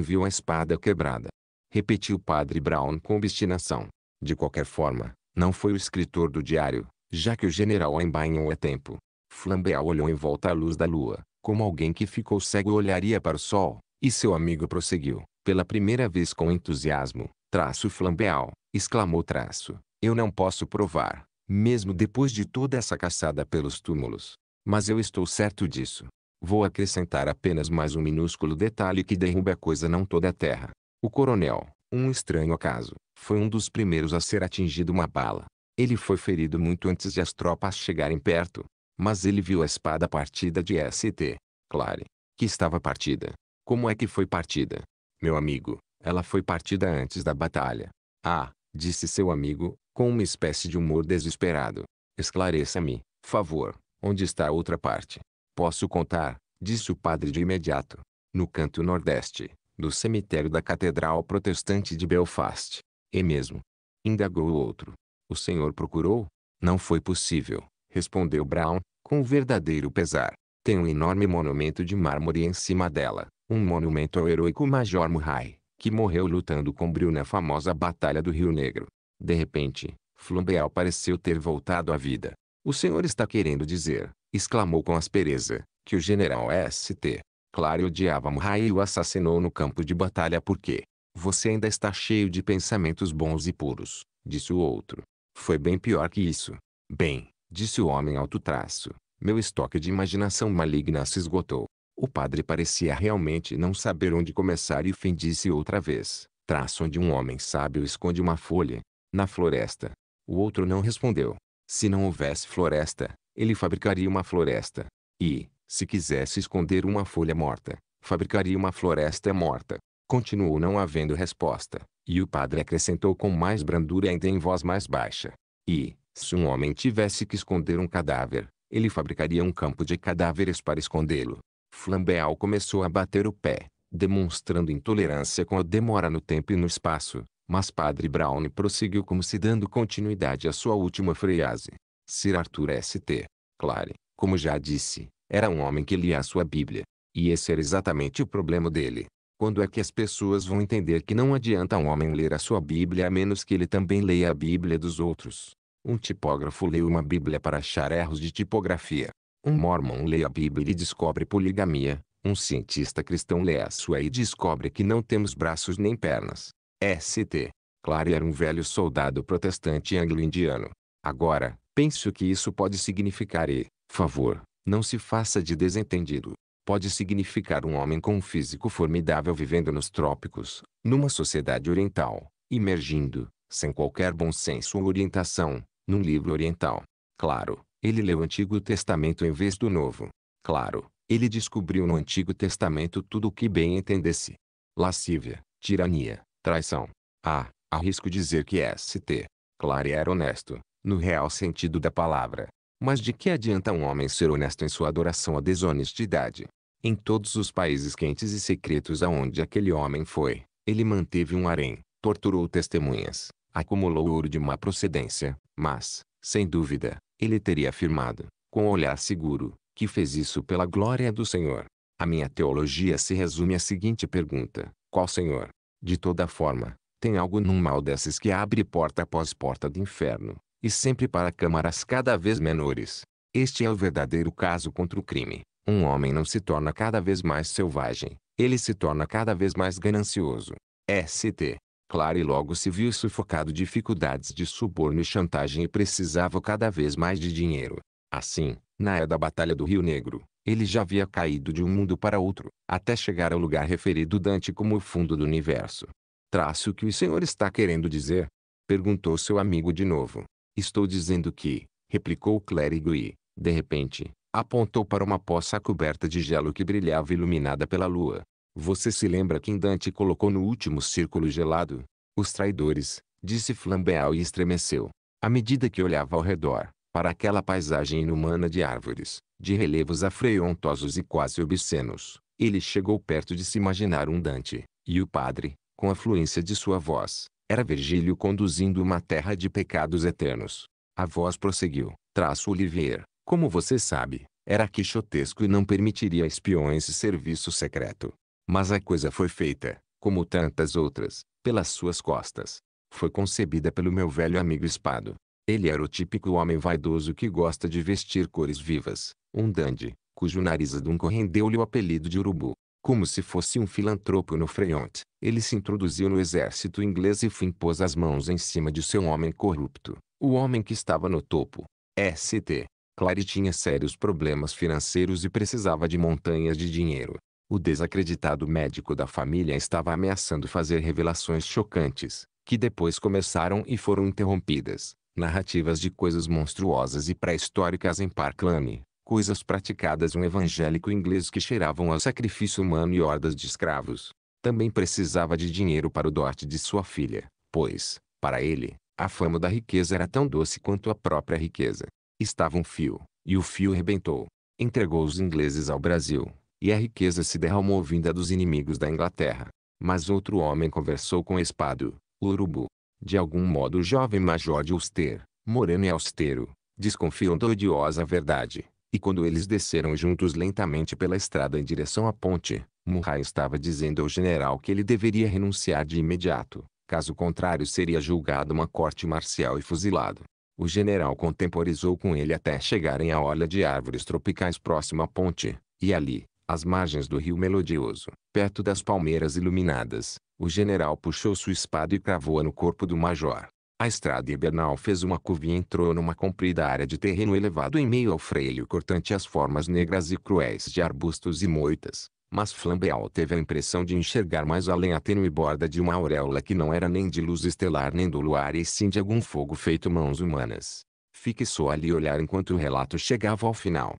viu a espada quebrada? Repetiu o padre Brown com obstinação. De qualquer forma, não foi o escritor do diário, já que o general a embainhou a é tempo. Flambeau olhou em volta à luz da lua, como alguém que ficou cego olharia para o sol. E seu amigo prosseguiu, pela primeira vez com entusiasmo, traço flambeal, exclamou traço, eu não posso provar, mesmo depois de toda essa caçada pelos túmulos. Mas eu estou certo disso. Vou acrescentar apenas mais um minúsculo detalhe que derruba a coisa não toda a terra. O coronel, um estranho acaso, foi um dos primeiros a ser atingido uma bala. Ele foi ferido muito antes de as tropas chegarem perto, mas ele viu a espada partida de ST, Clare, que estava partida, como é que foi partida? Meu amigo, ela foi partida antes da batalha. Ah, disse seu amigo, com uma espécie de humor desesperado. Esclareça-me, favor, onde está a outra parte? Posso contar, disse o padre de imediato. No canto nordeste, do cemitério da Catedral Protestante de Belfast. E mesmo? Indagou o outro. O senhor procurou? Não foi possível, respondeu Brown, com verdadeiro pesar. Tem um enorme monumento de mármore em cima dela um monumento ao heróico Major Murray, que morreu lutando com Bril na famosa Batalha do Rio Negro. De repente, Flumbeal pareceu ter voltado à vida. O senhor está querendo dizer, exclamou com aspereza, que o general S.T. Claro odiava Murray e o assassinou no campo de batalha porque você ainda está cheio de pensamentos bons e puros, disse o outro. Foi bem pior que isso. Bem, disse o homem alto traço, meu estoque de imaginação maligna se esgotou. O padre parecia realmente não saber onde começar e fim disse outra vez. Traço onde um homem sábio esconde uma folha. Na floresta. O outro não respondeu. Se não houvesse floresta, ele fabricaria uma floresta. E, se quisesse esconder uma folha morta, fabricaria uma floresta morta. Continuou não havendo resposta, e o padre acrescentou com mais brandura ainda em voz mais baixa. E, se um homem tivesse que esconder um cadáver, ele fabricaria um campo de cadáveres para escondê-lo. Flambeau começou a bater o pé, demonstrando intolerância com a demora no tempo e no espaço, mas Padre Brown prosseguiu como se dando continuidade à sua última frase. Sir Arthur S.T. Clare, como já disse, era um homem que lia a sua Bíblia. E esse era exatamente o problema dele. Quando é que as pessoas vão entender que não adianta um homem ler a sua Bíblia a menos que ele também leia a Bíblia dos outros? Um tipógrafo leu uma Bíblia para achar erros de tipografia. Um mormon lê a Bíblia e descobre poligamia. Um cientista cristão lê a sua e descobre que não temos braços nem pernas. ST. Clare era um velho soldado protestante anglo-indiano. Agora, pense o que isso pode significar e, favor, não se faça de desentendido. Pode significar um homem com um físico formidável vivendo nos trópicos, numa sociedade oriental, emergindo, sem qualquer bom senso ou orientação, num livro oriental. Claro, ele leu o Antigo Testamento em vez do Novo. Claro, ele descobriu no Antigo Testamento tudo o que bem entendesse. Lascívia, tirania, traição. Ah, arrisco dizer que ST. Claro era honesto, no real sentido da palavra. Mas de que adianta um homem ser honesto em sua adoração à desonestidade? Em todos os países quentes e secretos aonde aquele homem foi, ele manteve um harém, torturou testemunhas, acumulou ouro de má procedência, mas, sem dúvida, ele teria afirmado, com olhar seguro, que fez isso pela glória do Senhor. A minha teologia se resume à seguinte pergunta: Qual Senhor? De toda forma, tem algo num mal desses que abre porta após porta do inferno, e sempre para câmaras cada vez menores. Este é o verdadeiro caso contra o crime. Um homem não se torna cada vez mais selvagem, ele se torna cada vez mais ganancioso. ST Clary logo se viu sufocado dificuldades de suborno e chantagem e precisava cada vez mais de dinheiro. Assim, na era da Batalha do Rio Negro, ele já havia caído de um mundo para outro, até chegar ao lugar referido Dante como o fundo do universo. Traço o que o senhor está querendo dizer? Perguntou seu amigo de novo. Estou dizendo que, replicou o clérigo e, de repente, apontou para uma poça coberta de gelo que brilhava iluminada pela lua. Você se lembra quem Dante colocou no último círculo gelado? Os traidores, disse Flambeau e estremeceu. À medida que olhava ao redor, para aquela paisagem inumana de árvores, de relevos afreontosos e quase obscenos, ele chegou perto de se imaginar um Dante, e o padre, com a fluência de sua voz, era Virgílio conduzindo uma terra de pecados eternos. A voz prosseguiu, traço Olivier, como você sabe, era quixotesco e não permitiria espiões e serviço secreto. Mas a coisa foi feita, como tantas outras, pelas suas costas. Foi concebida pelo meu velho amigo Espado. Ele era o típico homem vaidoso que gosta de vestir cores vivas, um dandy, cujo nariz adunco rendeu-lhe o apelido de urubu. Como se fosse um filantropo no Freyont, ele se introduziu no exército inglês e foi pôs as mãos em cima de seu homem corrupto, o homem que estava no topo. ST. Clary tinha sérios problemas financeiros e precisava de montanhas de dinheiro. O desacreditado médico da família estava ameaçando fazer revelações chocantes, que depois começaram e foram interrompidas. Narrativas de coisas monstruosas e pré-históricas em Parkland, coisas praticadas um evangélico inglês que cheiravam a sacrifício humano e hordas de escravos. Também precisava de dinheiro para o dote de sua filha, pois, para ele, a fama da riqueza era tão doce quanto a própria riqueza. Estava um fio, e o fio rebentou. Entregou os ingleses ao Brasil, e a riqueza se derramou vinda dos inimigos da Inglaterra. Mas outro homem conversou com Espado, o urubu. De algum modo o jovem major de Ulster, moreno e austero, desconfiou da odiosa verdade. E quando eles desceram juntos lentamente pela estrada em direção à ponte, Murray estava dizendo ao general que ele deveria renunciar de imediato. Caso contrário seria julgado uma corte marcial e fuzilado. O general contemporizou com ele até chegarem à orla de árvores tropicais próxima à ponte, e ali, às margens do rio melodioso, perto das palmeiras iluminadas, o general puxou sua espada e cravou-a no corpo do major. A estrada ibernal fez uma curva e entrou numa comprida área de terreno elevado em meio ao freio cortante às formas negras e cruéis de arbustos e moitas. Mas Flambeau teve a impressão de enxergar mais além a tênue borda de uma auréola que não era nem de luz estelar nem do luar e sim de algum fogo feito mãos humanas. Fique só ali olhar enquanto o relato chegava ao final.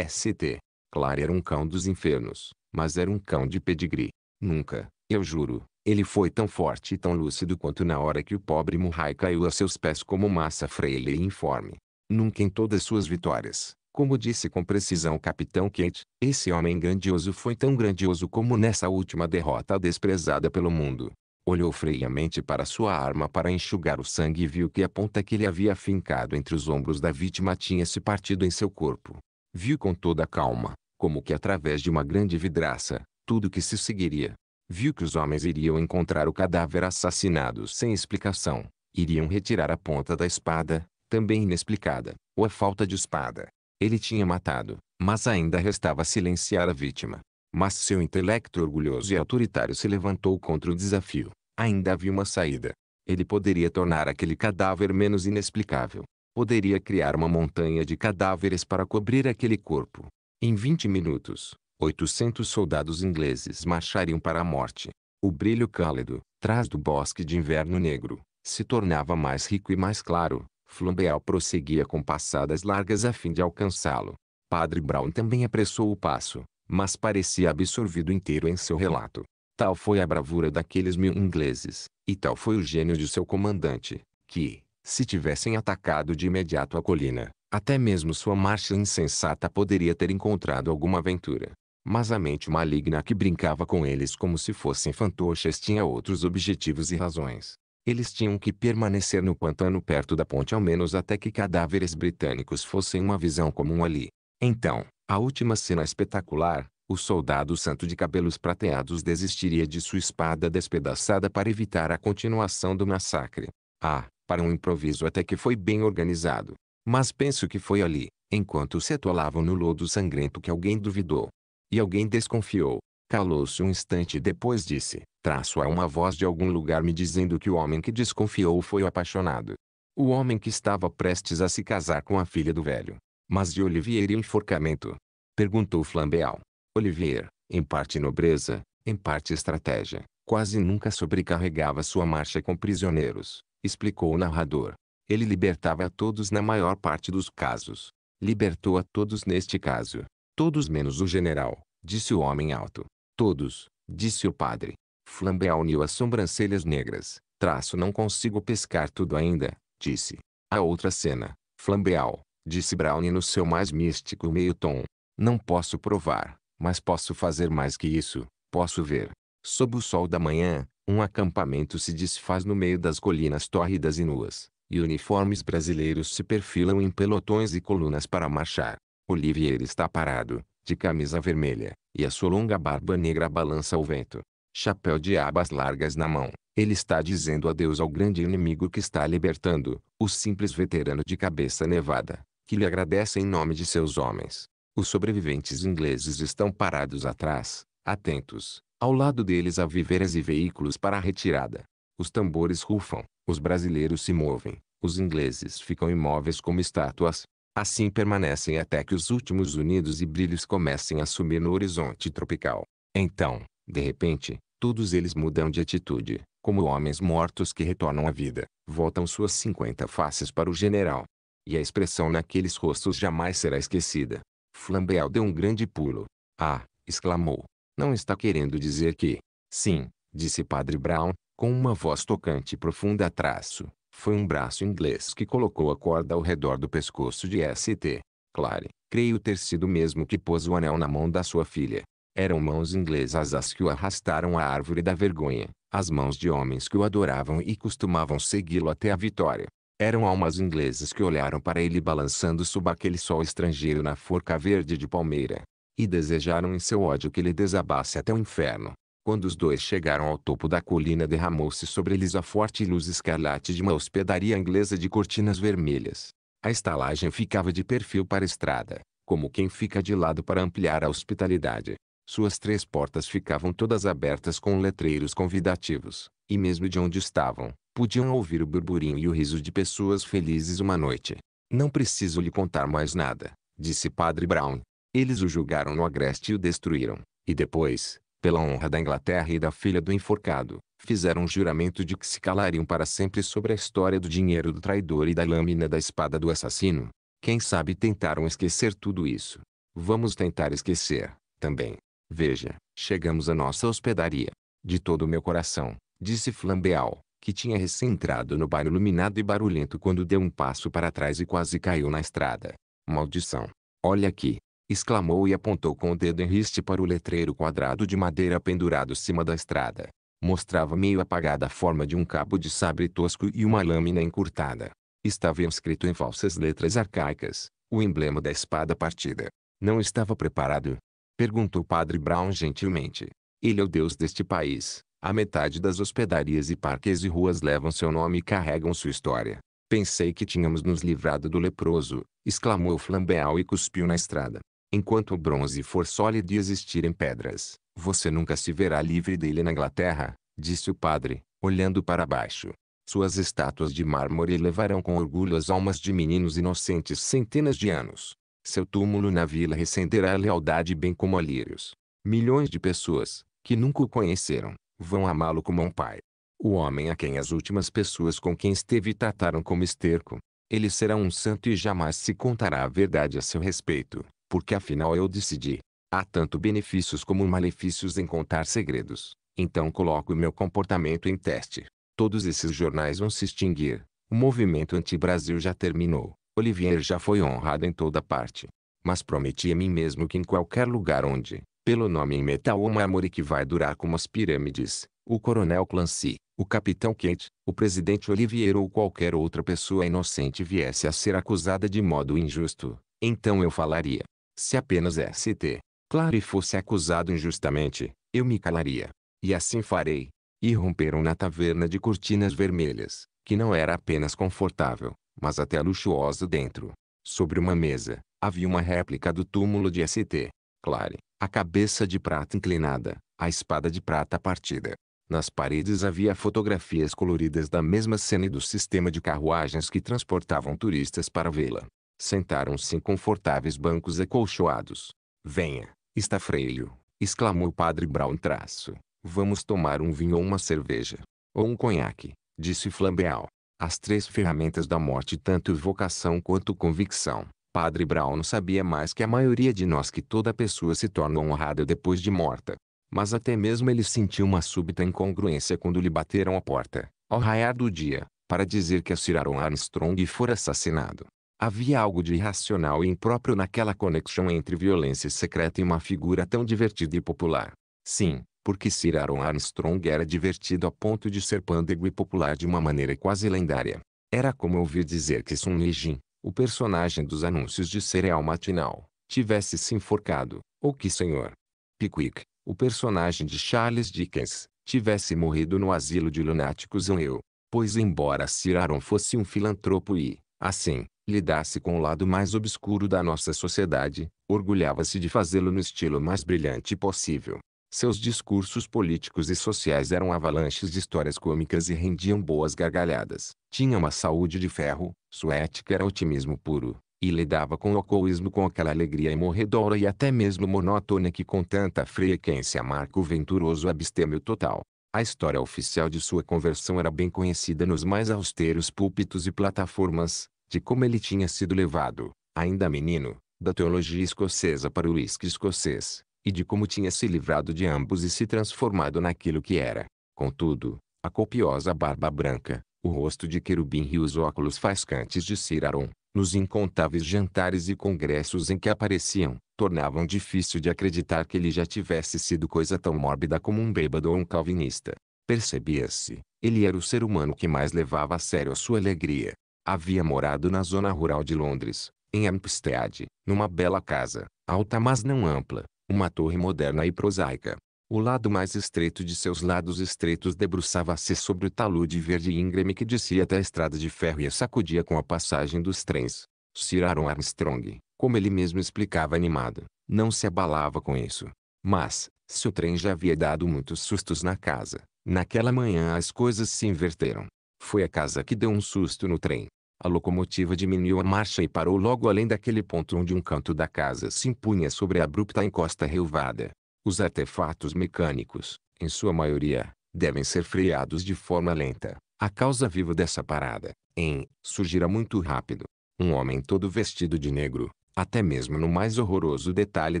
ST Claro era um cão dos infernos, mas era um cão de pedigree. Nunca, eu juro, ele foi tão forte e tão lúcido quanto na hora que o pobre Murray caiu a seus pés como massa freile e informe. Nunca em todas suas vitórias, como disse com precisão o capitão Kent, esse homem grandioso foi tão grandioso como nessa última derrota desprezada pelo mundo. Olhou freiamente para sua arma para enxugar o sangue e viu que a ponta que ele havia fincado entre os ombros da vítima tinha se partido em seu corpo. Viu com toda calma, como que através de uma grande vidraça, tudo que se seguiria. Viu que os homens iriam encontrar o cadáver assassinado sem explicação. Iriam retirar a ponta da espada, também inexplicada, ou a falta de espada. Ele tinha matado, mas ainda restava silenciar a vítima. Mas seu intelecto orgulhoso e autoritário se levantou contra o desafio. Ainda havia uma saída. Ele poderia tornar aquele cadáver menos inexplicável poderia criar uma montanha de cadáveres para cobrir aquele corpo. Em 20 minutos, 800 soldados ingleses marchariam para a morte. O brilho cálido, trás do bosque de inverno negro, se tornava mais rico e mais claro. Flambeau prosseguia com passadas largas a fim de alcançá-lo. Padre Brown também apressou o passo, mas parecia absorvido inteiro em seu relato. Tal foi a bravura daqueles mil ingleses, e tal foi o gênio de seu comandante, que, se tivessem atacado de imediato a colina, até mesmo sua marcha insensata poderia ter encontrado alguma aventura. Mas a mente maligna que brincava com eles como se fossem fantoches tinha outros objetivos e razões. Eles tinham que permanecer no pantano perto da ponte ao menos até que cadáveres britânicos fossem uma visão comum ali. Então, a última cena espetacular, o soldado santo de cabelos prateados desistiria de sua espada despedaçada para evitar a continuação do massacre. Ah, para um improviso até que foi bem organizado. Mas penso que foi ali, enquanto se atolavam no lodo sangrento que alguém duvidou. E alguém desconfiou. Calou-se um instante e depois disse, traço a uma voz de algum lugar me dizendo que o homem que desconfiou foi o apaixonado. O homem que estava prestes a se casar com a filha do velho. Mas de Olivier e o enforcamento? Perguntou Flambeau. Olivier, em parte nobreza, em parte estratégia, quase nunca sobrecarregava sua marcha com prisioneiros explicou o narrador. Ele libertava a todos na maior parte dos casos. Libertou a todos neste caso. Todos menos o general, disse o homem alto. Todos, disse o padre. Flambeau uniu as sobrancelhas negras. Traço não consigo pescar tudo ainda, disse. A outra cena, Flambeau, disse Brownie no seu mais místico meio-tom. Não posso provar, mas posso fazer mais que isso, posso ver. Sob o sol da manhã, um acampamento se desfaz no meio das colinas tórridas e nuas, e uniformes brasileiros se perfilam em pelotões e colunas para marchar. Olivier está parado, de camisa vermelha, e a sua longa barba negra balança ao vento. Chapéu de abas largas na mão, ele está dizendo adeus ao grande inimigo que está libertando, o simples veterano de cabeça nevada, que lhe agradece em nome de seus homens. Os sobreviventes ingleses estão parados atrás, atentos, ao lado deles há viveres e veículos para a retirada. Os tambores rufam, os brasileiros se movem, os ingleses ficam imóveis como estátuas. Assim permanecem até que os últimos unidos e brilhos comecem a sumir no horizonte tropical. Então, de repente, todos eles mudam de atitude, como homens mortos que retornam à vida, voltam suas cinquenta faces para o general. E a expressão naqueles rostos jamais será esquecida. Flambeau deu um grande pulo. Ah! exclamou. Não está querendo dizer que, sim, disse Padre Brown, com uma voz tocante e profunda traço, foi um braço inglês que colocou a corda ao redor do pescoço de St. Clare. Creio ter sido o mesmo que pôs o anel na mão da sua filha. Eram mãos inglesas as que o arrastaram à árvore da vergonha, as mãos de homens que o adoravam e costumavam segui-lo até a vitória. Eram almas inglesas que olharam para ele balançando sob aquele sol estrangeiro na forca verde de palmeira e desejaram em seu ódio que ele desabasse até o inferno. Quando os dois chegaram ao topo da colina derramou-se sobre eles a forte luz escarlate de uma hospedaria inglesa de cortinas vermelhas. A estalagem ficava de perfil para a estrada, como quem fica de lado para ampliar a hospitalidade. Suas três portas ficavam todas abertas com letreiros convidativos, e mesmo de onde estavam, podiam ouvir o burburinho e o riso de pessoas felizes uma noite. Não preciso lhe contar mais nada, disse Padre Brown. Eles o julgaram no agreste e o destruíram. E depois, pela honra da Inglaterra e da filha do enforcado, fizeram um juramento de que se calariam para sempre sobre a história do dinheiro do traidor e da lâmina da espada do assassino. Quem sabe tentaram esquecer tudo isso. Vamos tentar esquecer, também. Veja, chegamos à nossa hospedaria. De todo o meu coração, disse Flambeal, que tinha recém-entrado no bar iluminado e barulhento quando deu um passo para trás e quase caiu na estrada. Maldição. Olha aqui, exclamou e apontou com o dedo em riste para o letreiro quadrado de madeira pendurado cima da estrada. Mostrava meio apagada a forma de um cabo de sabre tosco e uma lâmina encurtada. Estava inscrito em falsas letras arcaicas, o emblema da espada partida. Não estava preparado? Perguntou o Padre Brown gentilmente. Ele é o deus deste país. A metade das hospedarias e parques e ruas levam seu nome e carregam sua história. Pensei que tínhamos nos livrado do leproso, exclamou Flambeau e cuspiu na estrada. Enquanto o bronze for sólido e existir em pedras, você nunca se verá livre dele na Inglaterra, disse o padre, olhando para baixo. Suas estátuas de mármore levarão com orgulho as almas de meninos inocentes centenas de anos. Seu túmulo na vila recenderá a lealdade bem como alírios. Milhões de pessoas, que nunca o conheceram, vão amá-lo como um pai. O homem a quem as últimas pessoas com quem esteve trataram como esterco. Ele será um santo e jamais se contará a verdade a seu respeito porque afinal eu decidi. Há tanto benefícios como malefícios em contar segredos. Então coloco meu comportamento em teste. Todos esses jornais vão se extinguir. O movimento anti-Brasil já terminou. Olivier já foi honrado em toda parte. Mas prometi a mim mesmo que em qualquer lugar onde, pelo nome em metal ou mármore que vai durar como as pirâmides, o coronel Clancy, o capitão Kent, o presidente Olivier ou qualquer outra pessoa inocente viesse a ser acusada de modo injusto, então eu falaria. Se apenas ST. Clare fosse acusado injustamente, eu me calaria. E assim farei. E romperam na taverna de cortinas vermelhas, que não era apenas confortável, mas até luxuosa dentro. Sobre uma mesa, havia uma réplica do túmulo de ST. Clare, a cabeça de prata inclinada, a espada de prata partida. Nas paredes havia fotografias coloridas da mesma cena e do sistema de carruagens que transportavam turistas para vê-la. Sentaram-se em confortáveis bancos acolchoados. Venha, está freio, exclamou o padre Brown traço. Vamos tomar um vinho ou uma cerveja. Ou um conhaque, disse Flambeau. As três ferramentas da morte tanto vocação quanto convicção. Padre Brown sabia mais que a maioria de nós que toda pessoa se torna honrada depois de morta. Mas até mesmo ele sentiu uma súbita incongruência quando lhe bateram a porta, ao raiar do dia, para dizer que a Armstrong e Armstrong fora assassinado. Havia algo de irracional e impróprio naquela conexão entre violência secreta e uma figura tão divertida e popular. Sim, porque Sir Aaron Armstrong era divertido a ponto de ser pândego e popular de uma maneira quase lendária. Era como ouvir dizer que Sun Lijin, o personagem dos anúncios de cereal matinal, tivesse se enforcado, ou que Sr. Pickwick, o personagem de Charles Dickens, tivesse morrido no asilo de lunáticos em Eu. Pois embora Sir Aaron fosse um filantropo e, assim, lidasse com o lado mais obscuro da nossa sociedade, orgulhava-se de fazê-lo no estilo mais brilhante possível. Seus discursos políticos e sociais eram avalanches de histórias cômicas e rendiam boas gargalhadas. Tinha uma saúde de ferro, sua ética era otimismo puro, e lidava com o alcoolismo com aquela alegria imorredora e até mesmo monótona que com tanta frequência marca o venturoso abstêmio total. A história oficial de sua conversão era bem conhecida nos mais austeros púlpitos e plataformas, de como ele tinha sido levado, ainda menino, da teologia escocesa para o uísque escocês, e de como tinha se livrado de ambos e se transformado naquilo que era. Contudo, a copiosa barba branca, o rosto de querubim e os óculos faiscantes de Ciraron, nos incontáveis jantares e congressos em que apareciam, tornavam difícil de acreditar que ele já tivesse sido coisa tão mórbida como um bêbado ou um calvinista. Percebia-se, ele era o ser humano que mais levava a sério a sua alegria, havia morado na zona rural de Londres, em Hampstead, numa bela casa, alta mas não ampla, uma torre moderna e prosaica. O lado mais estreito de seus lados estreitos debruçava-se sobre o talude verde íngreme que descia até a estrada de ferro e sacudia com a passagem dos trens. Sir Aaron Armstrong, como ele mesmo explicava animado, não se abalava com isso. Mas, se o trem já havia dado muitos sustos na casa, naquela manhã as coisas se inverteram. Foi a casa que deu um susto no trem. A locomotiva diminuiu a marcha e parou logo além daquele ponto onde um canto da casa se impunha sobre a abrupta encosta relvada. Os artefatos mecânicos, em sua maioria, devem ser freados de forma lenta. A causa viva dessa parada, em, surgira muito rápido. Um homem todo vestido de negro, até mesmo no mais horroroso detalhe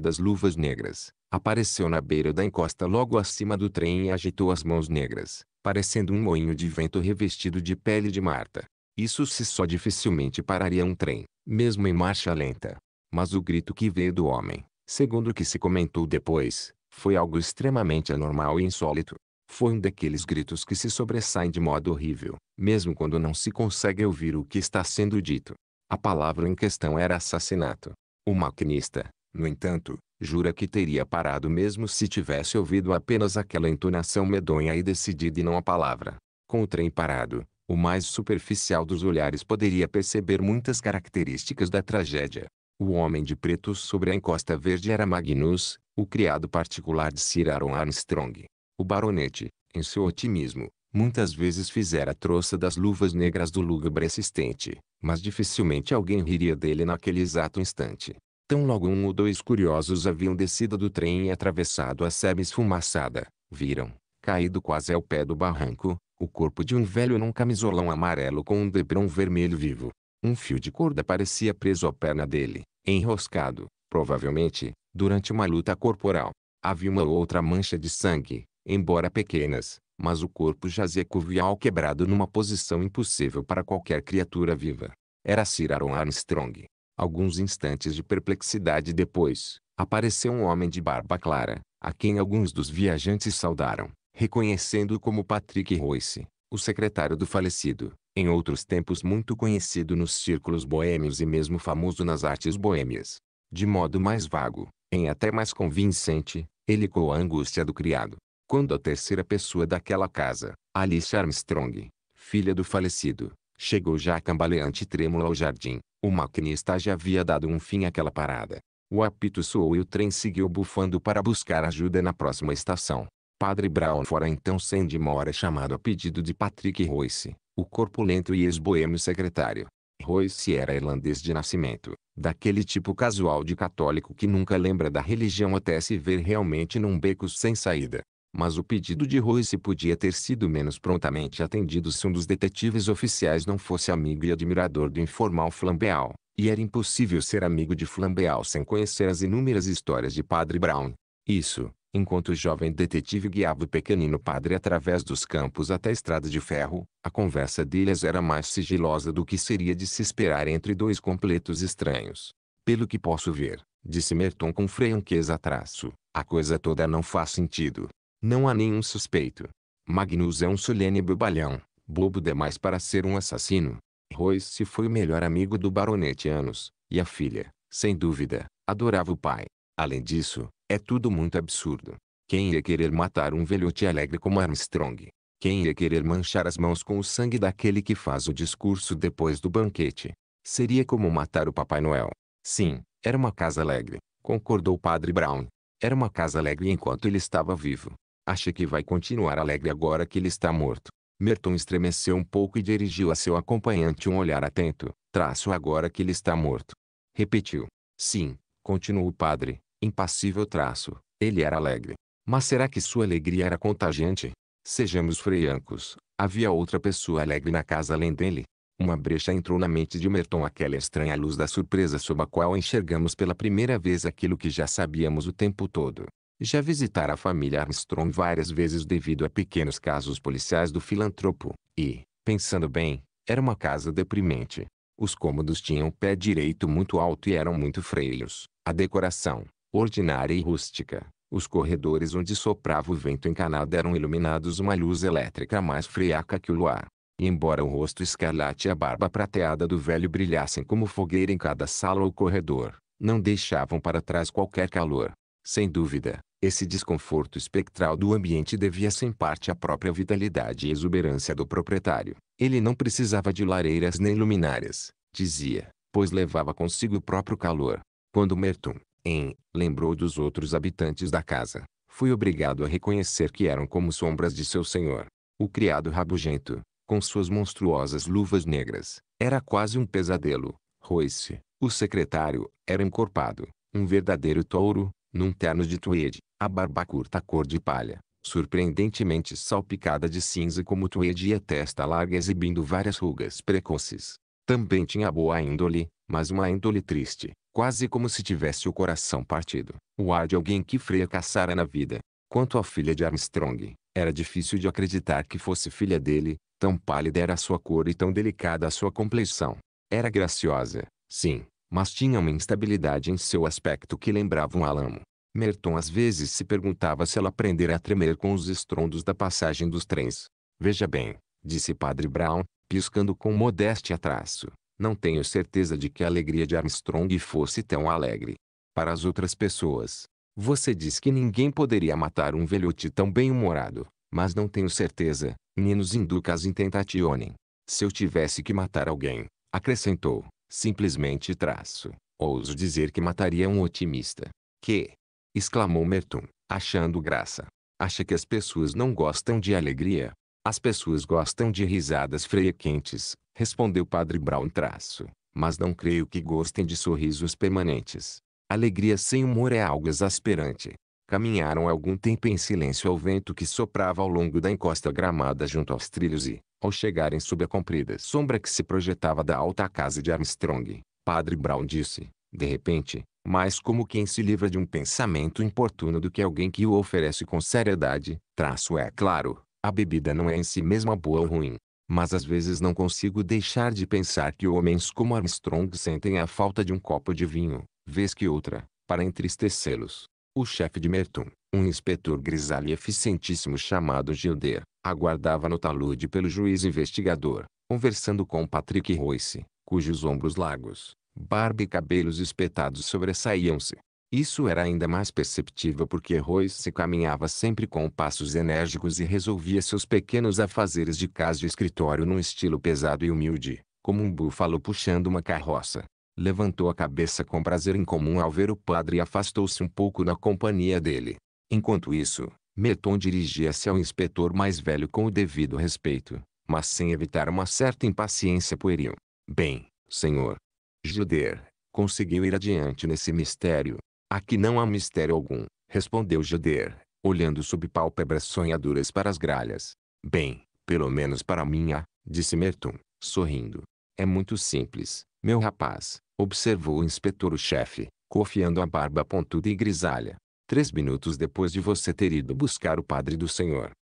das luvas negras, apareceu na beira da encosta logo acima do trem e agitou as mãos negras, parecendo um moinho de vento revestido de pele de Marta. Isso se só dificilmente pararia um trem, mesmo em marcha lenta. Mas o grito que veio do homem, segundo o que se comentou depois, foi algo extremamente anormal e insólito. Foi um daqueles gritos que se sobressaem de modo horrível, mesmo quando não se consegue ouvir o que está sendo dito. A palavra em questão era assassinato. O maquinista, no entanto, jura que teria parado mesmo se tivesse ouvido apenas aquela entonação medonha e decidida e não a palavra. Com o trem parado, o mais superficial dos olhares poderia perceber muitas características da tragédia. O homem de preto sobre a encosta verde era Magnus, o criado particular de Sir Aaron Armstrong. O baronete, em seu otimismo, muitas vezes fizera troça das luvas negras do lúgubre assistente, mas dificilmente alguém riria dele naquele exato instante. Tão logo um ou dois curiosos haviam descido do trem e atravessado a sebe esfumaçada, viram, caído quase ao pé do barranco, o corpo de um velho num camisolão amarelo com um debrão vermelho vivo. Um fio de corda parecia preso à perna dele, enroscado, provavelmente, durante uma luta corporal. Havia uma ou outra mancha de sangue, embora pequenas, mas o corpo jazia curvial quebrado numa posição impossível para qualquer criatura viva. Era Sir Aaron Armstrong. Alguns instantes de perplexidade depois, apareceu um homem de barba clara, a quem alguns dos viajantes saudaram reconhecendo-o como Patrick Royce, o secretário do falecido, em outros tempos muito conhecido nos círculos boêmios e mesmo famoso nas artes boêmias. De modo mais vago, em até mais convincente, ele coa a angústia do criado. Quando a terceira pessoa daquela casa, Alice Armstrong, filha do falecido, chegou já cambaleante e trêmula ao jardim, o maquinista já havia dado um fim àquela parada. O apito soou e o trem seguiu bufando para buscar ajuda na próxima estação. Padre Brown fora então sem demora chamado a pedido de Patrick Royce, o corpulento e ex-boêmio secretário. Royce era irlandês de nascimento, daquele tipo casual de católico que nunca lembra da religião até se ver realmente num beco sem saída. Mas o pedido de Royce podia ter sido menos prontamente atendido se um dos detetives oficiais não fosse amigo e admirador do informal Flambeal. e era impossível ser amigo de Flambeal sem conhecer as inúmeras histórias de Padre Brown. Isso, enquanto o jovem detetive guiava o pequenino padre através dos campos até a estrada de ferro, a conversa deles era mais sigilosa do que seria de se esperar entre dois completos estranhos. Pelo que posso ver, disse Merton com franqueza a traço, a coisa toda não faz sentido. Não há nenhum suspeito. Magnus é um solene bobalhão, bobo demais para ser um assassino. Royce foi o melhor amigo do baronete anos, e a filha, sem dúvida, adorava o pai. Além disso, é tudo muito absurdo. Quem ia querer matar um velhote alegre como Armstrong? Quem ia querer manchar as mãos com o sangue daquele que faz o discurso depois do banquete? Seria como matar o Papai Noel. Sim, era uma casa alegre, concordou o padre Brown. Era uma casa alegre enquanto ele estava vivo. Acha que vai continuar alegre agora que ele está morto. Merton estremeceu um pouco e dirigiu a seu acompanhante um olhar atento, traço agora que ele está morto. Repetiu. Sim, continuou o padre, impassível traço. Ele era alegre. Mas será que sua alegria era contagiante? Sejamos freiancos, havia outra pessoa alegre na casa além dele. Uma brecha entrou na mente de Merton aquela estranha luz da surpresa sob a qual enxergamos pela primeira vez aquilo que já sabíamos o tempo todo. Já visitara a família Armstrong várias vezes devido a pequenos casos policiais do filantropo, e, pensando bem, era uma casa deprimente. Os cômodos tinham pé direito muito alto e eram muito freios. A decoração, ordinária e rústica. Os corredores onde soprava o vento encanado eram iluminados uma luz elétrica mais friaca que o luar. E embora o rosto escarlate e a barba prateada do velho brilhassem como fogueira em cada sala ou corredor, não deixavam para trás qualquer calor. Sem dúvida, esse desconforto espectral do ambiente devia-se em parte à própria vitalidade e exuberância do proprietário. Ele não precisava de lareiras nem luminárias, dizia, pois levava consigo o próprio calor. Quando Merton, em, lembrou dos outros habitantes da casa. Fui obrigado a reconhecer que eram como sombras de seu senhor. O criado rabugento, com suas monstruosas luvas negras, era quase um pesadelo. Royce, o secretário, era encorpado, um verdadeiro touro, num terno de tweed, a barba curta cor de palha, surpreendentemente salpicada de cinza como tweed, e a testa larga exibindo várias rugas precoces. Também tinha boa índole, mas uma índole triste, quase como se tivesse o coração partido. O ar de alguém que fracassara na vida. Quanto à filha de Armstrong, era difícil de acreditar que fosse filha dele, tão pálida era a sua cor e tão delicada a sua complexão. Era graciosa, sim, mas tinha uma instabilidade em seu aspecto que lembrava um alamo. Merton às vezes se perguntava se ela aprendera a tremer com os estrondos da passagem dos trens. Veja bem, disse Padre Brown, piscando com modéstia traço. Não tenho certeza de que a alegria de Armstrong fosse tão alegre. Para as outras pessoas, você diz que ninguém poderia matar um velhote tão bem-humorado, mas não tenho certeza, Ninus inducas in tentationem. Se eu tivesse que matar alguém, acrescentou, simplesmente traço, ouso dizer que mataria um otimista. Que? exclamou Merton, achando graça. Acha que as pessoas não gostam de alegria? As pessoas gostam de risadas frequentes, respondeu Padre Brown traço, mas não creio que gostem de sorrisos permanentes. Alegria sem humor é algo exasperante. Caminharam algum tempo em silêncio ao vento que soprava ao longo da encosta gramada junto aos trilhos e, ao chegarem sob a comprida sombra que se projetava da alta casa de Armstrong, Padre Brown disse, de repente, mais como quem se livra de um pensamento importuno do que alguém que o oferece com seriedade, traço é claro, a bebida não é em si mesma boa ou ruim. Mas às vezes não consigo deixar de pensar que homens como Armstrong sentem a falta de um copo de vinho, vez que outra, para entristecê-los. O chefe de Merton, um inspetor grisalho e eficientíssimo chamado Gilder, aguardava no talude pelo juiz investigador, conversando com Patrick Royce, cujos ombros largos, barba e cabelos espetados sobressaíam-se, isso era ainda mais perceptível porque Rois se caminhava sempre com passos enérgicos e resolvia seus pequenos afazeres de casa e escritório num estilo pesado e humilde, como um búfalo puxando uma carroça. Levantou a cabeça com prazer incomum ao ver o padre e afastou-se um pouco na companhia dele. Enquanto isso, Meton dirigia-se ao inspetor mais velho com o devido respeito, mas sem evitar uma certa impaciência pueril. Bem, senhor. Juder, conseguiu ir adiante nesse mistério, Aqui não há mistério algum, respondeu Jader, olhando sob pálpebras sonhaduras para as gralhas. Bem, pelo menos para mim há, disse Merton, sorrindo. É muito simples, meu rapaz, observou o inspetor-chefe, cofiando a barba pontuda e grisalha. Três minutos depois de você ter ido buscar o padre do senhor.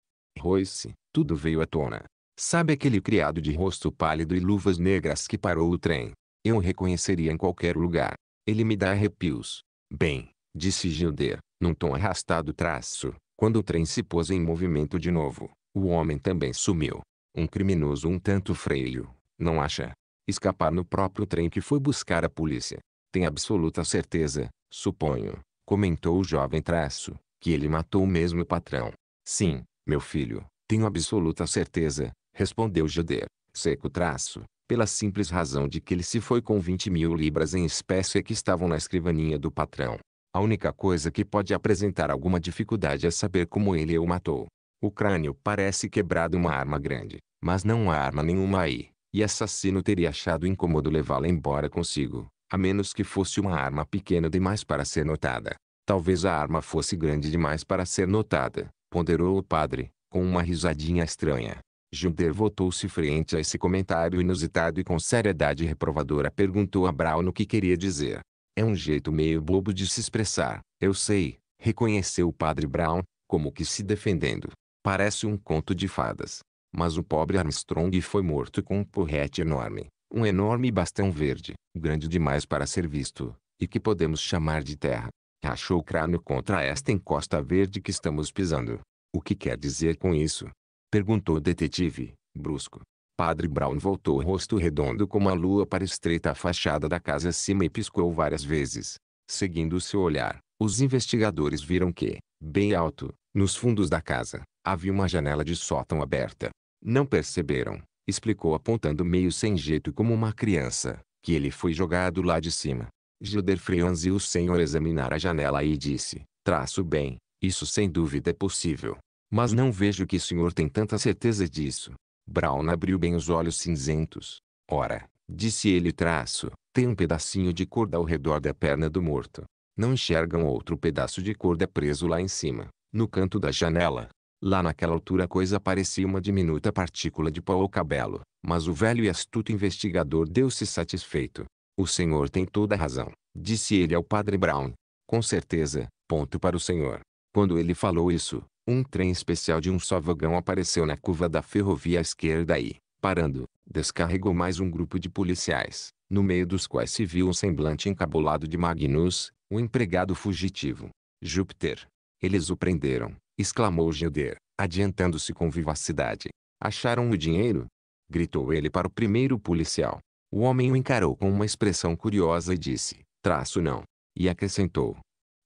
Royce, tudo veio à tona. Sabe aquele criado de rosto pálido e luvas negras que parou o trem? Eu o reconheceria em qualquer lugar. Ele me dá arrepios. Bem, disse Gilder, num tom arrastado traço, quando o trem se pôs em movimento de novo, o homem também sumiu. Um criminoso um tanto freio, não acha? Escapar no próprio trem que foi buscar a polícia. Tem absoluta certeza, suponho, comentou o jovem traço, que ele matou o mesmo patrão. Sim, meu filho, tenho absoluta certeza, respondeu Gilder, seco traço, pela simples razão de que ele se foi com 20 mil libras em espécie que estavam na escrivaninha do patrão. A única coisa que pode apresentar alguma dificuldade é saber como ele o matou. O crânio parece quebrado uma arma grande, mas não há arma nenhuma aí, e assassino teria achado incômodo levá-la embora consigo, a menos que fosse uma arma pequena demais para ser notada. Talvez a arma fosse grande demais para ser notada, ponderou o padre, com uma risadinha estranha. Gilder voltou-se frente a esse comentário inusitado e com seriedade reprovadora perguntou a Brown o que queria dizer. É um jeito meio bobo de se expressar, eu sei, reconheceu o padre Brown, como que se defendendo. Parece um conto de fadas. Mas o pobre Armstrong foi morto com um porrete enorme, um enorme bastão verde, grande demais para ser visto, e que podemos chamar de terra. Rachou o crânio contra esta encosta verde que estamos pisando. O que quer dizer com isso? Perguntou o detetive, brusco. Padre Brown voltou o rosto redondo como a lua para a estreita fachada da casa acima e piscou várias vezes. Seguindo seu olhar, os investigadores viram que, bem alto, nos fundos da casa, havia uma janela de sótão aberta. Não perceberam, explicou apontando meio sem jeito como uma criança, que ele foi jogado lá de cima. Gilder franziu o senhor examinar a janela e disse, traço bem, isso sem dúvida é possível. Mas não vejo que o senhor tem tanta certeza disso. Brown abriu bem os olhos cinzentos. Ora, disse ele traço, tem um pedacinho de corda ao redor da perna do morto. Não enxergam outro pedaço de corda preso lá em cima, no canto da janela. Lá naquela altura a coisa parecia uma diminuta partícula de pó ou cabelo, mas o velho e astuto investigador deu-se satisfeito. O senhor tem toda a razão, disse ele ao padre Brown. Com certeza, ponto para o senhor. Quando ele falou isso, um trem especial de um só vagão apareceu na curva da ferrovia à esquerda e, parando, descarregou mais um grupo de policiais, no meio dos quais se viu um semblante encabulado de Magnus, o um empregado fugitivo. Júpiter. Eles o prenderam, exclamou Gilder, adiantando-se com vivacidade. Acharam o dinheiro? Gritou ele para o primeiro policial. O homem o encarou com uma expressão curiosa e disse, traço não. E acrescentou.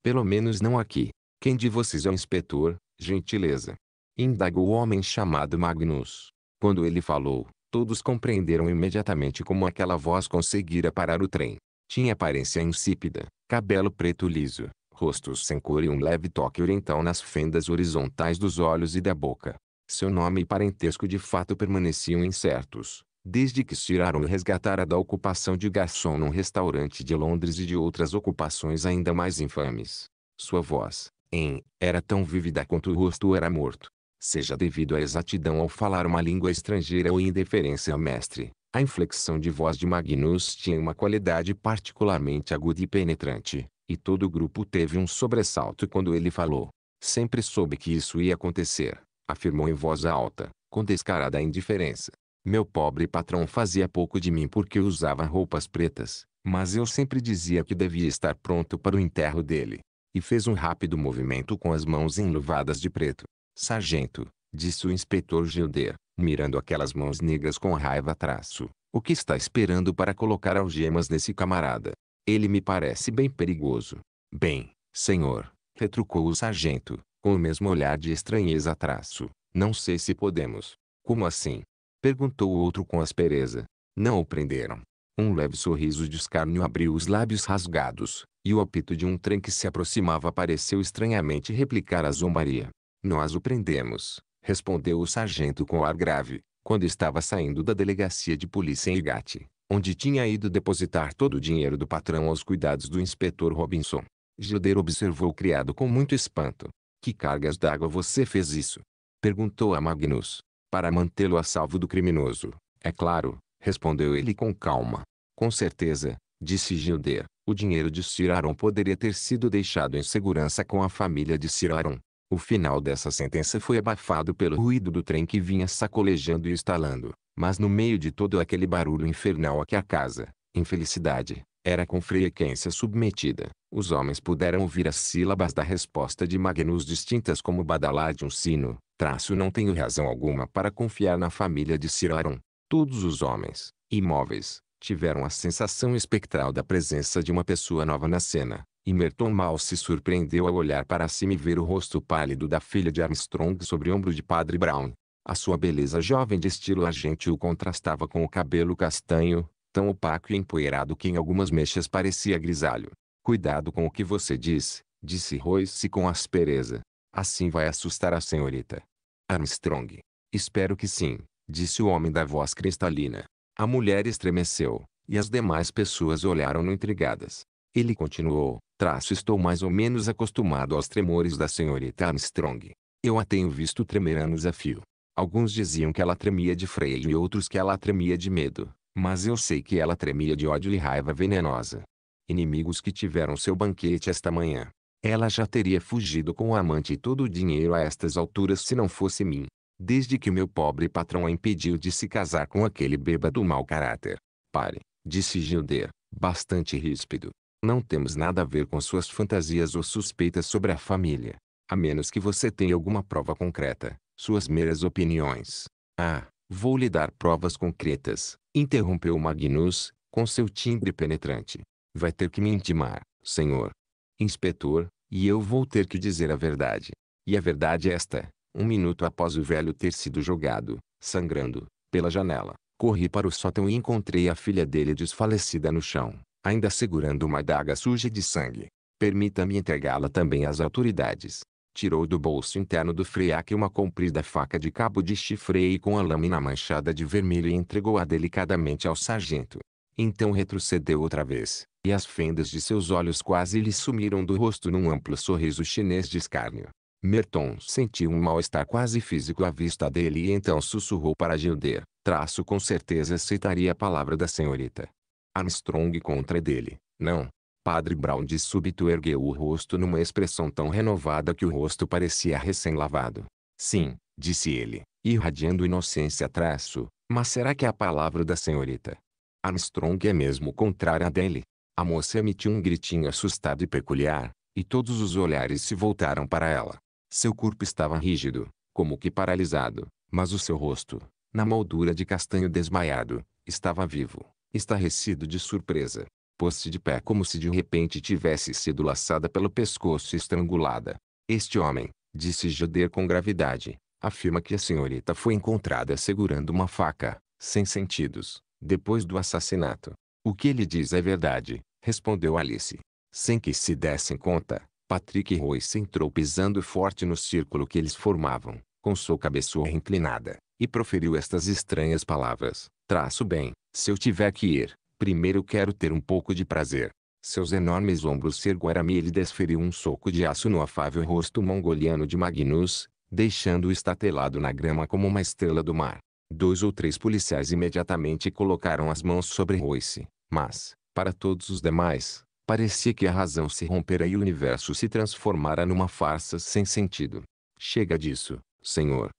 Pelo menos não aqui. Quem de vocês é o inspetor? gentileza. Indagou o homem chamado Magnus. Quando ele falou, todos compreenderam imediatamente como aquela voz conseguira parar o trem. Tinha aparência insípida, cabelo preto liso, rostos sem cor e um leve toque oriental nas fendas horizontais dos olhos e da boca. Seu nome e parentesco de fato permaneciam incertos, desde que Cyrano resgatara da ocupação de garçom num restaurante de Londres e de outras ocupações ainda mais infames. Sua voz, em, era tão vívida quanto o rosto era morto. Seja devido à exatidão ao falar uma língua estrangeira ou indiferença ao mestre, a inflexão de voz de Magnus tinha uma qualidade particularmente aguda e penetrante, e todo o grupo teve um sobressalto quando ele falou. Sempre soube que isso ia acontecer, afirmou em voz alta, com descarada indiferença. Meu pobre patrão fazia pouco de mim porque usava roupas pretas, mas eu sempre dizia que devia estar pronto para o enterro dele e fez um rápido movimento com as mãos enluvadas de preto. Sargento, disse o inspetor Gilder, mirando aquelas mãos negras com raiva traço. O que está esperando para colocar algemas nesse camarada? Ele me parece bem perigoso. Bem, senhor, retrucou o sargento, com o mesmo olhar de estranheza traço. Não sei se podemos. Como assim? Perguntou o outro com aspereza. Não o prenderam. Um leve sorriso de escárnio abriu os lábios rasgados, e o apito de um trem que se aproximava pareceu estranhamente replicar a zombaria. Nós o prendemos, respondeu o sargento com ar grave, quando estava saindo da delegacia de polícia em Igate, onde tinha ido depositar todo o dinheiro do patrão aos cuidados do inspetor Robinson. Gilder observou o criado com muito espanto. Que cargas d'água você fez isso? Perguntou a Magnus. Para mantê-lo a salvo do criminoso, é claro, respondeu ele com calma. Com certeza, disse Gilder, o dinheiro de Sir Aaron poderia ter sido deixado em segurança com a família de Sir Aaron. O final dessa sentença foi abafado pelo ruído do trem que vinha sacolejando e estalando, mas no meio de todo aquele barulho infernal a que a casa, infelicidade, era com frequência submetida, os homens puderam ouvir as sílabas da resposta de Magnus distintas como o badalar de um sino. Traço não tenho razão alguma para confiar na família de Sir Aaron, Todos os homens, imóveis, tiveram a sensação espectral da presença de uma pessoa nova na cena, e Merton mal se surpreendeu ao olhar para cima e ver o rosto pálido da filha de Armstrong sobre o ombro de Padre Brown. A sua beleza jovem de estilo o contrastava com o cabelo castanho, tão opaco e empoeirado que em algumas mechas parecia grisalho. Cuidado com o que você diz, disse Royce com aspereza. Assim vai assustar a senhorita. Armstrong. Espero que sim, disse o homem da voz cristalina. A mulher estremeceu, e as demais pessoas olharam-no intrigadas. Ele continuou, traço estou mais ou menos acostumado aos tremores da senhorita Armstrong. Eu a tenho visto tremer anos a fio. Alguns diziam que ela tremia de freio e outros que ela tremia de medo, mas eu sei que ela tremia de ódio e raiva venenosa. Inimigos que tiveram seu banquete esta manhã. Ela já teria fugido com o amante e todo o dinheiro a estas alturas se não fosse mim desde que meu pobre patrão a impediu de se casar com aquele bêbado mau caráter. Pare, disse Gilder, bastante ríspido. Não temos nada a ver com suas fantasias ou suspeitas sobre a família. A menos que você tenha alguma prova concreta, suas meras opiniões. Ah, vou lhe dar provas concretas, interrompeu Magnus, com seu timbre penetrante. Vai ter que me intimar, senhor. Inspetor, e eu vou ter que dizer a verdade. E a verdade é esta, um minuto após o velho ter sido jogado, sangrando, pela janela, corri para o sótão e encontrei a filha dele desfalecida no chão, ainda segurando uma daga suja de sangue. Permita-me entregá-la também às autoridades. Tirou do bolso interno do freaque uma comprida faca de cabo de chifre e com a lâmina manchada de vermelho e entregou-a delicadamente ao sargento. Então retrocedeu outra vez, e as fendas de seus olhos quase lhe sumiram do rosto num amplo sorriso chinês de escárnio. Merton sentiu um mal-estar quase físico à vista dele e então sussurrou para Gilder. Traço com certeza aceitaria a palavra da senhorita. Armstrong contra dele. Não. Padre Brown de súbito ergueu o rosto numa expressão tão renovada que o rosto parecia recém-lavado. Sim, disse ele, irradiando inocência traço, mas será que é a palavra da senhorita? Armstrong é mesmo contrária a dele. A moça emitiu um gritinho assustado e peculiar, e todos os olhares se voltaram para ela. Seu corpo estava rígido, como que paralisado, mas o seu rosto, na moldura de castanho desmaiado, estava vivo, estarrecido de surpresa. Pôs-se de pé como se de repente tivesse sido laçada pelo pescoço e estrangulada. Este homem, disse Joder com gravidade, afirma que a senhorita foi encontrada segurando uma faca, sem sentidos, depois do assassinato. O que ele diz é verdade, respondeu Alice. Sem que se dessem conta, Patrick Royce entrou pisando forte no círculo que eles formavam, com sua cabeçorra inclinada, e proferiu estas estranhas palavras. Traço bem, se eu tiver que ir, primeiro quero ter um pouco de prazer. Seus enormes ombros cerguaram-me e ele desferiu um soco de aço no afável rosto mongoliano de Magnus, deixando-o estatelado na grama como uma estrela do mar. Dois ou três policiais imediatamente colocaram as mãos sobre Royce, mas, para todos os demais, Parecia que a razão se rompera e o universo se transformara numa farsa sem sentido. Chega disso, senhor.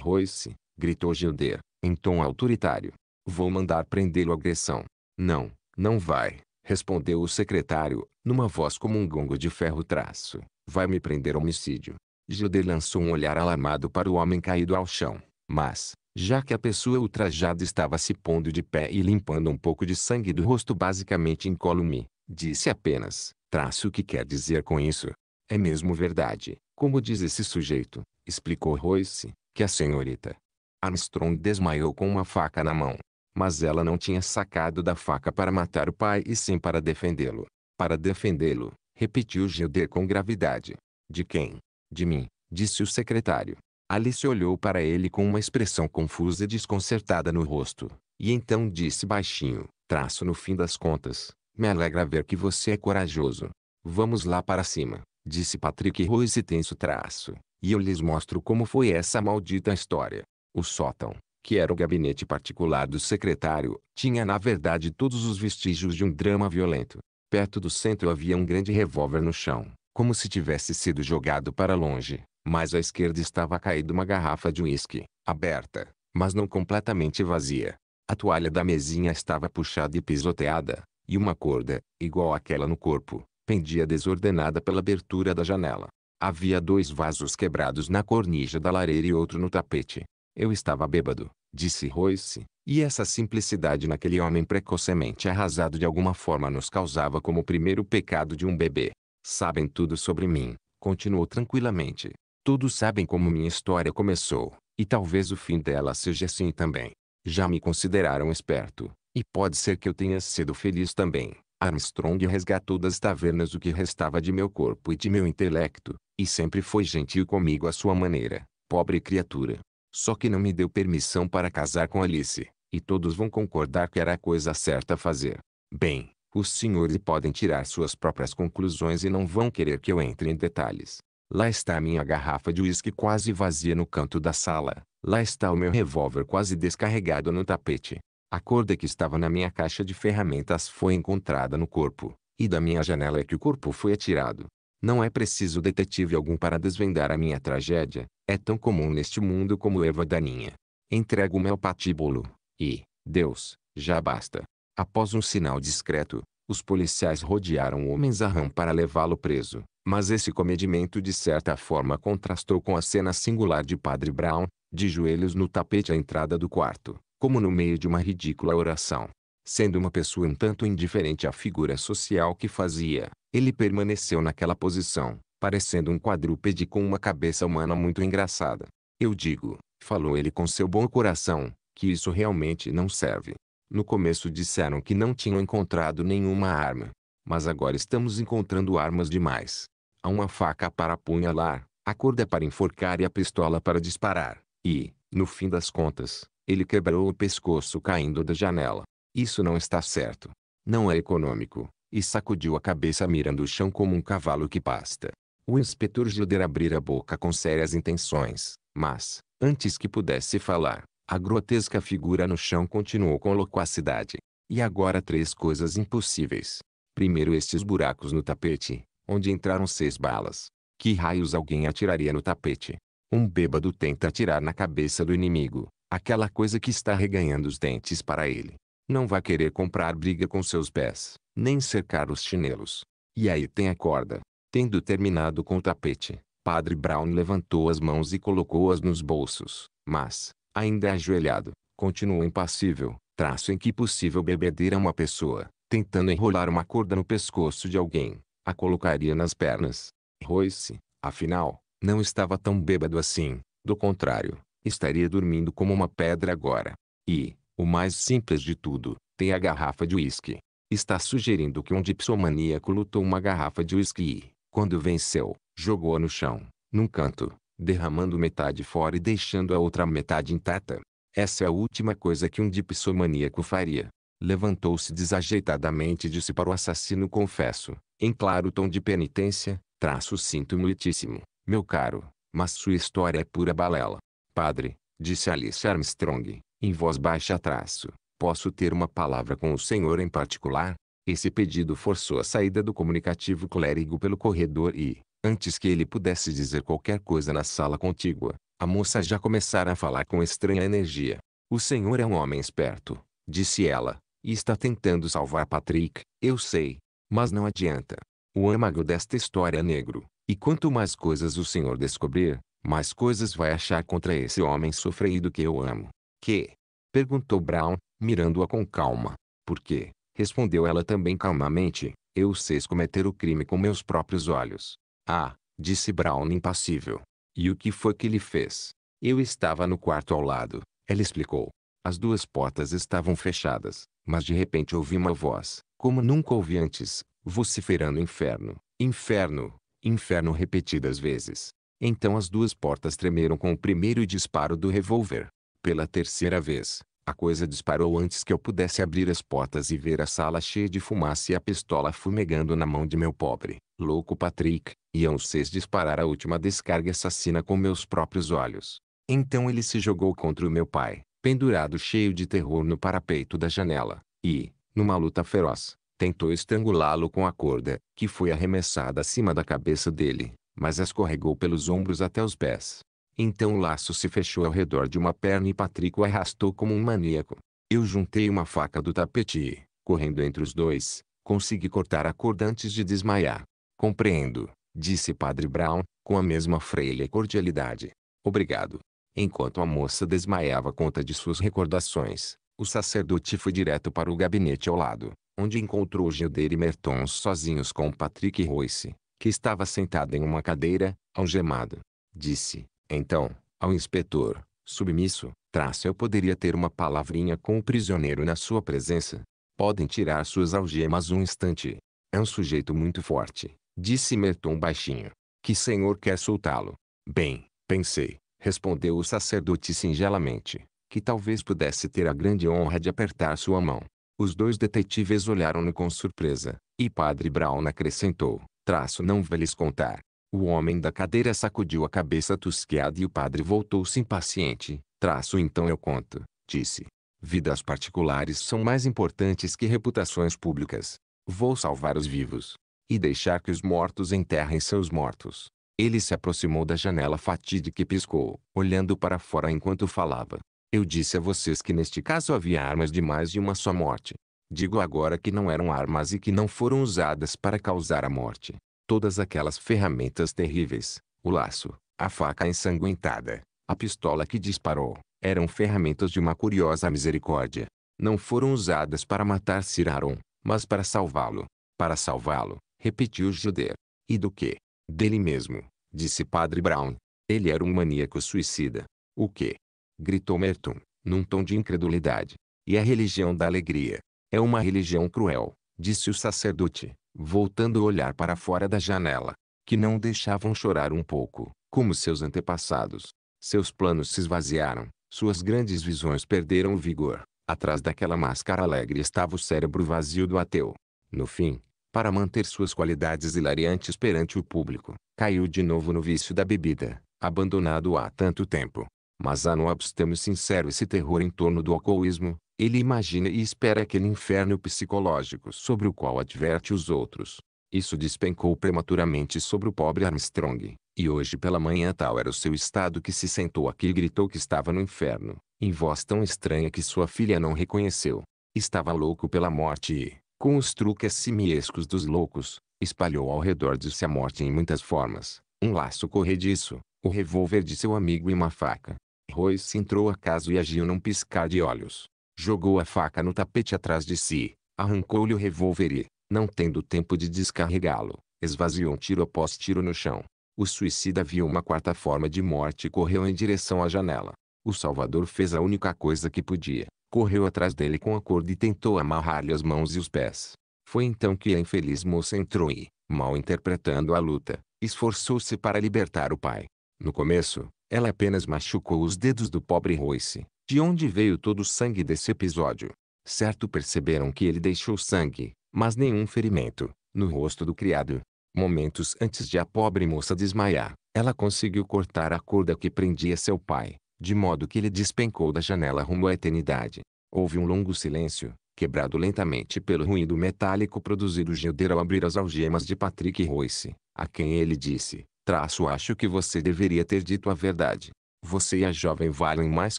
Royce, gritou Gilder, em tom autoritário. Vou mandar prendê-lo à agressão. Não, não vai, respondeu o secretário, numa voz como um gongo de ferro traço. Vai me prender homicídio. Gilder lançou um olhar alarmado para o homem caído ao chão. Mas, já que a pessoa ultrajada estava se pondo de pé e limpando um pouco de sangue do rosto basicamente incólume, Disse apenas, traço o que quer dizer com isso. É mesmo verdade, como diz esse sujeito, explicou Royce, que a senhorita Armstrong desmaiou com uma faca na mão. Mas ela não tinha sacado da faca para matar o pai e sim para defendê-lo. Para defendê-lo, repetiu Gilder com gravidade. De quem? De mim, disse o secretário. Alice olhou para ele com uma expressão confusa e desconcertada no rosto, e então disse baixinho, traço no fim das contas, me alegra ver que você é corajoso. Vamos lá para cima, disse Patrick errou esse tenso traço, e eu lhes mostro como foi essa maldita história. O sótão, que era o gabinete particular do secretário, tinha na verdade todos os vestígios de um drama violento. Perto do centro havia um grande revólver no chão, como se tivesse sido jogado para longe, mas à esquerda estava caída uma garrafa de uísque, aberta, mas não completamente vazia. A toalha da mesinha estava puxada e pisoteada, e uma corda, igual àquela no corpo, pendia desordenada pela abertura da janela. Havia dois vasos quebrados na cornija da lareira e outro no tapete. Eu estava bêbado, disse Royce, e essa simplicidade naquele homem precocemente arrasado de alguma forma nos causava como o primeiro pecado de um bebê. Sabem tudo sobre mim, continuou tranquilamente. Todos sabem como minha história começou, e talvez o fim dela seja assim também. Já me consideraram esperto, e pode ser que eu tenha sido feliz também. Armstrong resgatou das tavernas o que restava de meu corpo e de meu intelecto, e sempre foi gentil comigo à sua maneira, pobre criatura. Só que não me deu permissão para casar com Alice, e todos vão concordar que era a coisa certa a fazer. Bem, os senhores podem tirar suas próprias conclusões e não vão querer que eu entre em detalhes. Lá está a minha garrafa de uísque quase vazia no canto da sala. Lá está o meu revólver quase descarregado no tapete. A corda que estava na minha caixa de ferramentas foi encontrada no corpo, e da minha janela é que o corpo foi atirado. Não é preciso detetive algum para desvendar a minha tragédia, é tão comum neste mundo como erva daninha. Entrego o meu patíbulo, e, Deus, já basta. Após um sinal discreto, os policiais rodearam o homem para levá-lo preso, mas esse comedimento de certa forma contrastou com a cena singular de Padre Brown, de joelhos no tapete à entrada do quarto, como no meio de uma ridícula oração. Sendo uma pessoa um tanto indiferente à figura social que fazia, ele permaneceu naquela posição, parecendo um quadrúpede com uma cabeça humana muito engraçada. Eu digo, falou ele com seu bom coração, que isso realmente não serve. No começo disseram que não tinham encontrado nenhuma arma. Mas agora estamos encontrando armas demais. Há uma faca para apunhalar, a corda para enforcar e a pistola para disparar. E, no fim das contas, ele quebrou o pescoço caindo da janela. Isso não está certo. Não é econômico. E sacudiu a cabeça mirando o chão como um cavalo que pasta. O inspetor Gilder abrir a boca com sérias intenções, mas, antes que pudesse falar, a grotesca figura no chão continuou com loquacidade. E agora três coisas impossíveis. Primeiro estes buracos no tapete, onde entraram seis balas. Que raios alguém atiraria no tapete? Um bêbado tenta atirar na cabeça do inimigo, Aquela coisa que está reganhando os dentes para ele. Não vai querer comprar briga com seus pés, nem cercar os chinelos. E aí tem a corda. Tendo terminado com o tapete, Padre Brown levantou as mãos e colocou-as nos bolsos, mas, ainda ajoelhado, continuou impassível, traço em que possível bebedeira uma pessoa, tentando enrolar uma corda no pescoço de alguém, a colocaria nas pernas. Royce, afinal, não estava tão bêbado assim, do contrário, estaria dormindo como uma pedra agora. E, o mais simples de tudo, tem a garrafa de uísque. Está sugerindo que um dipsomaníaco lutou uma garrafa de uísque e, quando venceu, jogou-a no chão, num canto, derramando metade fora e deixando a outra metade intacta. Essa é a última coisa que um dipsomaníaco faria. Levantou-se desajeitadamente e disse para o assassino confesso, em claro tom de penitência, traço sinto muitíssimo, meu caro, mas sua história é pura balela. Padre, disse Alice Armstrong, em voz baixa traço, posso ter uma palavra com o senhor em particular? Esse pedido forçou a saída do comunicativo clérigo pelo corredor e, antes que ele pudesse dizer qualquer coisa na sala contígua, a moça já começara a falar com estranha energia. O senhor é um homem esperto, disse ela, e está tentando salvar Patrick, eu sei. Mas não adianta. O âmago desta história é negro, e quanto mais coisas o senhor descobrir, mais coisas vai achar contra esse homem sofrido que eu amo. Que? Perguntou Brown, mirando-a com calma. Por quê? Respondeu ela também calmamente. Eu sei cometer o crime com meus próprios olhos. Ah, disse Brown impassível. E o que foi que ele fez? Eu estava no quarto ao lado, ela explicou. As duas portas estavam fechadas, mas de repente ouvi uma voz, como nunca ouvi antes, vociferando inferno, inferno, inferno repetidas vezes. Então as duas portas tremeram com o primeiro disparo do revólver. Pela terceira vez, a coisa disparou antes que eu pudesse abrir as portas e ver a sala cheia de fumaça e a pistola fumegando na mão de meu pobre, louco Patrick, iam vocês disparar a última descarga assassina com meus próprios olhos. Então ele se jogou contra o meu pai, pendurado cheio de terror no parapeito da janela, e, numa luta feroz, tentou estrangulá-lo com a corda, que foi arremessada acima da cabeça dele mas escorregou pelos ombros até os pés. Então o laço se fechou ao redor de uma perna e o arrastou como um maníaco. Eu juntei uma faca do tapete e, correndo entre os dois, consegui cortar a corda antes de desmaiar. Compreendo, disse Padre Brown, com a mesma freia cordialidade. Obrigado. Enquanto a moça desmaiava conta de suas recordações, o sacerdote foi direto para o gabinete ao lado, onde encontrou Gildeira e Merton sozinhos com Patrick e Royce, que estava sentado em uma cadeira, algemado. Disse, então, ao inspetor, submisso, traço eu poderia ter uma palavrinha com o prisioneiro na sua presença. Podem tirar suas algemas um instante. É um sujeito muito forte, disse Merton baixinho. Que senhor quer soltá-lo? Bem, pensei, respondeu o sacerdote singelamente, que talvez pudesse ter a grande honra de apertar sua mão. Os dois detetives olharam-no com surpresa, e Padre Brown acrescentou. Traço não vou lhes contar. O homem da cadeira sacudiu a cabeça tusqueada e o padre voltou-se impaciente. Traço então eu conto, disse. Vidas particulares são mais importantes que reputações públicas. Vou salvar os vivos. E deixar que os mortos enterrem seus mortos. Ele se aproximou da janela fatídica e piscou, olhando para fora enquanto falava. Eu disse a vocês que neste caso havia armas de mais de uma só morte. Digo agora que não eram armas e que não foram usadas para causar a morte. Todas aquelas ferramentas terríveis, o laço, a faca ensanguentada, a pistola que disparou, eram ferramentas de uma curiosa misericórdia. Não foram usadas para matar Sir Aaron, mas para salvá-lo. Para salvá-lo, repetiu Juder. E do que? Dele mesmo, disse Padre Brown. Ele era um maníaco suicida. O que? Gritou Merton, num tom de incredulidade. E a religião da alegria, é uma religião cruel, disse o sacerdote, voltando o olhar para fora da janela, que não deixavam chorar um pouco, como seus antepassados. Seus planos se esvaziaram, suas grandes visões perderam o vigor. Atrás daquela máscara alegre estava o cérebro vazio do ateu. No fim, para manter suas qualidades hilariantes perante o público, caiu de novo no vício da bebida, abandonado há tanto tempo. Mas há no abstêmio sincero esse terror em torno do alcoolismo, ele imagina e espera aquele inferno psicológico sobre o qual adverte os outros. Isso despencou prematuramente sobre o pobre Armstrong, e hoje pela manhã tal era o seu estado que se sentou aqui e gritou que estava no inferno, em voz tão estranha que sua filha não reconheceu. Estava louco pela morte e, com os truques simiescos dos loucos, espalhou ao redor de si a morte em muitas formas. Um laço corrediço, o revólver de seu amigo e uma faca. Royce entrou a casa e agiu num piscar de olhos jogou a faca no tapete atrás de si, arrancou-lhe o revólver e, não tendo tempo de descarregá-lo, esvaziou um tiro após tiro no chão. O suicida viu uma quarta forma de morte e correu em direção à janela. O Salvador fez a única coisa que podia. Correu atrás dele com a corda e tentou amarrar-lhe as mãos e os pés. Foi então que a infeliz moça entrou e, mal interpretando a luta, esforçou-se para libertar o pai. No começo, ela apenas machucou os dedos do pobre Royce, de onde veio todo o sangue desse episódio? Certo perceberam que ele deixou sangue, mas nenhum ferimento, no rosto do criado. Momentos antes de a pobre moça desmaiar, ela conseguiu cortar a corda que prendia seu pai, de modo que ele despencou da janela rumo à eternidade. Houve um longo silêncio, quebrado lentamente pelo ruído metálico produzido Gilder ao abrir as algemas de Patrick Royce, a quem ele disse, traço acho que você deveria ter dito a verdade. Você e é a jovem valem mais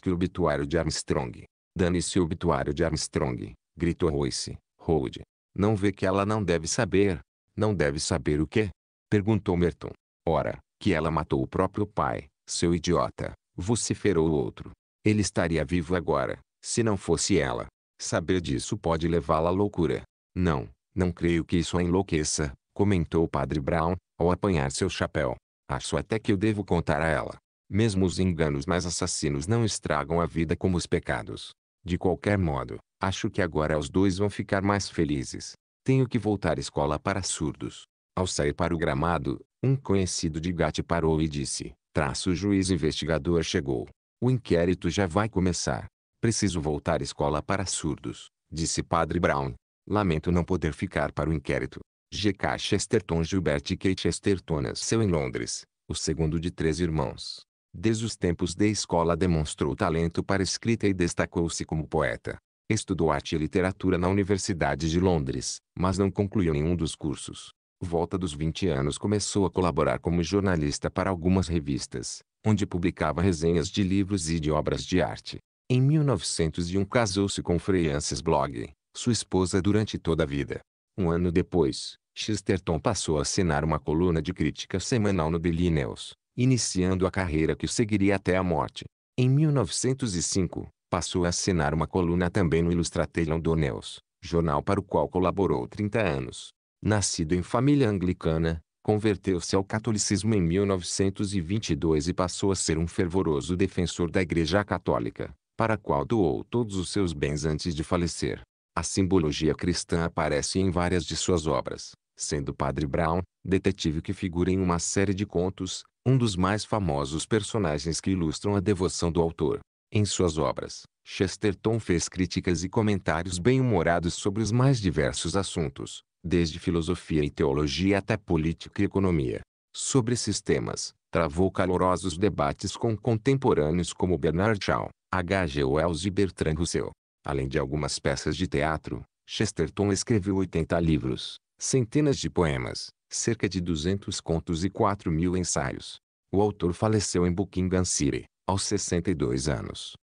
que o obituário de Armstrong. Dane-se o obituário de Armstrong, gritou Royce. Hold. Não vê que ela não deve saber? Não deve saber o quê? Perguntou Merton. Ora, que ela matou o próprio pai, seu idiota, vociferou o outro. Ele estaria vivo agora, se não fosse ela. Saber disso pode levá-la à loucura. Não, não creio que isso a enlouqueça, comentou o padre Brown, ao apanhar seu chapéu. Acho até que eu devo contar a ela. Mesmo os enganos mais assassinos não estragam a vida como os pecados. De qualquer modo, acho que agora os dois vão ficar mais felizes. Tenho que voltar à escola para surdos. Ao sair para o gramado, um conhecido de Gatti parou e disse, traço o juiz investigador chegou. O inquérito já vai começar. Preciso voltar à escola para surdos, disse Padre Brown. Lamento não poder ficar para o inquérito. G.K. Chesterton Gilbert e Kate Chesterton nasceu em Londres, o segundo de três irmãos desde os tempos de escola demonstrou talento para escrita e destacou-se como poeta. Estudou arte e literatura na Universidade de Londres, mas não concluiu nenhum dos cursos. Volta dos 20 anos começou a colaborar como jornalista para algumas revistas, onde publicava resenhas de livros e de obras de arte. Em 1901 casou-se com Frances Blog, sua esposa durante toda a vida. Um ano depois, Chesterton passou a assinar uma coluna de crítica semanal no Daily News iniciando a carreira que seguiria até a morte. Em 1905, passou a assinar uma coluna também no Ilustratelion do Neus, jornal para o qual colaborou 30 anos. Nascido em família anglicana, converteu-se ao catolicismo em 1922 e passou a ser um fervoroso defensor da Igreja Católica, para a qual doou todos os seus bens antes de falecer. A simbologia cristã aparece em várias de suas obras, sendo Padre Brown, detetive que figura em uma série de contos, um dos mais famosos personagens que ilustram a devoção do autor. Em suas obras, Chesterton fez críticas e comentários bem-humorados sobre os mais diversos assuntos, desde filosofia e teologia até política e economia. Sobre esses temas, travou calorosos debates com contemporâneos como Bernard Shaw, H.G. Wells e Bertrand Russell. Além de algumas peças de teatro, Chesterton escreveu 80 livros, centenas de poemas, cerca de 200 contos e 4 mil ensaios. O autor faleceu em Buckingham City, aos 62 anos.